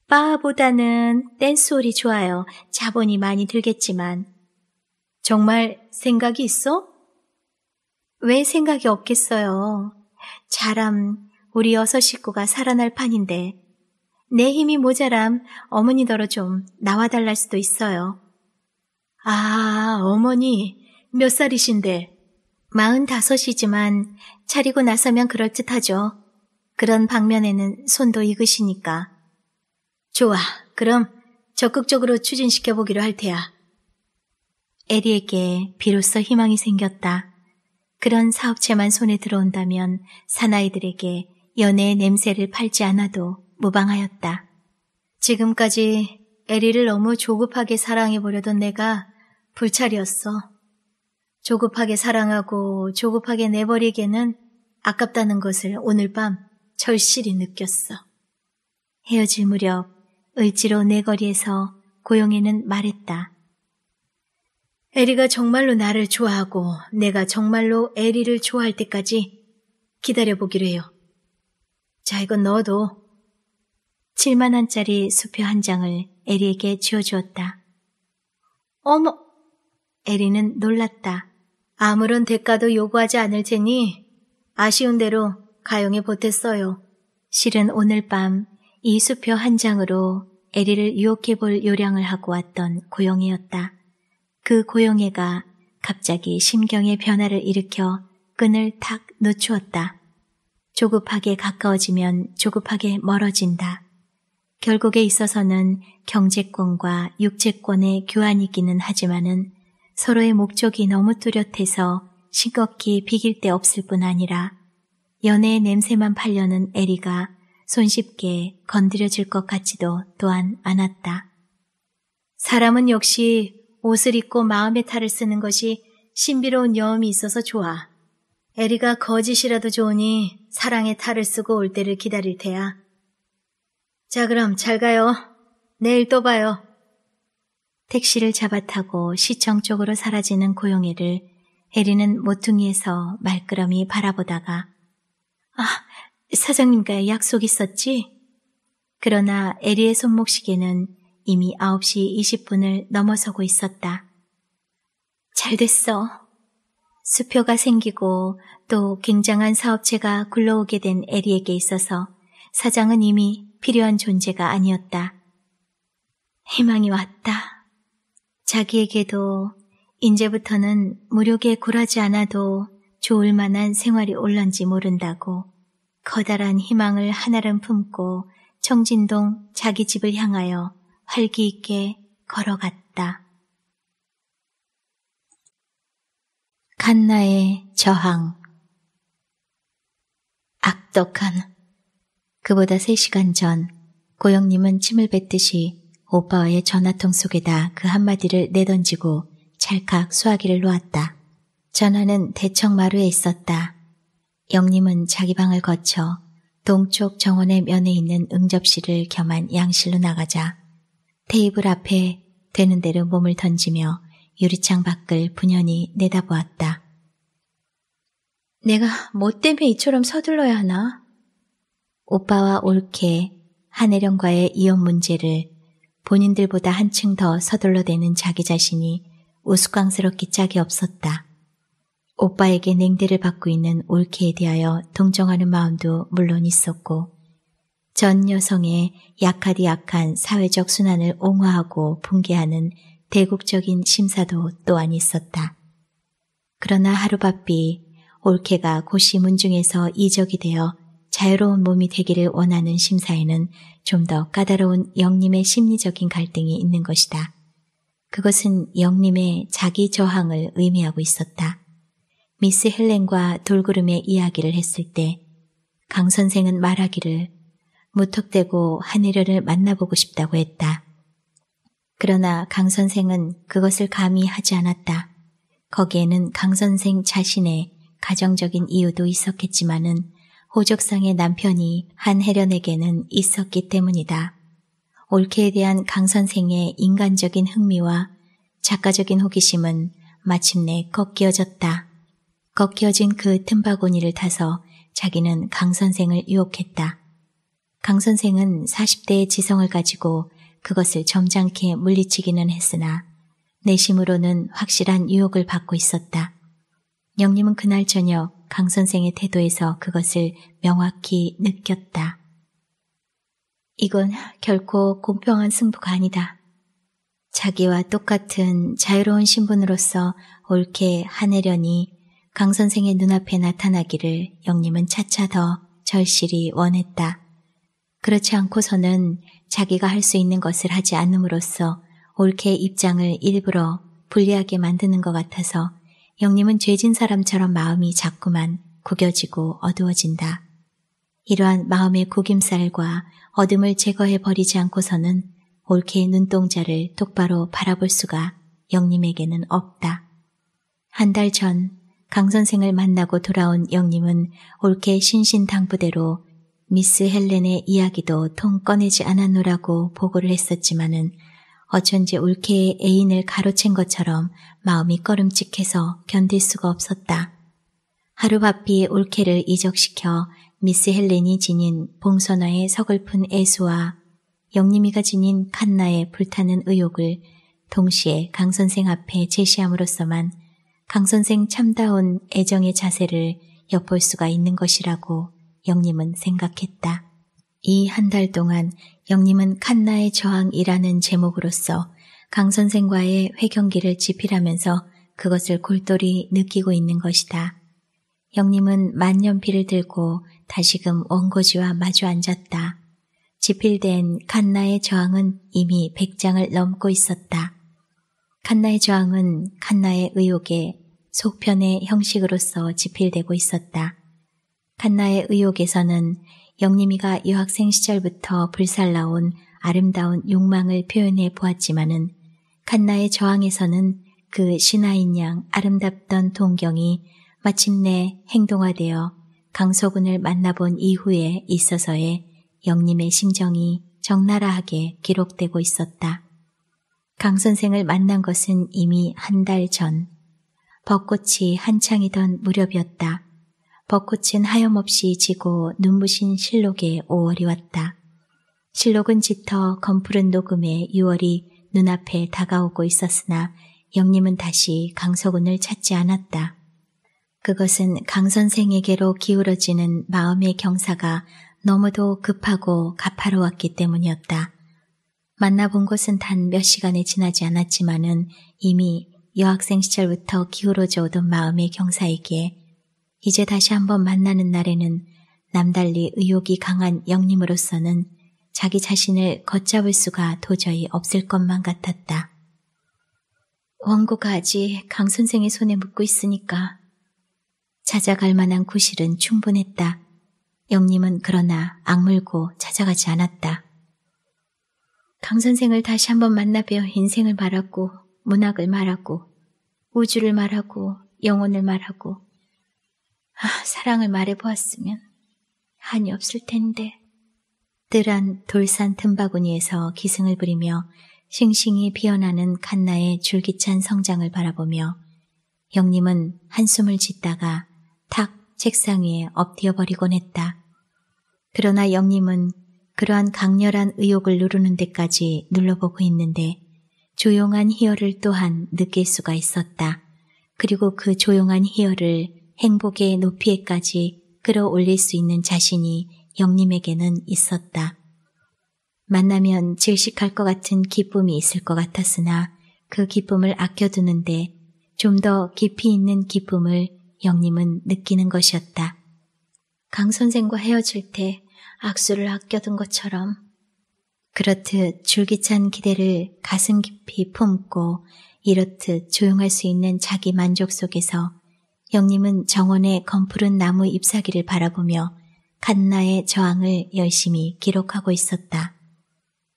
바보다는 댄스홀이 좋아요. 자본이 많이 들겠지만. 정말 생각이 있어? 왜 생각이 없겠어요. 자람 우리 여섯 식구가 살아날 판인데 내 힘이 모자람 어머니더러 좀 나와달랄 수도 있어요. 아, 어머니, 몇 살이신데? 마흔다섯이지만 차리고 나서면 그럴듯하죠. 그런 방면에는 손도 익으시니까. 좋아, 그럼 적극적으로 추진시켜 보기로 할 테야. 에리에게 비로소 희망이 생겼다. 그런 사업체만 손에 들어온다면 사나이들에게 연애의 냄새를 팔지 않아도 무방하였다. 지금까지 에리를 너무 조급하게 사랑해보려던 내가 불찰이었어. 조급하게 사랑하고 조급하게 내버리기에는 아깝다는 것을 오늘 밤 절실히 느꼈어. 헤어질 무렵 을지로 내 거리에서 고용이는 말했다. 에리가 정말로 나를 좋아하고 내가 정말로 에리를 좋아할 때까지 기다려보기로 해요. 자, 이건 너도 7만 원짜리 수표 한 장을 에리에게 쥐어주었다. 어머! 에리는 놀랐다. 아무런 대가도 요구하지 않을 테니 아쉬운 대로 가용해 보탰어요. 실은 오늘 밤 이 수표 한 장으로 에리를 유혹해 볼 요량을 하고 왔던 고영애였다. 그 고영애가 갑자기 심경의 변화를 일으켜 끈을 탁 놓추었다. 조급하게 가까워지면 조급하게 멀어진다. 결국에 있어서는 경제권과 육체권의 교환이기는 하지만은 서로의 목적이 너무 뚜렷해서 싱겁기 비길 데 없을 뿐 아니라 연애의 냄새만 팔려는 에리가 손쉽게 건드려질 것 같지도 또한 않았다. 사람은 역시 옷을 입고 마음의 탈을 쓰는 것이 신비로운 여음이 있어서 좋아. 에리가 거짓이라도 좋으니 사랑의 탈을 쓰고 올 때를 기다릴 테야. 자, 그럼 잘 가요. 내일 또 봐요. 택시를 잡아타고 시청 쪽으로 사라지는 고용이를 해리는 모퉁이에서 말끄러미 바라보다가 아, 사장님과의 약속 있었지? 그러나 에리의 손목시계는 이미 9시 20분을 넘어서고 있었다. 잘 됐어. 수표가 생기고 또 굉장한 사업체가 굴러오게 된 에리에게 있어서 사장은 이미 필요한 존재가 아니었다. 희망이 왔다. 자기에게도 이제부터는 무력에 굴하지 않아도 좋을 만한 생활이 올런지 모른다고 커다란 희망을 하나름 품고 청진동 자기 집을 향하여 활기 있게 걸어갔다. 칸나의 저항 악덕한 그보다 3시간 전 고영님은 침을 뱉듯이 오빠와의 전화통 속에다 그 한마디를 내던지고 찰칵 수화기를 놓았다. 전화는 대청마루에 있었다. 영님은 자기 방을 거쳐 동쪽 정원의 면에 있는 응접실을 겸한 양실로 나가자 테이블 앞에 되는 대로 몸을 던지며 유리창 밖을 분연히 내다보았다. 내가 뭐 때문에 이처럼 서둘러야 하나? 오빠와 올케, 한혜령과의 이혼 문제를 본인들보다 한층 더 서둘러대는 자기 자신이 우스꽝스럽기 짝이 없었다. 오빠에게 냉대를 받고 있는 올케에 대하여 동정하는 마음도 물론 있었고 전 여성의 약하디 약한 사회적 순환을 옹호하고 붕괴하는 대국적인 심사도 또한 있었다. 그러나 하루바삐 올케가 고시문중에서 이적이 되어 자유로운 몸이 되기를 원하는 심사에는 좀 더 까다로운 영님의 심리적인 갈등이 있는 것이다. 그것은 영님의 자기 저항을 의미하고 있었다. 미스 헬렌과 돌구름의 이야기를 했을 때 강 선생은 말하기를 무턱대고 하늘을 만나보고 싶다고 했다. 그러나 강 선생은 그것을 감히 하지 않았다. 거기에는 강 선생 자신의 가정적인 이유도 있었겠지만은 호적상의 남편이 한해련에게는 있었기 때문이다. 올케에 대한 강 선생의 인간적인 흥미와 작가적인 호기심은 마침내 꺾여졌다. 꺾여진 그 틈바구니를 타서 자기는 강 선생을 유혹했다. 강 선생은 40대의 지성을 가지고 그것을 점잖게 물리치기는 했으나 내심으로는 확실한 유혹을 받고 있었다. 영림은 그날 저녁 강 선생의 태도에서 그것을 명확히 느꼈다. 이건 결코 공평한 승부가 아니다. 자기와 똑같은 자유로운 신분으로서 옳게 하내려니 강 선생의 눈앞에 나타나기를 영림은 차차 더 절실히 원했다. 그렇지 않고서는 자기가 할 수 있는 것을 하지 않음으로써 옳게 입장을 일부러 불리하게 만드는 것 같아서 영림은 죄진 사람처럼 마음이 자꾸만 구겨지고 어두워진다. 이러한 마음의 구김살과 어둠을 제거해버리지 않고서는 올케의 눈동자를 똑바로 바라볼 수가 영림에게는 없다. 한 달 전 강선생을 만나고 돌아온 영림은 올케 신신당부대로 미스 헬렌의 이야기도 통 꺼내지 않았노라고 보고를 했었지만은 어쩐지 올케의 애인을 가로챈 것처럼 마음이 꺼름칙해서 견딜 수가 없었다. 하루바삐 올케를 이적시켜 미스 헬렌이 지닌 봉선화의 서글픈 애수와 영림이가 지닌 칸나의 불타는 의욕을 동시에 강선생 앞에 제시함으로써만 강선생 참다운 애정의 자세를 엿볼 수가 있는 것이라고 영림은 생각했다. 이 한 달 동안 영림은 칸나의 저항이라는 제목으로써 강 선생과의 회경기를 지필하면서 그것을 골똘히 느끼고 있는 것이다. 영림은 만년필을 들고 다시금 원고지와 마주 앉았다. 지필된 칸나의 저항은 이미 100장을 넘고 있었다. 칸나의 저항은 칸나의 의혹의 속편의 형식으로서 지필되고 있었다. 칸나의 의혹에서는 영림이가 여학생 시절부터 불살라온 아름다운 욕망을 표현해 보았지만은 칸나의 저항에서는 그 신하인 양 아름답던 동경이 마침내 행동화되어 강소군을 만나본 이후에 있어서의 영림의 심정이 적나라하게 기록되고 있었다. 강 선생을 만난 것은 이미 한 달 전, 벚꽃이 한창이던 무렵이었다. 벚꽃은 하염없이 지고 눈부신 실록에 5월이 왔다. 실록은 짙어 검푸른 녹음에 6월이 눈앞에 다가오고 있었으나 영림은 다시 강서군을 찾지 않았다. 그것은 강 선생에게로 기울어지는 마음의 경사가 너무도 급하고 가파로웠기 때문이었다. 만나본 곳은 단 몇시간에 지나지 않았지만은 이미 여학생 시절부터 기울어져 오던 마음의 경사이기에 이제 다시 한번 만나는 날에는 남달리 의욕이 강한 영님으로서는 자기 자신을 걷잡을 수가 도저히 없을 것만 같았다. 원고가 아직 강 선생의 손에 묻고 있으니까 찾아갈 만한 구실은 충분했다. 영님은 그러나 악물고 찾아가지 않았다. 강 선생을 다시 한번 만나 뵈어 인생을 말하고 문학을 말하고 우주를 말하고 영혼을 말하고 아, 사랑을 말해보았으면 한이 없을 텐데. 뜨란 돌산 틈바구니에서 기승을 부리며 싱싱이 피어나는 칸나의 줄기찬 성장을 바라보며 영님은 한숨을 짓다가 탁 책상 위에 엎드려 버리곤 했다. 그러나 영님은 그러한 강렬한 의욕을 누르는 데까지 눌러보고 있는데 조용한 희열을 또한 느낄 수가 있었다. 그리고 그 조용한 희열을 행복의 높이에까지 끌어올릴 수 있는 자신이 영님에게는 있었다. 만나면 질식할 것 같은 기쁨이 있을 것 같았으나 그 기쁨을 아껴두는데 좀 더 깊이 있는 기쁨을 영님은 느끼는 것이었다. 강 선생과 헤어질 때 악수를 아껴둔 것처럼 그렇듯 줄기찬 기대를 가슴 깊이 품고 이렇듯 조용할 수 있는 자기 만족 속에서 형님은 정원의 검푸른 나무 잎사귀를 바라보며 칸나의 저항을 열심히 기록하고 있었다.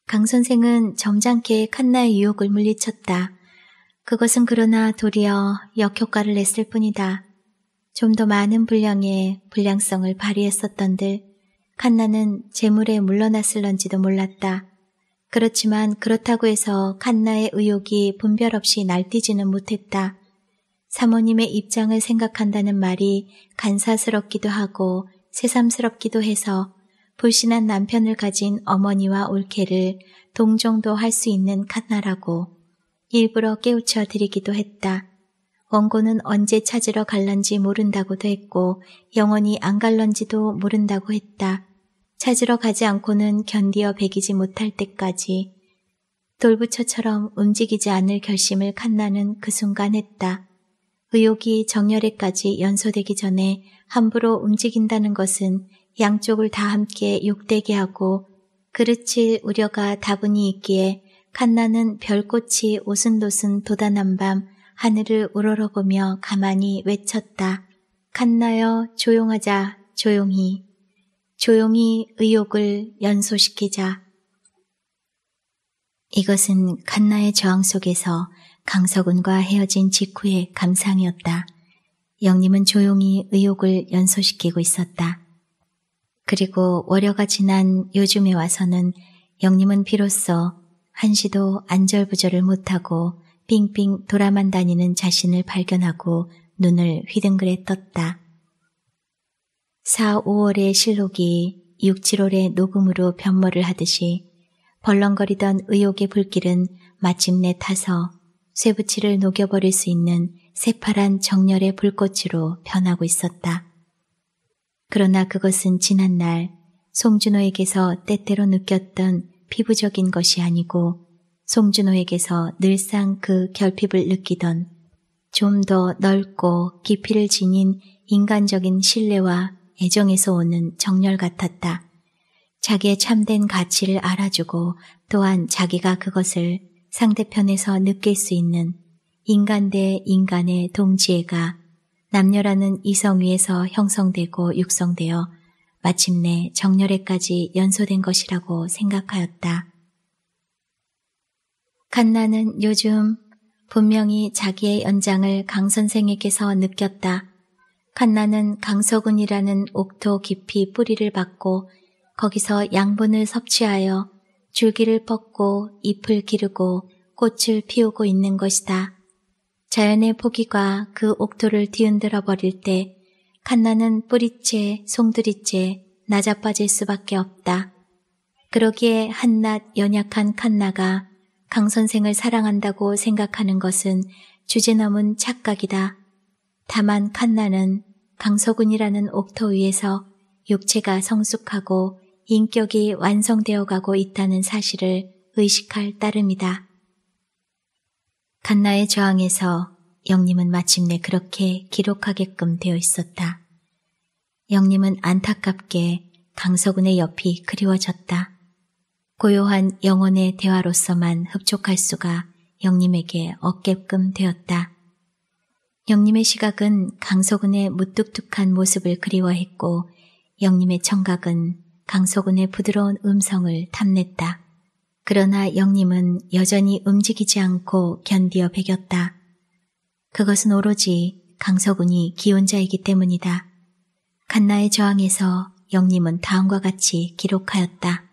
강 선생은 점잖게 칸나의 유혹을 물리쳤다. 그것은 그러나 도리어 역효과를 냈을 뿐이다. 좀 더 많은 분량의 불량성을 발휘했었던들 칸나는 재물에 물러났을런지도 몰랐다. 그렇지만 그렇다고 해서 칸나의 의혹이 분별 없이 날뛰지는 못했다. 사모님의 입장을 생각한다는 말이 간사스럽기도 하고 새삼스럽기도 해서 불신한 남편을 가진 어머니와 올케를 동정도 할 수 있는 카나라고 일부러 깨우쳐 드리기도 했다. 원고는 언제 찾으러 갈런지 모른다고도 했고 영원히 안 갈런지도 모른다고 했다. 찾으러 가지 않고는 견디어 베기지 못할 때까지 돌부처처럼 움직이지 않을 결심을 칸나는 그 순간 했다. 의욕이 정열에까지 연소되기 전에 함부로 움직인다는 것은 양쪽을 다 함께 욕되게 하고 그르칠 우려가 다분히 있기에 칸나는 별꽃이 오순도순 도단한 밤 하늘을 우러러보며 가만히 외쳤다. 칸나여 조용하자 조용히 조용히 의욕을 연소시키자. 이것은 칸나의 저항 속에서 강석훈과 헤어진 직후의 감상이었다. 영림은 조용히 의욕을 연소시키고 있었다. 그리고 월여가 지난 요즘에 와서는 영림은 비로소 한시도 안절부절을 못하고 빙빙 돌아만 다니는 자신을 발견하고 눈을 휘둥그레 떴다. 4, 5월의 실록이 6, 7월의 녹음으로 변모를 하듯이 벌렁거리던 의욕의 불길은 마침내 타서 쇠붙이를 녹여버릴 수 있는 새파란 정열의 불꽃으로 변하고 있었다. 그러나 그것은 지난 날 송준호에게서 때때로 느꼈던 피부적인 것이 아니고 송준호에게서 늘상 그 결핍을 느끼던 좀 더 넓고 깊이를 지닌 인간적인 신뢰와 애정에서 오는 정열 같았다. 자기의 참된 가치를 알아주고 또한 자기가 그것을 상대편에서 느낄 수 있는 인간 대 인간의 동지애가 남녀라는 이성 위에서 형성되고 육성되어 마침내 정열에까지 연소된 것이라고 생각하였다. 칸나는 요즘 분명히 자기의 연장을 강 선생에게서 느꼈다. 칸나는 강서군이라는 옥토 깊이 뿌리를 받고 거기서 양분을 섭취하여 줄기를 뻗고 잎을 기르고 꽃을 피우고 있는 것이다. 자연의 포기가 그 옥토를 뒤흔들어 버릴 때 칸나는 뿌리째 송두리째 낮아빠질 수밖에 없다. 그러기에 한낱 연약한 칸나가 강 선생을 사랑한다고 생각하는 것은 주제넘은 착각이다. 다만 칸나는 강서군이라는 옥토 위에서 육체가 성숙하고 인격이 완성되어 가고 있다는 사실을 의식할 따름이다. 간나의 저항에서 영님은 마침내 그렇게 기록하게끔 되어 있었다. 영님은 안타깝게 강서군의 옆이 그리워졌다. 고요한 영혼의 대화로서만 흡족할 수가 영님에게 없게끔 되었다. 영님의 시각은 강서군의 무뚝뚝한 모습을 그리워했고 영님의 청각은 강소군의 부드러운 음성을 탐냈다. 그러나 영림은 여전히 움직이지 않고 견디어 베겼다. 그것은 오로지 강서군이 기혼자이기 때문이다. 칸나의 저항에서 영림은 다음과 같이 기록하였다.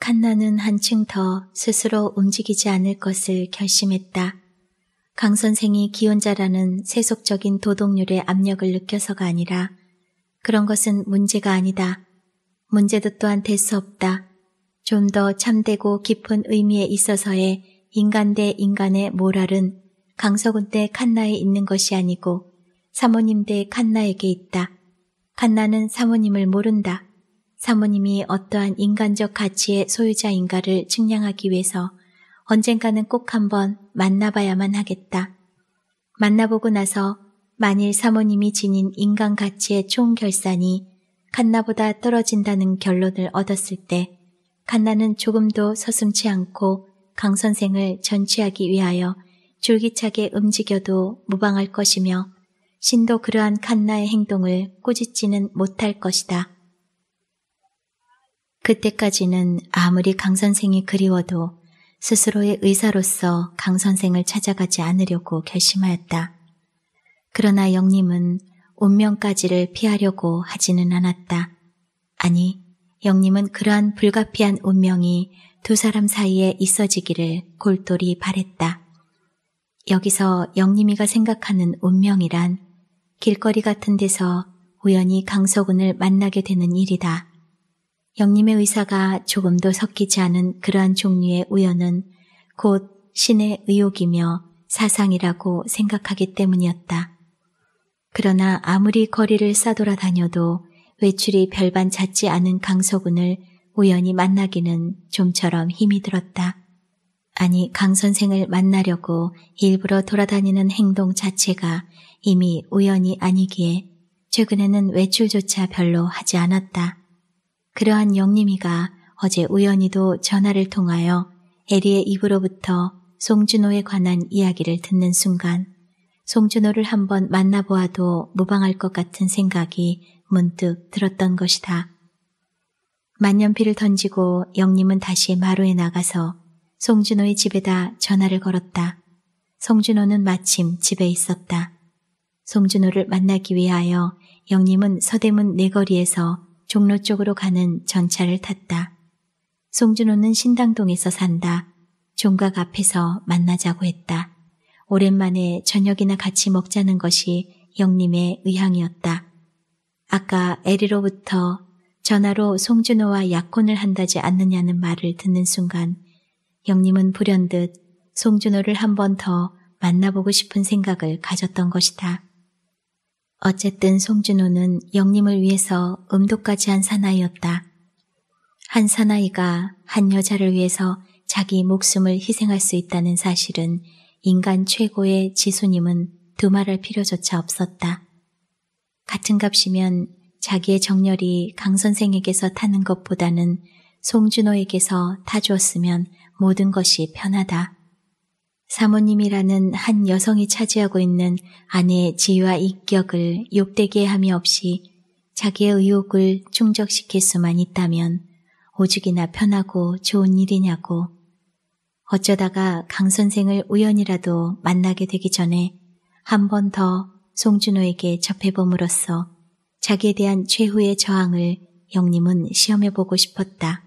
칸나는 한층 더 스스로 움직이지 않을 것을 결심했다. 강 선생이 기혼자라는 세속적인 도덕률의 압력을 느껴서가 아니라 그런 것은 문제가 아니다. 문제도 또한 될 수 없다. 좀 더 참되고 깊은 의미에 있어서의 인간 대 인간의 모랄은 강서군대 칸나에 있는 것이 아니고 사모님 대 칸나에게 있다. 칸나는 사모님을 모른다. 사모님이 어떠한 인간적 가치의 소유자인가를 측량하기 위해서 언젠가는 꼭 한번 만나봐야만 하겠다. 만나보고 나서 만일 사모님이 지닌 인간 가치의 총결산이 갓나보다 떨어진다는 결론을 얻었을 때 갓나는 조금도 서슴지 않고 강 선생을 전취하기 위하여 줄기차게 움직여도 무방할 것이며 신도 그러한 갓나의 행동을 꾸짖지는 못할 것이다. 그때까지는 아무리 강 선생이 그리워도 스스로의 의사로서 강 선생을 찾아가지 않으려고 결심하였다. 그러나 영님은 운명까지를 피하려고 하지는 않았다. 아니, 영님은 그러한 불가피한 운명이 두 사람 사이에 있어지기를 골똘히 바랬다. 여기서 영님이가 생각하는 운명이란 길거리 같은 데서 우연히 강서군을 만나게 되는 일이다. 영님의 의사가 조금도 섞이지 않은 그러한 종류의 우연은 곧 신의 의혹이며 사상이라고 생각하기 때문이었다. 그러나 아무리 거리를 싸돌아다녀도 외출이 별반 잦지 않은 강서군을 우연히 만나기는 좀처럼 힘이 들었다. 아니 강 선생을 만나려고 일부러 돌아다니는 행동 자체가 이미 우연이 아니기에 최근에는 외출조차 별로 하지 않았다. 그러한 영림이가 어제 우연히도 전화를 통하여 에리의 입으로부터 송준호에 관한 이야기를 듣는 순간 송준호를 한번 만나보아도 무방할 것 같은 생각이 문득 들었던 것이다. 만년필을 던지고 영님은 다시 마루에 나가서 송준호의 집에다 전화를 걸었다. 송준호는 마침 집에 있었다. 송준호를 만나기 위하여 영님은 서대문 내거리에서 종로 쪽으로 가는 전차를 탔다. 송준호는 신당동에서 산다. 종각 앞에서 만나자고 했다. 오랜만에 저녁이나 같이 먹자는 것이 영님의 의향이었다. 아까 에리로부터 전화로 송준호와 약혼을 한다지 않느냐는 말을 듣는 순간 영님은 불현듯 송준호를 한 번 더 만나보고 싶은 생각을 가졌던 것이다. 어쨌든 송준호는 영님을 위해서 음도까지 한 사나이였다. 한 사나이가 한 여자를 위해서 자기 목숨을 희생할 수 있다는 사실은 인간 최고의 지수님은 두말할 필요조차 없었다. 같은 값이면 자기의 정렬이 강 선생에게서 타는 것보다는 송준호에게서 타주었으면 모든 것이 편하다. 사모님이라는 한 여성이 차지하고 있는 아내의 지위와 인격을 욕되게 함이 없이 자기의 의욕을 충족시킬 수만 있다면 오죽이나 편하고 좋은 일이냐고 어쩌다가 강 선생을 우연이라도 만나게 되기 전에 한 번 더 송준호에게 접해봄으로써 자기에 대한 최후의 저항을 영림은 시험해보고 싶었다.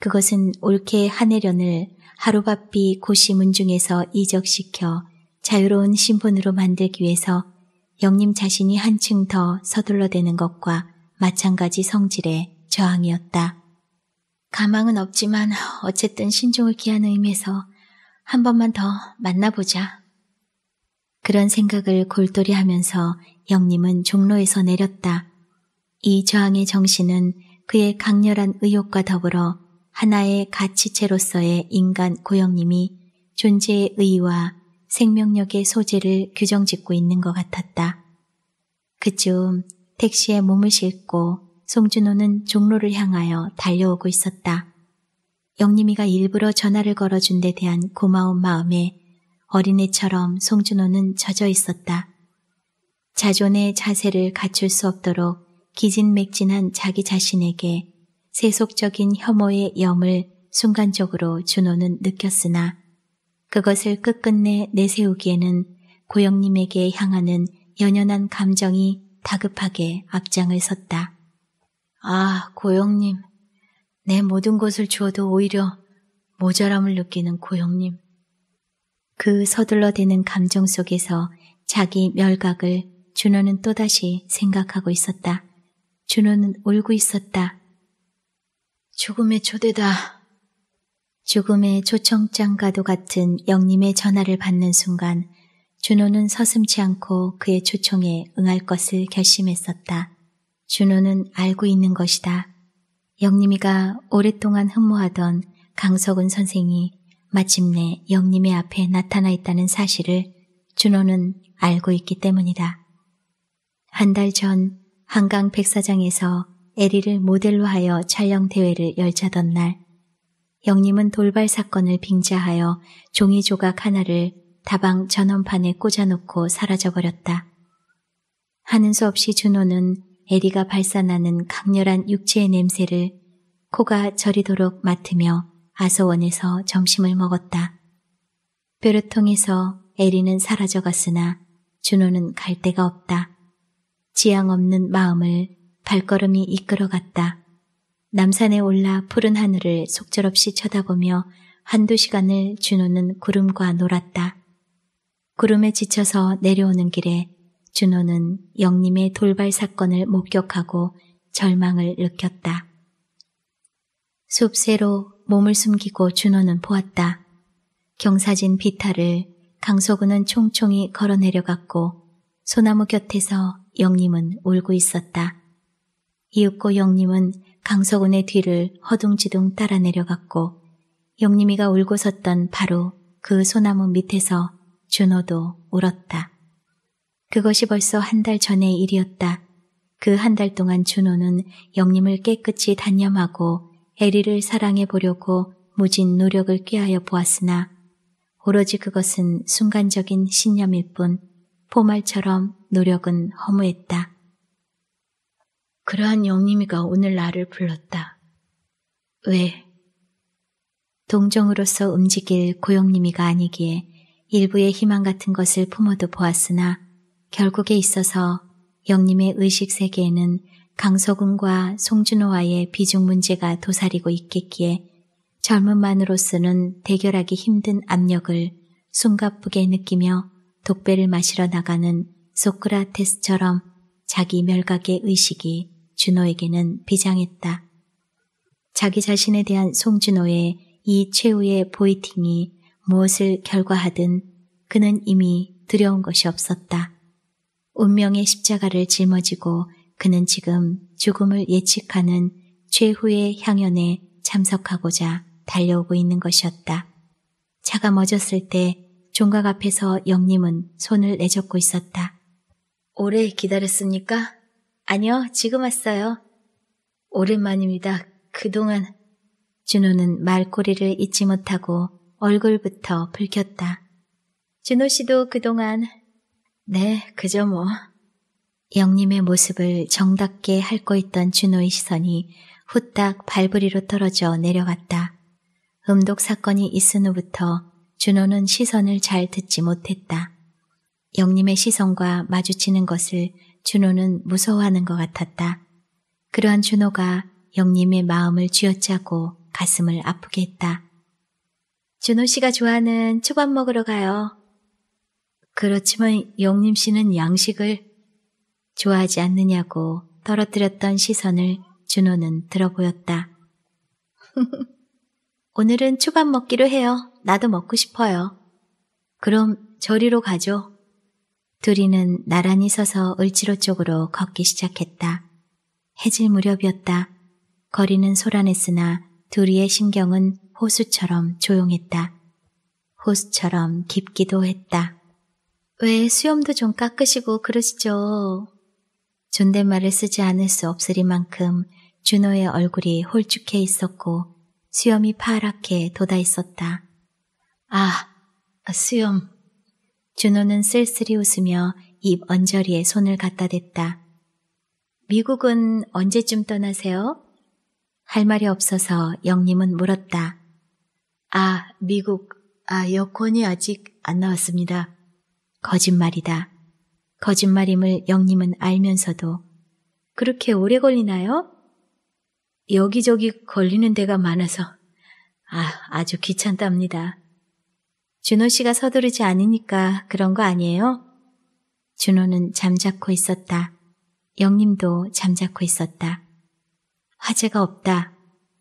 그것은 올케 한해련을 하루바삐 고시문중에서 이적시켜 자유로운 신분으로 만들기 위해서 영림 자신이 한층 더 서둘러대는 것과 마찬가지 성질의 저항이었다. 가망은 없지만 어쨌든 신중을 기하는 의미에서 한 번만 더 만나보자. 그런 생각을 골똘히 하면서 영림은 종로에서 내렸다. 이 저항의 정신은 그의 강렬한 의욕과 더불어 하나의 가치체로서의 인간 고영님이 존재의 의의와 생명력의 소재를 규정짓고 있는 것 같았다. 그쯤 택시에 몸을 싣고 송준호는 종로를 향하여 달려오고 있었다. 영림이가 일부러 전화를 걸어준 데 대한 고마운 마음에 어린애처럼 송준호는 젖어 있었다. 자존의 자세를 갖출 수 없도록 기진맥진한 자기 자신에게 세속적인 혐오의 염을 순간적으로 준호는 느꼈으나 그것을 끝끝내 내세우기에는 고영님에게 향하는 연연한 감정이 다급하게 앞장을 섰다. 아, 고영님. 내 모든 것을 주어도 오히려 모자람을 느끼는 고영님. 그 서둘러대는 감정 속에서 자기 멸각을 준호는 또다시 생각하고 있었다. 준호는 울고 있었다. 죽음의 초대다. 죽음의 초청장과도 같은 영님의 전화를 받는 순간 준호는 서슴지 않고 그의 초청에 응할 것을 결심했었다. 준호는 알고 있는 것이다. 영림이가 오랫동안 흠모하던 강석은 선생이 마침내 영림의 앞에 나타나 있다는 사실을 준호는 알고 있기 때문이다. 한 달 전 한강 백사장에서 에리를 모델로 하여 촬영 대회를 열자던 날 영림은 돌발 사건을 빙자하여 종이 조각 하나를 다방 전원판에 꽂아놓고 사라져버렸다. 하는 수 없이 준호는 에리가 발산하는 강렬한 육체의 냄새를 코가 저리도록 맡으며 아서원에서 점심을 먹었다. 뾰루통에서 에리는 사라져 갔으나 준호는 갈 데가 없다. 지향 없는 마음을 발걸음이 이끌어갔다. 남산에 올라 푸른 하늘을 속절없이 쳐다보며 한두 시간을 준호는 구름과 놀았다. 구름에 지쳐서 내려오는 길에 준호는 영림의 돌발 사건을 목격하고 절망을 느꼈다. 숲새로 몸을 숨기고 준호는 보았다. 경사진 비탈을 강소구는 총총히 걸어 내려갔고 소나무 곁에서 영림은 울고 있었다. 이윽고 영림은 강서군의 뒤를 허둥지둥 따라 내려갔고 영림이가 울고 섰던 바로 그 소나무 밑에서 준호도 울었다. 그것이 벌써 한 달 전의 일이었다. 그 한 달 동안 준호는 영림을 깨끗이 단념하고 에리를 사랑해 보려고 무진 노력을 꾀하여 보았으나 오로지 그것은 순간적인 신념일 뿐 포말처럼 노력은 허무했다. 그러한 영림이가 오늘 나를 불렀다. 왜? 동정으로서 움직일 고영님이가 아니기에 일부의 희망 같은 것을 품어도 보았으나 결국에 있어서 영림의 의식 세계에는 강소훈과 송준호와의 비중 문제가 도사리고 있겠기에 젊은 만으로서는 대결하기 힘든 압력을 숨가쁘게 느끼며 독배를 마시러 나가는 소크라테스처럼 자기 멸각의 의식이 준호에게는 비장했다. 자기 자신에 대한 송준호의 이 최후의 보이팅이 무엇을 결과하든 그는 이미 두려운 것이 없었다. 운명의 십자가를 짊어지고 그는 지금 죽음을 예측하는 최후의 향연에 참석하고자 달려오고 있는 것이었다. 차가 멎었을 때 종각 앞에서 영림은 손을 내젓고 있었다. 오래 기다렸습니까? 아니요, 지금 왔어요. 오랜만입니다. 그동안 준호는 말꼬리를 잊지 못하고 얼굴부터 붉혔다. 준호 씨도 그동안 네, 그저 뭐. 영님의 모습을 정답게 핥고 있던 준호의 시선이 후딱 발부리로 떨어져 내려갔다. 음독 사건이 있은 후부터 준호는 시선을 잘 듣지 못했다. 영님의 시선과 마주치는 것을 준호는 무서워하는 것 같았다. 그러한 준호가 영님의 마음을 쥐어짜고 가슴을 아프게 했다. 준호 씨가 좋아하는 초밥 먹으러 가요. 그렇지만 영림 씨는 양식을 좋아하지 않느냐고 떨어뜨렸던 시선을 준호는 들어보였다. 오늘은 초밥 먹기로 해요. 나도 먹고 싶어요. 그럼 저리로 가죠. 둘이는 나란히 서서 을지로 쪽으로 걷기 시작했다. 해질 무렵이었다. 거리는 소란했으나 둘이의 신경은 호수처럼 조용했다. 호수처럼 깊기도 했다. 왜 수염도 좀 깎으시고 그러시죠? 존댓말을 쓰지 않을 수 없으리만큼 준호의 얼굴이 홀쭉해 있었고 수염이 파랗게 돋아 있었다. 아, 수염. 준호는 쓸쓸히 웃으며 입 언저리에 손을 갖다 댔다. 미국은 언제쯤 떠나세요? 할 말이 없어서 영님은 물었다. 아, 미국, 아, 여권이 아직 안 나왔습니다. 거짓말이다. 거짓말임을 영님은 알면서도 그렇게 오래 걸리나요? 여기저기 걸리는 데가 많아서 아, 아주 귀찮답니다. 준호 씨가 서두르지 않으니까 그런 거 아니에요? 준호는 잠자코 있었다. 영님도 잠자코 있었다. 화제가 없다.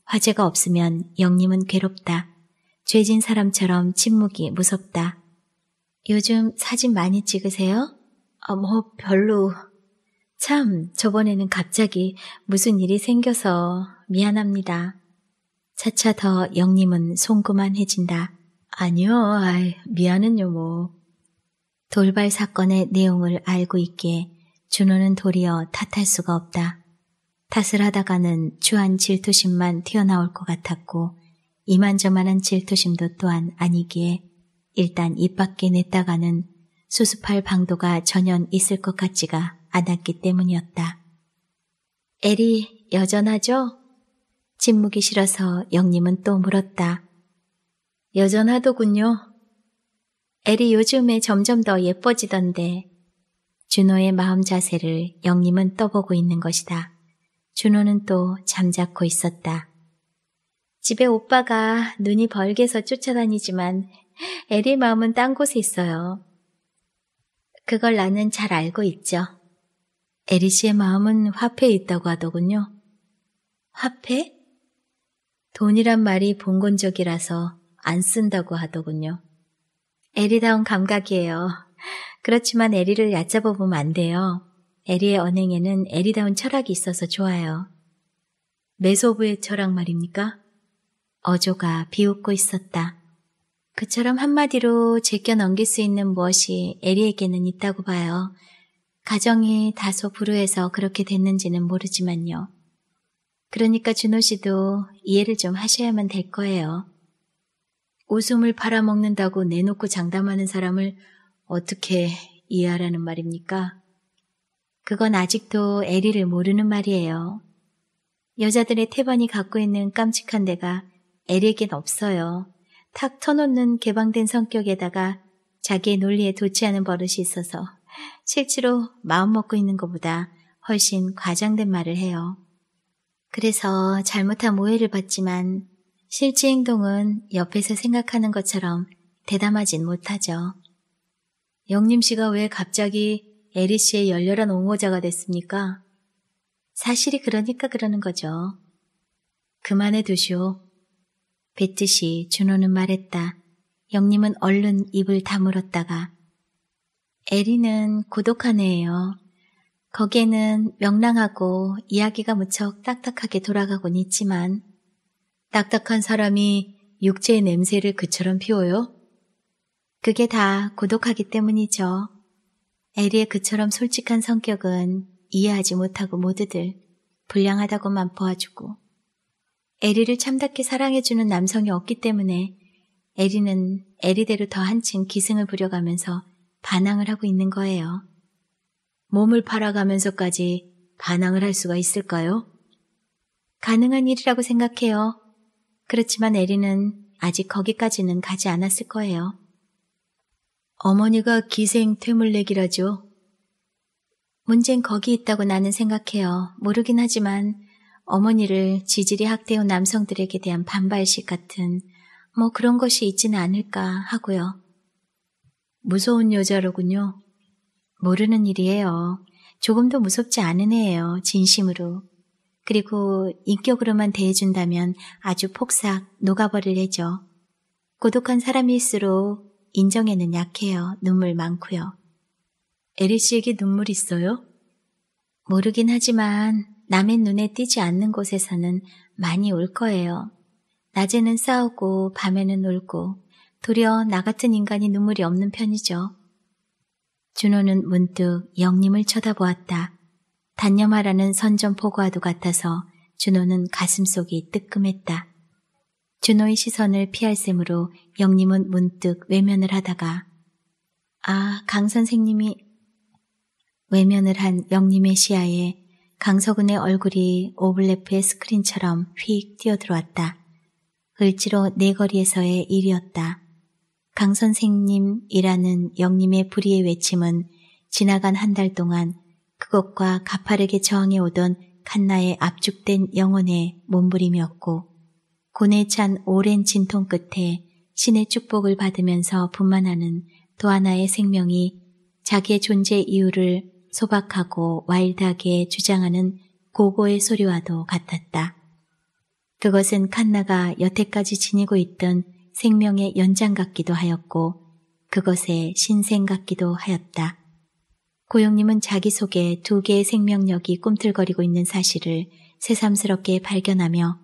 화제가 없으면 영님은 괴롭다. 죄진 사람처럼 침묵이 무섭다. 요즘 사진 많이 찍으세요? 어, 뭐, 별로. 참, 저번에는 갑자기 무슨 일이 생겨서 미안합니다. 차차 더 영님은 송구만해진다. 아니요, 아이, 미안은요, 뭐. 돌발 사건의 내용을 알고 있기에 준호는 도리어 탓할 수가 없다. 탓을 하다가는 주한 질투심만 튀어나올 것 같았고 이만저만한 질투심도 또한 아니기에 일단 입 밖에 냈다가는 수습할 방도가 전혀 있을 것 같지가 않았기 때문이었다. 에리, 여전하죠? 침묵이 싫어서 영님은 또 물었다. 여전하더군요. 에리 요즘에 점점 더 예뻐지던데. 준호의 마음 자세를 영님은 떠보고 있는 것이다. 준호는 또 잠자코 있었다. 집에 오빠가 눈이 벌게서 쫓아다니지만 에리의 마음은 딴 곳에 있어요. 그걸 나는 잘 알고 있죠. 에리 씨의 마음은 화폐에 있다고 하더군요. 화폐? 돈이란 말이 봉건적이라서 안 쓴다고 하더군요. 에리다운 감각이에요. 그렇지만 에리를 얕잡아 보면 안 돼요. 에리의 언행에는 에리다운 철학이 있어서 좋아요. 메소브의 철학 말입니까? 어조가 비웃고 있었다. 그처럼 한마디로 제껴 넘길 수 있는 무엇이 에리에게는 있다고 봐요. 가정이 다소 불우해서 그렇게 됐는지는 모르지만요. 그러니까 준호 씨도 이해를 좀 하셔야만 될 거예요. 웃음을 팔아먹는다고 내놓고 장담하는 사람을 어떻게 이해하라는 말입니까? 그건 아직도 에리를 모르는 말이에요. 여자들의 태반이 갖고 있는 깜찍한 데가 에리에겐 없어요. 탁 터놓는 개방된 성격에다가 자기의 논리에 도취하는 버릇이 있어서 실제로 마음먹고 있는 것보다 훨씬 과장된 말을 해요. 그래서 잘못한 오해를 받지만 실제 행동은 옆에서 생각하는 것처럼 대담하진 못하죠. 영림 씨가 왜 갑자기 에리 씨의 열렬한 옹호자가 됐습니까? 사실이 그러니까 그러는 거죠. 그만해 두시오. 뱉듯이 준호는 말했다. 영님은 얼른 입을 다물었다가 에리는 고독한 애예요. 거기에는 명랑하고 이야기가 무척 딱딱하게 돌아가곤 있지만 딱딱한 사람이 육체의 냄새를 그처럼 피워요? 그게 다 고독하기 때문이죠. 에리의 그처럼 솔직한 성격은 이해하지 못하고 모두들 불량하다고만 보아주고 에리를 참답게 사랑해주는 남성이 없기 때문에 에리는 에리대로 더 한층 기승을 부려가면서 반항을 하고 있는 거예요. 몸을 팔아가면서까지 반항을 할 수가 있을까요? 가능한 일이라고 생각해요. 그렇지만 에리는 아직 거기까지는 가지 않았을 거예요. 어머니가 기생 퇴물내기라죠. 문제는 거기 있다고 나는 생각해요. 모르긴 하지만 어머니를 지질이 학대온 해 남성들에게 대한 반발식 같은 뭐 그런 것이 있지는 않을까 하고요. 무서운 여자로군요. 모르는 일이에요. 조금도 무섭지 않은 애예요. 진심으로. 그리고 인격으로만 대해준다면 아주 폭삭 녹아버릴 애죠. 고독한 사람일수록 인정에는 약해요. 눈물 많고요. 에리 씨에게 눈물 있어요? 모르긴 하지만 남의 눈에 띄지 않는 곳에서는 많이 올 거예요. 낮에는 싸우고 밤에는 울고 도리어 나 같은 인간이 눈물이 없는 편이죠. 준호는 문득 영님을 쳐다보았다. 단념하라는 선전 포고와도 같아서 준호는 가슴속이 뜨끔했다. 준호의 시선을 피할 셈으로 영님은 문득 외면을 하다가 아, 강 선생님이 외면을 한 영님의 시야에 강서은의 얼굴이 오블레프의 스크린처럼 휙 뛰어들어왔다. 을지로 내거리에서의 네 일이었다. 강 선생님이라는 영님의 불의의 외침은 지나간 한 달 동안 그것과 가파르게 저항해 오던 칸나의 압축된 영혼의 몸부림이었고 고뇌 찬 오랜 진통 끝에 신의 축복을 받으면서 분만하는 또 하나의 생명이 자기의 존재 이유를 소박하고 와일드하게 주장하는 고고의 소리와도 같았다. 그것은 칸나가 여태까지 지니고 있던 생명의 연장 같기도 하였고 그것의 신생 같기도 하였다. 고용님은 자기 속에 두 개의 생명력이 꿈틀거리고 있는 사실을 새삼스럽게 발견하며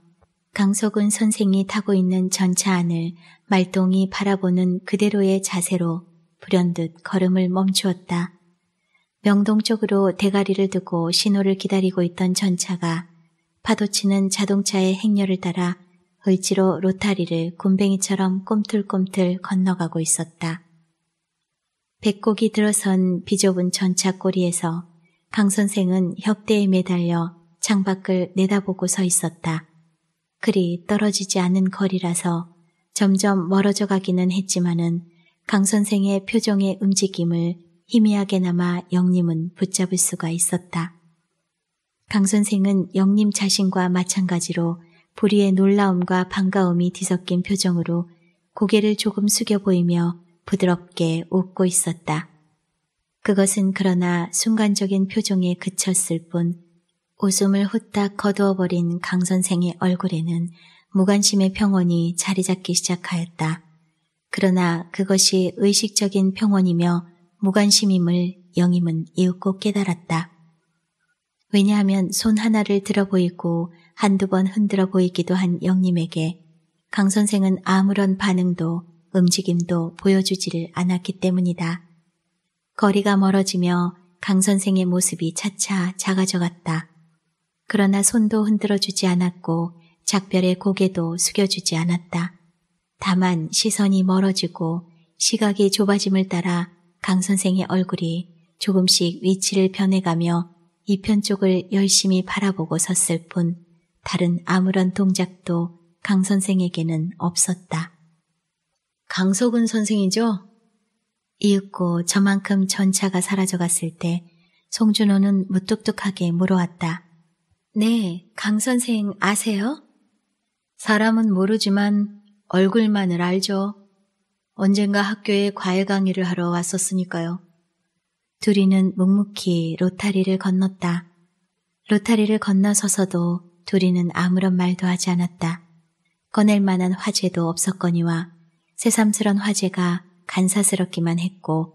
강석은 선생이 타고 있는 전차 안을 말똥이 바라보는 그대로의 자세로 불현듯 걸음을 멈추었다. 명동 쪽으로 대가리를 두고 신호를 기다리고 있던 전차가 파도치는 자동차의 행렬을 따라 을지로 로타리를 곰뱅이처럼 꼼틀꼼틀 건너가고 있었다. 백곡이 들어선 비좁은 전차 꼬리에서 강 선생은 협대에 매달려 창밖을 내다보고 서 있었다. 그리 떨어지지 않은 거리라서 점점 멀어져 가기는 했지만은 강 선생의 표정의 움직임을 희미하게나마 영림은 붙잡을 수가 있었다. 강 선생은 영림 자신과 마찬가지로 불의의 놀라움과 반가움이 뒤섞인 표정으로 고개를 조금 숙여 보이며 부드럽게 웃고 있었다. 그것은 그러나 순간적인 표정에 그쳤을 뿐 웃음을 후딱 거두어버린 강 선생의 얼굴에는 무관심의 평원이 자리 잡기 시작하였다. 그러나 그것이 의식적인 평원이며 무관심임을 영임은 이윽고 깨달았다. 왜냐하면 손 하나를 들어 보이고 한두 번 흔들어 보이기도 한 영림에게 강 선생은 아무런 반응도 움직임도 보여주지를 않았기 때문이다. 거리가 멀어지며 강 선생의 모습이 차차 작아져갔다. 그러나 손도 흔들어주지 않았고 작별의 고개도 숙여주지 않았다. 다만 시선이 멀어지고 시각이 좁아짐을 따라 강 선생의 얼굴이 조금씩 위치를 변해가며 이편 쪽을 열심히 바라보고 섰을 뿐 다른 아무런 동작도 강 선생에게는 없었다. 강석은 선생이죠? 이윽고 저만큼 전차가 사라져갔을 때 송준호는 무뚝뚝하게 물어왔다. 네, 강 선생 아세요? 사람은 모르지만 얼굴만을 알죠. 언젠가 학교에 과외 강의를 하러 왔었으니까요. 둘이는 묵묵히 로타리를 건넜다. 로타리를 건너서서도 둘이는 아무런 말도 하지 않았다. 꺼낼 만한 화제도 없었거니와 새삼스런 화제가 간사스럽기만 했고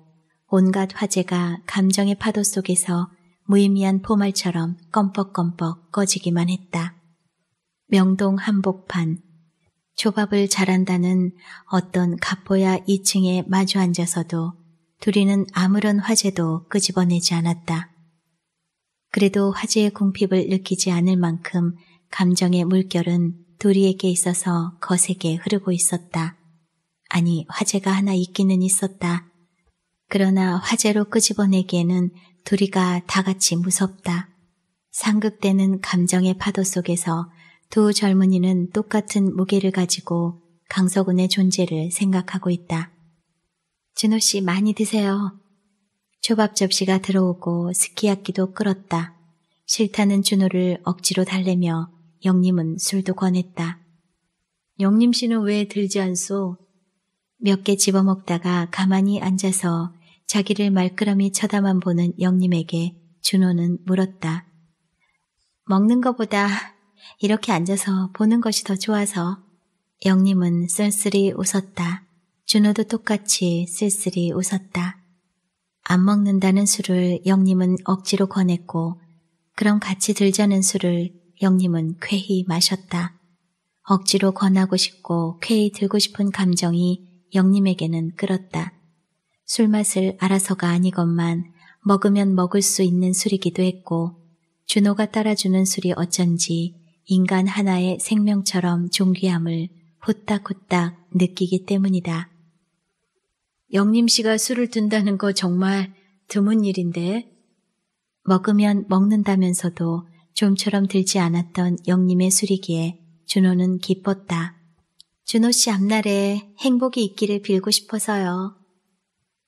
온갖 화제가 감정의 파도 속에서 무의미한 포말처럼 껌뻑껌뻑 꺼지기만 했다. 명동 한복판 조밥을 잘한다는 어떤 갑보야 2층에 마주 앉아서도 둘이는 아무런 화제도 끄집어내지 않았다. 그래도 화제의 궁핍을 느끼지 않을 만큼 감정의 물결은 둘이에게 있어서 거세게 흐르고 있었다. 아니 화제가 하나 있기는 있었다. 그러나 화제로 끄집어내기에는 둘이가 다 같이 무섭다. 상극되는 감정의 파도 속에서 두 젊은이는 똑같은 무게를 가지고 강서군의 존재를 생각하고 있다. 준호 씨 많이 드세요. 초밥 접시가 들어오고 스키야끼도 끌었다 싫다는 준호를 억지로 달래며 영림은 술도 권했다. 영림 씨는 왜 들지 않소? 몇 개 집어먹다가 가만히 앉아서 자기를 말끄러미 쳐다만 보는 영림에게 준호는 물었다. 먹는 것보다 이렇게 앉아서 보는 것이 더 좋아서 영님은 쓸쓸히 웃었다. 준호도 똑같이 쓸쓸히 웃었다. 안 먹는다는 술을 영님은 억지로 권했고 그럼 같이 들자는 술을 영님은 쾌히 마셨다. 억지로 권하고 싶고 쾌히 들고 싶은 감정이 영님에게는 끌었다. 술맛을 알아서가 아니건만 먹으면 먹을 수 있는 술이기도 했고 준호가 따라주는 술이 어쩐지 인간 하나의 생명처럼 존귀함을 후딱후딱 느끼기 때문이다. 영림 씨가 술을 둔다는 거 정말 드문 일인데 먹으면 먹는다면서도 좀처럼 들지 않았던 영림의 술이기에 준호는 기뻤다. 준호 씨 앞날에 행복이 있기를 빌고 싶어서요.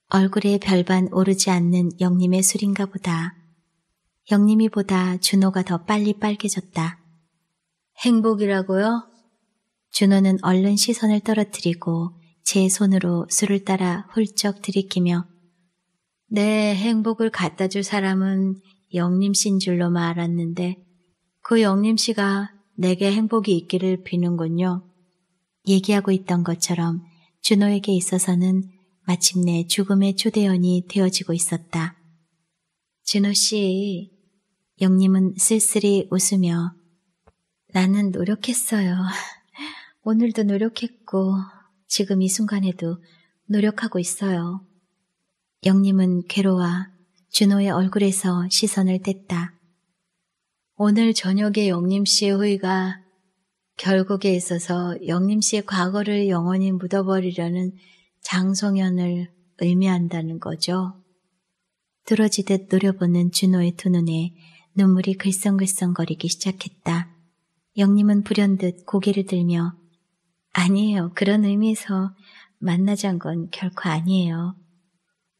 얼굴에 별반 오르지 않는 영림의 술인가 보다. 영림이보다 준호가 더 빨리 빨개졌다. 행복이라고요? 준호는 얼른 시선을 떨어뜨리고 제 손으로 술을 따라 훌쩍 들이키며 내 네, 행복을 갖다 줄 사람은 영림 씨인 줄로만 알았는데 그 영림 씨가 내게 행복이 있기를 비는군요. 얘기하고 있던 것처럼 준호에게 있어서는 마침내 죽음의 초대연이 되어지고 있었다. 준호 씨, 영림은 쓸쓸히 웃으며 나는 노력했어요. 오늘도 노력했고, 지금 이 순간에도 노력하고 있어요. 영님은 괴로워 준호의 얼굴에서 시선을 뗐다. 오늘 저녁에 영림 씨의 호의가 결국에 있어서 영림 씨의 과거를 영원히 묻어버리려는 장송현을 의미한다는 거죠. 뚫어지듯 노려보는 준호의 두 눈에 눈물이 글썽글썽거리기 시작했다. 영님은 불현듯 고개를 들며 아니에요. 그런 의미에서 만나자는 건 결코 아니에요.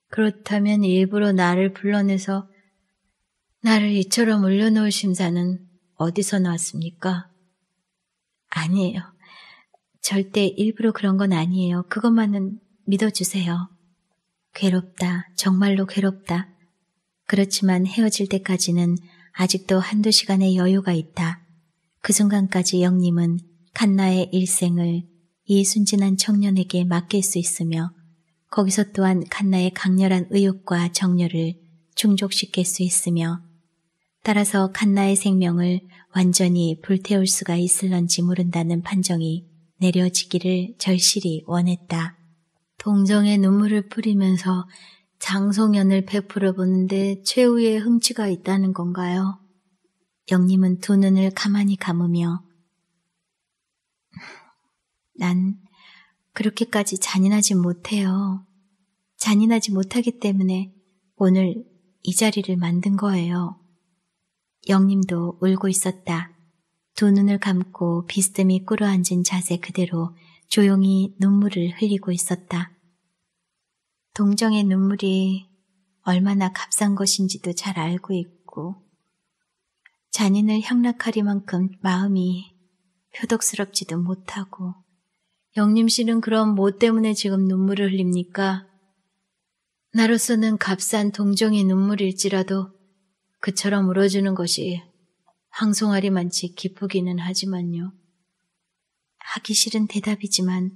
그렇다면 일부러 나를 불러내서 나를 이처럼 올려놓을 심사는 어디서 나왔습니까? 아니에요. 절대 일부러 그런 건 아니에요. 그것만은 믿어주세요. 괴롭다. 정말로 괴롭다. 그렇지만 헤어질 때까지는 아직도 한두 시간의 여유가 있다. 그 순간까지 영님은 칸나의 일생을 이 순진한 청년에게 맡길 수 있으며 거기서 또한 칸나의 강렬한 의욕과 정열을 충족시킬 수 있으며 따라서 칸나의 생명을 완전히 불태울 수가 있을런지 모른다는 판정이 내려지기를 절실히 원했다. 동정의 눈물을 뿌리면서 장송연을 베풀어 보는데 최후의 흥취가 있다는 건가요? 영님은 두 눈을 가만히 감으며 난 그렇게까지 잔인하지 못해요. 잔인하지 못하기 때문에 오늘 이 자리를 만든 거예요. 영님도 울고 있었다. 두 눈을 감고 비스듬히 꿇어앉은 자세 그대로 조용히 눈물을 흘리고 있었다. 동정의 눈물이 얼마나 값싼 것인지도 잘 알고 있고 잔인을 향락하리만큼 마음이 표독스럽지도 못하고 영림 씨는 그럼 뭐 때문에 지금 눈물을 흘립니까? 나로서는 값싼 동정의 눈물일지라도 그처럼 울어주는 것이 항송하리만치 기쁘기는 하지만요. 하기 싫은 대답이지만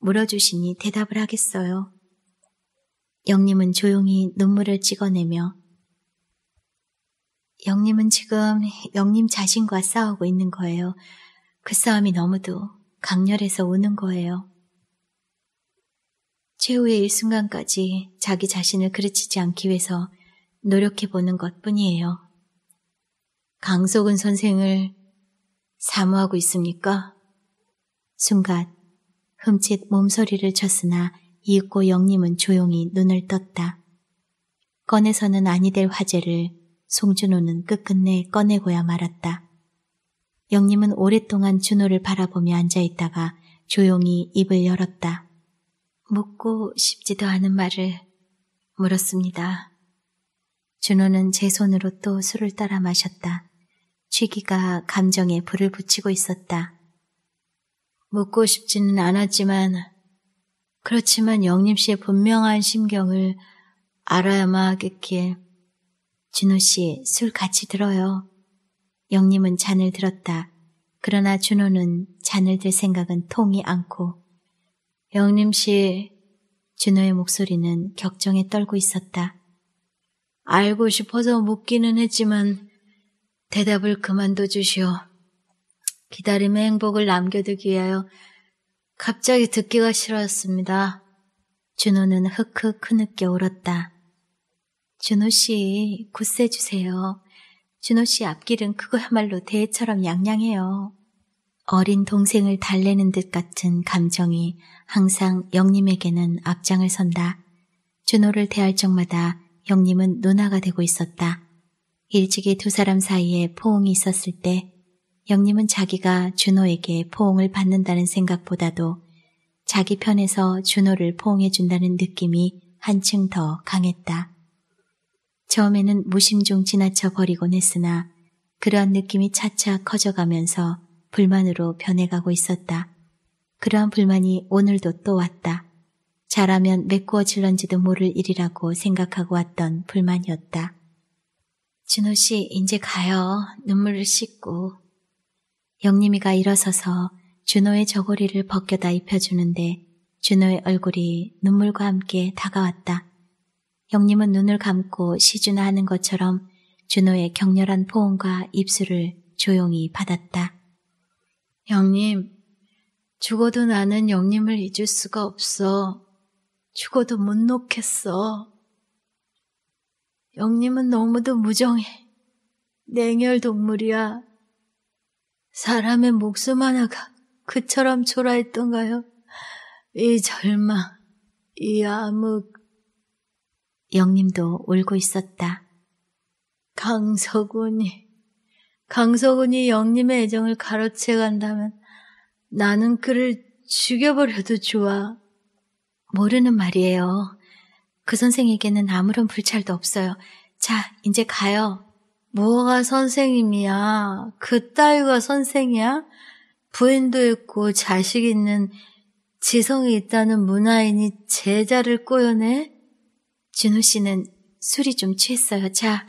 물어주시니 대답을 하겠어요. 영림은 조용히 눈물을 찍어내며 영님은 지금 영님 자신과 싸우고 있는 거예요. 그 싸움이 너무도 강렬해서 오는 거예요. 최후의 일순간까지 자기 자신을 그르치지 않기 위해서 노력해보는 것 뿐이에요. 강석은 선생을 사모하고 있습니까? 순간 흠칫 몸서리를 쳤으나 이윽고 영님은 조용히 눈을 떴다. 꺼내서는 아니 될 화제를 송준호는 끝끝내 꺼내고야 말았다. 영림은 오랫동안 준호를 바라보며 앉아있다가 조용히 입을 열었다. 묻고 싶지도 않은 말을 물었습니다. 준호는 제 손으로 또 술을 따라 마셨다. 취기가 감정에 불을 붙이고 있었다. 묻고 싶지는 않았지만 그렇지만 영림 씨의 분명한 심경을 알아야만 하겠기에 준호 씨, 술 같이 들어요. 영림은 잔을 들었다. 그러나 준호는 잔을 들 생각은 통이 않고 영림 씨, 준호의 목소리는 격정에 떨고 있었다. 알고 싶어서 묻기는 했지만 대답을 그만둬 주시오. 기다림의 행복을 남겨두기 위하여 갑자기 듣기가 싫었습니다 준호는 흑흑 흐느껴 울었다. 준호 씨, 구세 주세요. 준호 씨 앞길은 그거야말로 대처럼 양양해요. 어린 동생을 달래는 듯 같은 감정이 항상 영님에게는 앞장을 선다. 준호를 대할 적마다 영님은 누나가 되고 있었다. 일찍이 두 사람 사이에 포옹이 있었을 때 영님은 자기가 준호에게 포옹을 받는다는 생각보다도 자기 편에서 준호를 포옹해준다는 느낌이 한층 더 강했다. 처음에는 무심중 지나쳐 버리곤 했으나 그러한 느낌이 차차 커져가면서 불만으로 변해가고 있었다. 그러한 불만이 오늘도 또 왔다. 잘하면 메꾸어질런지도 모를 일이라고 생각하고 왔던 불만이었다. 준호 씨, 이제 가요. 눈물을 씻고. 영림이가 일어서서 준호의 저고리를 벗겨다 입혀주는데 준호의 얼굴이 눈물과 함께 다가왔다. 형님은 눈을 감고 시주나 하는 것처럼 준호의 격렬한 포옹과 입술을 조용히 받았다. 형님, 죽어도 나는 영님을 잊을 수가 없어. 죽어도 못 놓겠어. 영님은 너무도 무정해. 냉혈 동물이야. 사람의 목숨 하나가 그처럼 초라했던가요? 이 절망, 이 암흑, 영님도 울고 있었다. 강서군이, 강서군이 영님의 애정을 가로채 간다면 나는 그를 죽여버려도 좋아. 모르는 말이에요. 그 선생에게는 아무런 불찰도 없어요. 자, 이제 가요. 뭐가 선생님이야? 그 따위가 선생이야? 부인도 있고 자식 있는 지성이 있다는 문화인이 제자를 꼬여내? 준호 씨는 술이 좀 취했어요. 자,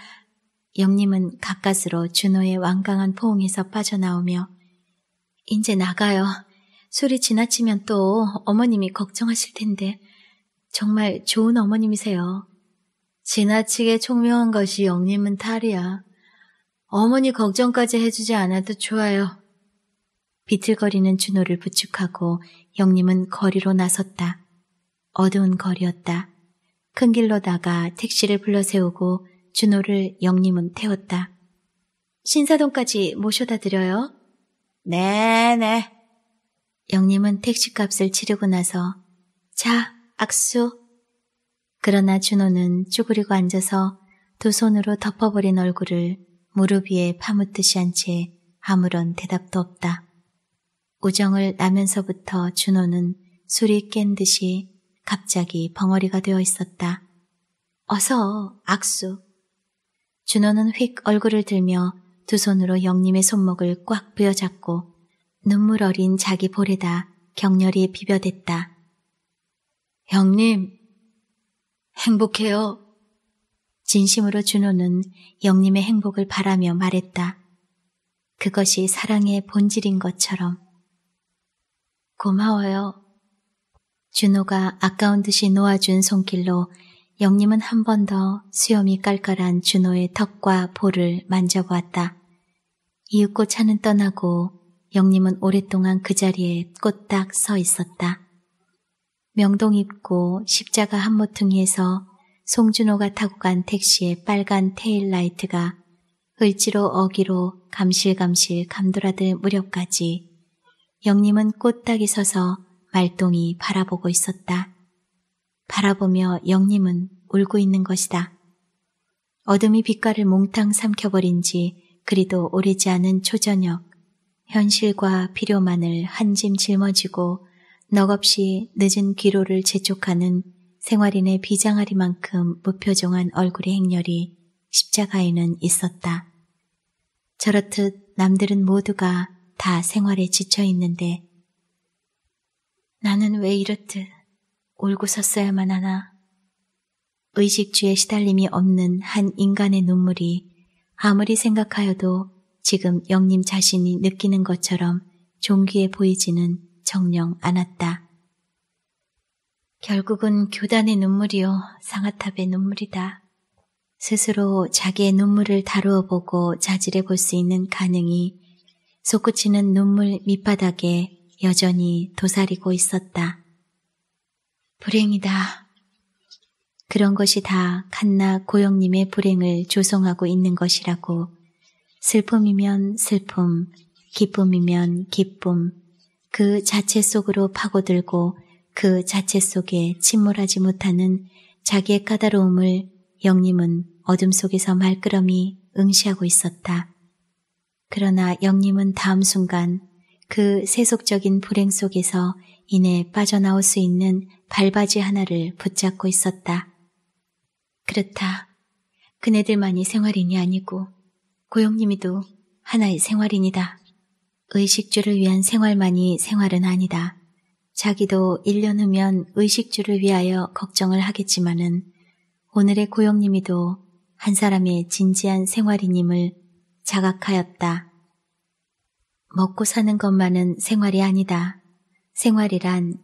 영님은 가까스로 준호의 완강한 포옹에서 빠져나오며 이제 나가요. 술이 지나치면 또 어머님이 걱정하실 텐데 정말 좋은 어머님이세요. 지나치게 총명한 것이 영님은 탈이야. 어머니 걱정까지 해주지 않아도 좋아요. 비틀거리는 준호를 부축하고 영님은 거리로 나섰다. 어두운 거리였다. 큰 길로다가 택시를 불러 세우고 준호를 영림은 태웠다. 신사동까지 모셔다 드려요. 네네. 네. 영림은 택시값을 치르고 나서 자, 악수. 그러나 준호는 쭈그리고 앉아서 두 손으로 덮어버린 얼굴을 무릎 위에 파묻듯이 한 채 아무런 대답도 없다. 우정을 나면서부터 준호는 술이 깬 듯이 갑자기 벙어리가 되어 있었다. 어서, 악수. 준호는 휙 얼굴을 들며 두 손으로 영님의 손목을 꽉 부여잡고 눈물 어린 자기 볼에다 격렬히 비벼댔다. 영님, 행복해요. 진심으로 준호는 영님의 행복을 바라며 말했다. 그것이 사랑의 본질인 것처럼. 고마워요. 준호가 아까운 듯이 놓아준 손길로 영림은 한 번 더 수염이 깔깔한 준호의 턱과 볼을 만져보았다. 이윽고 차는 떠나고 영림은 오랫동안 그 자리에 꼬딱 서 있었다. 명동 입고 십자가 한모퉁이에서 송준호가 타고 간 택시의 빨간 테일라이트가 을지로 어기로 감실감실 감돌아들 무렵까지 영림은 꼬딱이 서서 말똥이 바라보고 있었다. 바라보며 영님은 울고 있는 것이다. 어둠이 빛깔을 몽탕 삼켜버린 지 그리도 오래지 않은 초저녁, 현실과 필요만을 한 짐 짊어지고 넉없이 늦은 귀로를 재촉하는 생활인의 비장아리만큼 무표정한 얼굴의 행렬이 십자가에는 있었다. 저렇듯 남들은 모두가 다 생활에 지쳐 있는데 나는 왜 이렇듯 울고 섰어야만 하나. 의식주에 시달림이 없는 한 인간의 눈물이 아무리 생각하여도 지금 영님 자신이 느끼는 것처럼 종기에 보이지는 정령 않았다. 결국은 교단의 눈물이요 상아탑의 눈물이다. 스스로 자기의 눈물을 다루어 보고 자질해 볼 수 있는 가능이 솟구치는 눈물 밑바닥에 여전히 도사리고 있었다. 불행이다. 그런 것이 다갓나 고영님의 불행을 조성하고 있는 것이라고 슬픔이면 슬픔, 기쁨이면 기쁨, 그 자체 속으로 파고들고 그 자체 속에 침몰하지 못하는 자기의 까다로움을 영님은 어둠 속에서 말끄러미 응시하고 있었다. 그러나 영님은 다음 순간 그 세속적인 불행 속에서 이내 빠져나올 수 있는 발바지 하나를 붙잡고 있었다. 그렇다. 그네들만이 생활인이 아니고 고용님이도 하나의 생활인이다. 의식주를 위한 생활만이 생활은 아니다. 자기도 1년 후면 의식주를 위하여 걱정을 하겠지만은 오늘의 고용님이도한 사람의 진지한 생활인임을 자각하였다. 먹고 사는 것만은 생활이 아니다. 생활이란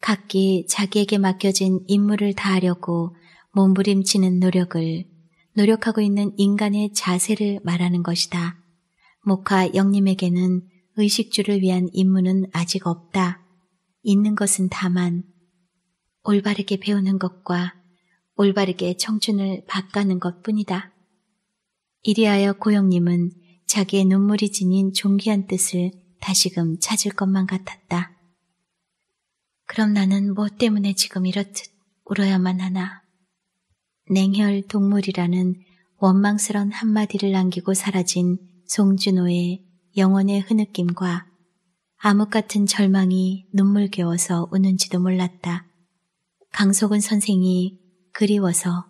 각기 자기에게 맡겨진 임무를 다하려고 몸부림치는 노력을 노력하고 있는 인간의 자세를 말하는 것이다. 모카 영님에게는 의식주를 위한 임무는 아직 없다. 있는 것은 다만 올바르게 배우는 것과 올바르게 청춘을 바꾸는 것뿐이다. 이리하여 고영님은 자기의 눈물이 지닌 존귀한 뜻을 다시금 찾을 것만 같았다. 그럼 나는 뭐 때문에 지금 이렇듯 울어야만 하나. 냉혈 동물이라는 원망스런 한마디를 남기고 사라진 송준호의 영혼의 흐느낌과 암흑 같은 절망이 눈물겨워서 우는지도 몰랐다. 강석은 선생이 그리워서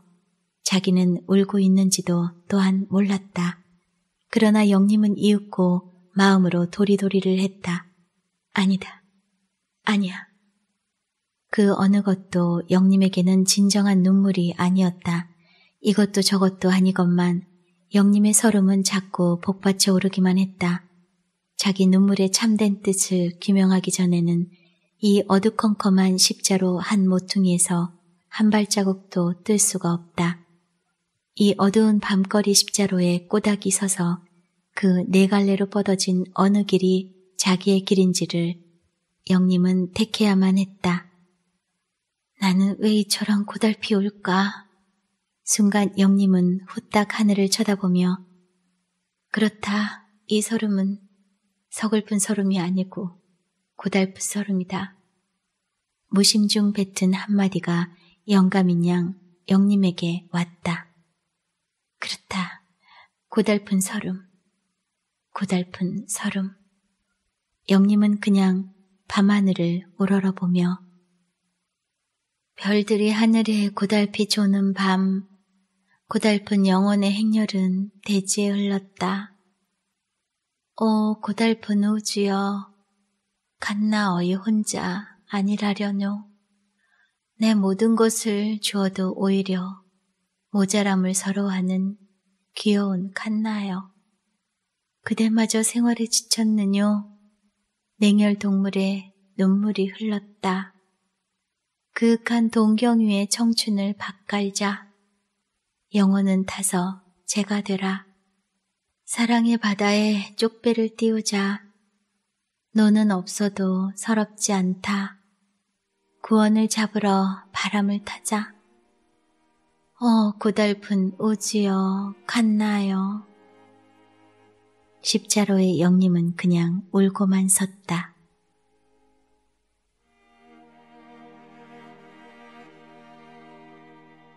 자기는 울고 있는지도 또한 몰랐다. 그러나 영림은 이윽고 마음으로 도리도리를 했다. 아니다. 아니야. 그 어느 것도 영림에게는 진정한 눈물이 아니었다. 이것도 저것도 아니건만 영림의 서름은 자꾸 복받쳐 오르기만 했다. 자기 눈물의 참된 뜻을 규명하기 전에는 이 어두컴컴한 십자로 한 모퉁이에서 한 발자국도 뜰 수가 없다. 이 어두운 밤거리 십자로에 꼬닥이 서서 그네 갈래로 뻗어진 어느 길이 자기의 길인지를 영님은 택해야만 했다. 나는 왜 이처럼 고달피 올까? 순간 영님은 후딱 하늘을 쳐다보며 그렇다. 이 서름은 서글픈 서름이 아니고 고달픈 서름이다. 무심중 뱉은 한마디가 영감인 양 영님에게 왔다. 그렇다. 고달픈 서름. 고달픈 설움. 영님은 그냥 밤하늘을 우러러보며 별들이 하늘에 고달피 조는 밤, 고달픈 영혼의 행렬은 대지에 흘렀다. 오 고달픈 우주여, 갓나 어이 혼자 아니라려뇨. 내 모든 것을 주어도 오히려 모자람을 서러워하는 귀여운 갓나여 그대마저 생활에 지쳤느뇨. 냉혈 동물에 눈물이 흘렀다. 그윽한 동경 위에 청춘을 박갈자. 영혼은 타서 제가 되라. 사랑의 바다에 쪽배를 띄우자. 너는 없어도 서럽지 않다. 구원을 잡으러 바람을 타자. 어, 고달픈 우지여, 갔나요 십자로의 영림은 그냥 울고만 섰다.